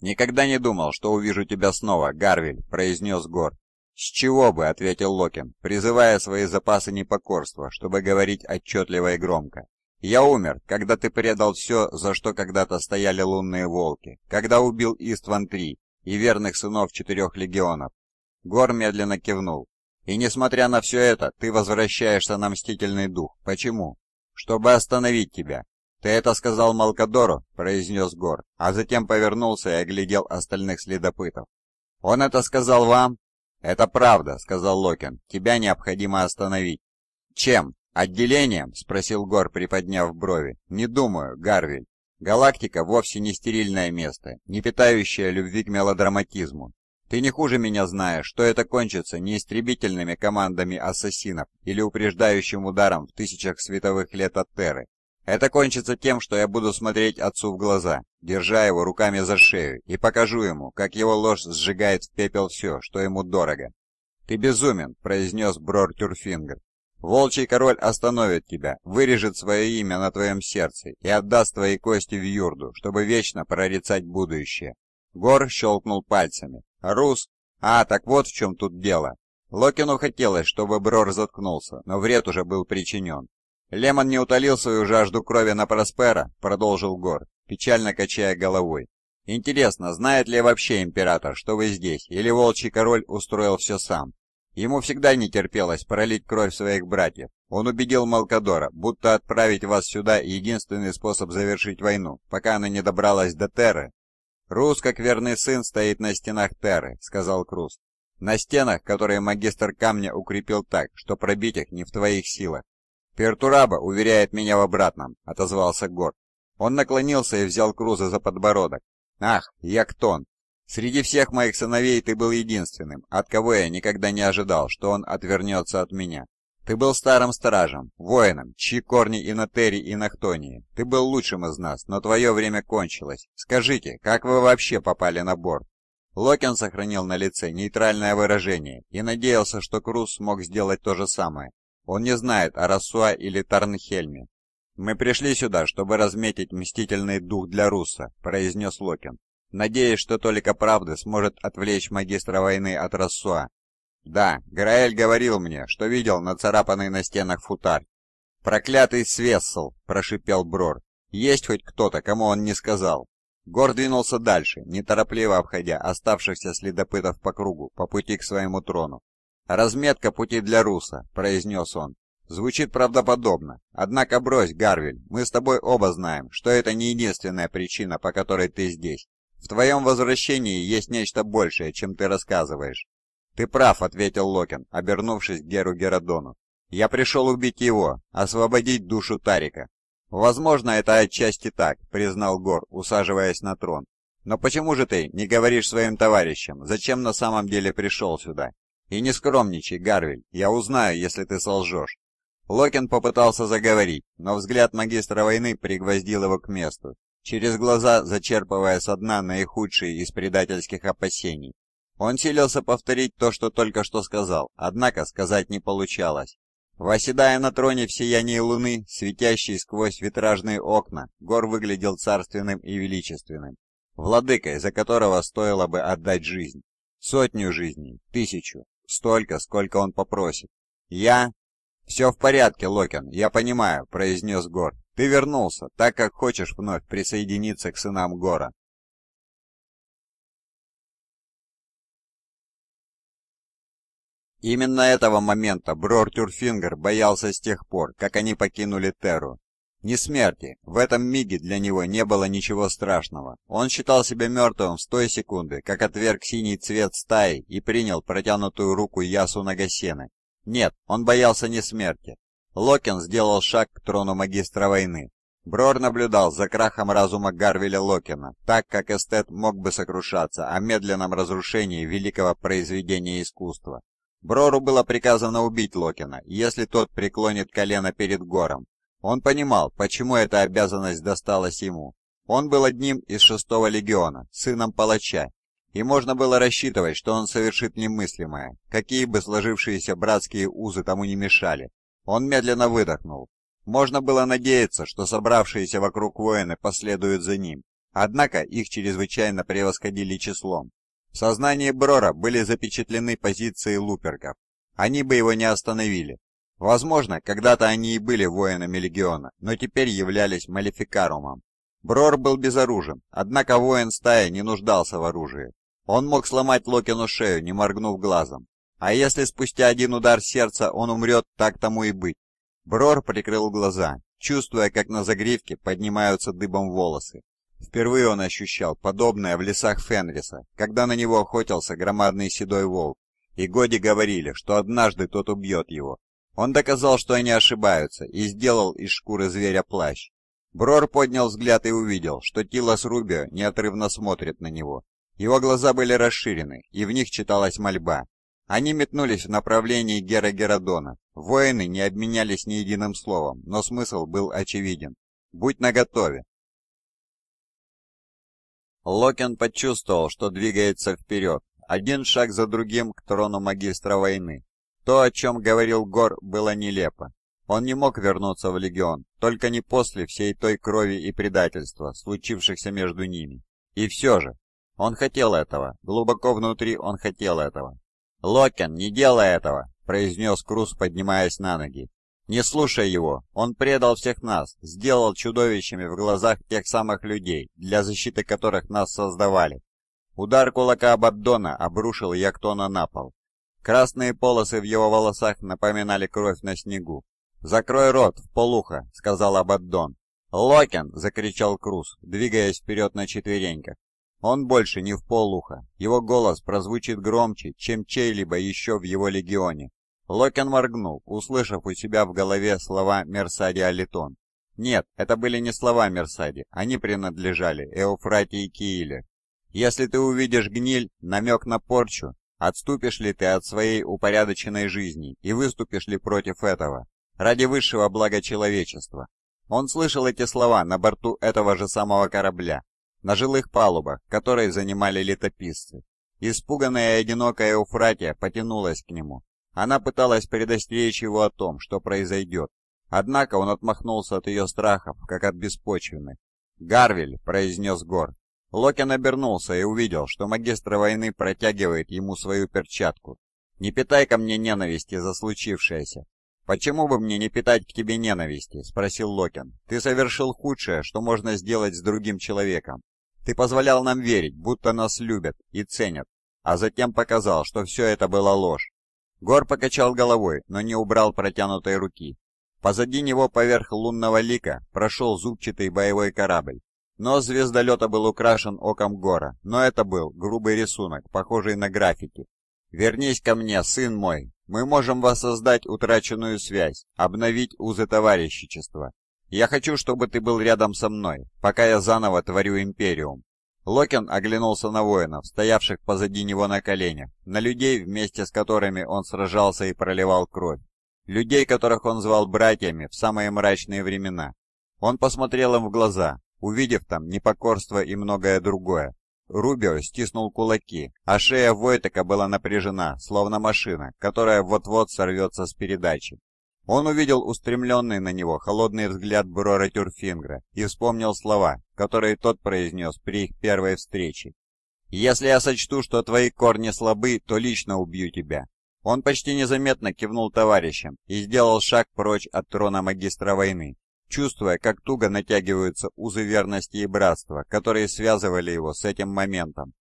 «Никогда не думал, что увижу тебя снова, Гарвиль», — произнес Гор. «С чего бы», — ответил Локин, призывая свои запасы непокорства, чтобы говорить отчетливо и громко. «Я умер, когда ты предал все, за что когда-то стояли лунные волки, когда убил Истван-3 и верных сынов четырех легионов». Гор медленно кивнул. «И несмотря на все это, ты возвращаешься на мстительный дух. Почему?» «Чтобы остановить тебя». «Ты это сказал Малкадору», — произнес Гор, а затем повернулся и оглядел остальных следопытов. «Он это сказал вам?» «Это правда», — сказал Локин. «Тебя необходимо остановить». «Чем? Отделением?» — спросил Гор, приподняв брови. «Не думаю, Гарвель. Галактика вовсе не стерильное место, не питающее любви к мелодраматизму. Ты не хуже меня знаешь, что это кончится не истребительными командами ассасинов или упреждающим ударом в тысячах световых лет от Терры, это кончится тем, что я буду смотреть отцу в глаза, держа его руками за шею, и покажу ему, как его ложь сжигает в пепел все, что ему дорого. «Ты безумен», — произнес Брор Тюрфингер. «Волчий король остановит тебя, вырежет свое имя на твоем сердце и отдаст твои кости в юрду, чтобы вечно прорицать будущее». Гор щелкнул пальцами. «Рус? А, так вот в чем тут дело. Локину хотелось, чтобы Брор заткнулся, но вред уже был причинен. Лемон не утолил свою жажду крови на Проспера, продолжил Гор, печально качая головой. Интересно, знает ли вообще император, что вы здесь, или волчий король устроил все сам? Ему всегда не терпелось пролить кровь своих братьев. Он убедил Малкадора, будто отправить вас сюда единственный способ завершить войну, пока она не добралась до Терры. «Рус, как верный сын, стоит на стенах Терры», — сказал Крус. «На стенах, которые магистр камня укрепил так, что пробить их не в твоих силах. «Пертураба уверяет меня в обратном», — отозвался Горд. Он наклонился и взял Круза за подбородок. «Ах, Яктон! Среди всех моих сыновей ты был единственным, от кого я никогда не ожидал, что он отвернется от меня. Ты был старым стражем, воином, чьи корни и на Терри, и на Хтонии. Ты был лучшим из нас, но твое время кончилось. Скажите, как вы вообще попали на борт?» Локин сохранил на лице нейтральное выражение и надеялся, что Круз смог сделать то же самое, он не знает о Рассуа или Тарнхельме. «Мы пришли сюда, чтобы разметить мстительный дух для Руса», — произнес Локин, надеясь, что только правды сможет отвлечь магистра войны от Рассуа. «Да, Граэль говорил мне, что видел нацарапанный на стенах футарь». «Проклятый Свессел!» — прошипел Брор. «Есть хоть кто-то, кому он не сказал?» Гор двинулся дальше, неторопливо обходя оставшихся следопытов по кругу, по пути к своему трону. «Разметка пути для Руса», — произнес он. «Звучит правдоподобно. Однако брось, Гарвиль, мы с тобой оба знаем, что это не единственная причина, по которой ты здесь. В твоем возвращении есть нечто большее, чем ты рассказываешь». «Ты прав», — ответил Локин, обернувшись к Геру Геродону. «Я пришел убить его, освободить душу Тарика». «Возможно, это отчасти так», — признал Гор, усаживаясь на трон. «Но почему же ты не говоришь своим товарищам, зачем на самом деле пришел сюда?» «И не скромничай, Гарвель, я узнаю, если ты солжешь». Локин попытался заговорить, но взгляд магистра войны пригвоздил его к месту, через глаза зачерпывая со дна наихудшие из предательских опасений. Он силился повторить то, что только что сказал, однако сказать не получалось. Восседая на троне в сиянии луны, светящей сквозь витражные окна, Гор выглядел царственным и величественным, владыкой, за которого стоило бы отдать жизнь. Сотню жизней, тысячу, Столько, сколько он попросит. Я... «Все в порядке, Локин, я понимаю», — произнес Гор. «Ты вернулся, так как хочешь вновь присоединиться к сынам Гора». Именно этого момента Брор Тюрфингер боялся с тех пор, как они покинули Терру. Не смерти. В этом миге для него не было ничего страшного. Он считал себя мертвым с той секунды, как отверг синий цвет стаи и принял протянутую руку Ясу Нагасены. Нет, он боялся не смерти. Локин сделал шаг к трону магистра войны. Брор наблюдал за крахом разума Гарвеля Локина, так как эстет мог бы сокрушаться о медленном разрушении великого произведения искусства. Брору было приказано убить Локина, если тот преклонит колено перед гором, он понимал, почему эта обязанность досталась ему. Он был одним из шестого легиона, сыном палача, и можно было рассчитывать, что он совершит немыслимое, какие бы сложившиеся братские узы тому не мешали. Он медленно выдохнул. Можно было надеяться, что собравшиеся вокруг воины последуют за ним, однако их чрезвычайно превосходили числом. В сознании Брора были запечатлены позиции луперков. Они бы его не остановили, Возможно, когда-то они и были воинами легиона, но теперь являлись малификарумом. Брор был безоружен, однако воин стаи не нуждался в оружии. Он мог сломать Локину шею, не моргнув глазом. А если спустя один удар сердца он умрет, так тому и быть. Брор прикрыл глаза, чувствуя, как на загривке поднимаются дыбом волосы. Впервые он ощущал подобное в лесах Фенриса, когда на него охотился громадный седой волк. И Годи говорили, что однажды тот убьет его, он доказал, что они ошибаются, и сделал из шкуры зверя плащ. Брор поднял взгляд и увидел, что Тилос Рубио неотрывно смотрит на него. Его глаза были расширены, и в них читалась мольба. Они метнулись в направлении Гера Геродона. Воины не обменялись ни единым словом, но смысл был очевиден. «Будь наготове!» Локен почувствовал, что двигается вперед, один шаг за другим к трону магистра войны. То, о чем говорил Гор, было нелепо. Он не мог вернуться в Легион, только не после всей той крови и предательства, случившихся между ними. И все же, он хотел этого, глубоко внутри он хотел этого. «Локен, не делай этого!» — произнес Круз, поднимаясь на ноги. «Не слушай его, он предал всех нас, сделал чудовищами в глазах тех самых людей, для защиты которых нас создавали». Удар кулака Абаддона обрушил Яктона на пол. Красные полосы в его волосах напоминали кровь на снегу. «Закрой рот, в полуха!» — сказал Абаддон. «Локен!» — закричал Круз, двигаясь вперед на четвереньках. Он больше не в полуха. Его голос прозвучит громче, чем чей-либо еще в его легионе. Локен моргнул, услышав у себя в голове слова Мерсади Алитон. Нет, это были не слова Мерсади, они принадлежали Эуфрате и Кииле. Если ты увидишь гниль, намек на порчу, Отступишь ли ты от своей упорядоченной жизни и выступишь ли против этого? Ради высшего блага человечества. Он слышал эти слова на борту этого же самого корабля, на жилых палубах, которые занимали летописцы. Испуганная и одинокая уфратия потянулась к нему. Она пыталась предостеречь его о том, что произойдет. Однако он отмахнулся от ее страхов, как от беспочвенных. «Гарвель!» — произнес Гор. Локин обернулся и увидел, что магистр войны протягивает ему свою перчатку. «Не питай ко мне ненависти за случившееся». «Почему бы мне не питать к тебе ненависти?» — спросил Локин. «Ты совершил худшее, что можно сделать с другим человеком. Ты позволял нам верить, будто нас любят и ценят, а затем показал, что все это была ложь. Гор покачал головой, но не убрал протянутой руки. Позади него поверх лунного лика прошел зубчатый боевой корабль. Нос звездолета был украшен оком Гора, но это был грубый рисунок, похожий на графики. «Вернись ко мне, сын мой. Мы можем воссоздать утраченную связь, обновить узы товарищества. Я хочу, чтобы ты был рядом со мной, пока я заново творю Империум». Локин оглянулся на воинов, стоявших позади него на коленях, на людей, вместе с которыми он сражался и проливал кровь, людей, которых он звал братьями в самые мрачные времена. Он посмотрел им в глаза, увидев там непокорство и многое другое. Рубио стиснул кулаки, а шея Войтека была напряжена, словно машина, которая вот-вот сорвется с передачи. Он увидел устремленный на него холодный взгляд Брора Тюрфингра и вспомнил слова, которые тот произнес при их первой встрече. «Если я сочту, что твои корни слабы, то лично убью тебя». Он почти незаметно кивнул товарищам и сделал шаг прочь от трона магистра войны, чувствуя, как туго натягиваются узы верности и братства, которые связывали его с этим моментом.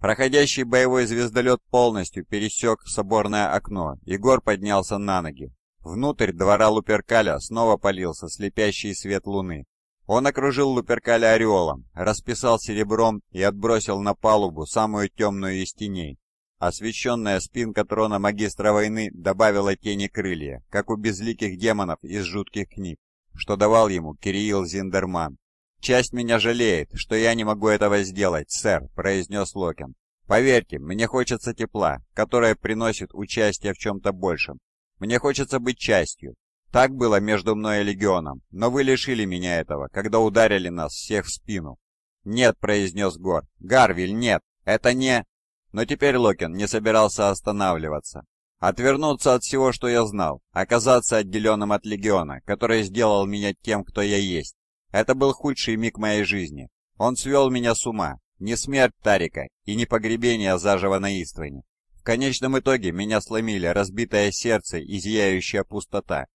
Проходящий боевой звездолет полностью пересек соборное окно, Егор поднялся на ноги. Внутрь двора Луперкаля снова полился слепящий свет луны. Он окружил Луперкаля орелом, расписал серебром и отбросил на палубу самую темную из теней. Освещенная спинка трона магистра войны добавила тени крылья, как у безликих демонов из жутких книг что давал ему Кирилл Зиндерман. «Часть меня жалеет, что я не могу этого сделать, сэр», — произнес Локин. «Поверьте, мне хочется тепла, которое приносит участие в чем-то большем. Мне хочется быть частью. Так было между мной и Легионом, но вы лишили меня этого, когда ударили нас всех в спину». «Нет», — произнес Гор. «Гарвиль, нет! Это не...» Но теперь Локин не собирался останавливаться. Отвернуться от всего, что я знал, оказаться отделенным от Легиона, который сделал меня тем, кто я есть. Это был худший миг моей жизни. Он свел меня с ума. Не смерть Тарика и не погребение заживо на Истване. В конечном итоге меня сломили разбитое сердце и зияющая пустота.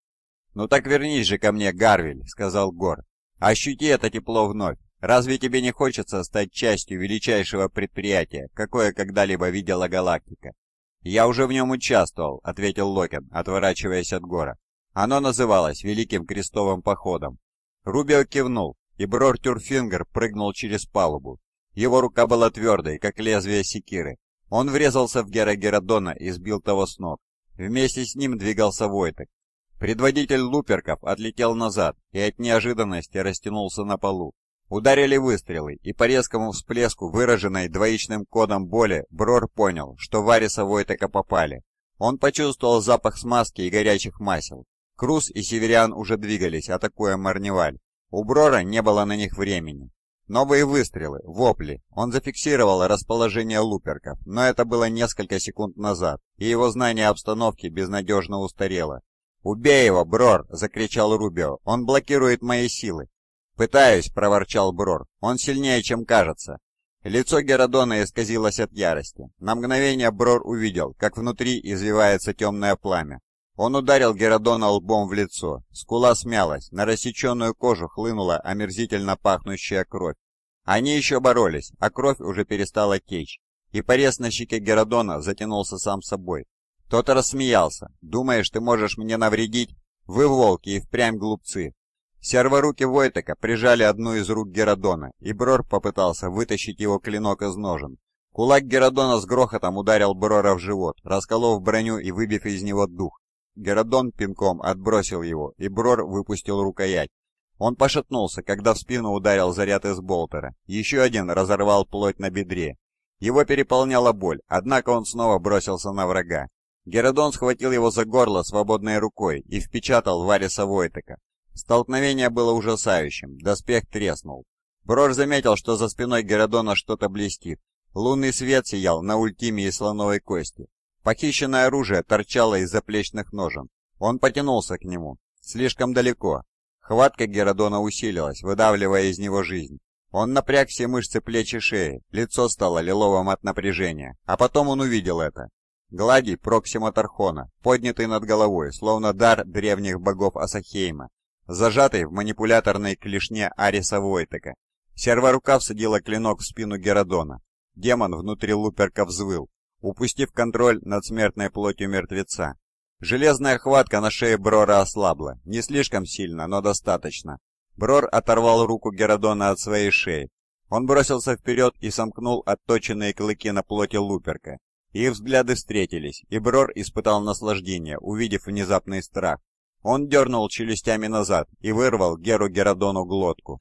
«Ну так вернись же ко мне, Гарвель», — сказал Гор. «Ощути это тепло вновь. Разве тебе не хочется стать частью величайшего предприятия, какое когда-либо видела галактика? «Я уже в нем участвовал», — ответил Локин, отворачиваясь от гора. «Оно называлось Великим Крестовым Походом». Рубио кивнул, и Брор Тюрфингер прыгнул через палубу. Его рука была твердой, как лезвие секиры. Он врезался в Гера Геродона и сбил того с ног. Вместе с ним двигался Войтек. Предводитель луперков отлетел назад и от неожиданности растянулся на полу. Ударили выстрелы, и по резкому всплеску, выраженной двоичным кодом боли, Брор понял, что Вариса Войтека попали. Он почувствовал запах смазки и горячих масел. Крус и Северян уже двигались, атакуя Марневаль. У Брора не было на них времени. Новые выстрелы, вопли. Он зафиксировал расположение луперков, но это было несколько секунд назад, и его знание обстановки безнадежно устарело. «Убей его, Брор!» — закричал Рубио. «Он блокирует мои силы!» «Пытаюсь», — проворчал Брор. «Он сильнее, чем кажется». Лицо Геродона исказилось от ярости. На мгновение Брор увидел, как внутри извивается темное пламя. Он ударил Геродона лбом в лицо. Скула смялась, на рассеченную кожу хлынула омерзительно пахнущая кровь. Они еще боролись, а кровь уже перестала течь. И порез на щеке Геродона затянулся сам собой. Тот рассмеялся. «Думаешь, ты можешь мне навредить? Вы, волки, и впрямь глупцы. Серворуки Войтека прижали одну из рук Геродона, и Брор попытался вытащить его клинок из ножен. Кулак Геродона с грохотом ударил Брора в живот, расколов броню и выбив из него дух. Геродон пинком отбросил его, и Брор выпустил рукоять. Он пошатнулся, когда в спину ударил заряд из болтера. Еще один разорвал плоть на бедре. Его переполняла боль, однако он снова бросился на врага. Геродон схватил его за горло свободной рукой и впечатал Вариса Войтека. Столкновение было ужасающим, доспех треснул. Брош заметил, что за спиной Геродона что-то блестит. Лунный свет сиял на ультиме и слоновой кости. Похищенное оружие торчало из заплечных ножен. Он потянулся к нему. Слишком далеко. Хватка Геродона усилилась, выдавливая из него жизнь. Он напряг все мышцы плеч и шеи, лицо стало лиловым от напряжения, а потом он увидел это. Гладий Проксима Тархона, поднятый над головой, словно дар древних богов Асахейма, зажатый в манипуляторной клешне Ариса Войтека. Серворука всадила клинок в спину Геродона. Демон внутри луперка взвыл, упустив контроль над смертной плотью мертвеца. Железная хватка на шее Брора ослабла, не слишком сильно, но достаточно. Брор оторвал руку Геродона от своей шеи. Он бросился вперед и сомкнул отточенные клыки на плоти луперка. Их взгляды встретились, и Брор испытал наслаждение, увидев внезапный страх. Он дернул челюстями назад и вырвал Геру Геродону глотку.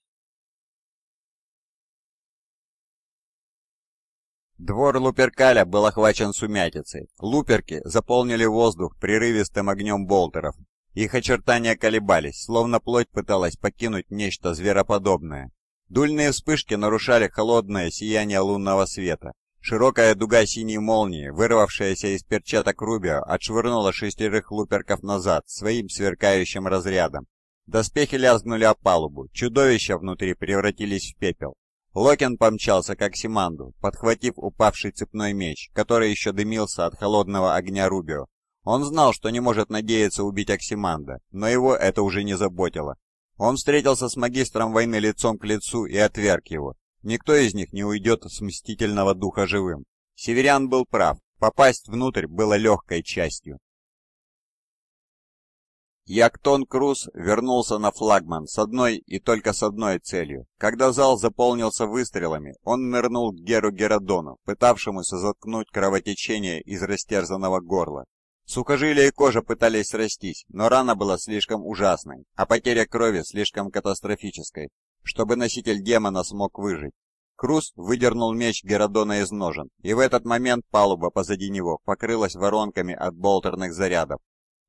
Двор Луперкаля был охвачен сумятицей. Луперки заполнили воздух прерывистым огнем болтеров. Их очертания колебались, словно плоть пыталась покинуть нечто звероподобное. Дульные вспышки нарушали холодное сияние лунного света. Широкая дуга синей молнии, вырвавшаяся из перчаток Рубио, отшвырнула шестерых луперков назад своим сверкающим разрядом. Доспехи лязгнули о палубу, чудовища внутри превратились в пепел. Локин помчался, как Симанду, подхватив упавший цепной меч, который еще дымился от холодного огня Рубио. Он знал, что не может надеяться убить Оксиманда, но его это уже не заботило. Он встретился с магистром войны лицом к лицу и отверг его. Никто из них не уйдет с мстительного духа живым. Северян был прав, попасть внутрь было легкой частью. Яктон Круз вернулся на флагман с одной и только с одной целью. Когда зал заполнился выстрелами, он нырнул к Геру Геродону, пытавшемуся заткнуть кровотечение из растерзанного горла. Сухожилия и кожа пытались срастись, но рана была слишком ужасной, а потеря крови слишком катастрофической, чтобы носитель демона смог выжить. Крус выдернул меч Геродона из ножен, и в этот момент палуба позади него покрылась воронками от болтерных зарядов.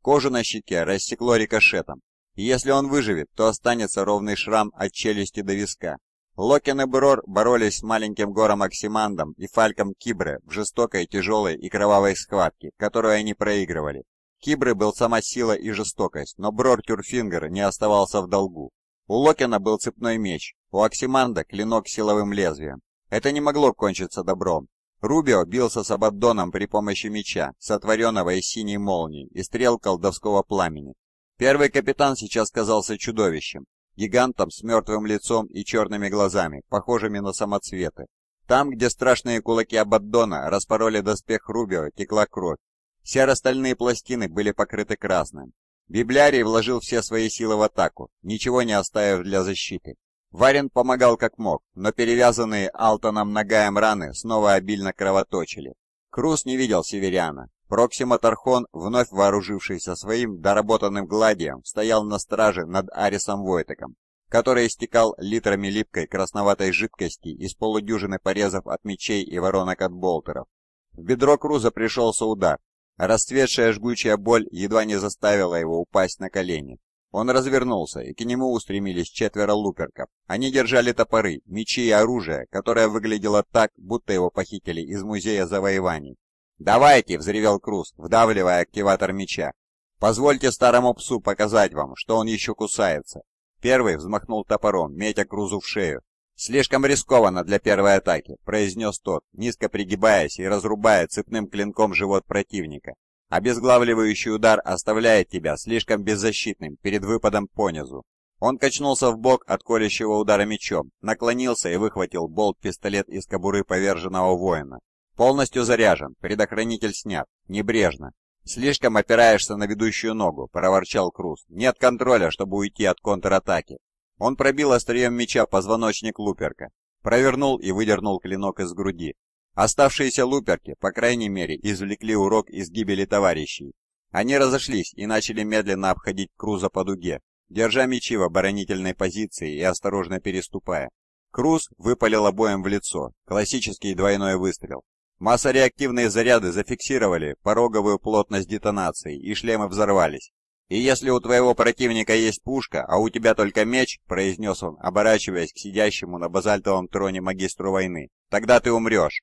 Кожу на щеке рассекло рикошетом. если он выживет, то останется ровный шрам от челюсти до виска. Локин и Брор боролись с маленьким гором Оксимандом и Фальком Кибре в жестокой, тяжелой и кровавой схватке, которую они проигрывали. Кибре был сама сила и жестокость, но Брор Тюрфингер не оставался в долгу. У Локина был цепной меч, у Оксиманда клинок с силовым лезвием. Это не могло кончиться добром. Рубио бился с Абаддоном при помощи меча, сотворенного из синей молнии и стрел колдовского пламени. Первый капитан сейчас казался чудовищем, гигантом с мертвым лицом и черными глазами, похожими на самоцветы. Там, где страшные кулаки Абаддона распороли доспех Рубио, текла кровь. Все стальные пластины были покрыты красным. Библиарий вложил все свои силы в атаку, ничего не оставив для защиты. Варен помогал как мог, но перевязанные Алтоном Нагаем раны снова обильно кровоточили. Крус не видел северяна. Проксима Тархон, вновь вооружившийся своим доработанным гладием, стоял на страже над Арисом Войтеком, который истекал литрами липкой красноватой жидкости из полудюжины порезов от мечей и воронок от болтеров. В бедро Круза пришелся удар, Расцветшая жгучая боль едва не заставила его упасть на колени. Он развернулся, и к нему устремились четверо луперков. Они держали топоры, мечи и оружие, которое выглядело так, будто его похитили из музея завоеваний. «Давайте!» — взревел Круз, вдавливая активатор меча. «Позвольте старому псу показать вам, что он еще кусается!» Первый взмахнул топором, метя Крузу в шею, «Слишком рискованно для первой атаки», — произнес тот, низко пригибаясь и разрубая цепным клинком живот противника. «Обезглавливающий удар оставляет тебя слишком беззащитным перед выпадом понизу». Он качнулся в бок от колющего удара мечом, наклонился и выхватил болт-пистолет из кобуры поверженного воина. «Полностью заряжен, предохранитель снят, небрежно». «Слишком опираешься на ведущую ногу», — проворчал Круз. «Нет контроля, чтобы уйти от контратаки». Он пробил острием меча позвоночник Луперка, провернул и выдернул клинок из груди. Оставшиеся Луперки, по крайней мере, извлекли урок из гибели товарищей. Они разошлись и начали медленно обходить Круза по дуге, держа мечи в оборонительной позиции и осторожно переступая. Круз выпалил обоим в лицо, классический двойной выстрел. Массореактивные заряды зафиксировали пороговую плотность детонации, и шлемы взорвались. «И если у твоего противника есть пушка, а у тебя только меч», — произнес он, оборачиваясь к сидящему на базальтовом троне магистру войны, — «тогда ты умрешь».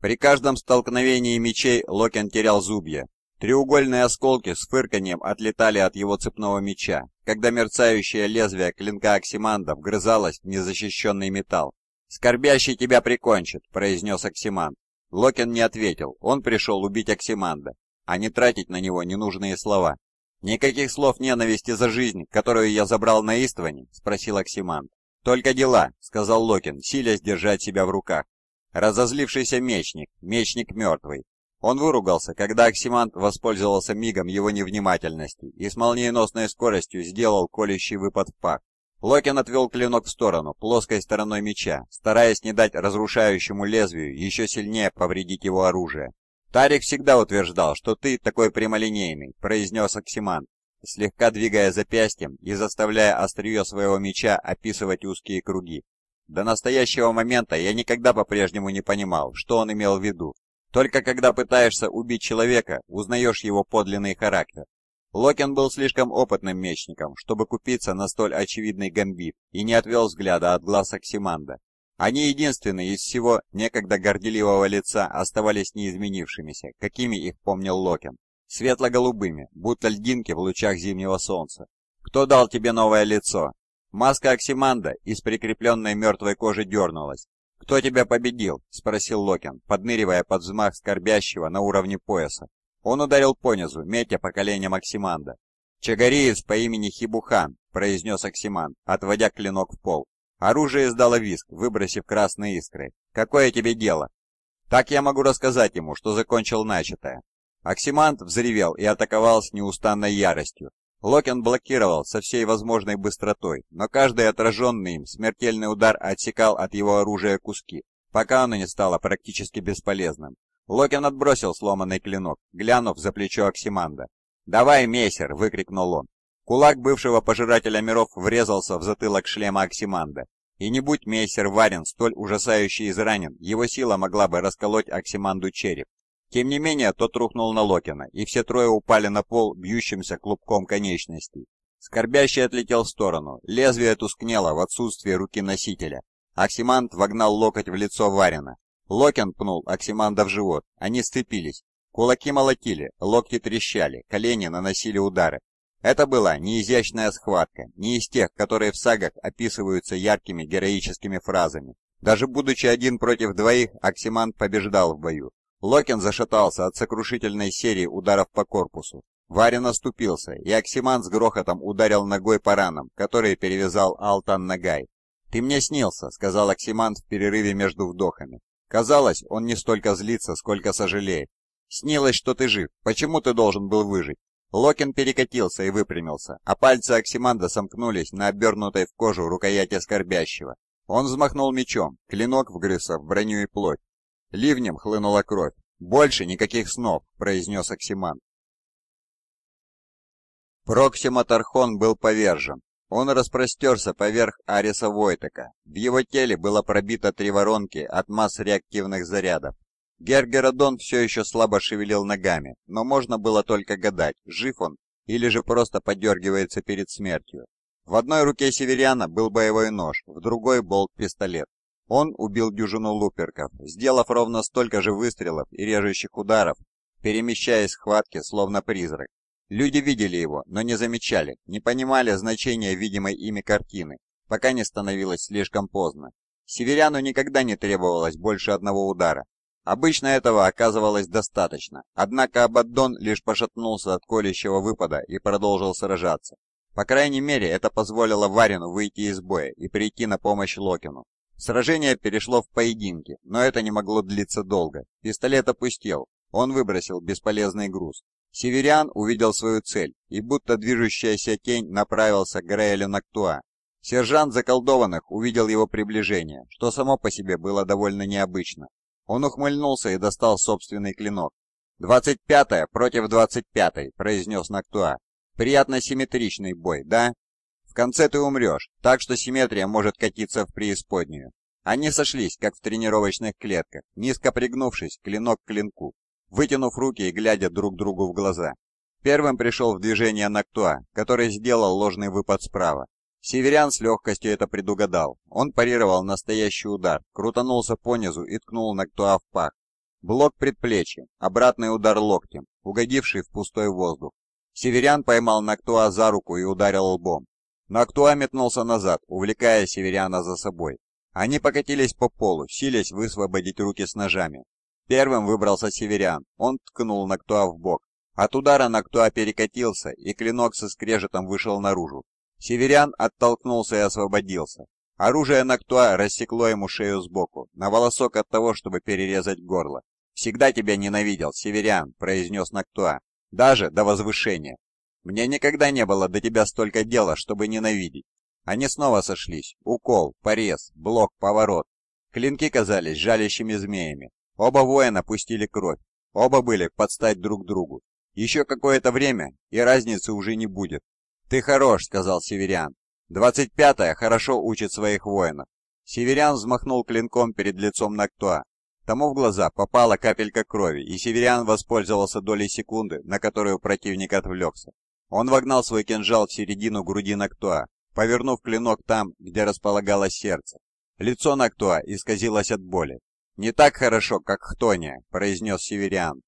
При каждом столкновении мечей Локен терял зубья. Треугольные осколки с фырканьем отлетали от его цепного меча, когда мерцающее лезвие клинка Оксиманда вгрызалось в незащищенный металл. «Скорбящий тебя прикончит», — произнес Оксиманд. Локин не ответил, он пришел убить Оксиманда, а не тратить на него ненужные слова. «Никаких слов ненависти за жизнь, которую я забрал на Истване?» – спросил Оксиманд. «Только дела», – сказал Локин, силясь сдержать себя в руках. Разозлившийся мечник, мечник мертвый. Он выругался, когда Оксимант воспользовался мигом его невнимательности и с молниеносной скоростью сделал колющий выпад в пах. Локин отвел клинок в сторону, плоской стороной меча, стараясь не дать разрушающему лезвию еще сильнее повредить его оружие. «Тарик всегда утверждал, что ты такой прямолинейный», — произнес Оксиман, слегка двигая запястьем и заставляя острие своего меча описывать узкие круги. До настоящего момента я никогда по-прежнему не понимал, что он имел в виду. Только когда пытаешься убить человека, узнаешь его подлинный характер. Локин был слишком опытным мечником, чтобы купиться на столь очевидный гамбит и не отвел взгляда от глаз Оксиманда. Они единственные из всего некогда горделивого лица оставались неизменившимися, какими их помнил Локин. Светло-голубыми, будто льдинки в лучах зимнего солнца. «Кто дал тебе новое лицо?» Маска Оксиманда из прикрепленной мертвой кожи дернулась. «Кто тебя победил?» – спросил Локин, подныривая под взмах скорбящего на уровне пояса. Он ударил понизу, метя по коленям Максиманда. «Чагариец по имени Хибухан», — произнес Оксиман, отводя клинок в пол. Оружие издало виск, выбросив красные искры. «Какое тебе дело?» «Так я могу рассказать ему, что закончил начатое». Оксимант взревел и атаковал с неустанной яростью. Локен блокировал со всей возможной быстротой, но каждый отраженный им смертельный удар отсекал от его оружия куски, пока оно не стало практически бесполезным. Локин отбросил сломанный клинок, глянув за плечо Оксиманда. «Давай, мессер!» — выкрикнул он. Кулак бывшего пожирателя миров врезался в затылок шлема Оксиманда. И не будь мессер Варен столь ужасающе изранен, его сила могла бы расколоть Оксиманду череп. Тем не менее, тот рухнул на Локина, и все трое упали на пол бьющимся клубком конечностей. Скорбящий отлетел в сторону, лезвие тускнело в отсутствии руки носителя. Оксимант вогнал локоть в лицо Варина. Локен пнул Оксиманда в живот, они сцепились. Кулаки молотили, локти трещали, колени наносили удары. Это была неизящная схватка, не из тех, которые в сагах описываются яркими героическими фразами. Даже будучи один против двоих, Оксиманд побеждал в бою. Локен зашатался от сокрушительной серии ударов по корпусу. Варя наступился, и Оксиман с грохотом ударил ногой по ранам, которые перевязал Алтан Нагай. «Ты мне снился», — сказал Оксиман в перерыве между вдохами. Казалось, он не столько злится, сколько сожалеет. «Снилось, что ты жив. Почему ты должен был выжить?» Локин перекатился и выпрямился, а пальцы Оксиманда сомкнулись на обернутой в кожу рукояти скорбящего. Он взмахнул мечом, клинок вгрызся в броню и плоть. Ливнем хлынула кровь. «Больше никаких снов», — произнес Оксиман. Проксима Тархон был повержен, он распростерся поверх Ариса Войтека. В его теле было пробито три воронки от масс реактивных зарядов. Гергеродон все еще слабо шевелил ногами, но можно было только гадать, жив он или же просто подергивается перед смертью. В одной руке северяна был боевой нож, в другой болт-пистолет. Он убил дюжину луперков, сделав ровно столько же выстрелов и режущих ударов, перемещаясь в схватке словно призрак. Люди видели его, но не замечали, не понимали значения видимой ими картины, пока не становилось слишком поздно. Северяну никогда не требовалось больше одного удара. Обычно этого оказывалось достаточно, однако Абаддон лишь пошатнулся от колющего выпада и продолжил сражаться. По крайней мере, это позволило Варину выйти из боя и прийти на помощь Локину. Сражение перешло в поединки, но это не могло длиться долго. Пистолет опустел, он выбросил бесполезный груз. Северян увидел свою цель и будто движущаяся тень направился к Грейлю Нактуа. Сержант заколдованных увидел его приближение, что само по себе было довольно необычно. Он ухмыльнулся и достал собственный клинок. «Двадцать пятая против двадцать пятой», — произнес Нактуа. «Приятно симметричный бой, да?» «В конце ты умрешь, так что симметрия может катиться в преисподнюю». Они сошлись, как в тренировочных клетках, низко пригнувшись, клинок к клинку вытянув руки и глядя друг другу в глаза. Первым пришел в движение Нактуа, который сделал ложный выпад справа. Северян с легкостью это предугадал. Он парировал настоящий удар, крутанулся по низу и ткнул Нактуа в пах. Блок предплечья, обратный удар локтем, угодивший в пустой воздух. Северян поймал Нактуа за руку и ударил лбом. Нактуа метнулся назад, увлекая Северяна за собой. Они покатились по полу, силясь высвободить руки с ножами, Первым выбрался северян. Он ткнул Нактуа в бок. От удара Нактуа перекатился, и клинок со скрежетом вышел наружу. Северян оттолкнулся и освободился. Оружие Нактуа рассекло ему шею сбоку, на волосок от того, чтобы перерезать горло. «Всегда тебя ненавидел, северян», — произнес Нактуа. «Даже до возвышения. Мне никогда не было до тебя столько дела, чтобы ненавидеть». Они снова сошлись. Укол, порез, блок, поворот. Клинки казались жалящими змеями. Оба воина пустили кровь, оба были под стать друг другу. Еще какое-то время, и разницы уже не будет. «Ты хорош», — сказал Северян. «Двадцать пятая хорошо учит своих воинов». Северян взмахнул клинком перед лицом Нактуа. Тому в глаза попала капелька крови, и Северян воспользовался долей секунды, на которую противник отвлекся. Он вогнал свой кинжал в середину груди Нактуа, повернув клинок там, где располагалось сердце. Лицо Нактуа исказилось от боли. «Не так хорошо, как Хтоня», — произнес северян.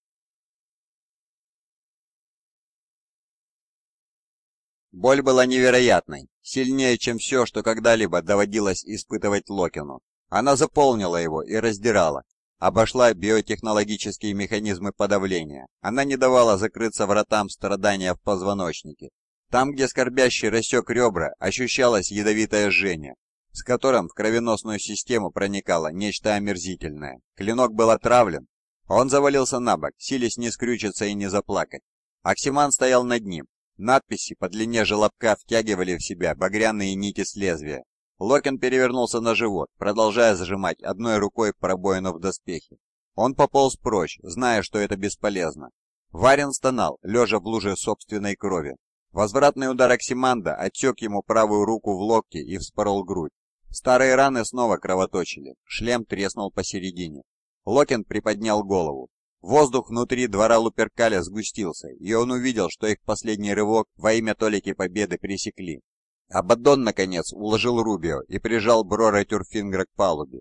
Боль была невероятной, сильнее, чем все, что когда-либо доводилось испытывать Локину. Она заполнила его и раздирала, обошла биотехнологические механизмы подавления. Она не давала закрыться вратам страдания в позвоночнике. Там, где скорбящий рассек ребра, ощущалось ядовитое жжение, с которым в кровеносную систему проникало нечто омерзительное. Клинок был отравлен. Он завалился на бок, силясь не скрючиться и не заплакать. Оксиман стоял над ним. Надписи по длине желобка втягивали в себя багряные нити с лезвия. Локин перевернулся на живот, продолжая зажимать одной рукой пробоину в доспехе. Он пополз прочь, зная, что это бесполезно. Варин стонал, лежа в луже собственной крови. Возвратный удар Оксиманда отсек ему правую руку в локте и вспорол грудь. Старые раны снова кровоточили, шлем треснул посередине. Локин приподнял голову. Воздух внутри двора Луперкаля сгустился, и он увидел, что их последний рывок во имя Толики Победы пресекли. Абаддон, наконец, уложил Рубио и прижал Брора Тюрфингра к палубе.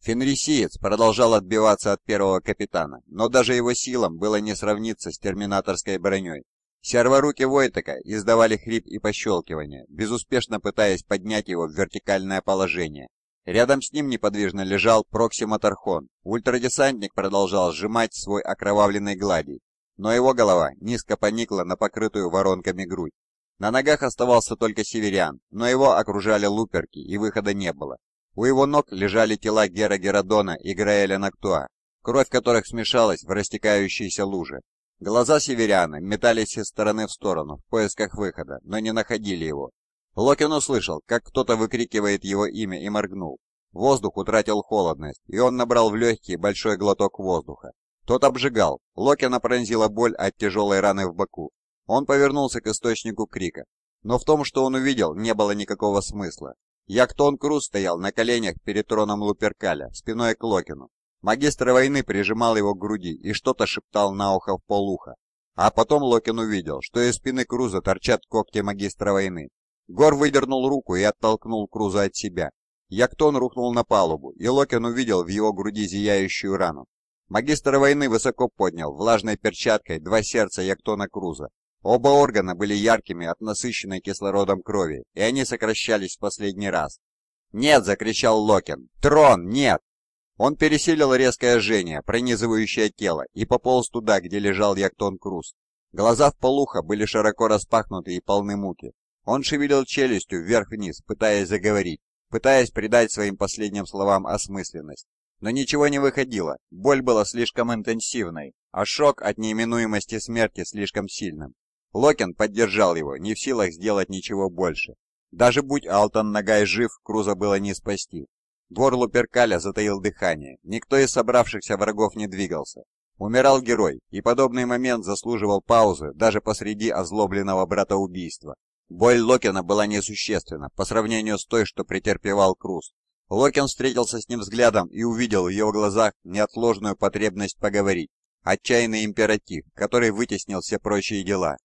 Фенрисиец продолжал отбиваться от первого капитана, но даже его силам было не сравниться с терминаторской броней, Серворуки Войтека издавали хрип и пощелкивание, безуспешно пытаясь поднять его в вертикальное положение. Рядом с ним неподвижно лежал Проксима Тархон. Ультрадесантник продолжал сжимать свой окровавленный гладий, но его голова низко поникла на покрытую воронками грудь. На ногах оставался только северян, но его окружали луперки, и выхода не было. У его ног лежали тела Гера Геродона и Граэля Нактуа, кровь которых смешалась в растекающейся луже. Глаза северяна метались из стороны в сторону в поисках выхода, но не находили его. Локин услышал, как кто-то выкрикивает его имя и моргнул. Воздух утратил холодность, и он набрал в легкий большой глоток воздуха. Тот обжигал. Локина пронзила боль от тяжелой раны в боку. Он повернулся к источнику крика. Но в том, что он увидел, не было никакого смысла. Яктон Круз стоял на коленях перед троном Луперкаля, спиной к Локину. Магистр войны прижимал его к груди и что-то шептал на ухо в полуха. А потом Локин увидел, что из спины Круза торчат когти магистра войны. Гор выдернул руку и оттолкнул Круза от себя. Яктон рухнул на палубу, и Локин увидел в его груди зияющую рану. Магистр войны высоко поднял влажной перчаткой два сердца Яктона Круза. Оба органа были яркими от насыщенной кислородом крови, и они сокращались в последний раз. «Нет!» — закричал Локин. «Трон, нет!» Он пересилил резкое жжение, пронизывающее тело, и пополз туда, где лежал Яктон Круз. Глаза в полуха были широко распахнуты и полны муки. Он шевелил челюстью вверх-вниз, пытаясь заговорить, пытаясь придать своим последним словам осмысленность. Но ничего не выходило, боль была слишком интенсивной, а шок от неименуемости смерти слишком сильным. Локин поддержал его, не в силах сделать ничего больше. Даже будь Алтон Нагай жив, Круза было не спасти. Горло Перкаля затаил дыхание, никто из собравшихся врагов не двигался. Умирал герой, и подобный момент заслуживал паузы даже посреди озлобленного братоубийства. Боль Локина была несущественна по сравнению с той, что претерпевал Круз. Локин встретился с ним взглядом и увидел в его глазах неотложную потребность поговорить, отчаянный императив, который вытеснил все прочие дела.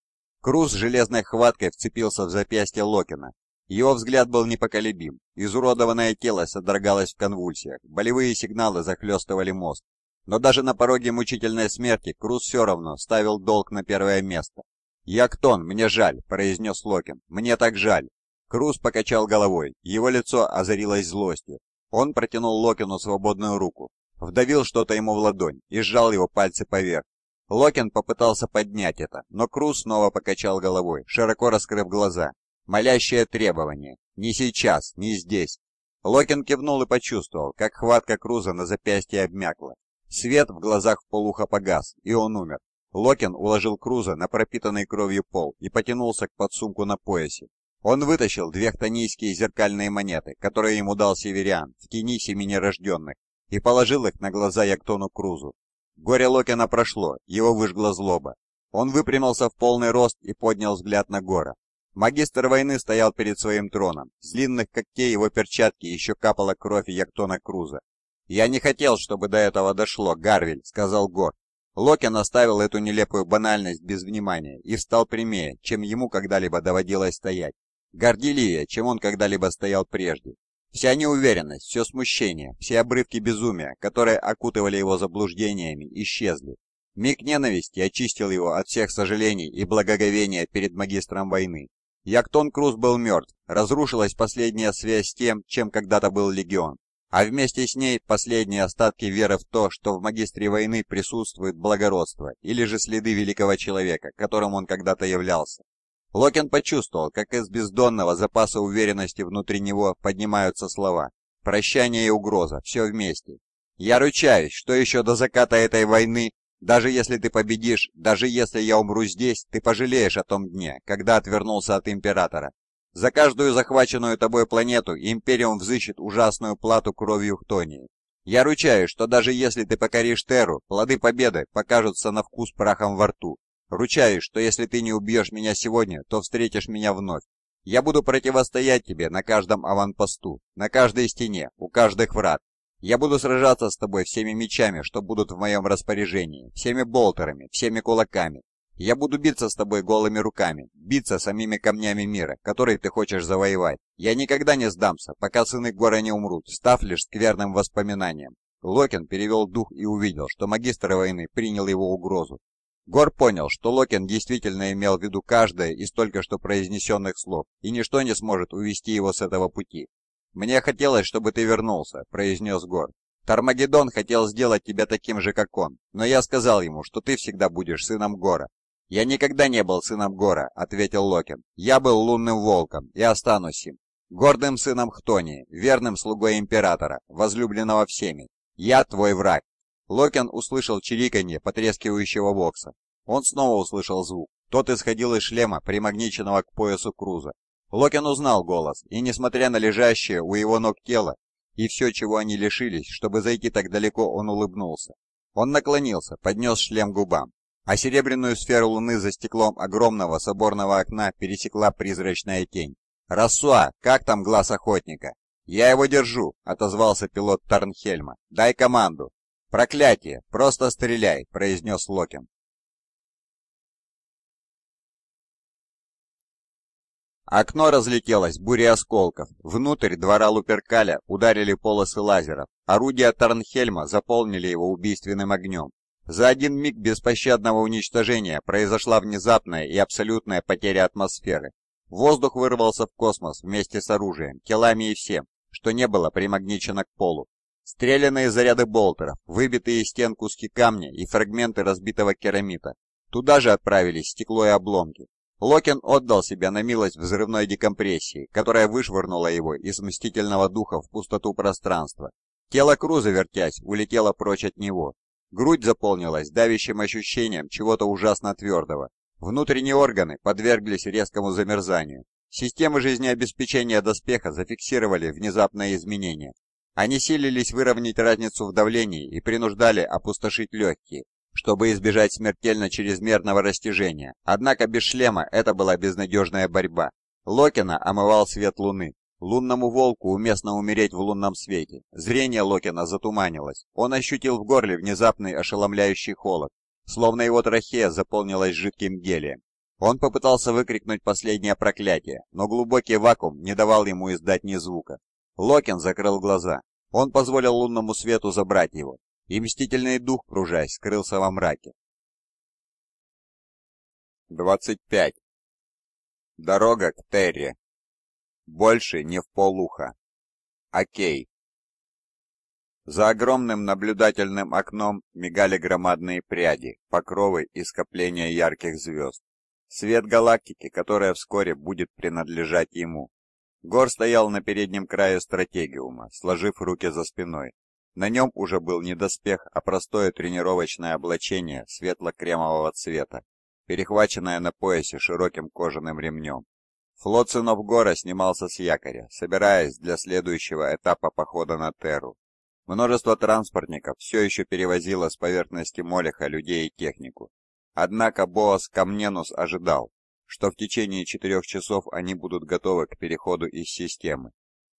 Круз железной хваткой вцепился в запястье Локина, его взгляд был непоколебим. Изуродованное тело содрогалось в конвульсиях, болевые сигналы захлестывали мозг. Но даже на пороге мучительной смерти Круз все равно ставил долг на первое место. «Яктон, мне жаль», — произнес Локин. «Мне так жаль». Круз покачал головой. Его лицо озарилось злостью. Он протянул Локину свободную руку, вдавил что-то ему в ладонь и сжал его пальцы поверх. Локин попытался поднять это, но Круз снова покачал головой, широко раскрыв глаза. Молящее требование. Не сейчас, не здесь. Локин кивнул и почувствовал, как хватка Круза на запястье обмякла. Свет в глазах полуха погас, и он умер. Локин уложил Круза на пропитанный кровью пол и потянулся к подсумку на поясе. Он вытащил две хтонийские зеркальные монеты, которые ему дал северян в тени семени рожденных, и положил их на глаза Яктону Крузу. Горе Локина прошло, его выжгла злоба. Он выпрямился в полный рост и поднял взгляд на Гора. Магистр войны стоял перед своим троном. С длинных когтей его перчатки еще капала кровь Яктона Круза. «Я не хотел, чтобы до этого дошло, Гарвиль сказал Гор. Локин оставил эту нелепую банальность без внимания и стал прямее, чем ему когда-либо доводилось стоять. Горделивее, чем он когда-либо стоял прежде. Вся неуверенность, все смущение, все обрывки безумия, которые окутывали его заблуждениями, исчезли. Миг ненависти очистил его от всех сожалений и благоговения перед магистром войны. Яктон Круз был мертв, разрушилась последняя связь с тем, чем когда-то был Легион. А вместе с ней последние остатки веры в то, что в магистре войны присутствует благородство или же следы великого человека, которым он когда-то являлся. Локен почувствовал, как из бездонного запаса уверенности внутри него поднимаются слова. Прощание и угроза, все вместе. «Я ручаюсь, что еще до заката этой войны даже если ты победишь, даже если я умру здесь, ты пожалеешь о том дне, когда отвернулся от Императора. За каждую захваченную тобой планету Империум взыщет ужасную плату кровью Хтонии. Я ручаюсь, что даже если ты покоришь Терру, плоды победы покажутся на вкус прахом во рту. Ручаюсь, что если ты не убьешь меня сегодня, то встретишь меня вновь. Я буду противостоять тебе на каждом аванпосту, на каждой стене, у каждых врат, я буду сражаться с тобой всеми мечами, что будут в моем распоряжении, всеми болтерами, всеми кулаками. Я буду биться с тобой голыми руками, биться самими камнями мира, которые ты хочешь завоевать. Я никогда не сдамся, пока сыны гора не умрут, став лишь скверным воспоминанием». Локин перевел дух и увидел, что магистр войны принял его угрозу. Гор понял, что Локин действительно имел в виду каждое из только что произнесенных слов, и ничто не сможет увести его с этого пути. «Мне хотелось, чтобы ты вернулся», — произнес гор. «Тармагеддон хотел сделать тебя таким же, как он, но я сказал ему, что ты всегда будешь сыном Гора». «Я никогда не был сыном Гора», — ответил Локин. «Я был лунным волком и останусь им. Гордым сыном Хтонии, верным слугой императора, возлюбленного всеми. Я твой враг». Локин услышал чириканье потрескивающего бокса. Он снова услышал звук. Тот исходил из шлема, примагниченного к поясу Круза. Локин узнал голос, и несмотря на лежащее у его ног тело и все, чего они лишились, чтобы зайти так далеко, он улыбнулся. Он наклонился, поднес шлем губам, а серебряную сферу луны за стеклом огромного соборного окна пересекла призрачная тень. «Рассуа, как там глаз охотника?» «Я его держу», — отозвался пилот Тарнхельма. «Дай команду». «Проклятие! Просто стреляй!» — произнес Локин. Окно разлетелось бурей осколков. Внутрь двора Луперкаля ударили полосы лазеров. Орудия Тарнхельма заполнили его убийственным огнем. За один миг беспощадного уничтожения произошла внезапная и абсолютная потеря атмосферы. Воздух вырвался в космос вместе с оружием, телами и всем, что не было примагничено к полу. Стрелянные заряды болтеров, выбитые из стен куски камня и фрагменты разбитого керамита. Туда же отправились стекло и обломки. Локин отдал себя на милость взрывной декомпрессии, которая вышвырнула его из мстительного духа в пустоту пространства. Тело Круза, вертясь, улетело прочь от него. Грудь заполнилась давящим ощущением чего-то ужасно твердого. Внутренние органы подверглись резкому замерзанию. Системы жизнеобеспечения доспеха зафиксировали внезапное изменение. Они силились выровнять разницу в давлении и принуждали опустошить легкие чтобы избежать смертельно чрезмерного растяжения, однако без шлема это была безнадежная борьба. Локина омывал свет луны. Лунному волку уместно умереть в лунном свете. Зрение Локина затуманилось. Он ощутил в горле внезапный ошеломляющий холод, словно его трахея заполнилась жидким гелием. Он попытался выкрикнуть последнее проклятие, но глубокий вакуум не давал ему издать ни звука. Локин закрыл глаза. Он позволил лунному свету забрать его и мстительный дух, кружась, скрылся во мраке. 25. Дорога к Терре. Больше не в полуха. Окей. За огромным наблюдательным окном мигали громадные пряди, покровы и скопления ярких звезд. Свет галактики, которая вскоре будет принадлежать ему. Гор стоял на переднем крае стратегиума, сложив руки за спиной, на нем уже был не доспех, а простое тренировочное облачение светло-кремового цвета, перехваченное на поясе широким кожаным ремнем. Флот сынов Гора снимался с якоря, собираясь для следующего этапа похода на Терру. Множество транспортников все еще перевозило с поверхности Молеха людей и технику. Однако Боас Камненус ожидал, что в течение четырех часов они будут готовы к переходу из системы,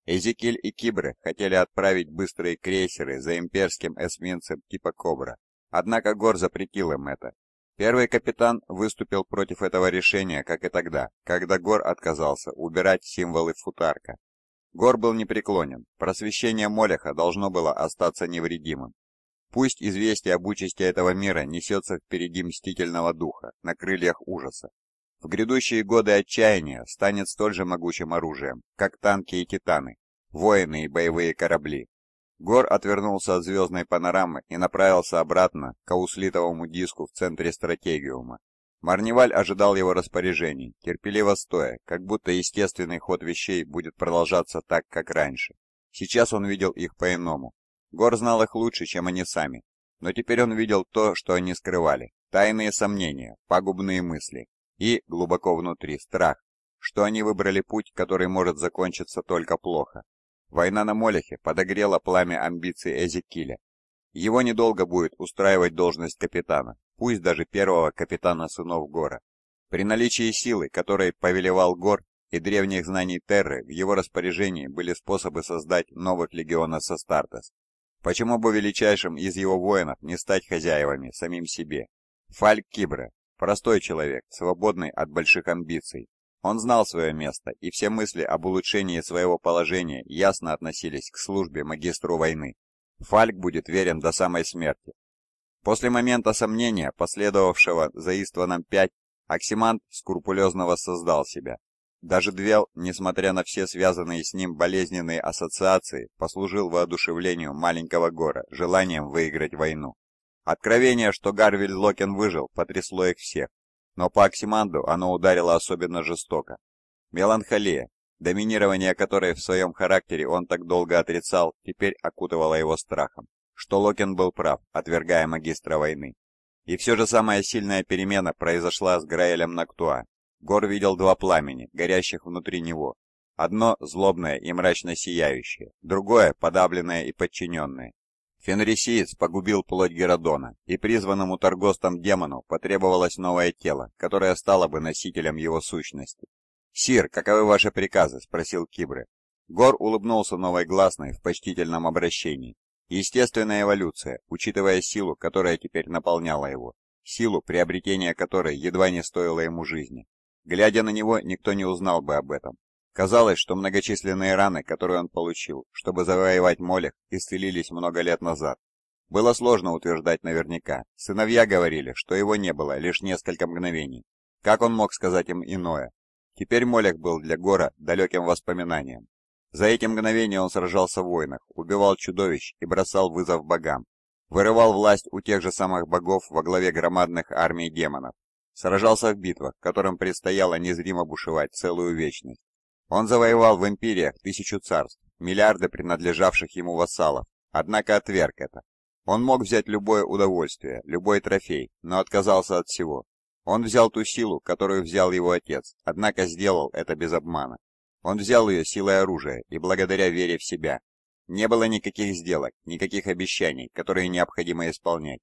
Эзекиль и Кибре хотели отправить быстрые крейсеры за имперским эсминцем типа «Кобра», однако Гор запретил им это. Первый капитан выступил против этого решения, как и тогда, когда Гор отказался убирать символы футарка. Гор был непреклонен, просвещение Моляха должно было остаться невредимым. Пусть известие об участи этого мира несется впереди мстительного духа, на крыльях ужаса, в грядущие годы отчаяния станет столь же могучим оружием, как танки и титаны, воины и боевые корабли. Гор отвернулся от звездной панорамы и направился обратно к ауслитовому диску в центре стратегиума. Марневаль ожидал его распоряжений, терпеливо стоя, как будто естественный ход вещей будет продолжаться так, как раньше. Сейчас он видел их по-иному. Гор знал их лучше, чем они сами. Но теперь он видел то, что они скрывали. Тайные сомнения, пагубные мысли, и, глубоко внутри, страх, что они выбрали путь, который может закончиться только плохо. Война на Молехе подогрела пламя амбиций Эзекиля. Его недолго будет устраивать должность капитана, пусть даже первого капитана сынов Гора. При наличии силы, которой повелевал Гор, и древних знаний Терры, в его распоряжении были способы создать новых легионов Састартес. Почему бы величайшим из его воинов не стать хозяевами самим себе? Фальк Кибра, Простой человек, свободный от больших амбиций. Он знал свое место, и все мысли об улучшении своего положения ясно относились к службе магистру войны. Фальк будет верен до самой смерти. После момента сомнения, последовавшего за Истваном 5, Оксимант скрупулезно воссоздал себя. Даже Двел, несмотря на все связанные с ним болезненные ассоциации, послужил воодушевлению маленького гора желанием выиграть войну. Откровение, что Гарвиль Локен выжил, потрясло их всех, но по Оксиманду оно ударило особенно жестоко. Меланхолия, доминирование которой в своем характере он так долго отрицал, теперь окутывало его страхом, что Локен был прав, отвергая магистра войны. И все же самая сильная перемена произошла с Граэлем Нактуа. Гор видел два пламени, горящих внутри него. Одно злобное и мрачно сияющее, другое подавленное и подчиненное, Фенрисиец погубил плоть Геродона, и призванному торгостом демону потребовалось новое тело, которое стало бы носителем его сущности. «Сир, каковы ваши приказы?» – спросил Кибре. Гор улыбнулся новой гласной в почтительном обращении. Естественная эволюция, учитывая силу, которая теперь наполняла его, силу, приобретения которой едва не стоило ему жизни. Глядя на него, никто не узнал бы об этом. Казалось, что многочисленные раны, которые он получил, чтобы завоевать Молех, исцелились много лет назад. Было сложно утверждать наверняка. Сыновья говорили, что его не было лишь несколько мгновений. Как он мог сказать им иное? Теперь Молех был для Гора далеким воспоминанием. За эти мгновения он сражался в войнах, убивал чудовищ и бросал вызов богам. Вырывал власть у тех же самых богов во главе громадных армий демонов. Сражался в битвах, которым предстояло незримо бушевать целую вечность. Он завоевал в империях тысячу царств, миллиарды принадлежавших ему вассалов, однако отверг это. Он мог взять любое удовольствие, любой трофей, но отказался от всего. Он взял ту силу, которую взял его отец, однако сделал это без обмана. Он взял ее силой оружия и благодаря вере в себя. Не было никаких сделок, никаких обещаний, которые необходимо исполнять.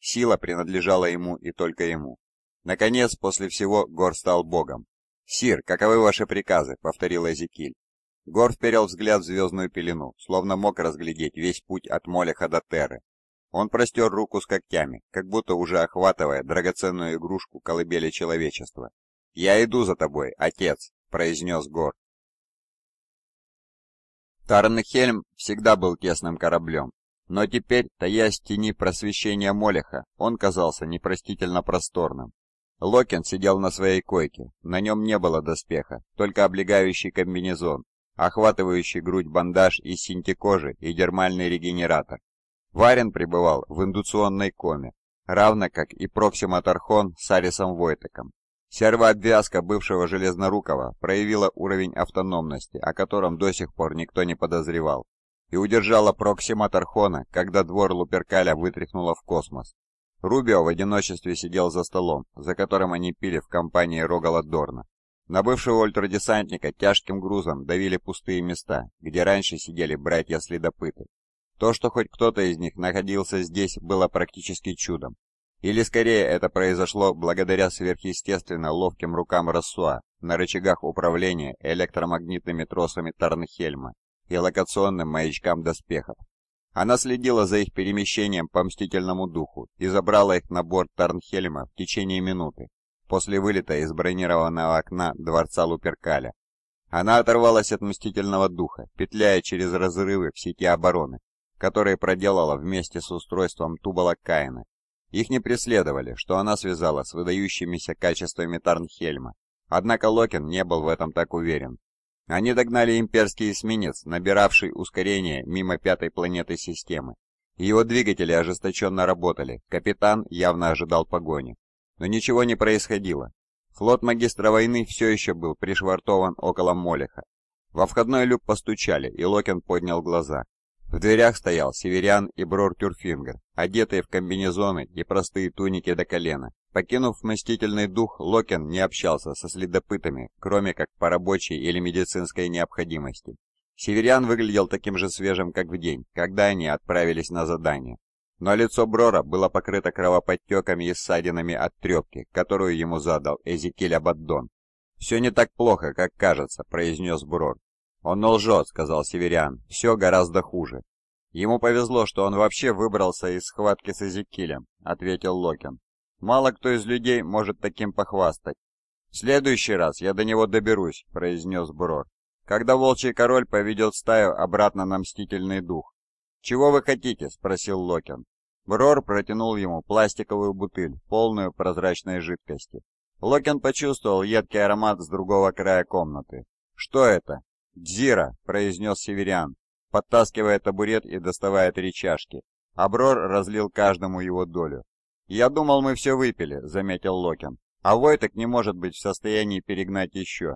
Сила принадлежала ему и только ему. Наконец, после всего, Гор стал богом, «Сир, каковы ваши приказы?» — повторил Эзекиль. Гор вперел взгляд в звездную пелену, словно мог разглядеть весь путь от Молеха до Терры. Он простер руку с когтями, как будто уже охватывая драгоценную игрушку колыбели человечества. «Я иду за тобой, отец», — произнес Гор. Тарнхельм всегда был тесным кораблем, но теперь, таясь в тени просвещения Молеха, он казался непростительно просторным. Локин сидел на своей койке, на нем не было доспеха, только облегающий комбинезон, охватывающий грудь бандаж из синтекожи и дермальный регенератор. Варен пребывал в индуционной коме, равно как и Проксима Тархон с Арисом Войтеком. Сервообвязка бывшего Железнорукова проявила уровень автономности, о котором до сих пор никто не подозревал, и удержала Проксима Тархона, когда двор Луперкаля вытряхнула в космос. Рубио в одиночестве сидел за столом, за которым они пили в компании Рогала Дорна. На бывшего ультрадесантника тяжким грузом давили пустые места, где раньше сидели братья-следопыты. То, что хоть кто-то из них находился здесь, было практически чудом. Или скорее это произошло благодаря сверхъестественно ловким рукам Рассуа на рычагах управления электромагнитными тросами Тарнхельма и локационным маячкам доспехов. Она следила за их перемещением по мстительному духу и забрала их на борт Тарнхельма в течение минуты после вылета из бронированного окна дворца Луперкаля. Она оторвалась от мстительного духа, петляя через разрывы в сети обороны, которые проделала вместе с устройством Тубала Каина. Их не преследовали, что она связала с выдающимися качествами Тарнхельма. Однако Локин не был в этом так уверен. Они догнали имперский эсминец, набиравший ускорение мимо пятой планеты системы. Его двигатели ожесточенно работали, капитан явно ожидал погони. Но ничего не происходило. Флот магистра войны все еще был пришвартован около Молеха. Во входной люк постучали, и Локин поднял глаза. В дверях стоял Северян и Брор Тюрфингер, одетые в комбинезоны и простые туники до колена. Покинув мстительный дух, Локен не общался со следопытами, кроме как по рабочей или медицинской необходимости. Северян выглядел таким же свежим, как в день, когда они отправились на задание. Но лицо Брора было покрыто кровоподтеками и ссадинами от трепки, которую ему задал Эзекиль Абаддон. «Все не так плохо, как кажется», — произнес Брор. «Он лжет», — сказал Северян. «Все гораздо хуже». «Ему повезло, что он вообще выбрался из схватки с Эзекилем», — ответил Локин. Мало кто из людей может таким похвастать. «В следующий раз я до него доберусь», — произнес Брор, когда волчий король поведет стаю обратно на мстительный дух. «Чего вы хотите?» — спросил Локин. Брор протянул ему пластиковую бутыль, полную прозрачной жидкости. Локин почувствовал едкий аромат с другого края комнаты. «Что это?» «Дзира», — произнес северян, подтаскивая табурет и доставая три чашки. Аброр разлил каждому его долю. «Я думал, мы все выпили», — заметил Локин. «А Войтек не может быть в состоянии перегнать еще».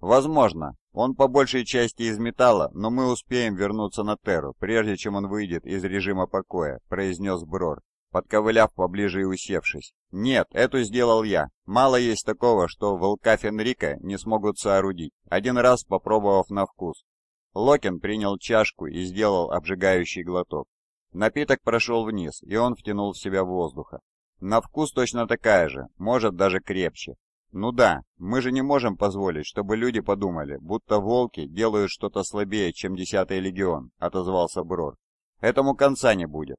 «Возможно. Он по большей части из металла, но мы успеем вернуться на Терру, прежде чем он выйдет из режима покоя», — произнес Брор, подковыляв поближе и усевшись. «Нет, эту сделал я. Мало есть такого, что волка Фенрика не смогут соорудить, один раз попробовав на вкус». Локин принял чашку и сделал обжигающий глоток. Напиток прошел вниз, и он втянул в себя воздуха. На вкус точно такая же, может даже крепче. Ну да, мы же не можем позволить, чтобы люди подумали, будто волки делают что-то слабее, чем десятый легион, отозвался Брор. Этому конца не будет.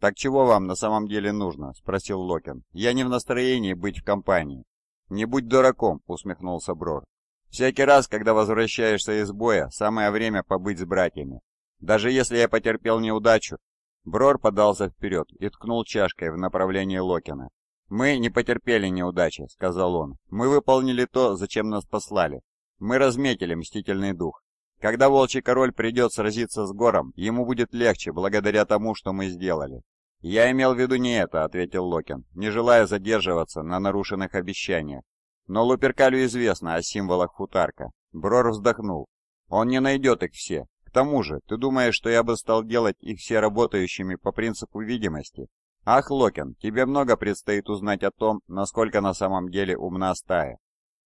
Так чего вам на самом деле нужно? спросил Локин. Я не в настроении быть в компании. Не будь дураком, усмехнулся Брор. Всякий раз, когда возвращаешься из боя, самое время побыть с братьями. Даже если я потерпел неудачу, Брор подался вперед и ткнул чашкой в направлении Локина. «Мы не потерпели неудачи», — сказал он. «Мы выполнили то, зачем нас послали. Мы разметили мстительный дух. Когда Волчий Король придет сразиться с Гором, ему будет легче благодаря тому, что мы сделали». «Я имел в виду не это», — ответил Локин, не желая задерживаться на нарушенных обещаниях. «Но Луперкалю известно о символах Хутарка». Брор вздохнул. «Он не найдет их все, к тому же, ты думаешь, что я бы стал делать их все работающими по принципу видимости? Ах, Локен, тебе много предстоит узнать о том, насколько на самом деле умна стая.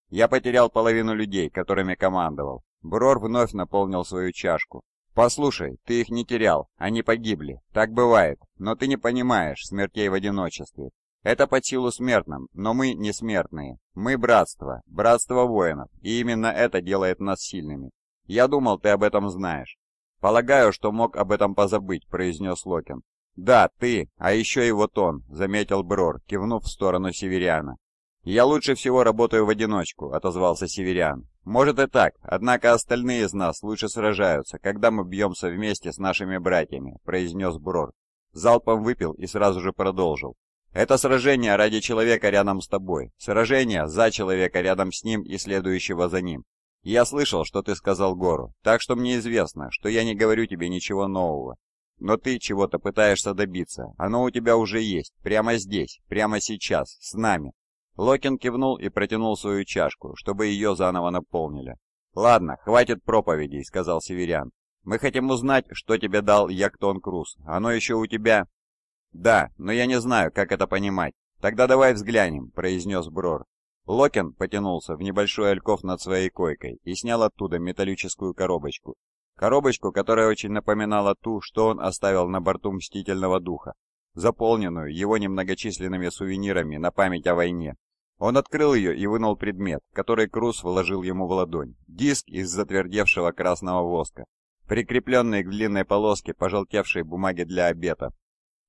Я потерял половину людей, которыми командовал. Брор вновь наполнил свою чашку. «Послушай, ты их не терял, они погибли. Так бывает, но ты не понимаешь смертей в одиночестве. Это по силу смертным, но мы не смертные. Мы братство, братство воинов, и именно это делает нас сильными. «Я думал, ты об этом знаешь». «Полагаю, что мог об этом позабыть», — произнес Локин. «Да, ты, а еще и вот он», — заметил Брор, кивнув в сторону Северяна. «Я лучше всего работаю в одиночку», — отозвался Северян. «Может и так, однако остальные из нас лучше сражаются, когда мы бьемся вместе с нашими братьями», — произнес Брор. Залпом выпил и сразу же продолжил. «Это сражение ради человека рядом с тобой, сражение за человека рядом с ним и следующего за ним. Я слышал, что ты сказал Гору, так что мне известно, что я не говорю тебе ничего нового. Но ты чего-то пытаешься добиться, оно у тебя уже есть, прямо здесь, прямо сейчас, с нами». Локин кивнул и протянул свою чашку, чтобы ее заново наполнили. «Ладно, хватит проповедей», — сказал Северян. «Мы хотим узнать, что тебе дал Яктон Круз. Оно еще у тебя...» «Да, но я не знаю, как это понимать. Тогда давай взглянем», — произнес Брор. Локен потянулся в небольшой альков над своей койкой и снял оттуда металлическую коробочку. Коробочку, которая очень напоминала ту, что он оставил на борту Мстительного Духа, заполненную его немногочисленными сувенирами на память о войне. Он открыл ее и вынул предмет, который Крус вложил ему в ладонь. Диск из затвердевшего красного воска, прикрепленный к длинной полоске пожелтевшей бумаги для обета.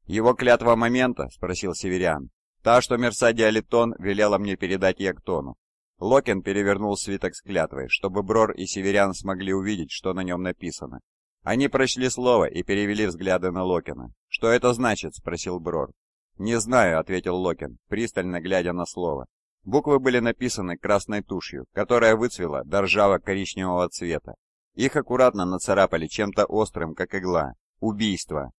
«Его клятва момента?» — спросил Северян. Та, что Мерсаде Алитон велела мне передать Яктону. Локин перевернул свиток с клятвой, чтобы Брор и Северян смогли увидеть, что на нем написано. Они прочли слово и перевели взгляды на Локина. «Что это значит?» — спросил Брор. «Не знаю», — ответил Локин, пристально глядя на слово. Буквы были написаны красной тушью, которая выцвела до ржаво-коричневого цвета. Их аккуратно нацарапали чем-то острым, как игла. «Убийство».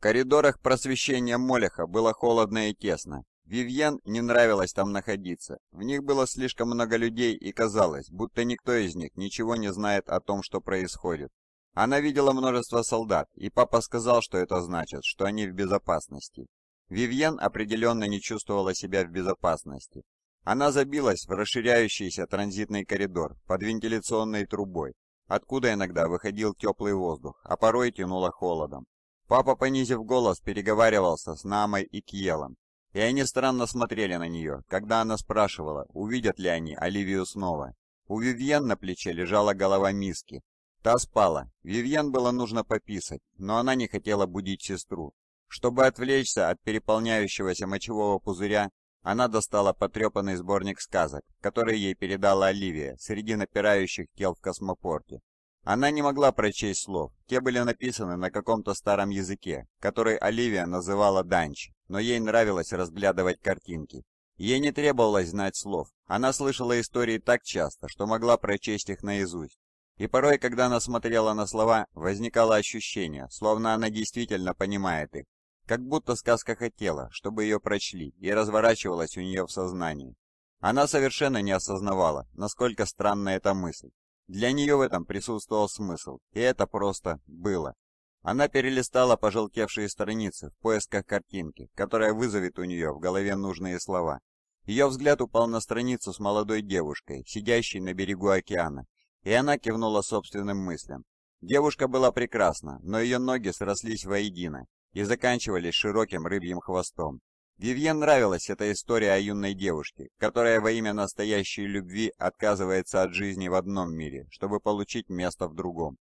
В коридорах просвещения Молеха было холодно и тесно. Вивьен не нравилось там находиться. В них было слишком много людей и казалось, будто никто из них ничего не знает о том, что происходит. Она видела множество солдат, и папа сказал, что это значит, что они в безопасности. Вивьен определенно не чувствовала себя в безопасности. Она забилась в расширяющийся транзитный коридор под вентиляционной трубой, откуда иногда выходил теплый воздух, а порой тянуло холодом. Папа, понизив голос, переговаривался с Намой и Киелом, и они странно смотрели на нее, когда она спрашивала, увидят ли они Оливию снова. У Вивьен на плече лежала голова миски. Та спала. Вивьен было нужно пописать, но она не хотела будить сестру. Чтобы отвлечься от переполняющегося мочевого пузыря, она достала потрепанный сборник сказок, который ей передала Оливия среди напирающих тел в космопорте. Она не могла прочесть слов, те были написаны на каком-то старом языке, который Оливия называла данч, но ей нравилось разглядывать картинки. Ей не требовалось знать слов, она слышала истории так часто, что могла прочесть их наизусть. И порой, когда она смотрела на слова, возникало ощущение, словно она действительно понимает их, как будто сказка хотела, чтобы ее прочли, и разворачивалась у нее в сознании. Она совершенно не осознавала, насколько странна эта мысль. Для нее в этом присутствовал смысл, и это просто было. Она перелистала пожелтевшие страницы в поисках картинки, которая вызовет у нее в голове нужные слова. Ее взгляд упал на страницу с молодой девушкой, сидящей на берегу океана, и она кивнула собственным мыслям. Девушка была прекрасна, но ее ноги срослись воедино и заканчивались широким рыбьим хвостом. Вивьен нравилась эта история о юной девушке, которая во имя настоящей любви отказывается от жизни в одном мире, чтобы получить место в другом.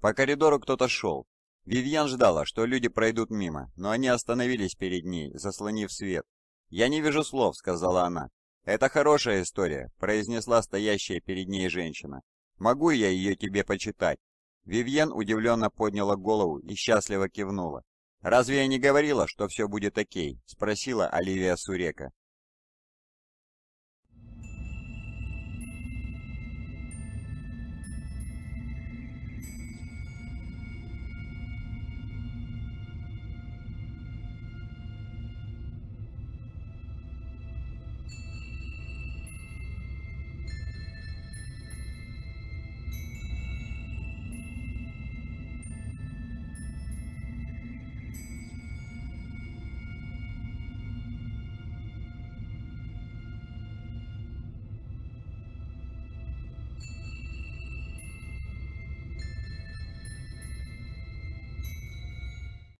По коридору кто-то шел. Вивьен ждала, что люди пройдут мимо, но они остановились перед ней, заслонив свет. «Я не вижу слов», — сказала она. «Это хорошая история», — произнесла стоящая перед ней женщина. «Могу я ее тебе почитать?» Вивьен удивленно подняла голову и счастливо кивнула. «Разве я не говорила, что все будет окей?» — спросила Оливия Сурека.